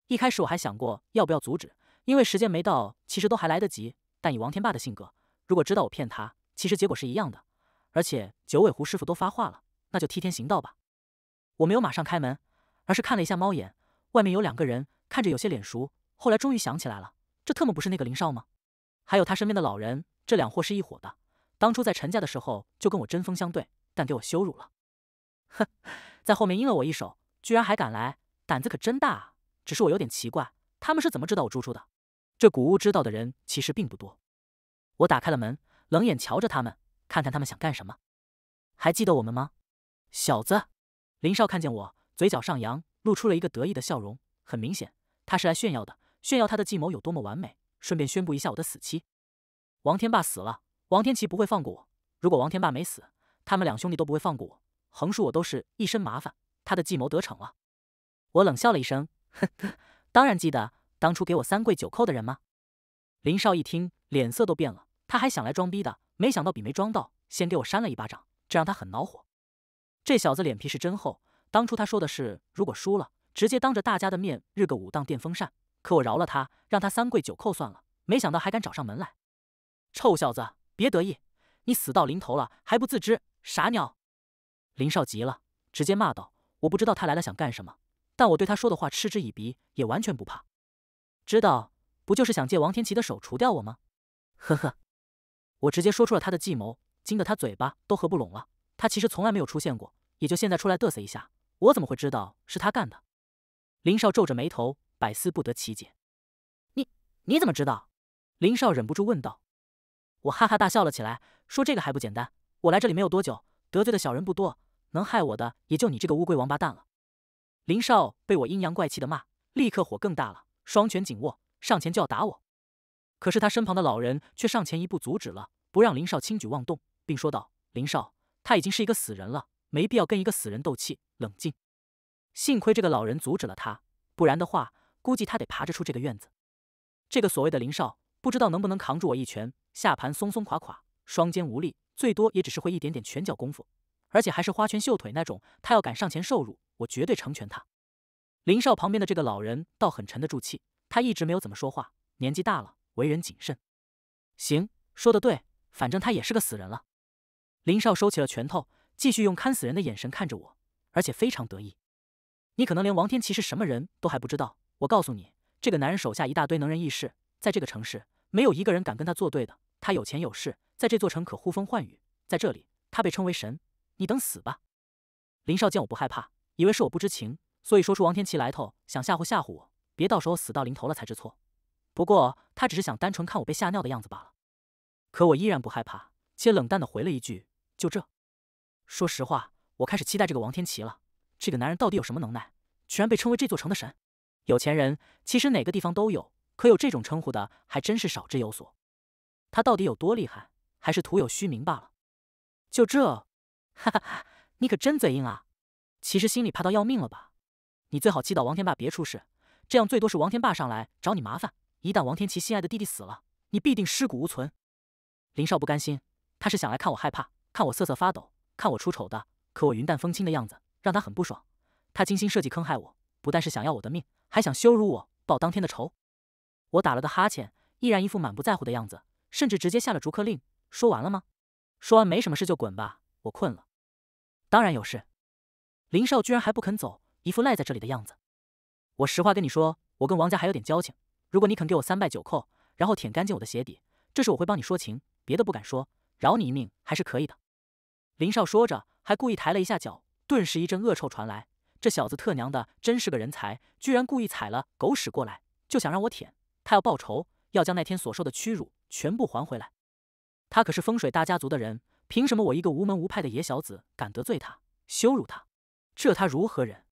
一开始我还想过要不要阻止，因为时间没到，其实都还来得及。但以王天霸的性格，如果知道我骗他，其实结果是一样的。而且九尾狐师傅都发话了，那就替天行道吧。我没有马上开门，而是看了一下猫眼，外面有两个人，看着有些脸熟。后来终于想起来了，这特么不是那个林少吗？还有他身边的老人，这两货是一伙的。当初在陈家的时候就跟我针锋相对，但给我羞辱了，哼，在后面阴了我一手，居然还敢来，胆子可真大啊！只是我有点奇怪，他们是怎么知道我住处的？这古屋知道的人其实并不多。我打开了门，冷眼瞧着他们，看看他们想干什么。还记得我们吗，小子？林少看见我，嘴角上扬，露出了一个得意的笑容。很明显，他是来炫耀的，炫耀他的计谋有多么完美，顺便宣布一下我的死期。王天霸死了，王天琪不会放过我。如果王天霸没死，他们两兄弟都不会放过我。横竖我都是一身麻烦。他的计谋得逞了，我冷笑了一声，呵呵，当然记得当初给我三跪九叩的人吗？林少一听，脸色都变了。他还想来装逼的，没想到比没装到，先给我扇了一巴掌，这让他很恼火。这小子脸皮是真厚。当初他说的是，如果输了，直接当着大家的面日个武当电风扇。可我饶了他，让他三跪九叩算了。没想到还敢找上门来。臭小子，别得意，你死到临头了还不自知，傻鸟！林少急了，直接骂道：“我不知道他来了想干什么，但我对他说的话嗤之以鼻，也完全不怕。知道不？就是想借王天琪的手除掉我吗？”呵呵，我直接说出了他的计谋，惊得他嘴巴都合不拢了。他其实从来没有出现过。也就现在出来嘚瑟一下，我怎么会知道是他干的？林少皱着眉头，百思不得其解。你你怎么知道？林少忍不住问道。我哈哈大笑了起来，说：“这个还不简单？我来这里没有多久，得罪的小人不多，能害我的也就你这个乌龟王八蛋了。”林少被我阴阳怪气的骂，立刻火更大了，双拳紧握，上前就要打我。可是他身旁的老人却上前一步阻止了，不让林少轻举妄动，并说道：“林少，他已经是一个死人了。”没必要跟一个死人斗气，冷静。幸亏这个老人阻止了他，不然的话，估计他得爬着出这个院子。这个所谓的林少，不知道能不能扛住我一拳。下盘松松垮垮，双肩无力，最多也只是会一点点拳脚功夫，而且还是花拳绣腿那种。他要敢上前受辱，我绝对成全他。林少旁边的这个老人倒很沉得住气，他一直没有怎么说话。年纪大了，为人谨慎。行，说的对，反正他也是个死人了。林少收起了拳头。继续用看死人的眼神看着我，而且非常得意。你可能连王天琪是什么人都还不知道。我告诉你，这个男人手下一大堆能人异士，在这个城市没有一个人敢跟他作对的。他有钱有势，在这座城可呼风唤雨，在这里他被称为神。你等死吧！林少见我不害怕，以为是我不知情，所以说出王天琪来头，想吓唬吓唬我，别到时候死到临头了才知错。不过他只是想单纯看我被吓尿的样子罢了。可我依然不害怕，且冷淡的回了一句：“就这。”说实话，我开始期待这个王天琪了。这个男人到底有什么能耐，居然被称为这座城的神？有钱人其实哪个地方都有，可有这种称呼的还真是少之又少。他到底有多厉害，还是徒有虚名罢了？就这，哈 哈哈！你可真嘴硬啊！其实心里怕到要命了吧？你最好祈祷王天霸别出事，这样最多是王天霸上来找你麻烦。一旦王天琪心爱的弟弟死了，你必定尸骨无存。林少不甘心，他是想来看我害怕，看我瑟瑟发抖。看我出丑的，可我云淡风轻的样子让他很不爽。他精心设计坑害我，不但是想要我的命，还想羞辱我，报当天的仇。我打了个哈欠，依然一副满不在乎的样子，甚至直接下了逐客令。说完了吗？说完没什么事就滚吧，我困了。当然有事，林少居然还不肯走，一副赖在这里的样子。我实话跟你说，我跟王家还有点交情。如果你肯给我三拜九叩，然后舔干净我的鞋底，这事我会帮你说情，别的不敢说，饶你一命还是可以的。林少说着，还故意抬了一下脚，顿时一阵恶臭传来。这小子特娘的，真是个人才，居然故意踩了狗屎过来，就想让我舔。他要报仇，要将那天所受的屈辱全部还回来。他可是风水大家族的人，凭什么我一个无门无派的野小子敢得罪他、羞辱他？这他如何忍？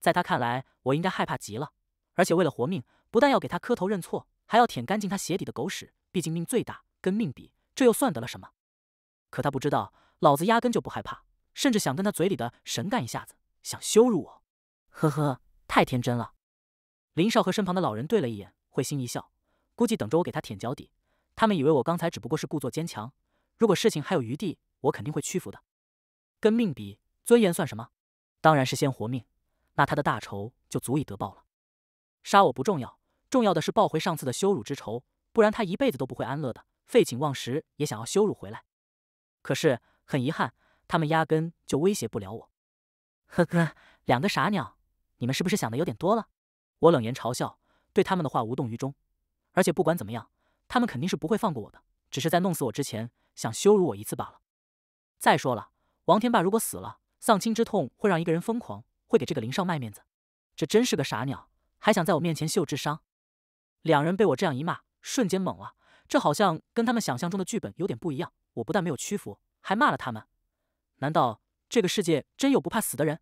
在他看来，我应该害怕极了，而且为了活命，不但要给他磕头认错，还要舔干净他鞋底的狗屎。毕竟命最大，跟命比，这又算得了什么？可他不知道。老子压根就不害怕，甚至想跟他嘴里的神干一下子，想羞辱我。呵呵，太天真了。林少和身旁的老人对了一眼，会心一笑。估计等着我给他舔脚底。他们以为我刚才只不过是故作坚强。如果事情还有余地，我肯定会屈服的。跟命比，尊严算什么？当然是先活命。那他的大仇就足以得报了。杀我不重要，重要的是报回上次的羞辱之仇。不然他一辈子都不会安乐的，废寝忘食也想要羞辱回来。可是。很遗憾，他们压根就威胁不了我。呵呵，两个傻鸟，你们是不是想的有点多了？我冷言嘲笑，对他们的话无动于衷。而且不管怎么样，他们肯定是不会放过我的，只是在弄死我之前想羞辱我一次罢了。再说了，王天霸如果死了，丧亲之痛会让一个人疯狂，会给这个林少卖面子。这真是个傻鸟，还想在我面前秀智商。两人被我这样一骂，瞬间懵了。这好像跟他们想象中的剧本有点不一样。我不但没有屈服。还骂了他们，难道这个世界真有不怕死的人？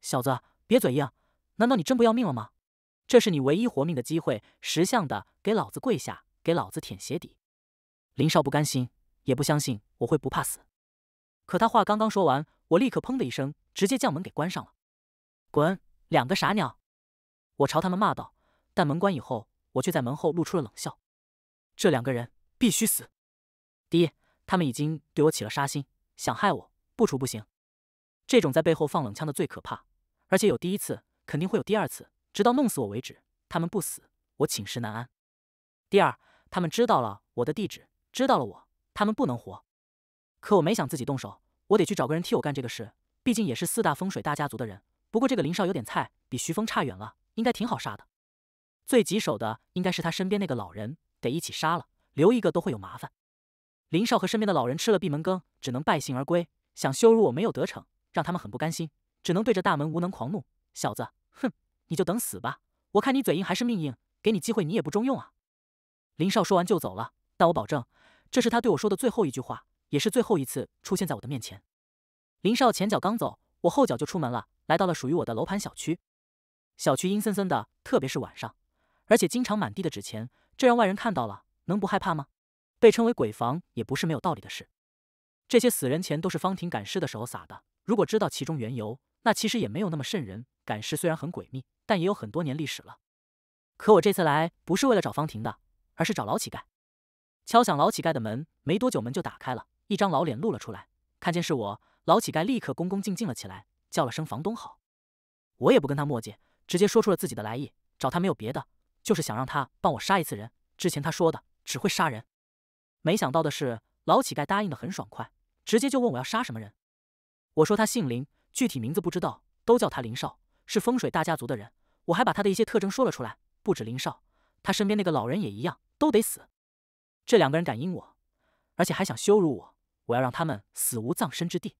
小子，别嘴硬，难道你真不要命了吗？这是你唯一活命的机会，识相的给老子跪下，给老子舔鞋底！林少不甘心，也不相信我会不怕死，可他话刚刚说完，我立刻砰的一声，直接将门给关上了。滚，两个傻鸟！我朝他们骂道，但门关以后，我却在门后露出了冷笑。这两个人必须死。第一。他们已经对我起了杀心，想害我，不除不行。这种在背后放冷枪的最可怕，而且有第一次，肯定会有第二次，直到弄死我为止。他们不死，我寝食难安。第二，他们知道了我的地址，知道了我，他们不能活。可我没想自己动手，我得去找个人替我干这个事。毕竟也是四大风水大家族的人。不过这个林少有点菜，比徐峰差远了，应该挺好杀的。最棘手的应该是他身边那个老人，得一起杀了，留一个都会有麻烦。林少和身边的老人吃了闭门羹，只能败兴而归。想羞辱我没有得逞，让他们很不甘心，只能对着大门无能狂怒。小子，哼，你就等死吧！我看你嘴硬还是命硬，给你机会你也不中用啊！林少说完就走了，但我保证，这是他对我说的最后一句话，也是最后一次出现在我的面前。林少前脚刚走，我后脚就出门了，来到了属于我的楼盘小区。小区阴森森的，特别是晚上，而且经常满地的纸钱，这让外人看到了能不害怕吗？被称为鬼房也不是没有道理的事。这些死人钱都是方婷赶尸的时候撒的。如果知道其中缘由，那其实也没有那么瘆人。赶尸虽然很诡秘，但也有很多年历史了。可我这次来不是为了找方婷的，而是找老乞丐。敲响老乞丐的门，没多久门就打开了，一张老脸露了出来。看见是我，老乞丐立刻恭恭敬敬了起来，叫了声房东好。我也不跟他墨迹，直接说出了自己的来意。找他没有别的，就是想让他帮我杀一次人。之前他说的只会杀人。没想到的是，老乞丐答应的很爽快，直接就问我要杀什么人。我说他姓林，具体名字不知道，都叫他林少，是风水大家族的人。我还把他的一些特征说了出来。不止林少，他身边那个老人也一样，都得死。这两个人敢阴我，而且还想羞辱我，我要让他们死无葬身之地。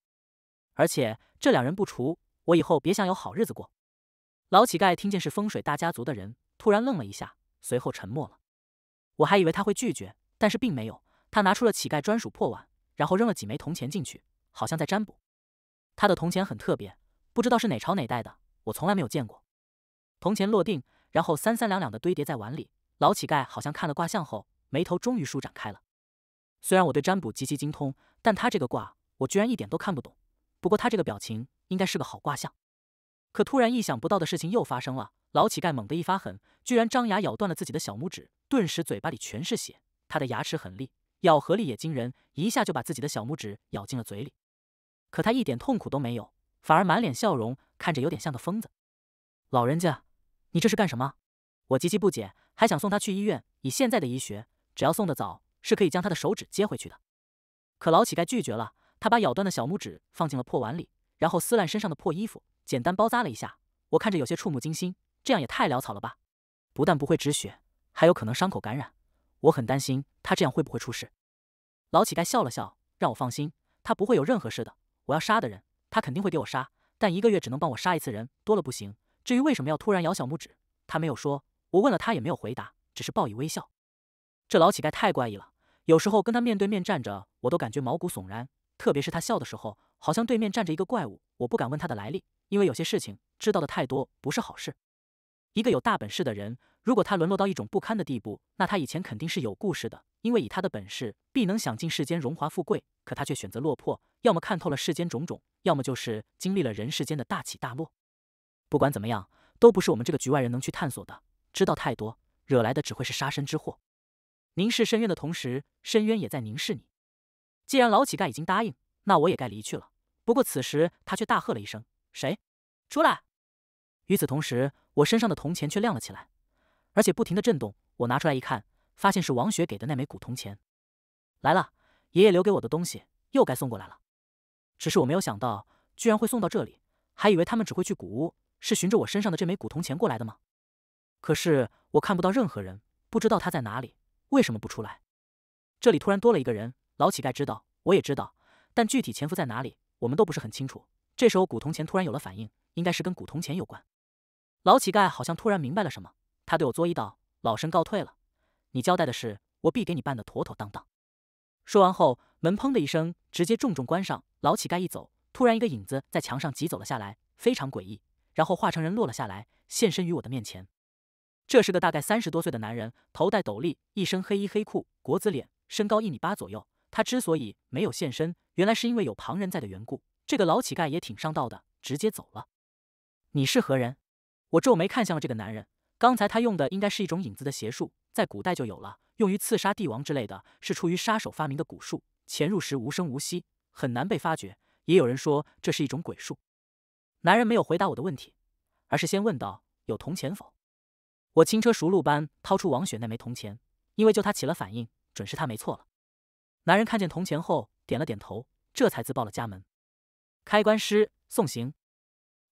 而且这两人不除，我以后别想有好日子过。老乞丐听见是风水大家族的人，突然愣了一下，随后沉默了。我还以为他会拒绝，但是并没有。他拿出了乞丐专属破碗，然后扔了几枚铜钱进去，好像在占卜。他的铜钱很特别，不知道是哪朝哪代的，我从来没有见过。铜钱落定，然后三三两两的堆叠在碗里。老乞丐好像看了卦象后，眉头终于舒展开了。虽然我对占卜极其精通，但他这个卦我居然一点都看不懂。不过他这个表情应该是个好卦象。可突然意想不到的事情又发生了，老乞丐猛地一发狠，居然张牙咬断了自己的小拇指，顿时嘴巴里全是血。他的牙齿很利。咬合力也惊人，一下就把自己的小拇指咬进了嘴里。可他一点痛苦都没有，反而满脸笑容，看着有点像个疯子。老人家，你这是干什么？我极其不解，还想送他去医院。以现在的医学，只要送得早，是可以将他的手指接回去的。可老乞丐拒绝了，他把咬断的小拇指放进了破碗里，然后撕烂身上的破衣服，简单包扎了一下。我看着有些触目惊心，这样也太潦草了吧？不但不会止血，还有可能伤口感染。我很担心他这样会不会出事。老乞丐笑了笑，让我放心，他不会有任何事的。我要杀的人，他肯定会给我杀，但一个月只能帮我杀一次人，多了不行。至于为什么要突然咬小拇指，他没有说。我问了他，也没有回答，只是报以微笑。这老乞丐太怪异了，有时候跟他面对面站着，我都感觉毛骨悚然。特别是他笑的时候，好像对面站着一个怪物，我不敢问他的来历，因为有些事情知道的太多不是好事。一个有大本事的人，如果他沦落到一种不堪的地步，那他以前肯定是有故事的。因为以他的本事，必能享尽世间荣华富贵，可他却选择落魄，要么看透了世间种种，要么就是经历了人世间的大起大落。不管怎么样，都不是我们这个局外人能去探索的。知道太多，惹来的只会是杀身之祸。凝视深渊的同时，深渊也在凝视你。既然老乞丐已经答应，那我也该离去了。不过此时他却大喝了一声：“谁出来？”与此同时。我身上的铜钱却亮了起来，而且不停的震动。我拿出来一看，发现是王雪给的那枚古铜钱。来了，爷爷留给我的东西又该送过来了。只是我没有想到，居然会送到这里，还以为他们只会去古屋，是寻着我身上的这枚古铜钱过来的吗？可是我看不到任何人，不知道他在哪里，为什么不出来？这里突然多了一个人，老乞丐知道，我也知道，但具体潜伏在哪里，我们都不是很清楚。这时候古铜钱突然有了反应，应该是跟古铜钱有关。老乞丐好像突然明白了什么，他对我作揖道：“老身告退了，你交代的事，我必给你办得妥妥当当。”说完后，门砰的一声，直接重重关上。老乞丐一走，突然一个影子在墙上疾走了下来，非常诡异。然后化成人落了下来，现身于我的面前。这是个大概三十多岁的男人，头戴斗笠，一身黑衣黑裤，国字脸，身高一米八左右。他之所以没有现身，原来是因为有旁人在的缘故。这个老乞丐也挺上道的，直接走了。你是何人？我皱眉看向了这个男人，刚才他用的应该是一种影子的邪术，在古代就有了，用于刺杀帝王之类的，是出于杀手发明的蛊术，潜入时无声无息，很难被发觉。也有人说这是一种鬼术。男人没有回答我的问题，而是先问道：“有铜钱否？”我轻车熟路般掏出王雪那枚铜钱，因为就他起了反应，准是他没错了。男人看见铜钱后点了点头，这才自报了家门：“开棺师送行。”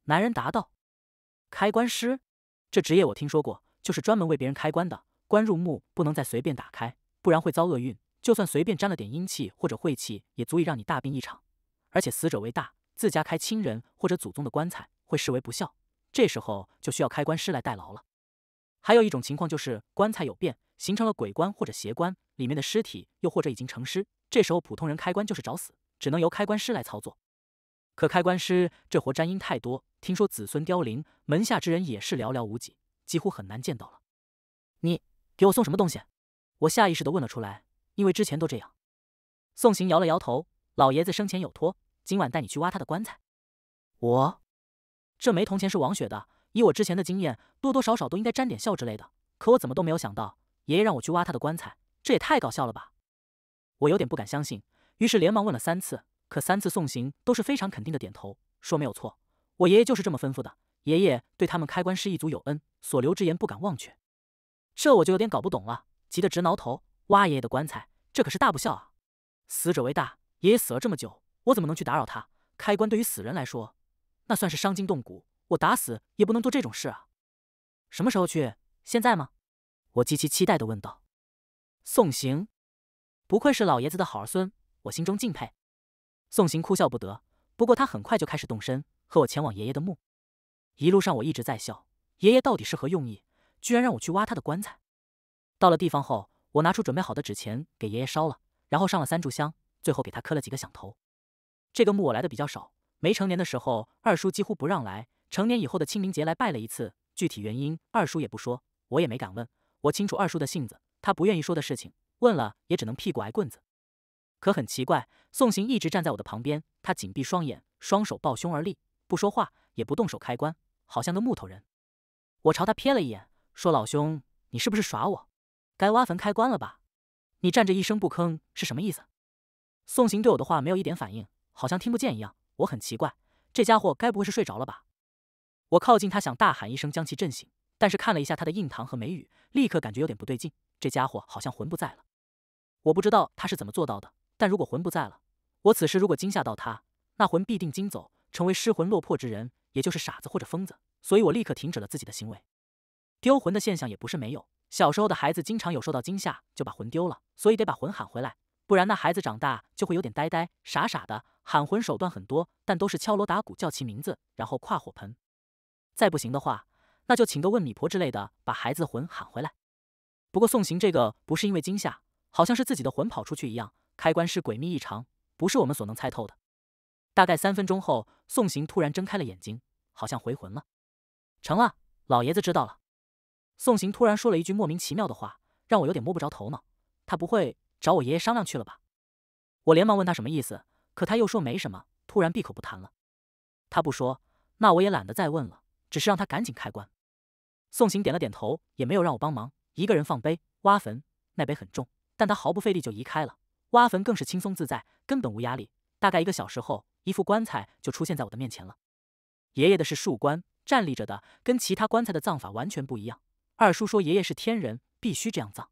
男人答道。开棺师，这职业我听说过，就是专门为别人开棺的。棺入墓不能再随便打开，不然会遭厄运。就算随便沾了点阴气或者晦气，也足以让你大病一场。而且死者为大，自家开亲人或者祖宗的棺材会视为不孝，这时候就需要开棺师来代劳了。还有一种情况就是棺材有变，形成了鬼棺或者邪棺，里面的尸体又或者已经成尸，这时候普通人开棺就是找死，只能由开棺师来操作。可开棺师这活沾阴太多，听说子孙凋零，门下之人也是寥寥无几，几乎很难见到了。你给我送什么东西？我下意识地问了出来，因为之前都这样。宋行摇了摇头，老爷子生前有托，今晚带你去挖他的棺材。我这枚铜钱是王雪的，以我之前的经验，多多少少都应该沾点孝之类的。可我怎么都没有想到，爷爷让我去挖他的棺材，这也太搞笑了吧！我有点不敢相信，于是连忙问了三次。可三次送行都是非常肯定的点头，说没有错，我爷爷就是这么吩咐的。爷爷对他们开棺师一族有恩，所留之言不敢忘却。这我就有点搞不懂了，急得直挠头。挖爷爷的棺材，这可是大不孝啊！死者为大，爷爷死了这么久，我怎么能去打扰他？开棺对于死人来说，那算是伤筋动骨，我打死也不能做这种事啊！什么时候去？现在吗？我极其期待的问道。送行，不愧是老爷子的好儿孙，我心中敬佩。宋行哭笑不得，不过他很快就开始动身，和我前往爷爷的墓。一路上我一直在笑，爷爷到底是何用意，居然让我去挖他的棺材。到了地方后，我拿出准备好的纸钱给爷爷烧了，然后上了三炷香，最后给他磕了几个响头。这个墓我来的比较少，没成年的时候，二叔几乎不让来；成年以后的清明节来拜了一次，具体原因二叔也不说，我也没敢问。我清楚二叔的性子，他不愿意说的事情，问了也只能屁股挨棍子。可很奇怪，宋行一直站在我的旁边，他紧闭双眼，双手抱胸而立，不说话，也不动手开关，好像个木头人。我朝他瞥了一眼，说：“老兄，你是不是耍我？该挖坟开棺了吧？你站着一声不吭是什么意思？”宋行对我的话没有一点反应，好像听不见一样。我很奇怪，这家伙该不会是睡着了吧？我靠近他，想大喊一声将其震醒，但是看了一下他的印堂和眉宇，立刻感觉有点不对劲，这家伙好像魂不在了。我不知道他是怎么做到的。但如果魂不在了，我此时如果惊吓到他，那魂必定惊走，成为失魂落魄之人，也就是傻子或者疯子。所以我立刻停止了自己的行为。丢魂的现象也不是没有，小时候的孩子经常有受到惊吓就把魂丢了，所以得把魂喊回来，不然那孩子长大就会有点呆呆、傻傻的。喊魂手段很多，但都是敲锣打鼓叫其名字，然后跨火盆。再不行的话，那就请个问米婆之类的把孩子的魂喊回来。不过送行这个不是因为惊吓，好像是自己的魂跑出去一样。开关是诡秘异常，不是我们所能猜透的。大概三分钟后，宋行突然睁开了眼睛，好像回魂了。成了，老爷子知道了。宋行突然说了一句莫名其妙的话，让我有点摸不着头脑。他不会找我爷爷商量去了吧？我连忙问他什么意思，可他又说没什么，突然闭口不谈了。他不说，那我也懒得再问了，只是让他赶紧开关。宋行点了点头，也没有让我帮忙，一个人放碑、挖坟。那碑很重，但他毫不费力就移开了。挖坟更是轻松自在，根本无压力。大概一个小时后，一副棺材就出现在我的面前了。爷爷的是树棺，站立着的，跟其他棺材的葬法完全不一样。二叔说，爷爷是天人，必须这样葬。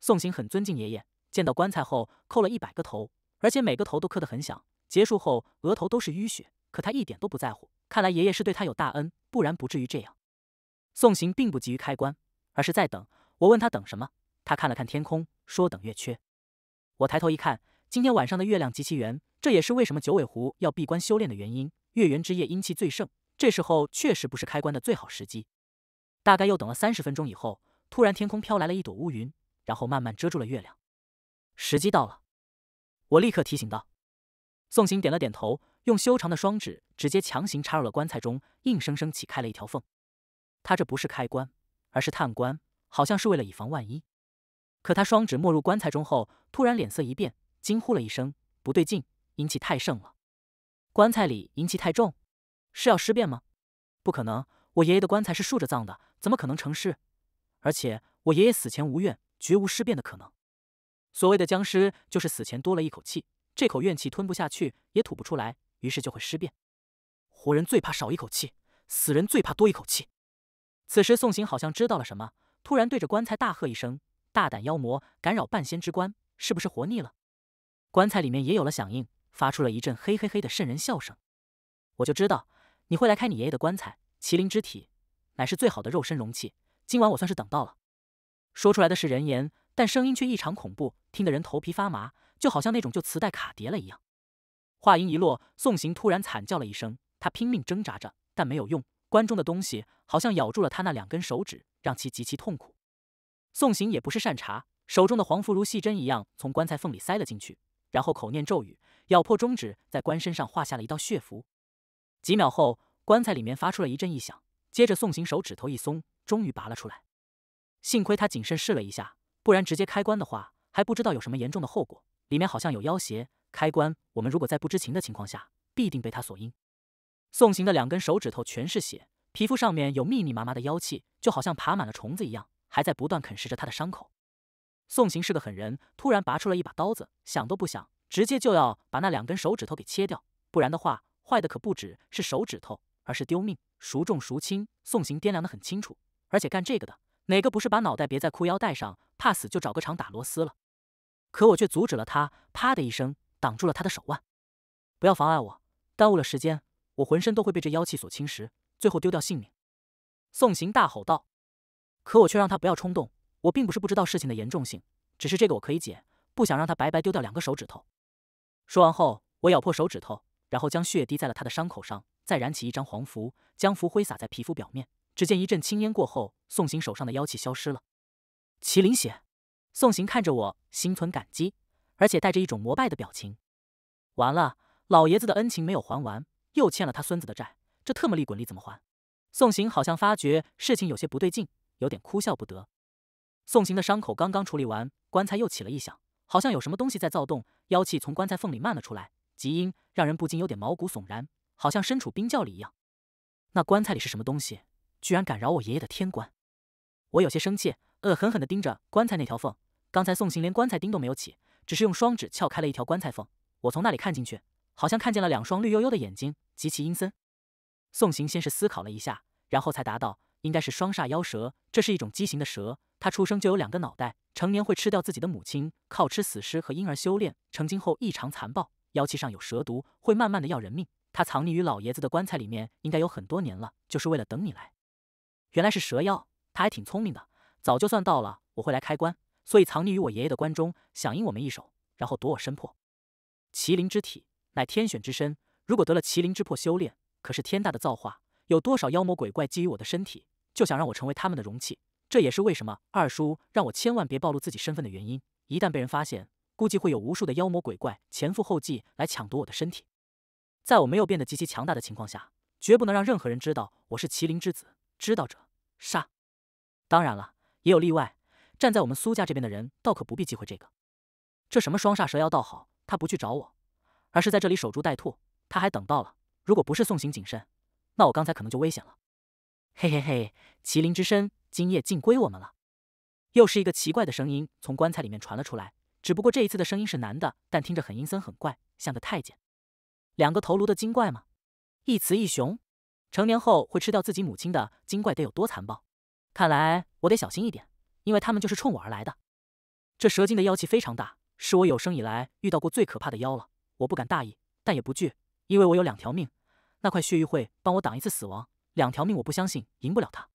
送行很尊敬爷爷，见到棺材后扣了一百个头，而且每个头都磕得很响。结束后，额头都是淤血，可他一点都不在乎。看来爷爷是对他有大恩，不然不至于这样。送行并不急于开棺，而是在等。我问他等什么，他看了看天空，说等月缺。我抬头一看，今天晚上的月亮极其圆，这也是为什么九尾狐要闭关修炼的原因。月圆之夜阴气最盛，这时候确实不是开棺的最好时机。大概又等了三十分钟以后，突然天空飘来了一朵乌云，然后慢慢遮住了月亮。时机到了，我立刻提醒道。宋行点了点头，用修长的双指直接强行插入了棺材中，硬生生起开了一条缝。他这不是开棺，而是探棺，好像是为了以防万一。可他双指没入棺材中后，突然脸色一变，惊呼了一声：“不对劲，阴气太盛了！棺材里阴气太重，是要尸变吗？”“不可能！我爷爷的棺材是竖着葬的，怎么可能成尸？而且我爷爷死前无怨，绝无尸变的可能。所谓的僵尸，就是死前多了一口气，这口怨气吞不下去，也吐不出来，于是就会尸变。活人最怕少一口气，死人最怕多一口气。”此时，宋行好像知道了什么，突然对着棺材大喝一声。大胆妖魔，敢扰半仙之官，是不是活腻了？棺材里面也有了响应，发出了一阵嘿嘿嘿的瘆人笑声。我就知道你会来开你爷爷的棺材。麒麟之体，乃是最好的肉身容器。今晚我算是等到了。说出来的是人言，但声音却异常恐怖，听得人头皮发麻，就好像那种旧磁带卡碟了一样。话音一落，宋行突然惨叫了一声，他拼命挣扎着，但没有用，棺中的东西好像咬住了他那两根手指，让其极其痛苦。送行也不是善茬，手中的黄符如细针一样从棺材缝里塞了进去，然后口念咒语，咬破中指，在棺身上画下了一道血符。几秒后，棺材里面发出了一阵异响，接着送行手指头一松，终于拔了出来。幸亏他谨慎试了一下，不然直接开棺的话，还不知道有什么严重的后果。里面好像有妖邪，开棺！我们如果在不知情的情况下，必定被他所阴。送行的两根手指头全是血，皮肤上面有密密麻麻的妖气，就好像爬满了虫子一样。还在不断啃食着他的伤口。宋行是个狠人，突然拔出了一把刀子，想都不想，直接就要把那两根手指头给切掉。不然的话，坏的可不只是手指头，而是丢命。孰重孰轻，宋行掂量的很清楚。而且干这个的，哪个不是把脑袋别在裤腰带上？怕死就找个厂打螺丝了。可我却阻止了他，啪的一声，挡住了他的手腕。不要妨碍我，耽误了时间，我浑身都会被这妖气所侵蚀，最后丢掉性命。宋行大吼道。可我却让他不要冲动，我并不是不知道事情的严重性，只是这个我可以解，不想让他白白丢掉两个手指头。说完后，我咬破手指头，然后将血滴在了他的伤口上，再燃起一张黄符，将符挥洒在皮肤表面。只见一阵青烟过后，宋行手上的妖气消失了。麒麟血，宋行看着我，心存感激，而且带着一种膜拜的表情。完了，老爷子的恩情没有还完，又欠了他孙子的债，这特么利滚利怎么还？宋行好像发觉事情有些不对劲。有点哭笑不得。送行的伤口刚刚处理完，棺材又起了异响，好像有什么东西在躁动，妖气从棺材缝里漫了出来，极阴，让人不禁有点毛骨悚然，好像身处冰窖里一样。那棺材里是什么东西？居然敢扰我爷爷的天棺！我有些生气，恶狠狠地盯着棺材那条缝。刚才送行连棺材钉都没有起，只是用双指撬开了一条棺材缝。我从那里看进去，好像看见了两双绿油油的眼睛，极其阴森。送行先是思考了一下，然后才答道。应该是双煞妖蛇，这是一种畸形的蛇，它出生就有两个脑袋，成年会吃掉自己的母亲，靠吃死尸和婴儿修炼，成精后异常残暴，妖气上有蛇毒，会慢慢的要人命。它藏匿于老爷子的棺材里面，应该有很多年了，就是为了等你来。原来是蛇妖，它还挺聪明的，早就算到了我会来开棺，所以藏匿于我爷爷的棺中，想应我们一手，然后夺我身魄。麒麟之体乃天选之身，如果得了麒麟之魄修炼，可是天大的造化。有多少妖魔鬼怪觊觎我的身体？就想让我成为他们的容器，这也是为什么二叔让我千万别暴露自己身份的原因。一旦被人发现，估计会有无数的妖魔鬼怪前赴后继来抢夺我的身体。在我没有变得极其强大的情况下，绝不能让任何人知道我是麒麟之子。知道者杀。当然了，也有例外。站在我们苏家这边的人，倒可不必忌讳这个。这什么双煞蛇妖倒好，他不去找我，而是在这里守株待兔。他还等到了。如果不是送行谨慎，那我刚才可能就危险了。嘿嘿嘿，麒麟之身，今夜尽归我们了。又是一个奇怪的声音从棺材里面传了出来，只不过这一次的声音是男的，但听着很阴森很怪，像个太监。两个头颅的精怪吗？一雌一雄，成年后会吃掉自己母亲的精怪得有多残暴？看来我得小心一点，因为他们就是冲我而来的。这蛇精的妖气非常大，是我有生以来遇到过最可怕的妖了。我不敢大意，但也不惧，因为我有两条命，那块血玉会帮我挡一次死亡。两条命，我不相信赢不了他。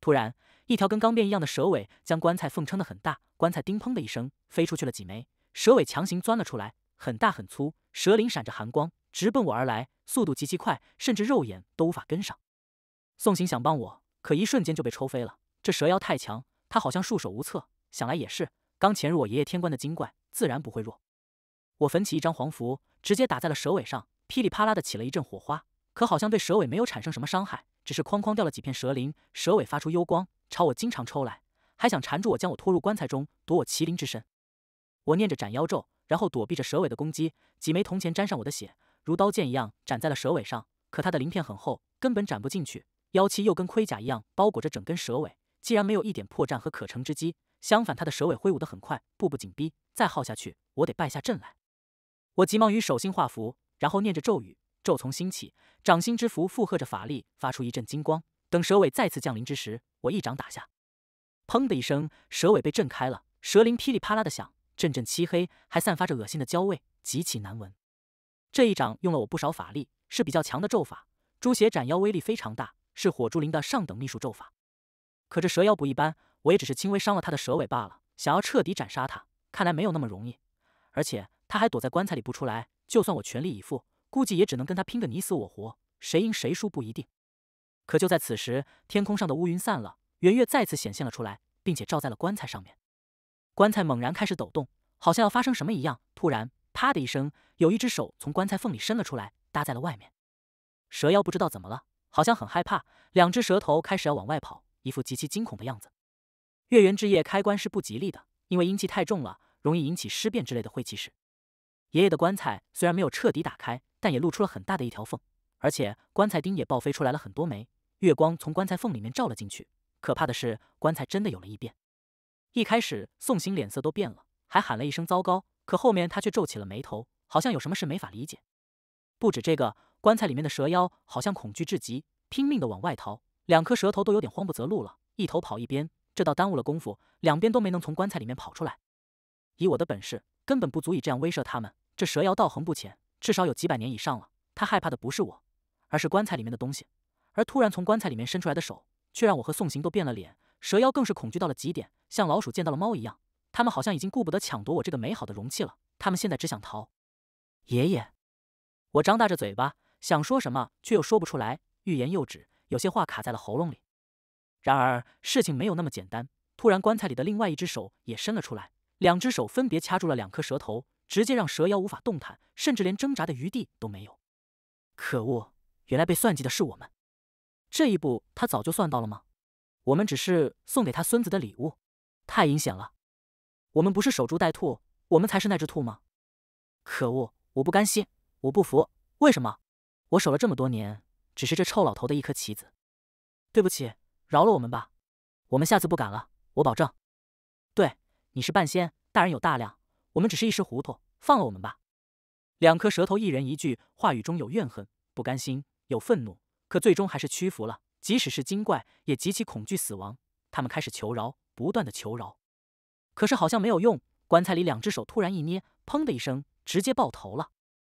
突然，一条跟钢鞭一样的蛇尾将棺材缝撑得很大，棺材叮砰的一声飞出去了几枚，蛇尾强行钻了出来，很大很粗，蛇鳞闪着寒光，直奔我而来，速度极其快，甚至肉眼都无法跟上。宋行想帮我，可一瞬间就被抽飞了。这蛇妖太强，他好像束手无策。想来也是，刚潜入我爷爷天官的精怪，自然不会弱。我焚起一张黄符，直接打在了蛇尾上，噼里啪啦的起了一阵火花。可好像对蛇尾没有产生什么伤害，只是哐哐掉了几片蛇鳞。蛇尾发出幽光，朝我经常抽来，还想缠住我，将我拖入棺材中，夺我麒麟之身。我念着斩妖咒，然后躲避着蛇尾的攻击。几枚铜钱沾上我的血，如刀剑一样斩在了蛇尾上。可它的鳞片很厚，根本斩不进去。妖气又跟盔甲一样包裹着整根蛇尾，既然没有一点破绽和可乘之机。相反，它的蛇尾挥舞得很快，步步紧逼。再耗下去，我得败下阵来。我急忙于手心画符，然后念着咒语。咒从心起，掌心之符附和着法力，发出一阵金光。等蛇尾再次降临之时，我一掌打下，砰的一声，蛇尾被震开了，蛇鳞噼里啪啦的响，阵阵漆黑，还散发着恶心的焦味，极其难闻。这一掌用了我不少法力，是比较强的咒法，诛邪斩妖威力非常大，是火珠灵的上等秘术咒法。可这蛇妖不一般，我也只是轻微伤了他的蛇尾罢了。想要彻底斩杀他，看来没有那么容易。而且他还躲在棺材里不出来，就算我全力以赴。估计也只能跟他拼个你死我活，谁赢谁输不一定。可就在此时，天空上的乌云散了，圆月再次显现了出来，并且照在了棺材上面。棺材猛然开始抖动，好像要发生什么一样。突然，啪的一声，有一只手从棺材缝里伸了出来，搭在了外面。蛇妖不知道怎么了，好像很害怕，两只蛇头开始要往外跑，一副极其惊恐的样子。月圆之夜开棺是不吉利的，因为阴气太重了，容易引起尸变之类的晦气事。爷爷的棺材虽然没有彻底打开。但也露出了很大的一条缝，而且棺材钉也爆飞出来了很多枚。月光从棺材缝里面照了进去。可怕的是，棺材真的有了异变。一开始，宋行脸色都变了，还喊了一声“糟糕”。可后面他却皱起了眉头，好像有什么事没法理解。不止这个，棺材里面的蛇妖好像恐惧至极，拼命的往外逃。两颗蛇头都有点慌不择路了，一头跑一边，这倒耽误了功夫，两边都没能从棺材里面跑出来。以我的本事，根本不足以这样威慑他们。这蛇妖道行不浅。至少有几百年以上了。他害怕的不是我，而是棺材里面的东西。而突然从棺材里面伸出来的手，却让我和宋行都变了脸。蛇妖更是恐惧到了极点，像老鼠见到了猫一样。他们好像已经顾不得抢夺我这个美好的容器了，他们现在只想逃。爷爷，我张大着嘴巴想说什么，却又说不出来，欲言又止，有些话卡在了喉咙里。然而事情没有那么简单。突然，棺材里的另外一只手也伸了出来，两只手分别掐住了两颗蛇头。直接让蛇妖无法动弹，甚至连挣扎的余地都没有。可恶！原来被算计的是我们，这一步他早就算到了吗？我们只是送给他孙子的礼物，太阴险了！我们不是守株待兔，我们才是那只兔吗？可恶！我不甘心，我不服！为什么我守了这么多年，只是这臭老头的一颗棋子？对不起，饶了我们吧，我们下次不敢了，我保证。对，你是半仙大人，有大量。我们只是一时糊涂，放了我们吧。两颗舌头，一人一句话，语中有怨恨、不甘心，有愤怒，可最终还是屈服了。即使是精怪，也极其恐惧死亡。他们开始求饶，不断的求饶，可是好像没有用。棺材里两只手突然一捏，砰的一声，直接爆头了，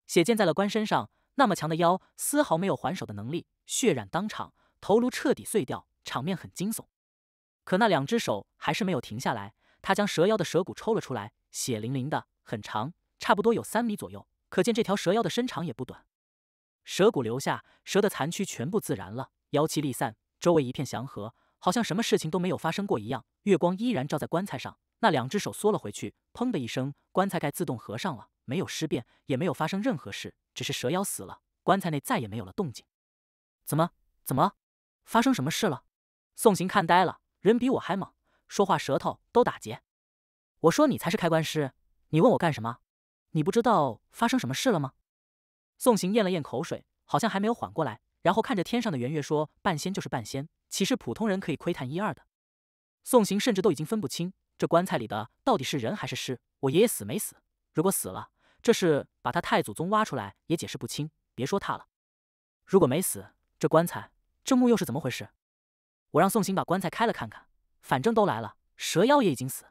血溅在了棺身上。那么强的妖，丝毫没有还手的能力，血染当场，头颅彻底碎掉，场面很惊悚。可那两只手还是没有停下来，他将蛇妖的蛇骨抽了出来。血淋淋的，很长，差不多有三米左右，可见这条蛇妖的身长也不短。蛇骨留下，蛇的残躯全部自燃了，妖气立散，周围一片祥和，好像什么事情都没有发生过一样。月光依然照在棺材上，那两只手缩了回去，砰的一声，棺材盖自动合上了，没有尸变，也没有发生任何事，只是蛇妖死了，棺材内再也没有了动静。怎么？怎么发生什么事了？宋行看呆了，人比我还猛，说话舌头都打结。我说你才是开棺师，你问我干什么？你不知道发生什么事了吗？宋行咽了咽口水，好像还没有缓过来，然后看着天上的圆月说：“半仙就是半仙，岂是普通人可以窥探一二的？”宋行甚至都已经分不清这棺材里的到底是人还是尸。我爷爷死没死？如果死了，这事把他太祖宗挖出来也解释不清。别说他了，如果没死，这棺材这墓又是怎么回事？我让宋行把棺材开了看看，反正都来了，蛇妖也已经死。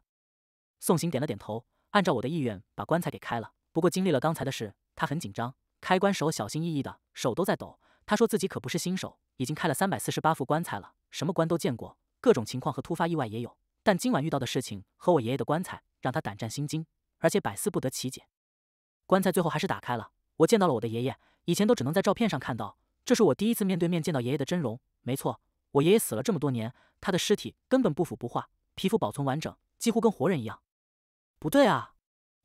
宋行点了点头，按照我的意愿把棺材给开了。不过经历了刚才的事，他很紧张，开棺时小心翼翼的，手都在抖。他说自己可不是新手，已经开了三百四十八副棺材了，什么棺都见过，各种情况和突发意外也有。但今晚遇到的事情和我爷爷的棺材让他胆战心惊，而且百思不得其解。棺材最后还是打开了，我见到了我的爷爷。以前都只能在照片上看到，这是我第一次面对面见到爷爷的真容。没错，我爷爷死了这么多年，他的尸体根本不腐不化，皮肤保存完整，几乎跟活人一样。不对啊，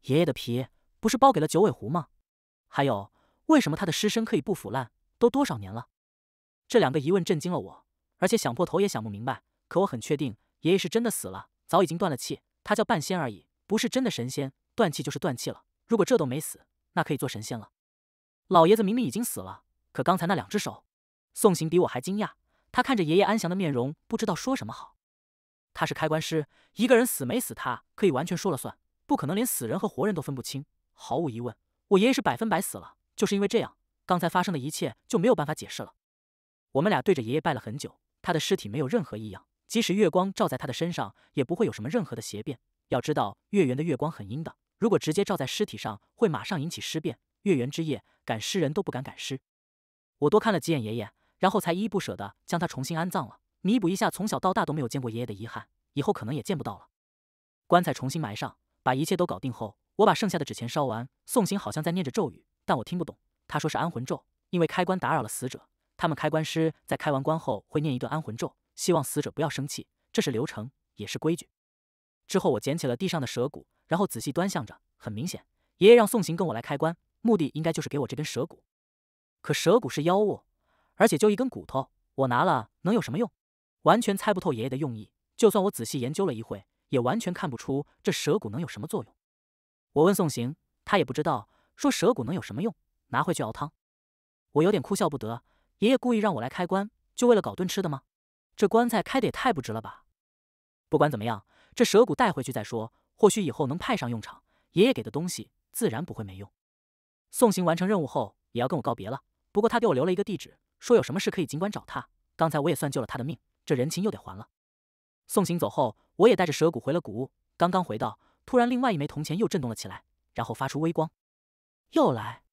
爷爷的皮不是包给了九尾狐吗？还有，为什么他的尸身可以不腐烂？都多少年了？这两个疑问震惊了我，而且想破头也想不明白。可我很确定，爷爷是真的死了，早已经断了气。他叫半仙而已，不是真的神仙。断气就是断气了。如果这都没死，那可以做神仙了。老爷子明明已经死了，可刚才那两只手，宋行比我还惊讶。他看着爷爷安详的面容，不知道说什么好。他是开棺师，一个人死没死，他可以完全说了算。不可能连死人和活人都分不清。毫无疑问，我爷爷是百分百死了。就是因为这样，刚才发生的一切就没有办法解释了。我们俩对着爷爷拜了很久，他的尸体没有任何异样，即使月光照在他的身上，也不会有什么任何的邪变。要知道，月圆的月光很阴的，如果直接照在尸体上，会马上引起尸变。月圆之夜，赶尸人都不敢赶尸。我多看了几眼爷爷，然后才依依不舍地将他重新安葬了，弥补一下从小到大都没有见过爷爷的遗憾。以后可能也见不到了。棺材重新埋上。把一切都搞定后，我把剩下的纸钱烧完。宋行好像在念着咒语，但我听不懂。他说是安魂咒，因为开棺打扰了死者。他们开棺师在开完棺后会念一段安魂咒，希望死者不要生气。这是流程，也是规矩。之后我捡起了地上的蛇骨，然后仔细端详着。很明显，爷爷让宋行跟我来开棺，目的应该就是给我这根蛇骨。可蛇骨是妖物，而且就一根骨头，我拿了能有什么用？完全猜不透爷爷的用意。就算我仔细研究了一会。也完全看不出这蛇骨能有什么作用。我问宋行，他也不知道，说蛇骨能有什么用？拿回去熬汤。我有点哭笑不得。爷爷故意让我来开棺，就为了搞顿吃的吗？这棺材开的也太不值了吧！不管怎么样，这蛇骨带回去再说，或许以后能派上用场。爷爷给的东西自然不会没用。宋行完成任务后，也要跟我告别了。不过他给我留了一个地址，说有什么事可以尽管找他。刚才我也算救了他的命，这人情又得还了。送行走后，我也带着蛇骨回了古屋。刚刚回到，突然另外一枚铜钱又震动了起来，然后发出微光。又来？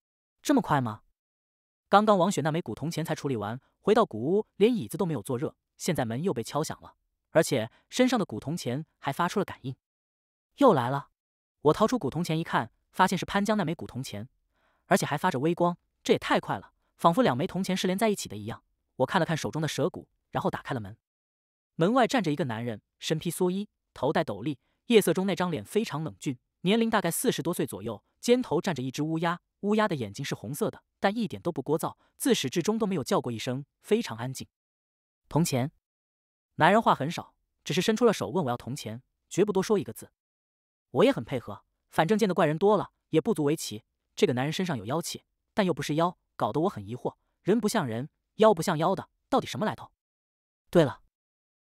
这么快吗？刚刚王雪那枚古铜钱才处理完，回到古屋连椅子都没有坐热，现在门又被敲响了，而且身上的古铜钱还发出了感应。又来了！我掏出古铜钱一看，发现是潘江那枚古铜钱，而且还发着微光。这也太快了，仿佛两枚铜钱是连在一起的一样。我看了看手中的蛇骨，然后打开了门。门外站着一个男人，身披蓑衣，头戴斗笠。夜色中，那张脸非常冷峻，年龄大概四十多岁左右。肩头站着一只乌鸦，乌鸦的眼睛是红色的，但一点都不聒噪，自始至终都没有叫过一声，非常安静。铜钱。男人话很少，只是伸出了手，问我要铜钱，绝不多说一个字。我也很配合，反正见的怪人多了，也不足为奇。这个男人身上有妖气，但又不是妖，搞得我很疑惑，人不像人，妖不像妖的，到底什么来头？对了。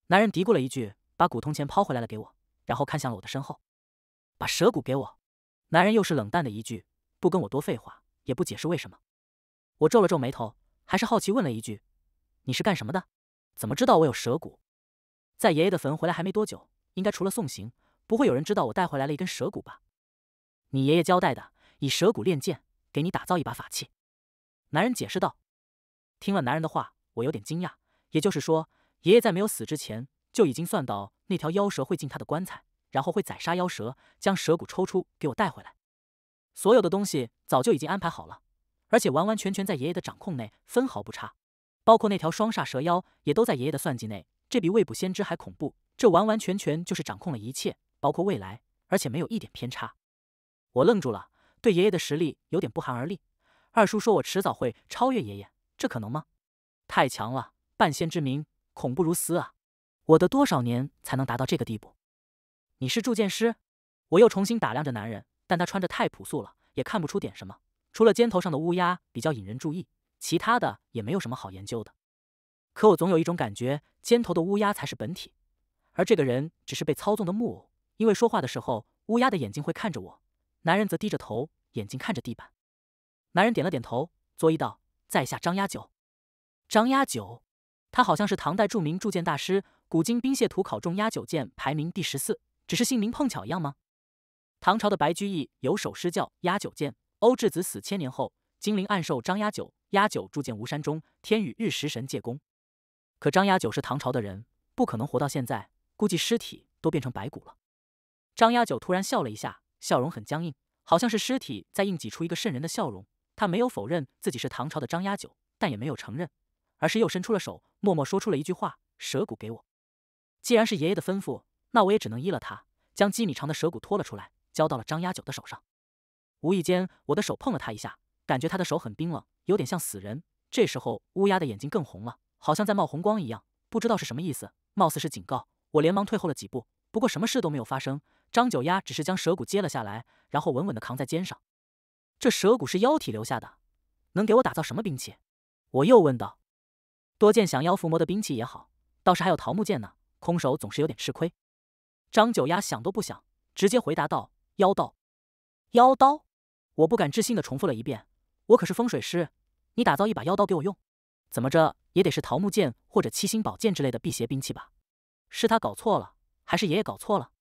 男人嘀咕了一句，把古铜钱抛回来了给我，然后看向了我的身后，把蛇骨给我。男人又是冷淡的一句，不跟我多废话，也不解释为什么。我皱了皱眉头，还是好奇问了一句：“你是干什么的？怎么知道我有蛇骨？”在爷爷的坟回来还没多久，应该除了送行，不会有人知道我带回来了一根蛇骨吧？你爷爷交代的，以蛇骨练剑，给你打造一把法器。男人解释道。听了男人的话，我有点惊讶，也就是说。爷爷在没有死之前就已经算到那条妖蛇会进他的棺材，然后会宰杀妖蛇，将蛇骨抽出给我带回来。所有的东西早就已经安排好了，而且完完全全在爷爷的掌控内，分毫不差。包括那条双煞蛇妖也都在爷爷的算计内，这比未卜先知还恐怖。这完完全全就是掌控了一切，包括未来，而且没有一点偏差。我愣住了，对爷爷的实力有点不寒而栗。二叔说我迟早会超越爷爷，这可能吗？太强了，半仙之名。恐怖如斯啊！我得多少年才能达到这个地步？你是铸剑师？我又重新打量着男人，但他穿着太朴素了，也看不出点什么。除了肩头上的乌鸦比较引人注意，其他的也没有什么好研究的。可我总有一种感觉，肩头的乌鸦才是本体，而这个人只是被操纵的木偶。因为说话的时候，乌鸦的眼睛会看着我，男人则低着头，眼睛看着地板。男人点了点头，作揖道：“在下张鸦九，张鸦九。”他好像是唐代著名铸剑大师，《古今兵械图考》中压九剑排名第十四，只是姓名碰巧一样吗？唐朝的白居易有首诗叫《压九剑》，欧稚子死千年后，金陵暗兽张压九，压九铸剑吴山中，天与日食神借功。可张压九是唐朝的人，不可能活到现在，估计尸体都变成白骨了。张压九突然笑了一下，笑容很僵硬，好像是尸体在硬挤出一个瘆人的笑容。他没有否认自己是唐朝的张压九，但也没有承认，而是又伸出了手。默默说出了一句话：“蛇骨给我。”既然是爷爷的吩咐，那我也只能依了他。将几米长的蛇骨拖了出来，交到了张压九的手上。无意间，我的手碰了他一下，感觉他的手很冰冷，有点像死人。这时候，乌鸦的眼睛更红了，好像在冒红光一样，不知道是什么意思，貌似是警告。我连忙退后了几步，不过什么事都没有发生。张九丫只是将蛇骨接了下来，然后稳稳的扛在肩上。这蛇骨是妖体留下的，能给我打造什么兵器？我又问道。多件降妖伏魔的兵器也好，倒是还有桃木剑呢。空手总是有点吃亏。张九丫想都不想，直接回答道：“妖刀，妖刀！”我不敢置信的重复了一遍：“我可是风水师，你打造一把妖刀给我用，怎么着也得是桃木剑或者七星宝剑之类的辟邪兵器吧？”是他搞错了，还是爷爷搞错了？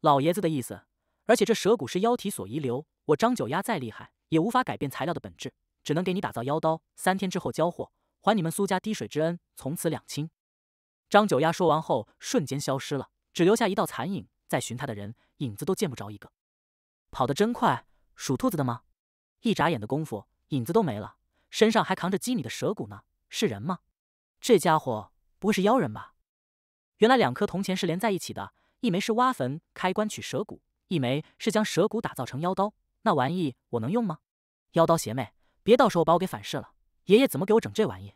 老爷子的意思。而且这蛇骨是妖体所遗留，我张九丫再厉害，也无法改变材料的本质，只能给你打造妖刀。三天之后交货。还你们苏家滴水之恩，从此两清。张九丫说完后，瞬间消失了，只留下一道残影。再寻他的人，影子都见不着一个。跑得真快，属兔子的吗？一眨眼的功夫，影子都没了，身上还扛着几米的蛇骨呢。是人吗？这家伙不会是妖人吧？原来两颗铜钱是连在一起的，一枚是挖坟开棺取蛇骨，一枚是将蛇骨打造成妖刀。那玩意我能用吗？妖刀邪魅，别到时候把我给反噬了。爷爷怎么给我整这玩意？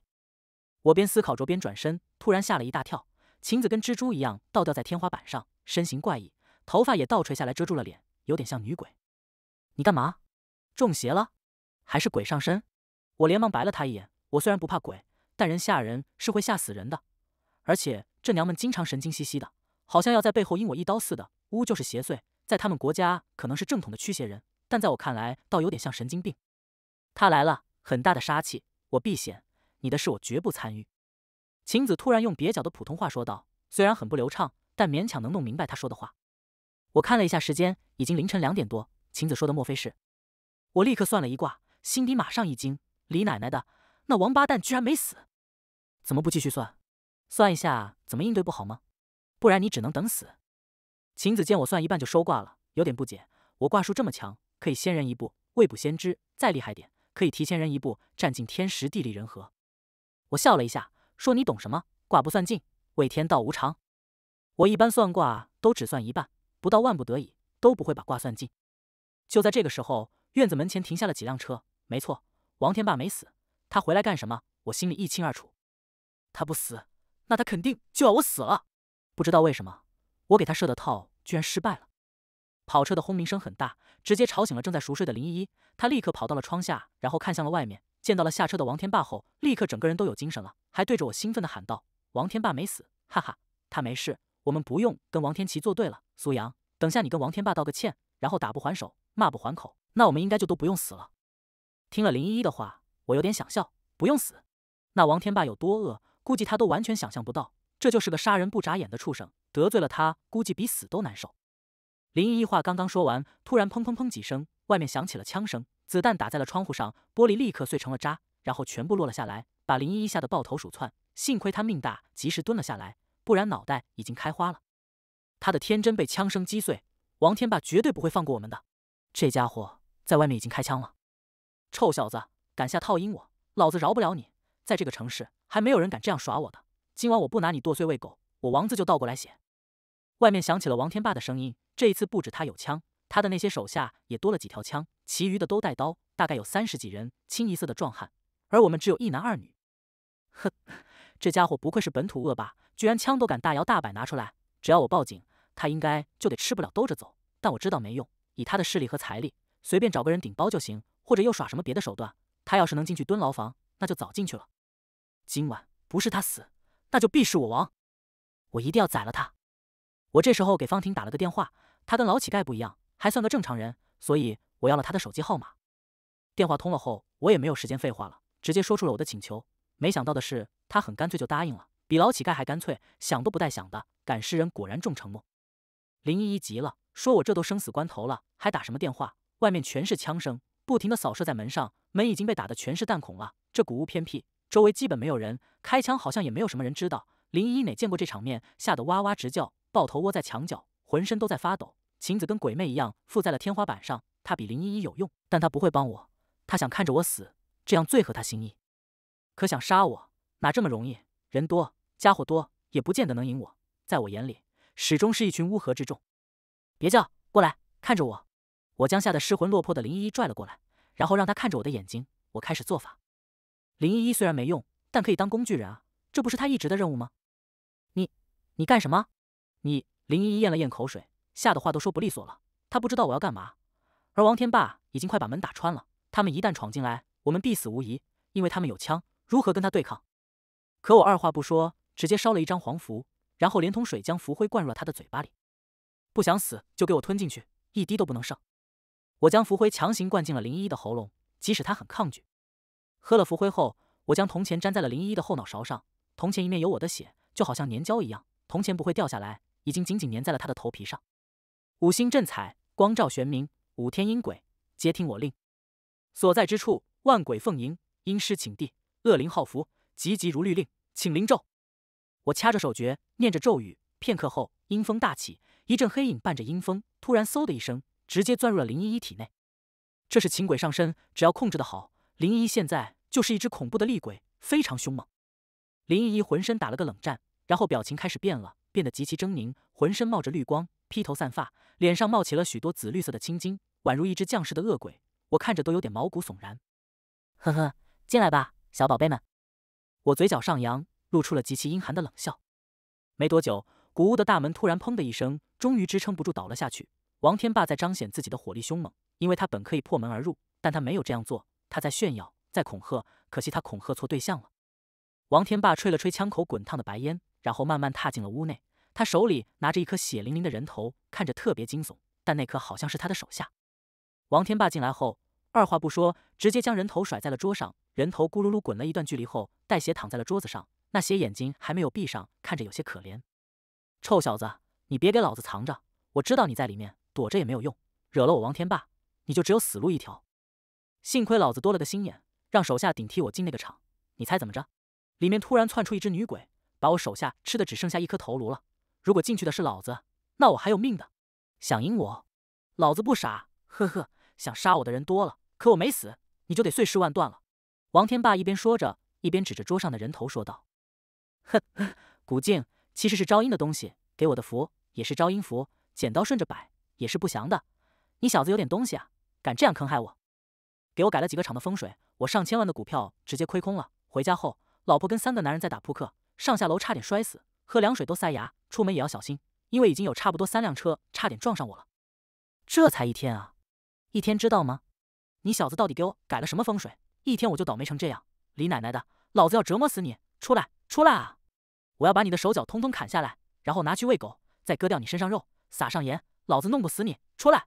我边思考着边转身，突然吓了一大跳。晴子跟蜘蛛一样倒吊在天花板上，身形怪异，头发也倒垂下来遮住了脸，有点像女鬼。你干嘛？中邪了？还是鬼上身？我连忙白了他一眼。我虽然不怕鬼，但人吓人是会吓死人的。而且这娘们经常神经兮兮的，好像要在背后阴我一刀似的。巫就是邪祟，在他们国家可能是正统的驱邪人，但在我看来倒有点像神经病。他来了，很大的杀气。我避嫌，你的事我绝不参与。晴子突然用蹩脚的普通话说道，虽然很不流畅，但勉强能弄明白他说的话。我看了一下时间，已经凌晨两点多。晴子说的莫非是？我立刻算了一卦，心底马上一惊：李奶奶的那王八蛋居然没死！怎么不继续算？算一下怎么应对不好吗？不然你只能等死。晴子见我算一半就收卦了，有点不解。我卦术这么强，可以先人一步，未卜先知，再厉害点。可以提前人一步，占尽天时地利人和。我笑了一下，说：“你懂什么？卦不算尽，为天道无常。我一般算卦都只算一半，不到万不得已都不会把卦算尽。”就在这个时候，院子门前停下了几辆车。没错，王天霸没死，他回来干什么？我心里一清二楚。他不死，那他肯定就要我死了。不知道为什么，我给他设的套居然失败了。跑车的轰鸣声很大，直接吵醒了正在熟睡的林依依。她立刻跑到了窗下，然后看向了外面，见到了下车的王天霸后，立刻整个人都有精神了，还对着我兴奋地喊道：“王天霸没死，哈哈，他没事，我们不用跟王天琪作对了。”苏阳，等下你跟王天霸道个歉，然后打不还手，骂不还口，那我们应该就都不用死了。听了林依依的话，我有点想笑。不用死？那王天霸有多恶？估计他都完全想象不到，这就是个杀人不眨眼的畜生，得罪了他，估计比死都难受。林依依话刚刚说完，突然砰砰砰几声，外面响起了枪声，子弹打在了窗户上，玻璃立刻碎成了渣，然后全部落了下来，把林依依吓得抱头鼠窜。幸亏他命大，及时蹲了下来，不然脑袋已经开花了。他的天真被枪声击碎。王天霸绝对不会放过我们的，这家伙在外面已经开枪了。臭小子，敢下套阴我，老子饶不了你！在这个城市还没有人敢这样耍我的，今晚我不拿你剁碎喂狗，我王字就倒过来写。外面响起了王天霸的声音。这一次不止他有枪，他的那些手下也多了几条枪，其余的都带刀，大概有三十几人，清一色的壮汉。而我们只有一男二女。哼，这家伙不愧是本土恶霸，居然枪都敢大摇大摆拿出来。只要我报警，他应该就得吃不了兜着走。但我知道没用，以他的势力和财力，随便找个人顶包就行，或者又耍什么别的手段。他要是能进去蹲牢房，那就早进去了。今晚不是他死，那就必是我亡。我一定要宰了他。我这时候给方婷打了个电话，她跟老乞丐不一样，还算个正常人，所以我要了她的手机号码。电话通了后，我也没有时间废话了，直接说出了我的请求。没想到的是，她很干脆就答应了，比老乞丐还干脆，想都不带想的。赶尸人果然重承诺。林依依急了，说我这都生死关头了，还打什么电话？外面全是枪声，不停的扫射在门上，门已经被打得全是弹孔了。这古屋偏僻，周围基本没有人，开枪好像也没有什么人知道。林依依哪见过这场面，吓得哇哇直叫。抱头窝在墙角，浑身都在发抖。晴子跟鬼魅一样附在了天花板上。他比林依依有用，但他不会帮我。他想看着我死，这样最合他心意。可想杀我哪这么容易？人多，家伙多，也不见得能赢我。在我眼里，始终是一群乌合之众。别叫，过来，看着我。我将吓得失魂落魄的林依依拽了过来，然后让她看着我的眼睛。我开始做法。林依依虽然没用，但可以当工具人啊，这不是他一直的任务吗？你，你干什么？你林依依咽了咽口水，吓得话都说不利索了。他不知道我要干嘛，而王天霸已经快把门打穿了。他们一旦闯进来，我们必死无疑，因为他们有枪，如何跟他对抗？可我二话不说，直接烧了一张黄符，然后连同水将符灰灌入了他的嘴巴里。不想死就给我吞进去，一滴都不能剩。我将符灰强行灌进了林依依的喉咙，即使他很抗拒。喝了符灰后，我将铜钱粘在了林依依的后脑勺上，铜钱一面有我的血，就好像粘胶一样，铜钱不会掉下来。已经紧紧粘在了他的头皮上。五星镇彩，光照玄冥，五天阴鬼，皆听我令。所在之处，万鬼奉迎，阴师请地，恶灵号符，急急如律令，请灵咒。我掐着手诀，念着咒语。片刻后，阴风大起，一阵黑影伴着阴风，突然嗖的一声，直接钻入了林依依体内。这是请鬼上身，只要控制的好，林依依现在就是一只恐怖的厉鬼，非常凶猛。林依依浑身打了个冷战，然后表情开始变了。变得极其狰狞，浑身冒着绿光，披头散发，脸上冒起了许多紫绿色的青筋，宛如一只降世的恶鬼。我看着都有点毛骨悚然。呵呵，进来吧，小宝贝们。我嘴角上扬，露出了极其阴寒的冷笑。没多久，古屋的大门突然砰的一声，终于支撑不住倒了下去。王天霸在彰显自己的火力凶猛，因为他本可以破门而入，但他没有这样做，他在炫耀，在恐吓。可惜他恐吓错对象了。王天霸吹了吹枪口滚烫的白烟。然后慢慢踏进了屋内，他手里拿着一颗血淋淋的人头，看着特别惊悚，但那颗好像是他的手下。王天霸进来后，二话不说，直接将人头甩在了桌上，人头咕噜噜滚了一段距离后，带血躺在了桌子上，那血眼睛还没有闭上，看着有些可怜。臭小子，你别给老子藏着！我知道你在里面躲着也没有用，惹了我王天霸，你就只有死路一条。幸亏老子多了个心眼，让手下顶替我进那个厂。你猜怎么着？里面突然窜出一只女鬼。把我手下吃的只剩下一颗头颅了。如果进去的是老子，那我还有命的。想赢我？老子不傻，呵呵。想杀我的人多了，可我没死，你就得碎尸万段了。王天霸一边说着，一边指着桌上的人头说道：“呵呵，古镜其实是招阴的东西，给我的符也是招阴符。剪刀顺着摆也是不祥的。你小子有点东西啊，敢这样坑害我？给我改了几个厂的风水，我上千万的股票直接亏空了。回家后，老婆跟三个男人在打扑克。”上下楼差点摔死，喝凉水都塞牙，出门也要小心，因为已经有差不多三辆车差点撞上我了。这才一天啊，一天知道吗？你小子到底给我改了什么风水？一天我就倒霉成这样！李奶奶的，老子要折磨死你！出来，出来啊！我要把你的手脚通通砍下来，然后拿去喂狗，再割掉你身上肉，撒上盐，老子弄不死你！出来！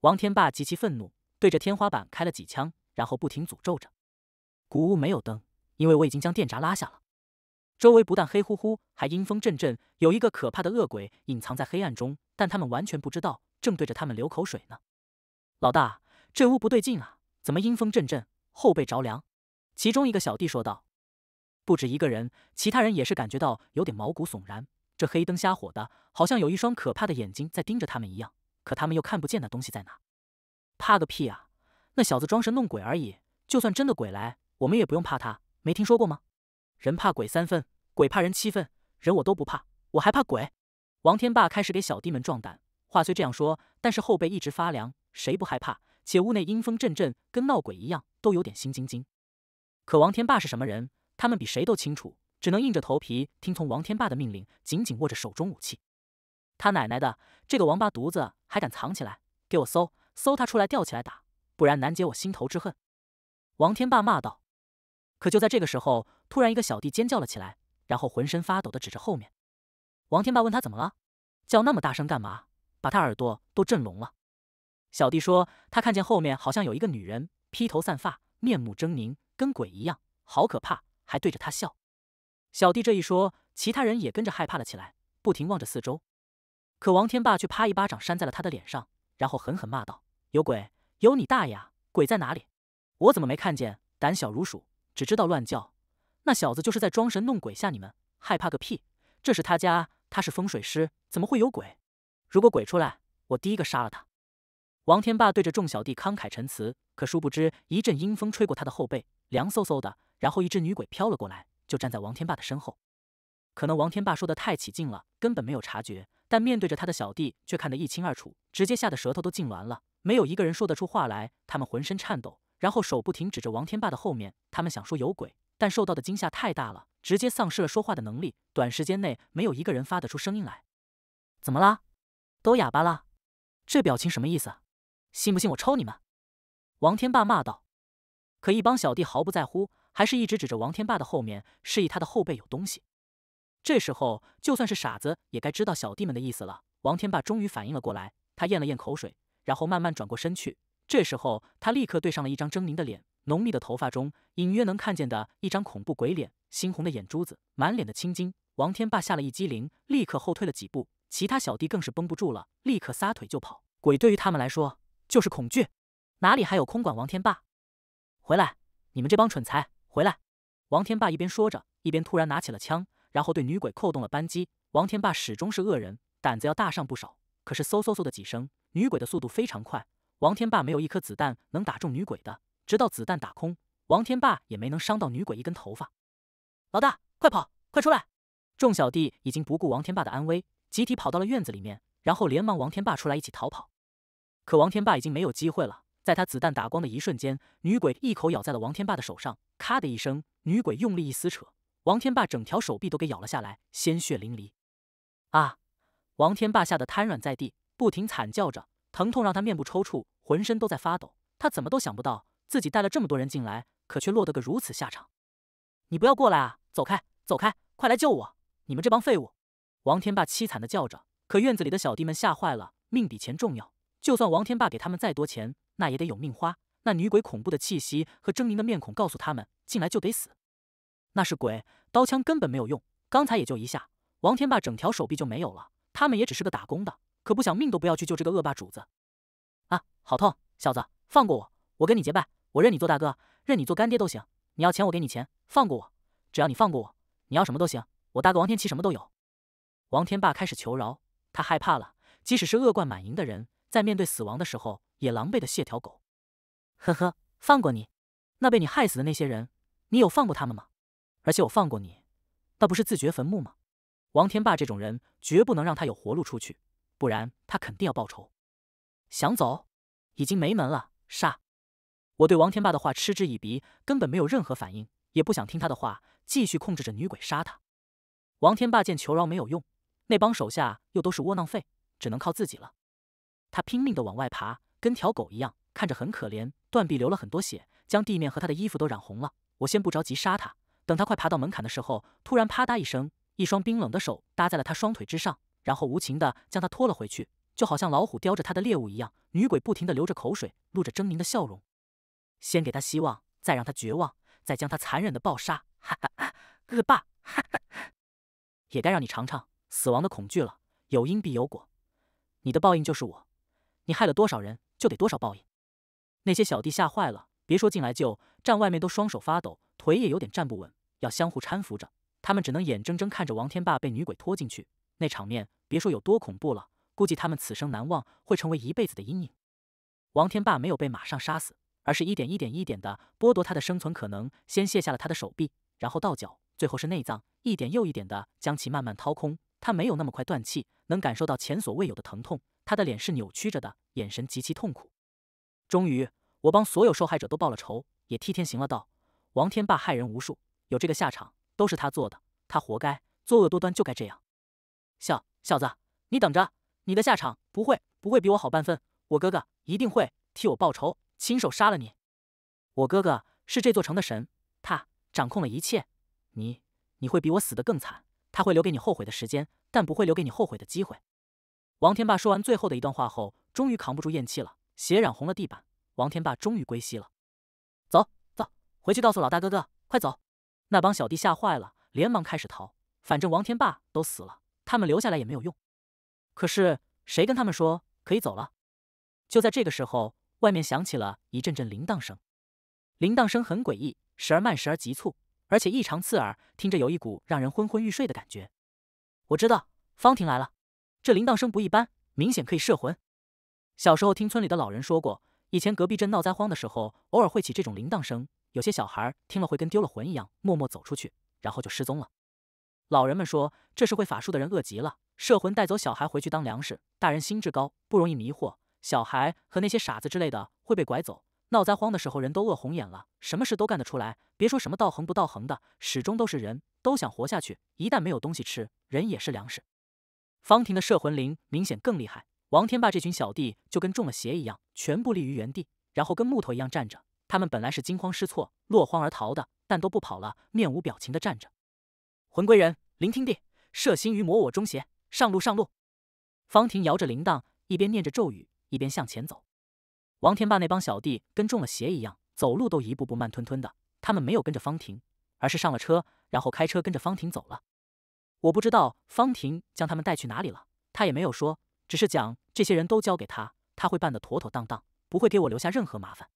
王天霸极其愤怒，对着天花板开了几枪，然后不停诅咒着。古屋没有灯，因为我已经将电闸拉下了。周围不但黑乎乎，还阴风阵阵，有一个可怕的恶鬼隐藏在黑暗中，但他们完全不知道，正对着他们流口水呢。老大，这屋不对劲啊，怎么阴风阵阵，后背着凉？其中一个小弟说道。不止一个人，其他人也是感觉到有点毛骨悚然。这黑灯瞎火的，好像有一双可怕的眼睛在盯着他们一样，可他们又看不见那东西在哪。怕个屁啊！那小子装神弄鬼而已，就算真的鬼来，我们也不用怕他。没听说过吗？人怕鬼三分，鬼怕人七分，人我都不怕，我还怕鬼？王天霸开始给小弟们壮胆。话虽这样说，但是后背一直发凉，谁不害怕？且屋内阴风阵阵，跟闹鬼一样，都有点心惊惊。可王天霸是什么人？他们比谁都清楚，只能硬着头皮听从王天霸的命令，紧紧握着手中武器。他奶奶的，这个王八犊子还敢藏起来，给我搜搜他出来吊起来打，不然难解我心头之恨！王天霸骂道。可就在这个时候。突然，一个小弟尖叫了起来，然后浑身发抖的指着后面。王天霸问他怎么了，叫那么大声干嘛，把他耳朵都震聋了。小弟说他看见后面好像有一个女人，披头散发，面目狰狞，跟鬼一样，好可怕，还对着他笑。小弟这一说，其他人也跟着害怕了起来，不停望着四周。可王天霸却啪一巴掌扇在了他的脸上，然后狠狠骂道：“有鬼！有你大爷！鬼在哪里？我怎么没看见？胆小如鼠，只知道乱叫！”那小子就是在装神弄鬼，吓你们害怕个屁！这是他家，他是风水师，怎么会有鬼？如果鬼出来，我第一个杀了他！王天霸对着众小弟慷慨陈词，可殊不知一阵阴风吹过他的后背，凉飕飕的。然后一只女鬼飘了过来，就站在王天霸的身后。可能王天霸说的太起劲了，根本没有察觉。但面对着他的小弟，却看得一清二楚，直接吓得舌头都痉挛了，没有一个人说得出话来。他们浑身颤抖，然后手不停指着王天霸的后面，他们想说有鬼。但受到的惊吓太大了，直接丧失了说话的能力。短时间内没有一个人发得出声音来。怎么啦？都哑巴啦？这表情什么意思啊？信不信我抽你们？王天霸骂道。可一帮小弟毫不在乎，还是一直指着王天霸的后面，示意他的后背有东西。这时候就算是傻子也该知道小弟们的意思了。王天霸终于反应了过来，他咽了咽口水，然后慢慢转过身去。这时候他立刻对上了一张狰狞的脸。浓密的头发中隐约能看见的一张恐怖鬼脸，猩红的眼珠子，满脸的青筋。王天霸吓了一激灵，立刻后退了几步。其他小弟更是绷不住了，立刻撒腿就跑。鬼对于他们来说就是恐惧，哪里还有空管王天霸？回来！你们这帮蠢材，回来！王天霸一边说着，一边突然拿起了枪，然后对女鬼扣动了扳机。王天霸始终是恶人，胆子要大上不少。可是嗖嗖嗖的几声，女鬼的速度非常快，王天霸没有一颗子弹能打中女鬼的。直到子弹打空，王天霸也没能伤到女鬼一根头发。老大，快跑！快出来！众小弟已经不顾王天霸的安危，集体跑到了院子里面，然后连忙王天霸出来一起逃跑。可王天霸已经没有机会了，在他子弹打光的一瞬间，女鬼一口咬在了王天霸的手上，咔的一声，女鬼用力一撕扯，王天霸整条手臂都给咬了下来，鲜血淋漓。啊！王天霸吓得瘫软在地，不停惨叫着，疼痛让他面部抽搐，浑身都在发抖。他怎么都想不到。自己带了这么多人进来，可却落得个如此下场。你不要过来啊！走开，走开！快来救我！你们这帮废物！王天霸凄惨的叫着。可院子里的小弟们吓坏了，命比钱重要。就算王天霸给他们再多钱，那也得有命花。那女鬼恐怖的气息和狰狞的面孔告诉他们，进来就得死。那是鬼，刀枪根本没有用。刚才也就一下，王天霸整条手臂就没有了。他们也只是个打工的，可不想命都不要去救这个恶霸主子。啊！好痛！小子，放过我，我跟你结拜。我认你做大哥，认你做干爹都行。你要钱我给你钱，放过我，只要你放过我，你要什么都行。我大哥王天奇什么都有。王天霸开始求饶，他害怕了。即使是恶贯满盈的人，在面对死亡的时候，也狼狈的谢条狗。呵呵，放过你？那被你害死的那些人，你有放过他们吗？而且我放过你，那不是自掘坟墓吗？王天霸这种人，绝不能让他有活路出去，不然他肯定要报仇。想走？已经没门了，杀！我对王天霸的话嗤之以鼻，根本没有任何反应，也不想听他的话，继续控制着女鬼杀他。王天霸见求饶没有用，那帮手下又都是窝囊废，只能靠自己了。他拼命的往外爬，跟条狗一样，看着很可怜，断臂流了很多血，将地面和他的衣服都染红了。我先不着急杀他，等他快爬到门槛的时候，突然啪嗒一声，一双冰冷的手搭在了他双腿之上，然后无情的将他拖了回去，就好像老虎叼着他的猎物一样。女鬼不停的流着口水，露着狰狞的笑容。先给他希望，再让他绝望，再将他残忍的暴杀。哈哈恶霸，也该让你尝尝死亡的恐惧了。有因必有果，你的报应就是我。你害了多少人，就得多少报应。那些小弟吓坏了，别说进来救，站外面都双手发抖，腿也有点站不稳，要相互搀扶着。他们只能眼睁睁看着王天霸被女鬼拖进去。那场面别说有多恐怖了，估计他们此生难忘，会成为一辈子的阴影。王天霸没有被马上杀死。而是一点一点、一点的剥夺他的生存可能。先卸下了他的手臂，然后到脚，最后是内脏，一点又一点的将其慢慢掏空。他没有那么快断气，能感受到前所未有的疼痛。他的脸是扭曲着的，眼神极其痛苦。终于，我帮所有受害者都报了仇，也替天行了道。王天霸害人无数，有这个下场都是他做的，他活该。作恶多端就该这样。笑小子，你等着，你的下场不会不会比我好半分。我哥哥一定会替我报仇。亲手杀了你，我哥哥是这座城的神，他掌控了一切，你你会比我死得更惨，他会留给你后悔的时间，但不会留给你后悔的机会。王天霸说完最后的一段话后，终于扛不住咽气了，血染红了地板。王天霸终于归西了。走走，回去告诉老大哥哥，快走！那帮小弟吓坏了，连忙开始逃。反正王天霸都死了，他们留下来也没有用。可是谁跟他们说可以走了？就在这个时候。外面响起了一阵阵铃铛声，铃铛声很诡异，时而慢，时而急促，而且异常刺耳，听着有一股让人昏昏欲睡的感觉。我知道方婷来了，这铃铛声不一般，明显可以摄魂。小时候听村里的老人说过，以前隔壁镇闹灾荒的时候，偶尔会起这种铃铛声，有些小孩听了会跟丢了魂一样，默默走出去，然后就失踪了。老人们说，这是会法术的人饿极了，摄魂带走小孩回去当粮食，大人心智高，不容易迷惑。小孩和那些傻子之类的会被拐走。闹灾荒的时候，人都饿红眼了，什么事都干得出来。别说什么道横不道横的，始终都是人都想活下去。一旦没有东西吃，人也是粮食。方婷的摄魂铃明显更厉害，王天霸这群小弟就跟中了邪一样，全部立于原地，然后跟木头一样站着。他们本来是惊慌失措、落荒而逃的，但都不跑了，面无表情的站着。魂归人，聆听地，摄心于魔我中邪，上路上路。方婷摇着铃铛，一边念着咒语。一边向前走，王天霸那帮小弟跟中了邪一样，走路都一步步慢吞吞的。他们没有跟着方婷，而是上了车，然后开车跟着方婷走了。我不知道方婷将他们带去哪里了，他也没有说，只是讲这些人都交给他，他会办得妥妥当当，不会给我留下任何麻烦。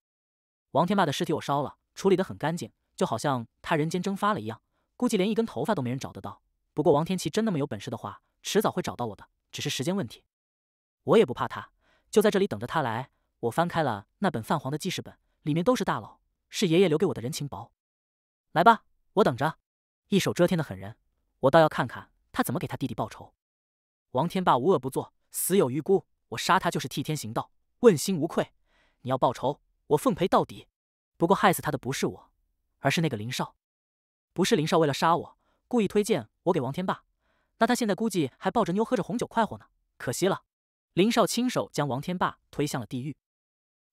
王天霸的尸体我烧了，处理得很干净，就好像他人间蒸发了一样，估计连一根头发都没人找得到。不过王天琪真那么有本事的话，迟早会找到我的，只是时间问题。我也不怕他。就在这里等着他来。我翻开了那本泛黄的记事本，里面都是大佬，是爷爷留给我的人情薄。来吧，我等着。一手遮天的狠人，我倒要看看他怎么给他弟弟报仇。王天霸无恶不作，死有余辜。我杀他就是替天行道，问心无愧。你要报仇，我奉陪到底。不过害死他的不是我，而是那个林少。不是林少为了杀我，故意推荐我给王天霸。那他现在估计还抱着妞喝着红酒快活呢，可惜了。林少亲手将王天霸推向了地狱。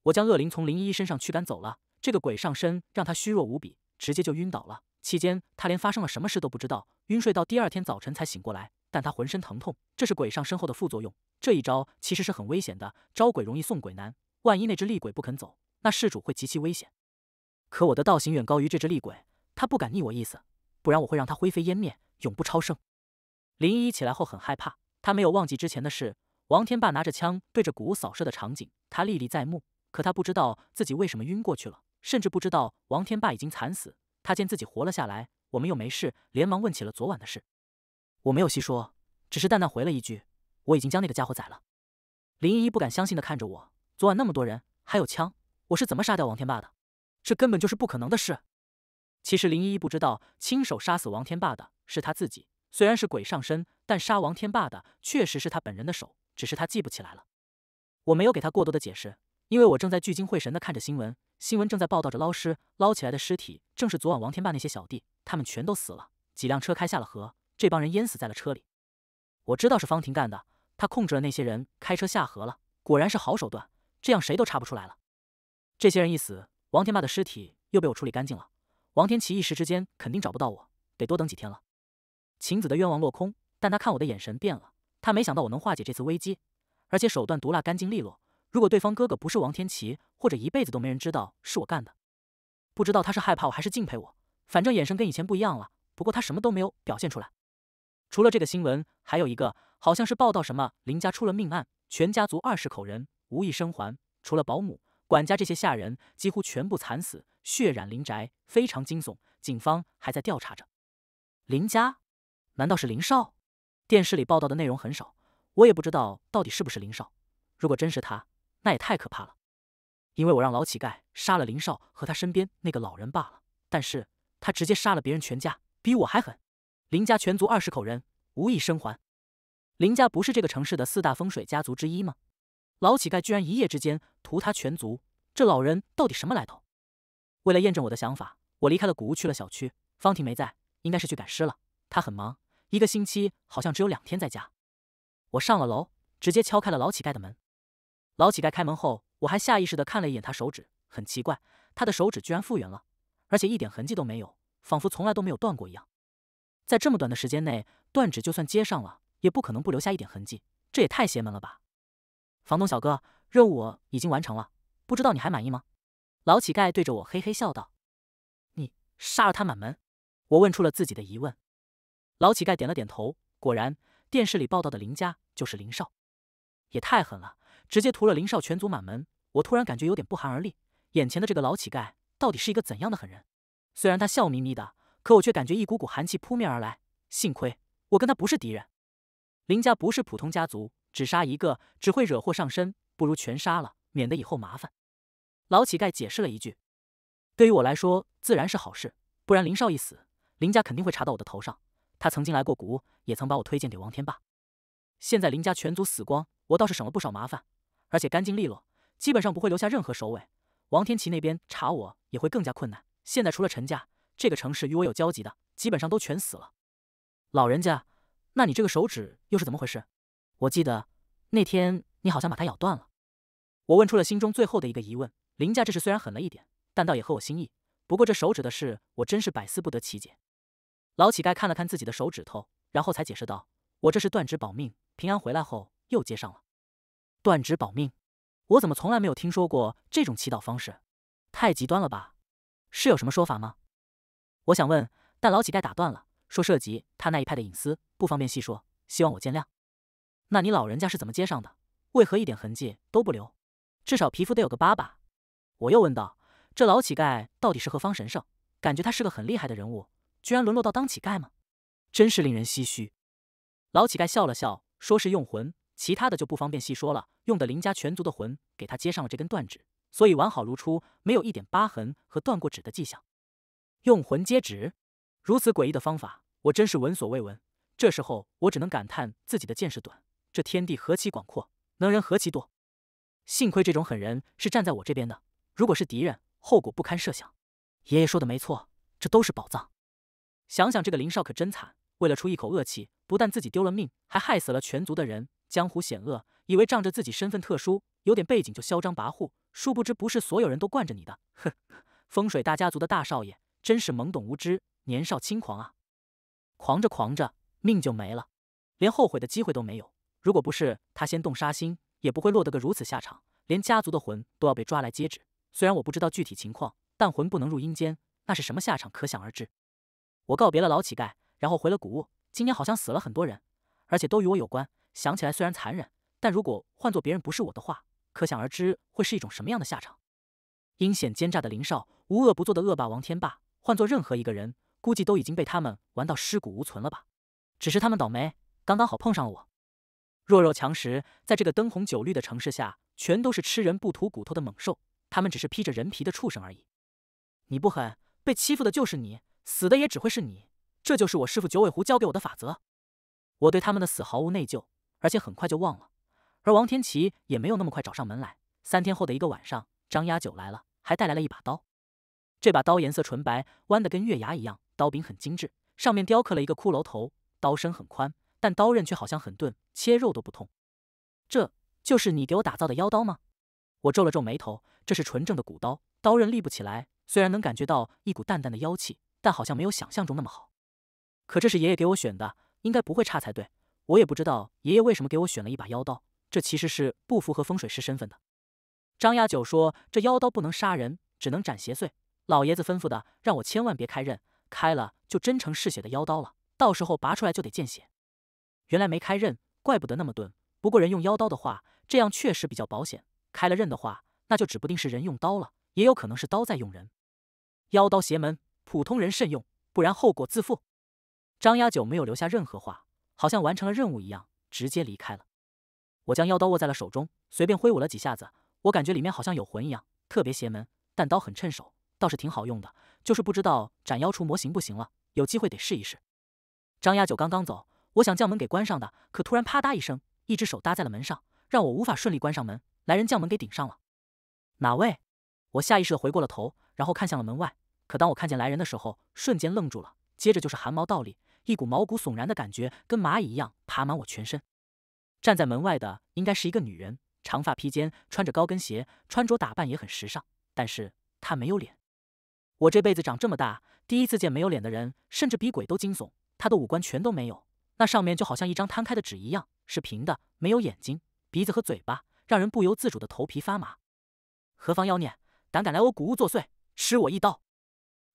我将恶灵从林依依身上驱赶走了，这个鬼上身让他虚弱无比，直接就晕倒了。期间他连发生了什么事都不知道，晕睡到第二天早晨才醒过来，但他浑身疼痛，这是鬼上身后的副作用。这一招其实是很危险的，招鬼容易送鬼难，万一那只厉鬼不肯走，那事主会极其危险。可我的道行远高于这只厉鬼，他不敢逆我意思，不然我会让他灰飞烟灭，永不超生。林依依起来后很害怕，她没有忘记之前的事。王天霸拿着枪对着古屋扫射的场景，他历历在目。可他不知道自己为什么晕过去了，甚至不知道王天霸已经惨死。他见自己活了下来，我们又没事，连忙问起了昨晚的事。我没有细说，只是淡淡回了一句：“我已经将那个家伙宰了。”林依依不敢相信地看着我：“昨晚那么多人，还有枪，我是怎么杀掉王天霸的？这根本就是不可能的事！”其实林依依不知道，亲手杀死王天霸的是他自己。虽然是鬼上身，但杀王天霸的确实是他本人的手。只是他记不起来了，我没有给他过多的解释，因为我正在聚精会神的看着新闻，新闻正在报道着捞尸，捞起来的尸体正是昨晚王天霸那些小弟，他们全都死了，几辆车开下了河，这帮人淹死在了车里。我知道是方婷干的，她控制了那些人开车下河了，果然是好手段，这样谁都查不出来了。这些人一死，王天霸的尸体又被我处理干净了，王天奇一时之间肯定找不到我，得多等几天了。晴子的愿望落空，但他看我的眼神变了。他没想到我能化解这次危机，而且手段毒辣、干净利落。如果对方哥哥不是王天琪，或者一辈子都没人知道是我干的，不知道他是害怕我还是敬佩我，反正眼神跟以前不一样了。不过他什么都没有表现出来。除了这个新闻，还有一个好像是报道什么林家出了命案，全家族二十口人无一生还，除了保姆、管家这些下人几乎全部惨死，血染林宅，非常惊悚。警方还在调查着。林家？难道是林少？电视里报道的内容很少，我也不知道到底是不是林少。如果真是他，那也太可怕了。因为我让老乞丐杀了林少和他身边那个老人罢了，但是他直接杀了别人全家，比我还狠。林家全族二十口人无一生还。林家不是这个城市的四大风水家族之一吗？老乞丐居然一夜之间屠他全族，这老人到底什么来头？为了验证我的想法，我离开了古屋，去了小区。方婷没在，应该是去赶尸了。她很忙。一个星期好像只有两天在家，我上了楼，直接敲开了老乞丐的门。老乞丐开门后，我还下意识的看了一眼他手指，很奇怪，他的手指居然复原了，而且一点痕迹都没有，仿佛从来都没有断过一样。在这么短的时间内，断指就算接上了，也不可能不留下一点痕迹，这也太邪门了吧！房东小哥，任务我已经完成了，不知道你还满意吗？老乞丐对着我嘿嘿笑道：“你杀了他满门？”我问出了自己的疑问。老乞丐点了点头，果然，电视里报道的林家就是林少，也太狠了，直接屠了林少全族满门。我突然感觉有点不寒而栗，眼前的这个老乞丐到底是一个怎样的狠人？虽然他笑眯眯的，可我却感觉一股股寒气扑面而来。幸亏我跟他不是敌人。林家不是普通家族，只杀一个只会惹祸上身，不如全杀了，免得以后麻烦。老乞丐解释了一句：“对于我来说，自然是好事。不然林少一死，林家肯定会查到我的头上。”他曾经来过古屋，也曾把我推荐给王天霸。现在林家全族死光，我倒是省了不少麻烦，而且干净利落，基本上不会留下任何首尾。王天齐那边查我也会更加困难。现在除了陈家，这个城市与我有交集的基本上都全死了。老人家，那你这个手指又是怎么回事？我记得那天你好像把它咬断了。我问出了心中最后的一个疑问：林家这事虽然狠了一点，但倒也合我心意。不过这手指的事，我真是百思不得其解。老乞丐看了看自己的手指头，然后才解释道：“我这是断指保命，平安回来后又接上了。断指保命，我怎么从来没有听说过这种祈祷方式？太极端了吧？是有什么说法吗？我想问，但老乞丐打断了，说涉及他那一派的隐私，不方便细说，希望我见谅。那你老人家是怎么接上的？为何一点痕迹都不留？至少皮肤得有个疤吧？”我又问道：“这老乞丐到底是何方神圣？感觉他是个很厉害的人物。”居然沦落到当乞丐吗？真是令人唏嘘。老乞丐笑了笑，说是用魂，其他的就不方便细说了。用的林家全族的魂给他接上了这根断指，所以完好如初，没有一点疤痕和断过指的迹象。用魂接指，如此诡异的方法，我真是闻所未闻。这时候我只能感叹自己的见识短，这天地何其广阔，能人何其多。幸亏这种狠人是站在我这边的，如果是敌人，后果不堪设想。爷爷说的没错，这都是宝藏。想想这个林少可真惨，为了出一口恶气，不但自己丢了命，还害死了全族的人。江湖险恶，以为仗着自己身份特殊，有点背景就嚣张跋扈，殊不知不是所有人都惯着你的。哼，风水大家族的大少爷真是懵懂无知，年少轻狂啊！狂着狂着，命就没了，连后悔的机会都没有。如果不是他先动杀心，也不会落得个如此下场，连家族的魂都要被抓来接旨。虽然我不知道具体情况，但魂不能入阴间，那是什么下场，可想而知。我告别了老乞丐，然后回了古屋。今天好像死了很多人，而且都与我有关。想起来虽然残忍，但如果换做别人不是我的话，可想而知会是一种什么样的下场。阴险奸诈的林少，无恶不作的恶霸王天霸，换做任何一个人，估计都已经被他们玩到尸骨无存了吧。只是他们倒霉，刚刚好碰上了我。弱肉强食，在这个灯红酒绿的城市下，全都是吃人不吐骨头的猛兽，他们只是披着人皮的畜生而已。你不狠，被欺负的就是你。死的也只会是你，这就是我师父九尾狐教给我的法则。我对他们的死毫无内疚，而且很快就忘了。而王天琪也没有那么快找上门来。三天后的一个晚上，张压九来了，还带来了一把刀。这把刀颜色纯白，弯的跟月牙一样，刀柄很精致，上面雕刻了一个骷髅头。刀身很宽，但刀刃却好像很钝，切肉都不痛。这就是你给我打造的妖刀吗？我皱了皱眉头。这是纯正的古刀，刀刃立不起来，虽然能感觉到一股淡淡的妖气。但好像没有想象中那么好，可这是爷爷给我选的，应该不会差才对。我也不知道爷爷为什么给我选了一把妖刀，这其实是不符合风水师身份的。张亚九说：“这妖刀不能杀人，只能斩邪祟。老爷子吩咐的，让我千万别开刃，开了就真成嗜血的妖刀了。到时候拔出来就得见血。”原来没开刃，怪不得那么钝。不过人用妖刀的话，这样确实比较保险。开了刃的话，那就指不定是人用刀了，也有可能是刀在用人。妖刀邪门。普通人慎用，不然后果自负。张压九没有留下任何话，好像完成了任务一样，直接离开了。我将妖刀握在了手中，随便挥舞了几下子，我感觉里面好像有魂一样，特别邪门。但刀很趁手，倒是挺好用的，就是不知道斩妖除魔行不行了。有机会得试一试。张压九刚刚走，我想将门给关上的，可突然啪嗒一声，一只手搭在了门上，让我无法顺利关上门。来人将门给顶上了。哪位？我下意识的回过了头，然后看向了门外。可当我看见来人的时候，瞬间愣住了，接着就是汗毛倒立，一股毛骨悚然的感觉，跟蚂蚁一样爬满我全身。站在门外的应该是一个女人，长发披肩，穿着高跟鞋，穿着打扮也很时尚，但是她没有脸。我这辈子长这么大，第一次见没有脸的人，甚至比鬼都惊悚。她的五官全都没有，那上面就好像一张摊开的纸一样，是平的，没有眼睛、鼻子和嘴巴，让人不由自主的头皮发麻。何方妖孽，胆敢来我古屋作祟，吃我一刀！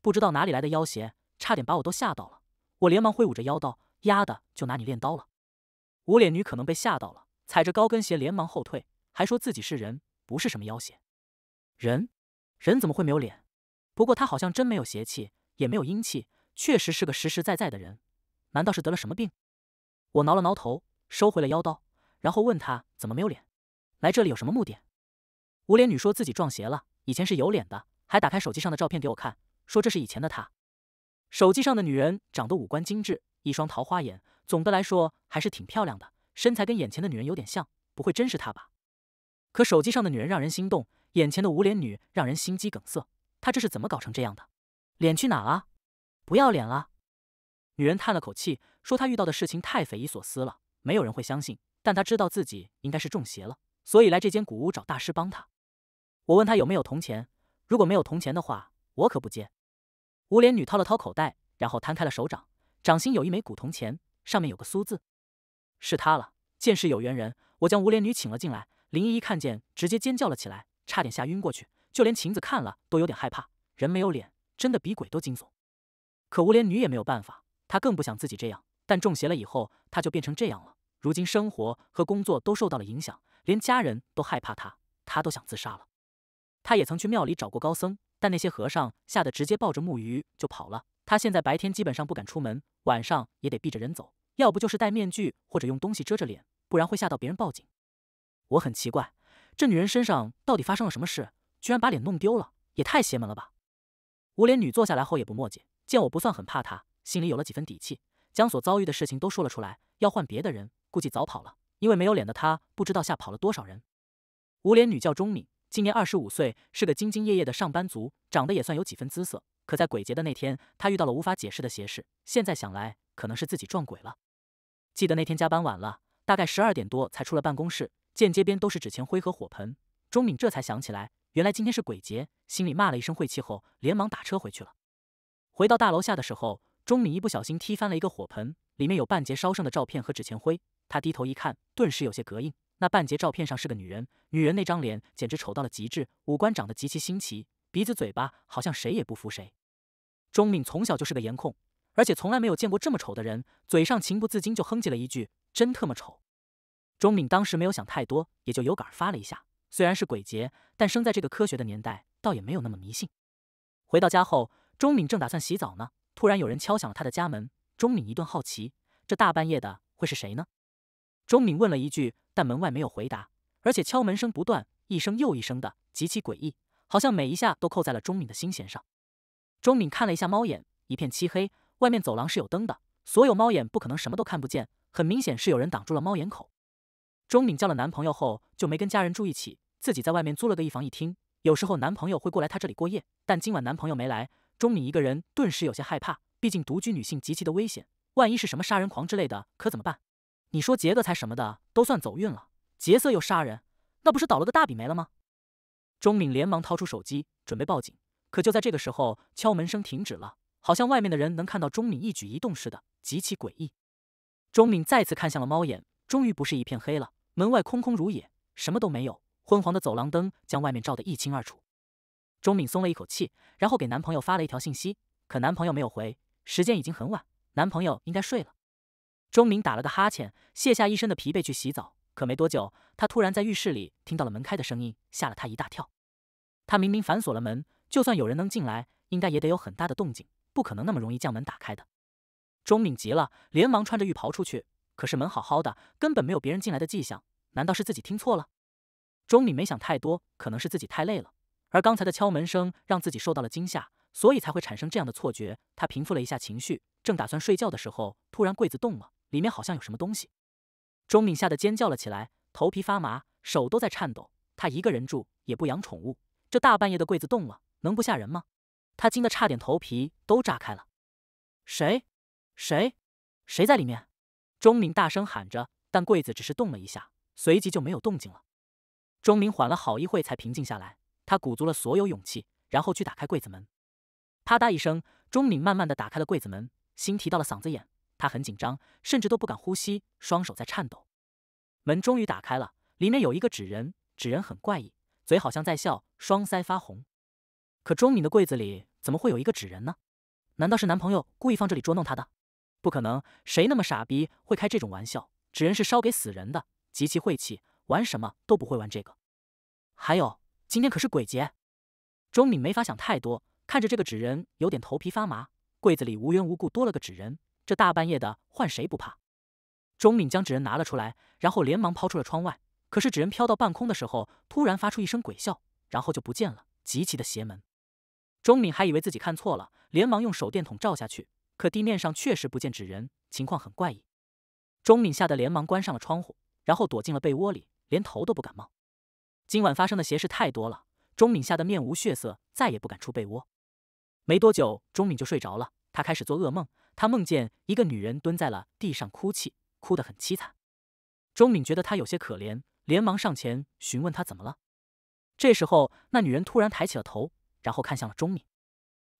不知道哪里来的妖邪，差点把我都吓到了。我连忙挥舞着腰刀，丫的就拿你练刀了。无脸女可能被吓到了，踩着高跟鞋连忙后退，还说自己是人，不是什么妖邪。人，人怎么会没有脸？不过她好像真没有邪气，也没有阴气，确实是个实实在在的人。难道是得了什么病？我挠了挠头，收回了腰刀，然后问他怎么没有脸，来这里有什么目的？无脸女说自己撞邪了，以前是有脸的，还打开手机上的照片给我看。说这是以前的他，手机上的女人长得五官精致，一双桃花眼，总的来说还是挺漂亮的，身材跟眼前的女人有点像，不会真是她吧？可手机上的女人让人心动，眼前的无脸女让人心肌梗塞，她这是怎么搞成这样的？脸去哪了？不要脸了！女人叹了口气，说她遇到的事情太匪夷所思了，没有人会相信，但她知道自己应该是中邪了，所以来这间古屋找大师帮她。我问她有没有铜钱，如果没有铜钱的话。我可不接。无脸女掏了掏口袋，然后摊开了手掌，掌心有一枚古铜钱，上面有个“苏”字，是他了。见是有缘人，我将无脸女请了进来。林依依看见，直接尖叫了起来，差点吓晕过去。就连晴子看了都有点害怕，人没有脸，真的比鬼都惊悚。可无脸女也没有办法，她更不想自己这样，但中邪了以后，她就变成这样了。如今生活和工作都受到了影响，连家人都害怕她，她都想自杀了。她也曾去庙里找过高僧。但那些和尚吓得直接抱着木鱼就跑了。他现在白天基本上不敢出门，晚上也得避着人走，要不就是戴面具或者用东西遮着脸，不然会吓到别人报警。我很奇怪，这女人身上到底发生了什么事，居然把脸弄丢了，也太邪门了吧。无脸女坐下来后也不墨迹，见我不算很怕她，心里有了几分底气，将所遭遇的事情都说了出来。要换别的人，估计早跑了，因为没有脸的她不知道吓跑了多少人。无脸女叫钟敏。今年二十五岁，是个兢兢业业的上班族，长得也算有几分姿色。可在鬼节的那天，他遇到了无法解释的邪事。现在想来，可能是自己撞鬼了。记得那天加班晚了，大概十二点多才出了办公室，见街边都是纸钱灰和火盆。钟敏这才想起来，原来今天是鬼节，心里骂了一声晦气后，连忙打车回去了。回到大楼下的时候，钟敏一不小心踢翻了一个火盆，里面有半截烧剩的照片和纸钱灰。他低头一看，顿时有些膈应。那半截照片上是个女人，女人那张脸简直丑到了极致，五官长得极其新奇，鼻子嘴巴好像谁也不服谁。钟敏从小就是个颜控，而且从来没有见过这么丑的人，嘴上情不自禁就哼唧了一句：“真特么丑。”钟敏当时没有想太多，也就有感发了一下。虽然是鬼节，但生在这个科学的年代，倒也没有那么迷信。回到家后，钟敏正打算洗澡呢，突然有人敲响了他的家门。钟敏一顿好奇，这大半夜的会是谁呢？钟敏问了一句。但门外没有回答，而且敲门声不断，一声又一声的，极其诡异，好像每一下都扣在了钟敏的心弦上。钟敏看了一下猫眼，一片漆黑，外面走廊是有灯的，所有猫眼不可能什么都看不见，很明显是有人挡住了猫眼口。钟敏叫了男朋友后就没跟家人住一起，自己在外面租了个一房一厅，有时候男朋友会过来她这里过夜，但今晚男朋友没来，钟敏一个人顿时有些害怕，毕竟独居女性极其的危险，万一是什么杀人狂之类的，可怎么办？你说劫个财什么的都算走运了，劫色又杀人，那不是倒了个大笔没了吗？钟敏连忙掏出手机准备报警，可就在这个时候，敲门声停止了，好像外面的人能看到钟敏一举一动似的，极其诡异。钟敏再次看向了猫眼，终于不是一片黑了，门外空空如也，什么都没有。昏黄的走廊灯将外面照得一清二楚。钟敏松了一口气，然后给男朋友发了一条信息，可男朋友没有回。时间已经很晚，男朋友应该睡了。钟明打了个哈欠，卸下一身的疲惫去洗澡。可没多久，他突然在浴室里听到了门开的声音，吓了他一大跳。他明明反锁了门，就算有人能进来，应该也得有很大的动静，不可能那么容易将门打开的。钟敏急了，连忙穿着浴袍出去。可是门好好的，根本没有别人进来的迹象。难道是自己听错了？钟敏没想太多，可能是自己太累了，而刚才的敲门声让自己受到了惊吓，所以才会产生这样的错觉。他平复了一下情绪，正打算睡觉的时候，突然柜子动了。里面好像有什么东西，钟敏吓得尖叫了起来，头皮发麻，手都在颤抖。他一个人住，也不养宠物，这大半夜的柜子动了，能不吓人吗？他惊得差点头皮都炸开了。谁？谁？谁在里面？钟敏大声喊着，但柜子只是动了一下，随即就没有动静了。钟敏缓了好一会才平静下来，他鼓足了所有勇气，然后去打开柜子门。啪嗒一声，钟敏慢慢的打开了柜子门，心提到了嗓子眼。他很紧张，甚至都不敢呼吸，双手在颤抖。门终于打开了，里面有一个纸人，纸人很怪异，嘴好像在笑，双腮发红。可钟敏的柜子里怎么会有一个纸人呢？难道是男朋友故意放这里捉弄她的？不可能，谁那么傻逼会开这种玩笑？纸人是烧给死人的，极其晦气，玩什么都不会玩这个。还有，今天可是鬼节。钟敏没法想太多，看着这个纸人，有点头皮发麻。柜子里无缘无故多了个纸人。这大半夜的，换谁不怕？钟敏将纸人拿了出来，然后连忙抛出了窗外。可是纸人飘到半空的时候，突然发出一声鬼笑，然后就不见了，极其的邪门。钟敏还以为自己看错了，连忙用手电筒照下去，可地面上确实不见纸人，情况很怪异。钟敏吓得连忙关上了窗户，然后躲进了被窝里，连头都不敢冒。今晚发生的邪事太多了，钟敏吓得面无血色，再也不敢出被窝。没多久，钟敏就睡着了，他开始做噩梦。他梦见一个女人蹲在了地上哭泣，哭得很凄惨。钟敏觉得她有些可怜，连忙上前询问她怎么了。这时候，那女人突然抬起了头，然后看向了钟敏。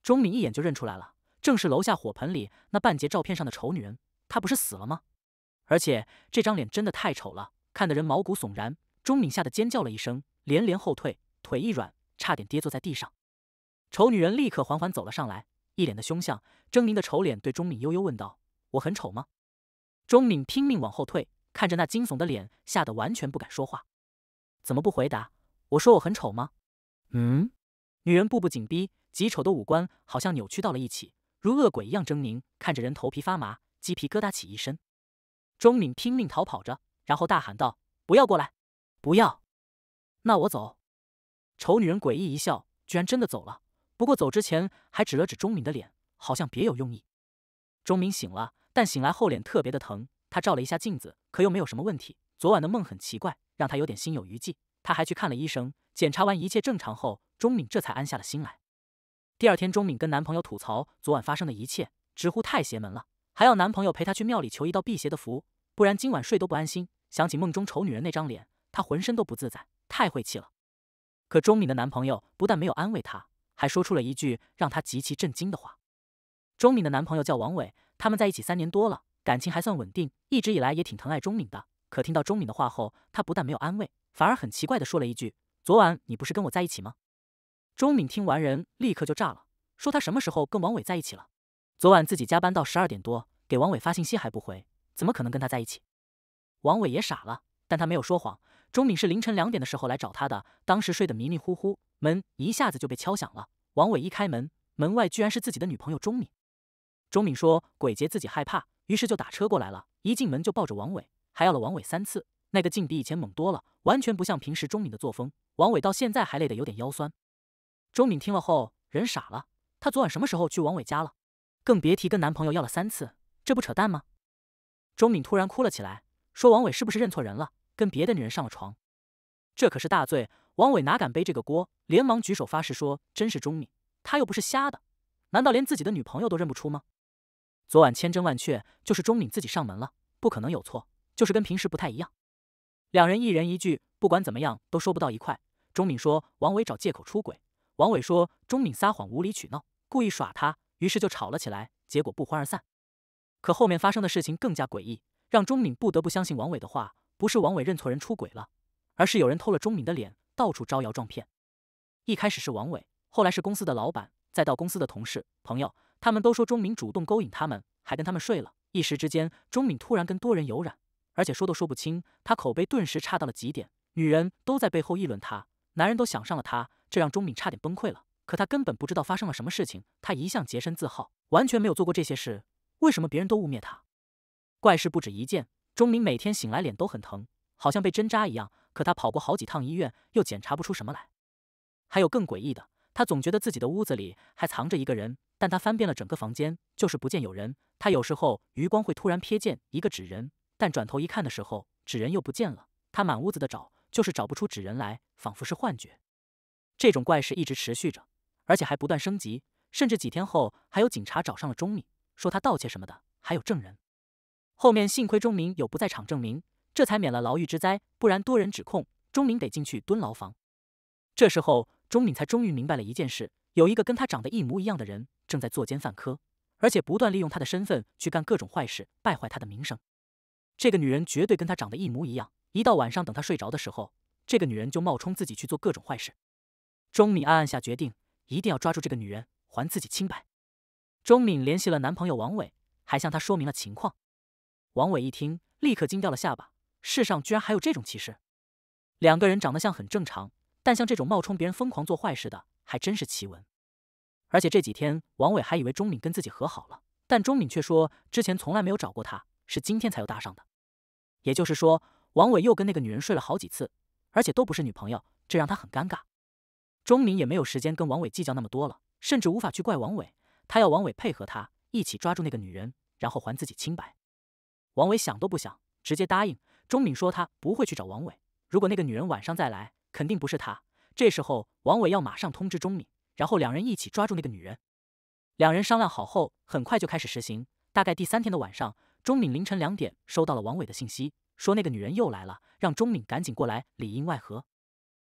钟敏一眼就认出来了，正是楼下火盆里那半截照片上的丑女人。她不是死了吗？而且这张脸真的太丑了，看得人毛骨悚然。钟敏吓得尖叫了一声，连连后退，腿一软，差点跌坐在地上。丑女人立刻缓缓走了上来。一脸的凶相，狰狞的丑脸对钟敏悠悠问道：“我很丑吗？”钟敏拼命往后退，看着那惊悚的脸，吓得完全不敢说话。怎么不回答？我说我很丑吗？嗯。女人步步紧逼，极丑的五官好像扭曲到了一起，如恶鬼一样狰狞，看着人头皮发麻，鸡皮疙瘩起一身。钟敏拼命逃跑着，然后大喊道：“不要过来！不要！”那我走。丑女人诡异一笑，居然真的走了。不过走之前还指了指钟敏的脸，好像别有用意。钟敏醒了，但醒来后脸特别的疼。她照了一下镜子，可又没有什么问题。昨晚的梦很奇怪，让她有点心有余悸。她还去看了医生，检查完一切正常后，钟敏这才安下了心来。第二天，钟敏跟男朋友吐槽昨晚发生的一切，直呼太邪门了，还要男朋友陪她去庙里求一道辟邪的符，不然今晚睡都不安心。想起梦中丑女人那张脸，她浑身都不自在，太晦气了。可钟敏的男朋友不但没有安慰她。还说出了一句让他极其震惊的话。钟敏的男朋友叫王伟，他们在一起三年多了，感情还算稳定，一直以来也挺疼爱钟敏的。可听到钟敏的话后，他不但没有安慰，反而很奇怪的说了一句：“昨晚你不是跟我在一起吗？”钟敏听完人立刻就炸了，说他什么时候跟王伟在一起了？昨晚自己加班到十二点多，给王伟发信息还不回，怎么可能跟他在一起？王伟也傻了，但他没有说谎。钟敏是凌晨两点的时候来找他的，当时睡得迷迷糊糊，门一下子就被敲响了。王伟一开门，门外居然是自己的女朋友钟敏。钟敏说：“鬼节自己害怕，于是就打车过来了。一进门就抱着王伟，还要了王伟三次，那个劲比以前猛多了，完全不像平时钟敏的作风。”王伟到现在还累得有点腰酸。钟敏听了后，人傻了，她昨晚什么时候去王伟家了？更别提跟男朋友要了三次，这不扯淡吗？钟敏突然哭了起来，说：“王伟是不是认错人了？”跟别的女人上了床，这可是大罪。王伟哪敢背这个锅？连忙举手发誓说：“真是钟敏，他又不是瞎的，难道连自己的女朋友都认不出吗？”昨晚千真万确，就是钟敏自己上门了，不可能有错。就是跟平时不太一样。两人一人一句，不管怎么样都说不到一块。钟敏说王伟找借口出轨，王伟说钟敏撒谎、无理取闹、故意耍他，于是就吵了起来，结果不欢而散。可后面发生的事情更加诡异，让钟敏不得不相信王伟的话。不是王伟认错人出轨了，而是有人偷了钟敏的脸，到处招摇撞骗。一开始是王伟，后来是公司的老板，再到公司的同事、朋友，他们都说钟敏主动勾引他们，还跟他们睡了。一时之间，钟敏突然跟多人有染，而且说都说不清，他口碑顿时差到了极点。女人都在背后议论他，男人都想上了他，这让钟敏差点崩溃了。可他根本不知道发生了什么事情，他一向洁身自好，完全没有做过这些事，为什么别人都污蔑他？怪事不止一件。钟明每天醒来脸都很疼，好像被针扎一样。可他跑过好几趟医院，又检查不出什么来。还有更诡异的，他总觉得自己的屋子里还藏着一个人，但他翻遍了整个房间，就是不见有人。他有时候余光会突然瞥见一个纸人，但转头一看的时候，纸人又不见了。他满屋子的找，就是找不出纸人来，仿佛是幻觉。这种怪事一直持续着，而且还不断升级。甚至几天后，还有警察找上了钟敏，说他盗窃什么的，还有证人。后面幸亏钟敏有不在场证明，这才免了牢狱之灾，不然多人指控，钟敏得进去蹲牢房。这时候，钟敏才终于明白了一件事：有一个跟她长得一模一样的人，正在作奸犯科，而且不断利用她的身份去干各种坏事，败坏她的名声。这个女人绝对跟她长得一模一样。一到晚上，等她睡着的时候，这个女人就冒充自己去做各种坏事。钟敏暗暗下决定，一定要抓住这个女人，还自己清白。钟敏联系了男朋友王伟，还向他说明了情况。王伟一听，立刻惊掉了下巴。世上居然还有这种歧视？两个人长得像很正常，但像这种冒充别人疯狂做坏事的，还真是奇闻。而且这几天，王伟还以为钟敏跟自己和好了，但钟敏却说之前从来没有找过他，是今天才又搭上的。也就是说，王伟又跟那个女人睡了好几次，而且都不是女朋友，这让他很尴尬。钟敏也没有时间跟王伟计较那么多了，甚至无法去怪王伟，他要王伟配合他一起抓住那个女人，然后还自己清白。王伟想都不想，直接答应。钟敏说他不会去找王伟，如果那个女人晚上再来，肯定不是他。这时候，王伟要马上通知钟敏，然后两人一起抓住那个女人。两人商量好后，很快就开始实行。大概第三天的晚上，钟敏凌晨两点收到了王伟的信息，说那个女人又来了，让钟敏赶紧过来，里应外合。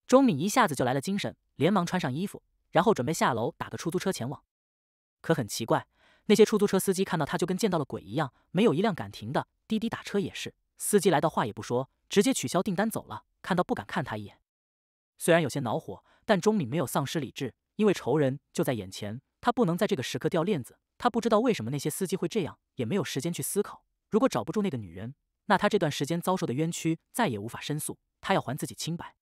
钟敏一下子就来了精神，连忙穿上衣服，然后准备下楼打个出租车前往。可很奇怪。那些出租车司机看到他就跟见到了鬼一样，没有一辆敢停的。滴滴打车也是，司机来的话也不说，直接取消订单走了，看到不敢看他一眼。虽然有些恼火，但钟敏没有丧失理智，因为仇人就在眼前，他不能在这个时刻掉链子。他不知道为什么那些司机会这样，也没有时间去思考。如果找不住那个女人，那他这段时间遭受的冤屈再也无法申诉，他要还自己清白。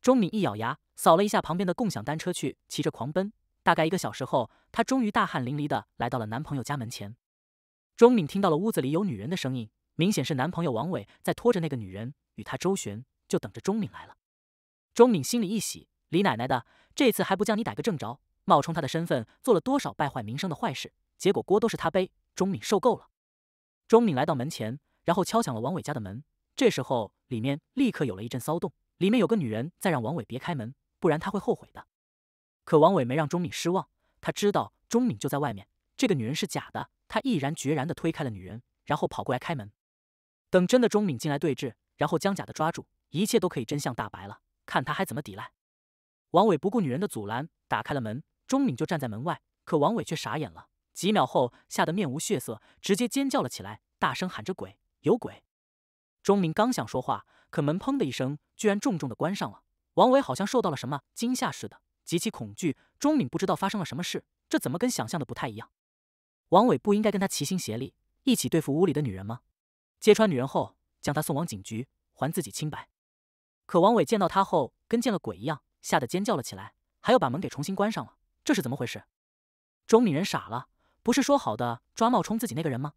钟敏一咬牙，扫了一下旁边的共享单车，去骑着狂奔。大概一个小时后，她终于大汗淋漓地来到了男朋友家门前。钟敏听到了屋子里有女人的声音，明显是男朋友王伟在拖着那个女人与她周旋，就等着钟敏来了。钟敏心里一喜，李奶奶的，这次还不将你逮个正着！冒充他的身份做了多少败坏名声的坏事，结果锅都是他背。钟敏受够了。钟敏来到门前，然后敲响了王伟家的门。这时候，里面立刻有了一阵骚动，里面有个女人在让王伟别开门，不然他会后悔的。可王伟没让钟敏失望，他知道钟敏就在外面，这个女人是假的。他毅然决然地推开了女人，然后跑过来开门。等真的钟敏进来对峙，然后将假的抓住，一切都可以真相大白了。看他还怎么抵赖！王伟不顾女人的阻拦，打开了门。钟敏就站在门外，可王伟却傻眼了。几秒后，吓得面无血色，直接尖叫了起来，大声喊着：“鬼，有鬼！”钟敏刚想说话，可门砰的一声，居然重重的关上了。王伟好像受到了什么惊吓似的。极其恐惧，钟敏不知道发生了什么事，这怎么跟想象的不太一样？王伟不应该跟他齐心协力，一起对付屋里的女人吗？揭穿女人后，将她送往警局，还自己清白。可王伟见到她后，跟见了鬼一样，吓得尖叫了起来，还要把门给重新关上了。这是怎么回事？钟敏人傻了，不是说好的抓冒充自己那个人吗？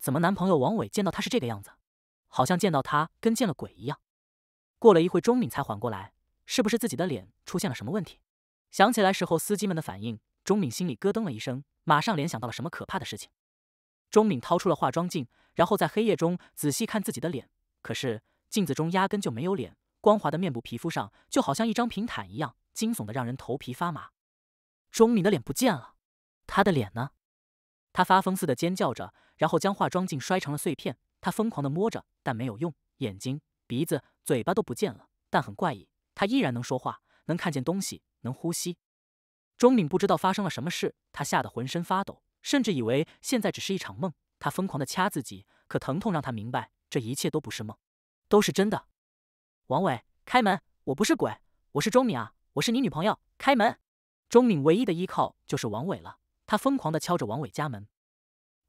怎么男朋友王伟见到她是这个样子，好像见到她跟见了鬼一样？过了一会，钟敏才缓过来，是不是自己的脸出现了什么问题？想起来时候，司机们的反应，钟敏心里咯噔了一声，马上联想到了什么可怕的事情。钟敏掏出了化妆镜，然后在黑夜中仔细看自己的脸，可是镜子中压根就没有脸，光滑的面部皮肤上就好像一张平毯一样，惊悚的让人头皮发麻。钟敏的脸不见了，他的脸呢？他发疯似的尖叫着，然后将化妆镜摔成了碎片。他疯狂的摸着，但没有用，眼睛、鼻子、嘴巴都不见了，但很怪异，他依然能说话，能看见东西。能呼吸。钟敏不知道发生了什么事，他吓得浑身发抖，甚至以为现在只是一场梦。他疯狂的掐自己，可疼痛让他明白这一切都不是梦，都是真的。王伟，开门！我不是鬼，我是钟敏啊，我是你女朋友。开门！钟敏唯一的依靠就是王伟了，他疯狂的敲着王伟家门。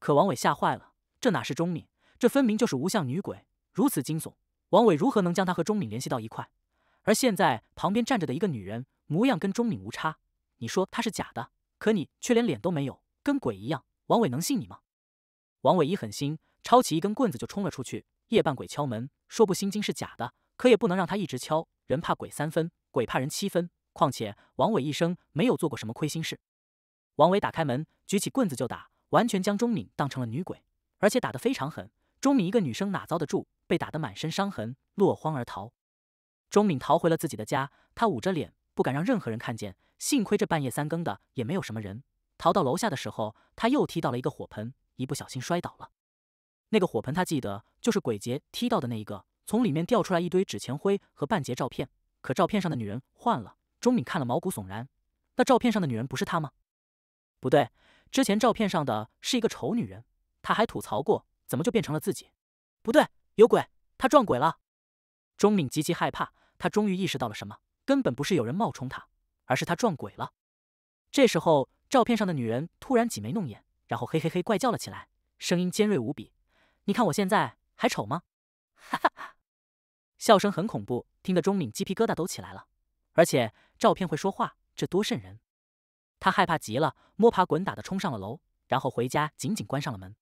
可王伟吓坏了，这哪是钟敏，这分明就是无相女鬼，如此惊悚，王伟如何能将他和钟敏联系到一块？而现在旁边站着的一个女人。模样跟钟敏无差，你说她是假的，可你却连脸都没有，跟鬼一样。王伟能信你吗？王伟一狠心，抄起一根棍子就冲了出去。夜半鬼敲门，说不心惊是假的，可也不能让他一直敲。人怕鬼三分，鬼怕人七分。况且王伟一生没有做过什么亏心事。王伟打开门，举起棍子就打，完全将钟敏当成了女鬼，而且打得非常狠。钟敏一个女生哪遭得住？被打得满身伤痕，落荒而逃。钟敏逃回了自己的家，她捂着脸。不敢让任何人看见。幸亏这半夜三更的也没有什么人。逃到楼下的时候，他又踢到了一个火盆，一不小心摔倒了。那个火盆他记得就是鬼杰踢到的那一个，从里面掉出来一堆纸钱灰和半截照片。可照片上的女人换了，钟敏看了毛骨悚然。那照片上的女人不是她吗？不对，之前照片上的是一个丑女人，他还吐槽过，怎么就变成了自己？不对，有鬼，他撞鬼了。钟敏极其害怕，他终于意识到了什么。根本不是有人冒充他，而是他撞鬼了。这时候，照片上的女人突然挤眉弄眼，然后嘿嘿嘿怪叫了起来，声音尖锐无比。你看我现在还丑吗？哈哈哈！笑声很恐怖，听得钟敏鸡皮疙瘩都起来了。而且照片会说话，这多瘆人！他害怕极了，摸爬滚打的冲上了楼，然后回家紧紧关上了门。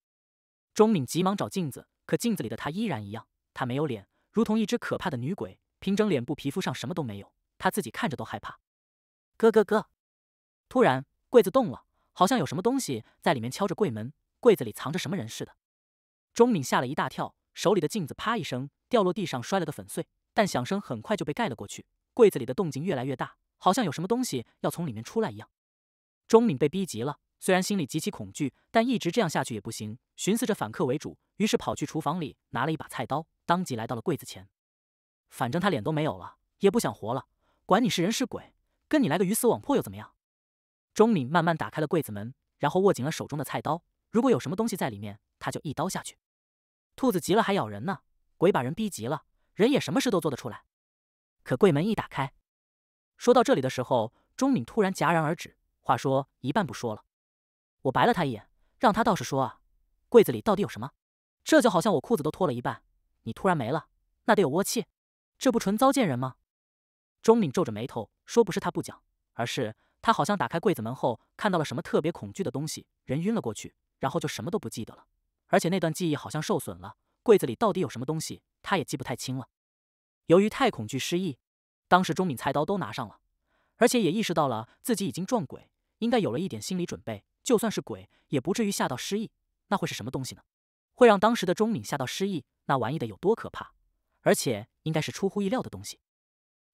钟敏急忙找镜子，可镜子里的他依然一样，他没有脸，如同一只可怕的女鬼，平整脸部皮肤上什么都没有。他自己看着都害怕，咯咯咯！突然柜子动了，好像有什么东西在里面敲着柜门，柜子里藏着什么人似的。钟敏吓了一大跳，手里的镜子啪一声掉落地上，摔了个粉碎。但响声很快就被盖了过去。柜子里的动静越来越大，好像有什么东西要从里面出来一样。钟敏被逼急了，虽然心里极其恐惧，但一直这样下去也不行，寻思着反客为主，于是跑去厨房里拿了一把菜刀，当即来到了柜子前。反正他脸都没有了，也不想活了。管你是人是鬼，跟你来个鱼死网破又怎么样？钟敏慢慢打开了柜子门，然后握紧了手中的菜刀。如果有什么东西在里面，他就一刀下去。兔子急了还咬人呢，鬼把人逼急了，人也什么事都做得出来。可柜门一打开，说到这里的时候，钟敏突然戛然而止，话说一半不说了。我白了他一眼，让他倒是说啊，柜子里到底有什么？这就好像我裤子都脱了一半，你突然没了，那得有窝气，这不纯糟践人吗？钟敏皱着眉头说：“不是他不讲，而是他好像打开柜子门后看到了什么特别恐惧的东西，人晕了过去，然后就什么都不记得了。而且那段记忆好像受损了。柜子里到底有什么东西，他也记不太清了。由于太恐惧失忆，当时钟敏菜刀都拿上了，而且也意识到了自己已经撞鬼，应该有了一点心理准备。就算是鬼，也不至于吓到失忆。那会是什么东西呢？会让当时的钟敏吓到失忆？那玩意得有多可怕？而且应该是出乎意料的东西。”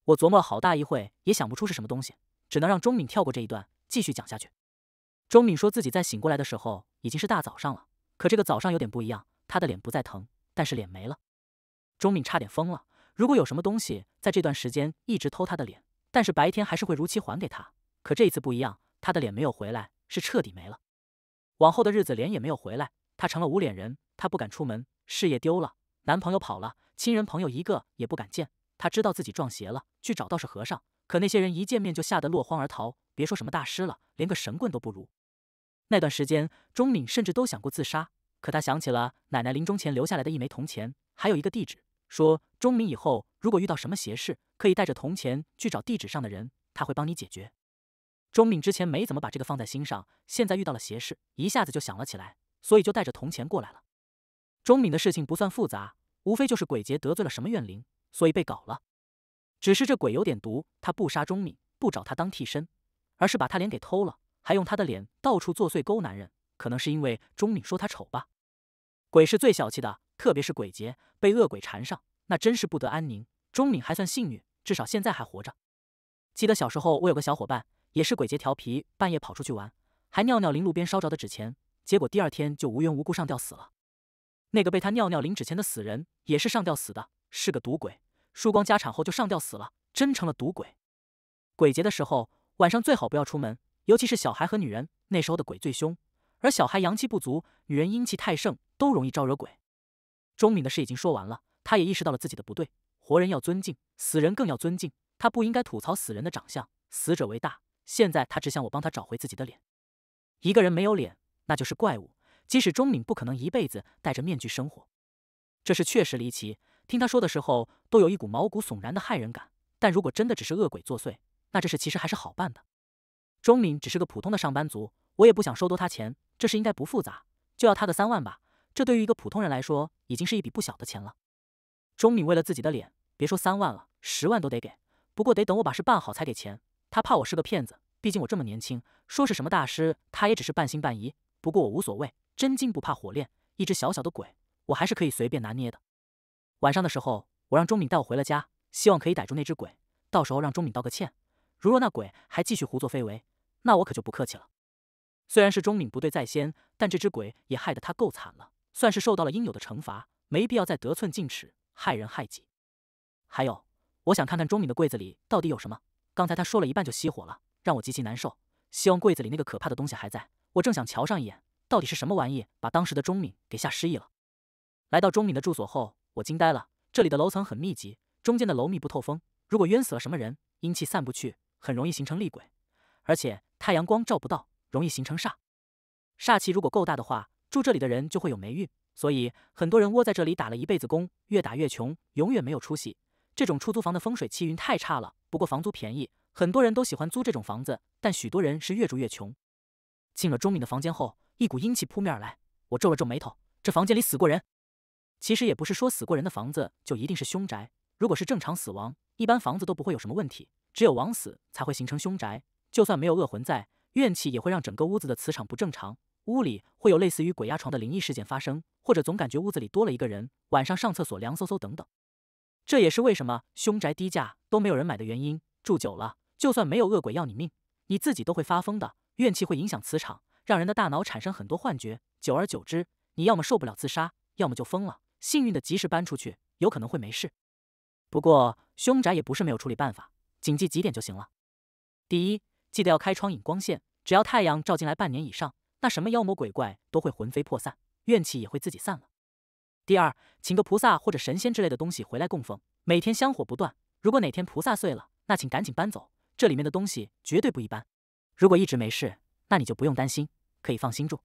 我琢磨了好大一会，也想不出是什么东西，只能让钟敏跳过这一段，继续讲下去。钟敏说自己在醒过来的时候已经是大早上了，可这个早上有点不一样，她的脸不再疼，但是脸没了。钟敏差点疯了。如果有什么东西在这段时间一直偷她的脸，但是白天还是会如期还给她。可这一次不一样，她的脸没有回来，是彻底没了。往后的日子，脸也没有回来，她成了无脸人。她不敢出门，事业丢了，男朋友跑了，亲人朋友一个也不敢见。他知道自己撞邪了，去找道士和尚，可那些人一见面就吓得落荒而逃，别说什么大师了，连个神棍都不如。那段时间，钟敏甚至都想过自杀，可他想起了奶奶临终前留下来的一枚铜钱，还有一个地址，说钟敏以后如果遇到什么邪事，可以带着铜钱去找地址上的人，他会帮你解决。钟敏之前没怎么把这个放在心上，现在遇到了邪事，一下子就想了起来，所以就带着铜钱过来了。钟敏的事情不算复杂，无非就是鬼节得罪了什么怨灵。所以被搞了，只是这鬼有点毒，他不杀钟敏，不找他当替身，而是把他脸给偷了，还用他的脸到处作祟勾男人。可能是因为钟敏说他丑吧。鬼是最小气的，特别是鬼节，被恶鬼缠上，那真是不得安宁。钟敏还算幸运，至少现在还活着。记得小时候，我有个小伙伴，也是鬼节调皮，半夜跑出去玩，还尿尿淋路边烧着的纸钱，结果第二天就无缘无故上吊死了。那个被他尿尿淋纸钱的死人，也是上吊死的，是个赌鬼。输光家产后就上吊死了，真成了赌鬼。鬼节的时候晚上最好不要出门，尤其是小孩和女人。那时候的鬼最凶，而小孩阳气不足，女人阴气太盛，都容易招惹鬼。钟敏的事已经说完了，他也意识到了自己的不对。活人要尊敬，死人更要尊敬。他不应该吐槽死人的长相，死者为大。现在他只想我帮他找回自己的脸。一个人没有脸，那就是怪物。即使钟敏不可能一辈子戴着面具生活，这事确实离奇。听他说的时候，都有一股毛骨悚然的骇人感。但如果真的只是恶鬼作祟，那这事其实还是好办的。钟敏只是个普通的上班族，我也不想收多他钱，这事应该不复杂，就要他个三万吧。这对于一个普通人来说，已经是一笔不小的钱了。钟敏为了自己的脸，别说三万了，十万都得给。不过得等我把事办好才给钱，他怕我是个骗子，毕竟我这么年轻，说是什么大师，他也只是半信半疑。不过我无所谓，真金不怕火炼，一只小小的鬼，我还是可以随便拿捏的。晚上的时候，我让钟敏带我回了家，希望可以逮住那只鬼，到时候让钟敏道个歉。如若那鬼还继续胡作非为，那我可就不客气了。虽然是钟敏不对在先，但这只鬼也害得他够惨了，算是受到了应有的惩罚，没必要再得寸进尺，害人害己。还有，我想看看钟敏的柜子里到底有什么。刚才他说了一半就熄火了，让我极其难受。希望柜子里那个可怕的东西还在。我正想瞧上一眼，到底是什么玩意，把当时的钟敏给吓失忆了。来到钟敏的住所后。我惊呆了，这里的楼层很密集，中间的楼密不透风，如果冤死了什么人，阴气散不去，很容易形成厉鬼，而且太阳光照不到，容易形成煞，煞气如果够大的话，住这里的人就会有霉运，所以很多人窝在这里打了一辈子工，越打越穷，永远没有出息。这种出租房的风水气运太差了，不过房租便宜，很多人都喜欢租这种房子，但许多人是越住越穷。进了钟敏的房间后，一股阴气扑面而来，我皱了皱眉头，这房间里死过人。其实也不是说死过人的房子就一定是凶宅，如果是正常死亡，一般房子都不会有什么问题。只有枉死才会形成凶宅，就算没有恶魂在，怨气也会让整个屋子的磁场不正常，屋里会有类似于鬼压床的灵异事件发生，或者总感觉屋子里多了一个人，晚上上厕所凉飕飕等等。这也是为什么凶宅低价都没有人买的原因。住久了，就算没有恶鬼要你命，你自己都会发疯的，怨气会影响磁场，让人的大脑产生很多幻觉，久而久之，你要么受不了自杀，要么就疯了。幸运的及时搬出去，有可能会没事。不过凶宅也不是没有处理办法，谨记几点就行了。第一，记得要开窗引光线，只要太阳照进来半年以上，那什么妖魔鬼怪都会魂飞魄散，怨气也会自己散了。第二，请个菩萨或者神仙之类的东西回来供奉，每天香火不断。如果哪天菩萨碎了，那请赶紧搬走，这里面的东西绝对不一般。如果一直没事，那你就不用担心，可以放心住。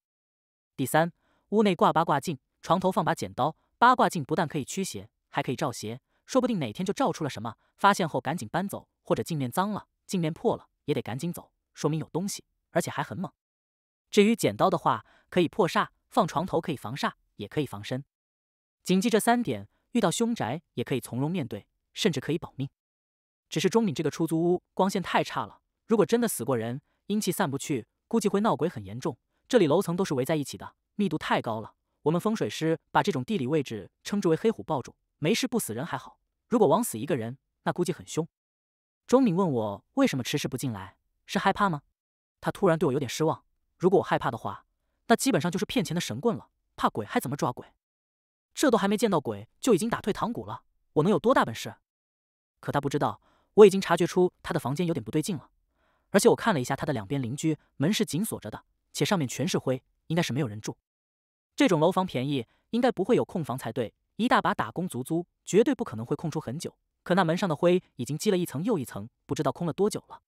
第三，屋内挂八卦镜，床头放把剪刀。八卦镜不但可以驱邪，还可以照邪，说不定哪天就照出了什么。发现后赶紧搬走，或者镜面脏了、镜面破了也得赶紧走，说明有东西，而且还很猛。至于剪刀的话，可以破煞，放床头可以防煞，也可以防身。谨记这三点，遇到凶宅也可以从容面对，甚至可以保命。只是钟敏这个出租屋光线太差了，如果真的死过人，阴气散不去，估计会闹鬼很严重。这里楼层都是围在一起的，密度太高了。我们风水师把这种地理位置称之为“黑虎抱住”，没事不死人还好，如果枉死一个人，那估计很凶。钟敏问我为什么迟迟不进来，是害怕吗？他突然对我有点失望。如果我害怕的话，那基本上就是骗钱的神棍了。怕鬼还怎么抓鬼？这都还没见到鬼，就已经打退堂鼓了。我能有多大本事？可他不知道，我已经察觉出他的房间有点不对劲了。而且我看了一下他的两边邻居，门是紧锁着的，且上面全是灰，应该是没有人住。这种楼房便宜，应该不会有空房才对。一大把打工足租，绝对不可能会空出很久。可那门上的灰已经积了一层又一层，不知道空了多久了。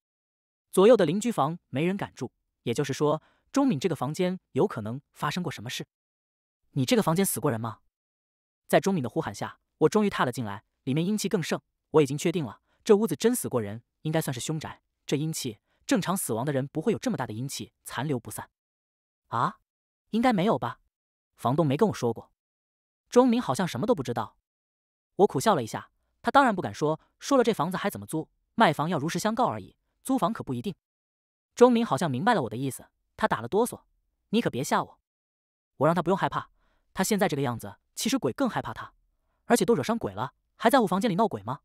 左右的邻居房没人敢住，也就是说，钟敏这个房间有可能发生过什么事。你这个房间死过人吗？在钟敏的呼喊下，我终于踏了进来，里面阴气更盛。我已经确定了，这屋子真死过人，应该算是凶宅。这阴气，正常死亡的人不会有这么大的阴气残留不散。啊，应该没有吧？房东没跟我说过，钟明好像什么都不知道。我苦笑了一下，他当然不敢说，说了这房子还怎么租？卖房要如实相告而已，租房可不一定。钟明好像明白了我的意思，他打了哆嗦：“你可别吓我！”我让他不用害怕，他现在这个样子，其实鬼更害怕他，而且都惹上鬼了，还在乎房间里闹鬼吗？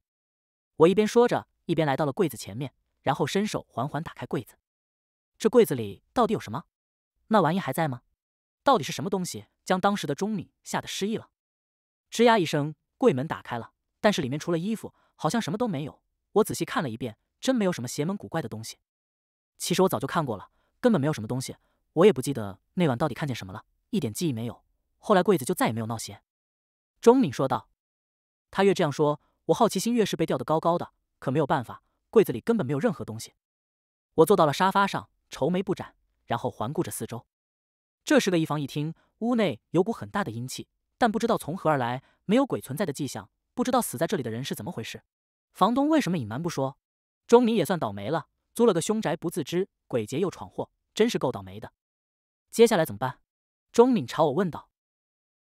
我一边说着，一边来到了柜子前面，然后伸手缓缓打开柜子。这柜子里到底有什么？那玩意还在吗？到底是什么东西？将当时的钟敏吓得失忆了。吱呀一声，柜门打开了，但是里面除了衣服，好像什么都没有。我仔细看了一遍，真没有什么邪门古怪的东西。其实我早就看过了，根本没有什么东西。我也不记得那晚到底看见什么了，一点记忆没有。后来柜子就再也没有闹邪。钟敏说道。他越这样说，我好奇心越是被吊得高高的。可没有办法，柜子里根本没有任何东西。我坐到了沙发上，愁眉不展，然后环顾着四周。这时的一房一厅。屋内有股很大的阴气，但不知道从何而来，没有鬼存在的迹象，不知道死在这里的人是怎么回事，房东为什么隐瞒不说？钟敏也算倒霉了，租了个凶宅不自知，鬼节又闯祸，真是够倒霉的。接下来怎么办？钟敏朝我问道。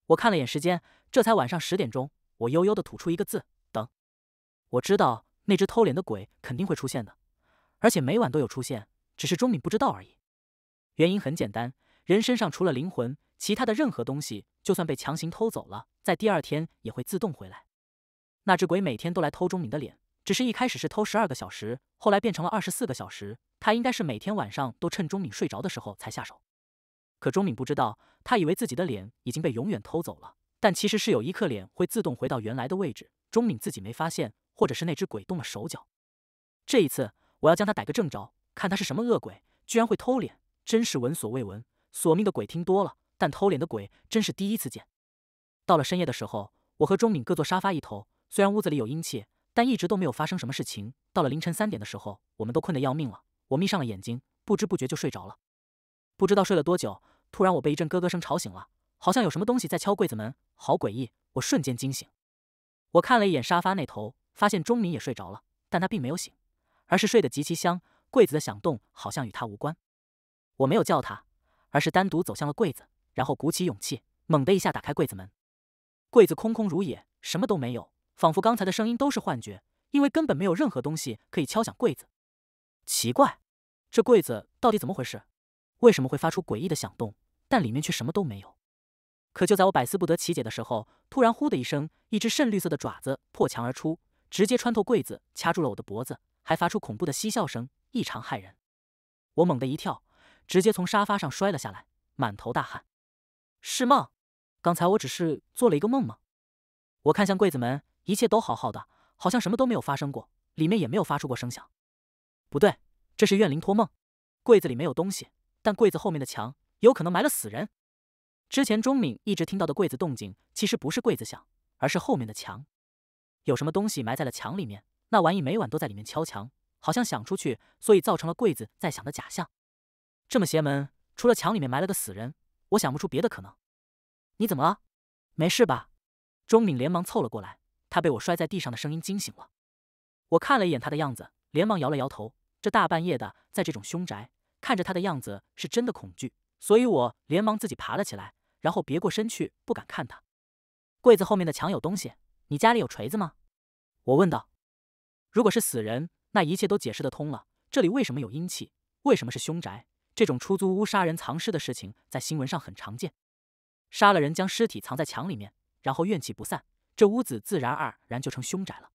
我看了眼时间，这才晚上十点钟。我悠悠的吐出一个字：等。我知道那只偷脸的鬼肯定会出现的，而且每晚都有出现，只是钟敏不知道而已。原因很简单，人身上除了灵魂。其他的任何东西，就算被强行偷走了，在第二天也会自动回来。那只鬼每天都来偷钟敏的脸，只是一开始是偷十二个小时，后来变成了二十四个小时。他应该是每天晚上都趁钟敏睡着的时候才下手。可钟敏不知道，他以为自己的脸已经被永远偷走了，但其实是有一刻脸会自动回到原来的位置。钟敏自己没发现，或者是那只鬼动了手脚。这一次，我要将他逮个正着，看他是什么恶鬼，居然会偷脸，真是闻所未闻。索命的鬼听多了。但偷脸的鬼真是第一次见。到了深夜的时候，我和钟敏各坐沙发一头。虽然屋子里有阴气，但一直都没有发生什么事情。到了凌晨三点的时候，我们都困得要命了。我眯上了眼睛，不知不觉就睡着了。不知道睡了多久，突然我被一阵咯咯声吵醒了，好像有什么东西在敲柜子门，好诡异！我瞬间惊醒，我看了一眼沙发那头，发现钟敏也睡着了，但他并没有醒，而是睡得极其香。柜子的响动好像与他无关。我没有叫他，而是单独走向了柜子。然后鼓起勇气，猛地一下打开柜子门，柜子空空如也，什么都没有，仿佛刚才的声音都是幻觉，因为根本没有任何东西可以敲响柜子。奇怪，这柜子到底怎么回事？为什么会发出诡异的响动？但里面却什么都没有。可就在我百思不得其解的时候，突然“呼”的一声，一只深绿色的爪子破墙而出，直接穿透柜子，掐住了我的脖子，还发出恐怖的嬉笑声，异常骇人。我猛地一跳，直接从沙发上摔了下来，满头大汗。是梦，刚才我只是做了一个梦吗？我看向柜子门，一切都好好的，好像什么都没有发生过，里面也没有发出过声响。不对，这是怨灵托梦。柜子里没有东西，但柜子后面的墙有可能埋了死人。之前钟敏一直听到的柜子动静，其实不是柜子响，而是后面的墙有什么东西埋在了墙里面。那玩意每晚都在里面敲墙，好像想出去，所以造成了柜子在响的假象。这么邪门，除了墙里面埋了个死人。我想不出别的可能，你怎么了？没事吧？钟敏连忙凑了过来，他被我摔在地上的声音惊醒了。我看了一眼他的样子，连忙摇了摇头。这大半夜的，在这种凶宅，看着他的样子是真的恐惧，所以我连忙自己爬了起来，然后别过身去，不敢看他。柜子后面的墙有东西，你家里有锤子吗？我问道。如果是死人，那一切都解释得通了。这里为什么有阴气？为什么是凶宅？这种出租屋杀人藏尸的事情在新闻上很常见，杀了人将尸体藏在墙里面，然后怨气不散，这屋子自然而然就成凶宅了。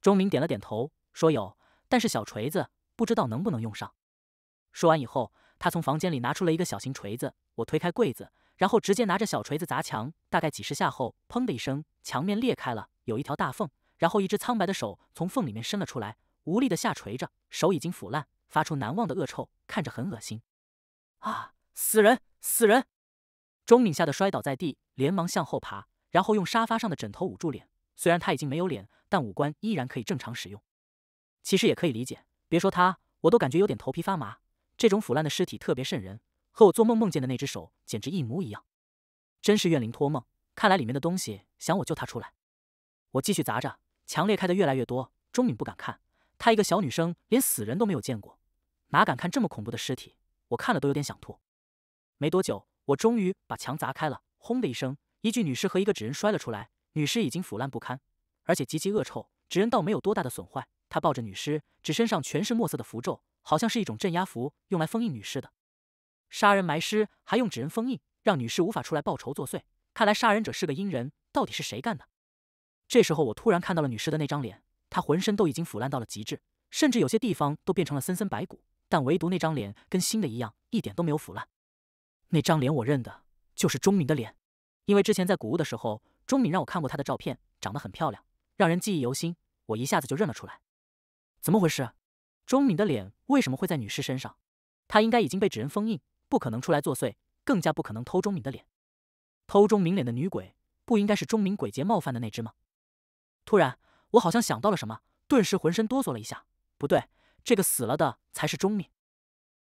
钟明点了点头，说有，但是小锤子不知道能不能用上。说完以后，他从房间里拿出了一个小型锤子。我推开柜子，然后直接拿着小锤子砸墙，大概几十下后，砰的一声，墙面裂开了，有一条大缝，然后一只苍白的手从缝里面伸了出来，无力的下垂着，手已经腐烂。发出难忘的恶臭，看着很恶心啊！死人，死人！钟敏吓得摔倒在地，连忙向后爬，然后用沙发上的枕头捂住脸。虽然他已经没有脸，但五官依然可以正常使用。其实也可以理解，别说他，我都感觉有点头皮发麻。这种腐烂的尸体特别渗人，和我做梦梦见的那只手简直一模一样，真是怨灵托梦。看来里面的东西想我救他出来，我继续砸着，墙裂开的越来越多。钟敏不敢看，她一个小女生，连死人都没有见过。哪敢看这么恐怖的尸体？我看了都有点想吐。没多久，我终于把墙砸开了，轰的一声，一具女尸和一个纸人摔了出来。女尸已经腐烂不堪，而且极其恶臭；纸人倒没有多大的损坏。他抱着女尸，纸身上全是墨色的符咒，好像是一种镇压符，用来封印女尸的。杀人埋尸，还用纸人封印，让女尸无法出来报仇作祟。看来杀人者是个阴人。到底是谁干的？这时候，我突然看到了女尸的那张脸，她浑身都已经腐烂到了极致，甚至有些地方都变成了森森白骨。但唯独那张脸跟新的一样，一点都没有腐烂。那张脸我认得，就是钟敏的脸。因为之前在古物的时候，钟敏让我看过她的照片，长得很漂亮，让人记忆犹新。我一下子就认了出来。怎么回事？钟敏的脸为什么会在女尸身上？她应该已经被纸人封印，不可能出来作祟，更加不可能偷钟敏的脸。偷钟敏脸的女鬼，不应该是钟敏鬼节冒犯的那只吗？突然，我好像想到了什么，顿时浑身哆嗦了一下。不对。这个死了的才是钟敏，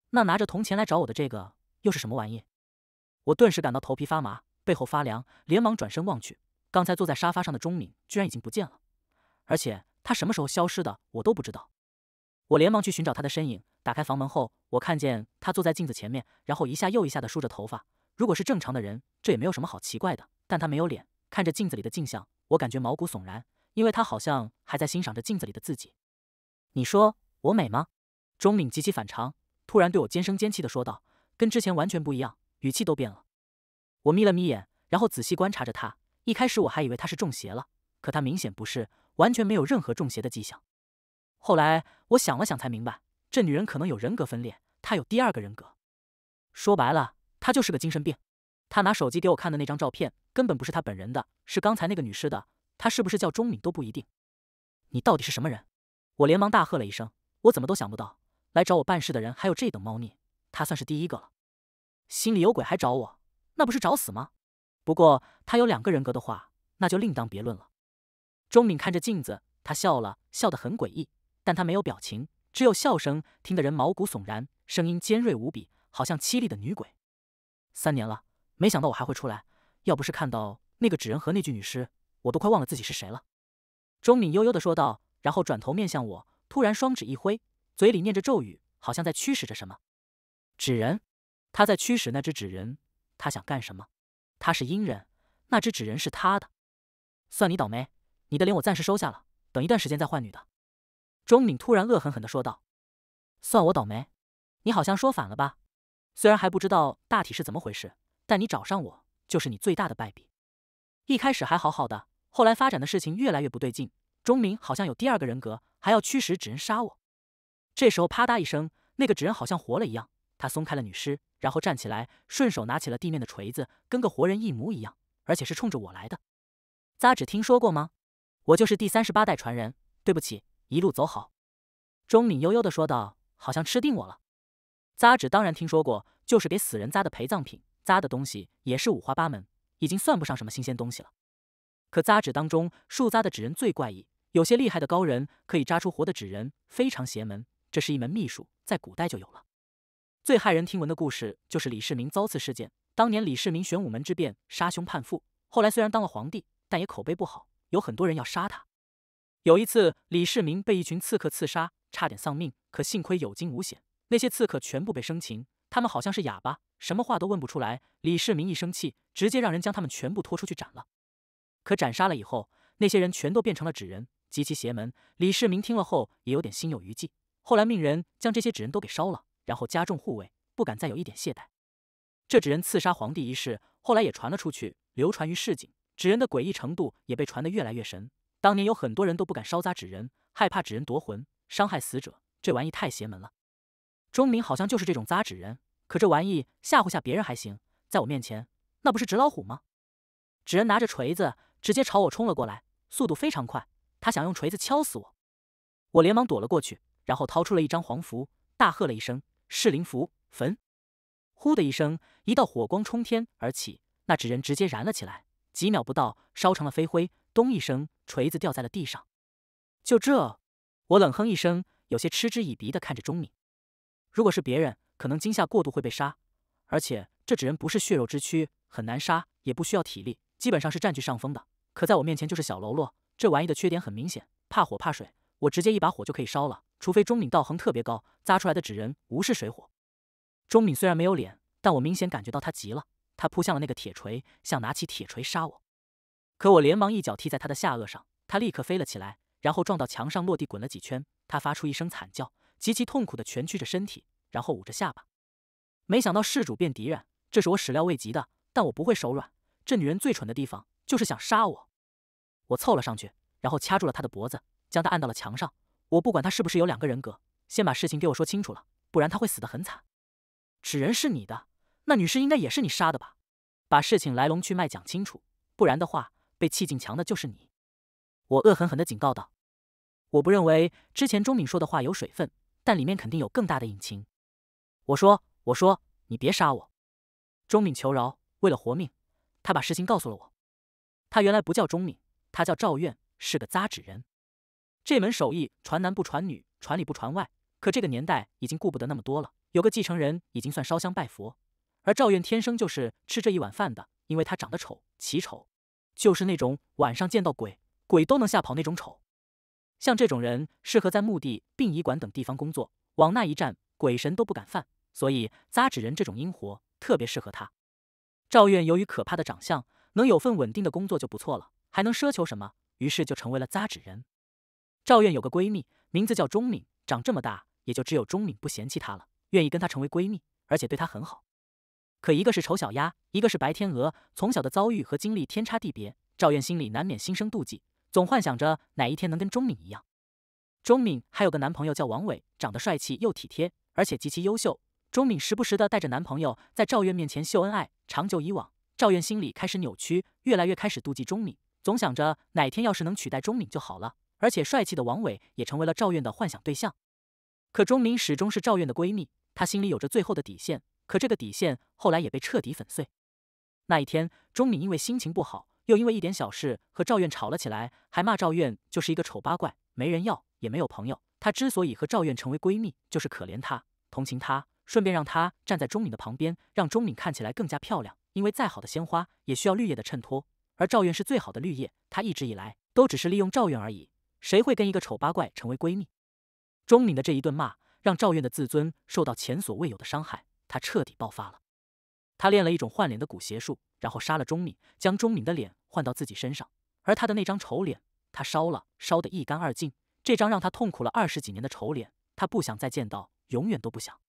那拿着铜钱来找我的这个又是什么玩意？我顿时感到头皮发麻，背后发凉，连忙转身望去。刚才坐在沙发上的钟敏居然已经不见了，而且他什么时候消失的，我都不知道。我连忙去寻找他的身影。打开房门后，我看见他坐在镜子前面，然后一下又一下地梳着头发。如果是正常的人，这也没有什么好奇怪的。但他没有脸看着镜子里的镜像，我感觉毛骨悚然，因为他好像还在欣赏着镜子里的自己。你说？我美吗？钟敏极其反常，突然对我尖声尖气的说道，跟之前完全不一样，语气都变了。我眯了眯眼，然后仔细观察着她。一开始我还以为她是中邪了，可她明显不是，完全没有任何中邪的迹象。后来我想了想才明白，这女人可能有人格分裂，她有第二个人格。说白了，她就是个精神病。她拿手机给我看的那张照片，根本不是她本人的，是刚才那个女尸的。她是不是叫钟敏都不一定。你到底是什么人？我连忙大喝了一声。我怎么都想不到来找我办事的人还有这等猫腻，他算是第一个了。心里有鬼还找我，那不是找死吗？不过他有两个人格的话，那就另当别论了。钟敏看着镜子，他笑了笑，得很诡异，但他没有表情，只有笑声，听得人毛骨悚然，声音尖锐无比，好像凄厉的女鬼。三年了，没想到我还会出来。要不是看到那个纸人和那具女尸，我都快忘了自己是谁了。钟敏悠悠的说道，然后转头面向我。突然，双指一挥，嘴里念着咒语，好像在驱使着什么。纸人，他在驱使那只纸人，他想干什么？他是阴人，那只纸人是他的。算你倒霉，你的脸我暂时收下了，等一段时间再换女的。钟敏突然恶狠狠的说道：“算我倒霉？你好像说反了吧？虽然还不知道大体是怎么回事，但你找上我就是你最大的败笔。一开始还好好的，后来发展的事情越来越不对劲。”钟明好像有第二个人格，还要驱使纸人杀我。这时候，啪嗒一声，那个纸人好像活了一样，他松开了女尸，然后站起来，顺手拿起了地面的锤子，跟个活人一模一样，而且是冲着我来的。扎纸听说过吗？我就是第三十八代传人。对不起，一路走好。钟敏悠悠地说道，好像吃定我了。扎纸当然听说过，就是给死人扎的陪葬品，扎的东西也是五花八门，已经算不上什么新鲜东西了。可扎纸当中，树扎的纸人最怪异。有些厉害的高人可以扎出活的纸人，非常邪门。这是一门秘术，在古代就有了。最骇人听闻的故事就是李世民遭刺事件。当年李世民玄武门之变，杀兄叛父，后来虽然当了皇帝，但也口碑不好，有很多人要杀他。有一次，李世民被一群刺客刺杀，差点丧命，可幸亏有惊无险。那些刺客全部被生擒，他们好像是哑巴，什么话都问不出来。李世民一生气，直接让人将他们全部拖出去斩了。可斩杀了以后，那些人全都变成了纸人。极其邪门。李世民听了后也有点心有余悸，后来命人将这些纸人都给烧了，然后加重护卫，不敢再有一点懈怠。这纸人刺杀皇帝一事后来也传了出去，流传于市井，纸人的诡异程度也被传得越来越神。当年有很多人都不敢烧砸纸人，害怕纸人夺魂，伤害死者。这玩意太邪门了。钟明好像就是这种砸纸人，可这玩意吓唬吓别人还行，在我面前那不是纸老虎吗？纸人拿着锤子直接朝我冲了过来，速度非常快。他想用锤子敲死我，我连忙躲了过去，然后掏出了一张黄符，大喝了一声：“噬灵符，焚！”呼的一声，一道火光冲天而起，那纸人直接燃了起来，几秒不到，烧成了飞灰。咚一声，锤子掉在了地上。就这，我冷哼一声，有些嗤之以鼻的看着钟敏。如果是别人，可能惊吓过度会被杀，而且这纸人不是血肉之躯，很难杀，也不需要体力，基本上是占据上风的。可在我面前就是小喽啰。这玩意的缺点很明显，怕火怕水。我直接一把火就可以烧了，除非钟敏道行特别高，扎出来的纸人无视水火。钟敏虽然没有脸，但我明显感觉到他急了，他扑向了那个铁锤，想拿起铁锤杀我。可我连忙一脚踢在他的下颚上，他立刻飞了起来，然后撞到墙上落地滚了几圈。他发出一声惨叫，极其痛苦地蜷曲着身体，然后捂着下巴。没想到事主变敌人，这是我始料未及的，但我不会手软。这女人最蠢的地方就是想杀我。我凑了上去，然后掐住了他的脖子，将他按到了墙上。我不管他是不是有两个人格，先把事情给我说清楚了，不然他会死得很惨。纸人是你的，那女尸应该也是你杀的吧？把事情来龙去脉讲清楚，不然的话，被气进墙的就是你。我恶狠狠地警告道：“我不认为之前钟敏说的话有水分，但里面肯定有更大的隐情。”我说：“我说，你别杀我！”钟敏求饶，为了活命，他把事情告诉了我。他原来不叫钟敏。他叫赵院，是个扎纸人。这门手艺传男不传女，传里不传外。可这个年代已经顾不得那么多了，有个继承人已经算烧香拜佛。而赵院天生就是吃这一碗饭的，因为他长得丑，奇丑，就是那种晚上见到鬼，鬼都能吓跑那种丑。像这种人适合在墓地、殡仪馆等地方工作，往那一站，鬼神都不敢犯。所以扎纸人这种阴活特别适合他。赵院由于可怕的长相，能有份稳定的工作就不错了。还能奢求什么？于是就成为了扎纸人。赵院有个闺蜜，名字叫钟敏，长这么大，也就只有钟敏不嫌弃她了，愿意跟她成为闺蜜，而且对她很好。可一个是丑小鸭，一个是白天鹅，从小的遭遇和经历天差地别，赵院心里难免心生妒忌，总幻想着哪一天能跟钟敏一样。钟敏还有个男朋友叫王伟，长得帅气又体贴，而且极其优秀。钟敏时不时的带着男朋友在赵院面前秀恩爱，长久以往，赵院心里开始扭曲，越来越开始妒忌钟敏。总想着哪天要是能取代钟敏就好了，而且帅气的王伟也成为了赵院的幻想对象。可钟敏始终是赵院的闺蜜，她心里有着最后的底线。可这个底线后来也被彻底粉碎。那一天，钟敏因为心情不好，又因为一点小事和赵院吵了起来，还骂赵院就是一个丑八怪，没人要也没有朋友。她之所以和赵院成为闺蜜，就是可怜她、同情她，顺便让她站在钟敏的旁边，让钟敏看起来更加漂亮。因为再好的鲜花也需要绿叶的衬托。而赵苑是最好的绿叶，她一直以来都只是利用赵苑而已。谁会跟一个丑八怪成为闺蜜？钟敏的这一顿骂，让赵苑的自尊受到前所未有的伤害，她彻底爆发了。她练了一种换脸的古邪术，然后杀了钟敏，将钟敏的脸换到自己身上。而她的那张丑脸，她烧了，烧得一干二净。这张让她痛苦了二十几年的丑脸，她不想再见到，永远都不想。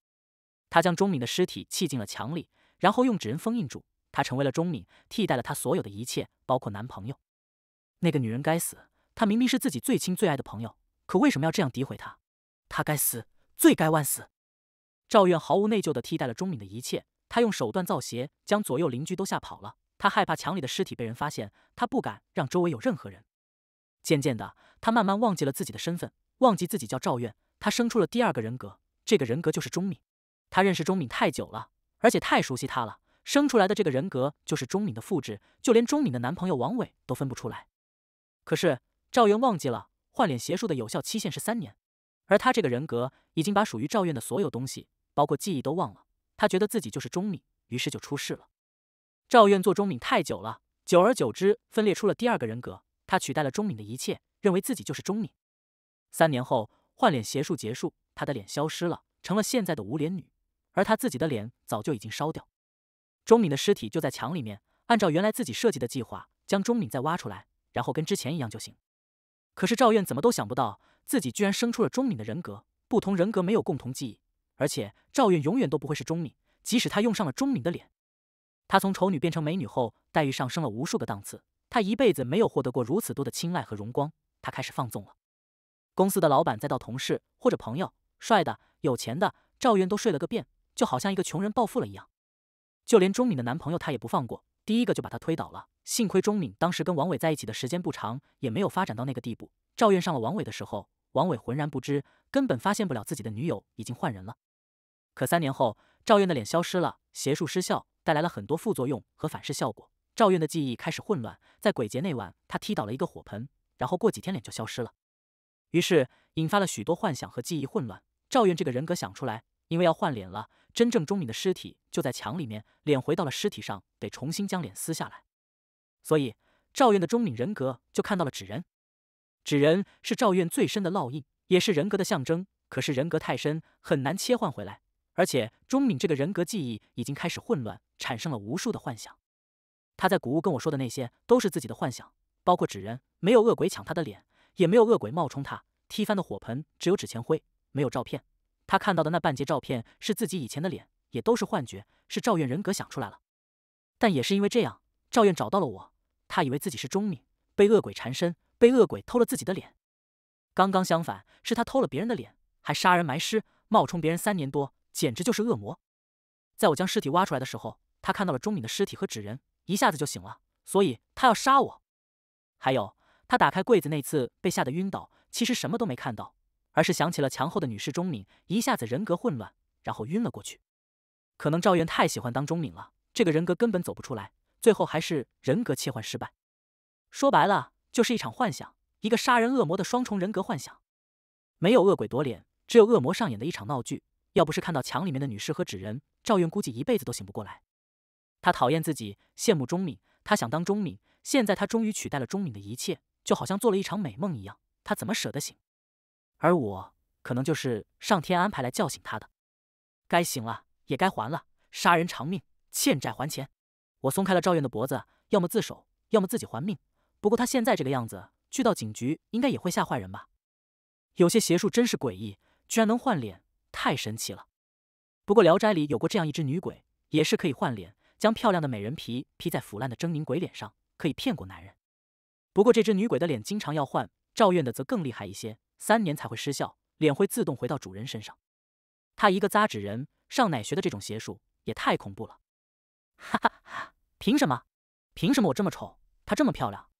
她将钟敏的尸体砌进了墙里，然后用纸人封印住。他成为了钟敏，替代了他所有的一切，包括男朋友。那个女人该死！她明明是自己最亲最爱的朋友，可为什么要这样诋毁她？她该死，罪该万死。赵院毫无内疚的替代了钟敏的一切。她用手段造邪，将左右邻居都吓跑了。她害怕墙里的尸体被人发现，她不敢让周围有任何人。渐渐的，她慢慢忘记了自己的身份，忘记自己叫赵院，她生出了第二个人格，这个人格就是钟敏。她认识钟敏太久了，而且太熟悉他了。生出来的这个人格就是钟敏的复制，就连钟敏的男朋友王伟都分不出来。可是赵愿忘记了换脸邪术的有效期限是三年，而他这个人格已经把属于赵院的所有东西，包括记忆都忘了。他觉得自己就是钟敏，于是就出事了。赵院做钟敏太久了，久而久之分裂出了第二个人格，他取代了钟敏的一切，认为自己就是钟敏。三年后换脸邪术结束，他的脸消失了，成了现在的无脸女，而他自己的脸早就已经烧掉。钟敏的尸体就在墙里面。按照原来自己设计的计划，将钟敏再挖出来，然后跟之前一样就行。可是赵院怎么都想不到，自己居然生出了钟敏的人格。不同人格没有共同记忆，而且赵院永远都不会是钟敏，即使他用上了钟敏的脸。他从丑女变成美女后，待遇上升了无数个档次。他一辈子没有获得过如此多的青睐和荣光，他开始放纵了。公司的老板，再到同事或者朋友，帅的、有钱的，赵院都睡了个遍，就好像一个穷人暴富了一样。就连钟敏的男朋友他也不放过，第一个就把他推倒了。幸亏钟敏当时跟王伟在一起的时间不长，也没有发展到那个地步。赵院上了王伟的时候，王伟浑然不知，根本发现不了自己的女友已经换人了。可三年后，赵院的脸消失了，邪术失效，带来了很多副作用和反噬效果。赵院的记忆开始混乱，在鬼节那晚，他踢倒了一个火盆，然后过几天脸就消失了，于是引发了许多幻想和记忆混乱。赵院这个人格想出来，因为要换脸了。真正钟敏的尸体就在墙里面，脸回到了尸体上，得重新将脸撕下来。所以赵院的钟敏人格就看到了纸人，纸人是赵院最深的烙印，也是人格的象征。可是人格太深，很难切换回来。而且钟敏这个人格记忆已经开始混乱，产生了无数的幻想。他在古屋跟我说的那些，都是自己的幻想，包括纸人，没有恶鬼抢他的脸，也没有恶鬼冒充他，踢翻的火盆只有纸钱灰，没有照片。他看到的那半截照片是自己以前的脸，也都是幻觉，是赵院人格想出来了。但也是因为这样，赵院找到了我。他以为自己是钟敏，被恶鬼缠身，被恶鬼偷了自己的脸。刚刚相反，是他偷了别人的脸，还杀人埋尸，冒充别人三年多，简直就是恶魔。在我将尸体挖出来的时候，他看到了钟敏的尸体和纸人，一下子就醒了。所以他要杀我。还有，他打开柜子那次被吓得晕倒，其实什么都没看到。而是想起了墙后的女士钟敏，一下子人格混乱，然后晕了过去。可能赵愿太喜欢当钟敏了，这个人格根本走不出来，最后还是人格切换失败。说白了，就是一场幻想，一个杀人恶魔的双重人格幻想。没有恶鬼夺脸，只有恶魔上演的一场闹剧。要不是看到墙里面的女士和纸人，赵愿估计一辈子都醒不过来。他讨厌自己，羡慕钟敏，他想当钟敏。现在他终于取代了钟敏的一切，就好像做了一场美梦一样。他怎么舍得醒？而我可能就是上天安排来叫醒他的，该醒了也该还了，杀人偿命，欠债还钱。我松开了赵院的脖子，要么自首，要么自己还命。不过他现在这个样子，去到警局应该也会吓坏人吧？有些邪术真是诡异，居然能换脸，太神奇了。不过《聊斋》里有过这样一只女鬼，也是可以换脸，将漂亮的美人皮披在腐烂的狰狞鬼脸上，可以骗过男人。不过这只女鬼的脸经常要换，赵院的则更厉害一些。三年才会失效，脸会自动回到主人身上。他一个扎纸人上哪学的这种邪术，也太恐怖了！哈哈哈！凭什么？凭什么我这么丑，她这么漂亮？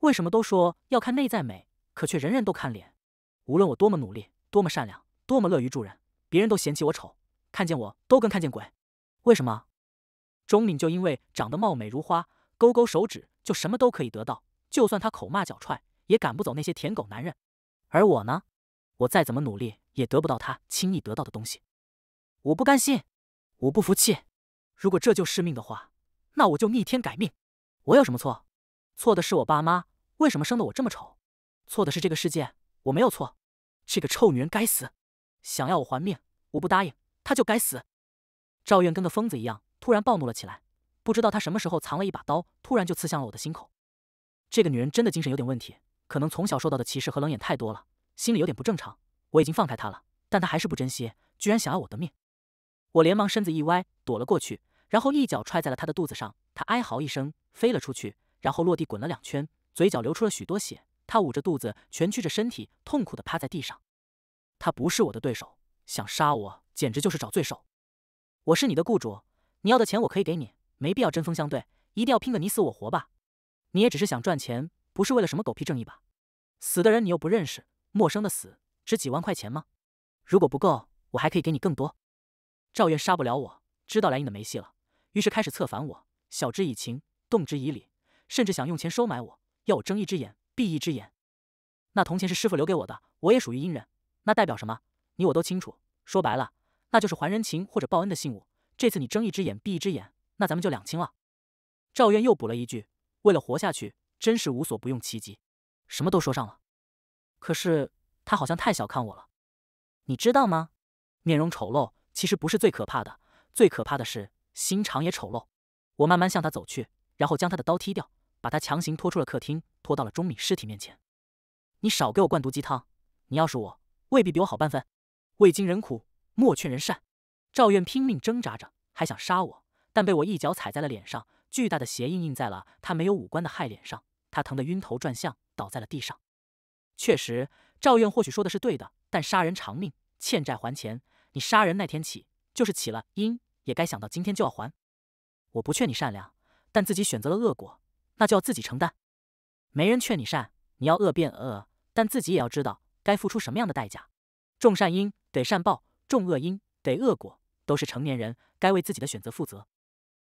为什么都说要看内在美，可却人人都看脸？无论我多么努力，多么善良，多么乐于助人，别人都嫌弃我丑，看见我都跟看见鬼。为什么？钟敏就因为长得貌美如花，勾勾手指就什么都可以得到，就算她口骂脚踹，也赶不走那些舔狗男人。而我呢？我再怎么努力也得不到他轻易得到的东西，我不甘心，我不服气。如果这就是命的话，那我就逆天改命。我有什么错？错的是我爸妈，为什么生的我这么丑？错的是这个世界，我没有错。这个臭女人该死！想要我还命，我不答应，她就该死！赵院跟个疯子一样，突然暴怒了起来。不知道他什么时候藏了一把刀，突然就刺向了我的心口。这个女人真的精神有点问题。可能从小受到的歧视和冷眼太多了，心里有点不正常。我已经放开他了，但他还是不珍惜，居然想要我的命。我连忙身子一歪，躲了过去，然后一脚踹在了他的肚子上。他哀嚎一声，飞了出去，然后落地滚了两圈，嘴角流出了许多血。他捂着肚子，蜷曲着身体，痛苦地趴在地上。他不是我的对手，想杀我简直就是找罪受。我是你的雇主，你要的钱我可以给你，没必要针锋相对，一定要拼个你死我活吧？你也只是想赚钱。不是为了什么狗屁正义吧？死的人你又不认识，陌生的死值几万块钱吗？如果不够，我还可以给你更多。赵院杀不了我，知道来硬的没戏了，于是开始策反我，晓之以情，动之以理，甚至想用钱收买我，要我睁一只眼闭一只眼。那铜钱是师傅留给我的，我也属于阴人，那代表什么？你我都清楚。说白了，那就是还人情或者报恩的信物。这次你睁一只眼闭一只眼，那咱们就两清了。赵渊又补了一句：“为了活下去。”真是无所不用其极，什么都说上了。可是他好像太小看我了，你知道吗？面容丑陋其实不是最可怕的，最可怕的是心肠也丑陋。我慢慢向他走去，然后将他的刀踢掉，把他强行拖出了客厅，拖到了钟敏尸体面前。你少给我灌毒鸡汤！你要是我，未必比我好半分。未经人苦，莫劝人善。赵院拼命挣扎着，还想杀我，但被我一脚踩在了脸上。巨大的鞋印印在了他没有五官的害脸上，他疼得晕头转向，倒在了地上。确实，赵院或许说的是对的，但杀人偿命，欠债还钱。你杀人那天起，就是起了因，也该想到今天就要还。我不劝你善良，但自己选择了恶果，那就要自己承担。没人劝你善，你要恶变恶，但自己也要知道该付出什么样的代价。种善因得善报，种恶因得恶果，都是成年人该为自己的选择负责。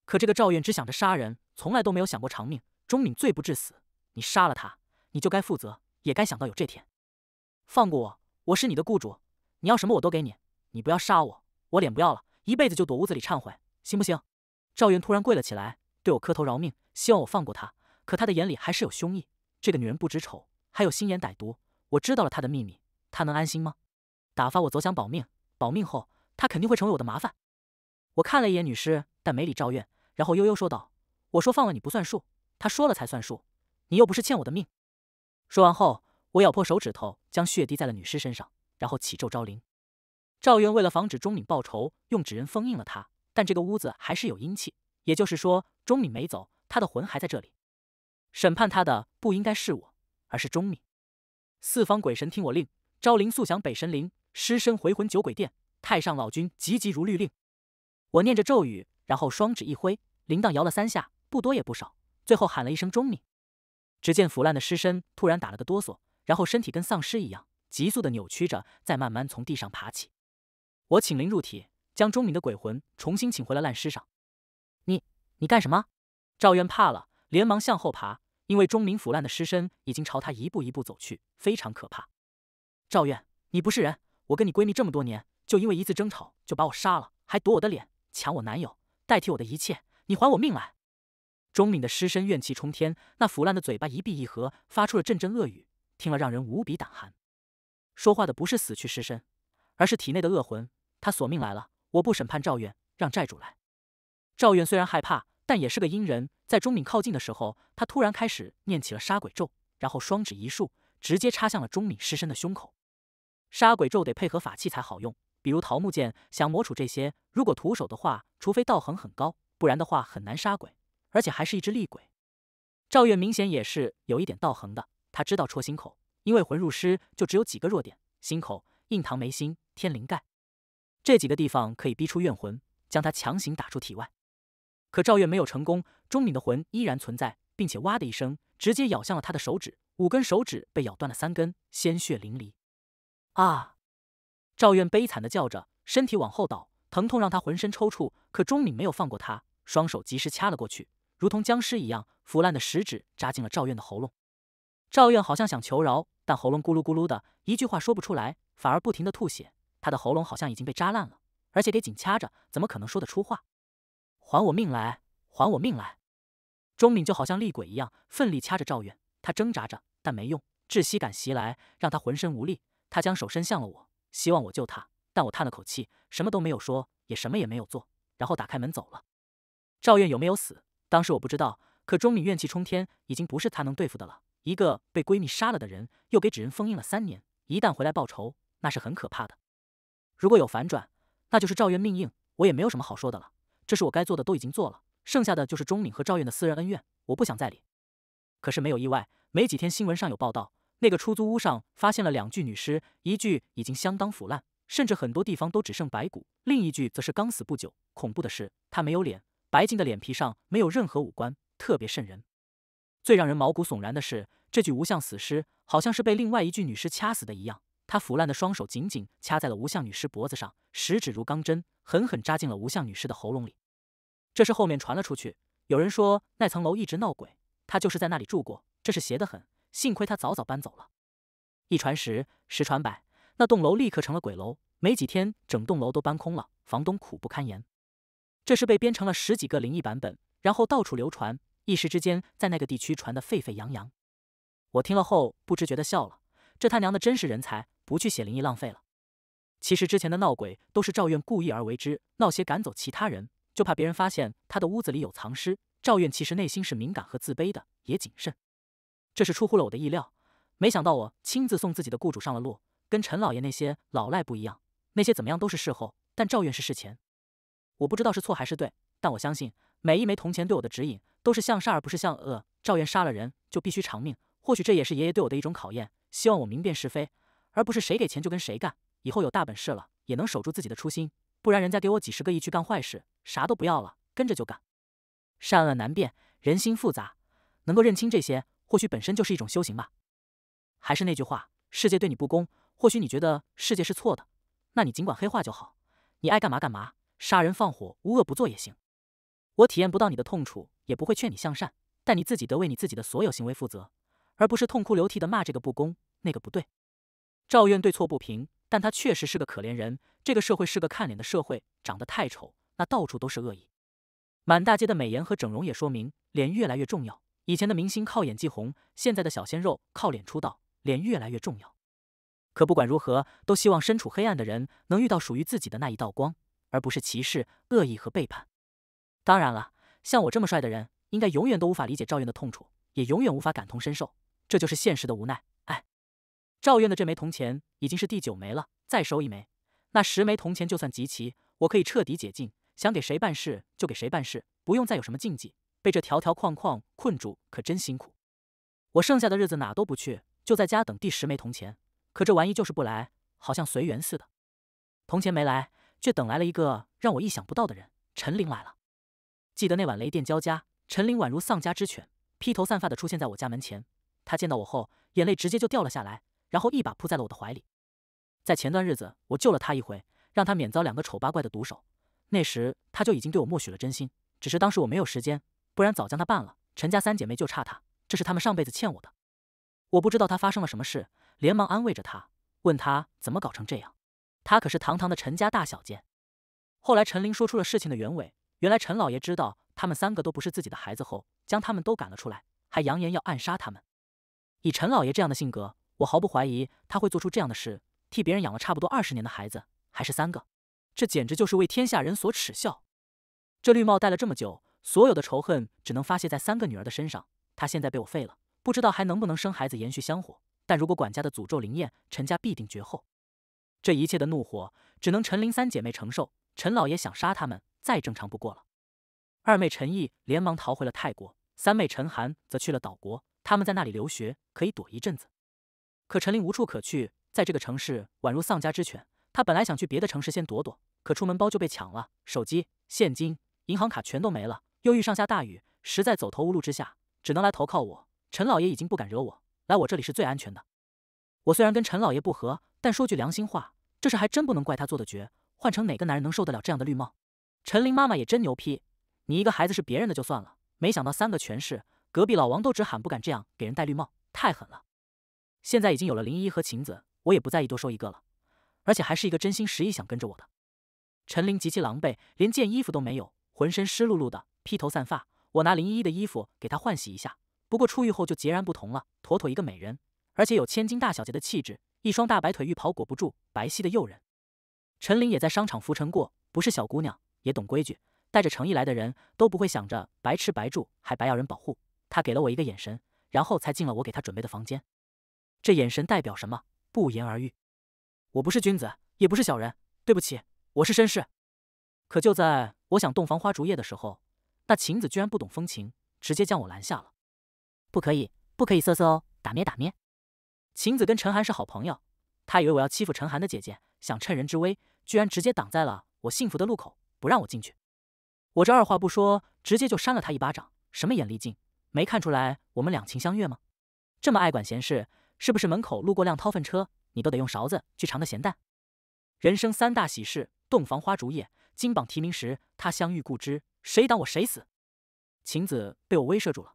可这个赵院只想着杀人，从来都没有想过偿命。钟敏罪不至死，你杀了他，你就该负责，也该想到有这天。放过我，我是你的雇主，你要什么我都给你，你不要杀我，我脸不要了，一辈子就躲屋子里忏悔，行不行？赵院突然跪了起来，对我磕头饶命，希望我放过他。可他的眼里还是有凶意。这个女人不止丑，还有心眼歹毒。我知道了她的秘密，她能安心吗？打发我走，想保命，保命后她肯定会成为我的麻烦。我看了一眼女尸，但没理赵院。然后悠悠说道：“我说放了你不算数，他说了才算数。你又不是欠我的命。”说完后，我咬破手指头，将血滴在了女尸身上，然后启咒招灵。赵渊为了防止钟敏报仇，用纸人封印了他，但这个屋子还是有阴气，也就是说，钟敏没走，他的魂还在这里。审判他的不应该是我，而是钟敏。四方鬼神听我令，招灵速降北神灵，尸身回魂酒鬼殿，太上老君急急如律令。我念着咒语，然后双指一挥。铃铛摇了三下，不多也不少，最后喊了一声“钟敏”。只见腐烂的尸身突然打了个哆嗦，然后身体跟丧尸一样，急速的扭曲着，再慢慢从地上爬起。我请灵入体，将钟敏的鬼魂重新请回了烂尸上。你，你干什么？赵愿怕了，连忙向后爬，因为钟敏腐烂的尸身已经朝他一步一步走去，非常可怕。赵愿，你不是人！我跟你闺蜜这么多年，就因为一次争吵就把我杀了，还夺我的脸，抢我男友，代替我的一切。你还我命来！钟敏的尸身怨气冲天，那腐烂的嘴巴一闭一合，发出了阵阵恶语，听了让人无比胆寒。说话的不是死去尸身，而是体内的恶魂。他索命来了，我不审判赵院，让债主来。赵院虽然害怕，但也是个阴人。在钟敏靠近的时候，他突然开始念起了杀鬼咒，然后双指一竖，直接插向了钟敏尸身的胸口。杀鬼咒得配合法器才好用，比如桃木剑、降魔杵这些。如果徒手的话，除非道行很高。不然的话很难杀鬼，而且还是一只厉鬼。赵月明显也是有一点道行的，他知道戳心口，因为魂入尸就只有几个弱点：心口、印堂、眉心、天灵盖这几个地方可以逼出怨魂，将他强行打出体外。可赵月没有成功，钟敏的魂依然存在，并且哇的一声直接咬向了他的手指，五根手指被咬断了三根，鲜血淋漓。啊！赵月悲惨的叫着，身体往后倒，疼痛让他浑身抽搐。可钟敏没有放过他。双手及时掐了过去，如同僵尸一样腐烂的食指扎进了赵院的喉咙。赵院好像想求饶，但喉咙咕噜咕噜的，一句话说不出来，反而不停的吐血。他的喉咙好像已经被扎烂了，而且给紧掐着，怎么可能说得出话？还我命来！还我命来！钟敏就好像厉鬼一样，奋力掐着赵院。他挣扎着，但没用，窒息感袭来，让他浑身无力。他将手伸向了我，希望我救他，但我叹了口气，什么都没有说，也什么也没有做，然后打开门走了。赵院有没有死？当时我不知道，可钟敏怨气冲天，已经不是他能对付的了。一个被闺蜜杀了的人，又给纸人封印了三年，一旦回来报仇，那是很可怕的。如果有反转，那就是赵院命硬，我也没有什么好说的了。这是我该做的都已经做了，剩下的就是钟敏和赵院的私人恩怨，我不想再理。可是没有意外，没几天新闻上有报道，那个出租屋上发现了两具女尸，一具已经相当腐烂，甚至很多地方都只剩白骨；另一具则是刚死不久。恐怖的是，她没有脸。白净的脸皮上没有任何五官，特别瘆人。最让人毛骨悚然的是，这具无相死尸好像是被另外一具女尸掐死的一样，他腐烂的双手紧紧掐在了无相女尸脖子上，十指如钢针，狠狠扎进了无相女尸的喉咙里。这事后面传了出去，有人说那层楼一直闹鬼，他就是在那里住过，这是邪得很。幸亏他早早搬走了。一传十，十传百，那栋楼立刻成了鬼楼。没几天，整栋楼都搬空了，房东苦不堪言。这是被编成了十几个灵异版本，然后到处流传，一时之间在那个地区传得沸沸扬扬。我听了后不知觉地笑了，这他娘的真是人才，不去写灵异浪费了。其实之前的闹鬼都是赵院故意而为之，闹邪赶走其他人，就怕别人发现他的屋子里有藏尸。赵院其实内心是敏感和自卑的，也谨慎。这是出乎了我的意料，没想到我亲自送自己的雇主上了路，跟陈老爷那些老赖不一样，那些怎么样都是事后，但赵院是事前。我不知道是错还是对，但我相信每一枚铜钱对我的指引都是向善而不是向恶。赵元杀了人就必须偿命，或许这也是爷爷对我的一种考验。希望我明辨是非，而不是谁给钱就跟谁干。以后有大本事了，也能守住自己的初心，不然人家给我几十个亿去干坏事，啥都不要了，跟着就干。善恶难辨，人心复杂，能够认清这些，或许本身就是一种修行吧。还是那句话，世界对你不公，或许你觉得世界是错的，那你尽管黑化就好，你爱干嘛干嘛。杀人放火，无恶不作也行。我体验不到你的痛楚，也不会劝你向善，但你自己得为你自己的所有行为负责，而不是痛哭流涕的骂这个不公，那个不对。赵院对错不平，但他确实是个可怜人。这个社会是个看脸的社会，长得太丑，那到处都是恶意。满大街的美颜和整容也说明脸越来越重要。以前的明星靠演技红，现在的小鲜肉靠脸出道，脸越来越重要。可不管如何，都希望身处黑暗的人能遇到属于自己的那一道光。而不是歧视、恶意和背叛。当然了，像我这么帅的人，应该永远都无法理解赵院的痛楚，也永远无法感同身受。这就是现实的无奈。哎，赵院的这枚铜钱已经是第九枚了，再收一枚，那十枚铜钱就算集齐，我可以彻底解禁，想给谁办事就给谁办事，不用再有什么禁忌。被这条条框框困住，可真辛苦。我剩下的日子哪都不去，就在家等第十枚铜钱。可这玩意就是不来，好像随缘似的。铜钱没来。却等来了一个让我意想不到的人，陈琳来了。记得那晚雷电交加，陈琳宛如丧家之犬，披头散发的出现在我家门前。他见到我后，眼泪直接就掉了下来，然后一把扑在了我的怀里。在前段日子，我救了他一回，让他免遭两个丑八怪的毒手。那时他就已经对我默许了真心，只是当时我没有时间，不然早将他办了。陈家三姐妹就差他，这是他们上辈子欠我的。我不知道他发生了什么事，连忙安慰着他，问他怎么搞成这样。他可是堂堂的陈家大小姐。后来，陈林说出了事情的原委。原来，陈老爷知道他们三个都不是自己的孩子后，将他们都赶了出来，还扬言要暗杀他们。以陈老爷这样的性格，我毫不怀疑他会做出这样的事。替别人养了差不多二十年的孩子，还是三个，这简直就是为天下人所耻笑。这绿帽戴了这么久，所有的仇恨只能发泄在三个女儿的身上。他现在被我废了，不知道还能不能生孩子延续香火。但如果管家的诅咒灵验，陈家必定绝后。这一切的怒火只能陈林三姐妹承受。陈老爷想杀他们，再正常不过了。二妹陈毅连忙逃回了泰国，三妹陈寒则去了岛国，他们在那里留学，可以躲一阵子。可陈林无处可去，在这个城市宛如丧家之犬。他本来想去别的城市先躲躲，可出门包就被抢了，手机、现金、银行卡全都没了。又遇上下大雨，实在走投无路之下，只能来投靠我。陈老爷已经不敢惹我，来我这里是最安全的。我虽然跟陈老爷不和。但说句良心话，这事还真不能怪他做的绝。换成哪个男人能受得了这样的绿帽？陈林妈妈也真牛批，你一个孩子是别人的就算了，没想到三个全是。隔壁老王都只喊不敢这样给人戴绿帽，太狠了。现在已经有了林依依和晴子，我也不在意多收一个了，而且还是一个真心实意想跟着我的。陈林极其狼狈，连件衣服都没有，浑身湿漉漉的，披头散发。我拿林依依的衣服给她换洗一下。不过出狱后就截然不同了，妥妥一个美人，而且有千金大小姐的气质。一双大白腿，浴袍裹不住白皙的诱人。陈林也在商场浮沉过，不是小姑娘，也懂规矩。带着诚意来的人都不会想着白吃白住，还白要人保护。他给了我一个眼神，然后才进了我给他准备的房间。这眼神代表什么？不言而喻。我不是君子，也不是小人，对不起，我是绅士。可就在我想洞房花烛夜的时候，那晴子居然不懂风情，直接将我拦下了。不可以，不可以色色哦，打咩打咩。晴子跟陈寒是好朋友，他以为我要欺负陈寒的姐姐，想趁人之危，居然直接挡在了我幸福的路口，不让我进去。我这二话不说，直接就扇了他一巴掌。什么眼力劲，没看出来我们两情相悦吗？这么爱管闲事，是不是门口路过辆掏粪车，你都得用勺子去尝个咸淡？人生三大喜事：洞房花烛夜，金榜题名时，他相遇故知。谁挡我谁死！晴子被我威慑住了，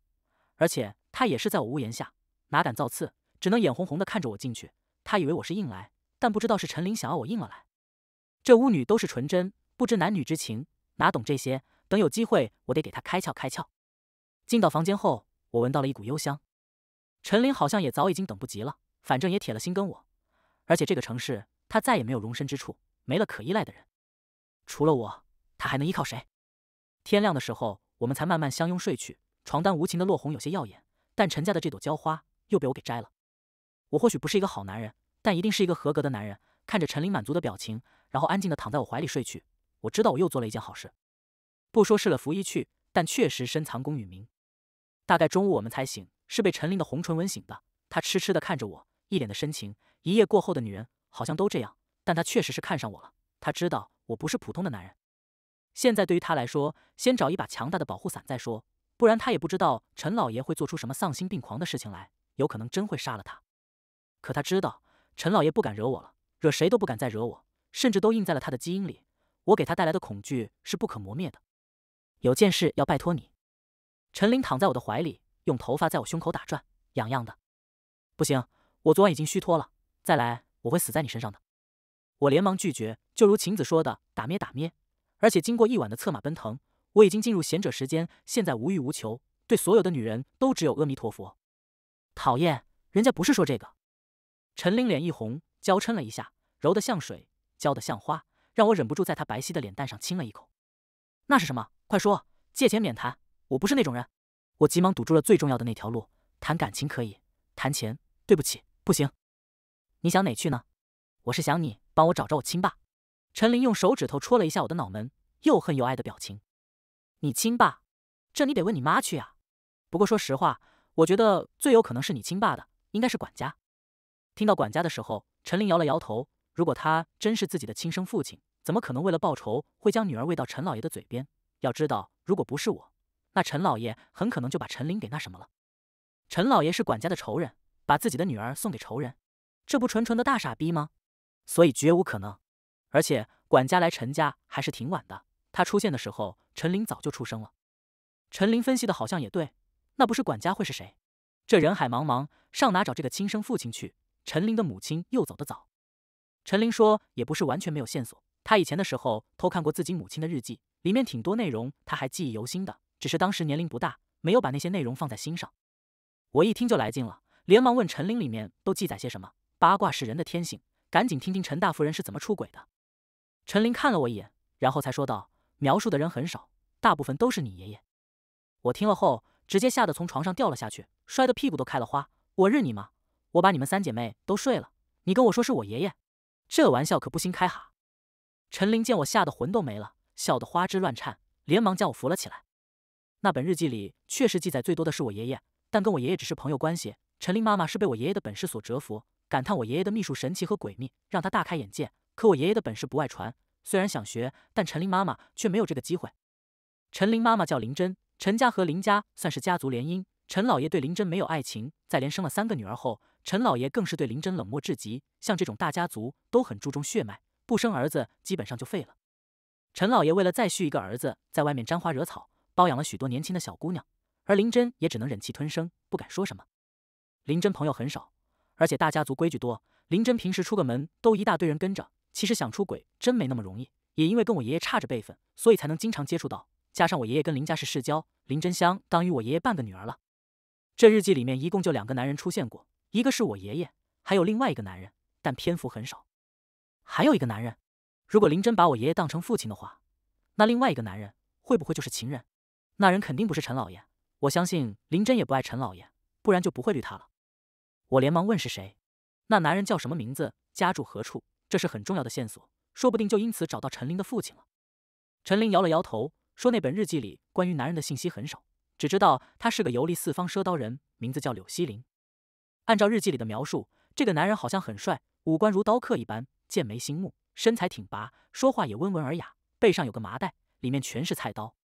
而且他也是在我屋檐下，哪敢造次？只能眼红红的看着我进去，他以为我是硬来，但不知道是陈林想要我硬了来。这巫女都是纯真，不知男女之情，哪懂这些？等有机会，我得给她开窍开窍。进到房间后，我闻到了一股幽香。陈林好像也早已经等不及了，反正也铁了心跟我。而且这个城市，他再也没有容身之处，没了可依赖的人，除了我，他还能依靠谁？天亮的时候，我们才慢慢相拥睡去。床单无情的落红有些耀眼，但陈家的这朵娇花又被我给摘了。我或许不是一个好男人，但一定是一个合格的男人。看着陈林满足的表情，然后安静的躺在我怀里睡去。我知道我又做了一件好事，不说试了拂衣去，但确实深藏功与名。大概中午我们才醒，是被陈林的红唇吻醒的。他痴痴的看着我，一脸的深情。一夜过后的女人好像都这样，但她确实是看上我了。她知道我不是普通的男人。现在对于她来说，先找一把强大的保护伞再说，不然她也不知道陈老爷会做出什么丧心病狂的事情来，有可能真会杀了他。可他知道，陈老爷不敢惹我了，惹谁都不敢再惹我，甚至都印在了他的基因里。我给他带来的恐惧是不可磨灭的。有件事要拜托你。陈林躺在我的怀里，用头发在我胸口打转，痒痒的。不行，我昨晚已经虚脱了，再来我会死在你身上的。我连忙拒绝。就如晴子说的，打咩打咩。而且经过一晚的策马奔腾，我已经进入贤者时间，现在无欲无求，对所有的女人都只有阿弥陀佛。讨厌，人家不是说这个。陈林脸一红，娇嗔了一下，柔得像水，娇得像花，让我忍不住在她白皙的脸蛋上亲了一口。那是什么？快说！借钱免谈，我不是那种人。我急忙堵住了最重要的那条路。谈感情可以，谈钱，对不起，不行。你想哪去呢？我是想你帮我找着我亲爸。陈林用手指头戳了一下我的脑门，又恨又爱的表情。你亲爸？这你得问你妈去啊。不过说实话，我觉得最有可能是你亲爸的，应该是管家。听到管家的时候，陈林摇了摇头。如果他真是自己的亲生父亲，怎么可能为了报仇会将女儿喂到陈老爷的嘴边？要知道，如果不是我，那陈老爷很可能就把陈林给那什么了。陈老爷是管家的仇人，把自己的女儿送给仇人，这不纯纯的大傻逼吗？所以绝无可能。而且管家来陈家还是挺晚的，他出现的时候，陈林早就出生了。陈林分析的好像也对，那不是管家会是谁？这人海茫茫，上哪找这个亲生父亲去？陈林的母亲又走得早，陈林说：“也不是完全没有线索，他以前的时候偷看过自己母亲的日记，里面挺多内容，他还记忆犹新。的只是当时年龄不大，没有把那些内容放在心上。”我一听就来劲了，连忙问陈林：“里面都记载些什么？”八卦是人的天性，赶紧听听陈大夫人是怎么出轨的。陈林看了我一眼，然后才说道：“描述的人很少，大部分都是你爷爷。”我听了后，直接吓得从床上掉了下去，摔得屁股都开了花。我日你妈！我把你们三姐妹都睡了，你跟我说是我爷爷，这玩笑可不兴开哈。陈林见我吓得魂都没了，笑得花枝乱颤，连忙将我扶了起来。那本日记里确实记载最多的是我爷爷，但跟我爷爷只是朋友关系。陈林妈妈是被我爷爷的本事所折服，感叹我爷爷的秘术神奇和诡秘，让他大开眼界。可我爷爷的本事不外传，虽然想学，但陈林妈妈却没有这个机会。陈林妈妈叫林真，陈家和林家算是家族联姻。陈老爷对林真没有爱情，在连生了三个女儿后。陈老爷更是对林真冷漠至极，像这种大家族都很注重血脉，不生儿子基本上就废了。陈老爷为了再续一个儿子，在外面沾花惹草，包养了许多年轻的小姑娘，而林真也只能忍气吞声，不敢说什么。林真朋友很少，而且大家族规矩多，林真平时出个门都一大堆人跟着，其实想出轨真没那么容易。也因为跟我爷爷差着辈分，所以才能经常接触到，加上我爷爷跟林家是世交，林真相当于我爷爷半个女儿了。这日记里面一共就两个男人出现过。一个是我爷爷，还有另外一个男人，但篇幅很少。还有一个男人，如果林真把我爷爷当成父亲的话，那另外一个男人会不会就是情人？那人肯定不是陈老爷，我相信林真也不爱陈老爷，不然就不会绿他了。我连忙问是谁，那男人叫什么名字，家住何处？这是很重要的线索，说不定就因此找到陈林的父亲了。陈林摇了摇头，说那本日记里关于男人的信息很少，只知道他是个游历四方赊刀人，名字叫柳西林。按照日记里的描述，这个男人好像很帅，五官如刀刻一般，剑眉星目，身材挺拔，说话也温文尔雅。背上有个麻袋，里面全是菜刀。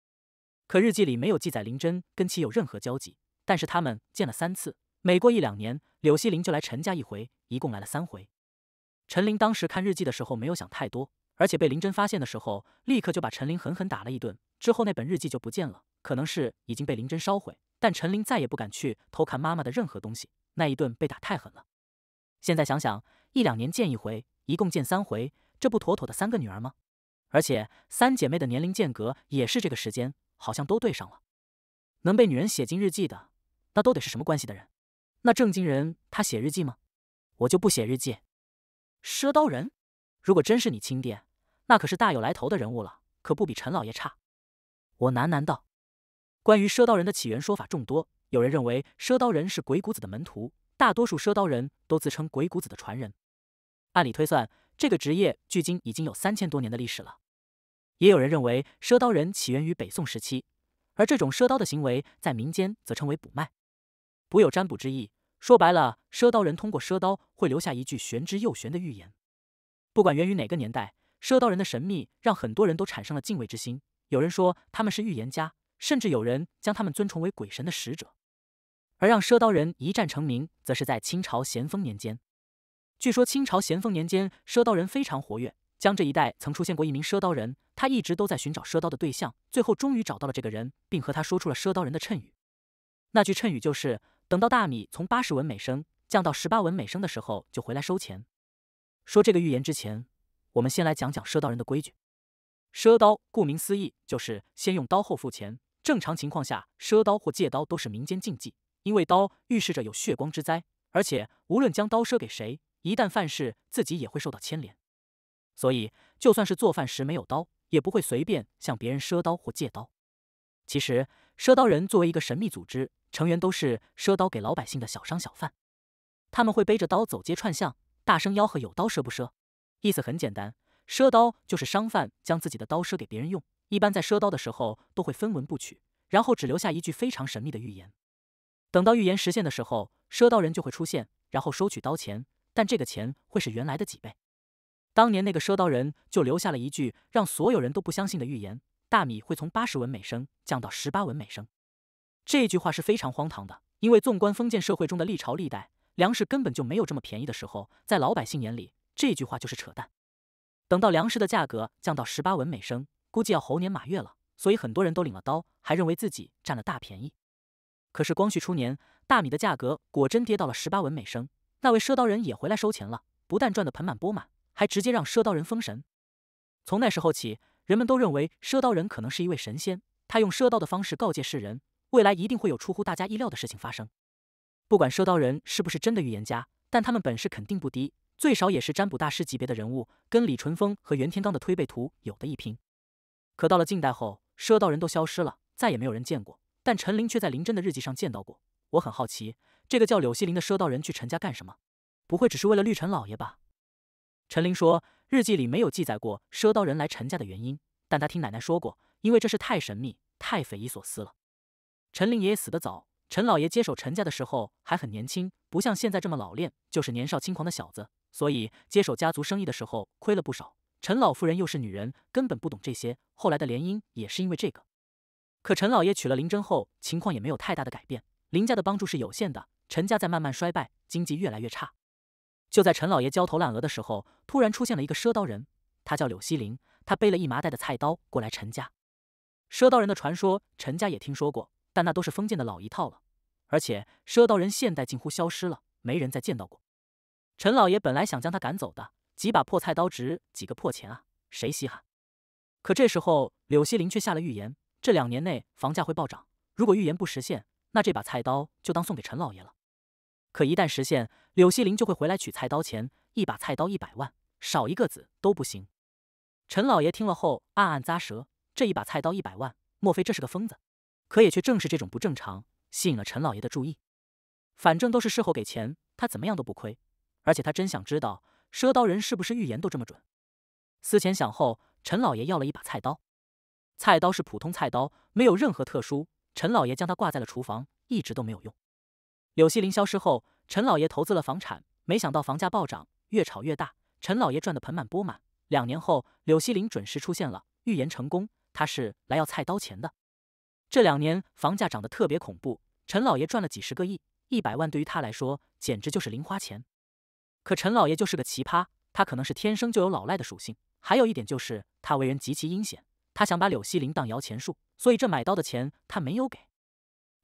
可日记里没有记载林真跟其有任何交集。但是他们见了三次，每过一两年，柳希林就来陈家一回，一共来了三回。陈林当时看日记的时候没有想太多，而且被林真发现的时候，立刻就把陈林狠狠打了一顿。之后那本日记就不见了，可能是已经被林真烧毁。但陈林再也不敢去偷看妈妈的任何东西。那一顿被打太狠了，现在想想，一两年见一回，一共见三回，这不妥妥的三个女儿吗？而且三姐妹的年龄间隔也是这个时间，好像都对上了。能被女人写进日记的，那都得是什么关系的人？那正经人他写日记吗？我就不写日记。赊刀人，如果真是你亲爹，那可是大有来头的人物了，可不比陈老爷差。我喃喃道，关于赊刀人的起源说法众多。有人认为，赊刀人是鬼谷子的门徒，大多数赊刀人都自称鬼谷子的传人。按理推算，这个职业距今已经有三千多年的历史了。也有人认为，赊刀人起源于北宋时期，而这种赊刀的行为在民间则称为卜卖。卜有占卜之意，说白了，赊刀人通过赊刀会留下一句玄之又玄的预言。不管源于哪个年代，赊刀人的神秘让很多人都产生了敬畏之心。有人说他们是预言家，甚至有人将他们尊崇为鬼神的使者。而让赊刀人一战成名，则是在清朝咸丰年间。据说清朝咸丰年间，赊刀人非常活跃，江浙一带曾出现过一名赊刀人，他一直都在寻找赊刀的对象，最后终于找到了这个人，并和他说出了赊刀人的谶语。那句谶语就是：等到大米从八十文每升降到十八文每升的时候，就回来收钱。说这个预言之前，我们先来讲讲赊刀人的规矩。赊刀顾名思义，就是先用刀后付钱。正常情况下，赊刀或借刀都是民间禁忌。因为刀预示着有血光之灾，而且无论将刀赊给谁，一旦犯事，自己也会受到牵连。所以，就算是做饭时没有刀，也不会随便向别人赊刀或借刀。其实，赊刀人作为一个神秘组织成员，都是赊刀给老百姓的小商小贩。他们会背着刀走街串巷，大声吆喝：“有刀赊不赊？”意思很简单，赊刀就是商贩将自己的刀赊给别人用。一般在赊刀的时候，都会分文不取，然后只留下一句非常神秘的预言。等到预言实现的时候，赊刀人就会出现，然后收取刀钱，但这个钱会是原来的几倍。当年那个赊刀人就留下了一句让所有人都不相信的预言：大米会从八十文每升降到十八文每升。这句话是非常荒唐的，因为纵观封建社会中的历朝历代，粮食根本就没有这么便宜的时候。在老百姓眼里，这句话就是扯淡。等到粮食的价格降到十八文每升，估计要猴年马月了。所以很多人都领了刀，还认为自己占了大便宜。可是光绪初年，大米的价格果真跌到了十八文每升。那位赊刀人也回来收钱了，不但赚得盆满钵满，还直接让赊刀人封神。从那时候起，人们都认为赊刀人可能是一位神仙，他用赊刀的方式告诫世人，未来一定会有出乎大家意料的事情发生。不管赊刀人是不是真的预言家，但他们本事肯定不低，最少也是占卜大师级别的人物，跟李淳风和袁天罡的推背图有的一拼。可到了近代后，赊刀人都消失了，再也没有人见过。但陈林却在林真的日记上见到过。我很好奇，这个叫柳希林的赊刀人去陈家干什么？不会只是为了绿陈老爷吧？陈林说，日记里没有记载过赊刀人来陈家的原因，但他听奶奶说过，因为这事太神秘，太匪夷所思了。陈林爷爷死得早，陈老爷接手陈家的时候还很年轻，不像现在这么老练，就是年少轻狂的小子，所以接手家族生意的时候亏了不少。陈老夫人又是女人，根本不懂这些，后来的联姻也是因为这个。可陈老爷娶了林珍后，情况也没有太大的改变。林家的帮助是有限的，陈家在慢慢衰败，经济越来越差。就在陈老爷焦头烂额的时候，突然出现了一个赊刀人，他叫柳希林，他背了一麻袋的菜刀过来陈家。赊刀人的传说，陈家也听说过，但那都是封建的老一套了。而且赊刀人现在近乎消失了，没人再见到过。陈老爷本来想将他赶走的，几把破菜刀值几个破钱啊？谁稀罕？可这时候，柳希林却下了预言。这两年内房价会暴涨，如果预言不实现，那这把菜刀就当送给陈老爷了。可一旦实现，柳希林就会回来取菜刀钱，一把菜刀一百万，少一个子都不行。陈老爷听了后暗暗咂舌，这一把菜刀一百万，莫非这是个疯子？可也却正是这种不正常吸引了陈老爷的注意。反正都是事后给钱，他怎么样都不亏。而且他真想知道，赊刀人是不是预言都这么准？思前想后，陈老爷要了一把菜刀。菜刀是普通菜刀，没有任何特殊。陈老爷将它挂在了厨房，一直都没有用。柳希林消失后，陈老爷投资了房产，没想到房价暴涨，越炒越大，陈老爷赚得盆满钵满。两年后，柳希林准时出现了，预言成功，他是来要菜刀钱的。这两年房价涨得特别恐怖，陈老爷赚了几十个亿，一百万对于他来说简直就是零花钱。可陈老爷就是个奇葩，他可能是天生就有老赖的属性，还有一点就是他为人极其阴险。他想把柳希林当摇钱树，所以这买刀的钱他没有给。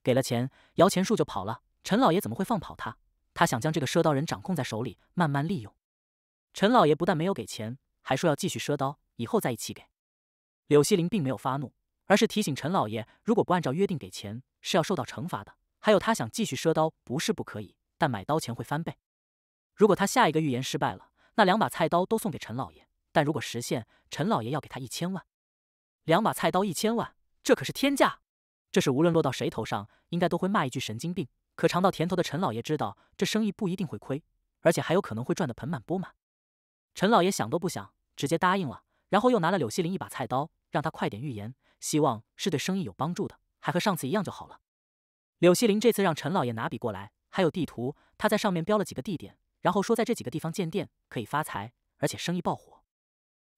给了钱，摇钱树就跑了。陈老爷怎么会放跑他？他想将这个赊刀人掌控在手里，慢慢利用。陈老爷不但没有给钱，还说要继续赊刀，以后再一起给。柳希林并没有发怒，而是提醒陈老爷，如果不按照约定给钱，是要受到惩罚的。还有，他想继续赊刀不是不可以，但买刀钱会翻倍。如果他下一个预言失败了，那两把菜刀都送给陈老爷；但如果实现，陈老爷要给他一千万。两把菜刀一千万，这可是天价。这是无论落到谁头上，应该都会骂一句神经病。可尝到甜头的陈老爷知道，这生意不一定会亏，而且还有可能会赚得盆满钵满。陈老爷想都不想，直接答应了，然后又拿了柳希林一把菜刀，让他快点预言，希望是对生意有帮助的，还和上次一样就好了。柳希林这次让陈老爷拿笔过来，还有地图，他在上面标了几个地点，然后说在这几个地方建店可以发财，而且生意爆火。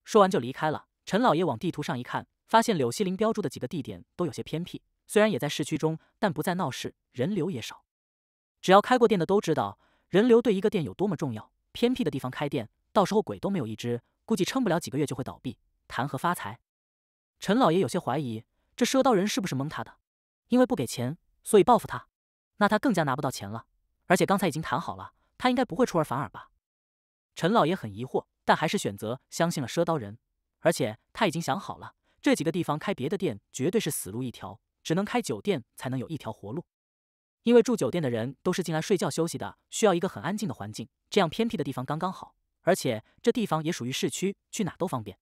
说完就离开了。陈老爷往地图上一看。发现柳西林标注的几个地点都有些偏僻，虽然也在市区中，但不在闹市，人流也少。只要开过店的都知道，人流对一个店有多么重要。偏僻的地方开店，到时候鬼都没有一只，估计撑不了几个月就会倒闭，谈何发财？陈老爷有些怀疑，这赊刀人是不是蒙他的？因为不给钱，所以报复他？那他更加拿不到钱了。而且刚才已经谈好了，他应该不会出尔反尔吧？陈老爷很疑惑，但还是选择相信了赊刀人，而且他已经想好了。这几个地方开别的店绝对是死路一条，只能开酒店才能有一条活路。因为住酒店的人都是进来睡觉休息的，需要一个很安静的环境，这样偏僻的地方刚刚好。而且这地方也属于市区，去哪都方便。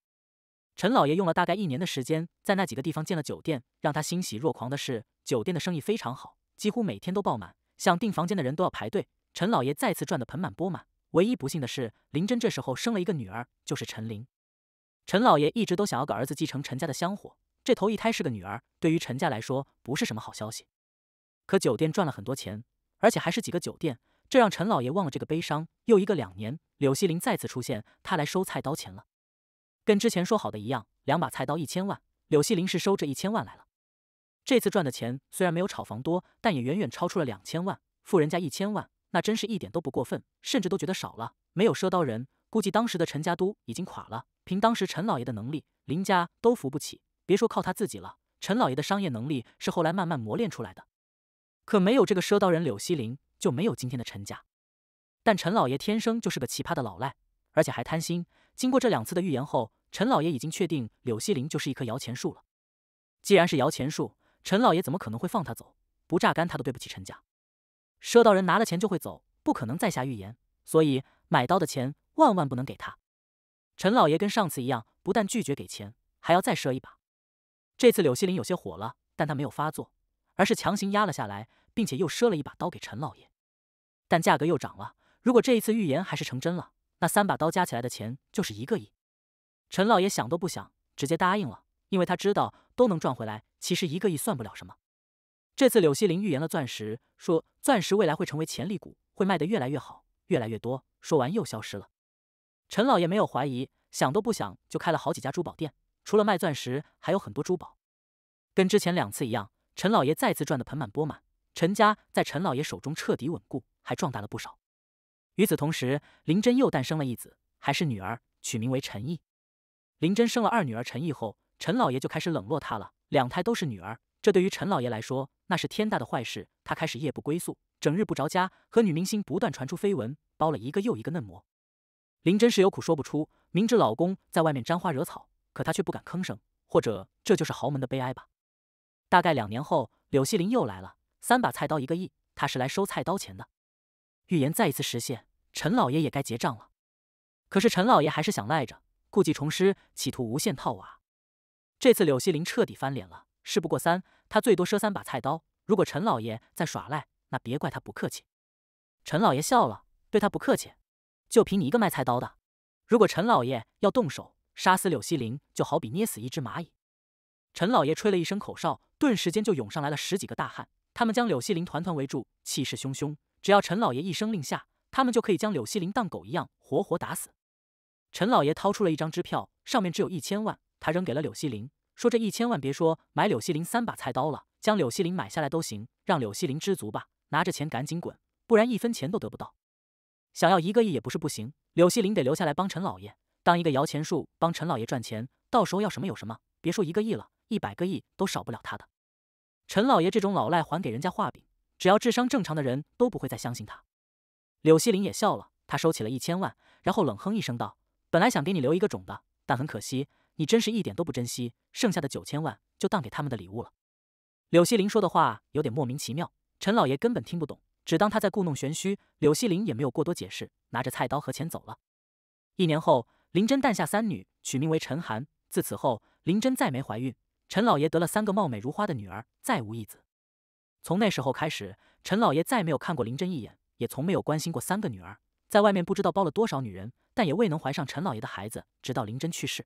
陈老爷用了大概一年的时间，在那几个地方建了酒店。让他欣喜若狂的是，酒店的生意非常好，几乎每天都爆满，想订房间的人都要排队。陈老爷再次赚得盆满钵满。唯一不幸的是，林真这时候生了一个女儿，就是陈琳。陈老爷一直都想要个儿子继承陈家的香火，这头一胎是个女儿，对于陈家来说不是什么好消息。可酒店赚了很多钱，而且还是几个酒店，这让陈老爷忘了这个悲伤。又一个两年，柳希林再次出现，他来收菜刀钱了。跟之前说好的一样，两把菜刀一千万。柳希林是收这一千万来了。这次赚的钱虽然没有炒房多，但也远远超出了两千万。富人家一千万，那真是一点都不过分，甚至都觉得少了。没有赊刀人。估计当时的陈家都已经垮了，凭当时陈老爷的能力，林家都扶不起，别说靠他自己了。陈老爷的商业能力是后来慢慢磨练出来的，可没有这个赊刀人柳希林，就没有今天的陈家。但陈老爷天生就是个奇葩的老赖，而且还贪心。经过这两次的预言后，陈老爷已经确定柳希林就是一棵摇钱树了。既然是摇钱树，陈老爷怎么可能会放他走？不榨干他都对不起陈家。赊刀人拿了钱就会走，不可能再下预言，所以买刀的钱。万万不能给他！陈老爷跟上次一样，不但拒绝给钱，还要再赊一把。这次柳希林有些火了，但他没有发作，而是强行压了下来，并且又赊了一把刀给陈老爷。但价格又涨了。如果这一次预言还是成真了，那三把刀加起来的钱就是一个亿。陈老爷想都不想，直接答应了，因为他知道都能赚回来，其实一个亿算不了什么。这次柳希林预言了钻石，说钻石未来会成为潜力股，会卖得越来越好，越来越多。说完又消失了。陈老爷没有怀疑，想都不想就开了好几家珠宝店，除了卖钻石，还有很多珠宝。跟之前两次一样，陈老爷再次赚得盆满钵满。陈家在陈老爷手中彻底稳固，还壮大了不少。与此同时，林真又诞生了一子，还是女儿，取名为陈毅。林真生了二女儿陈毅后，陈老爷就开始冷落她了。两胎都是女儿，这对于陈老爷来说那是天大的坏事。他开始夜不归宿，整日不着家，和女明星不断传出绯闻，包了一个又一个嫩模。林真是有苦说不出，明知老公在外面沾花惹草，可她却不敢吭声，或者这就是豪门的悲哀吧。大概两年后，柳希林又来了，三把菜刀一个亿，他是来收菜刀钱的。预言再一次实现，陈老爷也该结账了。可是陈老爷还是想赖着，故技重施，企图无限套娃。这次柳希林彻底翻脸了，事不过三，他最多赊三把菜刀。如果陈老爷再耍赖，那别怪他不客气。陈老爷笑了，对他不客气。就凭你一个卖菜刀的，如果陈老爷要动手杀死柳希林，就好比捏死一只蚂蚁。陈老爷吹了一声口哨，顿时间就涌上来了十几个大汉，他们将柳希林团团围住，气势汹汹。只要陈老爷一声令下，他们就可以将柳希林当狗一样活活打死。陈老爷掏出了一张支票，上面只有一千万，他扔给了柳希林，说：“这一千万别说买柳希林三把菜刀了，将柳希林买下来都行，让柳希林知足吧，拿着钱赶紧滚，不然一分钱都得不到。”想要一个亿也不是不行，柳希林得留下来帮陈老爷当一个摇钱树，帮陈老爷赚钱，到时候要什么有什么。别说一个亿了，一百个亿都少不了他的。陈老爷这种老赖还给人家画饼，只要智商正常的人都不会再相信他。柳希林也笑了，他收起了一千万，然后冷哼一声道：“本来想给你留一个种的，但很可惜，你真是一点都不珍惜。剩下的九千万就当给他们的礼物了。”柳希林说的话有点莫名其妙，陈老爷根本听不懂。只当他在故弄玄虚，柳希林也没有过多解释，拿着菜刀和钱走了。一年后，林真诞下三女，取名为陈寒。自此后，林真再没怀孕。陈老爷得了三个貌美如花的女儿，再无一子。从那时候开始，陈老爷再没有看过林真一眼，也从没有关心过三个女儿。在外面不知道包了多少女人，但也未能怀上陈老爷的孩子。直到林真去世，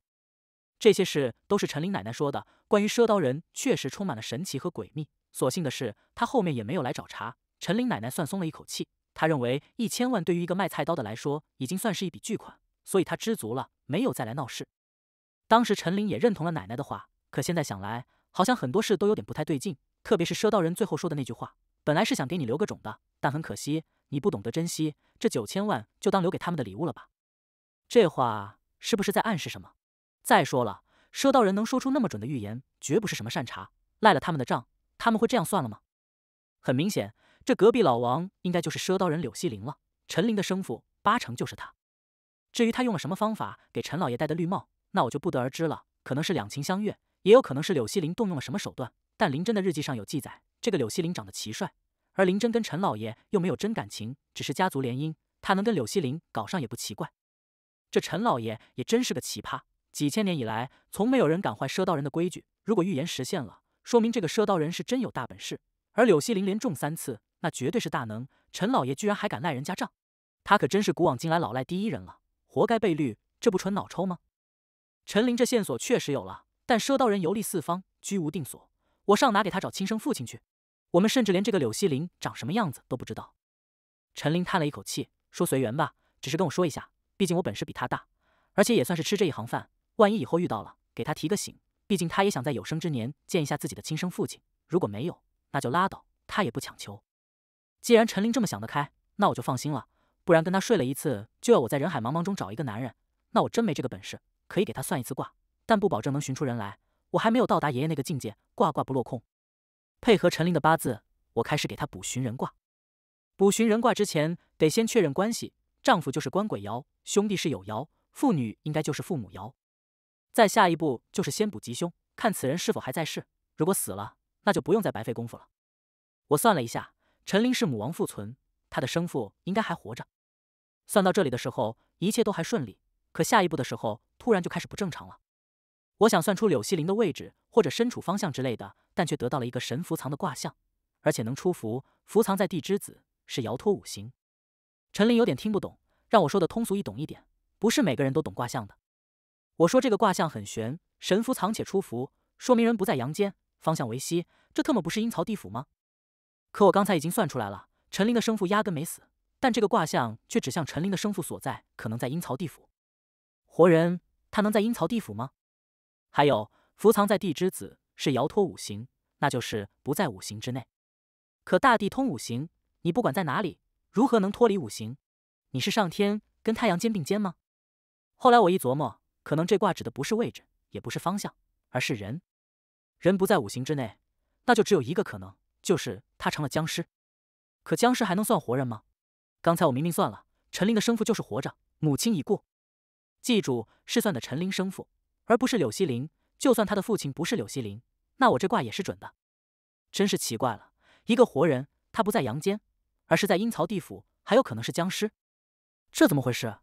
这些事都是陈林奶奶说的。关于赊刀人，确实充满了神奇和诡秘。所幸的是，他后面也没有来找茬。陈林奶奶算松了一口气，她认为一千万对于一个卖菜刀的来说，已经算是一笔巨款，所以她知足了，没有再来闹事。当时陈林也认同了奶奶的话，可现在想来，好像很多事都有点不太对劲，特别是赊刀人最后说的那句话：“本来是想给你留个种的，但很可惜你不懂得珍惜，这九千万就当留给他们的礼物了吧。”这话是不是在暗示什么？再说了，赊刀人能说出那么准的预言，绝不是什么善茬，赖了他们的账，他们会这样算了吗？很明显。这隔壁老王应该就是赊刀人柳希林了，陈林的生父八成就是他。至于他用了什么方法给陈老爷戴的绿帽，那我就不得而知了。可能是两情相悦，也有可能是柳希林动用了什么手段。但林真的日记上有记载，这个柳希林长得奇帅，而林真跟陈老爷又没有真感情，只是家族联姻，他能跟柳希林搞上也不奇怪。这陈老爷也真是个奇葩，几千年以来从没有人敢坏赊刀人的规矩。如果预言实现了，说明这个赊刀人是真有大本事。而柳希林连中三次。那绝对是大能，陈老爷居然还敢赖人家账，他可真是古往今来老赖第一人了，活该被绿，这不纯脑抽吗？陈林这线索确实有了，但赊刀人游历四方，居无定所，我上哪给他找亲生父亲去？我们甚至连这个柳希林长什么样子都不知道。陈林叹了一口气，说：“随缘吧，只是跟我说一下，毕竟我本事比他大，而且也算是吃这一行饭，万一以后遇到了，给他提个醒。毕竟他也想在有生之年见一下自己的亲生父亲，如果没有，那就拉倒，他也不强求。”既然陈林这么想得开，那我就放心了。不然跟他睡了一次，就要我在人海茫茫中找一个男人，那我真没这个本事。可以给他算一次卦，但不保证能寻出人来。我还没有到达爷爷那个境界，卦卦不落空。配合陈林的八字，我开始给他补寻人卦。补寻人卦之前，得先确认关系。丈夫就是官鬼爻，兄弟是有爻，妇女应该就是父母爻。再下一步就是先补吉凶，看此人是否还在世。如果死了，那就不用再白费功夫了。我算了一下。陈林是母王复存，他的生父应该还活着。算到这里的时候，一切都还顺利，可下一步的时候，突然就开始不正常了。我想算出柳西林的位置或者身处方向之类的，但却得到了一个神符藏的卦象，而且能出符，符藏在地之子是摇托五行。陈林有点听不懂，让我说的通俗易懂一点，不是每个人都懂卦象的。我说这个卦象很玄，神符藏且出符，说明人不在阳间，方向为西，这特么不是阴曹地府吗？可我刚才已经算出来了，陈林的生父压根没死，但这个卦象却指向陈林的生父所在可能在阴曹地府。活人他能在阴曹地府吗？还有，伏藏在地之子是摇脱五行，那就是不在五行之内。可大地通五行，你不管在哪里，如何能脱离五行？你是上天跟太阳肩并肩吗？后来我一琢磨，可能这卦指的不是位置，也不是方向，而是人。人不在五行之内，那就只有一个可能。就是他成了僵尸，可僵尸还能算活人吗？刚才我明明算了，陈林的生父就是活着，母亲已故。记住，是算的陈林生父，而不是柳希林。就算他的父亲不是柳希林，那我这卦也是准的。真是奇怪了，一个活人，他不在阳间，而是在阴曹地府，还有可能是僵尸，这怎么回事？